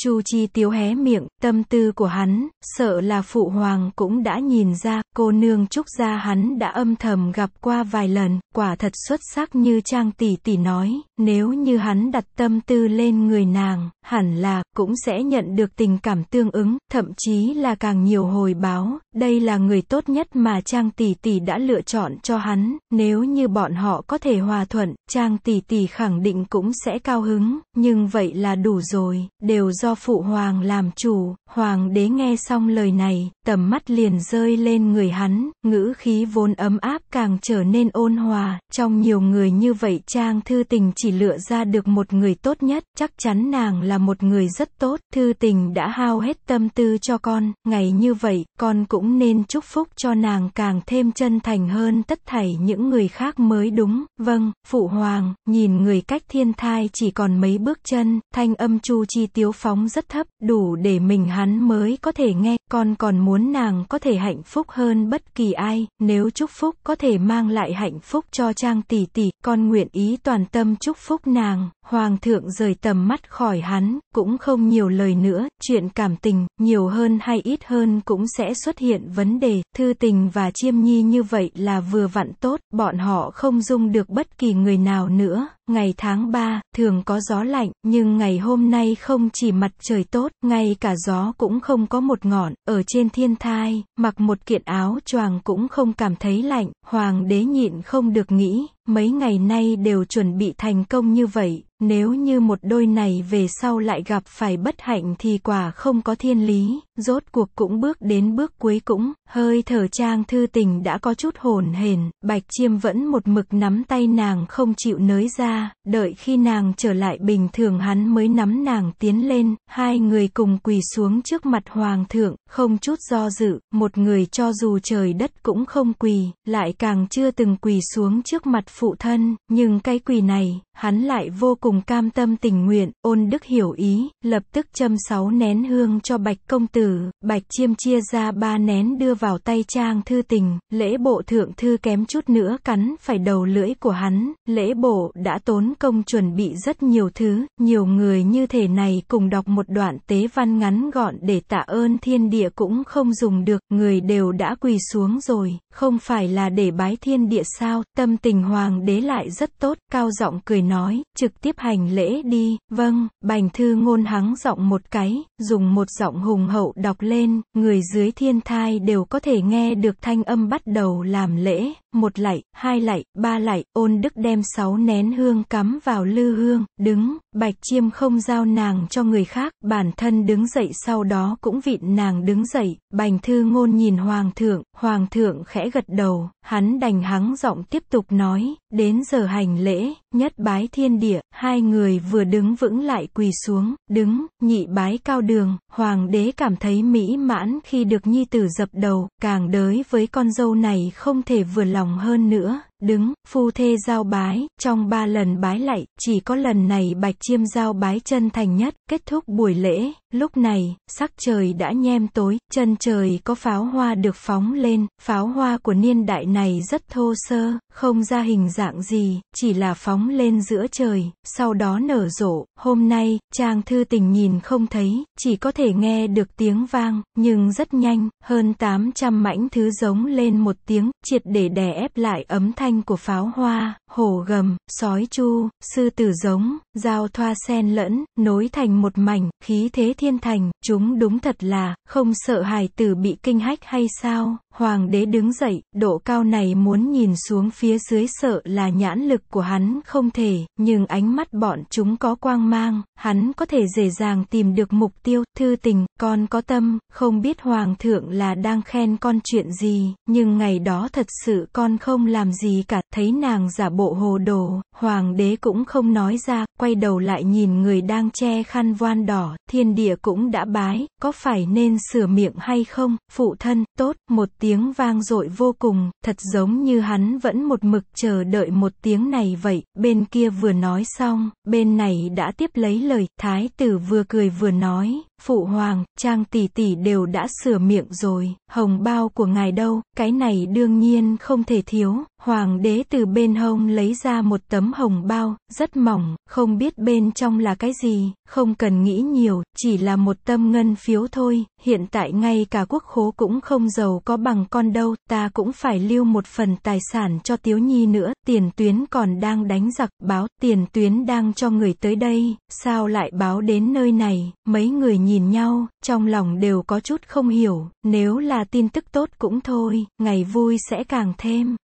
Chu Chi Tiếu hé miệng, tâm tư của hắn, sợ là phụ hoàng cũng đã nhìn ra, cô nương trúc gia hắn đã âm thầm gặp qua vài lần, quả thật xuất sắc như Trang tỷ tỷ nói, nếu như hắn đặt tâm tư lên người nàng, hẳn là, cũng sẽ nhận được tình cảm tương ứng, thậm chí là càng nhiều hồi báo, đây là người tốt nhất mà Trang tỷ tỷ đã lựa chọn cho hắn, nếu như bọn họ có thể hòa thuận, Trang tỷ tỷ khẳng định cũng sẽ cao hứng, nhưng vậy là đủ rồi, đều do do phụ hoàng làm chủ, hoàng đế nghe xong lời này, tầm mắt liền rơi lên người hắn, ngữ khí vốn ấm áp càng trở nên ôn hòa, trong nhiều người như vậy Trang Thư Tình chỉ lựa ra được một người tốt nhất, chắc chắn nàng là một người rất tốt, Thư Tình đã hao hết tâm tư cho con, ngày như vậy, con cũng nên chúc phúc cho nàng càng thêm chân thành hơn tất thảy những người khác mới đúng, vâng, phụ hoàng, nhìn người cách thiên thai chỉ còn mấy bước chân, thanh âm chu chi tiếu phóng sóng rất thấp, đủ để mình hắn mới có thể nghe, con còn muốn nàng có thể hạnh phúc hơn bất kỳ ai, nếu chúc phúc có thể mang lại hạnh phúc cho Trang tỷ tỷ, con nguyện ý toàn tâm chúc phúc nàng. Hoàng thượng rời tầm mắt khỏi hắn, cũng không nhiều lời nữa, chuyện cảm tình, nhiều hơn hay ít hơn cũng sẽ xuất hiện vấn đề, thư tình và chiêm nhi như vậy là vừa vặn tốt, bọn họ không dung được bất kỳ người nào nữa. Ngày tháng 3, thường có gió lạnh, nhưng ngày hôm nay không chỉ mặt trời tốt, ngay cả gió cũng không có một ngọn, ở trên thiên thai, mặc một kiện áo choàng cũng không cảm thấy lạnh, hoàng đế nhịn không được nghĩ, mấy ngày nay đều chuẩn bị thành công như vậy, nếu như một đôi này về sau lại gặp phải bất hạnh thì quả không có thiên lý rốt cuộc cũng bước đến bước cuối cũng, hơi thở trang thư tình đã có chút hồn hền, bạch chiêm vẫn một mực nắm tay nàng không chịu nới ra, đợi khi nàng trở lại bình thường hắn mới nắm nàng tiến lên, hai người cùng quỳ xuống trước mặt hoàng thượng, không chút do dự, một người cho dù trời đất cũng không quỳ, lại càng chưa từng quỳ xuống trước mặt phụ thân, nhưng cái quỳ này, hắn lại vô cùng cam tâm tình nguyện, ôn đức hiểu ý, lập tức châm sáu nén hương cho bạch công tử, Bạch Chiêm chia ra ba nén đưa vào tay Trang Thư Tình, lễ bộ thượng thư kém chút nữa cắn phải đầu lưỡi của hắn, lễ bộ đã tốn công chuẩn bị rất nhiều thứ, nhiều người như thế này cùng đọc một đoạn tế văn ngắn gọn để tạ ơn thiên địa cũng không dùng được, người đều đã quỳ xuống rồi, không phải là để bái thiên địa sao, tâm tình hoàng đế lại rất tốt, cao giọng cười nói, trực tiếp hành lễ đi, vâng, bành thư ngôn hắng giọng một cái, dùng một giọng hùng hậu đọc lên, người dưới thiên thai đều có thể nghe được thanh âm bắt đầu làm lễ một lạy, hai lạy, ba lạy, ôn đức đem sáu nén hương cắm vào lư hương, đứng, bạch chiêm không giao nàng cho người khác, bản thân đứng dậy sau đó cũng vịn nàng đứng dậy, bành thư ngôn nhìn hoàng thượng, hoàng thượng khẽ gật đầu, hắn đành hắng giọng tiếp tục nói, đến giờ hành lễ, nhất bái thiên địa, hai người vừa đứng vững lại quỳ xuống, đứng, nhị bái cao đường, hoàng đế cảm thấy mỹ mãn khi được nhi tử dập đầu, càng đới với con dâu này không thể vừa lòng lòng hơn nữa đứng, phu thê giao bái, trong ba lần bái lạy, chỉ có lần này bạch chiêm giao bái chân thành nhất, kết thúc buổi lễ, lúc này, sắc trời đã nhem tối, chân trời có pháo hoa được phóng lên, pháo hoa của niên đại này rất thô sơ, không ra hình dạng gì, chỉ là phóng lên giữa trời, sau đó nở rộ, hôm nay, trang thư tình nhìn không thấy, chỉ có thể nghe được tiếng vang, nhưng rất nhanh, hơn 800 mảnh thứ giống lên một tiếng, triệt để đè ép lại ấm thanh thanh của pháo hoa hổ gầm, sói chu, sư tử giống, giao thoa sen lẫn, nối thành một mảnh, khí thế thiên thành, chúng đúng thật là, không sợ hài tử bị kinh hách hay sao, hoàng đế đứng dậy, độ cao này muốn nhìn xuống phía dưới sợ là nhãn lực của hắn không thể, nhưng ánh mắt bọn chúng có quang mang, hắn có thể dễ dàng tìm được mục tiêu, thư tình, con có tâm, không biết hoàng thượng là đang khen con chuyện gì, nhưng ngày đó thật sự con không làm gì cả, thấy nàng giả bộ bộ hồ đồ, hoàng đế cũng không nói ra, quay đầu lại nhìn người đang che khăn voan đỏ, thiên địa cũng đã bái, có phải nên sửa miệng hay không, phụ thân, tốt, một tiếng vang dội vô cùng, thật giống như hắn vẫn một mực chờ đợi một tiếng này vậy, bên kia vừa nói xong, bên này đã tiếp lấy lời, thái tử vừa cười vừa nói, phụ hoàng, trang tỷ tỷ đều đã sửa miệng rồi, hồng bao của ngài đâu, cái này đương nhiên không thể thiếu, hoàng đế từ bên hông lấy ra một tấm hồng bao, rất mỏng, không biết bên trong là cái gì, không cần nghĩ nhiều, chỉ là một tâm ngân phiếu thôi, hiện tại ngay cả quốc khố cũng không giàu có bằng con đâu, ta cũng phải lưu một phần tài sản cho tiếu nhi nữa, tiền tuyến còn đang đánh giặc, báo, tiền tuyến đang cho người tới đây, sao lại báo đến nơi này, mấy người nhìn nhau, trong lòng đều có chút không hiểu, nếu là tin tức tốt cũng thôi, ngày vui sẽ càng thêm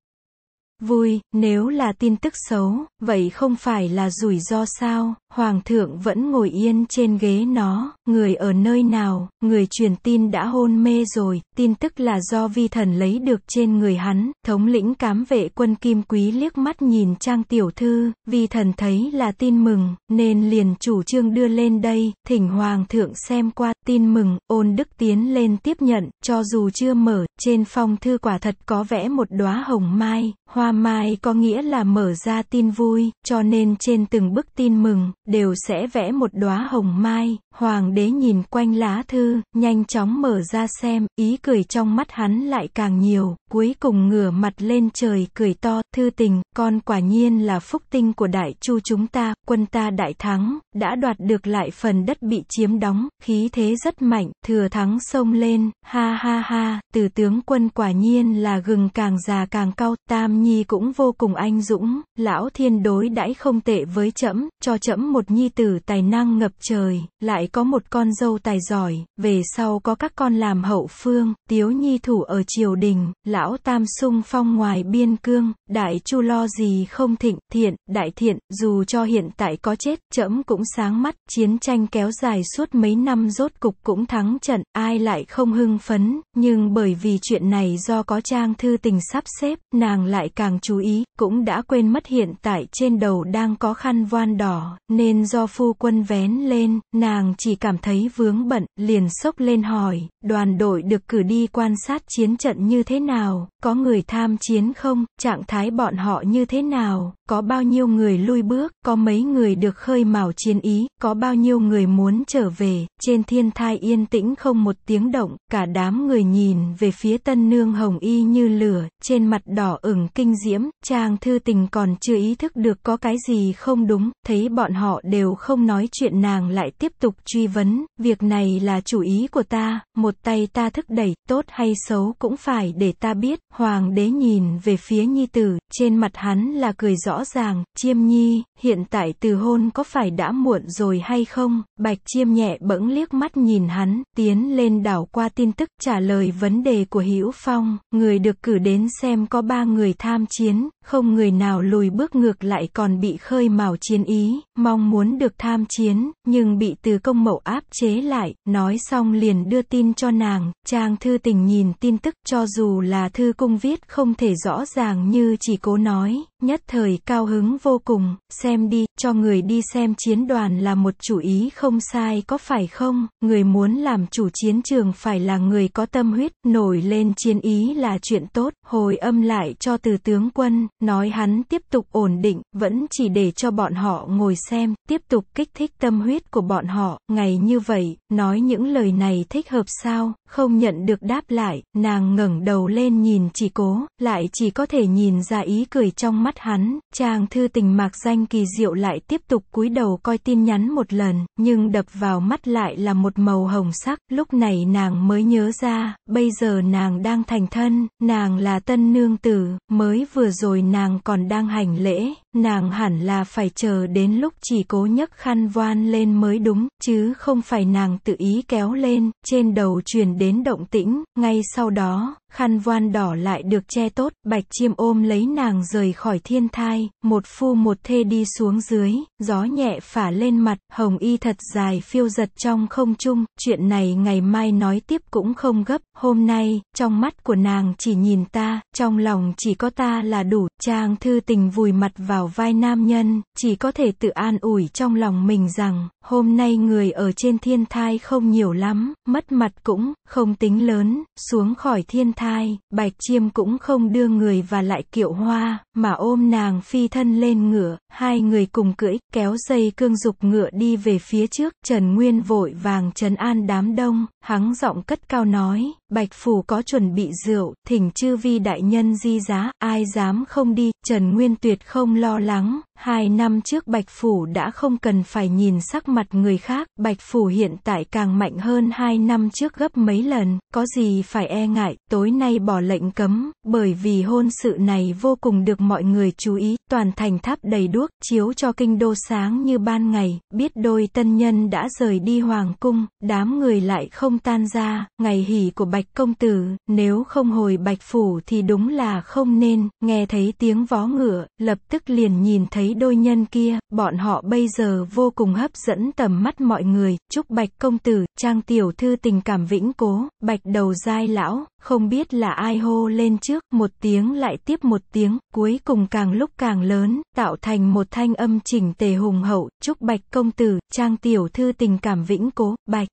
vui, nếu là tin tức xấu, vậy không phải là rủi ro sao, hoàng thượng vẫn ngồi yên trên ghế nó, người ở nơi nào, người truyền tin đã hôn mê rồi, tin tức là do vi thần lấy được trên người hắn, thống lĩnh cám vệ quân kim quý liếc mắt nhìn trang tiểu thư, vi thần thấy là tin mừng, nên liền chủ trương đưa lên đây, thỉnh hoàng thượng xem qua, tin mừng, ôn đức tiến lên tiếp nhận, cho dù chưa mở, trên phong thư quả thật có vẽ một đóa hồng mai, hoa mai có nghĩa là mở ra tin vui, cho nên trên từng bức tin mừng, đều sẽ vẽ một đóa hồng mai, Hoàng đế nhìn quanh lá thư, nhanh chóng mở ra xem, ý cười trong mắt hắn lại càng nhiều, cuối cùng ngửa mặt lên trời cười to, thư tình, con quả nhiên là phúc tinh của đại chu chúng ta, quân ta đại thắng, đã đoạt được lại phần đất bị chiếm đóng, khí thế rất mạnh, thừa thắng sông lên, ha ha ha, từ tướng quân quả nhiên là gừng càng già càng cao, tam nhi cũng vô cùng anh dũng, lão thiên đối đãi không tệ với trẫm, cho trẫm một nhi tử tài năng ngập trời, lại lại có một con dâu tài giỏi, về sau có các con làm hậu phương, tiếu nhi thủ ở triều đình, lão tam sung phong ngoài biên cương, đại chu lo gì không thịnh, thiện, đại thiện, dù cho hiện tại có chết, trẫm cũng sáng mắt, chiến tranh kéo dài suốt mấy năm rốt cục cũng thắng trận, ai lại không hưng phấn, nhưng bởi vì chuyện này do có trang thư tình sắp xếp, nàng lại càng chú ý, cũng đã quên mất hiện tại trên đầu đang có khăn voan đỏ, nên do phu quân vén lên, nàng nàng chỉ cảm thấy vướng bận, liền sốc lên hỏi, đoàn đội được cử đi quan sát chiến trận như thế nào, có người tham chiến không, trạng thái bọn họ như thế nào, có bao nhiêu người lui bước, có mấy người được khơi mào chiến ý, có bao nhiêu người muốn trở về, trên thiên thai yên tĩnh không một tiếng động, cả đám người nhìn về phía tân nương hồng y như lửa, trên mặt đỏ ửng kinh diễm, trang thư tình còn chưa ý thức được có cái gì không đúng, thấy bọn họ đều không nói chuyện nàng lại tiếp tục truy vấn, việc này là chủ ý của ta, một tay ta thức đẩy, tốt hay xấu cũng phải để ta biết, hoàng đế nhìn về phía nhi tử, trên mặt hắn là cười rõ rõ ràng, chiêm nhi, hiện tại từ hôn có phải đã muộn rồi hay không? Bạch chiêm nhẹ bẫng liếc mắt nhìn hắn, tiến lên đảo qua tin tức trả lời vấn đề của Hữu Phong, người được cử đến xem có ba người tham chiến, không người nào lùi bước ngược lại còn bị khơi mào chiến ý, mong muốn được tham chiến, nhưng bị từ công mậu áp chế lại, nói xong liền đưa tin cho nàng, trang thư tình nhìn tin tức cho dù là thư cung viết không thể rõ ràng như chỉ cố nói, nhất thời cao hứng vô cùng, xem đi, cho người đi xem chiến đoàn là một chủ ý không sai có phải không, người muốn làm chủ chiến trường phải là người có tâm huyết, nổi lên chiến ý là chuyện tốt, hồi âm lại cho từ tướng quân, nói hắn tiếp tục ổn định, vẫn chỉ để cho bọn họ ngồi xem, tiếp tục kích thích tâm huyết của bọn họ, ngày như vậy, nói những lời này thích hợp sao, không nhận được đáp lại, nàng ngẩng đầu lên nhìn chỉ cố, lại chỉ có thể nhìn ra ý cười trong mắt hắn, Chàng thư tình mạc danh kỳ diệu lại tiếp tục cúi đầu coi tin nhắn một lần, nhưng đập vào mắt lại là một màu hồng sắc, lúc này nàng mới nhớ ra, bây giờ nàng đang thành thân, nàng là tân nương tử, mới vừa rồi nàng còn đang hành lễ, nàng hẳn là phải chờ đến lúc chỉ cố nhấc khăn voan lên mới đúng, chứ không phải nàng tự ý kéo lên, trên đầu truyền đến động tĩnh, ngay sau đó, khăn voan đỏ lại được che tốt, bạch chiêm ôm lấy nàng rời khỏi thiên thai, một phu một thê đi xuống dưới, gió nhẹ phả lên mặt, hồng y thật dài phiêu giật trong không trung, chuyện này ngày mai nói tiếp cũng không gấp, hôm nay, trong mắt của nàng chỉ nhìn ta, trong lòng chỉ có ta là đủ, trang thư tình vùi mặt vào vào vai nam nhân, chỉ có thể tự an ủi trong lòng mình rằng, hôm nay người ở trên thiên thai không nhiều lắm, mất mặt cũng, không tính lớn, xuống khỏi thiên thai, bạch chiêm cũng không đưa người và lại kiệu hoa, mà ôm nàng phi thân lên ngựa, hai người cùng cưỡi, kéo dây cương dục ngựa đi về phía trước, Trần Nguyên vội vàng trấn an đám đông, hắn giọng cất cao nói, Bạch Phủ có chuẩn bị rượu, thỉnh chư vi đại nhân di giá, ai dám không đi, Trần Nguyên Tuyệt không lo lắng, Hai năm trước Bạch Phủ đã không cần phải nhìn sắc mặt người khác, Bạch Phủ hiện tại càng mạnh hơn hai năm trước gấp mấy lần, có gì phải e ngại, tối nay bỏ lệnh cấm, bởi vì hôn sự này vô cùng được mọi người chú ý, toàn thành tháp đầy đuốc, chiếu cho kinh đô sáng như ban ngày, biết đôi tân nhân đã rời đi hoàng cung, đám người lại không tan ra, ngày hỉ của Bạch Công Tử, nếu không hồi Bạch Phủ thì đúng là không nên, nghe thấy tiếng vó ngựa, lập tức liền nhìn thấy đôi nhân kia, bọn họ bây giờ vô cùng hấp dẫn tầm mắt mọi người, chúc bạch công tử, trang tiểu thư tình cảm vĩnh cố, bạch đầu dai lão, không biết là ai hô lên trước, một tiếng lại tiếp một tiếng, cuối cùng càng lúc càng lớn, tạo thành một thanh âm chỉnh tề hùng hậu, chúc bạch công tử, trang tiểu thư tình cảm vĩnh cố, bạch.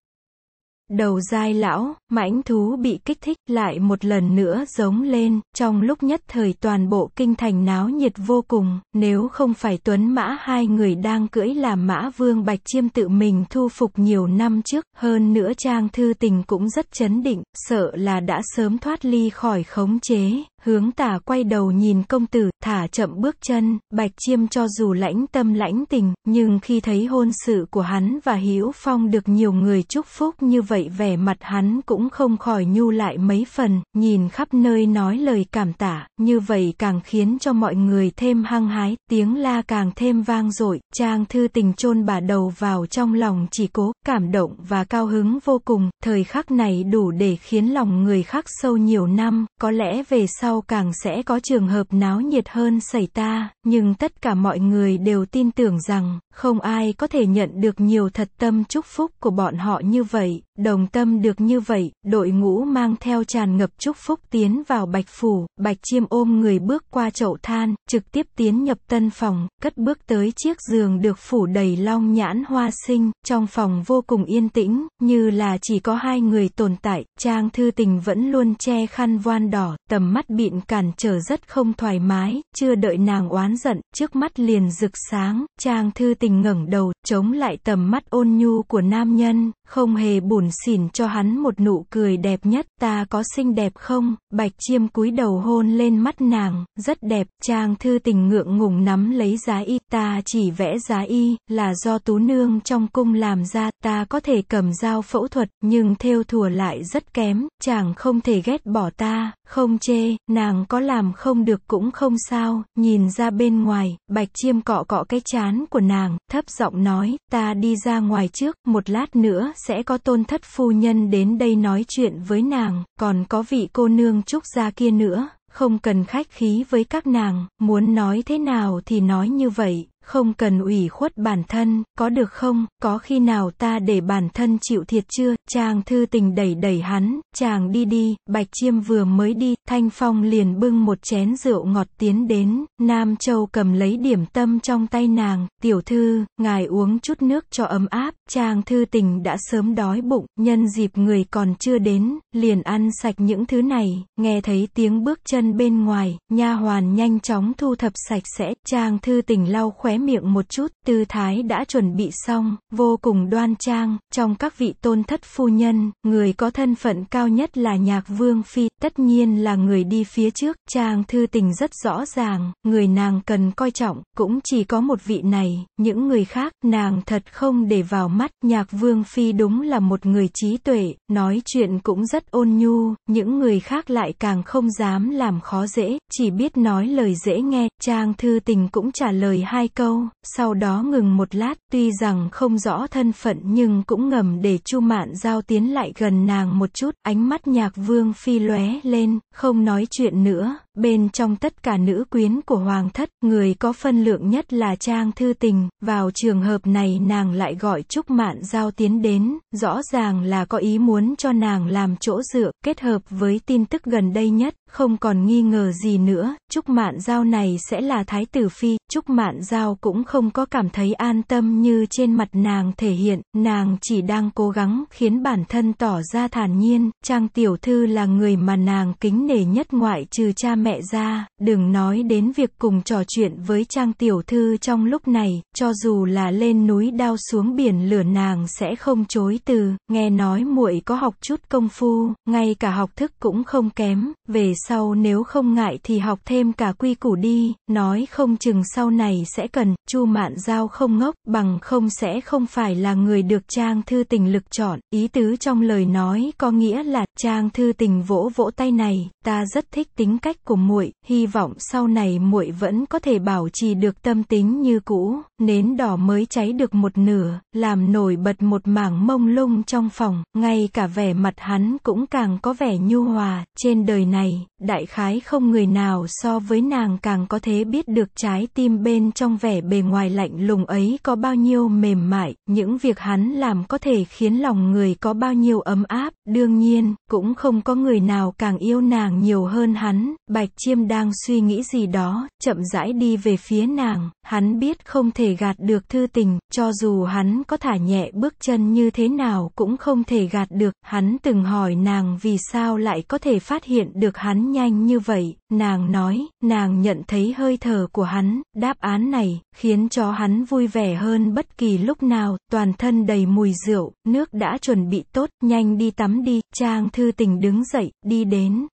Đầu dai lão, mãnh thú bị kích thích lại một lần nữa giống lên, trong lúc nhất thời toàn bộ kinh thành náo nhiệt vô cùng, nếu không phải tuấn mã hai người đang cưỡi làm mã vương bạch chiêm tự mình thu phục nhiều năm trước, hơn nữa trang thư tình cũng rất chấn định, sợ là đã sớm thoát ly khỏi khống chế, Hướng tả quay đầu nhìn công tử, thả chậm bước chân, bạch chiêm cho dù lãnh tâm lãnh tình, nhưng khi thấy hôn sự của hắn và Hữu Phong được nhiều người chúc phúc như vậy vẻ mặt hắn cũng không khỏi nhu lại mấy phần, nhìn khắp nơi nói lời cảm tả, như vậy càng khiến cho mọi người thêm hăng hái, tiếng la càng thêm vang dội, trang thư tình chôn bà đầu vào trong lòng chỉ cố, cảm động và cao hứng vô cùng, thời khắc này đủ để khiến lòng người khác sâu nhiều năm, có lẽ về sau sau càng sẽ có trường hợp náo nhiệt hơn xảy ra, nhưng tất cả mọi người đều tin tưởng rằng, không ai có thể nhận được nhiều thật tâm chúc phúc của bọn họ như vậy, đồng tâm được như vậy, đội ngũ mang theo tràn ngập chúc phúc tiến vào Bạch Phủ, Bạch Chiêm ôm người bước qua chậu than, trực tiếp tiến nhập tân phòng, cất bước tới chiếc giường được phủ đầy long nhãn hoa sinh, trong phòng vô cùng yên tĩnh, như là chỉ có hai người tồn tại, Trang Thư Tình vẫn luôn che khăn voan đỏ, tầm mắt bịn cản trở rất không thoải mái, chưa đợi nàng oán giận, trước mắt liền rực sáng, trang thư tình ngẩng đầu, chống lại tầm mắt ôn nhu của nam nhân, không hề buồn xỉn cho hắn một nụ cười đẹp nhất, ta có xinh đẹp không, bạch chiêm cúi đầu hôn lên mắt nàng, rất đẹp, trang thư tình ngượng ngùng nắm lấy giá y, ta chỉ vẽ giá y, là do tú nương trong cung làm ra, ta có thể cầm dao phẫu thuật, nhưng theo thùa lại rất kém, chàng không thể ghét bỏ ta, không chê, Nàng có làm không được cũng không sao, nhìn ra bên ngoài, bạch chiêm cọ cọ cái chán của nàng, thấp giọng nói, ta đi ra ngoài trước, một lát nữa sẽ có tôn thất phu nhân đến đây nói chuyện với nàng, còn có vị cô nương trúc gia kia nữa, không cần khách khí với các nàng, muốn nói thế nào thì nói như vậy, không cần ủy khuất bản thân, có được không, có khi nào ta để bản thân chịu thiệt chưa, chàng thư tình đẩy đẩy hắn, chàng đi đi, bạch chiêm vừa mới đi, thanh phong liền bưng một chén rượu ngọt tiến đến, nam châu cầm lấy điểm tâm trong tay nàng, tiểu thư, ngài uống chút nước cho ấm áp, chàng thư tình đã sớm đói bụng, nhân dịp người còn chưa đến, liền ăn sạch những thứ này, nghe thấy tiếng bước chân bên ngoài, nha hoàn nhanh chóng thu thập sạch sẽ, chàng thư tình lau khóe miệng một chút, tư thái đã chuẩn bị xong, vô cùng đoan trang, trong các vị tôn thất phu nhân, người có thân phận cao nhất là nhạc vương phi, tất nhiên là người đi phía trước, trang thư tình rất rõ ràng, người nàng cần coi trọng, cũng chỉ có một vị này, những người khác, nàng thật không để vào mắt, nhạc vương phi đúng là một người trí tuệ, nói chuyện cũng rất ôn nhu, những người khác lại càng không dám làm khó dễ, chỉ biết nói lời dễ nghe, trang thư tình cũng trả lời hai câu, sau đó ngừng một lát, tuy rằng không rõ thân phận nhưng cũng ngầm để Chu Mạn Giao tiến lại gần nàng một chút, ánh mắt Nhạc Vương Phi lóe lên, không nói chuyện nữa, bên trong tất cả nữ quyến của hoàng thất, người có phân lượng nhất là Trang Thư Tình, vào trường hợp này nàng lại gọi Trúc Mạn Giao tiến đến, rõ ràng là có ý muốn cho nàng làm chỗ dựa, kết hợp với tin tức gần đây nhất, không còn nghi ngờ gì nữa, Trúc Mạn Giao này sẽ là Thái Tử Phi, Trúc Mạn Giao cũng không có cảm thấy an tâm như trên mặt nàng thể hiện, nàng chỉ đang cố gắng khiến bản thân tỏ ra thản nhiên, Trang Tiểu Thư là người mà nàng kính nể nhất ngoại trừ cha mẹ ra, đừng nói đến việc cùng trò chuyện với Trang tiểu thư trong lúc này, cho dù là lên núi đao xuống biển lửa nàng sẽ không chối từ, nghe nói muội có học chút công phu, ngay cả học thức cũng không kém, về sau nếu không ngại thì học thêm cả quy củ đi, nói không chừng sau này sẽ cần, Chu Mạn Giao không ngốc, bằng không sẽ không phải là người được Trang thư tình lực chọn, ý tứ trong lời nói có nghĩa là Trang thư tình vỗ vỗ tay này, ta rất thích tính cách của muội, hy vọng sau này muội vẫn có thể bảo trì được tâm tính như cũ, nến đỏ mới cháy được một nửa, làm nổi bật một mảng mông lung trong phòng, ngay cả vẻ mặt hắn cũng càng có vẻ nhu hòa, trên đời này, đại khái không người nào so với nàng càng có thế biết được trái tim bên trong vẻ bề ngoài lạnh lùng ấy có bao nhiêu mềm mại, những việc hắn làm có thể khiến lòng người có bao nhiêu ấm áp, đương nhiên, cũng không có người nào càng yêu nàng nhiều hơn hắn, Bạch Chiêm đang suy nghĩ gì đó, chậm rãi đi về phía nàng, hắn biết không thể gạt được thư tình, cho dù hắn có thả nhẹ bước chân như thế nào cũng không thể gạt được, hắn từng hỏi nàng vì sao lại có thể phát hiện được hắn nhanh như vậy, nàng nói, nàng nhận thấy hơi thở của hắn, đáp án này, khiến cho hắn vui vẻ hơn bất kỳ lúc nào, toàn thân đầy mùi rượu, nước đã chuẩn bị tốt, nhanh đi tắm đi, trang thư tình đứng dậy, đi đến,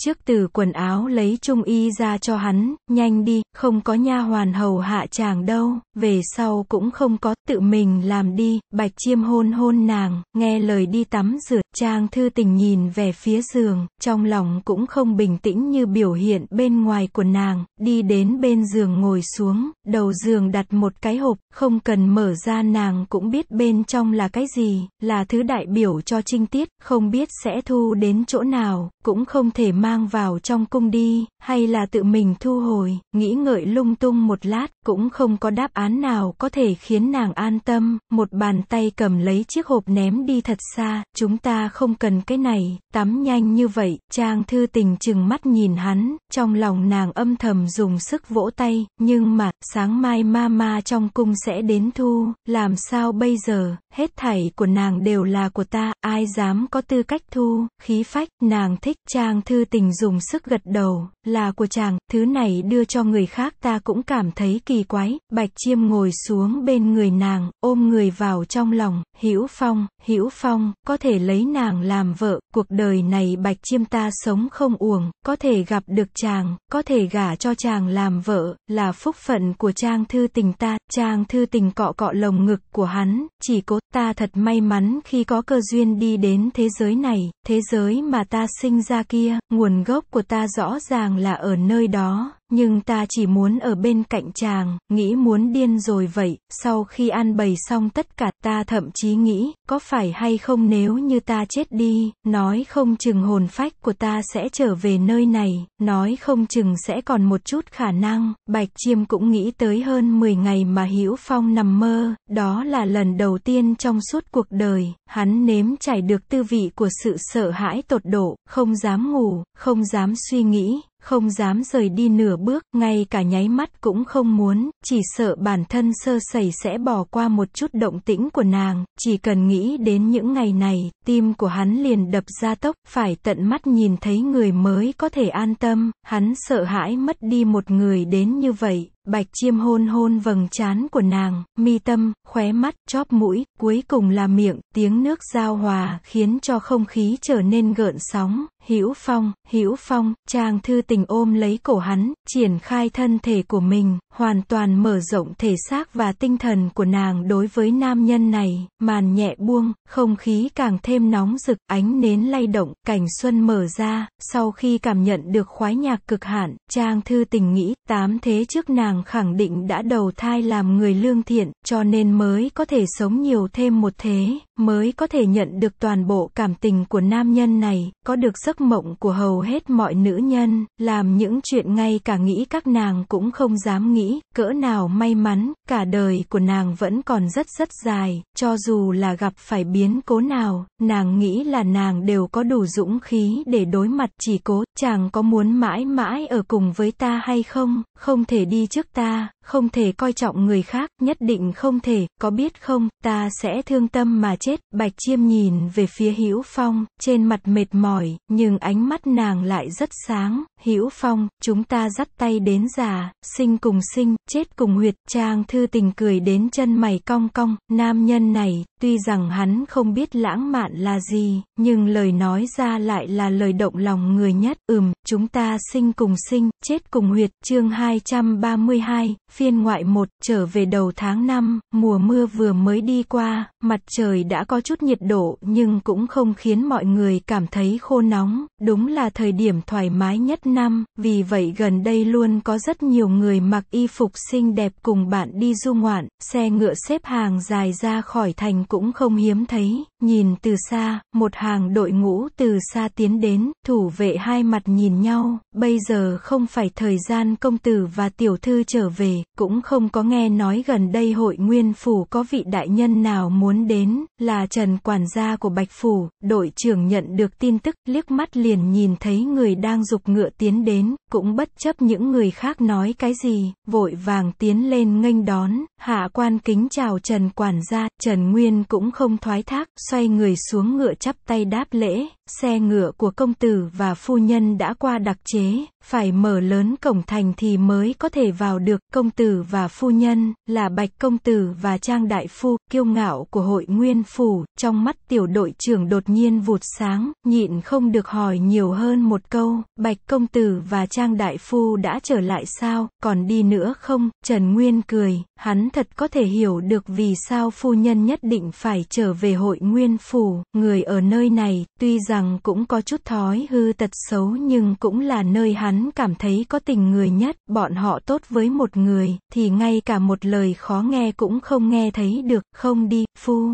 chiếc từ quần áo lấy trung y ra cho hắn, nhanh đi, không có nha hoàn hầu hạ chàng đâu, về sau cũng không có, tự mình làm đi, bạch chiêm hôn hôn nàng, nghe lời đi tắm rửa, trang thư tình nhìn về phía giường, trong lòng cũng không bình tĩnh như biểu hiện bên ngoài của nàng, đi đến bên giường ngồi xuống, đầu giường đặt một cái hộp, không cần mở ra nàng cũng biết bên trong là cái gì, là thứ đại biểu cho trinh tiết, không biết sẽ thu đến chỗ nào, cũng không thể mang vào trong cung đi, hay là tự mình thu hồi, nghĩ ngợi lung tung một lát, cũng không có đáp án nào có thể khiến nàng an tâm, một bàn tay cầm lấy chiếc hộp ném đi thật xa, chúng ta không cần cái này, tắm nhanh như vậy, Trang Thư Tình chừng mắt nhìn hắn, trong lòng nàng âm thầm dùng sức vỗ tay, nhưng mà, sáng mai mama trong cung sẽ đến thu, làm sao bây giờ, hết thảy của nàng đều là của ta, ai dám có tư cách thu, khí phách, nàng thích Trang Thư Tình dùng sức gật đầu, là của chàng, thứ này đưa cho người khác ta cũng cảm thấy kỳ quái, bạch chiêm ngồi xuống bên người nàng, ôm người vào trong lòng, Hữu phong, Hữu phong, có thể lấy nàng làm vợ, cuộc đời này bạch chiêm ta sống không uổng, có thể gặp được chàng, có thể gả cho chàng làm vợ, là phúc phận của trang thư tình ta, trang thư tình cọ cọ lồng ngực của hắn, chỉ cố ta thật may mắn khi có cơ duyên đi đến thế giới này, thế giới mà ta sinh ra kia, nguồn gốc của ta rõ ràng nàng là ở nơi đó nhưng ta chỉ muốn ở bên cạnh chàng, nghĩ muốn điên rồi vậy, sau khi ăn bày xong tất cả ta thậm chí nghĩ, có phải hay không nếu như ta chết đi, nói không chừng hồn phách của ta sẽ trở về nơi này, nói không chừng sẽ còn một chút khả năng, Bạch Chiêm cũng nghĩ tới hơn 10 ngày mà Hữu Phong nằm mơ, đó là lần đầu tiên trong suốt cuộc đời, hắn nếm trải được tư vị của sự sợ hãi tột độ, không dám ngủ, không dám suy nghĩ, không dám rời đi nửa nửa bước, ngay cả nháy mắt cũng không muốn, chỉ sợ bản thân sơ sẩy sẽ bỏ qua một chút động tĩnh của nàng, chỉ cần nghĩ đến những ngày này, tim của hắn liền đập ra tốc, phải tận mắt nhìn thấy người mới có thể an tâm, hắn sợ hãi mất đi một người đến như vậy, Bạch chiêm hôn hôn vầng trán của nàng, mi tâm, khóe mắt, chóp mũi, cuối cùng là miệng, tiếng nước giao hòa khiến cho không khí trở nên gợn sóng, Hữu Phong, Hữu Phong, chàng thư tình ôm lấy cổ hắn, triển khai thân thể của mình, hoàn toàn mở rộng thể xác và tinh thần của nàng đối với nam nhân này, màn nhẹ buông, không khí càng thêm nóng rực, ánh nến lay động, cảnh xuân mở ra, sau khi cảm nhận được khoái nhạc cực hạn, chàng thư tình nghĩ, tám thế trước nàng nàng khẳng định đã đầu thai làm người lương thiện, cho nên mới có thể sống nhiều thêm một thế, mới có thể nhận được toàn bộ cảm tình của nam nhân này, có được giấc mộng của hầu hết mọi nữ nhân, làm những chuyện ngay cả nghĩ các nàng cũng không dám nghĩ, cỡ nào may mắn, cả đời của nàng vẫn còn rất rất dài, cho dù là gặp phải biến cố nào, nàng nghĩ là nàng đều có đủ dũng khí để đối mặt chỉ cố, chàng có muốn mãi mãi ở cùng với ta hay không, không thể đi trước nước ta không thể coi trọng người khác, nhất định không thể, có biết không, ta sẽ thương tâm mà chết, bạch chiêm nhìn về phía Hữu Phong, trên mặt mệt mỏi, nhưng ánh mắt nàng lại rất sáng, Hữu Phong, chúng ta dắt tay đến già, sinh cùng sinh, chết cùng huyệt, trang thư tình cười đến chân mày cong cong, nam nhân này, tuy rằng hắn không biết lãng mạn là gì, nhưng lời nói ra lại là lời động lòng người nhất, ừm, chúng ta sinh cùng sinh, chết cùng huyệt, chương 232, phiên ngoại một trở về đầu tháng 5, mùa mưa vừa mới đi qua, mặt trời đã có chút nhiệt độ nhưng cũng không khiến mọi người cảm thấy khô nóng, đúng là thời điểm thoải mái nhất năm, vì vậy gần đây luôn có rất nhiều người mặc y phục xinh đẹp cùng bạn đi du ngoạn, xe ngựa xếp hàng dài ra khỏi thành cũng không hiếm thấy, nhìn từ xa, một hàng đội ngũ từ xa tiến đến, thủ vệ hai mặt nhìn nhau, bây giờ không phải thời gian công tử và tiểu thư trở về, cũng không có nghe nói gần đây hội nguyên phủ có vị đại nhân nào muốn đến, là Trần quản gia của Bạch Phủ, đội trưởng nhận được tin tức, liếc mắt liền nhìn thấy người đang dục ngựa tiến đến, cũng bất chấp những người khác nói cái gì, vội vàng tiến lên nghênh đón, hạ quan kính chào Trần quản gia, Trần Nguyên cũng không thoái thác, xoay người xuống ngựa chắp tay đáp lễ, xe ngựa của công tử và phu nhân đã qua đặc chế, phải mở lớn cổng thành thì mới có thể vào được. Công tử và phu nhân, là bạch công tử và trang đại phu, kiêu ngạo của hội nguyên phủ, trong mắt tiểu đội trưởng đột nhiên vụt sáng, nhịn không được hỏi nhiều hơn một câu, bạch công tử và trang đại phu đã trở lại sao, còn đi nữa không? Trần Nguyên cười, hắn thật có thể hiểu được vì sao phu nhân nhất định phải trở về hội nguyên phủ, người ở nơi này, tuy rằng rằng cũng có chút thói hư tật xấu nhưng cũng là nơi hắn cảm thấy có tình người nhất, bọn họ tốt với một người, thì ngay cả một lời khó nghe cũng không nghe thấy được, không đi, phu.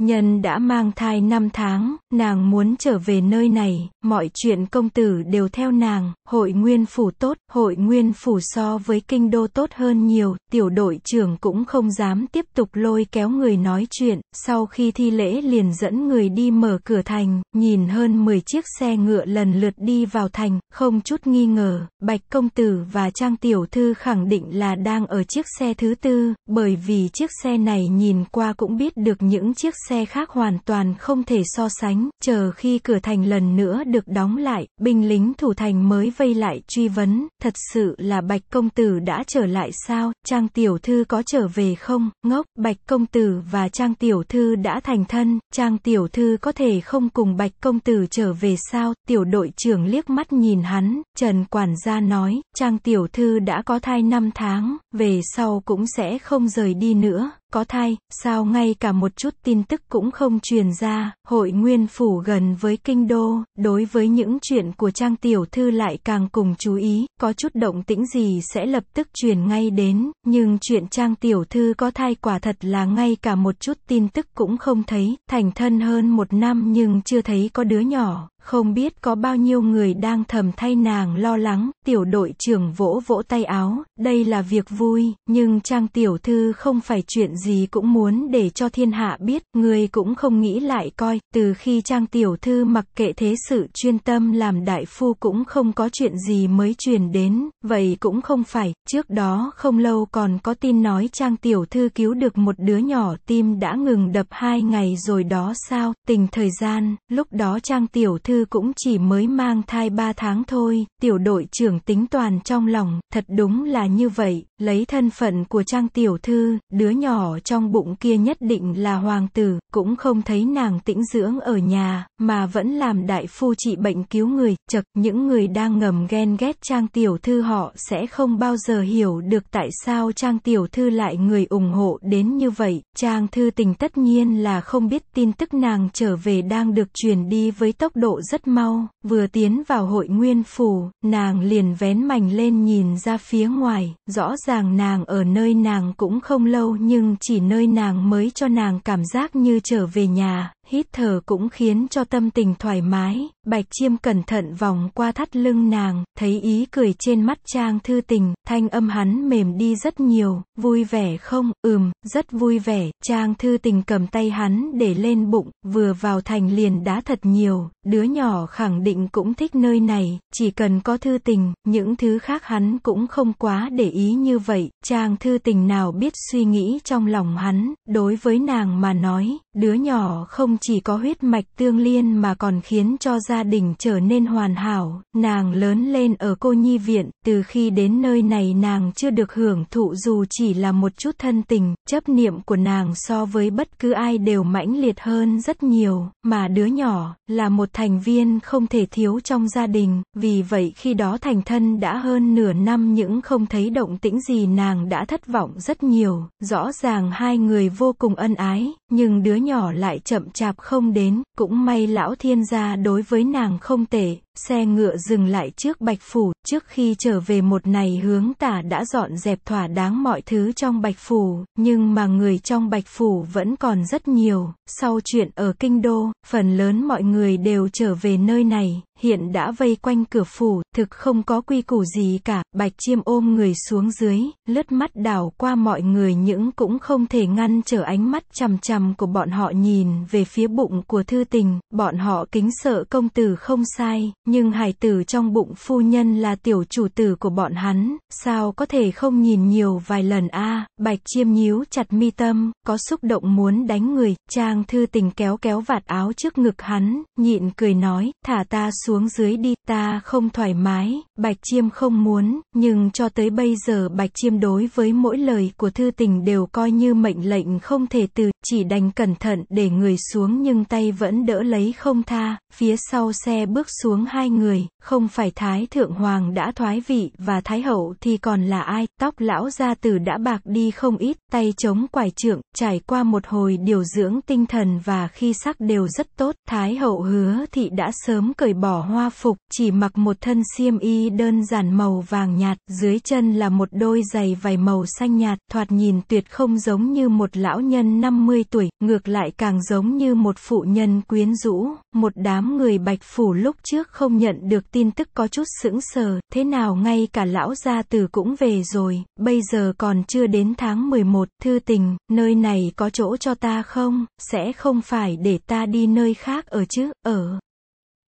Nhân đã mang thai 5 tháng, nàng muốn trở về nơi này, mọi chuyện công tử đều theo nàng, hội nguyên phủ tốt, hội nguyên phủ so với kinh đô tốt hơn nhiều, tiểu đội trưởng cũng không dám tiếp tục lôi kéo người nói chuyện, sau khi thi lễ liền dẫn người đi mở cửa thành, nhìn hơn 10 chiếc xe ngựa lần lượt đi vào thành, không chút nghi ngờ, bạch công tử và trang tiểu thư khẳng định là đang ở chiếc xe thứ tư, bởi vì chiếc xe này nhìn qua cũng biết được những chiếc xe khác hoàn toàn không thể so sánh, chờ khi cửa thành lần nữa được đóng lại, binh lính thủ thành mới vây lại truy vấn, thật sự là Bạch Công Tử đã trở lại sao, Trang Tiểu Thư có trở về không, ngốc, Bạch Công Tử và Trang Tiểu Thư đã thành thân, Trang Tiểu Thư có thể không cùng Bạch Công Tử trở về sao, tiểu đội trưởng liếc mắt nhìn hắn, Trần Quản gia nói, Trang Tiểu Thư đã có thai 5 tháng, về sau cũng sẽ không rời đi nữa, có thai, sao ngay cả một chút tin tức cũng không truyền ra, hội nguyên phủ gần với kinh đô, đối với những chuyện của trang tiểu thư lại càng cùng chú ý, có chút động tĩnh gì sẽ lập tức truyền ngay đến, nhưng chuyện trang tiểu thư có thai quả thật là ngay cả một chút tin tức cũng không thấy, thành thân hơn một năm nhưng chưa thấy có đứa nhỏ, không biết có bao nhiêu người đang thầm thay nàng lo lắng, tiểu đội trưởng vỗ vỗ tay áo, đây là việc vui, nhưng trang tiểu thư không phải chuyện gì cũng muốn để cho thiên hạ biết, người cũng không nghĩ lại coi, từ khi trang tiểu thư mặc kệ thế sự chuyên tâm làm đại phu cũng không có chuyện gì mới truyền đến, vậy cũng không phải, trước đó không lâu còn có tin nói trang tiểu thư cứu được một đứa nhỏ tim đã ngừng đập hai ngày rồi đó sao, tình thời gian, lúc đó trang tiểu thư Thư cũng chỉ mới mang thai 3 tháng thôi, tiểu đội trưởng tính toàn trong lòng, thật đúng là như vậy, lấy thân phận của Trang Tiểu Thư, đứa nhỏ trong bụng kia nhất định là hoàng tử, cũng không thấy nàng tĩnh dưỡng ở nhà, mà vẫn làm đại phu trị bệnh cứu người, chật những người đang ngầm ghen ghét Trang Tiểu Thư họ sẽ không bao giờ hiểu được tại sao Trang Tiểu Thư lại người ủng hộ đến như vậy, Trang Thư tình tất nhiên là không biết tin tức nàng trở về đang được truyền đi với tốc độ rất mau, vừa tiến vào hội nguyên phủ, nàng liền vén mảnh lên nhìn ra phía ngoài, rõ ràng nàng ở nơi nàng cũng không lâu nhưng chỉ nơi nàng mới cho nàng cảm giác như trở về nhà, hít thở cũng khiến cho tâm tình thoải mái, bạch chiêm cẩn thận vòng qua thắt lưng nàng, thấy ý cười trên mắt trang thư tình, thanh âm hắn mềm đi rất nhiều, vui vẻ không, ừm, rất vui vẻ, trang thư tình cầm tay hắn để lên bụng, vừa vào thành liền đã thật nhiều, đứa nhỏ khẳng định cũng thích nơi này, chỉ cần có thư tình, những thứ khác hắn cũng không quá để ý như vậy, trang thư tình nào biết suy nghĩ trong lòng hắn, đối với nàng mà nói, đứa nhỏ không chỉ có huyết mạch tương liên mà còn khiến cho gia đình trở nên hoàn hảo, nàng lớn lên ở cô nhi viện, từ khi đến nơi này nàng chưa được hưởng thụ dù chỉ là một chút thân tình, chấp niệm của nàng so với bất cứ ai đều mãnh liệt hơn rất nhiều, mà đứa nhỏ, là một thành viên không thể thiếu trong gia đình, vì vậy khi đó thành thân đã hơn nửa năm những không thấy động tĩnh gì nàng đã thất vọng rất nhiều, rõ ràng hai người vô cùng ân ái, nhưng đứa nhỏ lại chậm chạp không đến, cũng may lão thiên gia đối với nàng không tệ, xe ngựa dừng lại trước Bạch Phủ, trước khi trở về một này hướng tả đã dọn dẹp thỏa đáng mọi thứ trong Bạch Phủ, nhưng mà người trong Bạch Phủ vẫn còn rất nhiều, sau chuyện ở Kinh Đô, phần lớn mọi người đều trở về nơi này, hiện đã vây quanh cửa phủ, thực không có quy củ gì cả, Bạch Chiêm ôm người xuống dưới, lướt mắt đảo qua mọi người những cũng không thể ngăn trở ánh mắt chằm chằm của bọn họ nhìn về phía bụng của thư tình, bọn họ kính sợ công tử không sai, nhưng hải tử trong bụng phu nhân là tiểu chủ tử của bọn hắn, sao có thể không nhìn nhiều vài lần a bạch chiêm nhíu chặt mi tâm, có xúc động muốn đánh người, trang thư tình kéo kéo vạt áo trước ngực hắn, nhịn cười nói, thả ta xuống dưới đi, ta không thoải mái, bạch chiêm không muốn, nhưng cho tới bây giờ bạch chiêm đối với mỗi lời của thư tình đều coi như mệnh lệnh không thể từ, chỉ đành cẩn thận để người xuống nhưng tay vẫn đỡ lấy không tha, phía sau xe bước xuống hai người, không phải Thái Thượng Hoàng đã thoái vị và Thái Hậu thì còn là ai, tóc lão gia tử đã bạc đi không ít, tay chống quải trượng, trải qua một hồi điều dưỡng tinh thần và khi sắc đều rất tốt, Thái Hậu hứa thị đã sớm cởi bỏ hoa phục, chỉ mặc một thân xiêm y đơn giản màu vàng nhạt, dưới chân là một đôi giày vài màu xanh nhạt, thoạt nhìn tuyệt không giống như một lão nhân 50 tuổi, ngược lại càng giống như một phụ nhân quyến rũ, một đám người bạch phủ lúc trước không không nhận được tin tức có chút sững sờ, thế nào ngay cả lão gia tử cũng về rồi, bây giờ còn chưa đến tháng 11, thư tình, nơi này có chỗ cho ta không, sẽ không phải để ta đi nơi khác ở chứ, ở.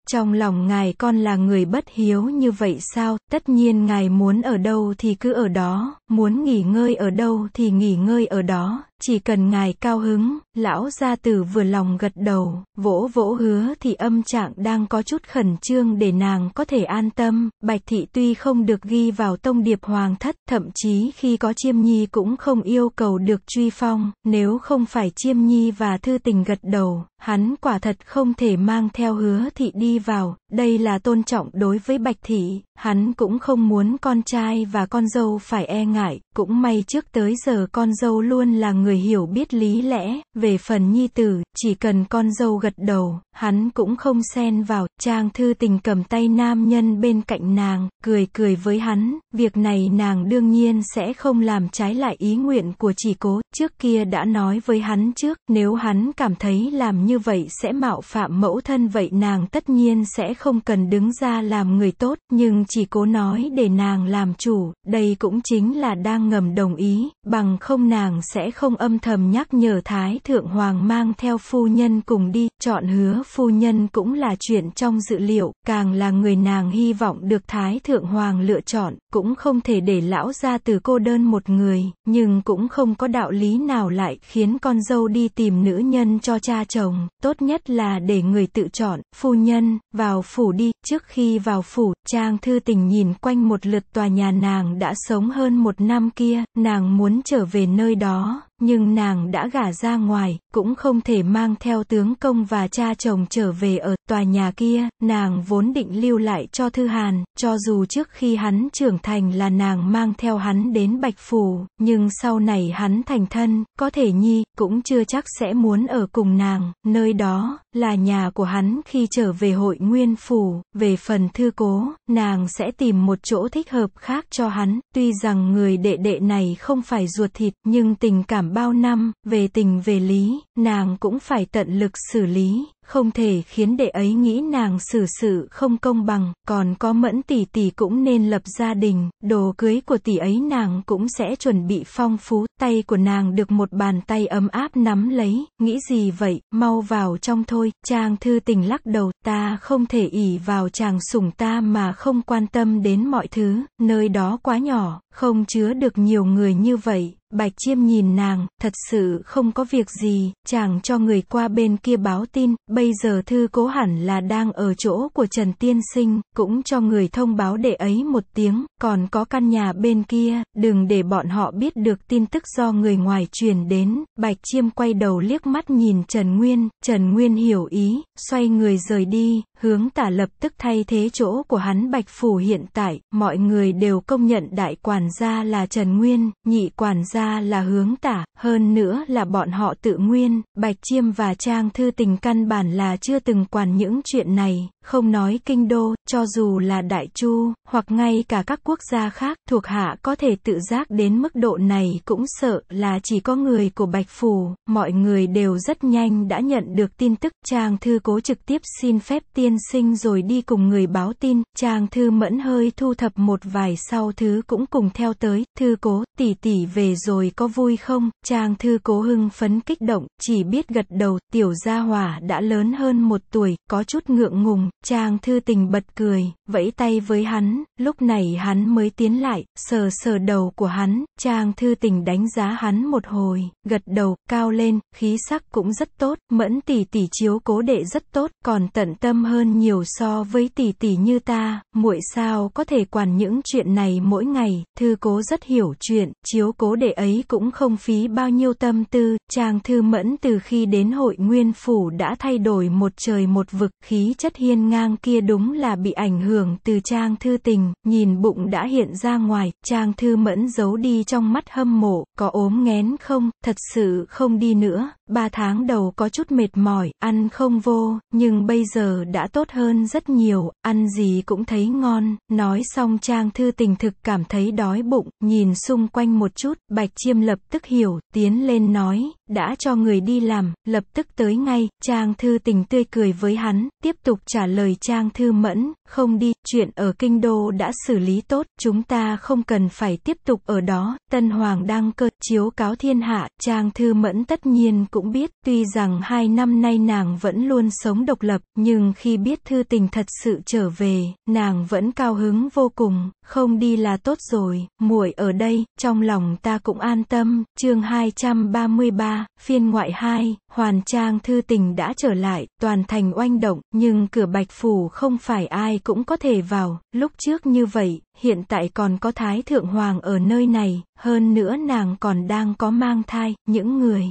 Trong lòng ngài con là người bất hiếu như vậy sao, tất nhiên ngài muốn ở đâu thì cứ ở đó, muốn nghỉ ngơi ở đâu thì nghỉ ngơi ở đó, chỉ cần ngài cao hứng, lão gia tử vừa lòng gật đầu, vỗ vỗ hứa thì âm trạng đang có chút khẩn trương để nàng có thể an tâm, bạch thị tuy không được ghi vào tông điệp hoàng thất, thậm chí khi có chiêm nhi cũng không yêu cầu được truy phong, nếu không phải chiêm nhi và thư tình gật đầu, hắn quả thật không thể mang theo hứa thị đi vào, đây là tôn trọng đối với bạch thị, hắn cũng không muốn con trai và con dâu phải e ngại, cũng may trước tới giờ con dâu luôn là người hiểu biết lý lẽ, về phần nhi tử, chỉ cần con dâu gật đầu, hắn cũng không xen vào, trang thư tình cầm tay nam nhân bên cạnh nàng, cười cười với hắn, việc này nàng đương nhiên sẽ không làm trái lại ý nguyện của chỉ cố, trước kia đã nói với hắn trước, nếu hắn cảm thấy làm như như vậy sẽ mạo phạm mẫu thân vậy nàng tất nhiên sẽ không cần đứng ra làm người tốt, nhưng chỉ cố nói để nàng làm chủ, đây cũng chính là đang ngầm đồng ý, bằng không nàng sẽ không âm thầm nhắc nhở Thái Thượng Hoàng mang theo phu nhân cùng đi, chọn hứa phu nhân cũng là chuyện trong dự liệu, càng là người nàng hy vọng được Thái Thượng Hoàng lựa chọn, cũng không thể để lão ra từ cô đơn một người, nhưng cũng không có đạo lý nào lại khiến con dâu đi tìm nữ nhân cho cha chồng rằng, tốt nhất là để người tự chọn, phu nhân, vào phủ đi, trước khi vào phủ, Trang Thư Tình nhìn quanh một lượt tòa nhà nàng đã sống hơn một năm kia, nàng muốn trở về nơi đó, nhưng nàng đã gả ra ngoài, cũng không thể mang theo tướng công và cha chồng trở về ở tòa nhà kia, nàng vốn định lưu lại cho Thư Hàn, cho dù trước khi hắn trưởng thành là nàng mang theo hắn đến Bạch Phủ, nhưng sau này hắn thành thân, có thể nhi, cũng chưa chắc sẽ muốn ở cùng nàng, nơi đó, là nhà của hắn khi trở về hội nguyên phủ, về phần thư cố, nàng sẽ tìm một chỗ thích hợp khác cho hắn, tuy rằng người đệ đệ này không phải ruột thịt, nhưng tình cảm bao năm, về tình về lý, nàng cũng phải tận lực xử lý không thể khiến đệ ấy nghĩ nàng xử sự không công bằng, còn có mẫn tỷ tỷ cũng nên lập gia đình, đồ cưới của tỷ ấy nàng cũng sẽ chuẩn bị phong phú, tay của nàng được một bàn tay ấm áp nắm lấy, nghĩ gì vậy, mau vào trong thôi, chàng thư tình lắc đầu, ta không thể ỉ vào chàng sủng ta mà không quan tâm đến mọi thứ, nơi đó quá nhỏ, không chứa được nhiều người như vậy, Bạch Chiêm nhìn nàng, thật sự không có việc gì, chàng cho người qua bên kia báo tin, Bây giờ thư cố hẳn là đang ở chỗ của Trần Tiên Sinh, cũng cho người thông báo để ấy một tiếng, còn có căn nhà bên kia, đừng để bọn họ biết được tin tức do người ngoài truyền đến. Bạch Chiêm quay đầu liếc mắt nhìn Trần Nguyên, Trần Nguyên hiểu ý, xoay người rời đi, hướng tả lập tức thay thế chỗ của hắn Bạch Phủ hiện tại, mọi người đều công nhận đại quản gia là Trần Nguyên, nhị quản gia là hướng tả, hơn nữa là bọn họ tự nguyên, Bạch Chiêm và Trang Thư Tình căn bản bản là chưa từng quản những chuyện này, không nói kinh đô, cho dù là đại chu, hoặc ngay cả các quốc gia khác, thuộc hạ có thể tự giác đến mức độ này cũng sợ là chỉ có người của Bạch Phủ, mọi người đều rất nhanh đã nhận được tin tức, trang thư cố trực tiếp xin phép tiên sinh rồi đi cùng người báo tin, trang thư mẫn hơi thu thập một vài sau thứ cũng cùng theo tới, thư cố, tỷ tỷ về rồi có vui không, trang thư cố hưng phấn kích động, chỉ biết gật đầu, tiểu gia hỏa đã lớn lớn hơn một tuổi, có chút ngượng ngùng, chàng thư tình bật cười vẫy tay với hắn, lúc này hắn mới tiến lại, sờ sờ đầu của hắn, trang thư tình đánh giá hắn một hồi, gật đầu, cao lên, khí sắc cũng rất tốt, mẫn tỷ tỷ chiếu cố đệ rất tốt, còn tận tâm hơn nhiều so với tỷ tỷ như ta, muội sao có thể quản những chuyện này mỗi ngày, thư cố rất hiểu chuyện, chiếu cố đệ ấy cũng không phí bao nhiêu tâm tư, trang thư mẫn từ khi đến hội nguyên phủ đã thay đổi một trời một vực, khí chất hiên ngang kia đúng là bị ảnh hưởng hưởng từ Trang Thư Tình, nhìn bụng đã hiện ra ngoài, Trang Thư Mẫn giấu đi trong mắt hâm mộ, có ốm nghén không, thật sự không đi nữa, ba tháng đầu có chút mệt mỏi, ăn không vô, nhưng bây giờ đã tốt hơn rất nhiều, ăn gì cũng thấy ngon, nói xong Trang Thư Tình thực cảm thấy đói bụng, nhìn xung quanh một chút, Bạch Chiêm lập tức hiểu, tiến lên nói, đã cho người đi làm, lập tức tới ngay, Trang Thư Tình tươi cười với hắn, tiếp tục trả lời Trang Thư Mẫn, không đi, chuyện ở Kinh Đô đã xử lý tốt, chúng ta không cần phải tiếp tục ở đó, Tân Hoàng đang cơ, chiếu cáo thiên hạ, Trang Thư Mẫn tất nhiên cũng biết, tuy rằng hai năm nay nàng vẫn luôn sống độc lập, nhưng khi biết Thư Tình thật sự trở về, nàng vẫn cao hứng vô cùng, không đi là tốt rồi, muội ở đây, trong lòng ta cũng an tâm, chương 233 phiên ngoại 2, Hoàn Trang Thư Tình đã trở lại, toàn thành oanh động, nhưng cửa Bạch Phủ không phải ai cũng có thể vào, lúc trước như vậy, hiện tại còn có Thái Thượng Hoàng ở nơi này, hơn nữa nàng còn đang có mang thai, những người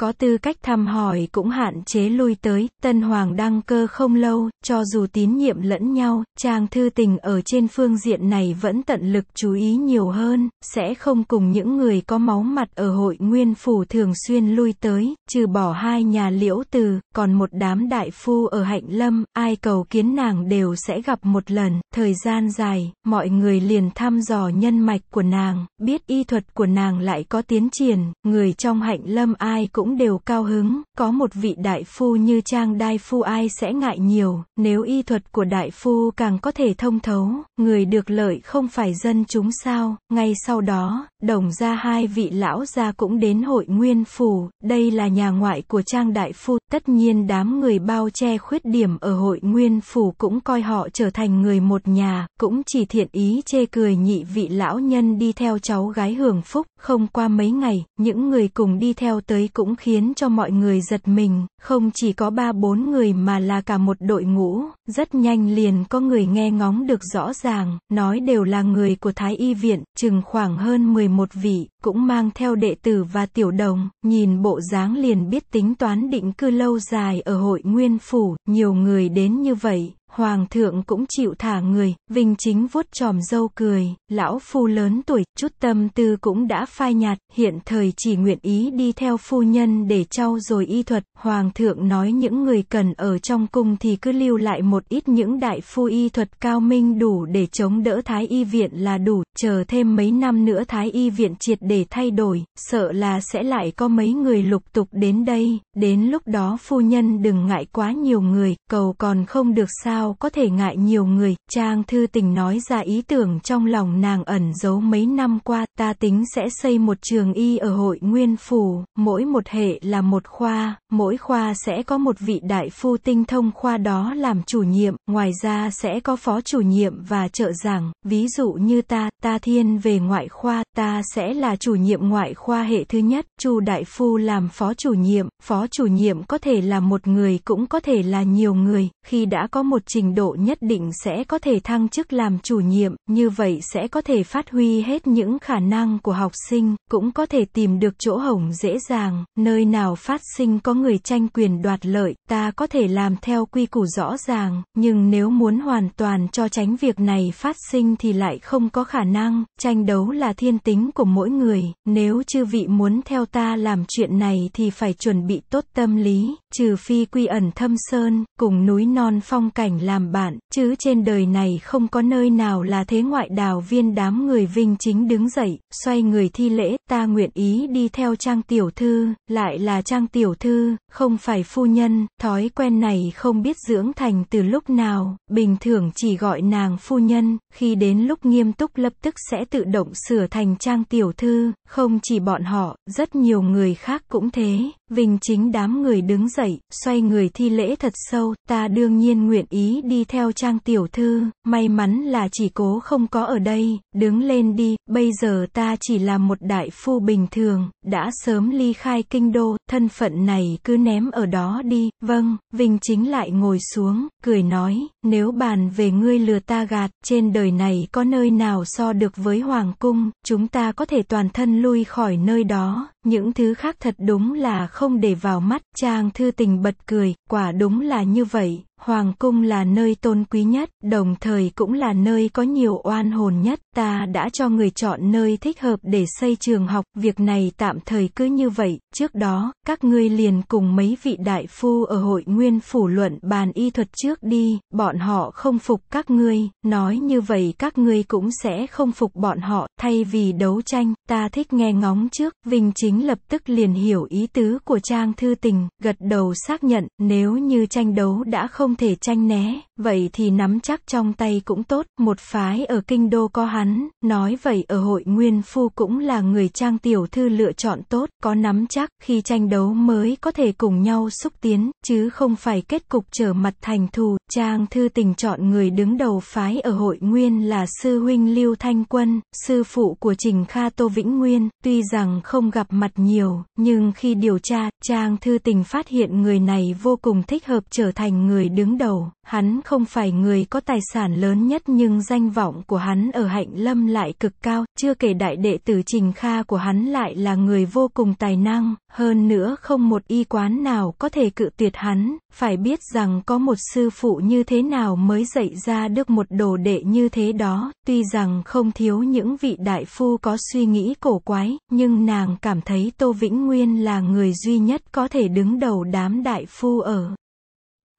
có tư cách thăm hỏi cũng hạn chế lui tới, Tân Hoàng đăng cơ không lâu, cho dù tín nhiệm lẫn nhau, chàng thư tình ở trên phương diện này vẫn tận lực chú ý nhiều hơn, sẽ không cùng những người có máu mặt ở hội nguyên phủ thường xuyên lui tới, trừ bỏ hai nhà liễu từ, còn một đám đại phu ở hạnh lâm, ai cầu kiến nàng đều sẽ gặp một lần, thời gian dài, mọi người liền thăm dò nhân mạch của nàng, biết y thuật của nàng lại có tiến triển, người trong hạnh lâm ai cũng cũng đều cao hứng, có một vị đại phu như Trang Đai Phu ai sẽ ngại nhiều, nếu y thuật của đại phu càng có thể thông thấu, người được lợi không phải dân chúng sao, ngay sau đó, đồng ra hai vị lão gia cũng đến hội nguyên phủ, đây là nhà ngoại của Trang Đại Phu, tất nhiên đám người bao che khuyết điểm ở hội nguyên phủ cũng coi họ trở thành người một nhà, cũng chỉ thiện ý chê cười nhị vị lão nhân đi theo cháu gái hưởng phúc, không qua mấy ngày, những người cùng đi theo tới cũng khiến cho mọi người giật mình, không chỉ có ba bốn người mà là cả một đội ngũ, rất nhanh liền có người nghe ngóng được rõ ràng, nói đều là người của Thái Y Viện, chừng khoảng hơn 11 vị, cũng mang theo đệ tử và tiểu đồng, nhìn bộ dáng liền biết tính toán định cư lâu dài ở hội nguyên phủ, nhiều người đến như vậy, Hoàng thượng cũng chịu thả người, Vinh Chính vuốt tròm dâu cười, lão phu lớn tuổi, chút tâm tư cũng đã phai nhạt, hiện thời chỉ nguyện ý đi theo phu nhân để trau rồi y thuật. Hoàng thượng nói những người cần ở trong cung thì cứ lưu lại một ít những đại phu y thuật cao minh đủ để chống đỡ thái y viện là đủ, chờ thêm mấy năm nữa thái y viện triệt để thay đổi, sợ là sẽ lại có mấy người lục tục đến đây, đến lúc đó phu nhân đừng ngại quá nhiều người, cầu còn không được sao sao có thể ngại nhiều người, Trang Thư Tình nói ra ý tưởng trong lòng nàng ẩn giấu mấy năm qua, ta tính sẽ xây một trường y ở hội Nguyên Phủ, mỗi một hệ là một khoa, mỗi khoa sẽ có một vị đại phu tinh thông khoa đó làm chủ nhiệm, ngoài ra sẽ có phó chủ nhiệm và trợ giảng, ví dụ như ta, ta thiên về ngoại khoa, ta sẽ là chủ nhiệm ngoại khoa hệ thứ nhất, Chu đại phu làm phó chủ nhiệm, phó chủ nhiệm có thể là một người cũng có thể là nhiều người, khi đã có một trình độ nhất định sẽ có thể thăng chức làm chủ nhiệm, như vậy sẽ có thể phát huy hết những khả năng của học sinh, cũng có thể tìm được chỗ hổng dễ dàng, nơi nào phát sinh có người tranh quyền đoạt lợi, ta có thể làm theo quy củ rõ ràng, nhưng nếu muốn hoàn toàn cho tránh việc này phát sinh thì lại không có khả năng, tranh đấu là thiên tính của mỗi người, nếu chư vị muốn theo ta làm chuyện này thì phải chuẩn bị tốt tâm lý, trừ phi quy ẩn thâm sơn, cùng núi non phong cảnh làm bạn, chứ trên đời này không có nơi nào là thế ngoại đào viên đám người vinh chính đứng dậy, xoay người thi lễ, ta nguyện ý đi theo trang tiểu thư, lại là trang tiểu thư, không phải phu nhân, thói quen này không biết dưỡng thành từ lúc nào, bình thường chỉ gọi nàng phu nhân, khi đến lúc nghiêm túc lập tức sẽ tự động sửa thành trang tiểu thư, không chỉ bọn họ, rất nhiều người khác cũng thế, vinh chính đám người đứng dậy, xoay người thi lễ thật sâu, ta đương nhiên nguyện ý đi theo trang tiểu thư, may mắn là chỉ cố không có ở đây, đứng lên đi, bây giờ ta chỉ là một đại phu bình thường, đã sớm ly khai kinh đô, thân phận này cứ ném ở đó đi, vâng, Vinh Chính lại ngồi xuống, cười nói, nếu bàn về ngươi lừa ta gạt, trên đời này có nơi nào so được với Hoàng Cung, chúng ta có thể toàn thân lui khỏi nơi đó, những thứ khác thật đúng là không để vào mắt, Trang Thư Tình bật cười, quả đúng là như vậy, Hoàng Cung là nơi tôn quý nhất, đồng thời cũng là nơi có nhiều oan hồn nhất, ta đã cho người chọn nơi thích hợp để xây trường học, việc này tạm thời cứ như vậy, trước đó, các ngươi liền cùng mấy vị đại phu ở hội nguyên phủ luận bàn y thuật trước đi, bọn họ không phục các ngươi, nói như vậy các ngươi cũng sẽ không phục bọn họ, thay vì đấu tranh, ta thích nghe ngóng trước, Vinh Chính chính lập tức liền hiểu ý tứ của Trang Thư Tình, gật đầu xác nhận, nếu như tranh đấu đã không thể tranh né, vậy thì nắm chắc trong tay cũng tốt, một phái ở kinh đô có hắn, nói vậy ở hội nguyên phu cũng là người trang tiểu thư lựa chọn tốt, có nắm chắc, khi tranh đấu mới có thể cùng nhau xúc tiến, chứ không phải kết cục trở mặt thành thù, trang thư tình chọn người đứng đầu phái ở hội nguyên là sư huynh Lưu Thanh Quân, sư phụ của Trình Kha Tô Vĩnh Nguyên, tuy rằng không gặp mặt nhiều, nhưng khi điều tra, trang thư tình phát hiện người này vô cùng thích hợp trở thành người đứng đầu, hắn không không phải người có tài sản lớn nhất nhưng danh vọng của hắn ở hạnh lâm lại cực cao, chưa kể đại đệ tử Trình Kha của hắn lại là người vô cùng tài năng, hơn nữa không một y quán nào có thể cự tuyệt hắn, phải biết rằng có một sư phụ như thế nào mới dạy ra được một đồ đệ như thế đó, tuy rằng không thiếu những vị đại phu có suy nghĩ cổ quái, nhưng nàng cảm thấy Tô Vĩnh Nguyên là người duy nhất có thể đứng đầu đám đại phu ở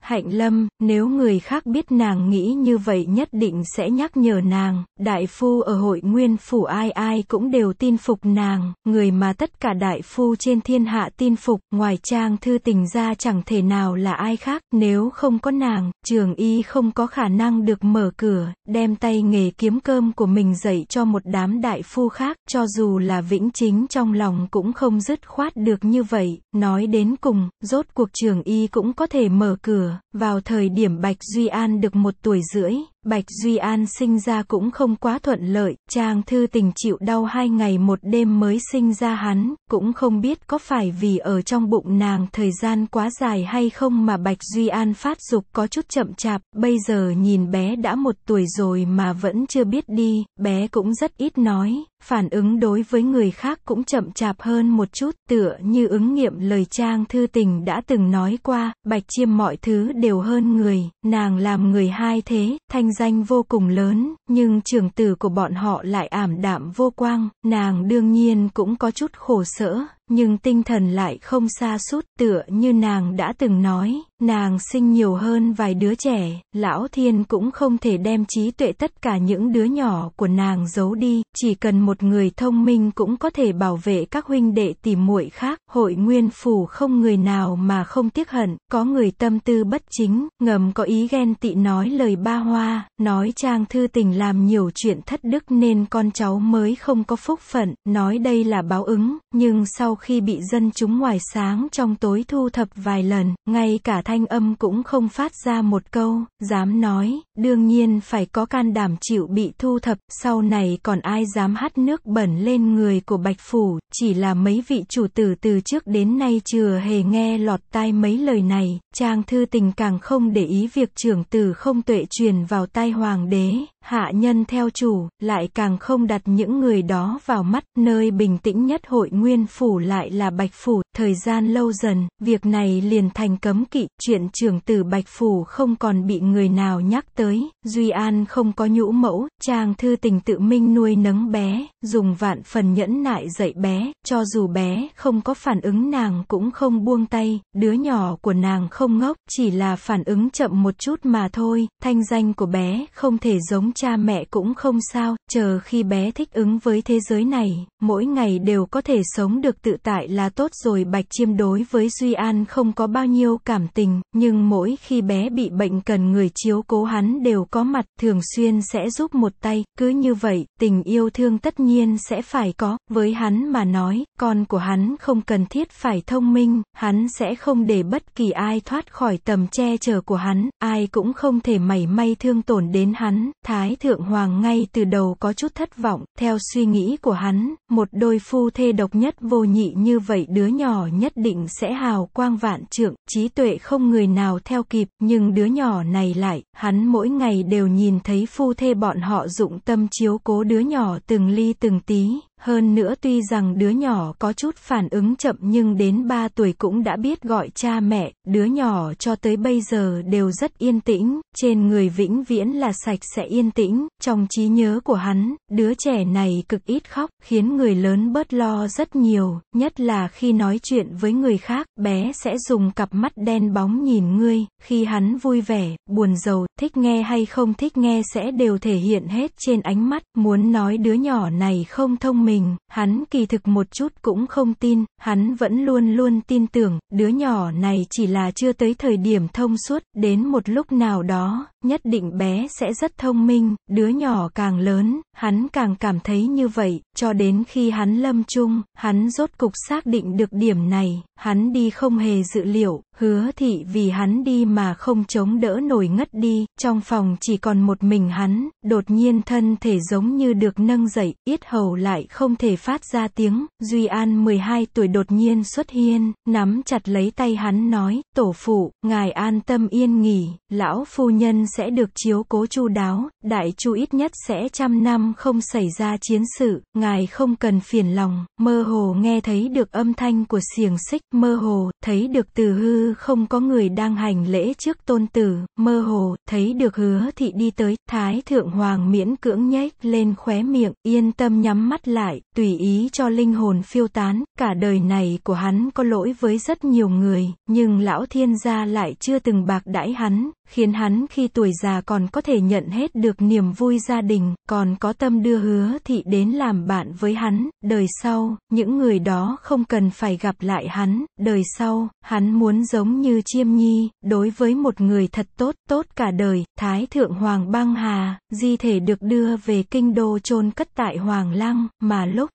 Hạnh Lâm, nếu người khác biết nàng nghĩ như vậy nhất định sẽ nhắc nhở nàng, đại phu ở hội nguyên phủ ai ai cũng đều tin phục nàng, người mà tất cả đại phu trên thiên hạ tin phục, ngoài trang thư tình ra chẳng thể nào là ai khác, nếu không có nàng, trường y không có khả năng được mở cửa, đem tay nghề kiếm cơm của mình dạy cho một đám đại phu khác, cho dù là vĩnh chính trong lòng cũng không dứt khoát được như vậy, nói đến cùng, rốt cuộc trường y cũng có thể mở cửa, vào thời điểm Bạch Duy An được một tuổi rưỡi, Bạch Duy An sinh ra cũng không quá thuận lợi, Trang Thư Tình chịu đau hai ngày một đêm mới sinh ra hắn, cũng không biết có phải vì ở trong bụng nàng thời gian quá dài hay không mà Bạch Duy An phát dục có chút chậm chạp, bây giờ nhìn bé đã một tuổi rồi mà vẫn chưa biết đi, bé cũng rất ít nói, phản ứng đối với người khác cũng chậm chạp hơn một chút, tựa như ứng nghiệm lời Trang Thư Tình đã từng nói qua, Bạch Chiêm mọi thứ đều hơn người, nàng làm người hai thế, thanh danh vô cùng lớn, nhưng trưởng tử của bọn họ lại ảm đạm vô quang, nàng đương nhiên cũng có chút khổ sở, nhưng tinh thần lại không xa suốt tựa như nàng đã từng nói, nàng sinh nhiều hơn vài đứa trẻ, lão thiên cũng không thể đem trí tuệ tất cả những đứa nhỏ của nàng giấu đi, chỉ cần một người thông minh cũng có thể bảo vệ các huynh đệ tìm muội khác, hội nguyên phủ không người nào mà không tiếc hận, có người tâm tư bất chính, ngầm có ý ghen tị nói lời ba hoa, nói trang thư tình làm nhiều chuyện thất đức nên con cháu mới không có phúc phận, nói đây là báo ứng, nhưng sau khi bị dân chúng ngoài sáng trong tối thu thập vài lần, ngay cả thanh âm cũng không phát ra một câu, dám nói, đương nhiên phải có can đảm chịu bị thu thập, sau này còn ai dám hắt nước bẩn lên người của Bạch Phủ, chỉ là mấy vị chủ tử từ trước đến nay chưa hề nghe lọt tai mấy lời này, trang thư tình càng không để ý việc trưởng tử không tuệ truyền vào tai hoàng đế, hạ nhân theo chủ, lại càng không đặt những người đó vào mắt, nơi bình tĩnh nhất hội nguyên phủ lại là Bạch Phủ, thời gian lâu dần, việc này liền thành cấm kỵ, chuyện trưởng tử Bạch Phủ không còn bị người nào nhắc tới, Duy An không có nhũ mẫu, trang thư tình tự minh nuôi nấng bé, dùng vạn phần nhẫn nại dạy bé, cho dù bé không có phản ứng nàng cũng không buông tay, đứa nhỏ của nàng không ngốc, chỉ là phản ứng chậm một chút mà thôi, thanh danh của bé không thể giống cha mẹ cũng không sao, chờ khi bé thích ứng với thế giới này, mỗi ngày đều có thể sống được tự tại là tốt rồi. Bạch Chiêm đối với Duy An không có bao nhiêu cảm tình, nhưng mỗi khi bé bị bệnh cần người chiếu cố hắn đều có mặt, thường xuyên sẽ giúp một tay, cứ như vậy, tình yêu thương tất nhiên sẽ phải có, với hắn mà nói, con của hắn không cần thiết phải thông minh, hắn sẽ không để bất kỳ ai thoát khỏi tầm che chở của hắn, ai cũng không thể mảy may thương tổn đến hắn, thà Thái Thượng Hoàng ngay từ đầu có chút thất vọng, theo suy nghĩ của hắn, một đôi phu thê độc nhất vô nhị như vậy đứa nhỏ nhất định sẽ hào quang vạn trượng, trí tuệ không người nào theo kịp, nhưng đứa nhỏ này lại, hắn mỗi ngày đều nhìn thấy phu thê bọn họ dụng tâm chiếu cố đứa nhỏ từng ly từng tí, hơn nữa tuy rằng đứa nhỏ có chút phản ứng chậm nhưng đến 3 tuổi cũng đã biết gọi cha mẹ, đứa nhỏ cho tới bây giờ đều rất yên tĩnh, trên người vĩnh viễn là sạch sẽ yên tĩnh, trong trí nhớ của hắn, đứa trẻ này cực ít khóc, khiến người lớn bớt lo rất nhiều, nhất là khi nói chuyện với người khác, bé sẽ dùng cặp mắt đen bóng nhìn ngươi, khi hắn vui vẻ, buồn rầu, thích nghe hay không thích nghe sẽ đều thể hiện hết trên ánh mắt, muốn nói đứa nhỏ này không thông minh mình, hắn kỳ thực một chút cũng không tin, hắn vẫn luôn luôn tin tưởng, đứa nhỏ này chỉ là chưa tới thời điểm thông suốt, đến một lúc nào đó, nhất định bé sẽ rất thông minh, đứa nhỏ càng lớn, hắn càng cảm thấy như vậy, cho đến khi hắn lâm chung, hắn rốt cục xác định được điểm này, hắn đi không hề dự liệu, hứa thị vì hắn đi mà không chống đỡ nổi ngất đi, trong phòng chỉ còn một mình hắn, đột nhiên thân thể giống như được nâng dậy, yết hầu lại không thể phát ra tiếng, Duy An 12 tuổi đột nhiên xuất hiên, nắm chặt lấy tay hắn nói, tổ phụ, ngài an tâm yên nghỉ, lão phu nhân sẽ được chiếu cố chu đáo, đại chu ít nhất sẽ trăm năm không xảy ra chiến sự, ngài không cần phiền lòng, mơ hồ nghe thấy được âm thanh của xiềng xích, mơ hồ, thấy được từ hư không có người đang hành lễ trước tôn tử, mơ hồ, thấy được hứa thị đi tới, thái thượng hoàng miễn cưỡng nhếch lên khóe miệng, yên tâm nhắm mắt lại, tùy ý cho linh hồn phiêu tán, cả đời này của hắn có lỗi với rất nhiều người, nhưng lão thiên gia lại chưa từng bạc đãi hắn, khiến hắn khi tuổi già còn có thể nhận hết được niềm vui gia đình, còn có tâm đưa hứa thị đến làm bạn với hắn, đời sau, những người đó không cần phải gặp lại hắn, đời sau, hắn muốn giống như chiêm nhi, đối với một người thật tốt, tốt cả đời, Thái Thượng Hoàng Băng Hà, di thể được đưa về kinh đô chôn cất tại Hoàng Lăng, mà lúc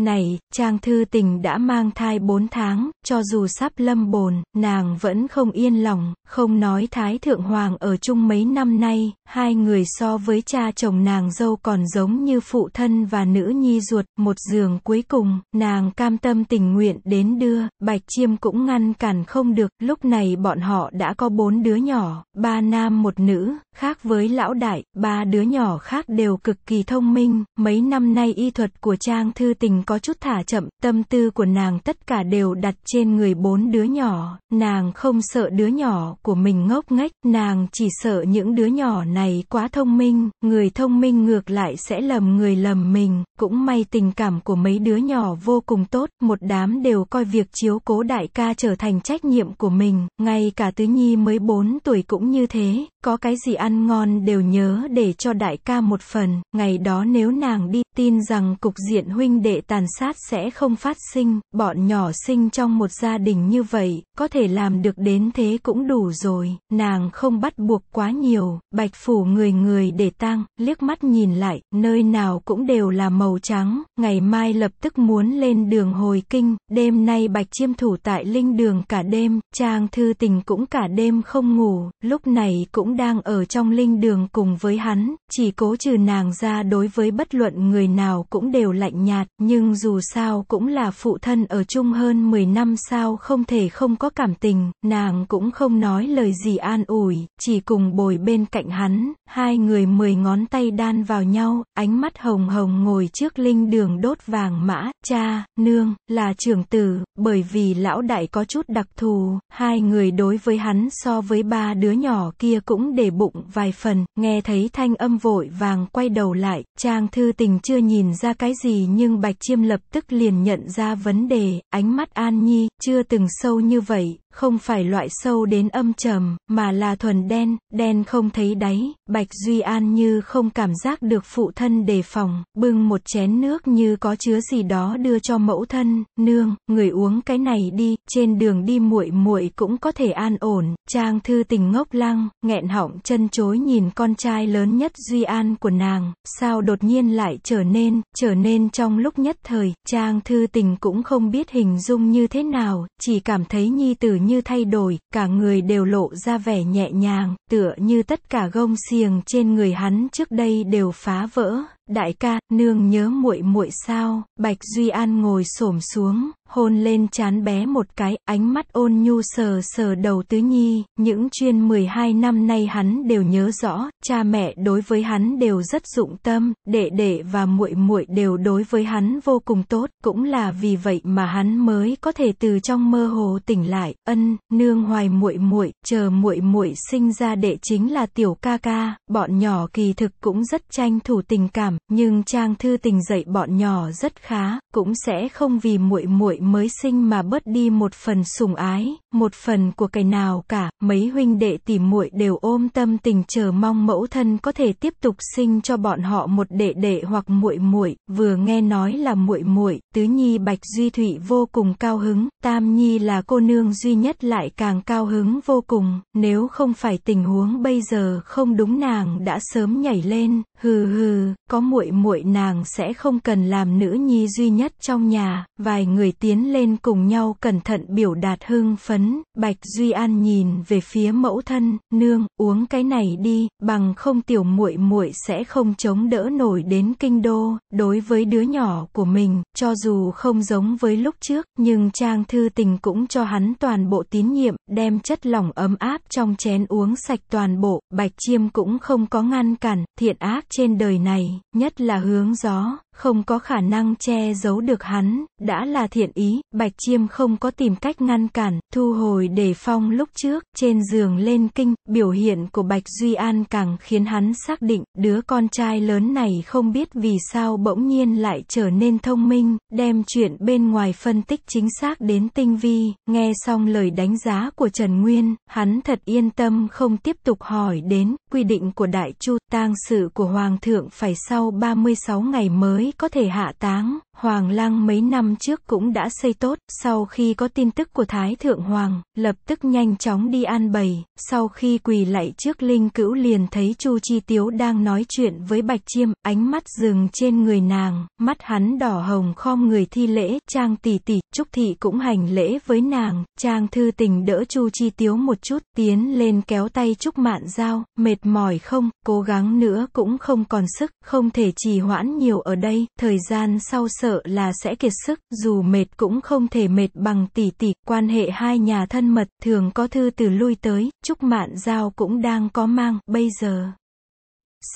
này, Trang Thư Tình đã mang thai 4 tháng, cho dù sắp lâm bồn, nàng vẫn không yên lòng, không nói Thái Thượng Hoàng ở chung mấy năm nay, hai người so với cha chồng nàng dâu còn giống như phụ thân và nữ nhi ruột, một giường cuối cùng, nàng cam tâm tình nguyện đến đưa, Bạch Chiêm cũng ngăn cản không được, lúc này bọn họ đã có bốn đứa nhỏ, ba nam một nữ, khác với lão đại, ba đứa nhỏ khác đều cực kỳ thông minh, mấy năm nay y thuật của Trang Thư Tình có chút thả chậm, tâm tư của nàng tất cả đều đặt trên người bốn đứa nhỏ, nàng không sợ đứa nhỏ của mình ngốc nghếch, nàng chỉ sợ những đứa nhỏ này quá thông minh, người thông minh ngược lại sẽ lầm người lầm mình, cũng may tình cảm của mấy đứa nhỏ vô cùng tốt, một đám đều coi việc chiếu cố đại ca trở thành trách nhiệm của mình, ngay cả tứ nhi mới 4 tuổi cũng như thế, có cái gì ăn ngon đều nhớ để cho đại ca một phần, ngày đó nếu nàng đi, tin rằng cục diện huynh đệ tàn sát sẽ không phát sinh, bọn nhỏ sinh trong một gia đình như vậy, có thể làm được đến thế cũng đủ rồi, nàng không bắt buộc quá nhiều, bạch phủ người người để tang, liếc mắt nhìn lại, nơi nào cũng đều là màu trắng, ngày mai lập tức muốn lên đường hồi kinh, đêm nay bạch chiêm thủ tại linh đường cả đêm, trang thư tình cũng cả đêm không ngủ, lúc này cũng đang ở trong linh đường cùng với hắn, chỉ cố trừ nàng ra đối với bất luận người nào cũng đều lạnh nhạt, nhưng dù sao cũng là phụ thân ở chung hơn 10 năm sao không thể không có cảm tình, nàng cũng không nói lời gì an ủi, chỉ cùng bồi bên cạnh hắn, hai người mười ngón tay đan vào nhau, ánh mắt hồng hồng ngồi trước linh đường đốt vàng mã, cha, nương, là trưởng tử, bởi vì lão đại có chút đặc thù, hai người đối với hắn so với ba đứa nhỏ kia cũng cũng để bụng vài phần, nghe thấy thanh âm vội vàng quay đầu lại, Trang Thư Tình chưa nhìn ra cái gì nhưng Bạch Chiêm lập tức liền nhận ra vấn đề, ánh mắt An Nhi, chưa từng sâu như vậy, không phải loại sâu đến âm trầm, mà là thuần đen, đen không thấy đáy, Bạch Duy An như không cảm giác được phụ thân đề phòng, bưng một chén nước như có chứa gì đó đưa cho mẫu thân, nương, người uống cái này đi, trên đường đi muội muội cũng có thể an ổn, Trang Thư Tình ngốc lăng, nghẹn họng chân chối nhìn con trai lớn nhất Duy An của nàng, sao đột nhiên lại trở nên, trở nên trong lúc nhất thời, Trang Thư Tình cũng không biết hình dung như thế nào, chỉ cảm thấy nhi tử như thay đổi, cả người đều lộ ra vẻ nhẹ nhàng, tựa như tất cả gông xiềng trên người hắn trước đây đều phá vỡ, đại ca, nương nhớ muội muội sao, Bạch Duy An ngồi xổm xuống, hôn lên chán bé một cái, ánh mắt ôn nhu sờ sờ đầu tứ nhi, những chuyên 12 năm nay hắn đều nhớ rõ, cha mẹ đối với hắn đều rất dụng tâm, đệ đệ và muội muội đều đối với hắn vô cùng tốt, cũng là vì vậy mà hắn mới có thể từ trong mơ hồ tỉnh lại, ân, nương hoài muội muội, chờ muội muội sinh ra đệ chính là tiểu ca ca, bọn nhỏ kỳ thực cũng rất tranh thủ tình cảm cảm, nhưng Trang Thư Tình dạy bọn nhỏ rất khá, cũng sẽ không vì muội muội mới sinh mà bớt đi một phần sủng ái, một phần của cái nào cả, mấy huynh đệ tỷ muội đều ôm tâm tình chờ mong mẫu thân có thể tiếp tục sinh cho bọn họ một đệ đệ hoặc muội muội, vừa nghe nói là muội muội, tứ nhi Bạch Duy Thụy vô cùng cao hứng, tam nhi là cô nương duy nhất lại càng cao hứng vô cùng, nếu không phải tình huống bây giờ không đúng nàng đã sớm nhảy lên, hừ hừ, có muội muội nàng sẽ không cần làm nữ nhi duy nhất trong nhà, vài người tiến lên cùng nhau cẩn thận biểu đạt hưng phấn, Bạch Duy An nhìn về phía mẫu thân, nương, uống cái này đi, bằng không tiểu muội muội sẽ không chống đỡ nổi đến kinh đô, đối với đứa nhỏ của mình, cho dù không giống với lúc trước, nhưng Trang Thư Tình cũng cho hắn toàn bộ tín nhiệm, đem chất lỏng ấm áp trong chén uống sạch toàn bộ, Bạch Chiêm cũng không có ngăn cản, thiện ác trên đời này, nhất là hướng gió không có khả năng che giấu được hắn, đã là thiện ý, Bạch Chiêm không có tìm cách ngăn cản, thu hồi để phong lúc trước, trên giường lên kinh, biểu hiện của Bạch Duy An càng khiến hắn xác định, đứa con trai lớn này không biết vì sao bỗng nhiên lại trở nên thông minh, đem chuyện bên ngoài phân tích chính xác đến tinh vi, nghe xong lời đánh giá của Trần Nguyên, hắn thật yên tâm không tiếp tục hỏi đến, quy định của Đại Chu tang sự của Hoàng thượng phải sau 36 ngày mới mới có thể hạ táng. Hoàng lăng mấy năm trước cũng đã xây tốt, sau khi có tin tức của Thái Thượng Hoàng, lập tức nhanh chóng đi an bày, sau khi quỳ lạy trước linh cữu liền thấy Chu Chi Tiếu đang nói chuyện với Bạch Chiêm, ánh mắt dừng trên người nàng, mắt hắn đỏ hồng khom người thi lễ, Trang tỷ tỷ, Trúc Thị cũng hành lễ với nàng, Trang thư tình đỡ Chu Chi Tiếu một chút, tiến lên kéo tay Trúc Mạn Giao, mệt mỏi không, cố gắng nữa cũng không còn sức, không thể trì hoãn nhiều ở đây, thời gian sau sợ là sẽ kiệt sức, dù mệt cũng không thể mệt bằng tỷ tỷ, quan hệ hai nhà thân mật thường có thư từ lui tới, chúc Mạn Giao cũng đang có mang, bây giờ.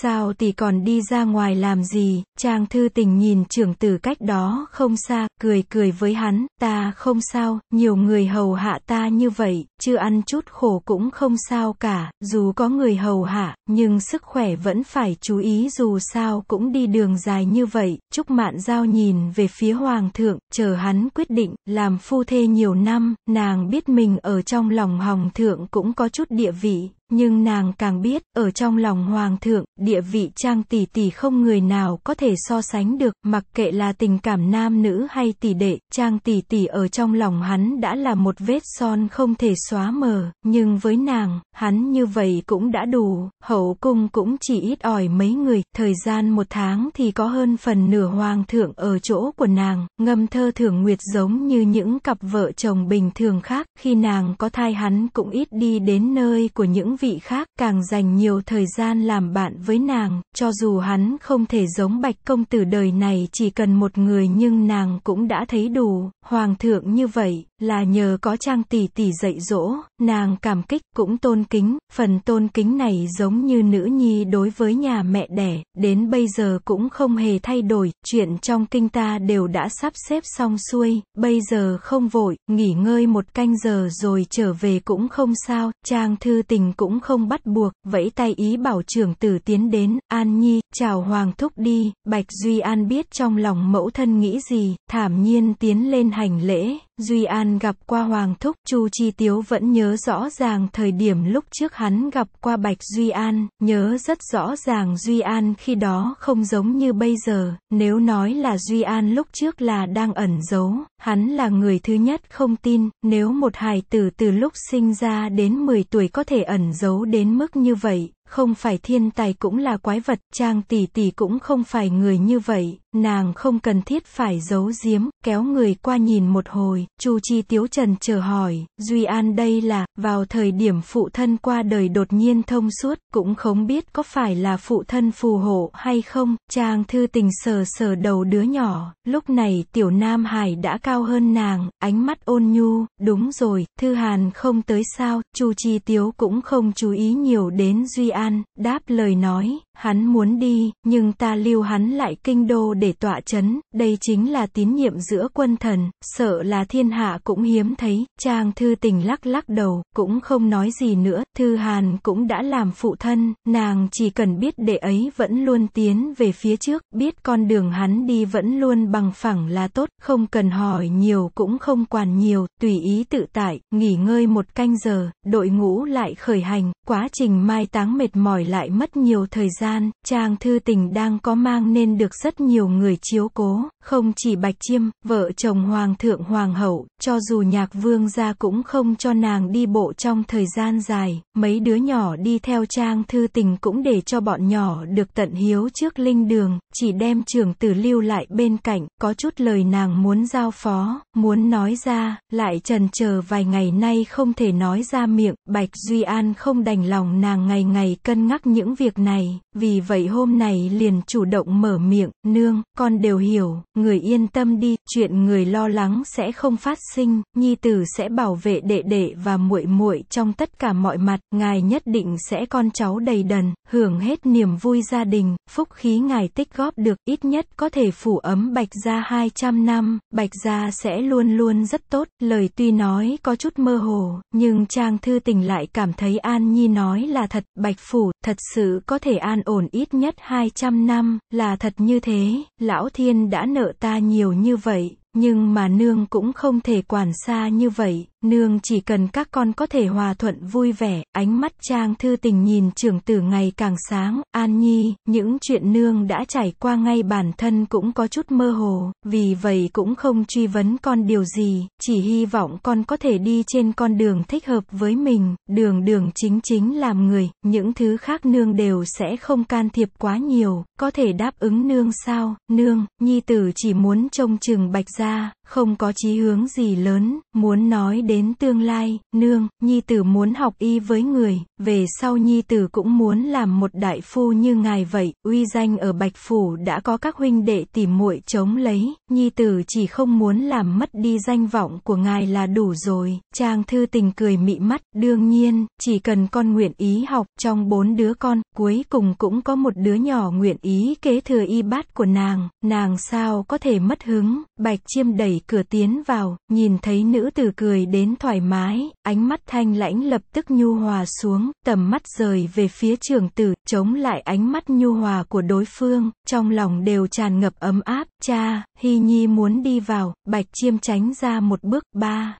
Sao tỷ còn đi ra ngoài làm gì, Trang thư tình nhìn trưởng tử cách đó không xa, cười cười với hắn, ta không sao, nhiều người hầu hạ ta như vậy, chưa ăn chút khổ cũng không sao cả, dù có người hầu hạ, nhưng sức khỏe vẫn phải chú ý dù sao cũng đi đường dài như vậy, Trúc Mạn Giao nhìn về phía Hoàng thượng, chờ hắn quyết định, làm phu thê nhiều năm, nàng biết mình ở trong lòng Hồng thượng cũng có chút địa vị, nhưng nàng càng biết, ở trong lòng hoàng thượng, địa vị trang tỷ tỷ không người nào có thể so sánh được, mặc kệ là tình cảm nam nữ hay tỷ đệ, trang tỷ tỷ ở trong lòng hắn đã là một vết son không thể xóa mờ, nhưng với nàng, hắn như vậy cũng đã đủ, hậu cung cũng chỉ ít ỏi mấy người, thời gian một tháng thì có hơn phần nửa hoàng thượng ở chỗ của nàng, ngâm thơ thưởng nguyệt giống như những cặp vợ chồng bình thường khác, khi nàng có thai hắn cũng ít đi đến nơi của những vị khác càng dành nhiều thời gian làm bạn với nàng, cho dù hắn không thể giống bạch công tử đời này chỉ cần một người nhưng nàng cũng đã thấy đủ, hoàng thượng như vậy, là nhờ có trang tỷ tỷ dạy dỗ, nàng cảm kích cũng tôn kính, phần tôn kính này giống như nữ nhi đối với nhà mẹ đẻ, đến bây giờ cũng không hề thay đổi, chuyện trong kinh ta đều đã sắp xếp xong xuôi, bây giờ không vội, nghỉ ngơi một canh giờ rồi trở về cũng không sao, trang thư tình cũng không bắt buộc, vẫy tay ý bảo trưởng tử tiến đến, an nhi, chào hoàng thúc đi, Bạch Duy An biết trong lòng mẫu thân nghĩ gì, thảm nhiên tiến lên hành lễ, Duy An gặp qua Hoàng Thúc, Chu Chi Tiếu vẫn nhớ rõ ràng thời điểm lúc trước hắn gặp qua Bạch Duy An, nhớ rất rõ ràng Duy An khi đó không giống như bây giờ, nếu nói là Duy An lúc trước là đang ẩn giấu, hắn là người thứ nhất không tin, nếu một hài tử từ lúc sinh ra đến 10 tuổi có thể ẩn giấu đến mức như vậy, không phải thiên tài cũng là quái vật, Trang tỷ tỷ cũng không phải người như vậy, nàng không cần thiết phải giấu giếm, kéo người qua nhìn một hồi, Chu Chi Tiếu Trần chờ hỏi, Duy An đây là, vào thời điểm phụ thân qua đời đột nhiên thông suốt, cũng không biết có phải là phụ thân phù hộ hay không, chàng thư tình sờ sờ đầu đứa nhỏ, lúc này tiểu Nam Hải đã cao hơn nàng, ánh mắt ôn nhu, đúng rồi, Thư Hàn không tới sao, Chu Chi Tiếu cũng không chú ý nhiều đến Duy An, đáp lời nói, Hắn muốn đi, nhưng ta lưu hắn lại kinh đô để tọa chấn, đây chính là tín nhiệm giữa quân thần, sợ là thiên hạ cũng hiếm thấy, trang thư tình lắc lắc đầu, cũng không nói gì nữa, thư hàn cũng đã làm phụ thân, nàng chỉ cần biết đệ ấy vẫn luôn tiến về phía trước, biết con đường hắn đi vẫn luôn bằng phẳng là tốt, không cần hỏi nhiều cũng không quản nhiều, tùy ý tự tại, nghỉ ngơi một canh giờ, đội ngũ lại khởi hành, quá trình mai táng mệt mỏi lại mất nhiều thời gian gian, trang thư tình đang có mang nên được rất nhiều người chiếu cố, không chỉ Bạch Chiêm, vợ chồng Hoàng thượng Hoàng hậu, cho dù nhạc vương gia cũng không cho nàng đi bộ trong thời gian dài, mấy đứa nhỏ đi theo trang thư tình cũng để cho bọn nhỏ được tận hiếu trước linh đường, chỉ đem trường tử lưu lại bên cạnh, có chút lời nàng muốn giao phó, muốn nói ra, lại trần chờ vài ngày nay không thể nói ra miệng, Bạch Duy An không đành lòng nàng ngày ngày cân nhắc những việc này, vì vậy hôm nay liền chủ động mở miệng, nương, con đều hiểu, người yên tâm đi, chuyện người lo lắng sẽ không phát sinh, nhi tử sẽ bảo vệ đệ đệ và muội muội trong tất cả mọi mặt, ngài nhất định sẽ con cháu đầy đần, hưởng hết niềm vui gia đình, phúc khí ngài tích góp được ít nhất có thể phủ ấm Bạch gia 200 năm, Bạch gia sẽ luôn luôn rất tốt, lời tuy nói có chút mơ hồ, nhưng Trang Thư Tình lại cảm thấy An Nhi nói là thật, Bạch phủ thật sự có thể an ổn ít nhất 200 năm, là thật như thế, lão thiên đã nợ ta nhiều như vậy, nhưng mà nương cũng không thể quản xa như vậy, nương chỉ cần các con có thể hòa thuận vui vẻ, ánh mắt Trang Thư Tình nhìn trưởng tử ngày càng sáng, an nhi, những chuyện nương đã trải qua ngay bản thân cũng có chút mơ hồ, vì vậy cũng không truy vấn con điều gì, chỉ hy vọng con có thể đi trên con đường thích hợp với mình, đường đường chính chính làm người, những thứ khác nương đều sẽ không can thiệp quá nhiều, có thể đáp ứng nương sao, nương, nhi tử chỉ muốn trông chừng bạch gia, không có chí hướng gì lớn, muốn nói đến tương lai, nương, nhi tử muốn học y với người, về sau nhi tử cũng muốn làm một đại phu như ngài vậy, uy danh ở Bạch Phủ đã có các huynh đệ tìm muội chống lấy, nhi tử chỉ không muốn làm mất đi danh vọng của ngài là đủ rồi, trang thư tình cười mị mắt, đương nhiên, chỉ cần con nguyện ý học, trong bốn đứa con, cuối cùng cũng có một đứa nhỏ nguyện ý kế thừa y bát của nàng, nàng sao có thể mất hứng, Bạch Chiêm đẩy đẩy cửa tiến vào, nhìn thấy nữ tử cười đến thoải mái, ánh mắt thanh lãnh lập tức nhu hòa xuống, tầm mắt rời về phía trường tử, chống lại ánh mắt nhu hòa của đối phương, trong lòng đều tràn ngập ấm áp, cha, Hy Nhi muốn đi vào, Bạch Chiêm tránh ra một bước, ba.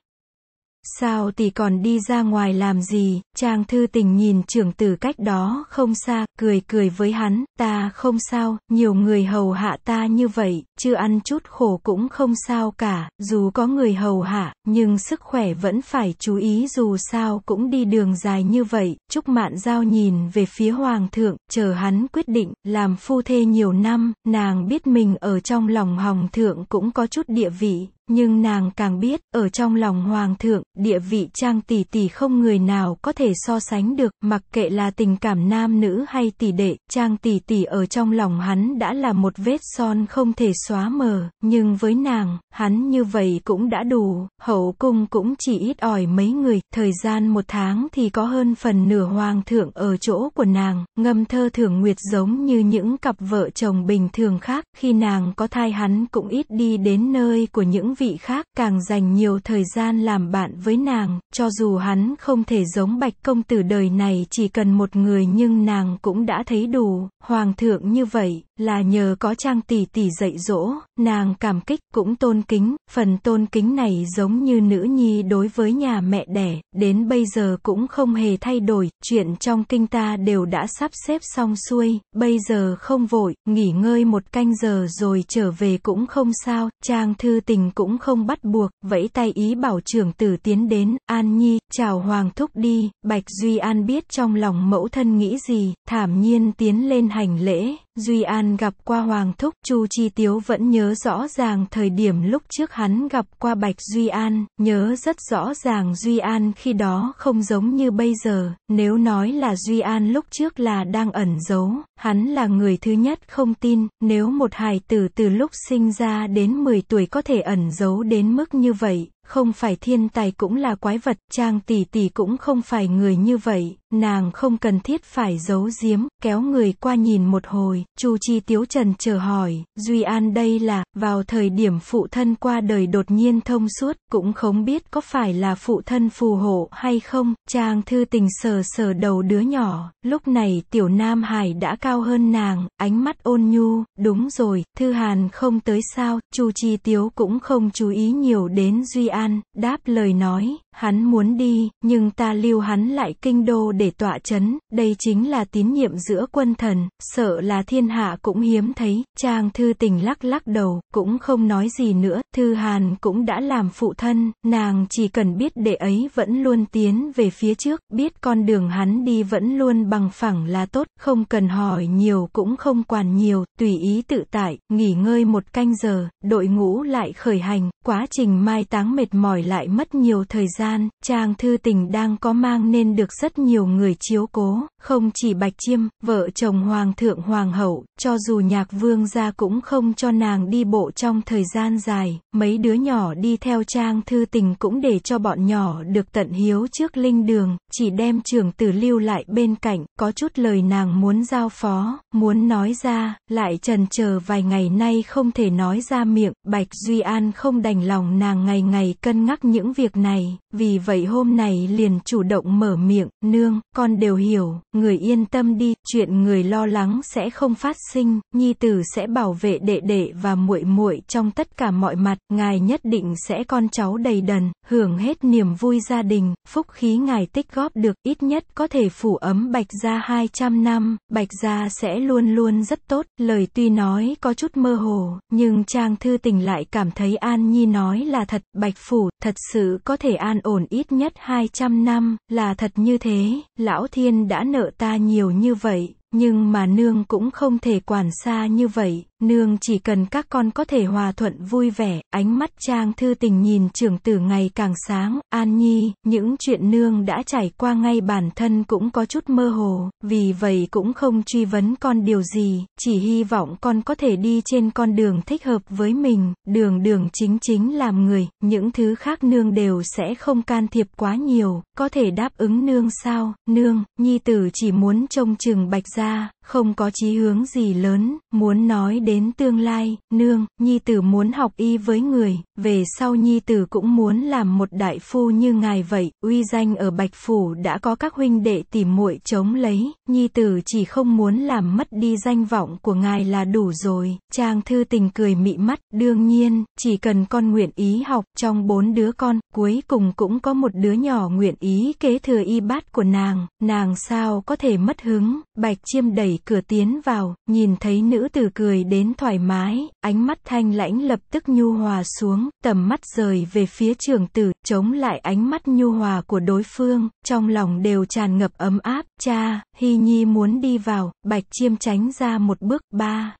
Sao tỷ còn đi ra ngoài làm gì, Trang thư tình nhìn trưởng tử cách đó không xa, cười cười với hắn, ta không sao, nhiều người hầu hạ ta như vậy, chưa ăn chút khổ cũng không sao cả, dù có người hầu hạ, nhưng sức khỏe vẫn phải chú ý dù sao cũng đi đường dài như vậy, Trúc Mạn Giao nhìn về phía Hoàng thượng, chờ hắn quyết định, làm phu thê nhiều năm, nàng biết mình ở trong lòng Hồng thượng cũng có chút địa vị, nhưng nàng càng biết, ở trong lòng hoàng thượng, địa vị trang tỷ tỷ không người nào có thể so sánh được, mặc kệ là tình cảm nam nữ hay tỷ đệ, trang tỷ tỷ ở trong lòng hắn đã là một vết son không thể xóa mờ, nhưng với nàng, hắn như vậy cũng đã đủ, hậu cung cũng chỉ ít ỏi mấy người, thời gian một tháng thì có hơn phần nửa hoàng thượng ở chỗ của nàng, ngâm thơ thưởng nguyệt giống như những cặp vợ chồng bình thường khác, khi nàng có thai hắn cũng ít đi đến nơi của những vị khác càng dành nhiều thời gian làm bạn với nàng, cho dù hắn không thể giống bạch công tử đời này chỉ cần một người nhưng nàng cũng đã thấy đủ, hoàng thượng như vậy, là nhờ có trang tỷ tỷ dạy dỗ, nàng cảm kích cũng tôn kính, phần tôn kính này giống như nữ nhi đối với nhà mẹ đẻ, đến bây giờ cũng không hề thay đổi, chuyện trong kinh ta đều đã sắp xếp xong xuôi, bây giờ không vội, nghỉ ngơi một canh giờ rồi trở về cũng không sao, trang thư tình cũng không bắt buộc, vẫy tay ý bảo trưởng tử tiến đến, an nhi, chào hoàng thúc đi, Bạch Duy An biết trong lòng mẫu thân nghĩ gì, thảm nhiên tiến lên hành lễ, Duy An gặp qua Hoàng Thúc, Chu Chi Tiếu vẫn nhớ rõ ràng thời điểm lúc trước hắn gặp qua Bạch Duy An, nhớ rất rõ ràng Duy An khi đó không giống như bây giờ, nếu nói là Duy An lúc trước là đang ẩn giấu, Hắn là người thứ nhất không tin, nếu một hài tử từ lúc sinh ra đến 10 tuổi có thể ẩn giấu đến mức như vậy, không phải thiên tài cũng là quái vật, trang tỷ tỷ cũng không phải người như vậy, nàng không cần thiết phải giấu giếm, kéo người qua nhìn một hồi, Chu Chi Tiếu Trần chờ hỏi, Duy An đây là, vào thời điểm phụ thân qua đời đột nhiên thông suốt, cũng không biết có phải là phụ thân phù hộ hay không, trang thư tình sờ sờ đầu đứa nhỏ, lúc này tiểu Nam Hải đã cảm cao hơn nàng, ánh mắt ôn nhu, đúng rồi, Thư Hàn không tới sao, Chu Chi Tiếu cũng không chú ý nhiều đến Duy An, đáp lời nói, Hắn muốn đi, nhưng ta lưu hắn lại kinh đô để tọa chấn, đây chính là tín nhiệm giữa quân thần, sợ là thiên hạ cũng hiếm thấy, trang thư tình lắc lắc đầu, cũng không nói gì nữa, thư hàn cũng đã làm phụ thân, nàng chỉ cần biết đệ ấy vẫn luôn tiến về phía trước, biết con đường hắn đi vẫn luôn bằng phẳng là tốt, không cần hỏi nhiều cũng không quản nhiều, tùy ý tự tại, nghỉ ngơi một canh giờ, đội ngũ lại khởi hành, quá trình mai táng mệt mỏi lại mất nhiều thời gian gian, chàng thư tình đang có mang nên được rất nhiều người chiếu cố. Không chỉ Bạch Chiêm, vợ chồng Hoàng thượng Hoàng hậu, cho dù nhạc vương gia cũng không cho nàng đi bộ trong thời gian dài, mấy đứa nhỏ đi theo trang thư tình cũng để cho bọn nhỏ được tận hiếu trước linh đường, chỉ đem trường tử lưu lại bên cạnh, có chút lời nàng muốn giao phó, muốn nói ra, lại trần chờ vài ngày nay không thể nói ra miệng, Bạch Duy An không đành lòng nàng ngày ngày cân nhắc những việc này, vì vậy hôm nay liền chủ động mở miệng, nương, con đều hiểu, người yên tâm đi, chuyện người lo lắng sẽ không phát sinh, nhi tử sẽ bảo vệ đệ đệ và muội muội trong tất cả mọi mặt, ngài nhất định sẽ con cháu đầy đần, hưởng hết niềm vui gia đình, phúc khí ngài tích góp được, ít nhất có thể phủ ấm Bạch gia 200 năm, Bạch gia sẽ luôn luôn rất tốt, lời tuy nói có chút mơ hồ, nhưng Trang Thư Tình lại cảm thấy An Nhi nói là thật, Bạch phủ, thật sự có thể an ổn ít nhất 200 năm, là thật như thế, lão thiên đã nở nợ ta nhiều như vậy, nhưng mà nương cũng không thể quản xa như vậy, nương chỉ cần các con có thể hòa thuận vui vẻ, ánh mắt trang thư tình nhìn trưởng tử ngày càng sáng, an nhi, những chuyện nương đã trải qua ngay bản thân cũng có chút mơ hồ, vì vậy cũng không truy vấn con điều gì, chỉ hy vọng con có thể đi trên con đường thích hợp với mình, đường đường chính chính làm người, những thứ khác nương đều sẽ không can thiệp quá nhiều, có thể đáp ứng nương sao, nương, nhi tử chỉ muốn trông chừng bạch gia, không có chí hướng gì lớn, muốn nói đến tương lai, nương, nhi tử muốn học y với người, về sau nhi tử cũng muốn làm một đại phu như ngài vậy, uy danh ở Bạch Phủ đã có các huynh đệ tìm muội chống lấy, nhi tử chỉ không muốn làm mất đi danh vọng của ngài là đủ rồi, trang thư tình cười mị mắt, đương nhiên, chỉ cần con nguyện ý học, trong bốn đứa con, cuối cùng cũng có một đứa nhỏ nguyện ý kế thừa y bát của nàng, nàng sao có thể mất hứng, Bạch Chiêm đẩy cửa tiến vào, nhìn thấy nữ tử cười đến thoải mái, ánh mắt thanh lãnh lập tức nhu hòa xuống, tầm mắt rời về phía trường tử, chống lại ánh mắt nhu hòa của đối phương, trong lòng đều tràn ngập ấm áp, cha, Hy Nhi muốn đi vào, Bạch Chiêm tránh ra một bước, ba.